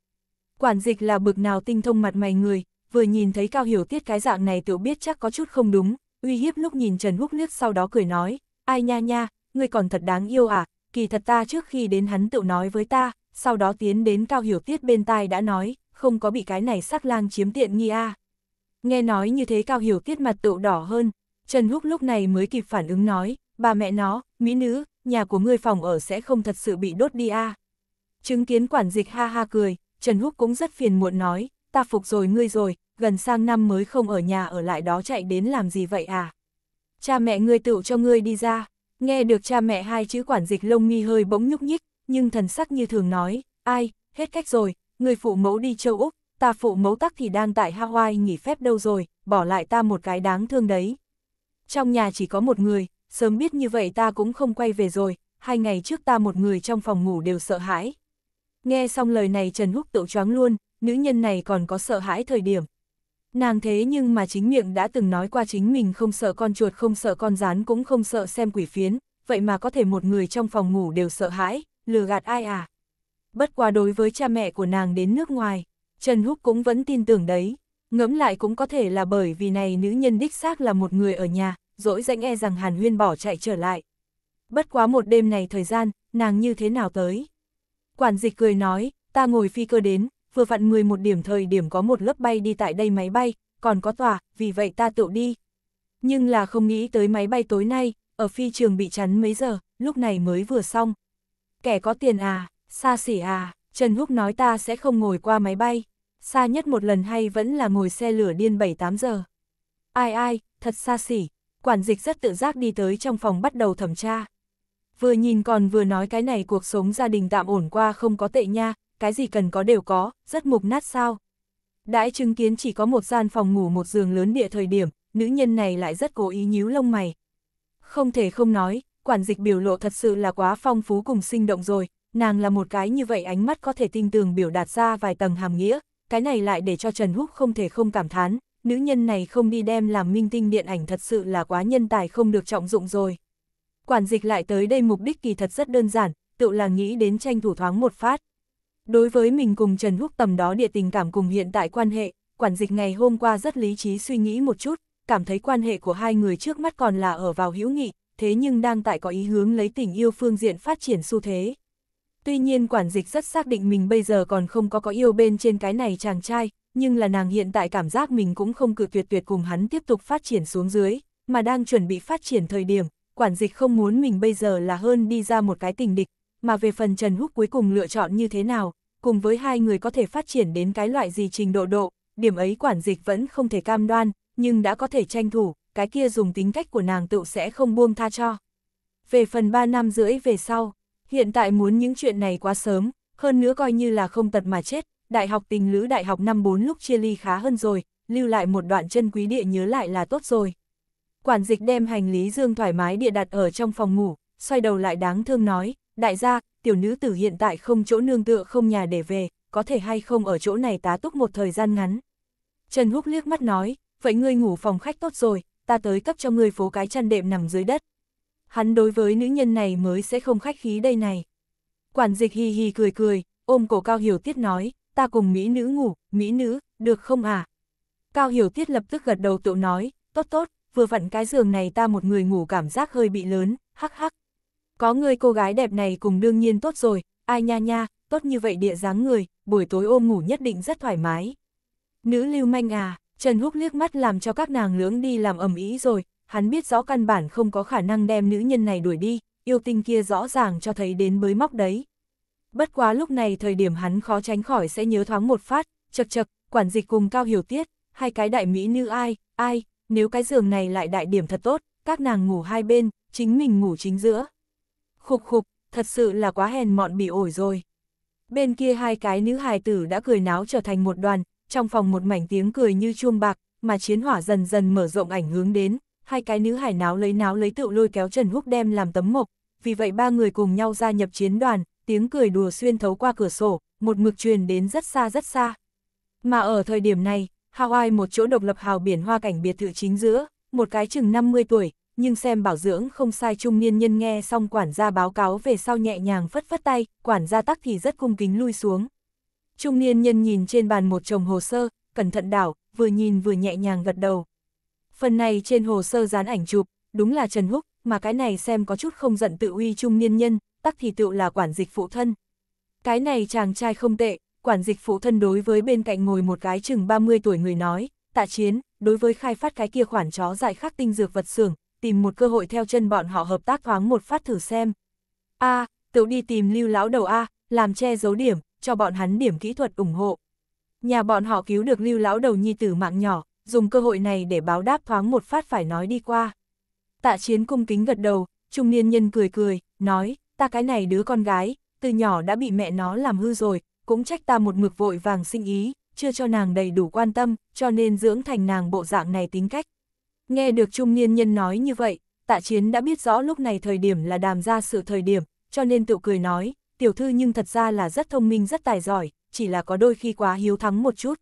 Speaker 1: Quản dịch là bực nào tinh thông mặt mày người, vừa nhìn thấy Cao Hiểu Tiết cái dạng này tự biết chắc có chút không đúng, uy hiếp lúc nhìn Trần Húc liếc sau đó cười nói, ai nha nha, người còn thật đáng yêu à, kỳ thật ta trước khi đến hắn tự nói với ta, sau đó tiến đến Cao Hiểu Tiết bên tai đã nói, không có bị cái này sắc lang chiếm tiện nghi a. À. Nghe nói như thế Cao Hiểu Tiết mặt tự đỏ hơn, Trần Húc lúc này mới kịp phản ứng nói, bà mẹ nó, mỹ nữ, nhà của ngươi phòng ở sẽ không thật sự bị đốt đi a. À. Chứng kiến quản dịch ha ha cười, Trần Húc cũng rất phiền muộn nói, ta phục rồi ngươi rồi, gần sang năm mới không ở nhà ở lại đó chạy đến làm gì vậy à? Cha mẹ ngươi tựu cho ngươi đi ra, nghe được cha mẹ hai chữ quản dịch lông nghi hơi bỗng nhúc nhích, nhưng thần sắc như thường nói, ai, hết cách rồi, người phụ mẫu đi châu Úc, ta phụ mẫu tắc thì đang tại Hawaii nghỉ phép đâu rồi, bỏ lại ta một cái đáng thương đấy. Trong nhà chỉ có một người, sớm biết như vậy ta cũng không quay về rồi, hai ngày trước ta một người trong phòng ngủ đều sợ hãi. Nghe xong lời này Trần Húc tự choáng luôn, nữ nhân này còn có sợ hãi thời điểm. Nàng thế nhưng mà chính miệng đã từng nói qua chính mình không sợ con chuột không sợ con rán cũng không sợ xem quỷ phiến, vậy mà có thể một người trong phòng ngủ đều sợ hãi, lừa gạt ai à. Bất quá đối với cha mẹ của nàng đến nước ngoài, Trần Húc cũng vẫn tin tưởng đấy, ngẫm lại cũng có thể là bởi vì này nữ nhân đích xác là một người ở nhà, dỗi dãnh e rằng Hàn Huyên bỏ chạy trở lại. Bất quá một đêm này thời gian, nàng như thế nào tới? Quản dịch cười nói, ta ngồi phi cơ đến, vừa vặn một điểm thời điểm có một lớp bay đi tại đây máy bay, còn có tòa, vì vậy ta tự đi. Nhưng là không nghĩ tới máy bay tối nay, ở phi trường bị chắn mấy giờ, lúc này mới vừa xong. Kẻ có tiền à, xa xỉ à, Trần Húc nói ta sẽ không ngồi qua máy bay, xa nhất một lần hay vẫn là ngồi xe lửa điên 7-8 giờ. Ai ai, thật xa xỉ, quản dịch rất tự giác đi tới trong phòng bắt đầu thẩm tra. Vừa nhìn còn vừa nói cái này cuộc sống gia đình tạm ổn qua không có tệ nha, cái gì cần có đều có, rất mục nát sao. Đãi chứng kiến chỉ có một gian phòng ngủ một giường lớn địa thời điểm, nữ nhân này lại rất cố ý nhíu lông mày. Không thể không nói, quản dịch biểu lộ thật sự là quá phong phú cùng sinh động rồi, nàng là một cái như vậy ánh mắt có thể tin tường biểu đạt ra vài tầng hàm nghĩa, cái này lại để cho Trần Húc không thể không cảm thán, nữ nhân này không đi đem làm minh tinh điện ảnh thật sự là quá nhân tài không được trọng dụng rồi. Quản dịch lại tới đây mục đích kỳ thật rất đơn giản, tự là nghĩ đến tranh thủ thoáng một phát, Đối với mình cùng Trần Húc tầm đó địa tình cảm cùng hiện tại quan hệ, quản dịch ngày hôm qua rất lý trí suy nghĩ một chút, cảm thấy quan hệ của hai người trước mắt còn là ở vào hữu nghị, thế nhưng đang tại có ý hướng lấy tình yêu phương diện phát triển xu thế. Tuy nhiên quản dịch rất xác định mình bây giờ còn không có có yêu bên trên cái này chàng trai, nhưng là nàng hiện tại cảm giác mình cũng không cự tuyệt tuyệt cùng hắn tiếp tục phát triển xuống dưới, mà đang chuẩn bị phát triển thời điểm, quản dịch không muốn mình bây giờ là hơn đi ra một cái tình địch, mà về phần Trần Húc cuối cùng lựa chọn như thế nào, cùng với hai người có thể phát triển đến cái loại gì trình độ độ, điểm ấy quản dịch vẫn không thể cam đoan, nhưng đã có thể tranh thủ, cái kia dùng tính cách của nàng tựu sẽ không buông tha cho. Về phần 3 năm rưỡi về sau, hiện tại muốn những chuyện này quá sớm, hơn nữa coi như là không tật mà chết, đại học tình lữ đại học năm 4 lúc chia ly khá hơn rồi, lưu lại một đoạn chân quý địa nhớ lại là tốt rồi. Quản dịch đem hành lý dương thoải mái địa đặt ở trong phòng ngủ, xoay đầu lại đáng thương nói, đại gia, tiểu nữ tử hiện tại không chỗ nương tựa không nhà để về, có thể hay không ở chỗ này tá túc một thời gian ngắn. Trần Húc liếc mắt nói, vậy ngươi ngủ phòng khách tốt rồi, ta tới cấp cho ngươi phố cái chăn đệm nằm dưới đất. Hắn đối với nữ nhân này mới sẽ không khách khí đây này. Quản dịch hì hì cười cười, ôm cổ Cao Hiểu Tiết nói, ta cùng Mỹ nữ ngủ, Mỹ nữ, được không à? Cao Hiểu Tiết lập tức gật đầu tự nói, tốt tốt, vừa vặn cái giường này ta một người ngủ cảm giác hơi bị lớn, hắc hắc. Có người cô gái đẹp này cùng đương nhiên tốt rồi, ai nha nha, tốt như vậy địa dáng người, buổi tối ôm ngủ nhất định rất thoải mái. Nữ lưu manh à, Trần Húc liếc mắt làm cho các nàng lưỡng đi làm ẩm ý rồi, hắn biết rõ căn bản không có khả năng đem nữ nhân này đuổi đi, yêu tinh kia rõ ràng cho thấy đến bới móc đấy. Bất quá lúc này thời điểm hắn khó tránh khỏi sẽ nhớ thoáng một phát, chật chật, quản dịch cùng cao hiểu tiết, hai cái đại mỹ như ai, ai, nếu cái giường này lại đại điểm thật tốt, các nàng ngủ hai bên, chính mình ngủ chính giữa, Khục khục, thật sự là quá hèn mọn bị ổi rồi. Bên kia hai cái nữ hài tử đã cười náo trở thành một đoàn, trong phòng một mảnh tiếng cười như chuông bạc, mà chiến hỏa dần dần mở rộng ảnh hướng đến, hai cái nữ hài náo lấy náo lấy tự lôi kéo Trần Húc đem làm tấm mộc, vì vậy ba người cùng nhau gia nhập chiến đoàn, tiếng cười đùa xuyên thấu qua cửa sổ, một mực truyền đến rất xa rất xa. Mà ở thời điểm này, Hawaii một chỗ độc lập hào biển hoa cảnh biệt thự chính giữa, một cái chừng 50 tuổi, nhưng xem bảo dưỡng không sai trung niên nhân nghe xong quản gia báo cáo về sau nhẹ nhàng phất phất tay, quản gia tắc thì rất cung kính lui xuống. Trung niên nhân nhìn trên bàn một chồng hồ sơ, cẩn thận đảo, vừa nhìn vừa nhẹ nhàng gật đầu. Phần này trên hồ sơ dán ảnh chụp, đúng là Trần Húc, mà cái này xem có chút không giận tự uy trung niên nhân, tắc thì tự là quản dịch phụ thân. Cái này chàng trai không tệ, quản dịch phụ thân đối với bên cạnh ngồi một cái chừng 30 tuổi người nói, tạ chiến, đối với khai phát cái kia khoản chó dại khắc tinh dược vật xưởng tìm một cơ hội theo chân bọn họ hợp tác thoáng một phát thử xem. A, à, tựu đi tìm lưu lão đầu A, làm che giấu điểm, cho bọn hắn điểm kỹ thuật ủng hộ. Nhà bọn họ cứu được lưu lão đầu nhi tử mạng nhỏ, dùng cơ hội này để báo đáp thoáng một phát phải nói đi qua. Tạ chiến cung kính gật đầu, trung niên nhân cười cười, nói, ta cái này đứa con gái, từ nhỏ đã bị mẹ nó làm hư rồi, cũng trách ta một mực vội vàng sinh ý, chưa cho nàng đầy đủ quan tâm, cho nên dưỡng thành nàng bộ dạng này tính cách. Nghe được trung niên nhân nói như vậy, tạ chiến đã biết rõ lúc này thời điểm là đàm ra sự thời điểm, cho nên tự cười nói, tiểu thư nhưng thật ra là rất thông minh rất tài giỏi, chỉ là có đôi khi quá hiếu thắng một chút.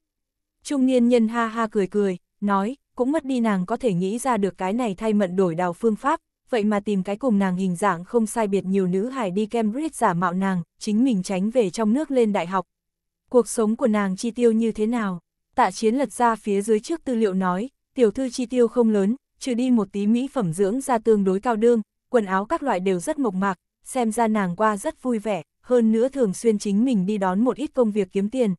Speaker 1: Trung niên nhân ha ha cười cười, nói, cũng mất đi nàng có thể nghĩ ra được cái này thay mận đổi đào phương pháp, vậy mà tìm cái cùng nàng hình dạng không sai biệt nhiều nữ hải đi Cambridge giả mạo nàng, chính mình tránh về trong nước lên đại học. Cuộc sống của nàng chi tiêu như thế nào? Tạ chiến lật ra phía dưới trước tư liệu nói, tiểu thư chi tiêu không lớn, trừ đi một tí mỹ phẩm dưỡng da tương đối cao đương, quần áo các loại đều rất mộc mạc, xem ra nàng qua rất vui vẻ, hơn nữa thường xuyên chính mình đi đón một ít công việc kiếm tiền.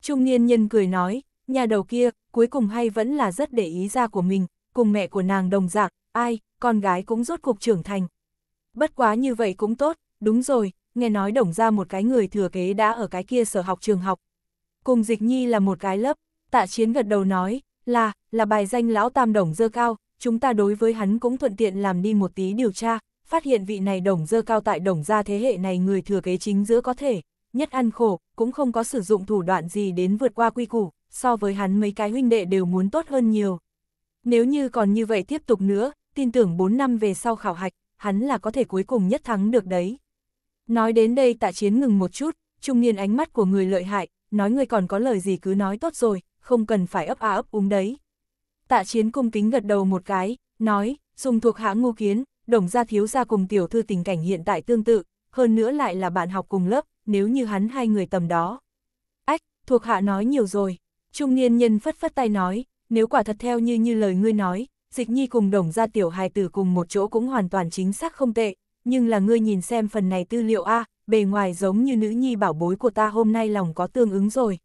Speaker 1: Trung niên nhân cười nói, nhà đầu kia, cuối cùng hay vẫn là rất để ý ra của mình, cùng mẹ của nàng đồng dạng, ai, con gái cũng rốt cuộc trưởng thành. Bất quá như vậy cũng tốt, đúng rồi, nghe nói đồng ra một cái người thừa kế đã ở cái kia sở học trường học. Cùng dịch nhi là một cái lớp, tạ chiến gật đầu nói, là, là bài danh lão tam đồng dơ cao, chúng ta đối với hắn cũng thuận tiện làm đi một tí điều tra, phát hiện vị này đồng dơ cao tại đồng gia thế hệ này người thừa kế chính giữa có thể, nhất ăn khổ, cũng không có sử dụng thủ đoạn gì đến vượt qua quy củ, so với hắn mấy cái huynh đệ đều muốn tốt hơn nhiều. Nếu như còn như vậy tiếp tục nữa, tin tưởng 4 năm về sau khảo hạch, hắn là có thể cuối cùng nhất thắng được đấy. Nói đến đây tạ chiến ngừng một chút, trung niên ánh mắt của người lợi hại, nói người còn có lời gì cứ nói tốt rồi, không cần phải ấp á ấp úng đấy. Tạ chiến cung kính gật đầu một cái, nói, dùng thuộc hạ ngu kiến, đồng gia thiếu gia cùng tiểu thư tình cảnh hiện tại tương tự, hơn nữa lại là bạn học cùng lớp, nếu như hắn hai người tầm đó. Ách, thuộc hạ nói nhiều rồi, trung niên nhân phất phất tay nói, nếu quả thật theo như như lời ngươi nói, dịch nhi cùng đồng gia tiểu hài tử cùng một chỗ cũng hoàn toàn chính xác không tệ, nhưng là ngươi nhìn xem phần này tư liệu A, bề ngoài giống như nữ nhi bảo bối của ta hôm nay lòng có tương ứng rồi.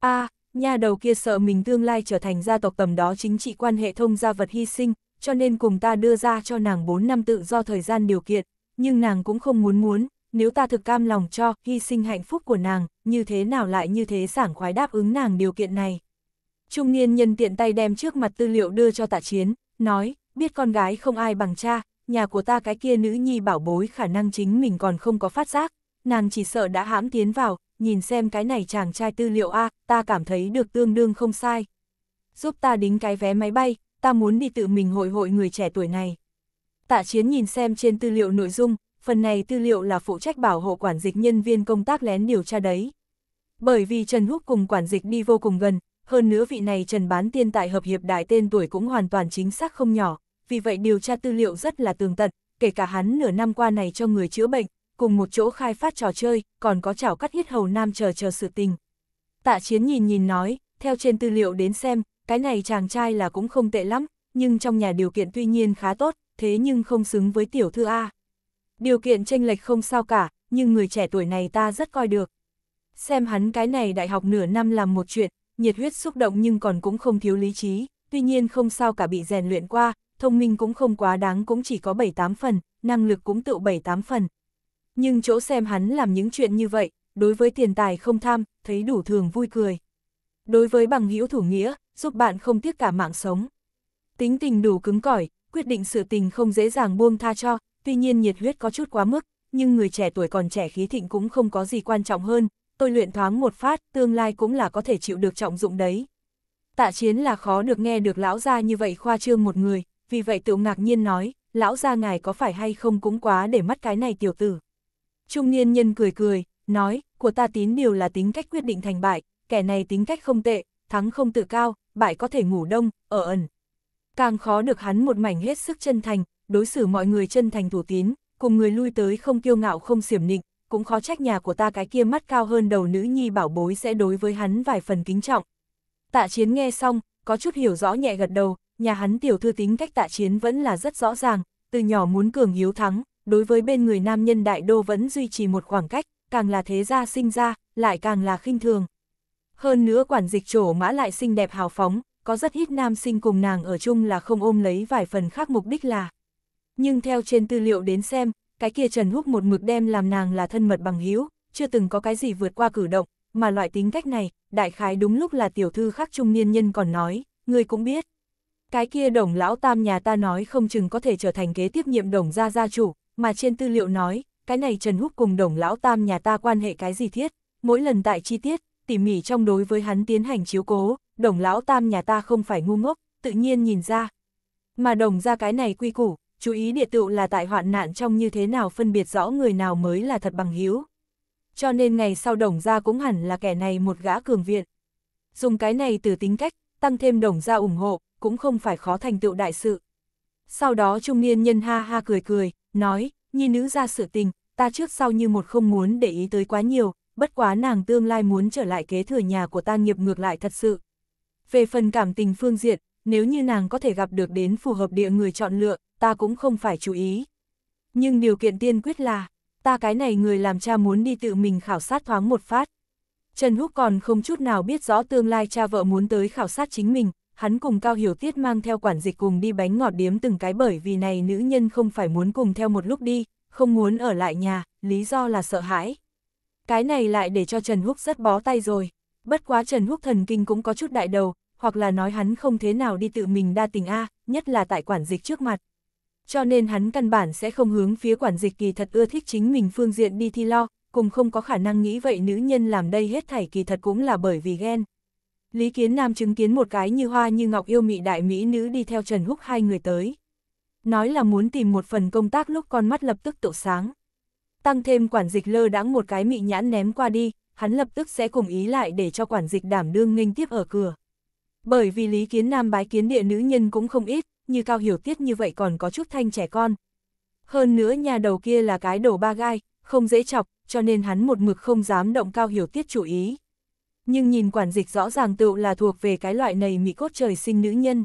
Speaker 1: A, nha đầu kia sợ mình tương lai trở thành gia tộc tầm đó chính trị quan hệ thông gia vật hy sinh, cho nên cùng ta đưa ra cho nàng 4 năm tự do thời gian điều kiện, nhưng nàng cũng không muốn muốn, nếu ta thực cam lòng cho, hy sinh hạnh phúc của nàng, như thế nào lại như thế sảng khoái đáp ứng nàng điều kiện này. Trung niên nhân tiện tay đem trước mặt tư liệu đưa cho tạ chiến, nói, biết con gái không ai bằng cha, nhà của ta cái kia nữ nhi bảo bối khả năng chính mình còn không có phát giác, nàng chỉ sợ đã hãm tiến vào, nhìn xem cái này chàng trai tư liệu A, ta cảm thấy được tương đương không sai. Giúp ta đính cái vé máy bay, ta muốn đi tự mình hội hội người trẻ tuổi này. Tạ Chiến nhìn xem trên tư liệu nội dung, phần này tư liệu là phụ trách bảo hộ quản dịch nhân viên công tác lén điều tra đấy. Bởi vì Trần Húc cùng quản dịch đi vô cùng gần, hơn nữa vị này Trần Bán Tiên tại hợp hiệp đại tên tuổi cũng hoàn toàn chính xác không nhỏ, vì vậy điều tra tư liệu rất là tường tận, kể cả hắn nửa năm qua này cho người chữa bệnh, cùng một chỗ khai phát trò chơi, còn có chảo cắt huyết hầu nam chờ chờ sự tình. Tạ chiến nhìn nhìn nói, theo trên tư liệu đến xem, cái này chàng trai là cũng không tệ lắm, nhưng trong nhà điều kiện tuy nhiên khá tốt, thế nhưng không xứng với tiểu thư A. Điều kiện tranh lệch không sao cả, nhưng người trẻ tuổi này ta rất coi được. Xem hắn cái này đại học nửa năm làm một chuyện, nhiệt huyết xúc động nhưng còn cũng không thiếu lý trí, tuy nhiên không sao cả bị rèn luyện qua, thông minh cũng không quá đáng cũng chỉ có 7-8 phần, năng lực cũng tự 7-8 phần, nhưng chỗ xem hắn làm những chuyện như vậy, đối với tiền tài không tham, thấy đủ thường vui cười. Đối với bằng hữu thủ nghĩa, giúp bạn không tiếc cả mạng sống. Tính tình đủ cứng cỏi, quyết định sự tình không dễ dàng buông tha cho, tuy nhiên nhiệt huyết có chút quá mức, nhưng người trẻ tuổi còn trẻ khí thịnh cũng không có gì quan trọng hơn, tôi luyện thoáng một phát, tương lai cũng là có thể chịu được trọng dụng đấy. Tạ chiến là khó được nghe được lão gia như vậy khoa trương một người, vì vậy tự ngạc nhiên nói, lão gia ngài có phải hay không cũng quá để mắt cái này tiểu tử. Trung niên nhân cười cười, nói, của ta tín điều là tính cách quyết định thành bại, kẻ này tính cách không tệ, thắng không tự cao, bại có thể ngủ đông, ở ẩn. Càng khó được hắn một mảnh hết sức chân thành, đối xử mọi người chân thành thủ tín, cùng người lui tới không kiêu ngạo không xiểm nịnh, cũng khó trách nhà của ta cái kia mắt cao hơn đầu nữ nhi bảo bối sẽ đối với hắn vài phần kính trọng. Tạ chiến nghe xong, có chút hiểu rõ nhẹ gật đầu, nhà hắn tiểu thư tính cách tạ chiến vẫn là rất rõ ràng, từ nhỏ muốn cường hiếu thắng, đối với bên người nam nhân đại đô vẫn duy trì một khoảng cách, càng là thế gia sinh ra, lại càng là khinh thường. Hơn nữa quản dịch trổ mã lại xinh đẹp hào phóng, có rất ít nam sinh cùng nàng ở chung là không ôm lấy vài phần khác mục đích là. Nhưng theo trên tư liệu đến xem, cái kia Trần Húc một mực đem làm nàng là thân mật bằng hữu chưa từng có cái gì vượt qua cử động, mà loại tính cách này, đại khái đúng lúc là tiểu thư khác trung niên nhân còn nói, người cũng biết. Cái kia đồng lão tam nhà ta nói không chừng có thể trở thành kế tiếp nhiệm đồng gia gia chủ, mà trên tư liệu nói, cái này Trần Húc cùng đồng lão tam nhà ta quan hệ cái gì thiết, mỗi lần tại chi tiết, tỉ mỉ trong đối với hắn tiến hành chiếu cố, đồng lão tam nhà ta không phải ngu ngốc, tự nhiên nhìn ra. Mà đồng ra cái này quy củ, chú ý địa tựu là tại hoạn nạn trong như thế nào phân biệt rõ người nào mới là thật bằng hiếu. Cho nên ngày sau đồng ra cũng hẳn là kẻ này một gã cường viện. Dùng cái này từ tính cách, tăng thêm đồng ra ủng hộ, cũng không phải khó thành tựu đại sự. Sau đó trung niên nhân ha ha cười cười, nói, nhi nữ ra sự tình, ta trước sau như một không muốn để ý tới quá nhiều, bất quá nàng tương lai muốn trở lại kế thừa nhà của ta nghiệp ngược lại thật sự. Về phần cảm tình phương diện, nếu như nàng có thể gặp được đến phù hợp địa người chọn lựa, ta cũng không phải chú ý. Nhưng điều kiện tiên quyết là, ta cái này người làm cha muốn đi tự mình khảo sát thoáng một phát. Trần Húc còn không chút nào biết rõ tương lai cha vợ muốn tới khảo sát chính mình, hắn cùng Cao Hiểu Tiết mang theo quản dịch cùng đi bánh ngọt điếm từng cái bởi vì này nữ nhân không phải muốn cùng theo một lúc đi, không muốn ở lại nhà, lý do là sợ hãi. Cái này lại để cho Trần Húc rất bó tay rồi, bất quá Trần Húc thần kinh cũng có chút đại đầu, hoặc là nói hắn không thế nào đi tự mình đa tình A, nhất là tại quản dịch trước mặt. Cho nên hắn căn bản sẽ không hướng phía quản dịch kỳ thật ưa thích chính mình phương diện đi thi lo, cùng không có khả năng nghĩ vậy nữ nhân làm đây hết thảy kỳ thật cũng là bởi vì ghen. Lý Kiến Nam chứng kiến một cái như hoa như ngọc yêu mị đại mỹ nữ đi theo Trần Húc hai người tới. Nói là muốn tìm một phần công tác lúc con mắt lập tức tổ sáng. Tăng thêm quản dịch lơ đãng một cái mị nhãn ném qua đi, hắn lập tức sẽ cùng ý lại để cho quản dịch đảm đương nghênh tiếp ở cửa. Bởi vì Lý Kiến Nam bái kiến địa nữ nhân cũng không ít, như cao hiểu tiết như vậy còn có chút thanh trẻ con. Hơn nữa nhà đầu kia là cái đồ ba gai, không dễ chọc, cho nên hắn một mực không dám động cao hiểu tiết chủ ý nhưng nhìn quản dịch rõ ràng tựu là thuộc về cái loại này mỹ cốt trời sinh nữ nhân.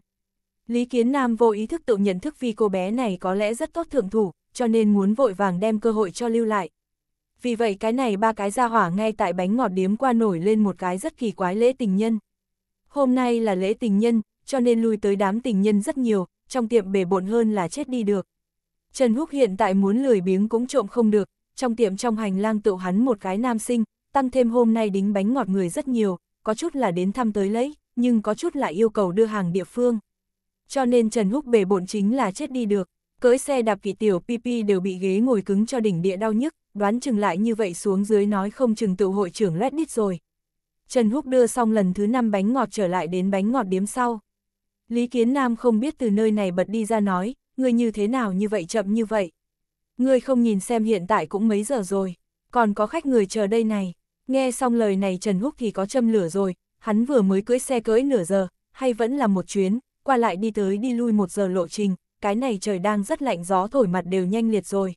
Speaker 1: Lý Kiến Nam vô ý thức tự nhận thức vì cô bé này có lẽ rất tốt thượng thủ, cho nên muốn vội vàng đem cơ hội cho lưu lại. Vì vậy cái này ba cái ra hỏa ngay tại bánh ngọt điếm qua nổi lên một cái rất kỳ quái lễ tình nhân. Hôm nay là lễ tình nhân, cho nên lui tới đám tình nhân rất nhiều, trong tiệm bể bộn hơn là chết đi được. Trần Húc hiện tại muốn lười biếng cũng trộm không được, trong tiệm trong hành lang tựu hắn một cái nam sinh, tăng thêm hôm nay đính bánh ngọt người rất nhiều, có chút là đến thăm tới lấy, nhưng có chút lại yêu cầu đưa hàng địa phương. Cho nên Trần Húc bề bộn chính là chết đi được, cưỡi xe đạp kỷ tiểu Pipi đều bị ghế ngồi cứng cho đỉnh địa đau nhức, đoán chừng lại như vậy xuống dưới nói không chừng tự hội trưởng lét đít rồi. Trần Húc đưa xong lần thứ năm bánh ngọt trở lại đến bánh ngọt điếm sau. Lý Kiến Nam không biết từ nơi này bật đi ra nói, người như thế nào như vậy chậm như vậy. người không nhìn xem hiện tại cũng mấy giờ rồi, còn có khách người chờ đây này. Nghe xong lời này Trần Húc thì có châm lửa rồi, hắn vừa mới cưỡi xe cưỡi nửa giờ, hay vẫn là một chuyến, qua lại đi tới đi lui một giờ lộ trình, cái này trời đang rất lạnh gió thổi mặt đều nhanh liệt rồi.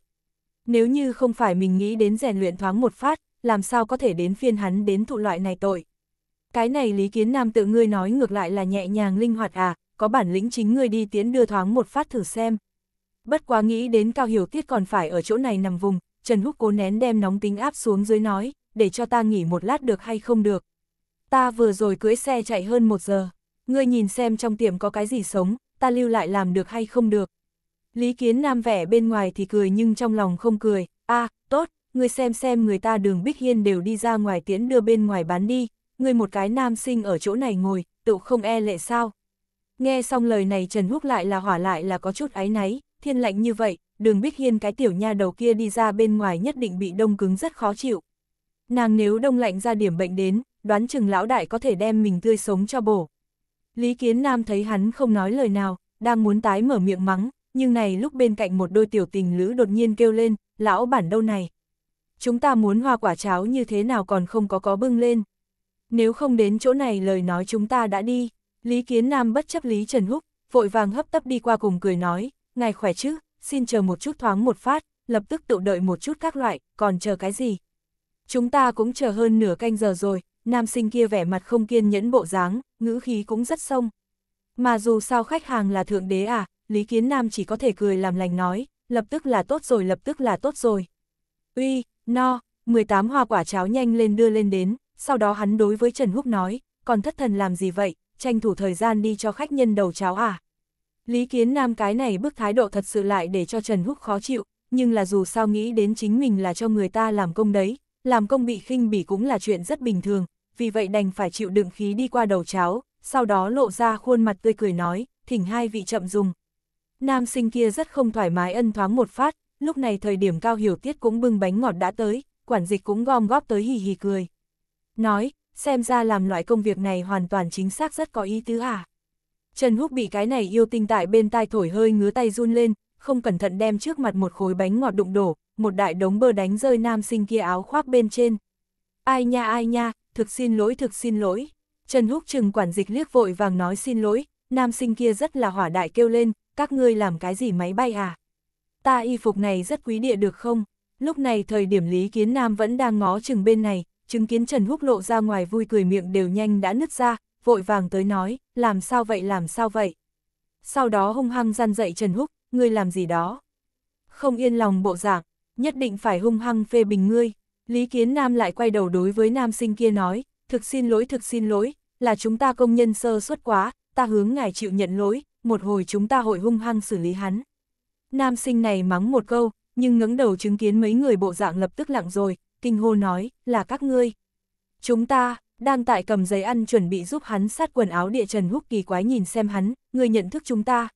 Speaker 1: Nếu như không phải mình nghĩ đến rèn luyện thoáng một phát, làm sao có thể đến phiên hắn đến thụ loại này tội. Cái này Lý Kiến Nam tự ngươi nói ngược lại là nhẹ nhàng linh hoạt à, có bản lĩnh chính ngươi đi tiến đưa thoáng một phát thử xem. Bất quá nghĩ đến Cao Hiểu Tiết còn phải ở chỗ này nằm vùng, Trần Húc cố nén đem nóng tính áp xuống dưới nói, để cho ta nghỉ một lát được hay không được. Ta vừa rồi cưỡi xe chạy hơn một giờ, ngươi nhìn xem trong tiệm có cái gì sống, ta lưu lại làm được hay không được. Lý Kiến Nam vẻ bên ngoài thì cười nhưng trong lòng không cười, a tốt, ngươi xem xem người ta đường Bích Hiên đều đi ra ngoài tiễn đưa bên ngoài bán đi, ngươi một cái nam sinh ở chỗ này ngồi, tự không e lệ sao. Nghe xong lời này Trần Húc lại là hỏa lại là có chút áy náy, thiên lạnh như vậy, đường Bích Hiên cái tiểu nha đầu kia đi ra bên ngoài nhất định bị đông cứng rất khó chịu. Nàng nếu đông lạnh ra điểm bệnh đến, đoán chừng lão đại có thể đem mình tươi sống cho bổ. Lý Kiến Nam thấy hắn không nói lời nào, đang muốn tái mở miệng mắng, nhưng này lúc bên cạnh một đôi tiểu tình lữ đột nhiên kêu lên, lão bản đâu này. Chúng ta muốn hoa quả cháo như thế nào còn không có có bưng lên. Nếu không đến chỗ này lời nói chúng ta đã đi, Lý Kiến Nam bất chấp Lý Trần Húc, vội vàng hấp tấp đi qua cùng cười nói, ngài khỏe chứ, xin chờ một chút thoáng một phát, lập tức tự đợi một chút các loại, còn chờ cái gì chúng ta cũng chờ hơn nửa canh giờ rồi, nam sinh kia vẻ mặt không kiên nhẫn bộ dáng, ngữ khí cũng rất sông. Mà dù sao khách hàng là thượng đế à, Lý Kiến Nam chỉ có thể cười làm lành nói, lập tức là tốt rồi lập tức là tốt rồi. Uy, no, 18 hoa quả cháo nhanh lên đưa lên đến, sau đó hắn đối với Trần Húc nói, còn thất thần làm gì vậy, tranh thủ thời gian đi cho khách nhân đầu cháo à. Lý Kiến Nam cái này bức thái độ thật sự lại để cho Trần Húc khó chịu, nhưng là dù sao nghĩ đến chính mình là cho người ta làm công đấy, làm công bị khinh bỉ cũng là chuyện rất bình thường, vì vậy đành phải chịu đựng khí đi qua đầu cháo, sau đó lộ ra khuôn mặt tươi cười nói, thỉnh hai vị chậm dùng. Nam sinh kia rất không thoải mái ân thoáng một phát, lúc này thời điểm cao hiểu tiết cũng bưng bánh ngọt đã tới, quản dịch cũng gom góp tới hì hì cười. Nói, xem ra làm loại công việc này hoàn toàn chính xác rất có ý tứ à. Trần Húc bị cái này yêu tinh tại bên tai thổi hơi ngứa tay run lên, không cẩn thận đem trước mặt một khối bánh ngọt đụng đổ, một đại đống bơ đánh rơi nam sinh kia áo khoác bên trên. Ai nha ai nha, thực xin lỗi thực xin lỗi. Trần Húc Trừng quản dịch liếc vội vàng nói xin lỗi, nam sinh kia rất là hỏa đại kêu lên, các ngươi làm cái gì máy bay à? Ta y phục này rất quý địa được không? Lúc này thời điểm Lý Kiến Nam vẫn đang ngó chừng bên này, chứng kiến Trần Húc lộ ra ngoài vui cười miệng đều nhanh đã nứt ra, vội vàng tới nói, làm sao vậy làm sao vậy? Sau đó hung hăng gian dậy Trần Húc, ngươi làm gì đó. Không yên lòng bộ dạng, nhất định phải hung hăng phê bình ngươi. Lý Kiến Nam lại quay đầu đối với nam sinh kia nói, thực xin lỗi thực xin lỗi, là chúng ta công nhân sơ suất quá, ta hướng ngài chịu nhận lỗi, một hồi chúng ta hội hung hăng xử lý hắn. Nam sinh này mắng một câu, nhưng ngẩng đầu chứng kiến mấy người bộ dạng lập tức lặng rồi, kinh hô nói, là các ngươi. Chúng ta, đang tại cầm giấy ăn chuẩn bị giúp hắn sát quần áo địa trần hút kỳ quái nhìn xem hắn, người nhận thức chúng ta,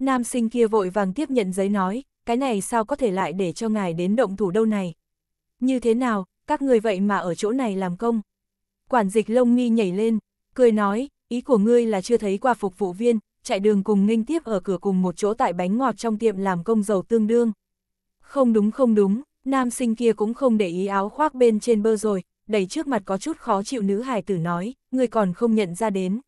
Speaker 1: Nam sinh kia vội vàng tiếp nhận giấy nói, cái này sao có thể lại để cho ngài đến động thủ đâu này. Như thế nào, các người vậy mà ở chỗ này làm công. Quản dịch lông mi nhảy lên, cười nói, ý của ngươi là chưa thấy qua phục vụ viên, chạy đường cùng nghênh tiếp ở cửa cùng một chỗ tại bánh ngọt trong tiệm làm công dầu tương đương. Không đúng không đúng, nam sinh kia cũng không để ý áo khoác bên trên bơ rồi, đẩy trước mặt có chút khó chịu nữ hài tử nói, ngươi còn không nhận ra đến.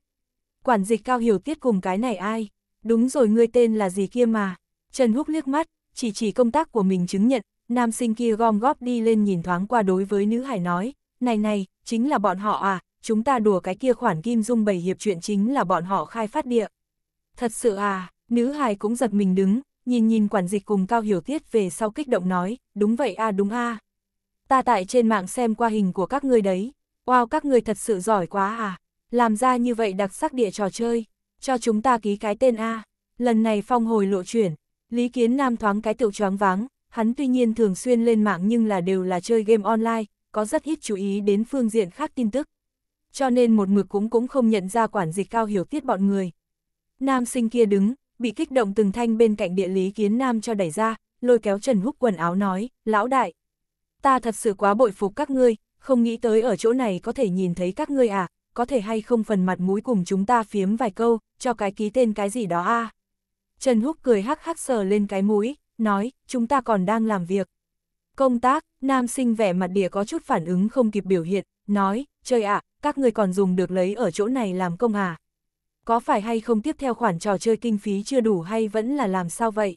Speaker 1: Quản dịch cao hiểu tiết cùng cái này ai? đúng rồi ngươi tên là gì kia mà. Trần Húc liếc mắt, chỉ chỉ công tác của mình chứng nhận, nam sinh kia gom góp đi lên nhìn thoáng qua đối với nữ hải nói, này này, chính là bọn họ à, chúng ta đùa cái kia khoản kim dung bảy hiệp chuyện chính là bọn họ khai phát địa. Thật sự à, nữ hải cũng giật mình đứng, nhìn nhìn quản dịch cùng Cao Hiểu Tiết về sau kích động nói, đúng vậy a à, đúng a à. Ta tại trên mạng xem qua hình của các ngươi đấy, wow các ngươi thật sự giỏi quá à, làm ra như vậy đặc sắc địa trò chơi cho chúng ta ký cái tên A. Lần này phong hồi lộ chuyển, Lý Kiến Nam thoáng cái tựu choáng váng, hắn tuy nhiên thường xuyên lên mạng nhưng là đều là chơi game online, có rất ít chú ý đến phương diện khác tin tức. Cho nên một mực cũng cũng không nhận ra quản dịch cao hiểu tiết bọn người. Nam sinh kia đứng, bị kích động từng thanh bên cạnh địa lý kiến nam cho đẩy ra, lôi kéo Trần Húc quần áo nói, lão đại. Ta thật sự quá bội phục các ngươi, không nghĩ tới ở chỗ này có thể nhìn thấy các ngươi à, có thể hay không phần mặt mũi cùng chúng ta phiếm vài câu, cho cái ký tên cái gì đó a à. Trần Húc cười hắc hắc sờ lên cái mũi, nói, chúng ta còn đang làm việc. Công tác, nam sinh vẻ mặt đỉa có chút phản ứng không kịp biểu hiện, nói, chơi ạ, à, các người còn dùng được lấy ở chỗ này làm công à. Có phải hay không tiếp theo khoản trò chơi kinh phí chưa đủ hay vẫn là làm sao vậy?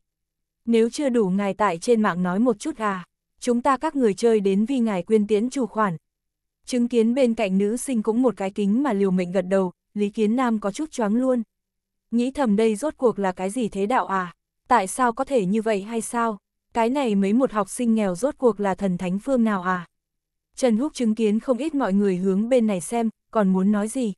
Speaker 1: Nếu chưa đủ ngài tại trên mạng nói một chút à, chúng ta các người chơi đến vì ngài quyên tiến chủ khoản, Chứng kiến bên cạnh nữ sinh cũng một cái kính mà liều mệnh gật đầu, Lý Kiến Nam có chút choáng luôn. Nghĩ thầm đây rốt cuộc là cái gì thế đạo à? Tại sao có thể như vậy hay sao? Cái này mấy một học sinh nghèo rốt cuộc là thần thánh phương nào à? Trần Húc chứng kiến không ít mọi người hướng bên này xem, còn muốn nói gì?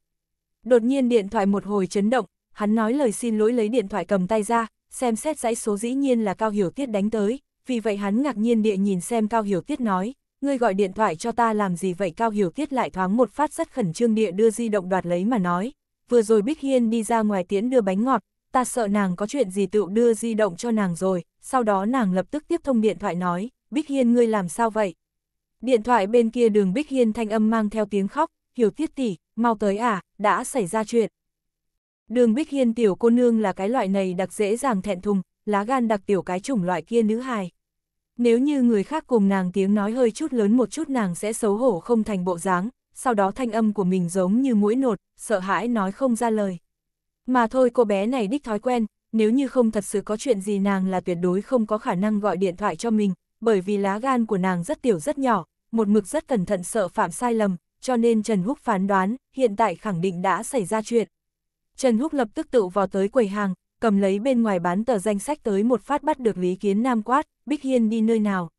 Speaker 1: Đột nhiên điện thoại một hồi chấn động, hắn nói lời xin lỗi lấy điện thoại cầm tay ra, xem xét dãy số dĩ nhiên là Cao Hiểu Tiết đánh tới, vì vậy hắn ngạc nhiên địa nhìn xem Cao Hiểu Tiết nói, ngươi gọi điện thoại cho ta làm gì vậy Cao Hiểu Tiết lại thoáng một phát rất khẩn trương địa đưa di động đoạt lấy mà nói, vừa rồi Bích Hiên đi ra ngoài tiễn đưa bánh ngọt, ta sợ nàng có chuyện gì tự đưa di động cho nàng rồi, sau đó nàng lập tức tiếp thông điện thoại nói, Bích Hiên ngươi làm sao vậy? Điện thoại bên kia đường Bích Hiên thanh âm mang theo tiếng khóc, Hiểu Tiết tỷ, mau tới à, đã xảy ra chuyện. Đường Bích Hiên tiểu cô nương là cái loại này đặc dễ dàng thẹn thùng, lá gan đặc tiểu cái chủng loại kia nữ hài. Nếu như người khác cùng nàng tiếng nói hơi chút lớn một chút nàng sẽ xấu hổ không thành bộ dáng, sau đó thanh âm của mình giống như mũi nột, sợ hãi nói không ra lời. Mà thôi cô bé này đích thói quen, nếu như không thật sự có chuyện gì nàng là tuyệt đối không có khả năng gọi điện thoại cho mình, bởi vì lá gan của nàng rất tiểu rất nhỏ, một mực rất cẩn thận sợ phạm sai lầm, cho nên Trần Húc phán đoán, hiện tại khẳng định đã xảy ra chuyện. Trần Húc lập tức tự vào tới quầy hàng, cầm lấy bên ngoài bán tờ danh sách tới một phát bắt được Lý Kiến Nam quát, Bích Hiên đi nơi nào?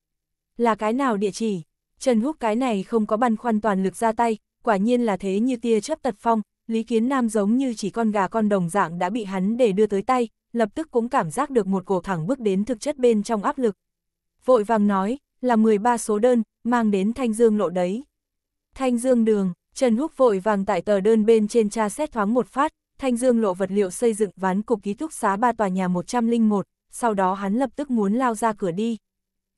Speaker 1: Là cái nào địa chỉ? Trần Húc cái này không có băn khoăn toàn lực ra tay, quả nhiên là thế như tia chớp tật phong, Lý Kiến Nam giống như chỉ con gà con đồng dạng đã bị hắn để đưa tới tay, lập tức cũng cảm giác được một cổ thẳng bước đến thực chất bên trong áp lực. Vội vàng nói, là 13 số đơn, mang đến Thanh Dương lộ đấy. Thanh Dương đường, Trần Húc vội vàng tại tờ đơn bên trên tra xét thoáng một phát, Thanh Dương lộ vật liệu xây dựng ván cục ký túc xá ba tòa nhà 101, sau đó hắn lập tức muốn lao ra cửa đi.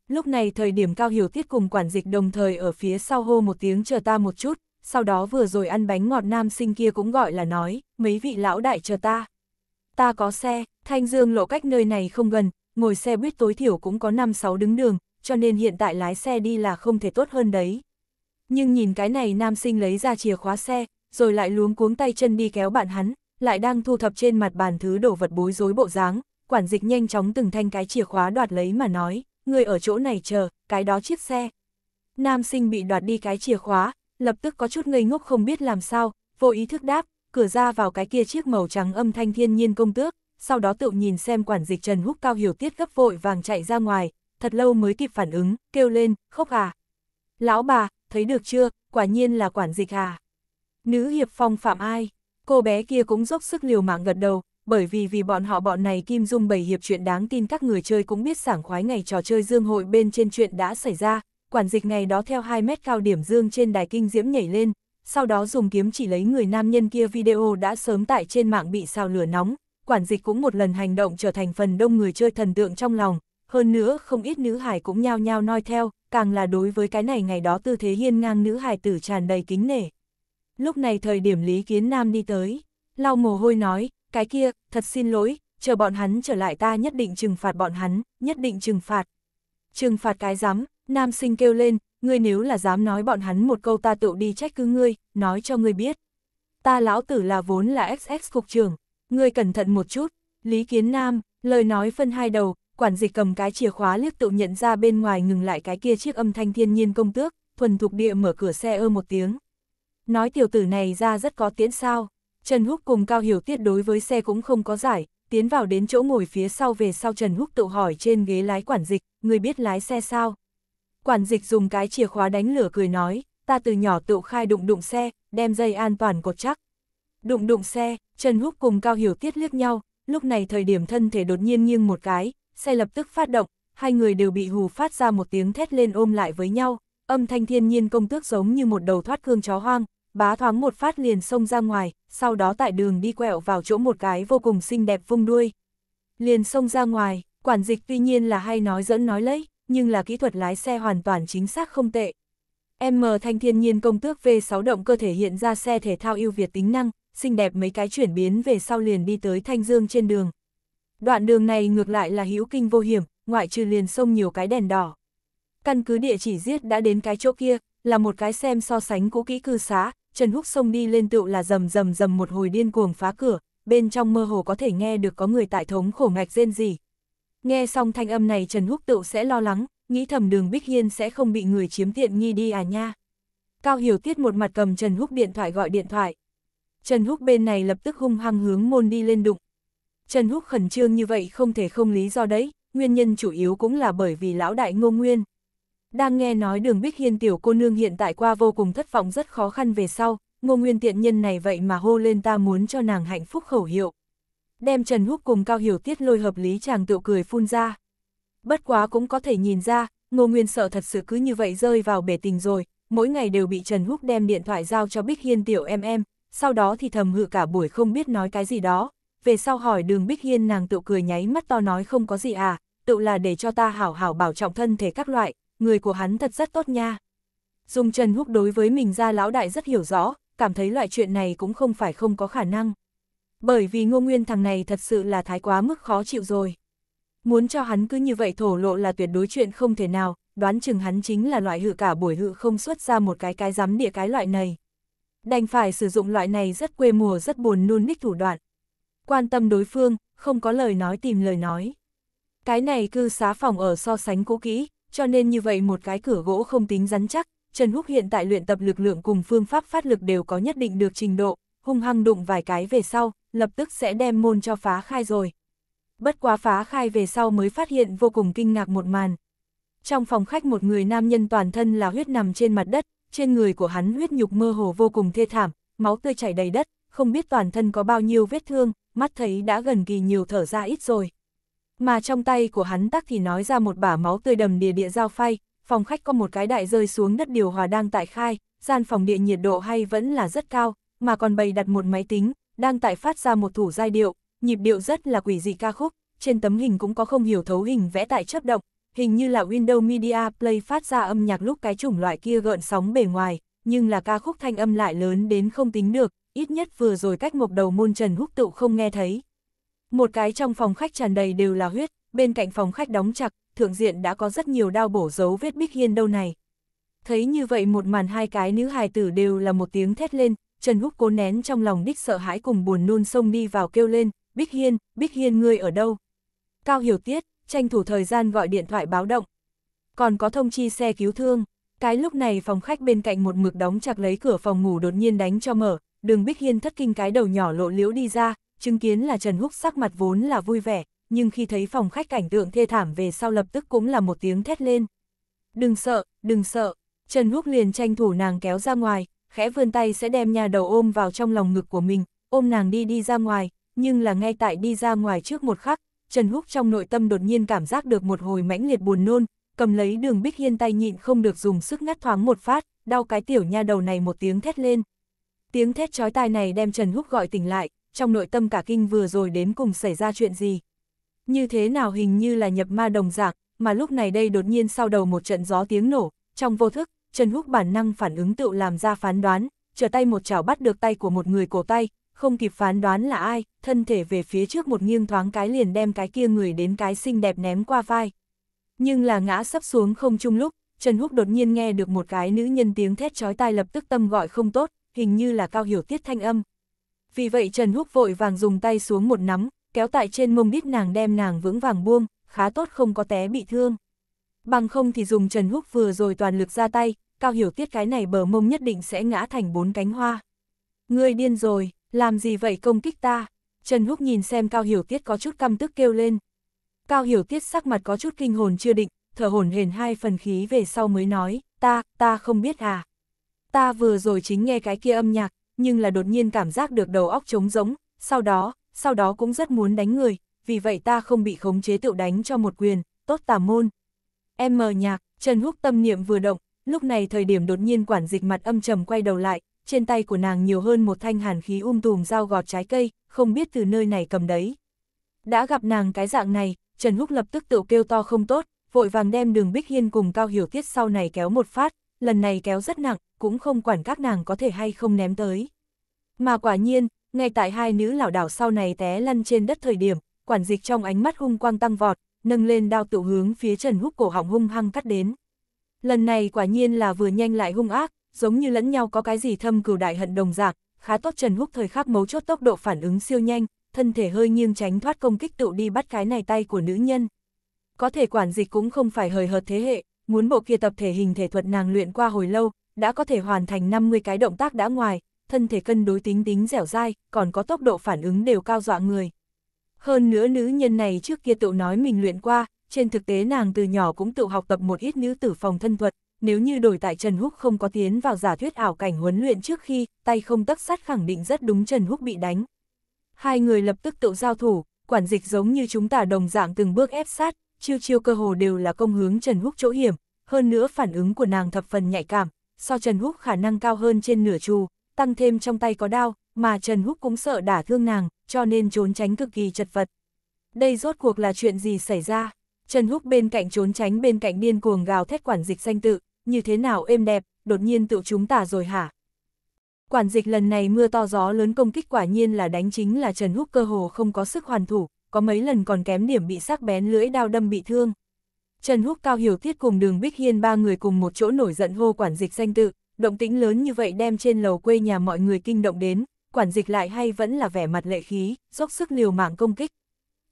Speaker 1: Lúc này thời điểm cao hiểu tiết cùng quản dịch đồng thời ở phía sau hô một tiếng chờ ta một chút, sau đó vừa rồi ăn bánh ngọt nam sinh kia cũng gọi là nói, mấy vị lão đại chờ ta. Ta có xe, Thanh Dương lộ cách nơi này không gần, ngồi xe buýt tối thiểu cũng có 5-6 đứng đường, cho nên hiện tại lái xe đi là không thể tốt hơn đấy. Nhưng nhìn cái này nam sinh lấy ra chìa khóa xe, rồi lại luống cuống tay chân đi kéo bạn hắn, lại đang thu thập trên mặt bàn thứ đồ vật bối rối bộ dáng, quản dịch nhanh chóng từng thanh cái chìa khóa đoạt lấy mà nói, người ở chỗ này chờ, cái đó chiếc xe. Nam sinh bị đoạt đi cái chìa khóa, lập tức có chút ngây ngốc không biết làm sao, vô ý thức đáp, cửa ra vào cái kia chiếc màu trắng âm thanh thiên nhiên công tước, sau đó tự nhìn xem quản dịch Trần Húc Cao hiểu tiết gấp vội vàng chạy ra ngoài, thật lâu mới kịp phản ứng, kêu lên, khóc à. Lão bà, thấy được chưa, quả nhiên là quản dịch à. Nữ hiệp phong phạm ai? Cô bé kia cũng dốc sức liều mạng gật đầu, bởi vì vì bọn họ bọn này Kim Dung bày hiệp chuyện đáng tin các người chơi cũng biết sảng khoái ngày trò chơi dương hội bên trên chuyện đã xảy ra, quản dịch ngày đó theo 2 mét cao điểm dương trên đài kinh diễm nhảy lên, sau đó dùng kiếm chỉ lấy người nam nhân kia video đã sớm tại trên mạng bị sao lửa nóng, quản dịch cũng một lần hành động trở thành phần đông người chơi thần tượng trong lòng, hơn nữa không ít nữ hải cũng nhao nhao noi theo, càng là đối với cái này ngày đó tư thế hiên ngang nữ hải tử tràn đầy kính nể. Lúc này thời điểm Lý Kiến Nam đi tới, lau mồ hôi nói, cái kia, thật xin lỗi, chờ bọn hắn trở lại ta nhất định trừng phạt bọn hắn, nhất định trừng phạt. Trừng phạt cái dám, nam sinh kêu lên, ngươi nếu là dám nói bọn hắn một câu ta tự đi trách cứ ngươi, nói cho ngươi biết. Ta lão tử là vốn là XX cục trưởng, ngươi cẩn thận một chút, Lý Kiến Nam, lời nói phân hai đầu, quản dịch cầm cái chìa khóa liếc tự nhận ra bên ngoài ngừng lại cái kia chiếc âm thanh thiên nhiên công tước, thuần thục địa mở cửa xe ơ một tiếng, Nói tiểu tử này ra rất có tiến sao. Trần Húc cùng Cao Hiểu Tiết đối với xe cũng không có giải, tiến vào đến chỗ ngồi phía sau về sau Trần Húc tự hỏi trên ghế lái quản dịch, người biết lái xe sao? Quản dịch dùng cái chìa khóa đánh lửa cười nói, ta từ nhỏ tự khai đụng đụng xe, đem dây an toàn cột chắc. Đụng đụng xe, Trần Húc cùng Cao Hiểu Tiết liếc nhau, lúc này thời điểm thân thể đột nhiên nghiêng một cái, xe lập tức phát động, hai người đều bị hù phát ra một tiếng thét lên ôm lại với nhau, âm thanh thiên nhiên công tước giống như một đầu thoát cương chó hoang, bá thoáng một phát liền xông ra ngoài, sau đó tại đường đi quẹo vào chỗ một cái vô cùng xinh đẹp vung đuôi. Liền xông ra ngoài, quản dịch tuy nhiên là hay nói dẫn nói lấy, nhưng là kỹ thuật lái xe hoàn toàn chính xác không tệ. M Thanh Thiên Nhiên công tước V6 động cơ thể hiện ra xe thể thao ưu việt tính năng, xinh đẹp mấy cái chuyển biến về sau liền đi tới Thanh Dương trên đường. Đoạn đường này ngược lại là hữu kinh vô hiểm, ngoại trừ liền xông nhiều cái đèn đỏ. Căn cứ địa chỉ giết đã đến cái chỗ kia, là một cái xem so sánh cũ kỹ cư xá, Trần Húc xông đi lên tựu là rầm rầm rầm một hồi điên cuồng phá cửa, bên trong mơ hồ có thể nghe được có người tại thống khổ ngạch rên gì. Nghe xong thanh âm này Trần Húc tựu sẽ lo lắng, nghĩ thầm đường Bích Hiên sẽ không bị người chiếm tiện nghi đi à nha. Cao Hiểu Tiết một mặt cầm Trần Húc điện thoại gọi điện thoại. Trần Húc bên này lập tức hung hăng hướng môn đi lên đụng. Trần Húc khẩn trương như vậy không thể không lý do đấy, nguyên nhân chủ yếu cũng là bởi vì lão đại ngô nguyên. Đang nghe nói đường Bích Hiên tiểu cô nương hiện tại qua vô cùng thất vọng rất khó khăn về sau, ngô nguyên tiện nhân này vậy mà hô lên ta muốn cho nàng hạnh phúc khẩu hiệu. Đem Trần Húc cùng Cao Hiểu Tiết lôi hợp lý chàng tựu cười phun ra. Bất quá cũng có thể nhìn ra, ngô nguyên sợ thật sự cứ như vậy rơi vào bể tình rồi, mỗi ngày đều bị Trần Húc đem điện thoại giao cho Bích Hiên tiểu em em, sau đó thì thầm hự cả buổi không biết nói cái gì đó, về sau hỏi đường Bích Hiên nàng tự cười nháy mắt to nói không có gì à, tự là để cho ta hảo hảo bảo trọng thân thể các loại, người của hắn thật rất tốt nha. Dung Trần Húc đối với mình ra lão đại rất hiểu rõ, cảm thấy loại chuyện này cũng không phải không có khả năng. Bởi vì ngô nguyên thằng này thật sự là thái quá mức khó chịu rồi. Muốn cho hắn cứ như vậy thổ lộ là tuyệt đối chuyện không thể nào, đoán chừng hắn chính là loại hự cả buổi hự không xuất ra một cái cái giám địa cái loại này. Đành phải sử dụng loại này rất quê mùa rất buồn nôn ních thủ đoạn. Quan tâm đối phương, không có lời nói tìm lời nói. Cái này cư xá phòng ở so sánh cũ kỹ, cho nên như vậy một cái cửa gỗ không tính rắn chắc, Trần Húc hiện tại luyện tập lực lượng cùng phương pháp phát lực đều có nhất định được trình độ, hung hăng đụng vài cái về sau, lập tức sẽ đem môn cho phá khai rồi. Bất quá phá khai về sau mới phát hiện vô cùng kinh ngạc một màn. Trong phòng khách một người nam nhân toàn thân là huyết nằm trên mặt đất, trên người của hắn huyết nhục mơ hồ vô cùng thê thảm, máu tươi chảy đầy đất, không biết toàn thân có bao nhiêu vết thương, mắt thấy đã gần kỳ nhiều thở ra ít rồi mà trong tay của hắn tắc thì nói ra một bả máu tươi đầm đìa địa giao phay, phòng khách có một cái đại rơi xuống đất điều hòa đang tại khai, gian phòng địa nhiệt độ hay vẫn là rất cao, mà còn bày đặt một máy tính, đang tại phát ra một thủ giai điệu, nhịp điệu rất là quỷ dị ca khúc, trên tấm hình cũng có không hiểu thấu hình vẽ tại chấp động, hình như là Windows Media Play phát ra âm nhạc lúc cái chủng loại kia gợn sóng bề ngoài, nhưng là ca khúc thanh âm lại lớn đến không tính được, ít nhất vừa rồi cách một đầu môn Trần Húc Tụ không nghe thấy. Một cái trong phòng khách tràn đầy đều là huyết, bên cạnh phòng khách đóng chặt, thượng diện đã có rất nhiều đao bổ dấu vết Bích Hiên đâu này. Thấy như vậy một màn hai cái nữ hài tử đều là một tiếng thét lên, Trần Húc cố nén trong lòng đích sợ hãi cùng buồn nôn xông đi vào kêu lên, Bích Hiên, Bích Hiên ngươi ở đâu? Cao Hiểu Tiết, tranh thủ thời gian gọi điện thoại báo động. Còn có thông chi xe cứu thương, cái lúc này phòng khách bên cạnh một mực đóng chặt lấy cửa phòng ngủ đột nhiên đánh cho mở, đường Bích Hiên thất kinh cái đầu nhỏ lộ liễu đi ra, chứng kiến là Trần Húc sắc mặt vốn là vui vẻ, nhưng khi thấy phòng khách cảnh tượng thê thảm về sau lập tức cũng là một tiếng thét lên. Đừng sợ, đừng sợ, Trần Húc liền tranh thủ nàng kéo ra ngoài, khẽ vươn tay sẽ đem nhà đầu ôm vào trong lòng ngực của mình, ôm nàng đi đi ra ngoài, nhưng là ngay tại đi ra ngoài trước một khắc, Trần Húc trong nội tâm đột nhiên cảm giác được một hồi mãnh liệt buồn nôn, cầm lấy đường bích hiên tay nhịn không được dùng sức ngắt thoáng một phát, đau cái tiểu nha đầu này một tiếng thét lên. Tiếng thét chói tai này đem Trần Húc gọi tỉnh lại, trong nội tâm cả kinh vừa rồi đến cùng xảy ra chuyện gì. Như thế nào hình như là nhập ma đồng dạng, mà lúc này đây đột nhiên sau đầu một trận gió tiếng nổ, trong vô thức, Trần Húc bản năng phản ứng tự làm ra phán đoán, trở tay một chảo bắt được tay của một người cổ tay, không kịp phán đoán là ai, thân thể về phía trước một nghiêng thoáng cái liền đem cái kia người đến cái xinh đẹp ném qua vai. Nhưng là ngã sắp xuống không chung lúc, Trần Húc đột nhiên nghe được một cái nữ nhân tiếng thét chói tai lập tức tâm gọi không tốt, hình như là cao hiểu tiết thanh âm vì vậy Trần Húc vội vàng dùng tay xuống một nắm, kéo tại trên mông đít nàng đem nàng vững vàng buông, khá tốt không có té bị thương. Bằng không thì dùng Trần Húc vừa rồi toàn lực ra tay, Cao Hiểu Tiết cái này bờ mông nhất định sẽ ngã thành bốn cánh hoa. Ngươi điên rồi, làm gì vậy công kích ta? Trần Húc nhìn xem Cao Hiểu Tiết có chút căm tức kêu lên. Cao Hiểu Tiết sắc mặt có chút kinh hồn chưa định, thở hổn hển hai phần khí về sau mới nói, ta, ta không biết à. Ta vừa rồi chính nghe cái kia âm nhạc, nhưng là đột nhiên cảm giác được đầu óc trống rỗng, sau đó, sau đó cũng rất muốn đánh người, vì vậy ta không bị khống chế tự đánh cho một quyền, tốt tà môn. Em mờ nhạc, Trần Húc tâm niệm vừa động, lúc này thời điểm đột nhiên quản dịch mặt âm trầm quay đầu lại, trên tay của nàng nhiều hơn một thanh hàn khí um tùm dao gọt trái cây, không biết từ nơi này cầm đấy. Đã gặp nàng cái dạng này, Trần Húc lập tức tự kêu to không tốt, vội vàng đem đường Bích Hiên cùng Cao Hiểu Tiết sau này kéo một phát, lần này kéo rất nặng, cũng không quản các nàng có thể hay không ném tới. Mà quả nhiên, ngay tại hai nữ lão đảo sau này té lăn trên đất thời điểm, quản dịch trong ánh mắt hung quang tăng vọt, nâng lên đao tự hướng phía Trần Húc cổ họng hung hăng cắt đến. Lần này quả nhiên là vừa nhanh lại hung ác, giống như lẫn nhau có cái gì thâm cừu đại hận đồng dạng, khá tốt Trần Húc thời khắc mấu chốt tốc độ phản ứng siêu nhanh, thân thể hơi nghiêng tránh thoát công kích tự đi bắt cái này tay của nữ nhân. Có thể quản dịch cũng không phải hời hợt thế hệ, muốn bộ kia tập thể hình thể thuật nàng luyện qua hồi lâu, đã có thể hoàn thành 50 cái động tác đã ngoài, thân thể cân đối tính tính dẻo dai, còn có tốc độ phản ứng đều cao dọa người. Hơn nữa nữ nhân này trước kia tự nói mình luyện qua, trên thực tế nàng từ nhỏ cũng tự học tập một ít nữ tử phòng thân thuật, nếu như đổi tại Trần Húc không có tiến vào giả thuyết ảo cảnh huấn luyện trước khi, tay không tắc sát khẳng định rất đúng Trần Húc bị đánh. Hai người lập tức tự giao thủ, quản dịch giống như chúng ta đồng dạng từng bước ép sát, chiêu chiêu cơ hồ đều là công hướng Trần Húc chỗ hiểm, hơn nữa phản ứng của nàng thập phần nhạy cảm, so Trần Húc khả năng cao hơn trên nửa chu, tăng thêm trong tay có đao, mà Trần Húc cũng sợ đả thương nàng, cho nên trốn tránh cực kỳ chật vật. Đây rốt cuộc là chuyện gì xảy ra? Trần Húc bên cạnh trốn tránh bên cạnh điên cuồng gào thét quản dịch danh tự, như thế nào êm đẹp, đột nhiên tự chúng tả rồi hả? Quản dịch lần này mưa to gió lớn công kích quả nhiên là đánh chính là Trần Húc cơ hồ không có sức hoàn thủ, có mấy lần còn kém điểm bị sắc bén lưỡi đao đâm bị thương. Trần Húc Cao Hiểu Tiết cùng đường Bích Hiên ba người cùng một chỗ nổi giận hô quản dịch danh tự, động tĩnh lớn như vậy đem trên lầu quê nhà mọi người kinh động đến, quản dịch lại hay vẫn là vẻ mặt lệ khí, dốc sức liều mạng công kích.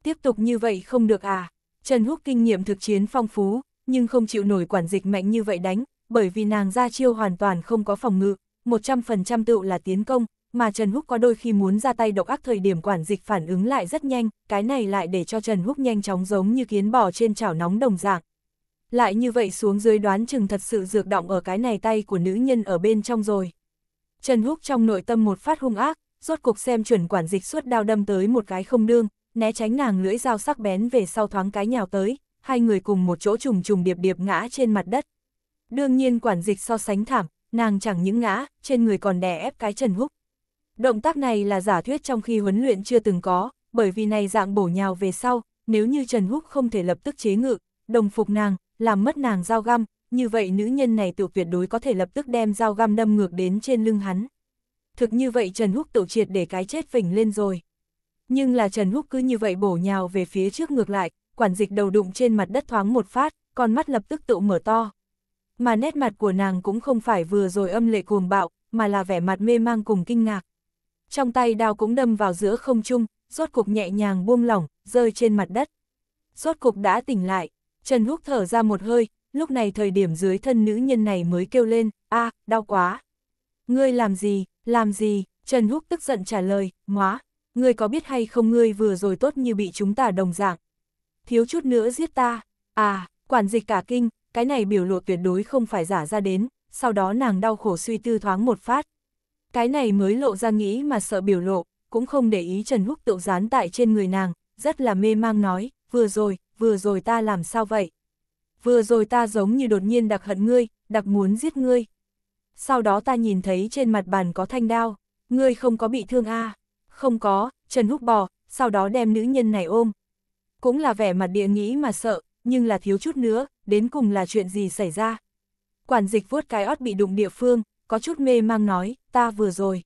Speaker 1: Tiếp tục như vậy không được à, Trần Húc kinh nghiệm thực chiến phong phú, nhưng không chịu nổi quản dịch mạnh như vậy đánh, bởi vì nàng ra chiêu hoàn toàn không có phòng ngự, 100% tựu là tiến công, mà Trần Húc có đôi khi muốn ra tay độc ác thời điểm quản dịch phản ứng lại rất nhanh, cái này lại để cho Trần Húc nhanh chóng giống như kiến bò trên chảo nóng đồng dạng. Lại như vậy xuống dưới đoán chừng thật sự dược động ở cái này tay của nữ nhân ở bên trong rồi. Trần Húc trong nội tâm một phát hung ác, rốt cục xem chuẩn quản dịch suốt đao đâm tới một cái không đương, né tránh nàng lưỡi dao sắc bén về sau thoáng cái nhào tới, hai người cùng một chỗ trùng trùng điệp điệp ngã trên mặt đất. Đương nhiên quản dịch so sánh thảm, nàng chẳng những ngã, trên người còn đè ép cái Trần Húc. Động tác này là giả thuyết trong khi huấn luyện chưa từng có, bởi vì này dạng bổ nhào về sau, nếu như Trần Húc không thể lập tức chế ngự, đồng phục nàng, làm mất nàng dao găm, như vậy nữ nhân này tự tuyệt đối có thể lập tức đem dao găm đâm ngược đến trên lưng hắn. Thực như vậy Trần Húc tự triệt để cái chết phình lên rồi. Nhưng là Trần Húc cứ như vậy bổ nhào về phía trước ngược lại, quản dịch đầu đụng trên mặt đất thoáng một phát, con mắt lập tức tự mở to. Mà nét mặt của nàng cũng không phải vừa rồi âm lệ cuồng bạo, mà là vẻ mặt mê mang cùng kinh ngạc, trong tay đao cũng đâm vào giữa không trung, rốt cục nhẹ nhàng buông lỏng, rơi trên mặt đất. Rốt cục đã tỉnh lại, Trần Húc thở ra một hơi, lúc này thời điểm dưới thân nữ nhân này mới kêu lên, a đau quá. Ngươi làm gì, làm gì, Trần Húc tức giận trả lời, ngóa, ngươi có biết hay không ngươi vừa rồi tốt như bị chúng ta đồng dạng. Thiếu chút nữa giết ta, à, quản dịch cả kinh, cái này biểu lộ tuyệt đối không phải giả ra đến, sau đó nàng đau khổ suy tư thoáng một phát, cái này mới lộ ra nghĩ mà sợ biểu lộ, cũng không để ý Trần Húc tự dán tại trên người nàng, rất là mê mang nói, vừa rồi, vừa rồi ta làm sao vậy? Vừa rồi ta giống như đột nhiên đặc hận ngươi, đặc muốn giết ngươi. Sau đó ta nhìn thấy trên mặt bàn có thanh đao, ngươi không có bị thương a à? Không có, Trần Húc bò, sau đó đem nữ nhân này ôm. Cũng là vẻ mặt địa nghĩ mà sợ, nhưng là thiếu chút nữa, đến cùng là chuyện gì xảy ra. Quản dịch vuốt cái ót bị đụng địa phương, có chút mê mang nói, ta vừa rồi.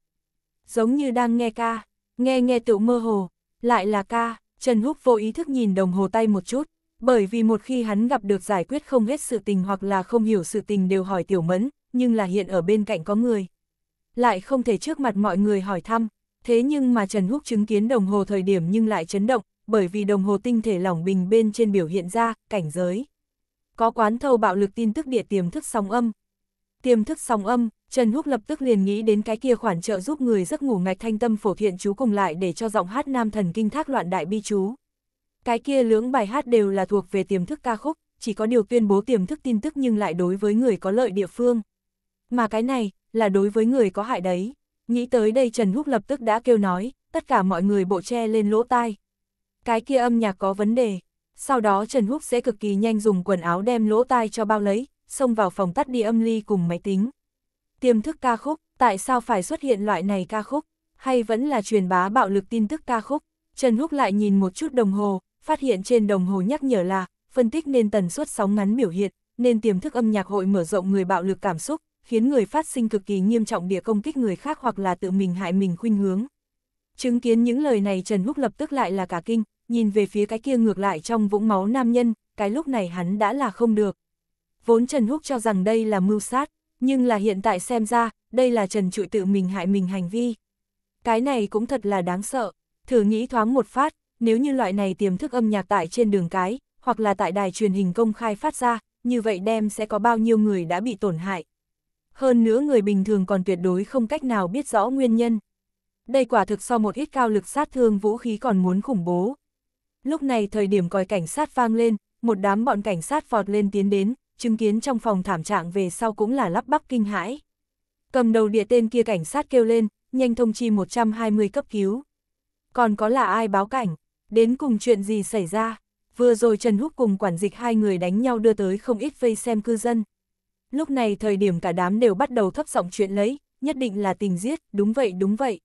Speaker 1: Giống như đang nghe ca, nghe nghe tự mơ hồ, lại là ca, Trần Húc vô ý thức nhìn đồng hồ tay một chút, bởi vì một khi hắn gặp được giải quyết không hết sự tình hoặc là không hiểu sự tình đều hỏi tiểu mẫn, nhưng là hiện ở bên cạnh có người. Lại không thể trước mặt mọi người hỏi thăm, thế nhưng mà Trần Húc chứng kiến đồng hồ thời điểm nhưng lại chấn động, bởi vì đồng hồ tinh thể lỏng bình bên trên biểu hiện ra, cảnh giới. Có quán thâu bạo lực tin tức địa tiềm thức sóng âm. Tiềm thức sóng âm, Trần Húc lập tức liền nghĩ đến cái kia khoản trợ giúp người giấc ngủ ngạch thanh tâm phổ thiện chú cùng lại để cho giọng hát nam thần kinh thác loạn đại bi chú. Cái kia lưỡng bài hát đều là thuộc về tiềm thức ca khúc, chỉ có điều tuyên bố tiềm thức tin tức nhưng lại đối với người có lợi địa phương. Mà cái này, là đối với người có hại đấy. Nghĩ tới đây Trần Húc lập tức đã kêu nói, tất cả mọi người bộ che lên lỗ tai. Cái kia âm nhạc có vấn đề. Sau đó Trần Húc sẽ cực kỳ nhanh dùng quần áo đem lỗ tai cho bao lấy, xông vào phòng tắt đi âm ly cùng máy tính tiềm thức ca khúc, tại sao phải xuất hiện loại này ca khúc, hay vẫn là truyền bá bạo lực tin tức ca khúc. Trần Húc lại nhìn một chút đồng hồ, phát hiện trên đồng hồ nhắc nhở là, phân tích nên tần suất sóng ngắn biểu hiện, nên tiềm thức âm nhạc hội mở rộng người bạo lực cảm xúc, khiến người phát sinh cực kỳ nghiêm trọng địa công kích người khác hoặc là tự mình hại mình khuynh hướng. Chứng kiến những lời này Trần Húc lập tức lại là cả kinh, nhìn về phía cái kia ngược lại trong vũng máu nam nhân, cái lúc này hắn đã là không được. Vốn Trần Húc cho rằng đây là mưu sát, nhưng là hiện tại xem ra, đây là Trần Trụi tự mình hại mình hành vi. Cái này cũng thật là đáng sợ. Thử nghĩ thoáng một phát, nếu như loại này tiềm thức âm nhạc tại trên đường cái, hoặc là tại đài truyền hình công khai phát ra, như vậy đem sẽ có bao nhiêu người đã bị tổn hại. Hơn nữa người bình thường còn tuyệt đối không cách nào biết rõ nguyên nhân. Đây quả thực so một ít cao lực sát thương vũ khí còn muốn khủng bố. Lúc này thời điểm còi cảnh sát vang lên, một đám bọn cảnh sát vọt lên tiến đến, chứng kiến trong phòng thảm trạng về sau cũng là lắp bắp kinh hãi. Cầm đầu địa tên kia cảnh sát kêu lên, nhanh thông chi 120 cấp cứu. Còn có là ai báo cảnh, đến cùng chuyện gì xảy ra, vừa rồi Trần Húc cùng quản dịch hai người đánh nhau đưa tới không ít vây xem cư dân. Lúc này thời điểm cả đám đều bắt đầu thấp giọng chuyện lấy, nhất định là tình giết, đúng vậy đúng vậy.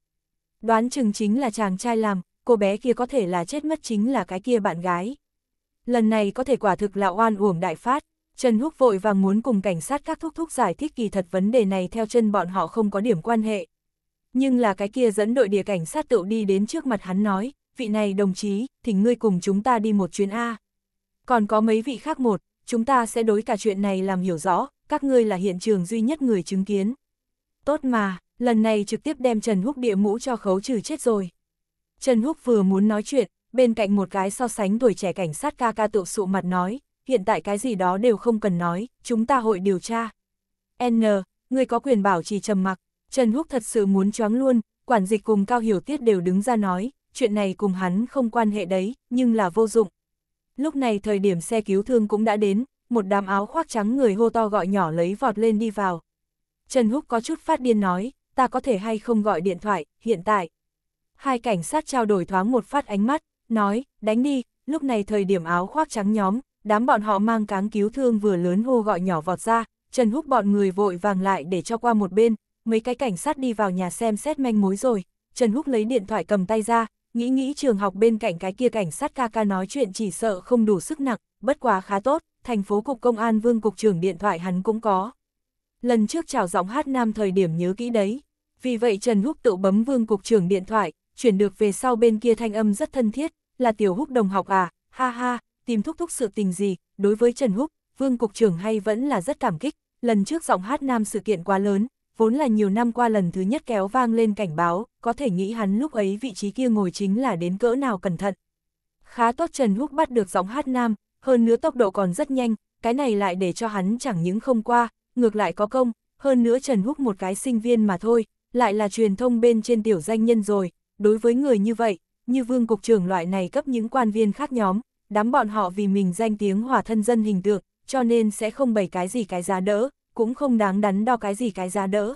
Speaker 1: Đoán chừng chính là chàng trai làm, cô bé kia có thể là chết mất chính là cái kia bạn gái. Lần này có thể quả thực là oan uổng đại phát, Trần Húc vội vàng muốn cùng cảnh sát các thúc thúc giải thích kỳ thật vấn đề này theo chân bọn họ không có điểm quan hệ. Nhưng là cái kia dẫn đội địa cảnh sát tựu đi đến trước mặt hắn nói, vị này đồng chí, thỉnh ngươi cùng chúng ta đi một chuyến A. Còn có mấy vị khác một, chúng ta sẽ đối cả chuyện này làm hiểu rõ, các ngươi là hiện trường duy nhất người chứng kiến. Tốt mà, lần này trực tiếp đem Trần Húc địa mũ cho khấu trừ chết rồi. Trần Húc vừa muốn nói chuyện, bên cạnh một cái so sánh tuổi trẻ cảnh sát ca ca tự sụ mặt nói, hiện tại cái gì đó đều không cần nói, chúng ta hội điều tra. N, người có quyền bảo trì trầm mặc, Trần Húc thật sự muốn choáng luôn, quản dịch cùng Cao Hiểu Tiết đều đứng ra nói, chuyện này cùng hắn không quan hệ đấy, nhưng là vô dụng. Lúc này thời điểm xe cứu thương cũng đã đến, một đám áo khoác trắng người hô to gọi nhỏ lấy vọt lên đi vào. Trần Húc có chút phát điên nói, ta có thể hay không gọi điện thoại, hiện tại. Hai cảnh sát trao đổi thoáng một phát ánh mắt, nói, đánh đi, lúc này thời điểm áo khoác trắng nhóm, đám bọn họ mang cáng cứu thương vừa lớn hô gọi nhỏ vọt ra, Trần Húc bọn người vội vàng lại để cho qua một bên, mấy cái cảnh sát đi vào nhà xem xét manh mối rồi, Trần Húc lấy điện thoại cầm tay ra, nghĩ nghĩ trường học bên cạnh cái kia cảnh sát ca ca nói chuyện chỉ sợ không đủ sức nặng, bất quá khá tốt, thành phố cục công an vương cục trưởng điện thoại hắn cũng có. Lần trước chào giọng hát nam thời điểm nhớ kỹ đấy, vì vậy Trần Húc tự bấm vương cục trưởng điện thoại, chuyển được về sau bên kia thanh âm rất thân thiết, là tiểu húc đồng học à, ha ha, tìm thúc thúc sự tình gì, đối với Trần Húc, Vương Cục trưởng hay vẫn là rất cảm kích, lần trước giọng hát nam sự kiện quá lớn, vốn là nhiều năm qua lần thứ nhất kéo vang lên cảnh báo, có thể nghĩ hắn lúc ấy vị trí kia ngồi chính là đến cỡ nào cẩn thận. Khá tốt Trần Húc bắt được giọng hát nam, hơn nữa tốc độ còn rất nhanh, cái này lại để cho hắn chẳng những không qua, ngược lại có công, hơn nữa Trần Húc một cái sinh viên mà thôi, lại là truyền thông bên trên tiểu danh nhân rồi, đối với người như vậy, như vương cục trưởng loại này cấp những quan viên khác nhóm, đám bọn họ vì mình danh tiếng hòa thân dân hình tượng, cho nên sẽ không bày cái gì cái giá đỡ, cũng không đáng đắn đo cái gì cái giá đỡ.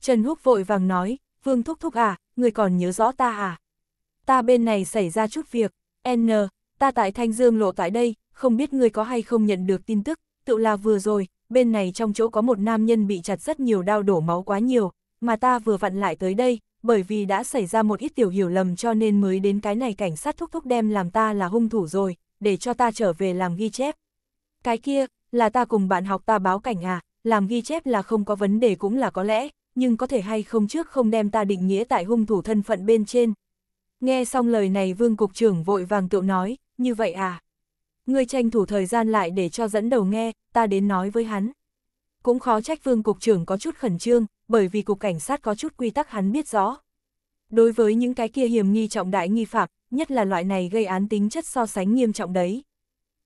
Speaker 1: Trần Húc vội vàng nói, Vương Thúc Thúc à, người còn nhớ rõ ta à? Ta bên này xảy ra chút việc, N, ta tại Thanh Dương lộ tại đây, không biết người có hay không nhận được tin tức, tự là vừa rồi, bên này trong chỗ có một nam nhân bị chặt rất nhiều đau đổ máu quá nhiều, mà ta vừa vặn lại tới đây, bởi vì đã xảy ra một ít tiểu hiểu lầm cho nên mới đến cái này cảnh sát thúc thúc đem làm ta là hung thủ rồi, để cho ta trở về làm ghi chép. Cái kia, là ta cùng bạn học ta báo cảnh à, làm ghi chép là không có vấn đề cũng là có lẽ, nhưng có thể hay không trước không đem ta định nghĩa tại hung thủ thân phận bên trên. Nghe xong lời này vương cục trưởng vội vàng tựu nói, như vậy à? Ngươi tranh thủ thời gian lại để cho dẫn đầu nghe, ta đến nói với hắn. Cũng khó trách vương cục trưởng có chút khẩn trương, bởi vì cục cảnh sát có chút quy tắc hắn biết rõ. Đối với những cái kia hiểm nghi trọng đại nghi phạm, nhất là loại này gây án tính chất so sánh nghiêm trọng đấy.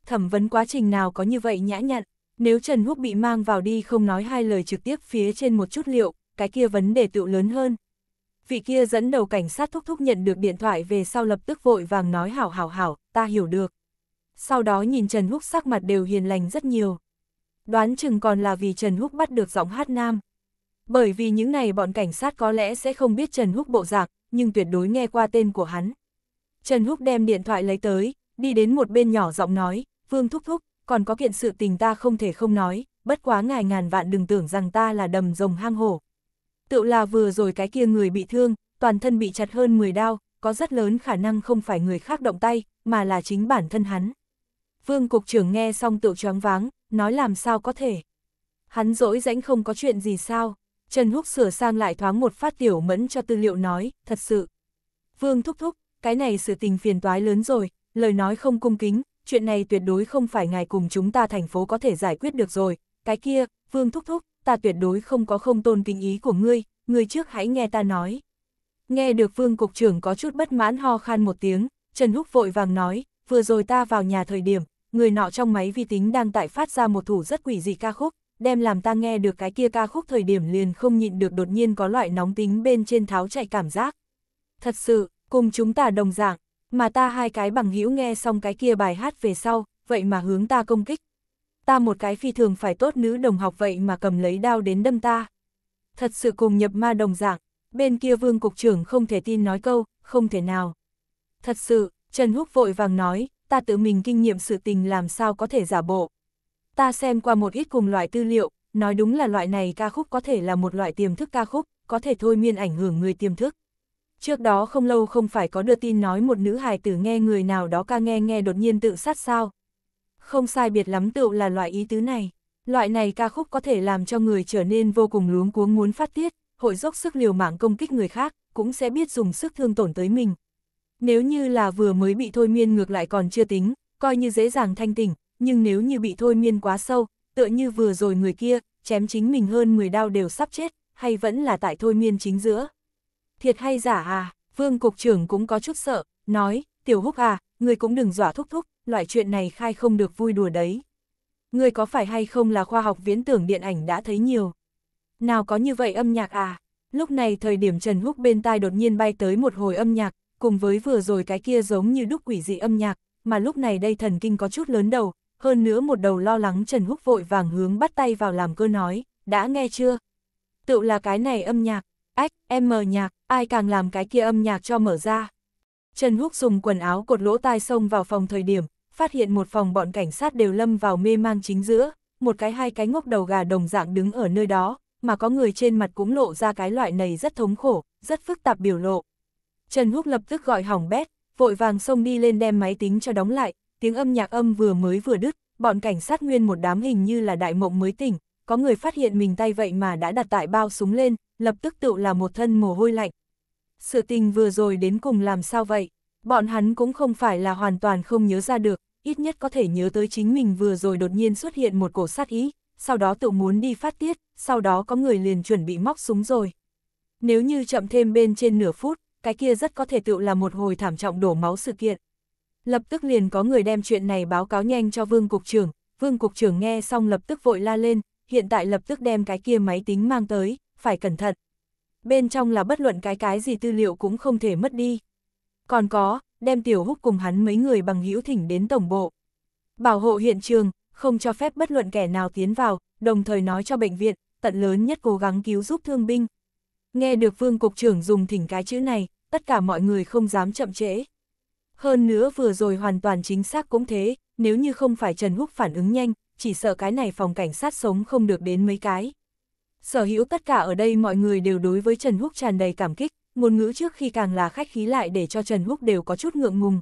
Speaker 1: Thẩm vấn quá trình nào có như vậy nhã nhặn, nếu Trần Húc bị mang vào đi không nói hai lời trực tiếp phía trên một chút liệu, cái kia vấn đề tựu lớn hơn. Vị kia dẫn đầu cảnh sát thúc thúc nhận được điện thoại về sau lập tức vội vàng nói hảo hảo hảo, ta hiểu được. Sau đó nhìn Trần Húc sắc mặt đều hiền lành rất nhiều. Đoán chừng còn là vì Trần Húc bắt được giọng hát nam. Bởi vì những này bọn cảnh sát có lẽ sẽ không biết Trần Húc bộ dạng nhưng tuyệt đối nghe qua tên của hắn. Trần Húc đem điện thoại lấy tới, đi đến một bên nhỏ giọng nói, Vương Thúc Thúc, còn có kiện sự tình ta không thể không nói, bất quá ngài ngàn vạn đừng tưởng rằng ta là đầm rồng hang hổ. Tựu là vừa rồi cái kia người bị thương, toàn thân bị chặt hơn 10 đao, có rất lớn khả năng không phải người khác động tay, mà là chính bản thân hắn. Vương Cục trưởng nghe xong tựu choáng váng, nói làm sao có thể. Hắn dỗi rãnh không có chuyện gì sao. Trần Húc sửa sang lại thoáng một phát tiểu mẫn cho tư liệu nói, thật sự. Vương thúc thúc, cái này sự tình phiền toái lớn rồi, lời nói không cung kính, chuyện này tuyệt đối không phải ngài cùng chúng ta thành phố có thể giải quyết được rồi. Cái kia, Vương thúc thúc, ta tuyệt đối không có không tôn kính ý của ngươi, ngươi trước hãy nghe ta nói. Nghe được Vương cục trưởng có chút bất mãn ho khan một tiếng, Trần Húc vội vàng nói, vừa rồi ta vào nhà thời điểm, người nọ trong máy vi tính đang tại phát ra một thủ rất quỷ dị ca khúc, đem làm ta nghe được cái kia ca khúc thời điểm liền không nhịn được đột nhiên có loại nóng tính bên trên tháo chạy cảm giác. Thật sự, cùng chúng ta đồng dạng, mà ta hai cái bằng hữu nghe xong cái kia bài hát về sau, vậy mà hướng ta công kích. Ta một cái phi thường phải tốt nữ đồng học vậy mà cầm lấy đao đến đâm ta. Thật sự cùng nhập ma đồng dạng, bên kia vương cục trưởng không thể tin nói câu, không thể nào. Thật sự, Trần Húc vội vàng nói, ta tự mình kinh nghiệm sự tình làm sao có thể giả bộ ta xem qua một ít cùng loại tư liệu, nói đúng là loại này ca khúc có thể là một loại tiềm thức ca khúc, có thể thôi miên ảnh hưởng người tiềm thức. Trước đó không lâu không phải có đưa tin nói một nữ hài tử nghe người nào đó ca nghe nghe đột nhiên tự sát sao. Không sai biệt lắm tựu là loại ý tứ này. Loại này ca khúc có thể làm cho người trở nên vô cùng luống cuống muốn phát tiết, hội dốc sức liều mạng công kích người khác, cũng sẽ biết dùng sức thương tổn tới mình. Nếu như là vừa mới bị thôi miên ngược lại còn chưa tính, coi như dễ dàng thanh tỉnh, nhưng nếu như bị thôi miên quá sâu, tựa như vừa rồi người kia, chém chính mình hơn 10 đao đều sắp chết, hay vẫn là tại thôi miên chính giữa. Thiệt hay giả à, vương cục trưởng cũng có chút sợ, nói, tiểu húc à, người cũng đừng dọa thúc thúc, loại chuyện này khai không được vui đùa đấy. Người có phải hay không là khoa học viễn tưởng điện ảnh đã thấy nhiều. Nào có như vậy âm nhạc à, lúc này thời điểm Trần Húc bên tai đột nhiên bay tới một hồi âm nhạc, cùng với vừa rồi cái kia giống như đúc quỷ dị âm nhạc, mà lúc này đây thần kinh có chút lớn đầu, hơn nữa một đầu lo lắng Trần Húc vội vàng hướng bắt tay vào làm cơ nói, đã nghe chưa? Tựu là cái này âm nhạc, ách, em mờ nhạc, ai càng làm cái kia âm nhạc cho mở ra. Trần Húc dùng quần áo cột lỗ tai xông vào phòng thời điểm, phát hiện một phòng bọn cảnh sát đều lâm vào mê mang chính giữa, một cái hai cái ngốc đầu gà đồng dạng đứng ở nơi đó, mà có người trên mặt cũng lộ ra cái loại này rất thống khổ, rất phức tạp biểu lộ. Trần Húc lập tức gọi hỏng bét, vội vàng xông đi lên đem máy tính cho đóng lại, tiếng âm nhạc âm vừa mới vừa đứt, bọn cảnh sát nguyên một đám hình như là đại mộng mới tỉnh, có người phát hiện mình tay vậy mà đã đặt tại bao súng lên, lập tức tự là một thân mồ hôi lạnh. Sự tình vừa rồi đến cùng làm sao vậy? Bọn hắn cũng không phải là hoàn toàn không nhớ ra được, ít nhất có thể nhớ tới chính mình vừa rồi đột nhiên xuất hiện một cổ sát ý, sau đó tự muốn đi phát tiết, sau đó có người liền chuẩn bị móc súng rồi. Nếu như chậm thêm bên trên nửa phút, cái kia rất có thể tự là một hồi thảm trọng đổ máu sự kiện lập tức liền có người đem chuyện này báo cáo nhanh cho Vương Cục trưởng, Vương Cục trưởng nghe xong lập tức vội la lên, hiện tại lập tức đem cái kia máy tính mang tới, phải cẩn thận. Bên trong là bất luận cái cái gì tư liệu cũng không thể mất đi. Còn có, đem tiểu húc cùng hắn mấy người bằng hữu thỉnh đến tổng bộ. Bảo hộ hiện trường, không cho phép bất luận kẻ nào tiến vào, đồng thời nói cho bệnh viện, tận lớn nhất cố gắng cứu giúp thương binh. Nghe được vương cục trưởng dùng thỉnh cái chữ này, tất cả mọi người không dám chậm trễ. Hơn nữa vừa rồi hoàn toàn chính xác cũng thế, nếu như không phải Trần Húc phản ứng nhanh, chỉ sợ cái này phòng cảnh sát sống không được đến mấy cái. Sở hữu tất cả ở đây mọi người đều đối với Trần Húc tràn đầy cảm kích, ngôn ngữ trước khi càng là khách khí lại để cho Trần Húc đều có chút ngượng ngùng.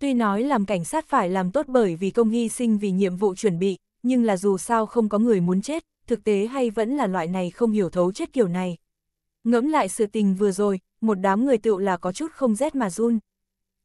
Speaker 1: Tuy nói làm cảnh sát phải làm tốt bởi vì công hy sinh vì nhiệm vụ chuẩn bị, nhưng là dù sao không có người muốn chết, thực tế hay vẫn là loại này không hiểu thấu chết kiểu này. Ngẫm lại sự tình vừa rồi, một đám người tựu là có chút không rét mà run.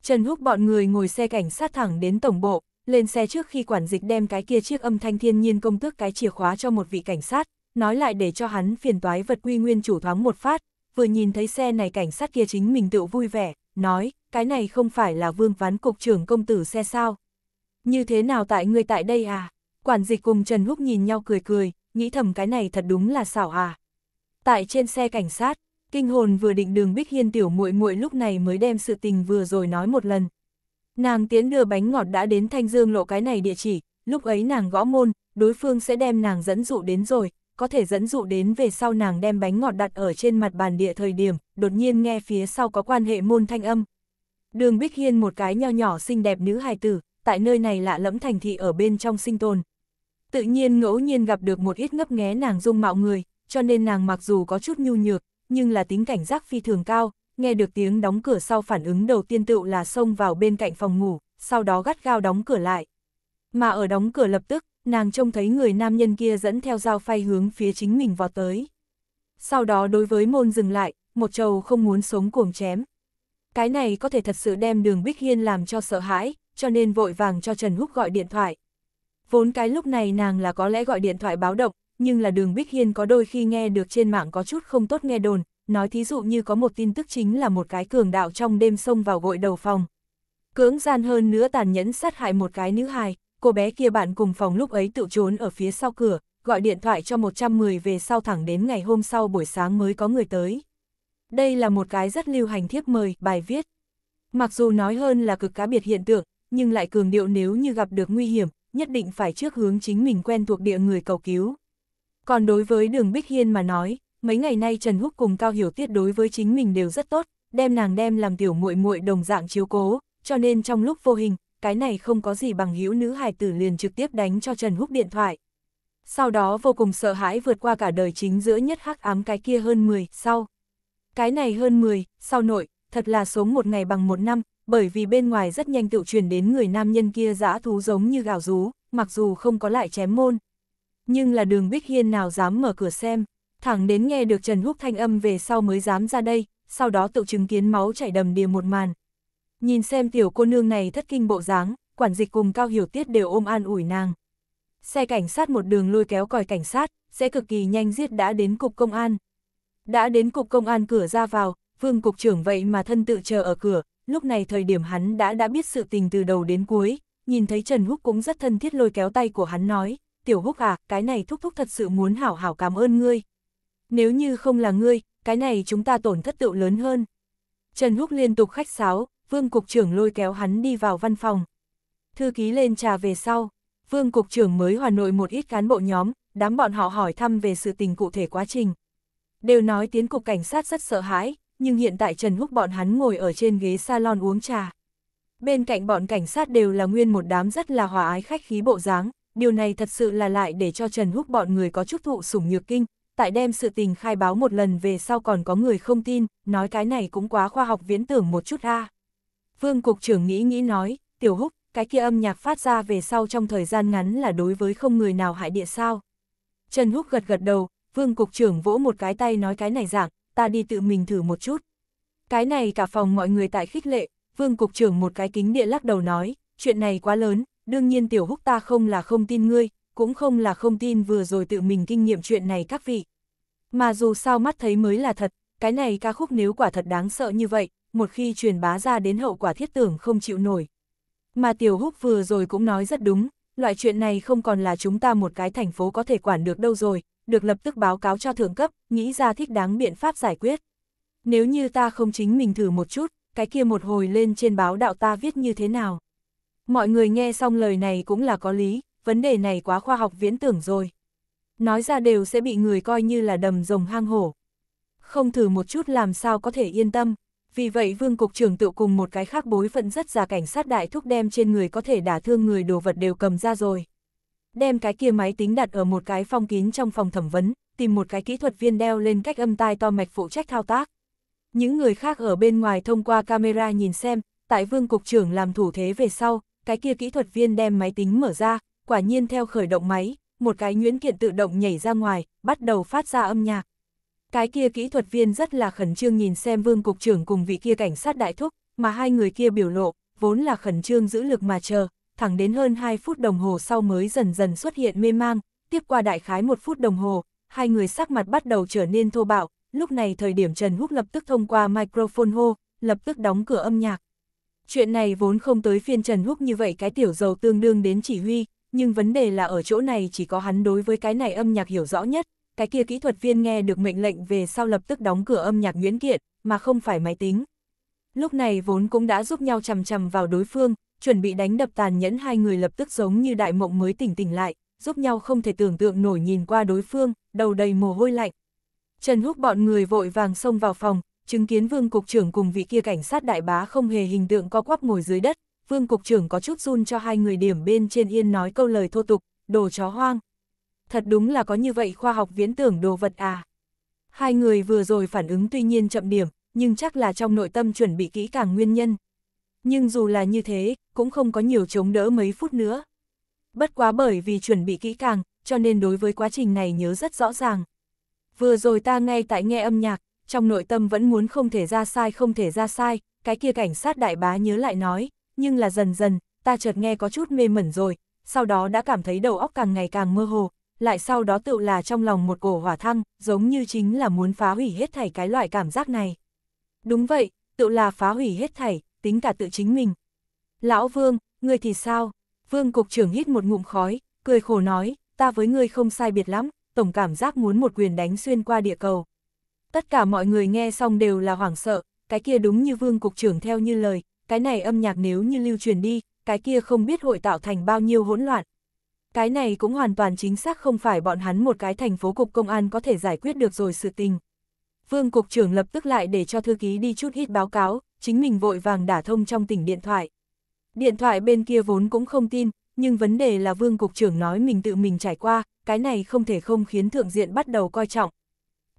Speaker 1: Trần Húc bọn người ngồi xe cảnh sát thẳng đến tổng bộ, lên xe trước khi quản dịch đem cái kia chiếc âm thanh thiên nhiên công tước cái chìa khóa cho một vị cảnh sát, nói lại để cho hắn phiền toái vật quy nguyên chủ thoáng một phát, vừa nhìn thấy xe này cảnh sát kia chính mình tự vui vẻ, nói, cái này không phải là vương ván cục trưởng công tử xe sao? Như thế nào tại người tại đây à? Quản dịch cùng Trần Húc nhìn nhau cười cười, nghĩ thầm cái này thật đúng là xảo à. Tại trên xe cảnh sát, kinh hồn vừa định đường Bích Hiên tiểu muội muội lúc này mới đem sự tình vừa rồi nói một lần. Nàng tiến đưa bánh ngọt đã đến Thanh Dương lộ cái này địa chỉ, lúc ấy nàng gõ môn, đối phương sẽ đem nàng dẫn dụ đến rồi, có thể dẫn dụ đến về sau nàng đem bánh ngọt đặt ở trên mặt bàn địa thời điểm, đột nhiên nghe phía sau có quan hệ môn thanh âm. Đường Bích Hiên một cái nho nhỏ xinh đẹp nữ hài tử, tại nơi này lạ lẫm thành thị ở bên trong sinh tồn. Tự nhiên ngẫu nhiên gặp được một ít ngấp nghé nàng dung mạo người, cho nên nàng mặc dù có chút nhu nhược, nhưng là tính cảnh giác phi thường cao, nghe được tiếng đóng cửa sau phản ứng đầu tiên tựu là xông vào bên cạnh phòng ngủ, sau đó gắt gao đóng cửa lại. Mà ở đóng cửa lập tức, nàng trông thấy người nam nhân kia dẫn theo dao phay hướng phía chính mình vào tới. Sau đó đối với môn dừng lại, một trầu không muốn sống cuồng chém. Cái này có thể thật sự đem đường Bích Hiên làm cho sợ hãi, cho nên vội vàng cho Trần Húc gọi điện thoại. Vốn cái lúc này nàng là có lẽ gọi điện thoại báo động, nhưng là đường Bích Hiên có đôi khi nghe được trên mạng có chút không tốt nghe đồn, nói thí dụ như có một tin tức chính là một cái cường đạo trong đêm xông vào gội đầu phòng. Cưỡng gian hơn nữa tàn nhẫn sát hại một cái nữ hài, cô bé kia bạn cùng phòng lúc ấy tự trốn ở phía sau cửa, gọi điện thoại cho 110 về sau thẳng đến ngày hôm sau buổi sáng mới có người tới. Đây là một cái rất lưu hành thiếp mời, bài viết. Mặc dù nói hơn là cực cá biệt hiện tượng, nhưng lại cường điệu nếu như gặp được nguy hiểm, nhất định phải trước hướng chính mình quen thuộc địa người cầu cứu. Còn đối với đường Bích Hiên mà nói, mấy ngày nay Trần Húc cùng Cao Hiểu Tiết đối với chính mình đều rất tốt, đem nàng đem làm tiểu muội muội đồng dạng chiếu cố, cho nên trong lúc vô hình, cái này không có gì bằng hữu nữ hài tử liền trực tiếp đánh cho Trần Húc điện thoại. Sau đó vô cùng sợ hãi vượt qua cả đời chính giữa nhất hắc ám cái kia hơn 10, sau. Cái này hơn 10, sau nội, thật là số một ngày bằng một năm, bởi vì bên ngoài rất nhanh tự truyền đến người nam nhân kia dã thú giống như gào rú, mặc dù không có lại chém môn, nhưng là đường Bích Hiên nào dám mở cửa xem, thẳng đến nghe được Trần Húc thanh âm về sau mới dám ra đây, sau đó tự chứng kiến máu chảy đầm đìa một màn. Nhìn xem tiểu cô nương này thất kinh bộ dáng, quản dịch cùng Cao Hiểu Tiết đều ôm an ủi nàng. Xe cảnh sát một đường lôi kéo còi cảnh sát, sẽ cực kỳ nhanh giết đã đến cục công an. Đã đến cục công an cửa ra vào, vương cục trưởng vậy mà thân tự chờ ở cửa, lúc này thời điểm hắn đã đã biết sự tình từ đầu đến cuối, nhìn thấy Trần Húc cũng rất thân thiết lôi kéo tay của hắn nói, tiểu húc à, cái này thúc thúc thật sự muốn hảo hảo cảm ơn ngươi. Nếu như không là ngươi, cái này chúng ta tổn thất tựu lớn hơn. Trần Húc liên tục khách sáo, Vương Cục trưởng lôi kéo hắn đi vào văn phòng. Thư ký lên trà về sau, Vương Cục trưởng mới hòa nội một ít cán bộ nhóm, đám bọn họ hỏi thăm về sự tình cụ thể quá trình. Đều nói tiến cục cảnh sát rất sợ hãi, nhưng hiện tại Trần Húc bọn hắn ngồi ở trên ghế salon uống trà. Bên cạnh bọn cảnh sát đều là nguyên một đám rất là hòa ái khách khí bộ dáng, điều này thật sự là lại để cho Trần Húc bọn người có chút thụ sủng nhược kinh, tại đem sự tình khai báo một lần về sau còn có người không tin, nói cái này cũng quá khoa học viễn tưởng một chút ha Vương Cục trưởng nghĩ nghĩ nói, Tiểu Húc, cái kia âm nhạc phát ra về sau trong thời gian ngắn là đối với không người nào hại địa sao. Trần Húc gật gật đầu, Vương Cục trưởng vỗ một cái tay nói cái này dạng ta đi tự mình thử một chút. Cái này cả phòng mọi người tại khích lệ, Vương Cục trưởng một cái kính địa lắc đầu nói, chuyện này quá lớn, đương nhiên tiểu húc ta không là không tin ngươi, cũng không là không tin vừa rồi tự mình kinh nghiệm chuyện này các vị. Mà dù sao mắt thấy mới là thật, cái này ca khúc nếu quả thật đáng sợ như vậy, một khi truyền bá ra đến hậu quả thiết tưởng không chịu nổi. Mà Tiểu Húc vừa rồi cũng nói rất đúng, loại chuyện này không còn là chúng ta một cái thành phố có thể quản được đâu rồi, được lập tức báo cáo cho thượng cấp, nghĩ ra thích đáng biện pháp giải quyết. Nếu như ta không chính mình thử một chút, cái kia một hồi lên trên báo đạo ta viết như thế nào. Mọi người nghe xong lời này cũng là có lý, vấn đề này quá khoa học viễn tưởng rồi. Nói ra đều sẽ bị người coi như là đầm rồng hang hổ. Không thử một chút làm sao có thể yên tâm. Vì vậy vương cục trưởng tự cùng một cái khác bối phận rất già cảnh sát đại thúc đem trên người có thể đả thương người đồ vật đều cầm ra rồi. Đem cái kia máy tính đặt ở một cái phong kín trong phòng thẩm vấn, tìm một cái kỹ thuật viên đeo lên cách âm tai to mạch phụ trách thao tác. Những người khác ở bên ngoài thông qua camera nhìn xem, tại vương cục trưởng làm thủ thế về sau, cái kia kỹ thuật viên đem máy tính mở ra, quả nhiên theo khởi động máy, một cái nhuyễn kiện tự động nhảy ra ngoài, bắt đầu phát ra âm nhạc. Cái kia kỹ thuật viên rất là khẩn trương nhìn xem vương cục trưởng cùng vị kia cảnh sát đại thúc, mà hai người kia biểu lộ, vốn là khẩn trương giữ lực mà chờ, thẳng đến hơn 2 phút đồng hồ sau mới dần dần xuất hiện mê mang, tiếp qua đại khái 1 phút đồng hồ, hai người sắc mặt bắt đầu trở nên thô bạo, lúc này thời điểm Trần Húc lập tức thông qua microphone hô, lập tức đóng cửa âm nhạc. Chuyện này vốn không tới phiên Trần Húc như vậy cái tiểu dầu tương đương đến chỉ huy, nhưng vấn đề là ở chỗ này chỉ có hắn đối với cái này âm nhạc hiểu rõ nhất, cái kia kỹ thuật viên nghe được mệnh lệnh về sau lập tức đóng cửa âm nhạc nguyễn kiện, mà không phải máy tính. Lúc này vốn cũng đã giúp nhau chầm chầm vào đối phương, chuẩn bị đánh đập tàn nhẫn hai người lập tức giống như đại mộng mới tỉnh tỉnh lại, giúp nhau không thể tưởng tượng nổi nhìn qua đối phương, đầu đầy mồ hôi lạnh. Trần Húc bọn người vội vàng xông vào phòng, chứng kiến vương cục trưởng cùng vị kia cảnh sát đại bá không hề hình tượng co quắp ngồi dưới đất, vương cục trưởng có chút run cho hai người điểm bên trên yên nói câu lời thô tục, đồ chó hoang. Thật đúng là có như vậy khoa học viễn tưởng đồ vật à. Hai người vừa rồi phản ứng tuy nhiên chậm điểm, nhưng chắc là trong nội tâm chuẩn bị kỹ càng nguyên nhân. Nhưng dù là như thế, cũng không có nhiều chống đỡ mấy phút nữa. Bất quá bởi vì chuẩn bị kỹ càng, cho nên đối với quá trình này nhớ rất rõ ràng. Vừa rồi ta ngay tại nghe âm nhạc, trong nội tâm vẫn muốn không thể ra sai không thể ra sai, cái kia cảnh sát đại bá nhớ lại nói, nhưng là dần dần, ta chợt nghe có chút mê mẩn rồi, sau đó đã cảm thấy đầu óc càng ngày càng mơ hồ, lại sau đó tự là trong lòng một cổ hỏa thăng, giống như chính là muốn phá hủy hết thảy cái loại cảm giác này. Đúng vậy, tự là phá hủy hết thảy, tính cả tự chính mình. Lão Vương, ngươi thì sao? Vương Cục trưởng hít một ngụm khói, cười khổ nói, ta với ngươi không sai biệt lắm, tổng cảm giác muốn một quyền đánh xuyên qua địa cầu. Tất cả mọi người nghe xong đều là hoảng sợ, cái kia đúng như vương cục trưởng theo như lời, cái này âm nhạc nếu như lưu truyền đi, cái kia không biết hội tạo thành bao nhiêu hỗn loạn. Cái này cũng hoàn toàn chính xác không phải bọn hắn một cái thành phố cục công an có thể giải quyết được rồi sự tình. Vương cục trưởng lập tức lại để cho thư ký đi chút ít báo cáo, chính mình vội vàng đả thông trong tỉnh điện thoại. Điện thoại bên kia vốn cũng không tin, nhưng vấn đề là vương cục trưởng nói mình tự mình trải qua, cái này không thể không khiến thượng diện bắt đầu coi trọng.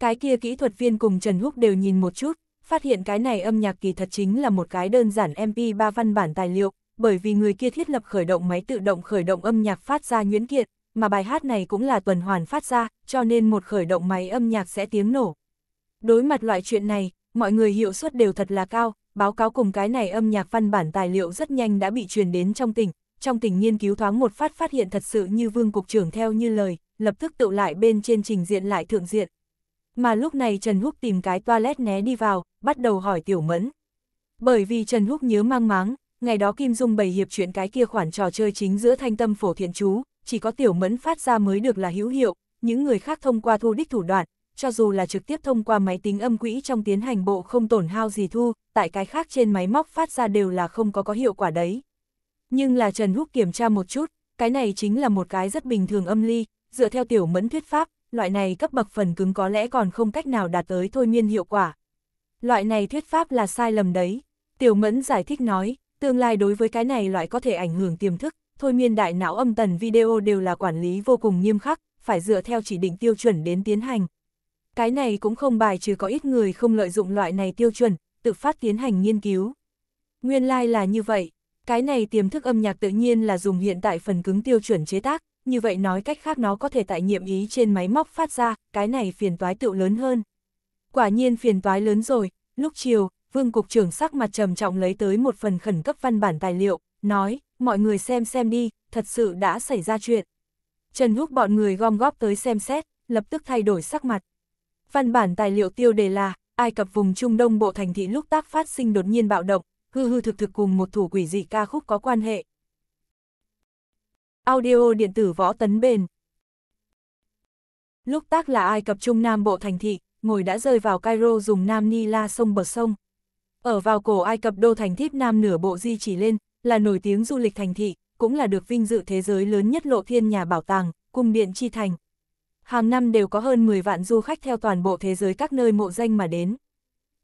Speaker 1: Cái kia kỹ thuật viên cùng Trần Húc đều nhìn một chút, phát hiện cái này âm nhạc kỳ thật chính là một cái đơn giản MP3 văn bản tài liệu, bởi vì người kia thiết lập khởi động máy tự động khởi động âm nhạc phát ra nhuyễn kiện, mà bài hát này cũng là tuần hoàn phát ra, cho nên một khởi động máy âm nhạc sẽ tiếng nổ. Đối mặt loại chuyện này, mọi người hiệu suất đều thật là cao, báo cáo cùng cái này âm nhạc văn bản tài liệu rất nhanh đã bị truyền đến trong tỉnh, trong tỉnh nghiên cứu thoáng một phát phát hiện thật sự như vương cục trưởng theo như lời, lập tức tự lại bên trên trình diện lại thượng diện. Mà lúc này Trần Húc tìm cái toilet né đi vào, bắt đầu hỏi Tiểu Mẫn. Bởi vì Trần Húc nhớ mang máng, ngày đó Kim Dung bày hiệp chuyện cái kia khoản trò chơi chính giữa thanh tâm phổ thiện chú, chỉ có Tiểu Mẫn phát ra mới được là hữu hiệu, những người khác thông qua thu đích thủ đoạn, cho dù là trực tiếp thông qua máy tính âm quỹ trong tiến hành bộ không tổn hao gì thu, tại cái khác trên máy móc phát ra đều là không có có hiệu quả đấy. Nhưng là Trần Húc kiểm tra một chút, cái này chính là một cái rất bình thường âm ly, dựa theo tiểu mẫn thuyết pháp, loại này cấp bậc phần cứng có lẽ còn không cách nào đạt tới thôi miên hiệu quả. Loại này thuyết pháp là sai lầm đấy. Tiểu Mẫn giải thích nói, tương lai đối với cái này loại có thể ảnh hưởng tiềm thức, thôi miên đại não âm tần video đều là quản lý vô cùng nghiêm khắc, phải dựa theo chỉ định tiêu chuẩn đến tiến hành. Cái này cũng không bài trừ có ít người không lợi dụng loại này tiêu chuẩn, tự phát tiến hành nghiên cứu. Nguyên lai like là như vậy, cái này tiềm thức âm nhạc tự nhiên là dùng hiện tại phần cứng tiêu chuẩn chế tác, như vậy nói cách khác nó có thể tại nhiệm ý trên máy móc phát ra, cái này phiền toái tựu lớn hơn. Quả nhiên phiền toái lớn rồi, lúc chiều, Vương Cục trưởng sắc mặt trầm trọng lấy tới một phần khẩn cấp văn bản tài liệu, nói, mọi người xem xem đi, thật sự đã xảy ra chuyện. Trần Húc bọn người gom góp tới xem xét, lập tức thay đổi sắc mặt. Văn bản tài liệu tiêu đề là, Ai Cập vùng Trung Đông bộ thành thị lúc tác phát sinh đột nhiên bạo động, hư hư thực thực cùng một thủ quỷ dị ca khúc có quan hệ, Audio điện tử võ tấn bền. Lúc tác là Ai Cập Trung Nam Bộ thành thị, ngồi đã rơi vào Cairo dùng Nam Ni La sông bờ sông. Ở vào cổ Ai Cập đô thành thiếp Nam nửa bộ di chỉ lên, là nổi tiếng du lịch thành thị, cũng là được vinh dự thế giới lớn nhất lộ thiên nhà bảo tàng, cung điện chi thành. Hàng năm đều có hơn 10 vạn du khách theo toàn bộ thế giới các nơi mộ danh mà đến.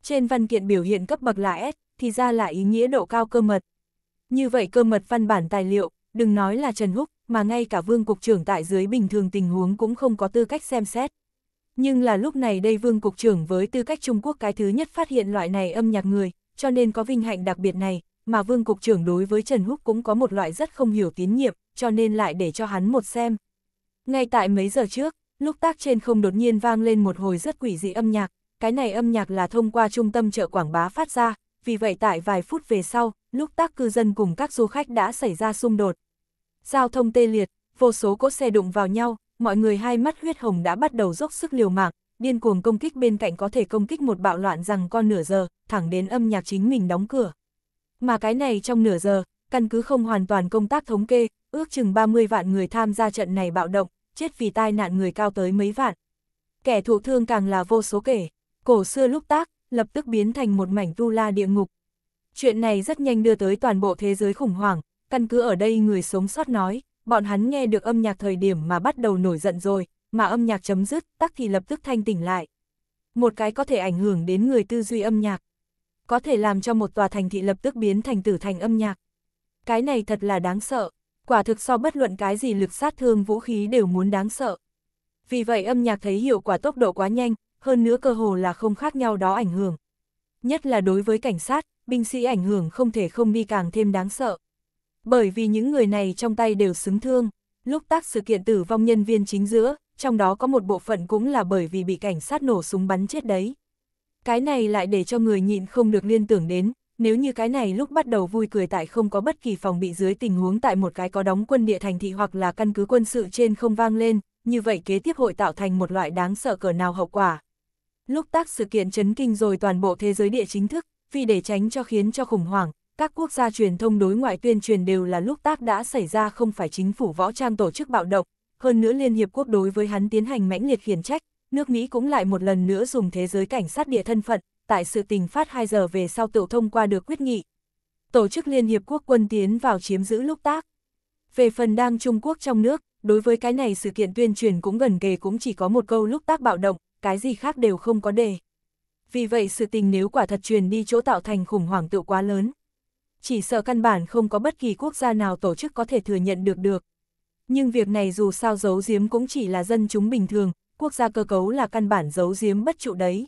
Speaker 1: Trên văn kiện biểu hiện cấp bậc là S, thì ra là ý nghĩa độ cao cơ mật. Như vậy cơ mật văn bản tài liệu, đừng nói là Trần Húc, mà ngay cả vương cục trưởng tại dưới bình thường tình huống cũng không có tư cách xem xét. Nhưng là lúc này đây vương cục trưởng với tư cách Trung Quốc cái thứ nhất phát hiện loại này âm nhạc người, cho nên có vinh hạnh đặc biệt này, mà vương cục trưởng đối với Trần Húc cũng có một loại rất không hiểu tín nhiệm, cho nên lại để cho hắn một xem. Ngay tại mấy giờ trước, lúc tác trên không đột nhiên vang lên một hồi rất quỷ dị âm nhạc, cái này âm nhạc là thông qua trung tâm chợ quảng bá phát ra, vì vậy tại vài phút về sau, lúc tác cư dân cùng các du khách đã xảy ra xung đột, giao thông tê liệt, vô số cỗ xe đụng vào nhau, mọi người hai mắt huyết hồng đã bắt đầu dốc sức liều mạng, điên cuồng công kích bên cạnh có thể công kích một bạo loạn rằng con nửa giờ, thẳng đến âm nhạc chính mình đóng cửa. Mà cái này trong nửa giờ, căn cứ không hoàn toàn công tác thống kê, ước chừng 30 vạn người tham gia trận này bạo động, chết vì tai nạn người cao tới mấy vạn. Kẻ thụ thương càng là vô số kể, cổ xưa lúc tác, lập tức biến thành một mảnh tu la địa ngục. Chuyện này rất nhanh đưa tới toàn bộ thế giới khủng hoảng, căn cứ ở đây người sống sót nói, bọn hắn nghe được âm nhạc thời điểm mà bắt đầu nổi giận rồi, mà âm nhạc chấm dứt, tắc thì lập tức thanh tỉnh lại. Một cái có thể ảnh hưởng đến người tư duy âm nhạc, có thể làm cho một tòa thành thị lập tức biến thành tử thành âm nhạc. Cái này thật là đáng sợ, quả thực so bất luận cái gì lực sát thương vũ khí đều muốn đáng sợ. Vì vậy âm nhạc thấy hiệu quả tốc độ quá nhanh, hơn nữa cơ hồ là không khác nhau đó ảnh hưởng. Nhất là đối với cảnh sát, binh sĩ ảnh hưởng không thể không đi càng thêm đáng sợ bởi vì những người này trong tay đều xứng thương. Lúc tác sự kiện tử vong nhân viên chính giữa, trong đó có một bộ phận cũng là bởi vì bị cảnh sát nổ súng bắn chết đấy. Cái này lại để cho người nhịn không được liên tưởng đến, nếu như cái này lúc bắt đầu vui cười tại không có bất kỳ phòng bị dưới tình huống tại một cái có đóng quân địa thành thị hoặc là căn cứ quân sự trên không vang lên, như vậy kế tiếp hội tạo thành một loại đáng sợ cỡ nào hậu quả. Lúc tác sự kiện chấn kinh rồi toàn bộ thế giới địa chính thức, vì để tránh cho khiến cho khủng hoảng, các quốc gia truyền thông đối ngoại tuyên truyền đều là lúc tác đã xảy ra không phải chính phủ võ trang tổ chức bạo động, hơn nữa Liên Hiệp Quốc đối với hắn tiến hành mãnh liệt khiển trách, nước Mỹ cũng lại một lần nữa dùng thế giới cảnh sát địa thân phận, tại sự tình phát 2 giờ về sau tự thông qua được quyết nghị. Tổ chức Liên Hiệp Quốc quân tiến vào chiếm giữ lúc tác. Về phần đang Trung Quốc trong nước, đối với cái này sự kiện tuyên truyền cũng gần kề cũng chỉ có một câu lúc tác bạo động, cái gì khác đều không có đề. Vì vậy sự tình nếu quả thật truyền đi chỗ tạo thành khủng hoảng tự quá lớn, chỉ sợ căn bản không có bất kỳ quốc gia nào tổ chức có thể thừa nhận được được. Nhưng việc này dù sao giấu giếm cũng chỉ là dân chúng bình thường, quốc gia cơ cấu là căn bản giấu giếm bất trụ đấy.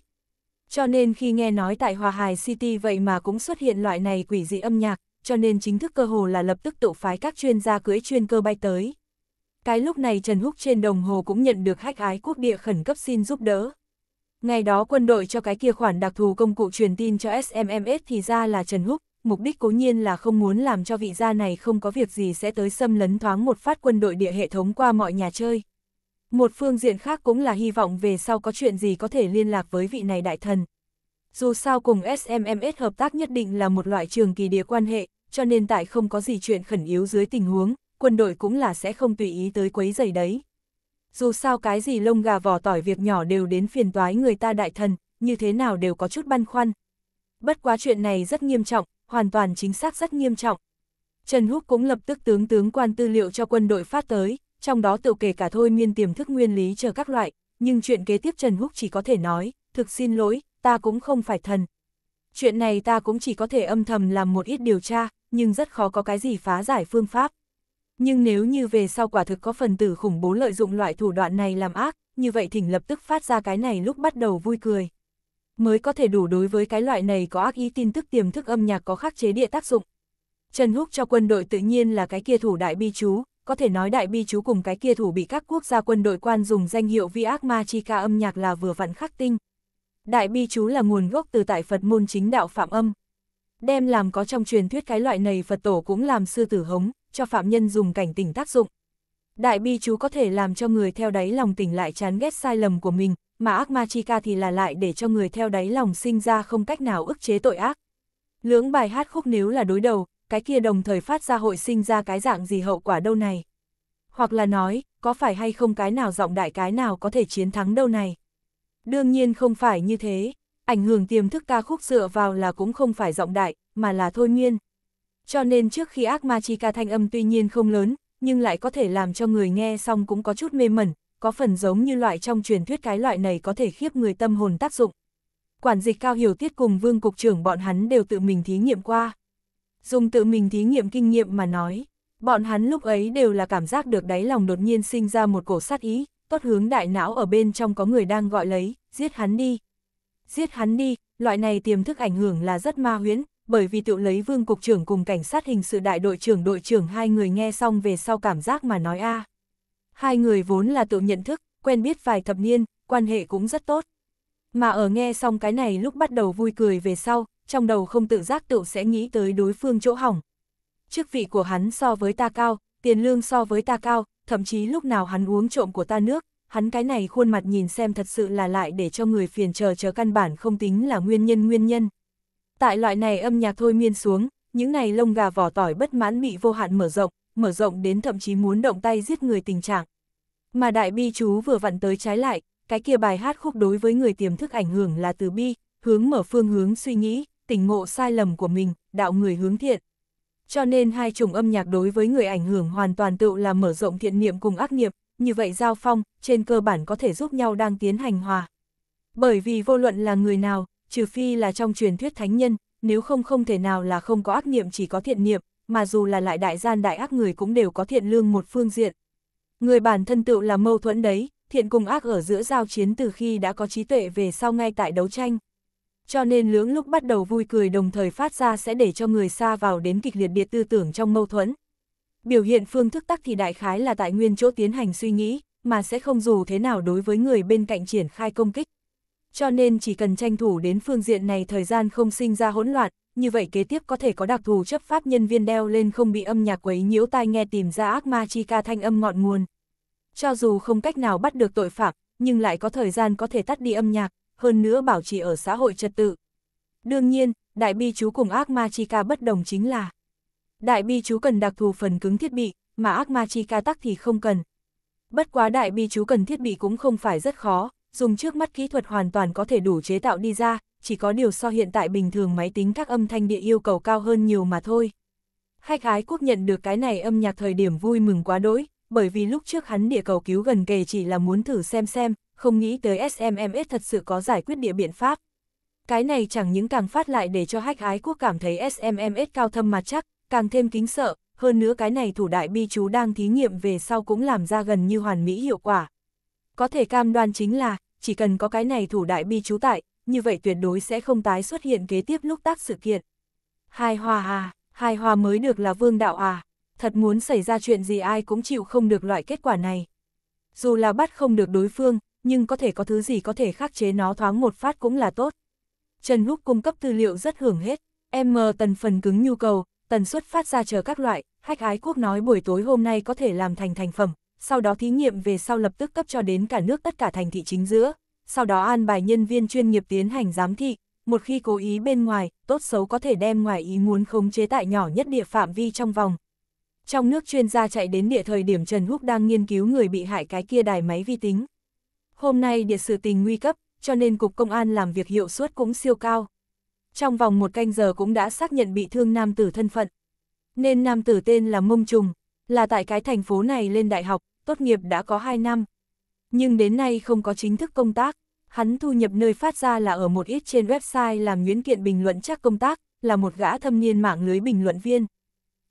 Speaker 1: Cho nên khi nghe nói tại Hòa hải City vậy mà cũng xuất hiện loại này quỷ dị âm nhạc, cho nên chính thức cơ hồ là lập tức tụ phái các chuyên gia cưỡi chuyên cơ bay tới. Cái lúc này Trần Húc trên đồng hồ cũng nhận được hách ái quốc địa khẩn cấp xin giúp đỡ. Ngày đó quân đội cho cái kia khoản đặc thù công cụ truyền tin cho SMMS thì ra là Trần Húc, mục đích cố nhiên là không muốn làm cho vị gia này không có việc gì sẽ tới xâm lấn thoáng một phát quân đội địa hệ thống qua mọi nhà chơi. Một phương diện khác cũng là hy vọng về sau có chuyện gì có thể liên lạc với vị này đại thần. Dù sao cùng SMMS hợp tác nhất định là một loại trường kỳ địa quan hệ, cho nên tại không có gì chuyện khẩn yếu dưới tình huống, quân đội cũng là sẽ không tùy ý tới quấy giày đấy. Dù sao cái gì lông gà vỏ tỏi việc nhỏ đều đến phiền toái người ta đại thần, như thế nào đều có chút băn khoăn. Bất quá chuyện này rất nghiêm trọng, hoàn toàn chính xác rất nghiêm trọng. Trần Húc cũng lập tức tướng tướng quan tư liệu cho quân đội phát tới, trong đó tự kể cả thôi miên tiềm thức nguyên lý chờ các loại, nhưng chuyện kế tiếp Trần Húc chỉ có thể nói, thực xin lỗi, ta cũng không phải thần. Chuyện này ta cũng chỉ có thể âm thầm làm một ít điều tra, nhưng rất khó có cái gì phá giải phương pháp. Nhưng nếu như về sau quả thực có phần tử khủng bố lợi dụng loại thủ đoạn này làm ác, như vậy thỉnh lập tức phát ra cái này lúc bắt đầu vui cười mới có thể đủ đối với cái loại này có ác ý tin tức tiềm thức âm nhạc có khắc chế địa tác dụng. Trần Húc cho quân đội tự nhiên là cái kia thủ đại bi chú, có thể nói đại bi chú cùng cái kia thủ bị các quốc gia quân đội quan dùng danh hiệu vi ác ma chi ca âm nhạc là vừa vặn khắc tinh. Đại bi chú là nguồn gốc từ tại Phật môn chính đạo phạm âm. Đem làm có trong truyền thuyết cái loại này Phật tổ cũng làm sư tử hống, cho phạm nhân dùng cảnh tỉnh tác dụng. Đại bi chú có thể làm cho người theo đáy lòng tỉnh lại chán ghét sai lầm của mình, mà ác ma chi ca thì là lại để cho người theo đáy lòng sinh ra không cách nào ức chế tội ác. Lưỡng bài hát khúc nếu là đối đầu, cái kia đồng thời phát ra hội sinh ra cái dạng gì hậu quả đâu này. Hoặc là nói, có phải hay không cái nào giọng đại cái nào có thể chiến thắng đâu này. Đương nhiên không phải như thế, ảnh hưởng tiềm thức ca khúc dựa vào là cũng không phải giọng đại, mà là thôi miên. Cho nên trước khi ác ma chi ca thanh âm tuy nhiên không lớn, nhưng lại có thể làm cho người nghe xong cũng có chút mê mẩn, có phần giống như loại trong truyền thuyết cái loại này có thể khiếp người tâm hồn tác dụng. Quản dịch cao hiểu tiết cùng vương cục trưởng bọn hắn đều tự mình thí nghiệm qua. Dùng tự mình thí nghiệm kinh nghiệm mà nói, bọn hắn lúc ấy đều là cảm giác được đáy lòng đột nhiên sinh ra một cổ sát ý, tốt hướng đại não ở bên trong có người đang gọi lấy, giết hắn đi. Giết hắn đi, loại này tiềm thức ảnh hưởng là rất ma huyễn, bởi vì tự lấy vương cục trưởng cùng cảnh sát hình sự đại đội trưởng đội trưởng hai người nghe xong về sau cảm giác mà nói a à. Hai người vốn là tự nhận thức, quen biết vài thập niên, quan hệ cũng rất tốt. Mà ở nghe xong cái này lúc bắt đầu vui cười về sau, trong đầu không tự giác tự sẽ nghĩ tới đối phương chỗ hỏng. Chức vị của hắn so với ta cao, tiền lương so với ta cao, thậm chí lúc nào hắn uống trộm của ta nước, hắn cái này khuôn mặt nhìn xem thật sự là lại để cho người phiền chờ chờ căn bản không tính là nguyên nhân nguyên nhân. Tại loại này âm nhạc thôi miên xuống, những này lông gà vỏ tỏi bất mãn bị vô hạn mở rộng, mở rộng đến thậm chí muốn động tay giết người tình trạng. Mà đại bi chú vừa vặn tới trái lại, cái kia bài hát khúc đối với người tiềm thức ảnh hưởng là từ bi, hướng mở phương hướng suy nghĩ, tình ngộ sai lầm của mình, đạo người hướng thiện. Cho nên hai chủng âm nhạc đối với người ảnh hưởng hoàn toàn tự là mở rộng thiện niệm cùng ác niệm, như vậy giao phong, trên cơ bản có thể giúp nhau đang tiến hành hòa. Bởi vì vô luận là người nào, trừ phi là trong truyền thuyết thánh nhân, nếu không không thể nào là không có ác niệm chỉ có thiện niệm, mà dù là lại đại gian đại ác người cũng đều có thiện lương một phương diện. Người bản thân tự là mâu thuẫn đấy, thiện cùng ác ở giữa giao chiến từ khi đã có trí tuệ về sau ngay tại đấu tranh. Cho nên lưỡng lúc bắt đầu vui cười đồng thời phát ra sẽ để cho người xa vào đến kịch liệt biệt tư tưởng trong mâu thuẫn. Biểu hiện phương thức tắc thì đại khái là tại nguyên chỗ tiến hành suy nghĩ, mà sẽ không dù thế nào đối với người bên cạnh triển khai công kích. Cho nên chỉ cần tranh thủ đến phương diện này thời gian không sinh ra hỗn loạn, như vậy kế tiếp có thể có đặc thù chấp pháp nhân viên đeo lên không bị âm nhạc quấy nhiễu tai nghe tìm ra ác ma chi ca thanh âm ngọn nguồn. Cho dù không cách nào bắt được tội phạm, nhưng lại có thời gian có thể tắt đi âm nhạc, hơn nữa bảo trì ở xã hội trật tự. Đương nhiên, đại bi chú cùng ác ma chi ca bất đồng chính là Đại bi chú cần đặc thù phần cứng thiết bị, mà ác ma chi ca tắc thì không cần. Bất quá đại bi chú cần thiết bị cũng không phải rất khó, dùng trước mắt kỹ thuật hoàn toàn có thể đủ chế tạo đi ra, chỉ có điều so hiện tại bình thường máy tính các âm thanh địa yêu cầu cao hơn nhiều mà thôi. Hách ái quốc nhận được cái này âm nhạc thời điểm vui mừng quá đỗi, bởi vì lúc trước hắn địa cầu cứu gần kề chỉ là muốn thử xem xem, không nghĩ tới SMMS thật sự có giải quyết địa biện pháp. Cái này chẳng những càng phát lại để cho hách ái quốc cảm thấy SMMS cao thâm mặt chắc, càng thêm kính sợ, hơn nữa cái này thủ đại bi chú đang thí nghiệm về sau cũng làm ra gần như hoàn mỹ hiệu quả. Có thể cam đoan chính là, chỉ cần có cái này thủ đại bi chú tại, như vậy tuyệt đối sẽ không tái xuất hiện kế tiếp lúc tác sự kiện. Hai hòa à, hai hòa mới được là vương đạo à, thật muốn xảy ra chuyện gì ai cũng chịu không được loại kết quả này. Dù là bắt không được đối phương, nhưng có thể có thứ gì có thể khắc chế nó thoáng một phát cũng là tốt. Trần Húc cung cấp tư liệu rất hưởng hết, M tần phần cứng nhu cầu, tần suất phát ra chờ các loại, hách ái quốc nói buổi tối hôm nay có thể làm thành thành phẩm, sau đó thí nghiệm về sau lập tức cấp cho đến cả nước tất cả thành thị chính giữa sau đó an bài nhân viên chuyên nghiệp tiến hành giám thị, một khi cố ý bên ngoài, tốt xấu có thể đem ngoài ý muốn khống chế tại nhỏ nhất địa phạm vi trong vòng. Trong nước chuyên gia chạy đến địa thời điểm Trần Húc đang nghiên cứu người bị hại cái kia đài máy vi tính. Hôm nay địa sự tình nguy cấp, cho nên Cục Công an làm việc hiệu suất cũng siêu cao. Trong vòng một canh giờ cũng đã xác nhận bị thương nam tử thân phận. Nên nam tử tên là Mông Trùng, là tại cái thành phố này lên đại học, tốt nghiệp đã có 2 năm, nhưng đến nay không có chính thức công tác, hắn thu nhập nơi phát ra là ở một ít trên website làm Nguyễn kiện bình luận chắc công tác, là một gã thâm niên mạng lưới bình luận viên.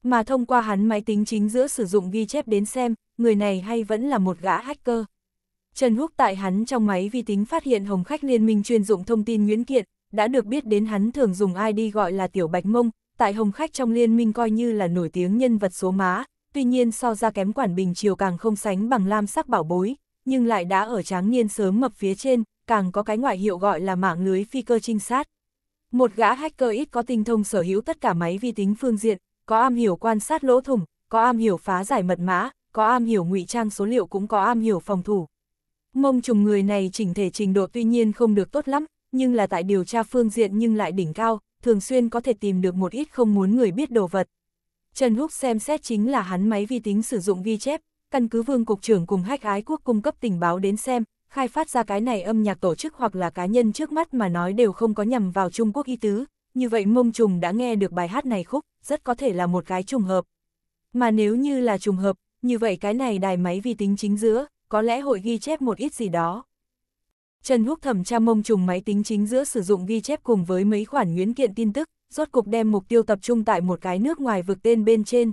Speaker 1: Mà thông qua hắn máy tính chính giữa sử dụng ghi chép đến xem, người này hay vẫn là một gã hacker. Trần Húc tại hắn trong máy vi tính phát hiện hồng khách liên minh chuyên dụng thông tin Nguyễn kiện, đã được biết đến hắn thường dùng ID gọi là Tiểu Bạch Mông, tại hồng khách trong liên minh coi như là nổi tiếng nhân vật số má, tuy nhiên so ra kém quản bình chiều càng không sánh bằng lam sắc bảo bối, nhưng lại đã ở tráng niên sớm mập phía trên, càng có cái ngoại hiệu gọi là mạng lưới phi cơ trinh sát. Một gã hacker ít có tinh thông sở hữu tất cả máy vi tính phương diện, có am hiểu quan sát lỗ thủng, có am hiểu phá giải mật mã, có am hiểu ngụy trang số liệu cũng có am hiểu phòng thủ. Mông trùng người này chỉnh thể trình độ tuy nhiên không được tốt lắm, nhưng là tại điều tra phương diện nhưng lại đỉnh cao, thường xuyên có thể tìm được một ít không muốn người biết đồ vật. Trần Húc xem xét chính là hắn máy vi tính sử dụng ghi chép, căn cứ vương cục trưởng cùng hách ái quốc cung cấp tình báo đến xem, khai phát ra cái này âm nhạc tổ chức hoặc là cá nhân trước mắt mà nói đều không có nhằm vào Trung Quốc y tứ, như vậy mông trùng đã nghe được bài hát này khúc, rất có thể là một cái trùng hợp. Mà nếu như là trùng hợp, như vậy cái này đài máy vi tính chính giữa, có lẽ hội ghi chép một ít gì đó. Trần Húc thẩm tra mông trùng máy tính chính giữa sử dụng ghi chép cùng với mấy khoản nguyễn kiện tin tức, rốt cục đem mục tiêu tập trung tại một cái nước ngoài vực tên bên trên,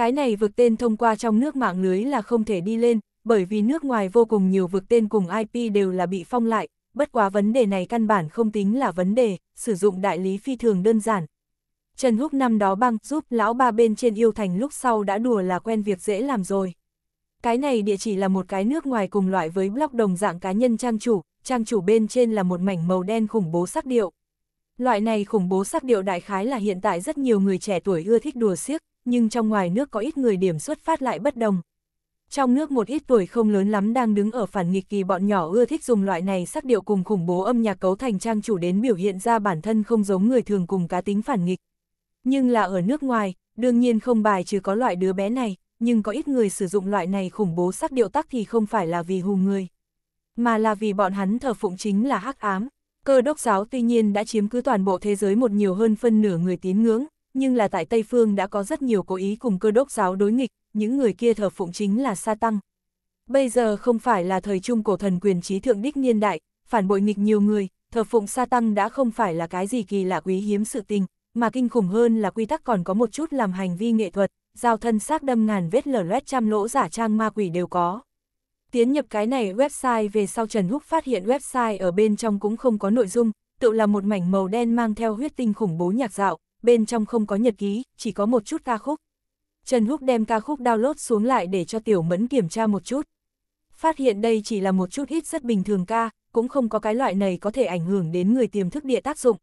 Speaker 1: cái này vực tên thông qua trong nước mạng lưới là không thể đi lên, bởi vì nước ngoài vô cùng nhiều vực tên cùng IP đều là bị phong lại, bất quá vấn đề này căn bản không tính là vấn đề, sử dụng đại lý phi thường đơn giản. Trần Húc năm đó băng giúp lão ba bên trên yêu thành lúc sau đã đùa là quen việc dễ làm rồi. Cái này địa chỉ là một cái nước ngoài cùng loại với block đồng dạng cá nhân trang chủ, trang chủ bên trên là một mảnh màu đen khủng bố sắc điệu. Loại này khủng bố sắc điệu đại khái là hiện tại rất nhiều người trẻ tuổi ưa thích đùa siếc nhưng trong ngoài nước có ít người điểm xuất phát lại bất đồng. Trong nước một ít tuổi không lớn lắm đang đứng ở phản nghịch kỳ bọn nhỏ ưa thích dùng loại này sắc điệu cùng khủng bố âm nhạc cấu thành trang chủ đến biểu hiện ra bản thân không giống người thường cùng cá tính phản nghịch. Nhưng là ở nước ngoài, đương nhiên không bài trừ có loại đứa bé này, nhưng có ít người sử dụng loại này khủng bố sắc điệu tắc thì không phải là vì hù người, mà là vì bọn hắn thờ phụng chính là hắc ám. Cơ đốc giáo tuy nhiên đã chiếm cứ toàn bộ thế giới một nhiều hơn phân nửa người tín ngưỡng, nhưng là tại Tây Phương đã có rất nhiều cố ý cùng cơ đốc giáo đối nghịch, những người kia thờ phụng chính là sa tăng. Bây giờ không phải là thời trung cổ thần quyền trí thượng đích niên đại, phản bội nghịch nhiều người, thờ phụng sa tăng đã không phải là cái gì kỳ lạ quý hiếm sự tình, mà kinh khủng hơn là quy tắc còn có một chút làm hành vi nghệ thuật, giao thân xác đâm ngàn vết lở loét trăm lỗ giả trang ma quỷ đều có. Tiến nhập cái này website về sau Trần Húc phát hiện website ở bên trong cũng không có nội dung, tự là một mảnh màu đen mang theo huyết tinh khủng bố nhạc dạo, bên trong không có nhật ký, chỉ có một chút ca khúc. Trần Húc đem ca khúc download xuống lại để cho Tiểu Mẫn kiểm tra một chút. Phát hiện đây chỉ là một chút hit rất bình thường ca, cũng không có cái loại này có thể ảnh hưởng đến người tiềm thức địa tác dụng.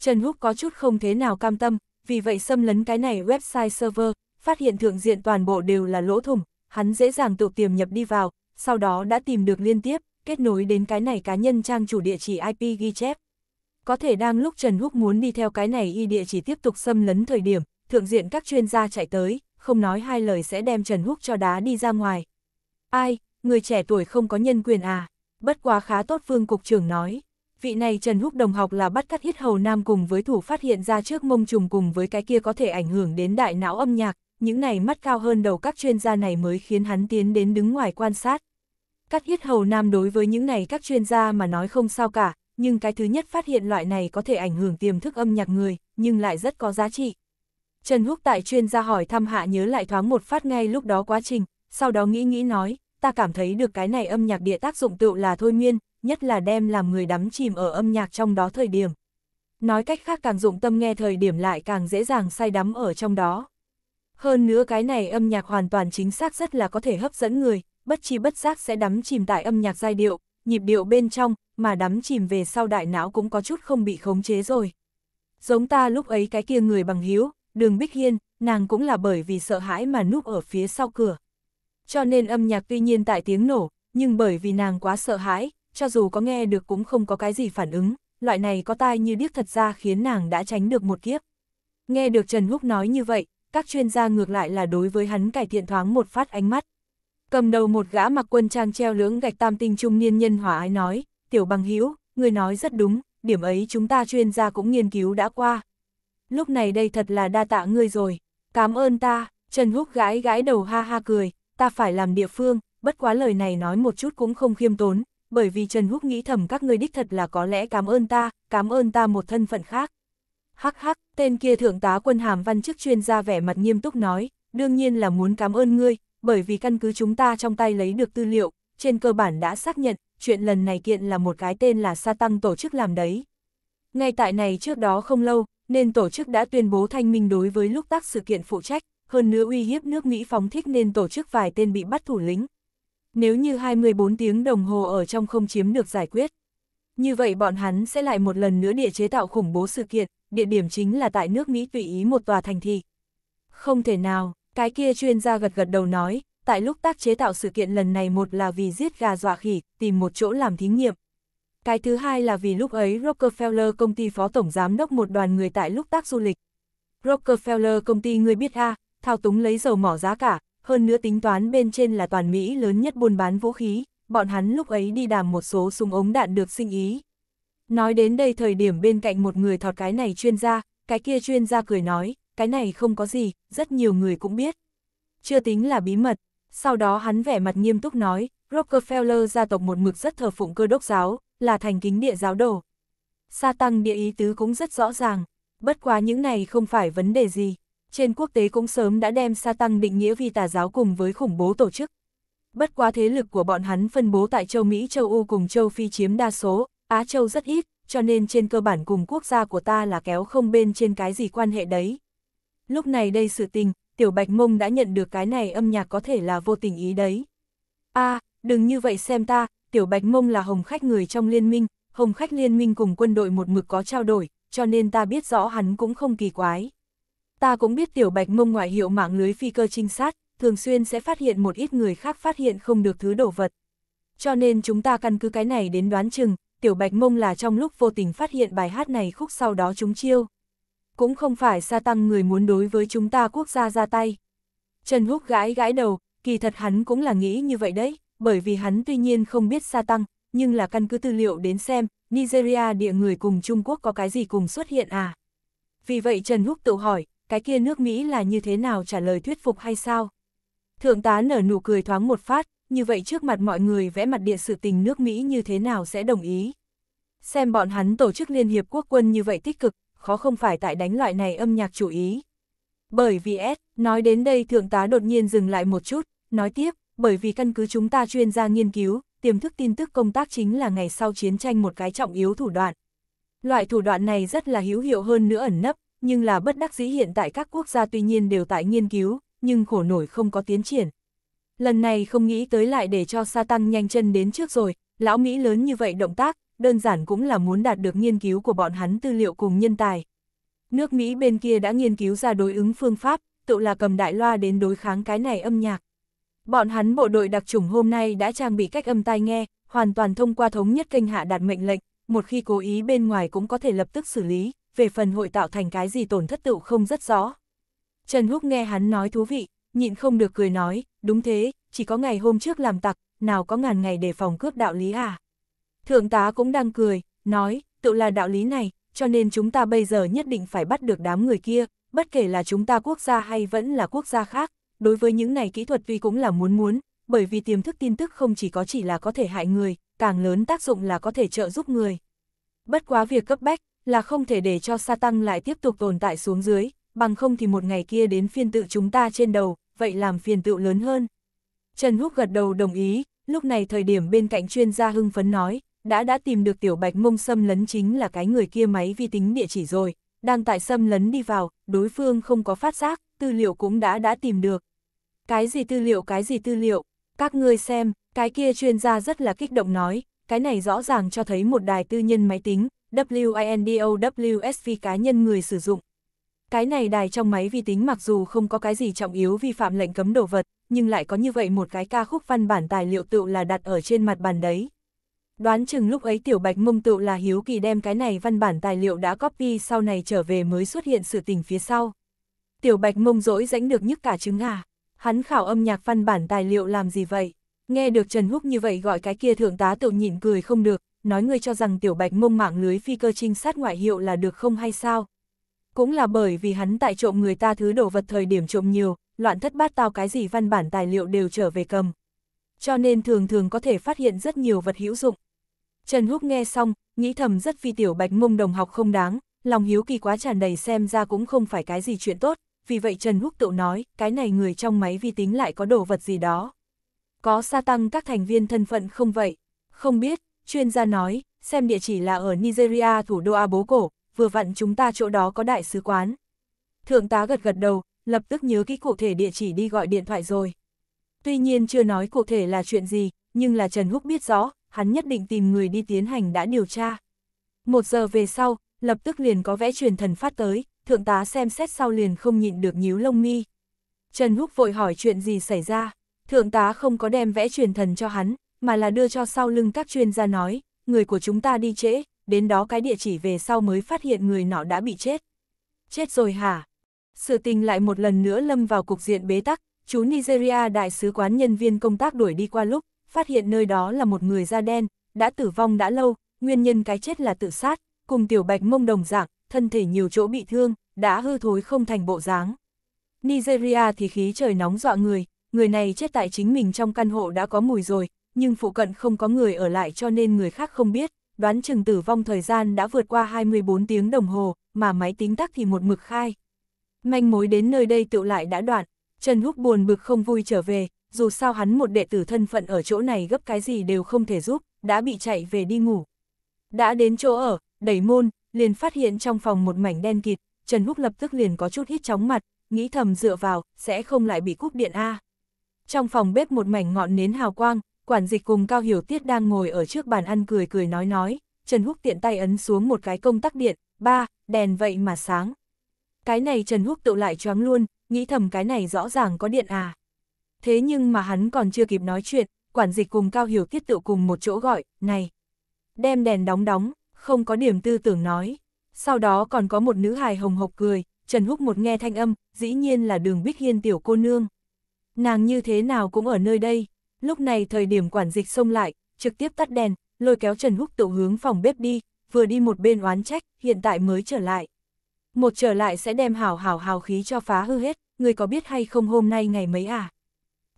Speaker 1: Trần Húc có chút không thế nào cam tâm, vì vậy xâm lấn cái này website server, phát hiện thượng diện toàn bộ đều là lỗ thủng, hắn dễ dàng tự tiềm nhập đi vào, sau đó đã tìm được liên tiếp, kết nối đến cái này cá nhân trang chủ địa chỉ IP ghi chép. Có thể đang lúc Trần Húc muốn đi theo cái này y địa chỉ tiếp tục xâm lấn thời điểm, thượng diện các chuyên gia chạy tới, không nói hai lời sẽ đem Trần Húc cho đá đi ra ngoài. Ai, người trẻ tuổi không có nhân quyền à? Bất quá khá tốt Vương Cục trưởng nói. Vị này Trần Húc đồng học là bắt cắt hít hầu nam cùng với thủ phát hiện ra trước mông trùng cùng với cái kia có thể ảnh hưởng đến đại não âm nhạc, những này mắt cao hơn đầu các chuyên gia này mới khiến hắn tiến đến đứng ngoài quan sát. Cắt hít hầu nam đối với những này các chuyên gia mà nói không sao cả, nhưng cái thứ nhất phát hiện loại này có thể ảnh hưởng tiềm thức âm nhạc người, nhưng lại rất có giá trị. Trần Húc tại chuyên gia hỏi thăm hạ nhớ lại thoáng một phát ngay lúc đó quá trình, sau đó nghĩ nghĩ nói, ta cảm thấy được cái này âm nhạc địa tác dụng tựu là thôi miên, nhất là đem làm người đắm chìm ở âm nhạc trong đó thời điểm. Nói cách khác càng dụng tâm nghe thời điểm lại càng dễ dàng say đắm ở trong đó. Hơn nữa cái này âm nhạc hoàn toàn chính xác rất là có thể hấp dẫn người, bất chi bất giác sẽ đắm chìm tại âm nhạc giai điệu, nhịp điệu bên trong, mà đắm chìm về sau đại não cũng có chút không bị khống chế rồi. Giống ta lúc ấy cái kia người bằng hiếu, đường Bích Hiên, nàng cũng là bởi vì sợ hãi mà núp ở phía sau cửa. Cho nên âm nhạc tuy nhiên tại tiếng nổ, nhưng bởi vì nàng quá sợ hãi, cho dù có nghe được cũng không có cái gì phản ứng, loại này có tai như điếc thật ra khiến nàng đã tránh được một kiếp. Nghe được Trần Húc nói như vậy, các chuyên gia ngược lại là đối với hắn cải thiện thoáng một phát ánh mắt. Cầm đầu một gã mặc quân trang treo lưỡng gạch tam tinh trung niên nhân hòa ái nói, tiểu bằng hữu người nói rất đúng, điểm ấy chúng ta chuyên gia cũng nghiên cứu đã qua. Lúc này đây thật là đa tạ ngươi rồi, cảm ơn ta, Trần Húc gái gái đầu ha ha cười, ta phải làm địa phương, bất quá lời này nói một chút cũng không khiêm tốn, bởi vì Trần Húc nghĩ thầm các ngươi đích thật là có lẽ cảm ơn ta, cảm ơn ta một thân phận khác. Hắc hắc, tên kia thượng tá quân hàm văn chức chuyên gia vẻ mặt nghiêm túc nói, đương nhiên là muốn cảm ơn ngươi, bởi vì căn cứ chúng ta trong tay lấy được tư liệu, trên cơ bản đã xác nhận, chuyện lần này kiện là một cái tên là Sa Tăng tổ chức làm đấy. Ngay tại này trước đó không lâu, nên tổ chức đã tuyên bố thanh minh đối với lúc tác sự kiện phụ trách, hơn nữa uy hiếp nước Mỹ phóng thích nên tổ chức vài tên bị bắt thủ lĩnh. Nếu như 24 tiếng đồng hồ ở trong không chiếm được giải quyết, như vậy bọn hắn sẽ lại một lần nữa địa chế tạo khủng bố sự kiện, địa điểm chính là tại nước Mỹ tùy ý một tòa thành thị. Không thể nào, cái kia chuyên gia gật gật đầu nói, tại lúc tác chế tạo sự kiện lần này một là vì giết gà dọa khỉ, tìm một chỗ làm thí nghiệm. Cái thứ hai là vì lúc ấy Rockefeller công ty phó tổng giám đốc một đoàn người tại lúc tác du lịch. Rockefeller công ty người biết ha thao túng lấy dầu mỏ giá cả, hơn nữa tính toán bên trên là toàn Mỹ lớn nhất buôn bán vũ khí, bọn hắn lúc ấy đi đàm một số súng ống đạn được sinh ý. Nói đến đây thời điểm bên cạnh một người thọt cái này chuyên gia, cái kia chuyên gia cười nói, cái này không có gì, rất nhiều người cũng biết. Chưa tính là bí mật, sau đó hắn vẻ mặt nghiêm túc nói, Rockefeller gia tộc một mực rất thờ phụng cơ đốc giáo, là thành kính địa giáo đồ. Sa tăng địa ý tứ cũng rất rõ ràng, bất quá những này không phải vấn đề gì. Trên quốc tế cũng sớm đã đem sa tăng định nghĩa vì tà giáo cùng với khủng bố tổ chức. Bất quá thế lực của bọn hắn phân bố tại châu Mỹ, châu Âu cùng châu Phi chiếm đa số, Á châu rất ít, cho nên trên cơ bản cùng quốc gia của ta là kéo không bên trên cái gì quan hệ đấy. Lúc này đây sự tình, Tiểu Bạch Mông đã nhận được cái này âm nhạc có thể là vô tình ý đấy. a à, đừng như vậy xem ta, Tiểu Bạch Mông là hồng khách người trong liên minh, hồng khách liên minh cùng quân đội một mực có trao đổi, cho nên ta biết rõ hắn cũng không kỳ quái. Ta cũng biết Tiểu Bạch Mông ngoại hiệu mạng lưới phi cơ trinh sát, thường xuyên sẽ phát hiện một ít người khác phát hiện không được thứ đồ vật. Cho nên chúng ta căn cứ cái này đến đoán chừng, Tiểu Bạch Mông là trong lúc vô tình phát hiện bài hát này khúc sau đó chúng chiêu cũng không phải gia tăng người muốn đối với chúng ta quốc gia ra tay. Trần Húc gãi gãi đầu, kỳ thật hắn cũng là nghĩ như vậy đấy, bởi vì hắn tuy nhiên không biết gia tăng, nhưng là căn cứ tư liệu đến xem, Nigeria địa người cùng Trung Quốc có cái gì cùng xuất hiện à? Vì vậy Trần Húc tự hỏi, cái kia nước Mỹ là như thế nào trả lời thuyết phục hay sao? Thượng tá nở nụ cười thoáng một phát, như vậy trước mặt mọi người vẽ mặt địa sự tình nước Mỹ như thế nào sẽ đồng ý? Xem bọn hắn tổ chức Liên Hiệp Quốc quân như vậy tích cực, khó không phải tại đánh loại này âm nhạc chủ ý. Bởi vì S, nói đến đây thượng tá đột nhiên dừng lại một chút, nói tiếp, bởi vì căn cứ chúng ta chuyên gia nghiên cứu, tiềm thức tin tức công tác chính là ngày sau chiến tranh một cái trọng yếu thủ đoạn. Loại thủ đoạn này rất là hữu hiệu hơn nữa ẩn nấp, nhưng là bất đắc dĩ hiện tại các quốc gia tuy nhiên đều tại nghiên cứu, nhưng khổ nổi không có tiến triển. Lần này không nghĩ tới lại để cho Satan nhanh chân đến trước rồi, lão Mỹ lớn như vậy động tác, đơn giản cũng là muốn đạt được nghiên cứu của bọn hắn tư liệu cùng nhân tài. Nước Mỹ bên kia đã nghiên cứu ra đối ứng phương pháp, tự là cầm đại loa đến đối kháng cái này âm nhạc. Bọn hắn bộ đội đặc chủng hôm nay đã trang bị cách âm tai nghe, hoàn toàn thông qua thống nhất kênh hạ đạt mệnh lệnh, một khi cố ý bên ngoài cũng có thể lập tức xử lý, về phần hội tạo thành cái gì tổn thất tựu không rất rõ. Trần Húc nghe hắn nói thú vị, nhịn không được cười nói, đúng thế, chỉ có ngày hôm trước làm tặc, nào có ngàn ngày để phòng cướp đạo lý à. Thượng tá cũng đang cười, nói, tự là đạo lý này, cho nên chúng ta bây giờ nhất định phải bắt được đám người kia, bất kể là chúng ta quốc gia hay vẫn là quốc gia khác, đối với những này kỹ thuật vi cũng là muốn muốn, bởi vì tiềm thức tin tức không chỉ có chỉ là có thể hại người, càng lớn tác dụng là có thể trợ giúp người. Bất quá việc cấp bách là không thể để cho sa tăng lại tiếp tục tồn tại xuống dưới, bằng không thì một ngày kia đến phiên tự chúng ta trên đầu, vậy làm phiền tự lớn hơn. Trần Húc gật đầu đồng ý, lúc này thời điểm bên cạnh chuyên gia hưng phấn nói, đã đã tìm được tiểu bạch mông xâm lấn chính là cái người kia máy vi tính địa chỉ rồi, đang tại xâm lấn đi vào, đối phương không có phát giác, tư liệu cũng đã đã tìm được. Cái gì tư liệu cái gì tư liệu, các ngươi xem, cái kia chuyên gia rất là kích động nói, cái này rõ ràng cho thấy một đài tư nhân máy tính, WINDOWSV cá nhân người sử dụng. Cái này đài trong máy vi tính mặc dù không có cái gì trọng yếu vi phạm lệnh cấm đồ vật, nhưng lại có như vậy một cái ca khúc văn bản tài liệu tựu là đặt ở trên mặt bàn đấy. Đoán chừng lúc ấy Tiểu Bạch Mông tựu là hiếu kỳ đem cái này văn bản tài liệu đã copy sau này trở về mới xuất hiện sự tình phía sau. Tiểu Bạch Mông dỗi rãnh được nhức cả trứng à. Hắn khảo âm nhạc văn bản tài liệu làm gì vậy? Nghe được Trần Húc như vậy gọi cái kia thượng tá tự nhịn cười không được, nói người cho rằng Tiểu Bạch Mông mạng lưới phi cơ trinh sát ngoại hiệu là được không hay sao? Cũng là bởi vì hắn tại trộm người ta thứ đồ vật thời điểm trộm nhiều, loạn thất bát tao cái gì văn bản tài liệu đều trở về cầm. Cho nên thường thường có thể phát hiện rất nhiều vật hữu dụng. Trần Húc nghe xong, nghĩ thầm rất phi tiểu bạch mông đồng học không đáng, lòng hiếu kỳ quá tràn đầy xem ra cũng không phải cái gì chuyện tốt, vì vậy Trần Húc tự nói, cái này người trong máy vi tính lại có đồ vật gì đó. Có sa tăng các thành viên thân phận không vậy? Không biết, chuyên gia nói, xem địa chỉ là ở Nigeria thủ đô cổ, vừa vặn chúng ta chỗ đó có đại sứ quán. Thượng tá gật gật đầu, lập tức nhớ kỹ cụ thể địa chỉ đi gọi điện thoại rồi. Tuy nhiên chưa nói cụ thể là chuyện gì, nhưng là Trần Húc biết rõ, hắn nhất định tìm người đi tiến hành đã điều tra. Một giờ về sau, lập tức liền có vẽ truyền thần phát tới, thượng tá xem xét sau liền không nhịn được nhíu lông mi. Trần Húc vội hỏi chuyện gì xảy ra, thượng tá không có đem vẽ truyền thần cho hắn, mà là đưa cho sau lưng các chuyên gia nói, người của chúng ta đi trễ, đến đó cái địa chỉ về sau mới phát hiện người nọ đã bị chết. Chết rồi hả? Sự tình lại một lần nữa lâm vào cục diện bế tắc, chú Nigeria đại sứ quán nhân viên công tác đuổi đi qua lúc, phát hiện nơi đó là một người da đen, đã tử vong đã lâu, nguyên nhân cái chết là tự sát, cùng tiểu bạch mông đồng dạng, thân thể nhiều chỗ bị thương, đã hư thối không thành bộ dáng. Nigeria thì khí trời nóng dọa người, người này chết tại chính mình trong căn hộ đã có mùi rồi, nhưng phụ cận không có người ở lại cho nên người khác không biết, đoán chừng tử vong thời gian đã vượt qua 24 tiếng đồng hồ, mà máy tính tắc thì một mực khai. Manh mối đến nơi đây tựu lại đã đoạn, Trần Húc buồn bực không vui trở về, dù sao hắn một đệ tử thân phận ở chỗ này gấp cái gì đều không thể giúp, đã bị chạy về đi ngủ. Đã đến chỗ ở, đẩy môn, liền phát hiện trong phòng một mảnh đen kịt, Trần Húc lập tức liền có chút hít chóng mặt, nghĩ thầm dựa vào, sẽ không lại bị cúp điện A. Trong phòng bếp một mảnh ngọn nến hào quang, quản dịch cùng Cao Hiểu Tiết đang ngồi ở trước bàn ăn cười cười nói nói, Trần Húc tiện tay ấn xuống một cái công tắc điện, ba, đèn vậy mà sáng. Cái này Trần Húc tự lại choáng luôn, nghĩ thầm cái này rõ ràng có điện à thế nhưng mà hắn còn chưa kịp nói chuyện, quản dịch cùng Cao Hiểu tiết tự cùng một chỗ gọi, này, đem đèn đóng đóng, không có điểm tư tưởng nói. Sau đó còn có một nữ hài hồng hộc cười, Trần Húc một nghe thanh âm, dĩ nhiên là đường Bích Hiên tiểu cô nương. Nàng như thế nào cũng ở nơi đây, lúc này thời điểm quản dịch xông lại, trực tiếp tắt đèn, lôi kéo Trần Húc tự hướng phòng bếp đi, vừa đi một bên oán trách, hiện tại mới trở lại. Một trở lại sẽ đem hảo hảo hào khí cho phá hư hết, người có biết hay không hôm nay ngày mấy à?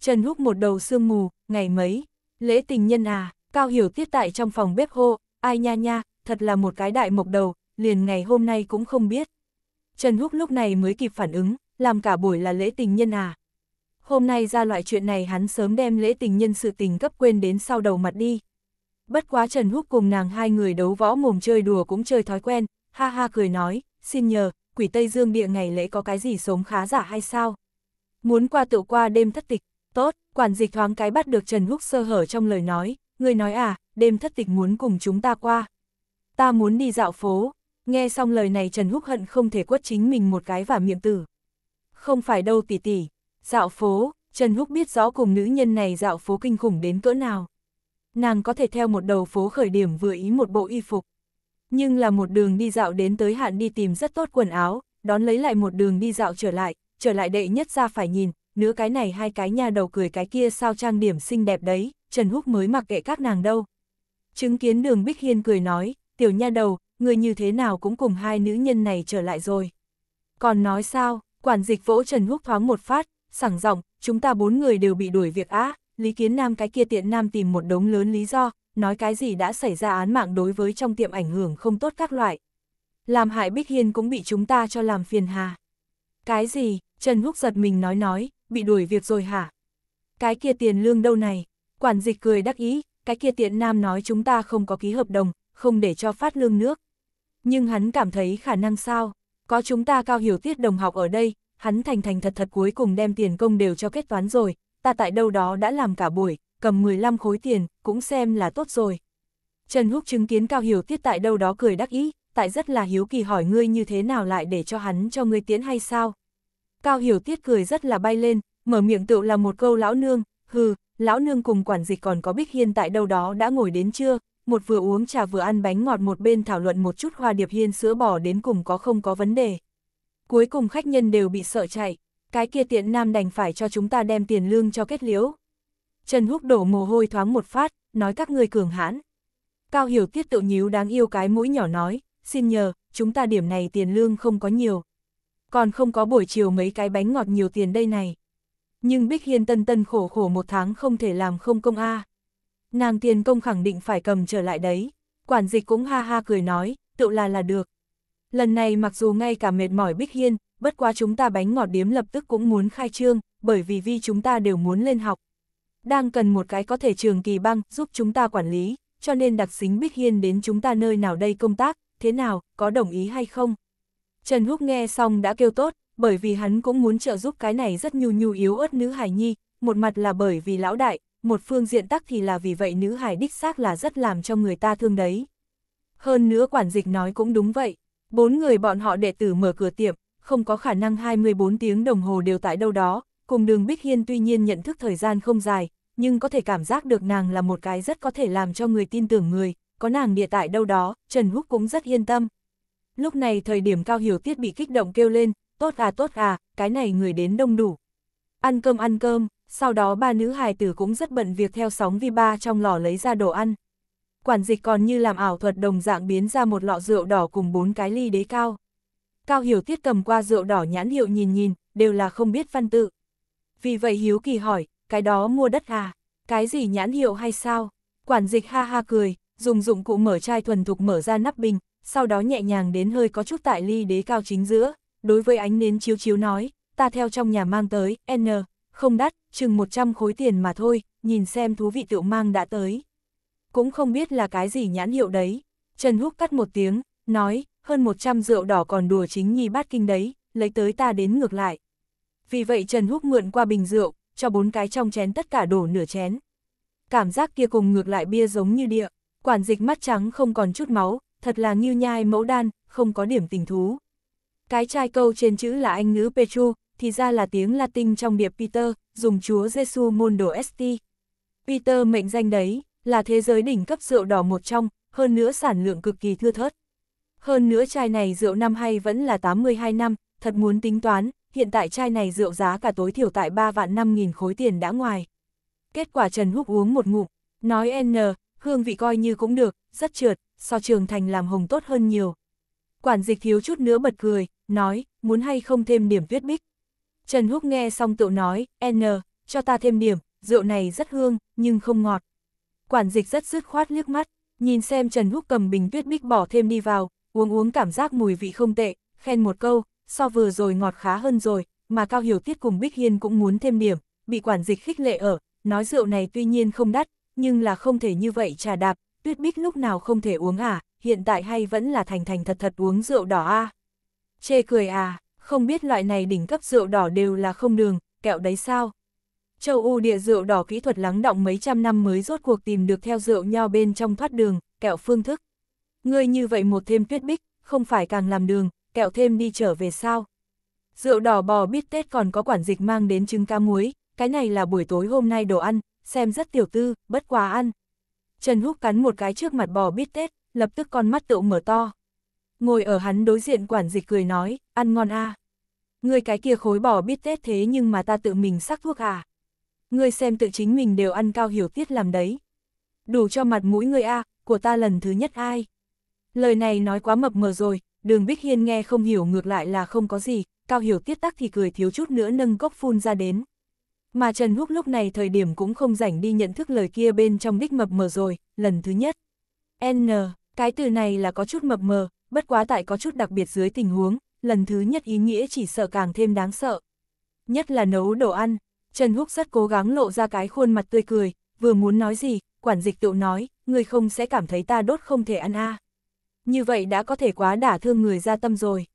Speaker 1: Trần Húc một đầu sương mù, ngày mấy, lễ tình nhân à, Cao Hiểu tiết tại trong phòng bếp hô, ai nha nha, thật là một cái đại mộc đầu, liền ngày hôm nay cũng không biết. Trần Húc lúc này mới kịp phản ứng, làm cả buổi là lễ tình nhân à. Hôm nay ra loại chuyện này hắn sớm đem lễ tình nhân sự tình cấp quên đến sau đầu mặt đi. Bất quá Trần Húc cùng nàng hai người đấu võ mồm chơi đùa cũng chơi thói quen, ha ha cười nói, xin nhờ, quỷ Tây Dương địa ngày lễ có cái gì sống khá giả hay sao? Muốn qua tự qua đêm thất tịch, Tốt, quản dịch thoáng cái bắt được Trần Húc sơ hở trong lời nói, người nói à, đêm thất tịch muốn cùng chúng ta qua. Ta muốn đi dạo phố, nghe xong lời này Trần Húc hận không thể quất chính mình một cái và miệng tử. Không phải đâu tỷ tỷ, dạo phố, Trần Húc biết rõ cùng nữ nhân này dạo phố kinh khủng đến cỡ nào. Nàng có thể theo một đầu phố khởi điểm vừa ý một bộ y phục. Nhưng là một đường đi dạo đến tới hạn đi tìm rất tốt quần áo, đón lấy lại một đường đi dạo trở lại, trở lại đệ nhất ra phải nhìn, nữa cái này hai cái nhà đầu cười cái kia sao trang điểm xinh đẹp đấy, Trần Húc mới mặc kệ các nàng đâu. Chứng kiến đường Bích Hiên cười nói, tiểu nha đầu, người như thế nào cũng cùng hai nữ nhân này trở lại rồi. Còn nói sao, quản dịch vỗ Trần Húc thoáng một phát, sảng giọng chúng ta bốn người đều bị đuổi việc á, Lý Kiến Nam cái kia tiện nam tìm một đống lớn lý do, nói cái gì đã xảy ra án mạng đối với trong tiệm ảnh hưởng không tốt các loại. Làm hại Bích Hiên cũng bị chúng ta cho làm phiền hà. Cái gì, Trần Húc giật mình nói nói, bị đuổi việc rồi hả? Cái kia tiền lương đâu này? Quản dịch cười đắc ý, cái kia tiện nam nói chúng ta không có ký hợp đồng, không để cho phát lương nước. Nhưng hắn cảm thấy khả năng sao? Có chúng ta cao hiểu tiết đồng học ở đây, hắn thành thành thật thật cuối cùng đem tiền công đều cho kết toán rồi, ta tại đâu đó đã làm cả buổi, cầm 15 khối tiền, cũng xem là tốt rồi. Trần Húc chứng kiến Cao Hiểu Tiết tại đâu đó cười đắc ý, tại rất là hiếu kỳ hỏi ngươi như thế nào lại để cho hắn cho ngươi tiến hay sao? Cao Hiểu Tiết cười rất là bay lên, mở miệng tựu là một câu lão nương, hừ, lão nương cùng quản dịch còn có Bích Hiên tại đâu đó đã ngồi đến chưa, một vừa uống trà vừa ăn bánh ngọt một bên thảo luận một chút hoa điệp hiên sữa bò đến cùng có không có vấn đề. Cuối cùng khách nhân đều bị sợ chạy, cái kia tiện nam đành phải cho chúng ta đem tiền lương cho kết liễu. Trần Húc đổ mồ hôi thoáng một phát, nói các người cường hãn. Cao Hiểu Tiết tự nhíu đáng yêu cái mũi nhỏ nói, xin nhờ, chúng ta điểm này tiền lương không có nhiều, còn không có buổi chiều mấy cái bánh ngọt nhiều tiền đây này. Nhưng Bích Hiên tân tân khổ khổ một tháng không thể làm không công a. Nàng tiền công khẳng định phải cầm trở lại đấy. Quản dịch cũng ha ha cười nói, tự là là được. Lần này mặc dù ngay cả mệt mỏi Bích Hiên, bất quá chúng ta bánh ngọt điếm lập tức cũng muốn khai trương, bởi vì vì chúng ta đều muốn lên học. Đang cần một cái có thể trường kỳ băng giúp chúng ta quản lý, cho nên đặc xính Bích Hiên đến chúng ta nơi nào đây công tác, thế nào, có đồng ý hay không? Trần Húc nghe xong đã kêu tốt, bởi vì hắn cũng muốn trợ giúp cái này rất nhu nhu yếu ớt nữ hải nhi, một mặt là bởi vì lão đại, một phương diện tắc thì là vì vậy nữ hải đích xác là rất làm cho người ta thương đấy. Hơn nữa quản dịch nói cũng đúng vậy, bốn người bọn họ đệ tử mở cửa tiệm, không có khả năng 24 tiếng đồng hồ đều tại đâu đó, cùng đường Bích Hiên tuy nhiên nhận thức thời gian không dài, nhưng có thể cảm giác được nàng là một cái rất có thể làm cho người tin tưởng người, có nàng địa tại đâu đó, Trần Húc cũng rất yên tâm, Lúc này thời điểm Cao Hiểu Tiết bị kích động kêu lên, tốt à tốt à, cái này người đến đông đủ. Ăn cơm ăn cơm, sau đó ba nữ hài tử cũng rất bận việc theo sóng vi ba trong lò lấy ra đồ ăn. Quản dịch còn như làm ảo thuật đồng dạng biến ra một lọ rượu đỏ cùng bốn cái ly đế cao. Cao Hiểu Tiết cầm qua rượu đỏ nhãn hiệu nhìn nhìn, đều là không biết văn tự. Vì vậy Hiếu Kỳ hỏi, cái đó mua đất à? Cái gì nhãn hiệu hay sao? Quản dịch ha ha cười, dùng dụng cụ mở chai thuần thục mở ra nắp bình, sau đó nhẹ nhàng đến hơi có chút tại ly đế cao chính giữa, đối với ánh nến chiếu chiếu nói, ta theo trong nhà mang tới, n, không đắt, chừng 100 khối tiền mà thôi, nhìn xem thú vị tiểu mang đã tới. Cũng không biết là cái gì nhãn hiệu đấy. Trần Húc cắt một tiếng, nói, hơn 100 rượu đỏ còn đùa chính nhi bát kinh đấy, lấy tới ta đến ngược lại. Vì vậy Trần Húc mượn qua bình rượu, cho bốn cái trong chén tất cả đổ nửa chén. Cảm giác kia cùng ngược lại bia giống như địa, quản dịch mắt trắng không còn chút máu, thật là như nhai mẫu đan, không có điểm tình thú. Cái trai câu trên chữ là anh ngữ Petru, thì ra là tiếng Latin trong điệp Peter, dùng chúa Giêsu môn ST. Peter mệnh danh đấy, là thế giới đỉnh cấp rượu đỏ một trong, hơn nữa sản lượng cực kỳ thưa thớt. Hơn nữa chai này rượu năm hay vẫn là 82 năm, thật muốn tính toán, hiện tại chai này rượu giá cả tối thiểu tại 3 vạn 5 nghìn khối tiền đã ngoài. Kết quả Trần Húc uống một ngụm, nói N, hương vị coi như cũng được, rất trượt, so trường thành làm hồng tốt hơn nhiều. Quản dịch thiếu chút nữa bật cười, nói, muốn hay không thêm điểm viết bích. Trần Húc nghe xong tự nói, N, cho ta thêm điểm, rượu này rất hương, nhưng không ngọt. Quản dịch rất dứt khoát liếc mắt, nhìn xem Trần Húc cầm bình viết bích bỏ thêm đi vào, uống uống cảm giác mùi vị không tệ, khen một câu, so vừa rồi ngọt khá hơn rồi, mà Cao Hiểu Tiết cùng Bích Hiên cũng muốn thêm điểm, bị quản dịch khích lệ ở, nói rượu này tuy nhiên không đắt, nhưng là không thể như vậy trà đạp, Tuyết Bích lúc nào không thể uống à, hiện tại hay vẫn là thành thành thật thật uống rượu đỏ à? Chê cười à, không biết loại này đỉnh cấp rượu đỏ đều là không đường, kẹo đấy sao? Châu U địa rượu đỏ kỹ thuật lắng động mấy trăm năm mới rốt cuộc tìm được theo rượu nho bên trong thoát đường, kẹo phương thức. Ngươi như vậy một thêm tuyết bích, không phải càng làm đường, kẹo thêm đi trở về sao? Rượu đỏ bò biết Tết còn có quản dịch mang đến trứng cá muối, cái này là buổi tối hôm nay đồ ăn, xem rất tiểu tư, bất quá ăn. Trần Húc cắn một cái trước mặt bò bít tết, lập tức con mắt tựu mở to. Ngồi ở hắn đối diện quản dịch cười nói, ăn ngon a. À. Người cái kia khối bò bít tết thế nhưng mà ta tự mình sắc thuốc à. Người xem tự chính mình đều ăn cao hiểu tiết làm đấy. Đủ cho mặt mũi người a, à, của ta lần thứ nhất ai. Lời này nói quá mập mờ rồi, đường Bích Hiên nghe không hiểu ngược lại là không có gì, cao hiểu tiết tắc thì cười thiếu chút nữa nâng cốc phun ra đến mà Trần Húc lúc này thời điểm cũng không rảnh đi nhận thức lời kia bên trong đích mập mờ rồi, lần thứ nhất. N, cái từ này là có chút mập mờ, bất quá tại có chút đặc biệt dưới tình huống, lần thứ nhất ý nghĩa chỉ sợ càng thêm đáng sợ. Nhất là nấu đồ ăn, Trần Húc rất cố gắng lộ ra cái khuôn mặt tươi cười, vừa muốn nói gì, quản dịch tựu nói, người không sẽ cảm thấy ta đốt không thể ăn a Như vậy đã có thể quá đả thương người ra tâm rồi.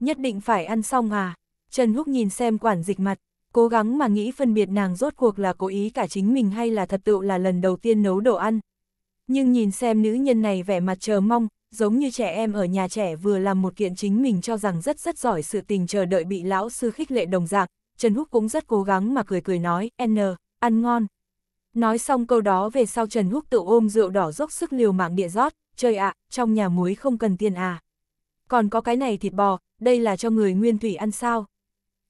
Speaker 1: Nhất định phải ăn xong à, Trần Húc nhìn xem quản dịch mặt, cố gắng mà nghĩ phân biệt nàng rốt cuộc là cố ý cả chính mình hay là thật tựu là lần đầu tiên nấu đồ ăn. Nhưng nhìn xem nữ nhân này vẻ mặt chờ mong, giống như trẻ em ở nhà trẻ vừa làm một kiện chính mình cho rằng rất rất giỏi sự tình chờ đợi bị lão sư khích lệ đồng dạng, Trần Húc cũng rất cố gắng mà cười cười nói, N, ăn ngon. Nói xong câu đó về sau Trần Húc tự ôm rượu đỏ dốc sức liều mạng địa rót, chơi ạ, trong nhà muối không cần tiền à. Còn có cái này thịt bò, đây là cho người nguyên thủy ăn sao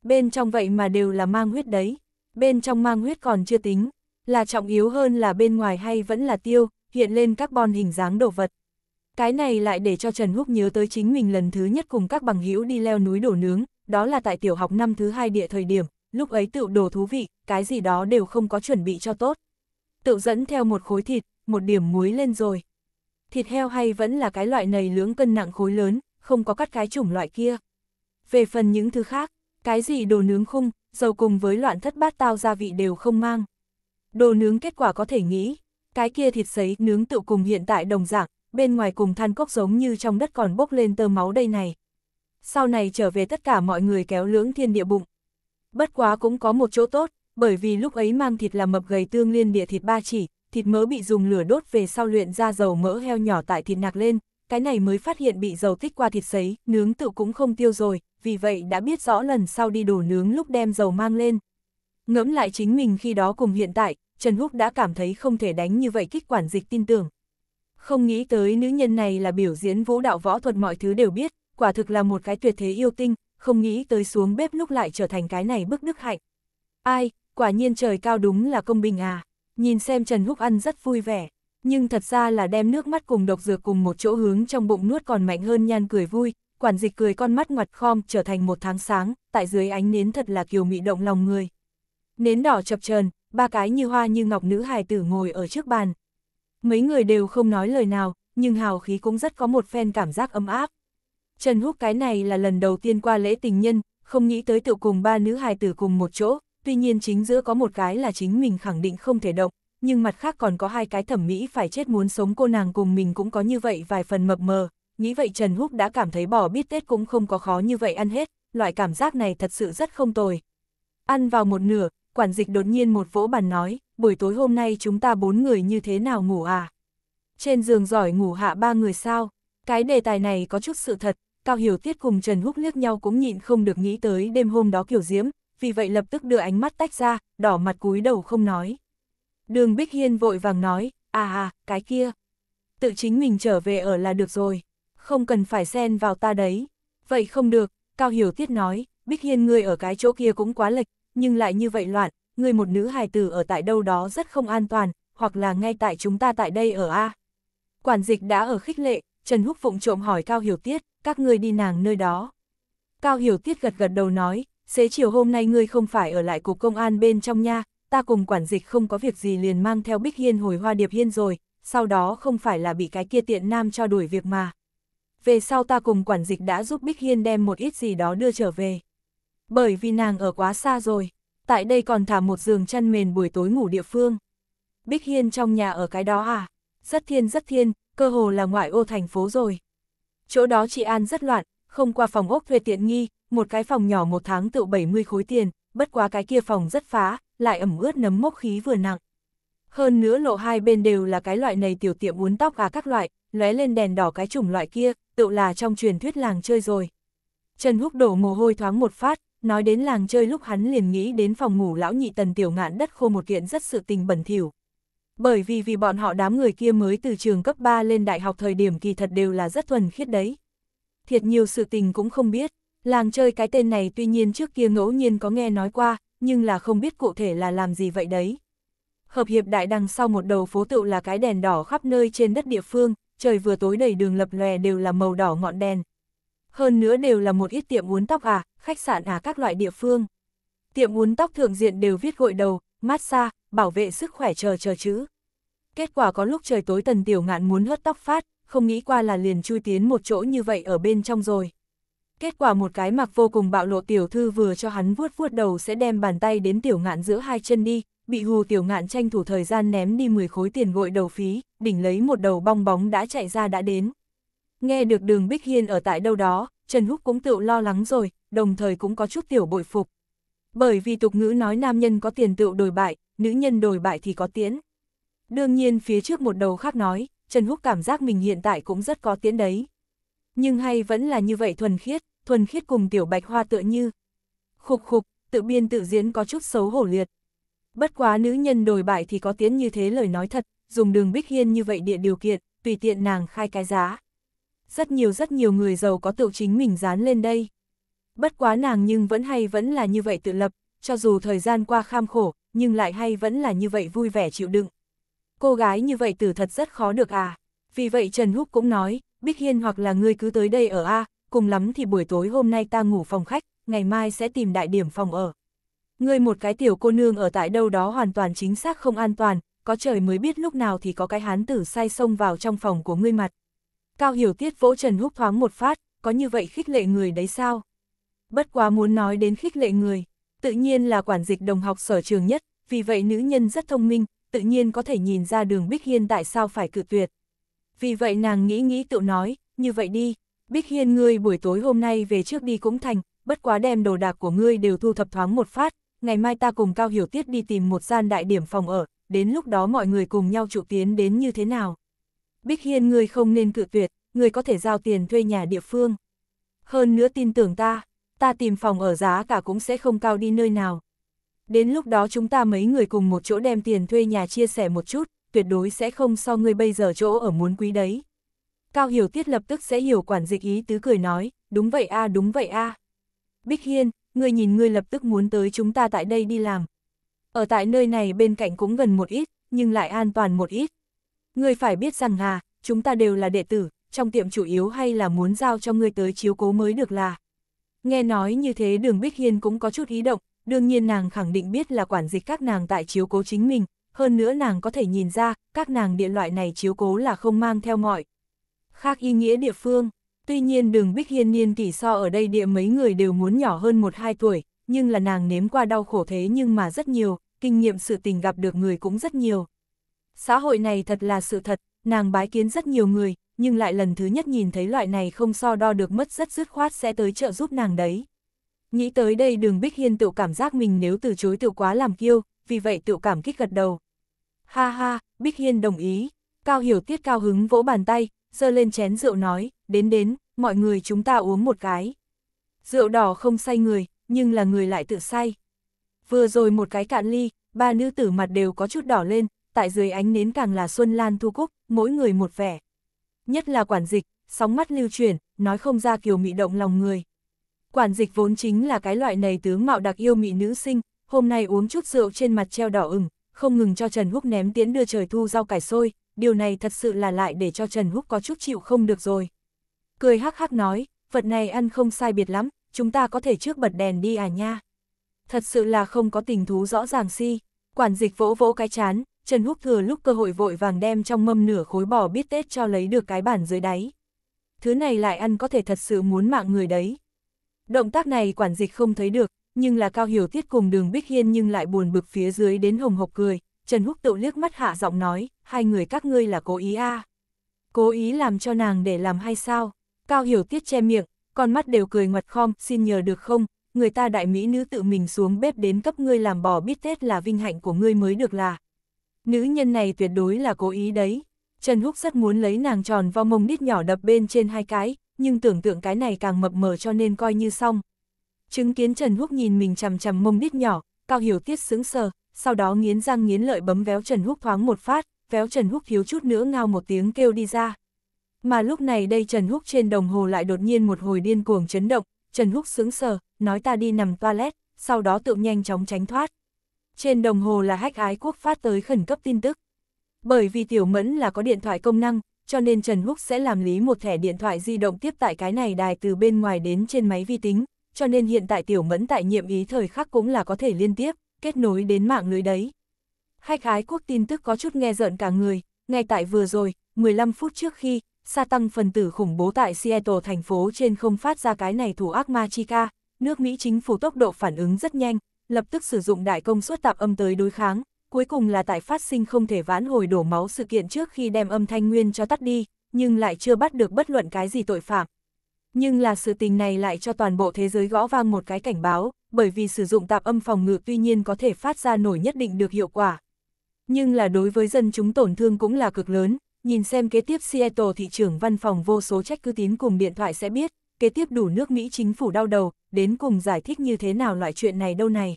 Speaker 1: bên trong vậy mà đều là mang huyết đấy, bên trong mang huyết còn chưa tính, là trọng yếu hơn là bên ngoài hay vẫn là tiêu, hiện lên các carbon hình dáng đồ vật. Cái này lại để cho Trần Húc nhớ tới chính mình lần thứ nhất cùng các bằng hữu đi leo núi đổ nướng, đó là tại tiểu học năm thứ hai địa thời điểm, lúc ấy tự đồ thú vị, cái gì đó đều không có chuẩn bị cho tốt. Tự dẫn theo một khối thịt, một điểm muối lên rồi. Thịt heo hay vẫn là cái loại này lưỡng cân nặng khối lớn, không có cắt cái chủng loại kia. Về phần những thứ khác, cái gì đồ nướng khung, dầu cùng với loạn thất bát tao gia vị đều không mang. Đồ nướng kết quả có thể nghĩ, cái kia thịt sấy nướng tự cùng hiện tại đồng dạng, bên ngoài cùng than cốc giống như trong đất còn bốc lên tơ máu đây này. Sau này trở về tất cả mọi người kéo lưỡng thiên địa bụng. Bất quá cũng có một chỗ tốt, bởi vì lúc ấy mang thịt là mập gầy tương liên địa thịt ba chỉ, thịt mỡ bị dùng lửa đốt về sau luyện ra dầu mỡ heo nhỏ tại thịt nạc lên, cái này mới phát hiện bị dầu tích qua thịt sấy, nướng tự cũng không tiêu rồi, vì vậy đã biết rõ lần sau đi đổ nướng lúc đem dầu mang lên. Ngẫm lại chính mình khi đó cùng hiện tại, Trần Húc đã cảm thấy không thể đánh như vậy kích quản dịch tin tưởng. Không nghĩ tới nữ nhân này là biểu diễn vũ đạo võ thuật mọi thứ đều biết, quả thực là một cái tuyệt thế yêu tinh, không nghĩ tới xuống bếp lúc lại trở thành cái này bức đức hạnh. Ai, quả nhiên trời cao đúng là công bình à, nhìn xem Trần Húc ăn rất vui vẻ, nhưng thật ra là đem nước mắt cùng độc dược cùng một chỗ hướng trong bụng nuốt còn mạnh hơn nhan cười vui, quản dịch cười con mắt ngoặt khom trở thành một tháng sáng, tại dưới ánh nến thật là kiều mị động lòng người. Nến đỏ chập chờn ba cái như hoa như ngọc nữ hài tử ngồi ở trước bàn. Mấy người đều không nói lời nào, nhưng hào khí cũng rất có một phen cảm giác ấm áp. Trần Húc cái này là lần đầu tiên qua lễ tình nhân, không nghĩ tới tự cùng ba nữ hài tử cùng một chỗ, tuy nhiên chính giữa có một cái là chính mình khẳng định không thể động, nhưng mặt khác còn có hai cái thẩm mỹ phải chết muốn sống cô nàng cùng mình cũng có như vậy vài phần mập mờ, nghĩ vậy Trần Húc đã cảm thấy bò biết Tết cũng không có khó như vậy ăn hết, loại cảm giác này thật sự rất không tồi. Ăn vào một nửa, quản dịch đột nhiên một vỗ bàn nói, buổi tối hôm nay chúng ta bốn người như thế nào ngủ à? Trên giường giỏi ngủ hạ ba người sao? Cái đề tài này có chút sự thật, Cao Hiểu Tiết cùng Trần Húc liếc nhau cũng nhịn không được nghĩ tới đêm hôm đó kiểu diễm, vì vậy lập tức đưa ánh mắt tách ra, đỏ mặt cúi đầu không nói. Đường Bích Hiên vội vàng nói, à à, cái kia. Tự chính mình trở về ở là được rồi không cần phải xen vào ta đấy. Vậy không được, Cao Hiểu Tiết nói, Bích Hiên ngươi ở cái chỗ kia cũng quá lệch, nhưng lại như vậy loạn, ngươi một nữ hài tử ở tại đâu đó rất không an toàn, hoặc là ngay tại chúng ta tại đây ở A. Quản dịch đã ở khích lệ, Trần Húc phụng trộm hỏi Cao Hiểu Tiết, các ngươi đi nàng nơi đó. Cao Hiểu Tiết gật gật đầu nói, xế chiều hôm nay ngươi không phải ở lại cục công an bên trong nha, ta cùng quản dịch không có việc gì liền mang theo Bích Hiên hồi hoa điệp hiên rồi, sau đó không phải là bị cái kia tiện nam cho đuổi việc mà về sau ta cùng quản dịch đã giúp Bích Hiên đem một ít gì đó đưa trở về. Bởi vì nàng ở quá xa rồi, tại đây còn thả một giường chăn mền buổi tối ngủ địa phương. Bích Hiên trong nhà ở cái đó à? Rất thiên rất thiên, cơ hồ là ngoại ô thành phố rồi. Chỗ đó chị An rất loạn, không qua phòng ốc thuê tiện nghi, một cái phòng nhỏ một tháng tự 70 khối tiền, bất quá cái kia phòng rất phá, lại ẩm ướt nấm mốc khí vừa nặng. Hơn nữa lộ hai bên đều là cái loại này tiểu tiệm uốn tóc à các loại, lóe lên đèn đỏ cái chủng loại kia, tự là trong truyền thuyết làng chơi rồi. Trần Húc đổ mồ hôi thoáng một phát, nói đến làng chơi lúc hắn liền nghĩ đến phòng ngủ lão nhị tần tiểu ngạn đất khô một kiện rất sự tình bẩn thỉu. Bởi vì vì bọn họ đám người kia mới từ trường cấp 3 lên đại học thời điểm kỳ thật đều là rất thuần khiết đấy. Thiệt nhiều sự tình cũng không biết, làng chơi cái tên này tuy nhiên trước kia ngẫu nhiên có nghe nói qua, nhưng là không biết cụ thể là làm gì vậy đấy. Hợp hiệp đại đằng sau một đầu phố tựu là cái đèn đỏ khắp nơi trên đất địa phương, trời vừa tối đầy đường lập lòe đều là màu đỏ ngọn đèn. Hơn nữa đều là một ít tiệm uốn tóc à, khách sạn à các loại địa phương. Tiệm uốn tóc thượng diện đều viết gội đầu, massage, bảo vệ sức khỏe chờ chờ chữ. Kết quả có lúc trời tối tần tiểu ngạn muốn hớt tóc phát, không nghĩ qua là liền chui tiến một chỗ như vậy ở bên trong rồi. Kết quả một cái mặc vô cùng bạo lộ tiểu thư vừa cho hắn vuốt vuốt đầu sẽ đem bàn tay đến tiểu ngạn giữa hai chân đi, bị hù tiểu ngạn tranh thủ thời gian ném đi 10 khối tiền gội đầu phí, đỉnh lấy một đầu bong bóng đã chạy ra đã đến. Nghe được đường Bích Hiên ở tại đâu đó, Trần Húc cũng tự lo lắng rồi, đồng thời cũng có chút tiểu bội phục. Bởi vì tục ngữ nói nam nhân có tiền tựu đổi bại, nữ nhân đổi bại thì có tiến Đương nhiên phía trước một đầu khác nói, Trần Húc cảm giác mình hiện tại cũng rất có tiến đấy. Nhưng hay vẫn là như vậy thuần khiết, thuần khiết cùng tiểu bạch hoa tựa như. Khục khục, tự biên tự diễn có chút xấu hổ liệt. Bất quá nữ nhân đổi bại thì có tiến như thế lời nói thật, dùng đường bích hiên như vậy địa điều kiện, tùy tiện nàng khai cái giá. Rất nhiều rất nhiều người giàu có tự chính mình dán lên đây. Bất quá nàng nhưng vẫn hay vẫn là như vậy tự lập, cho dù thời gian qua kham khổ, nhưng lại hay vẫn là như vậy vui vẻ chịu đựng. Cô gái như vậy tử thật rất khó được à. Vì vậy Trần Húc cũng nói, Bích Hiên hoặc là ngươi cứ tới đây ở A, cùng lắm thì buổi tối hôm nay ta ngủ phòng khách, ngày mai sẽ tìm đại điểm phòng ở. ngươi một cái tiểu cô nương ở tại đâu đó hoàn toàn chính xác không an toàn, có trời mới biết lúc nào thì có cái hán tử say sông vào trong phòng của ngươi mặt. Cao hiểu tiết vỗ Trần Húc thoáng một phát, có như vậy khích lệ người đấy sao? Bất quá muốn nói đến khích lệ người, tự nhiên là quản dịch đồng học sở trường nhất, vì vậy nữ nhân rất thông minh, tự nhiên có thể nhìn ra đường Bích Hiên tại sao phải cự tuyệt. Vì vậy nàng nghĩ nghĩ tự nói, như vậy đi, Bích Hiên ngươi buổi tối hôm nay về trước đi cũng thành, bất quá đem đồ đạc của ngươi đều thu thập thoáng một phát, ngày mai ta cùng Cao Hiểu Tiết đi tìm một gian đại điểm phòng ở, đến lúc đó mọi người cùng nhau trụ tiến đến như thế nào. Bích Hiên ngươi không nên cự tuyệt, ngươi có thể giao tiền thuê nhà địa phương. Hơn nữa tin tưởng ta, ta tìm phòng ở giá cả cũng sẽ không cao đi nơi nào. Đến lúc đó chúng ta mấy người cùng một chỗ đem tiền thuê nhà chia sẻ một chút, tuyệt đối sẽ không so ngươi bây giờ chỗ ở muốn quý đấy. Cao Hiểu Tiết lập tức sẽ hiểu quản dịch ý tứ cười nói, đúng vậy a đúng vậy a Bích Hiên, người nhìn ngươi lập tức muốn tới chúng ta tại đây đi làm. Ở tại nơi này bên cạnh cũng gần một ít, nhưng lại an toàn một ít. Ngươi phải biết rằng hà, chúng ta đều là đệ tử, trong tiệm chủ yếu hay là muốn giao cho ngươi tới chiếu cố mới được là. Nghe nói như thế đường Bích Hiên cũng có chút ý động, đương nhiên nàng khẳng định biết là quản dịch các nàng tại chiếu cố chính mình, hơn nữa nàng có thể nhìn ra, các nàng địa loại này chiếu cố là không mang theo mọi khác ý nghĩa địa phương. Tuy nhiên đường Bích Hiên niên kỷ so ở đây địa mấy người đều muốn nhỏ hơn 1-2 tuổi, nhưng là nàng nếm qua đau khổ thế nhưng mà rất nhiều, kinh nghiệm sự tình gặp được người cũng rất nhiều. Xã hội này thật là sự thật, nàng bái kiến rất nhiều người, nhưng lại lần thứ nhất nhìn thấy loại này không so đo được mất rất dứt khoát sẽ tới trợ giúp nàng đấy. Nghĩ tới đây đường Bích Hiên tự cảm giác mình nếu từ chối tự quá làm kiêu, vì vậy tự cảm kích gật đầu. Ha ha, Bích Hiên đồng ý, Cao Hiểu Tiết cao hứng vỗ bàn tay, dơ lên chén rượu nói, đến đến, mọi người chúng ta uống một cái. Rượu đỏ không say người, nhưng là người lại tự say. Vừa rồi một cái cạn ly, ba nữ tử mặt đều có chút đỏ lên, tại dưới ánh nến càng là xuân lan thu cúc, mỗi người một vẻ. Nhất là quản dịch, sóng mắt lưu chuyển, nói không ra kiều mị động lòng người. Quản dịch vốn chính là cái loại này tướng mạo đặc yêu mị nữ sinh, hôm nay uống chút rượu trên mặt treo đỏ ửng, không ngừng cho Trần Húc ném tiễn đưa trời thu rau cải xôi, điều này thật sự là lại để cho Trần Húc có chút chịu không được rồi. Cười hắc hắc nói, vật này ăn không sai biệt lắm, chúng ta có thể trước bật đèn đi à nha. Thật sự là không có tình thú rõ ràng si, quản dịch vỗ vỗ cái chán, Trần Húc thừa lúc cơ hội vội vàng đem trong mâm nửa khối bò biết Tết cho lấy được cái bản dưới đáy. Thứ này lại ăn có thể thật sự muốn mạng người đấy. Động tác này quản dịch không thấy được, nhưng là Cao Hiểu Tiết cùng đường Bích Hiên nhưng lại buồn bực phía dưới đến hồng hộc cười, Trần Húc Tựu liếc mắt hạ giọng nói, hai người các ngươi là cố ý a à. Cố ý làm cho nàng để làm hay sao? Cao Hiểu Tiết che miệng, con mắt đều cười ngoặt khom, xin nhờ được không? Người ta đại mỹ nữ tự mình xuống bếp đến cấp ngươi làm bò bít tết là vinh hạnh của ngươi mới được là. Nữ nhân này tuyệt đối là cố ý đấy. Trần Húc rất muốn lấy nàng tròn vào mông đít nhỏ đập bên trên hai cái, nhưng tưởng tượng cái này càng mập mờ cho nên coi như xong. Chứng kiến Trần Húc nhìn mình chằm chằm mông đít nhỏ, Cao Hiểu Tiết sững sờ, sau đó nghiến răng nghiến lợi bấm véo Trần Húc thoáng một phát, véo Trần Húc thiếu chút nữa ngao một tiếng kêu đi ra. Mà lúc này đây Trần Húc trên đồng hồ lại đột nhiên một hồi điên cuồng chấn động, Trần Húc sững sờ, nói ta đi nằm toilet, sau đó tự nhanh chóng tránh thoát. Trên đồng hồ là hách ái quốc phát tới khẩn cấp tin tức. Bởi vì tiểu mẫn là có điện thoại công năng, cho nên Trần Húc sẽ làm lý một thẻ điện thoại di động tiếp tại cái này đài từ bên ngoài đến trên máy vi tính, cho nên hiện tại tiểu mẫn tại nhiệm ý thời khắc cũng là có thể liên tiếp, kết nối đến mạng lưới đấy. Khách ái quốc tin tức có chút nghe giận cả người, ngay tại vừa rồi, 15 phút trước khi, sa tăng phần tử khủng bố tại Seattle thành phố trên không phát ra cái này thủ ác ma chi ca, nước Mỹ chính phủ tốc độ phản ứng rất nhanh, lập tức sử dụng đại công suất tạp âm tới đối kháng, cuối cùng là tại phát sinh không thể vãn hồi đổ máu sự kiện trước khi đem âm thanh nguyên cho tắt đi, nhưng lại chưa bắt được bất luận cái gì tội phạm, nhưng là sự tình này lại cho toàn bộ thế giới gõ vang một cái cảnh báo, bởi vì sử dụng tạp âm phòng ngự tuy nhiên có thể phát ra nổi nhất định được hiệu quả. Nhưng là đối với dân chúng tổn thương cũng là cực lớn, nhìn xem kế tiếp Seattle thị trưởng văn phòng vô số trách cứ tín cùng điện thoại sẽ biết, kế tiếp đủ nước Mỹ chính phủ đau đầu, đến cùng giải thích như thế nào loại chuyện này đâu này.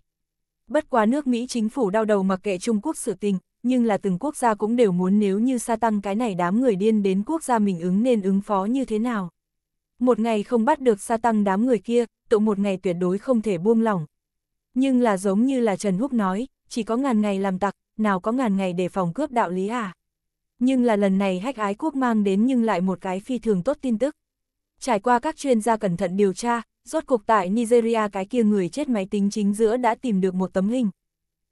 Speaker 1: Bất quá nước Mỹ chính phủ đau đầu mặc kệ Trung Quốc sự tình, nhưng là từng quốc gia cũng đều muốn nếu như sa tăng cái này đám người điên đến quốc gia mình ứng nên ứng phó như thế nào một ngày không bắt được sa tăng đám người kia, tụ một ngày tuyệt đối không thể buông lỏng. Nhưng là giống như là Trần Húc nói, chỉ có ngàn ngày làm tặc, nào có ngàn ngày để phòng cướp đạo lý à. Nhưng là lần này hách ái quốc mang đến nhưng lại một cái phi thường tốt tin tức. Trải qua các chuyên gia cẩn thận điều tra, rốt cuộc tại Nigeria cái kia người chết máy tính chính giữa đã tìm được một tấm hình.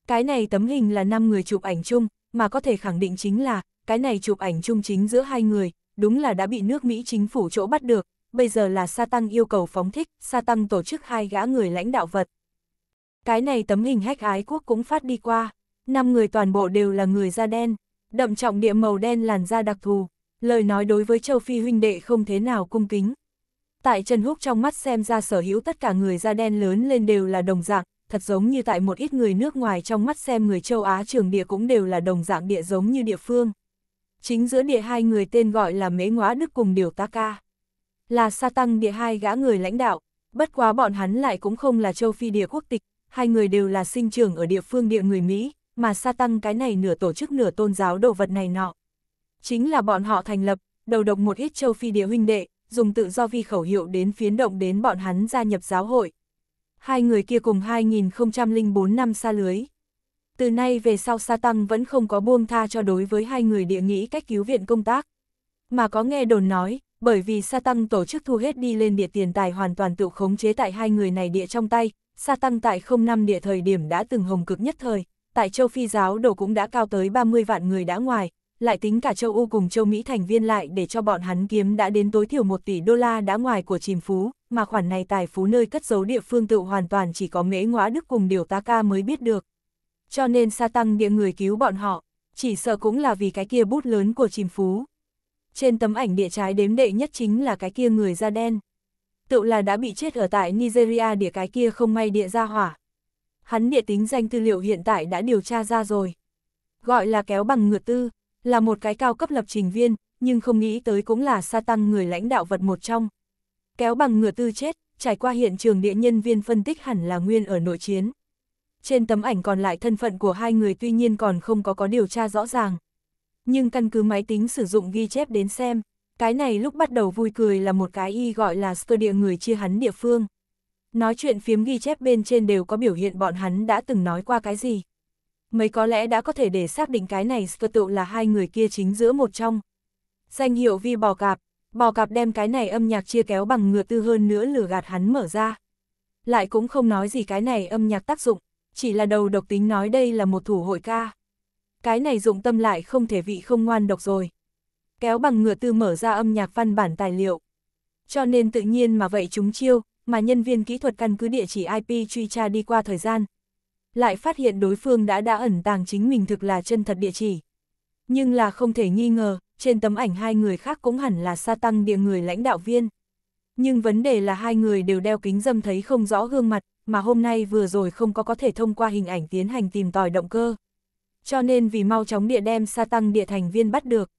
Speaker 1: Cái này tấm hình là 5 người chụp ảnh chung, mà có thể khẳng định chính là, cái này chụp ảnh chung chính giữa hai người, đúng là đã bị nước Mỹ chính phủ chỗ bắt được, bây giờ là sa tăng yêu cầu phóng thích, sa tăng tổ chức hai gã người lãnh đạo vật. Cái này tấm hình hách ái quốc cũng phát đi qua, năm người toàn bộ đều là người da đen, đậm trọng địa màu đen làn da đặc thù, lời nói đối với Châu Phi huynh đệ không thế nào cung kính. Tại Trần Húc trong mắt xem ra sở hữu tất cả người da đen lớn lên đều là đồng dạng, thật giống như tại một ít người nước ngoài trong mắt xem người châu Á trường địa cũng đều là đồng dạng địa giống như địa phương. Chính giữa địa hai người tên gọi là mế Ngoá Đức cùng Điều Ta Ca là sa tăng địa hai gã người lãnh đạo, bất quá bọn hắn lại cũng không là châu Phi địa quốc tịch, hai người đều là sinh trưởng ở địa phương địa người Mỹ, mà sa tăng cái này nửa tổ chức nửa tôn giáo đồ vật này nọ. Chính là bọn họ thành lập, đầu độc một ít châu Phi địa huynh đệ, dùng tự do vi khẩu hiệu đến phiến động đến bọn hắn gia nhập giáo hội. Hai người kia cùng 2004 năm xa lưới. Từ nay về sau Sa Tăng vẫn không có buông tha cho đối với hai người địa nghĩ cách cứu viện công tác. Mà có nghe đồn nói, bởi vì sa tăng tổ chức thu hết đi lên địa tiền tài hoàn toàn tự khống chế tại hai người này địa trong tay, sa tăng tại không năm địa thời điểm đã từng hồng cực nhất thời, tại châu Phi giáo đồ cũng đã cao tới 30 vạn người đã ngoài, lại tính cả châu u cùng châu Mỹ thành viên lại để cho bọn hắn kiếm đã đến tối thiểu 1 tỷ đô la đã ngoài của chìm phú, mà khoản này tài phú nơi cất giấu địa phương tự hoàn toàn chỉ có mễ ngõa đức cùng điều ta ca mới biết được. Cho nên sa tăng địa người cứu bọn họ, chỉ sợ cũng là vì cái kia bút lớn của chìm phú trên tấm ảnh địa trái đếm đệ nhất chính là cái kia người da đen. Tự là đã bị chết ở tại Nigeria địa cái kia không may địa ra hỏa. Hắn địa tính danh tư liệu hiện tại đã điều tra ra rồi. Gọi là kéo bằng ngựa tư, là một cái cao cấp lập trình viên, nhưng không nghĩ tới cũng là sa tăng người lãnh đạo vật một trong. Kéo bằng ngựa tư chết, trải qua hiện trường địa nhân viên phân tích hẳn là nguyên ở nội chiến. Trên tấm ảnh còn lại thân phận của hai người tuy nhiên còn không có có điều tra rõ ràng nhưng căn cứ máy tính sử dụng ghi chép đến xem, cái này lúc bắt đầu vui cười là một cái y gọi là sơ địa người chia hắn địa phương. Nói chuyện phiếm ghi chép bên trên đều có biểu hiện bọn hắn đã từng nói qua cái gì. Mấy có lẽ đã có thể để xác định cái này sơ tựu là hai người kia chính giữa một trong. Danh hiệu vi bò cạp, bò cạp đem cái này âm nhạc chia kéo bằng ngựa tư hơn nữa lừa gạt hắn mở ra. Lại cũng không nói gì cái này âm nhạc tác dụng, chỉ là đầu độc tính nói đây là một thủ hội ca cái này dụng tâm lại không thể vị không ngoan độc rồi. Kéo bằng ngựa tư mở ra âm nhạc văn bản tài liệu. Cho nên tự nhiên mà vậy chúng chiêu, mà nhân viên kỹ thuật căn cứ địa chỉ IP truy tra đi qua thời gian. Lại phát hiện đối phương đã đã ẩn tàng chính mình thực là chân thật địa chỉ. Nhưng là không thể nghi ngờ, trên tấm ảnh hai người khác cũng hẳn là sa tăng địa người lãnh đạo viên. Nhưng vấn đề là hai người đều đeo kính dâm thấy không rõ gương mặt, mà hôm nay vừa rồi không có có thể thông qua hình ảnh tiến hành tìm tòi động cơ cho nên vì mau chóng địa đem sa tăng địa thành viên bắt được.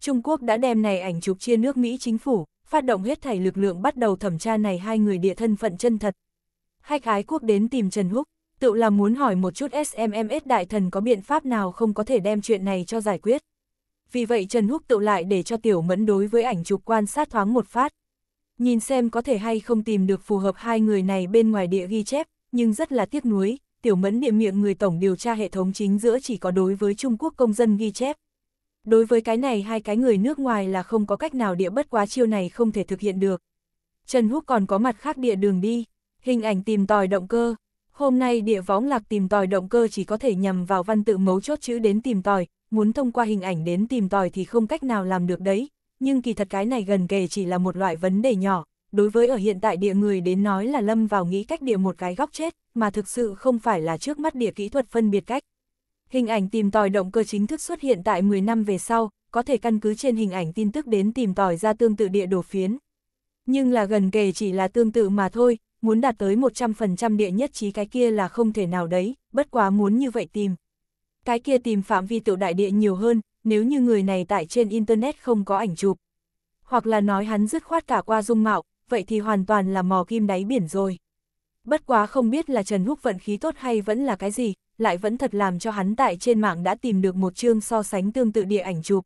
Speaker 1: Trung Quốc đã đem này ảnh chụp chia nước Mỹ chính phủ, phát động huyết thảy lực lượng bắt đầu thẩm tra này hai người địa thân phận chân thật. Hách ái quốc đến tìm Trần Húc, tự là muốn hỏi một chút SMMS đại thần có biện pháp nào không có thể đem chuyện này cho giải quyết. Vì vậy Trần Húc tự lại để cho Tiểu Mẫn đối với ảnh chụp quan sát thoáng một phát. Nhìn xem có thể hay không tìm được phù hợp hai người này bên ngoài địa ghi chép, nhưng rất là tiếc nuối, tiểu mẫn niệm miệng người tổng điều tra hệ thống chính giữa chỉ có đối với Trung Quốc công dân ghi chép. Đối với cái này hai cái người nước ngoài là không có cách nào địa bất quá chiêu này không thể thực hiện được. Trần Húc còn có mặt khác địa đường đi, hình ảnh tìm tòi động cơ. Hôm nay địa võng lạc tìm tòi động cơ chỉ có thể nhằm vào văn tự mấu chốt chữ đến tìm tòi, muốn thông qua hình ảnh đến tìm tòi thì không cách nào làm được đấy, nhưng kỳ thật cái này gần kề chỉ là một loại vấn đề nhỏ, đối với ở hiện tại địa người đến nói là lâm vào nghĩ cách địa một cái góc chết, mà thực sự không phải là trước mắt địa kỹ thuật phân biệt cách. Hình ảnh tìm tòi động cơ chính thức xuất hiện tại 10 năm về sau, có thể căn cứ trên hình ảnh tin tức đến tìm tòi ra tương tự địa đổ phiến. Nhưng là gần kề chỉ là tương tự mà thôi, muốn đạt tới 100% địa nhất trí cái kia là không thể nào đấy, bất quá muốn như vậy tìm. Cái kia tìm phạm vi tiểu đại địa nhiều hơn, nếu như người này tại trên Internet không có ảnh chụp. Hoặc là nói hắn dứt khoát cả qua dung mạo, vậy thì hoàn toàn là mò kim đáy biển rồi. Bất quá không biết là Trần Húc vận khí tốt hay vẫn là cái gì, lại vẫn thật làm cho hắn tại trên mạng đã tìm được một chương so sánh tương tự địa ảnh chụp.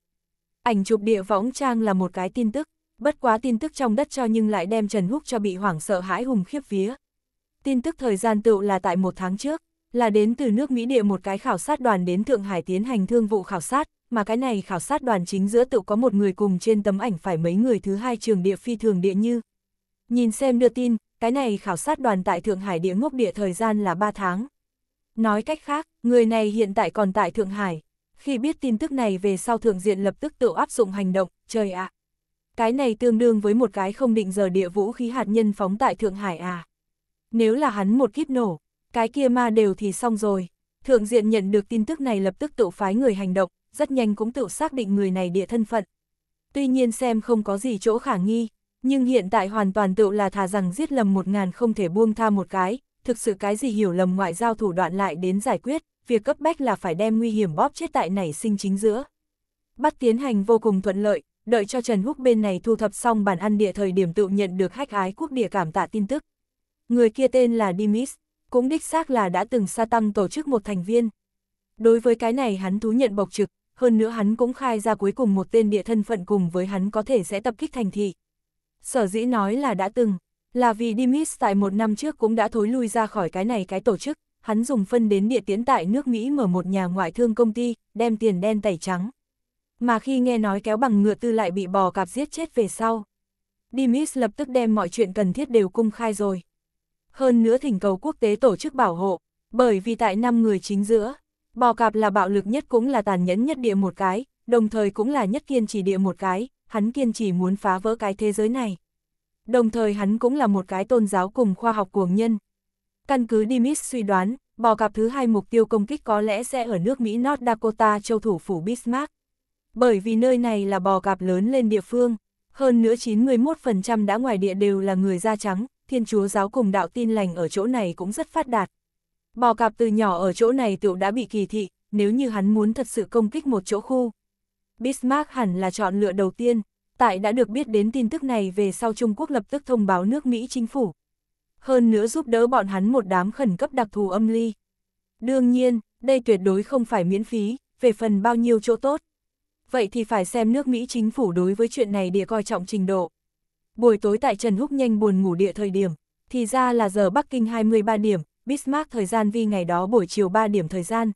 Speaker 1: Ảnh chụp địa võng trang là một cái tin tức, bất quá tin tức trong đất cho nhưng lại đem Trần Húc cho bị hoảng sợ hãi hùng khiếp vía. Tin tức thời gian tựu là tại một tháng trước, là đến từ nước Mỹ địa một cái khảo sát đoàn đến Thượng Hải tiến hành thương vụ khảo sát, mà cái này khảo sát đoàn chính giữa tựu có một người cùng trên tấm ảnh phải mấy người thứ hai trường địa phi thường địa như, Nhìn xem đưa tin, cái này khảo sát đoàn tại Thượng Hải địa ngốc địa thời gian là 3 tháng. Nói cách khác, người này hiện tại còn tại Thượng Hải. Khi biết tin tức này về sau thượng diện lập tức tự áp dụng hành động, trời ạ. Cái này tương đương với một cái không định giờ địa vũ khí hạt nhân phóng tại Thượng Hải à. Nếu là hắn một kíp nổ, cái kia ma đều thì xong rồi. Thượng diện nhận được tin tức này lập tức tự phái người hành động, rất nhanh cũng tự xác định người này địa thân phận. Tuy nhiên xem không có gì chỗ khả nghi, nhưng hiện tại hoàn toàn tựu là thà rằng giết lầm một ngàn không thể buông tha một cái, thực sự cái gì hiểu lầm ngoại giao thủ đoạn lại đến giải quyết, việc cấp bách là phải đem nguy hiểm bóp chết tại nảy sinh chính giữa. Bắt tiến hành vô cùng thuận lợi, đợi cho Trần Húc bên này thu thập xong bàn ăn địa thời điểm tự nhận được hách ái quốc địa cảm tạ tin tức. Người kia tên là Dimis, cũng đích xác là đã từng sa tăng tổ chức một thành viên. Đối với cái này hắn thú nhận bộc trực, hơn nữa hắn cũng khai ra cuối cùng một tên địa thân phận cùng với hắn có thể sẽ tập kích thành thị, Sở dĩ nói là đã từng, là vì Dimis tại một năm trước cũng đã thối lui ra khỏi cái này cái tổ chức, hắn dùng phân đến địa tiến tại nước Mỹ mở một nhà ngoại thương công ty, đem tiền đen tẩy trắng. Mà khi nghe nói kéo bằng ngựa tư lại bị bò cạp giết chết về sau, Dimis lập tức đem mọi chuyện cần thiết đều cung khai rồi. Hơn nữa thỉnh cầu quốc tế tổ chức bảo hộ, bởi vì tại năm người chính giữa, bò cạp là bạo lực nhất cũng là tàn nhẫn nhất địa một cái, đồng thời cũng là nhất kiên trì địa một cái, hắn kiên trì muốn phá vỡ cái thế giới này. Đồng thời hắn cũng là một cái tôn giáo cùng khoa học cuồng nhân. Căn cứ Dimis suy đoán, bò cạp thứ hai mục tiêu công kích có lẽ sẽ ở nước Mỹ North Dakota châu thủ phủ Bismarck. Bởi vì nơi này là bò cạp lớn lên địa phương, hơn nữa 91% đã ngoài địa đều là người da trắng, thiên chúa giáo cùng đạo tin lành ở chỗ này cũng rất phát đạt. Bò cạp từ nhỏ ở chỗ này tựu đã bị kỳ thị, nếu như hắn muốn thật sự công kích một chỗ khu, Bismarck hẳn là chọn lựa đầu tiên. Tại đã được biết đến tin tức này về sau Trung Quốc lập tức thông báo nước Mỹ chính phủ. Hơn nữa giúp đỡ bọn hắn một đám khẩn cấp đặc thù âm ly. Đương nhiên, đây tuyệt đối không phải miễn phí, về phần bao nhiêu chỗ tốt. Vậy thì phải xem nước Mỹ chính phủ đối với chuyện này địa coi trọng trình độ. Buổi tối tại Trần Húc nhanh buồn ngủ địa thời điểm, thì ra là giờ Bắc Kinh 23 điểm, Bismarck thời gian vi ngày đó buổi chiều 3 điểm thời gian,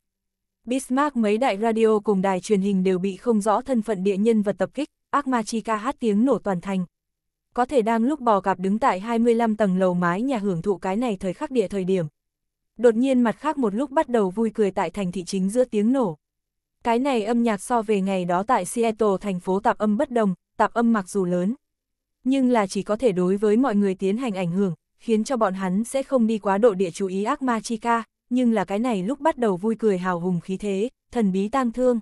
Speaker 1: Bismarck mấy đại radio cùng đài truyền hình đều bị không rõ thân phận địa nhân vật tập kích, ác ma chi ca hát tiếng nổ toàn thành. Có thể đang lúc bò cạp đứng tại 25 tầng lầu mái nhà hưởng thụ cái này thời khắc địa thời điểm. Đột nhiên mặt khác một lúc bắt đầu vui cười tại thành thị chính giữa tiếng nổ. Cái này âm nhạc so về ngày đó tại Seattle thành phố tạp âm bất đồng, tạp âm mặc dù lớn. Nhưng là chỉ có thể đối với mọi người tiến hành ảnh hưởng, khiến cho bọn hắn sẽ không đi quá độ địa chú ý ác ma chi ca, nhưng là cái này lúc bắt đầu vui cười hào hùng khí thế, thần bí tang thương.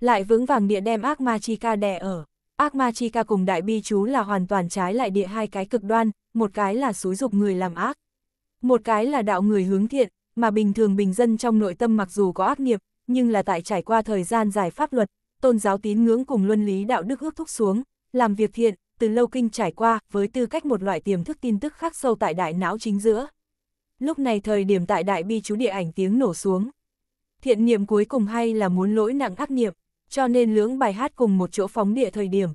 Speaker 1: Lại vững vàng địa đem ác ma chi ca đè ở, ác ma chi ca cùng đại bi chú là hoàn toàn trái lại địa hai cái cực đoan, một cái là xúi dục người làm ác, một cái là đạo người hướng thiện, mà bình thường bình dân trong nội tâm mặc dù có ác nghiệp, nhưng là tại trải qua thời gian giải pháp luật, tôn giáo tín ngưỡng cùng luân lý đạo đức ước thúc xuống, làm việc thiện, từ lâu kinh trải qua với tư cách một loại tiềm thức tin tức khác sâu tại đại não chính giữa lúc này thời điểm tại đại bi chú địa ảnh tiếng nổ xuống. Thiện niệm cuối cùng hay là muốn lỗi nặng ác niệm, cho nên lưỡng bài hát cùng một chỗ phóng địa thời điểm.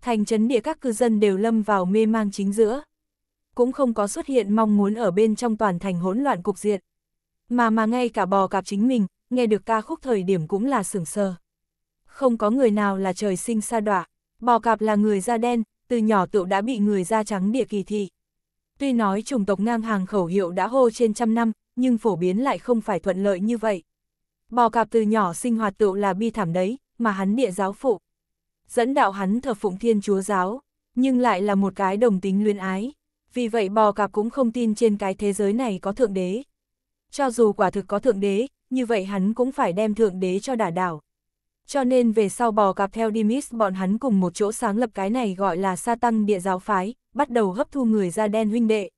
Speaker 1: Thành trấn địa các cư dân đều lâm vào mê mang chính giữa. Cũng không có xuất hiện mong muốn ở bên trong toàn thành hỗn loạn cục diện. Mà mà ngay cả bò cạp chính mình, nghe được ca khúc thời điểm cũng là sửng sờ. Không có người nào là trời sinh sa đọa, bò cạp là người da đen, từ nhỏ tựu đã bị người da trắng địa kỳ thị. Tuy nói chủng tộc ngang hàng khẩu hiệu đã hô trên trăm năm, nhưng phổ biến lại không phải thuận lợi như vậy. Bò cạp từ nhỏ sinh hoạt tựu là bi thảm đấy, mà hắn địa giáo phụ. Dẫn đạo hắn thờ phụng thiên chúa giáo, nhưng lại là một cái đồng tính luyên ái. Vì vậy bò cạp cũng không tin trên cái thế giới này có thượng đế. Cho dù quả thực có thượng đế, như vậy hắn cũng phải đem thượng đế cho đả đảo. Cho nên về sau bò cạp theo Dimis bọn hắn cùng một chỗ sáng lập cái này gọi là sa tăng địa giáo phái, bắt đầu hấp thu người da đen huynh đệ.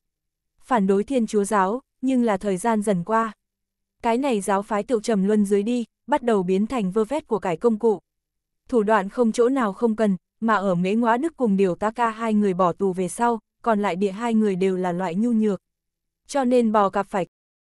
Speaker 1: Phản đối thiên chúa giáo, nhưng là thời gian dần qua. Cái này giáo phái tựu trầm luân dưới đi, bắt đầu biến thành vơ vét của cải công cụ. Thủ đoạn không chỗ nào không cần, mà ở mễ ngóa đức cùng điều ta ca hai người bỏ tù về sau, còn lại địa hai người đều là loại nhu nhược. Cho nên bò cặp phải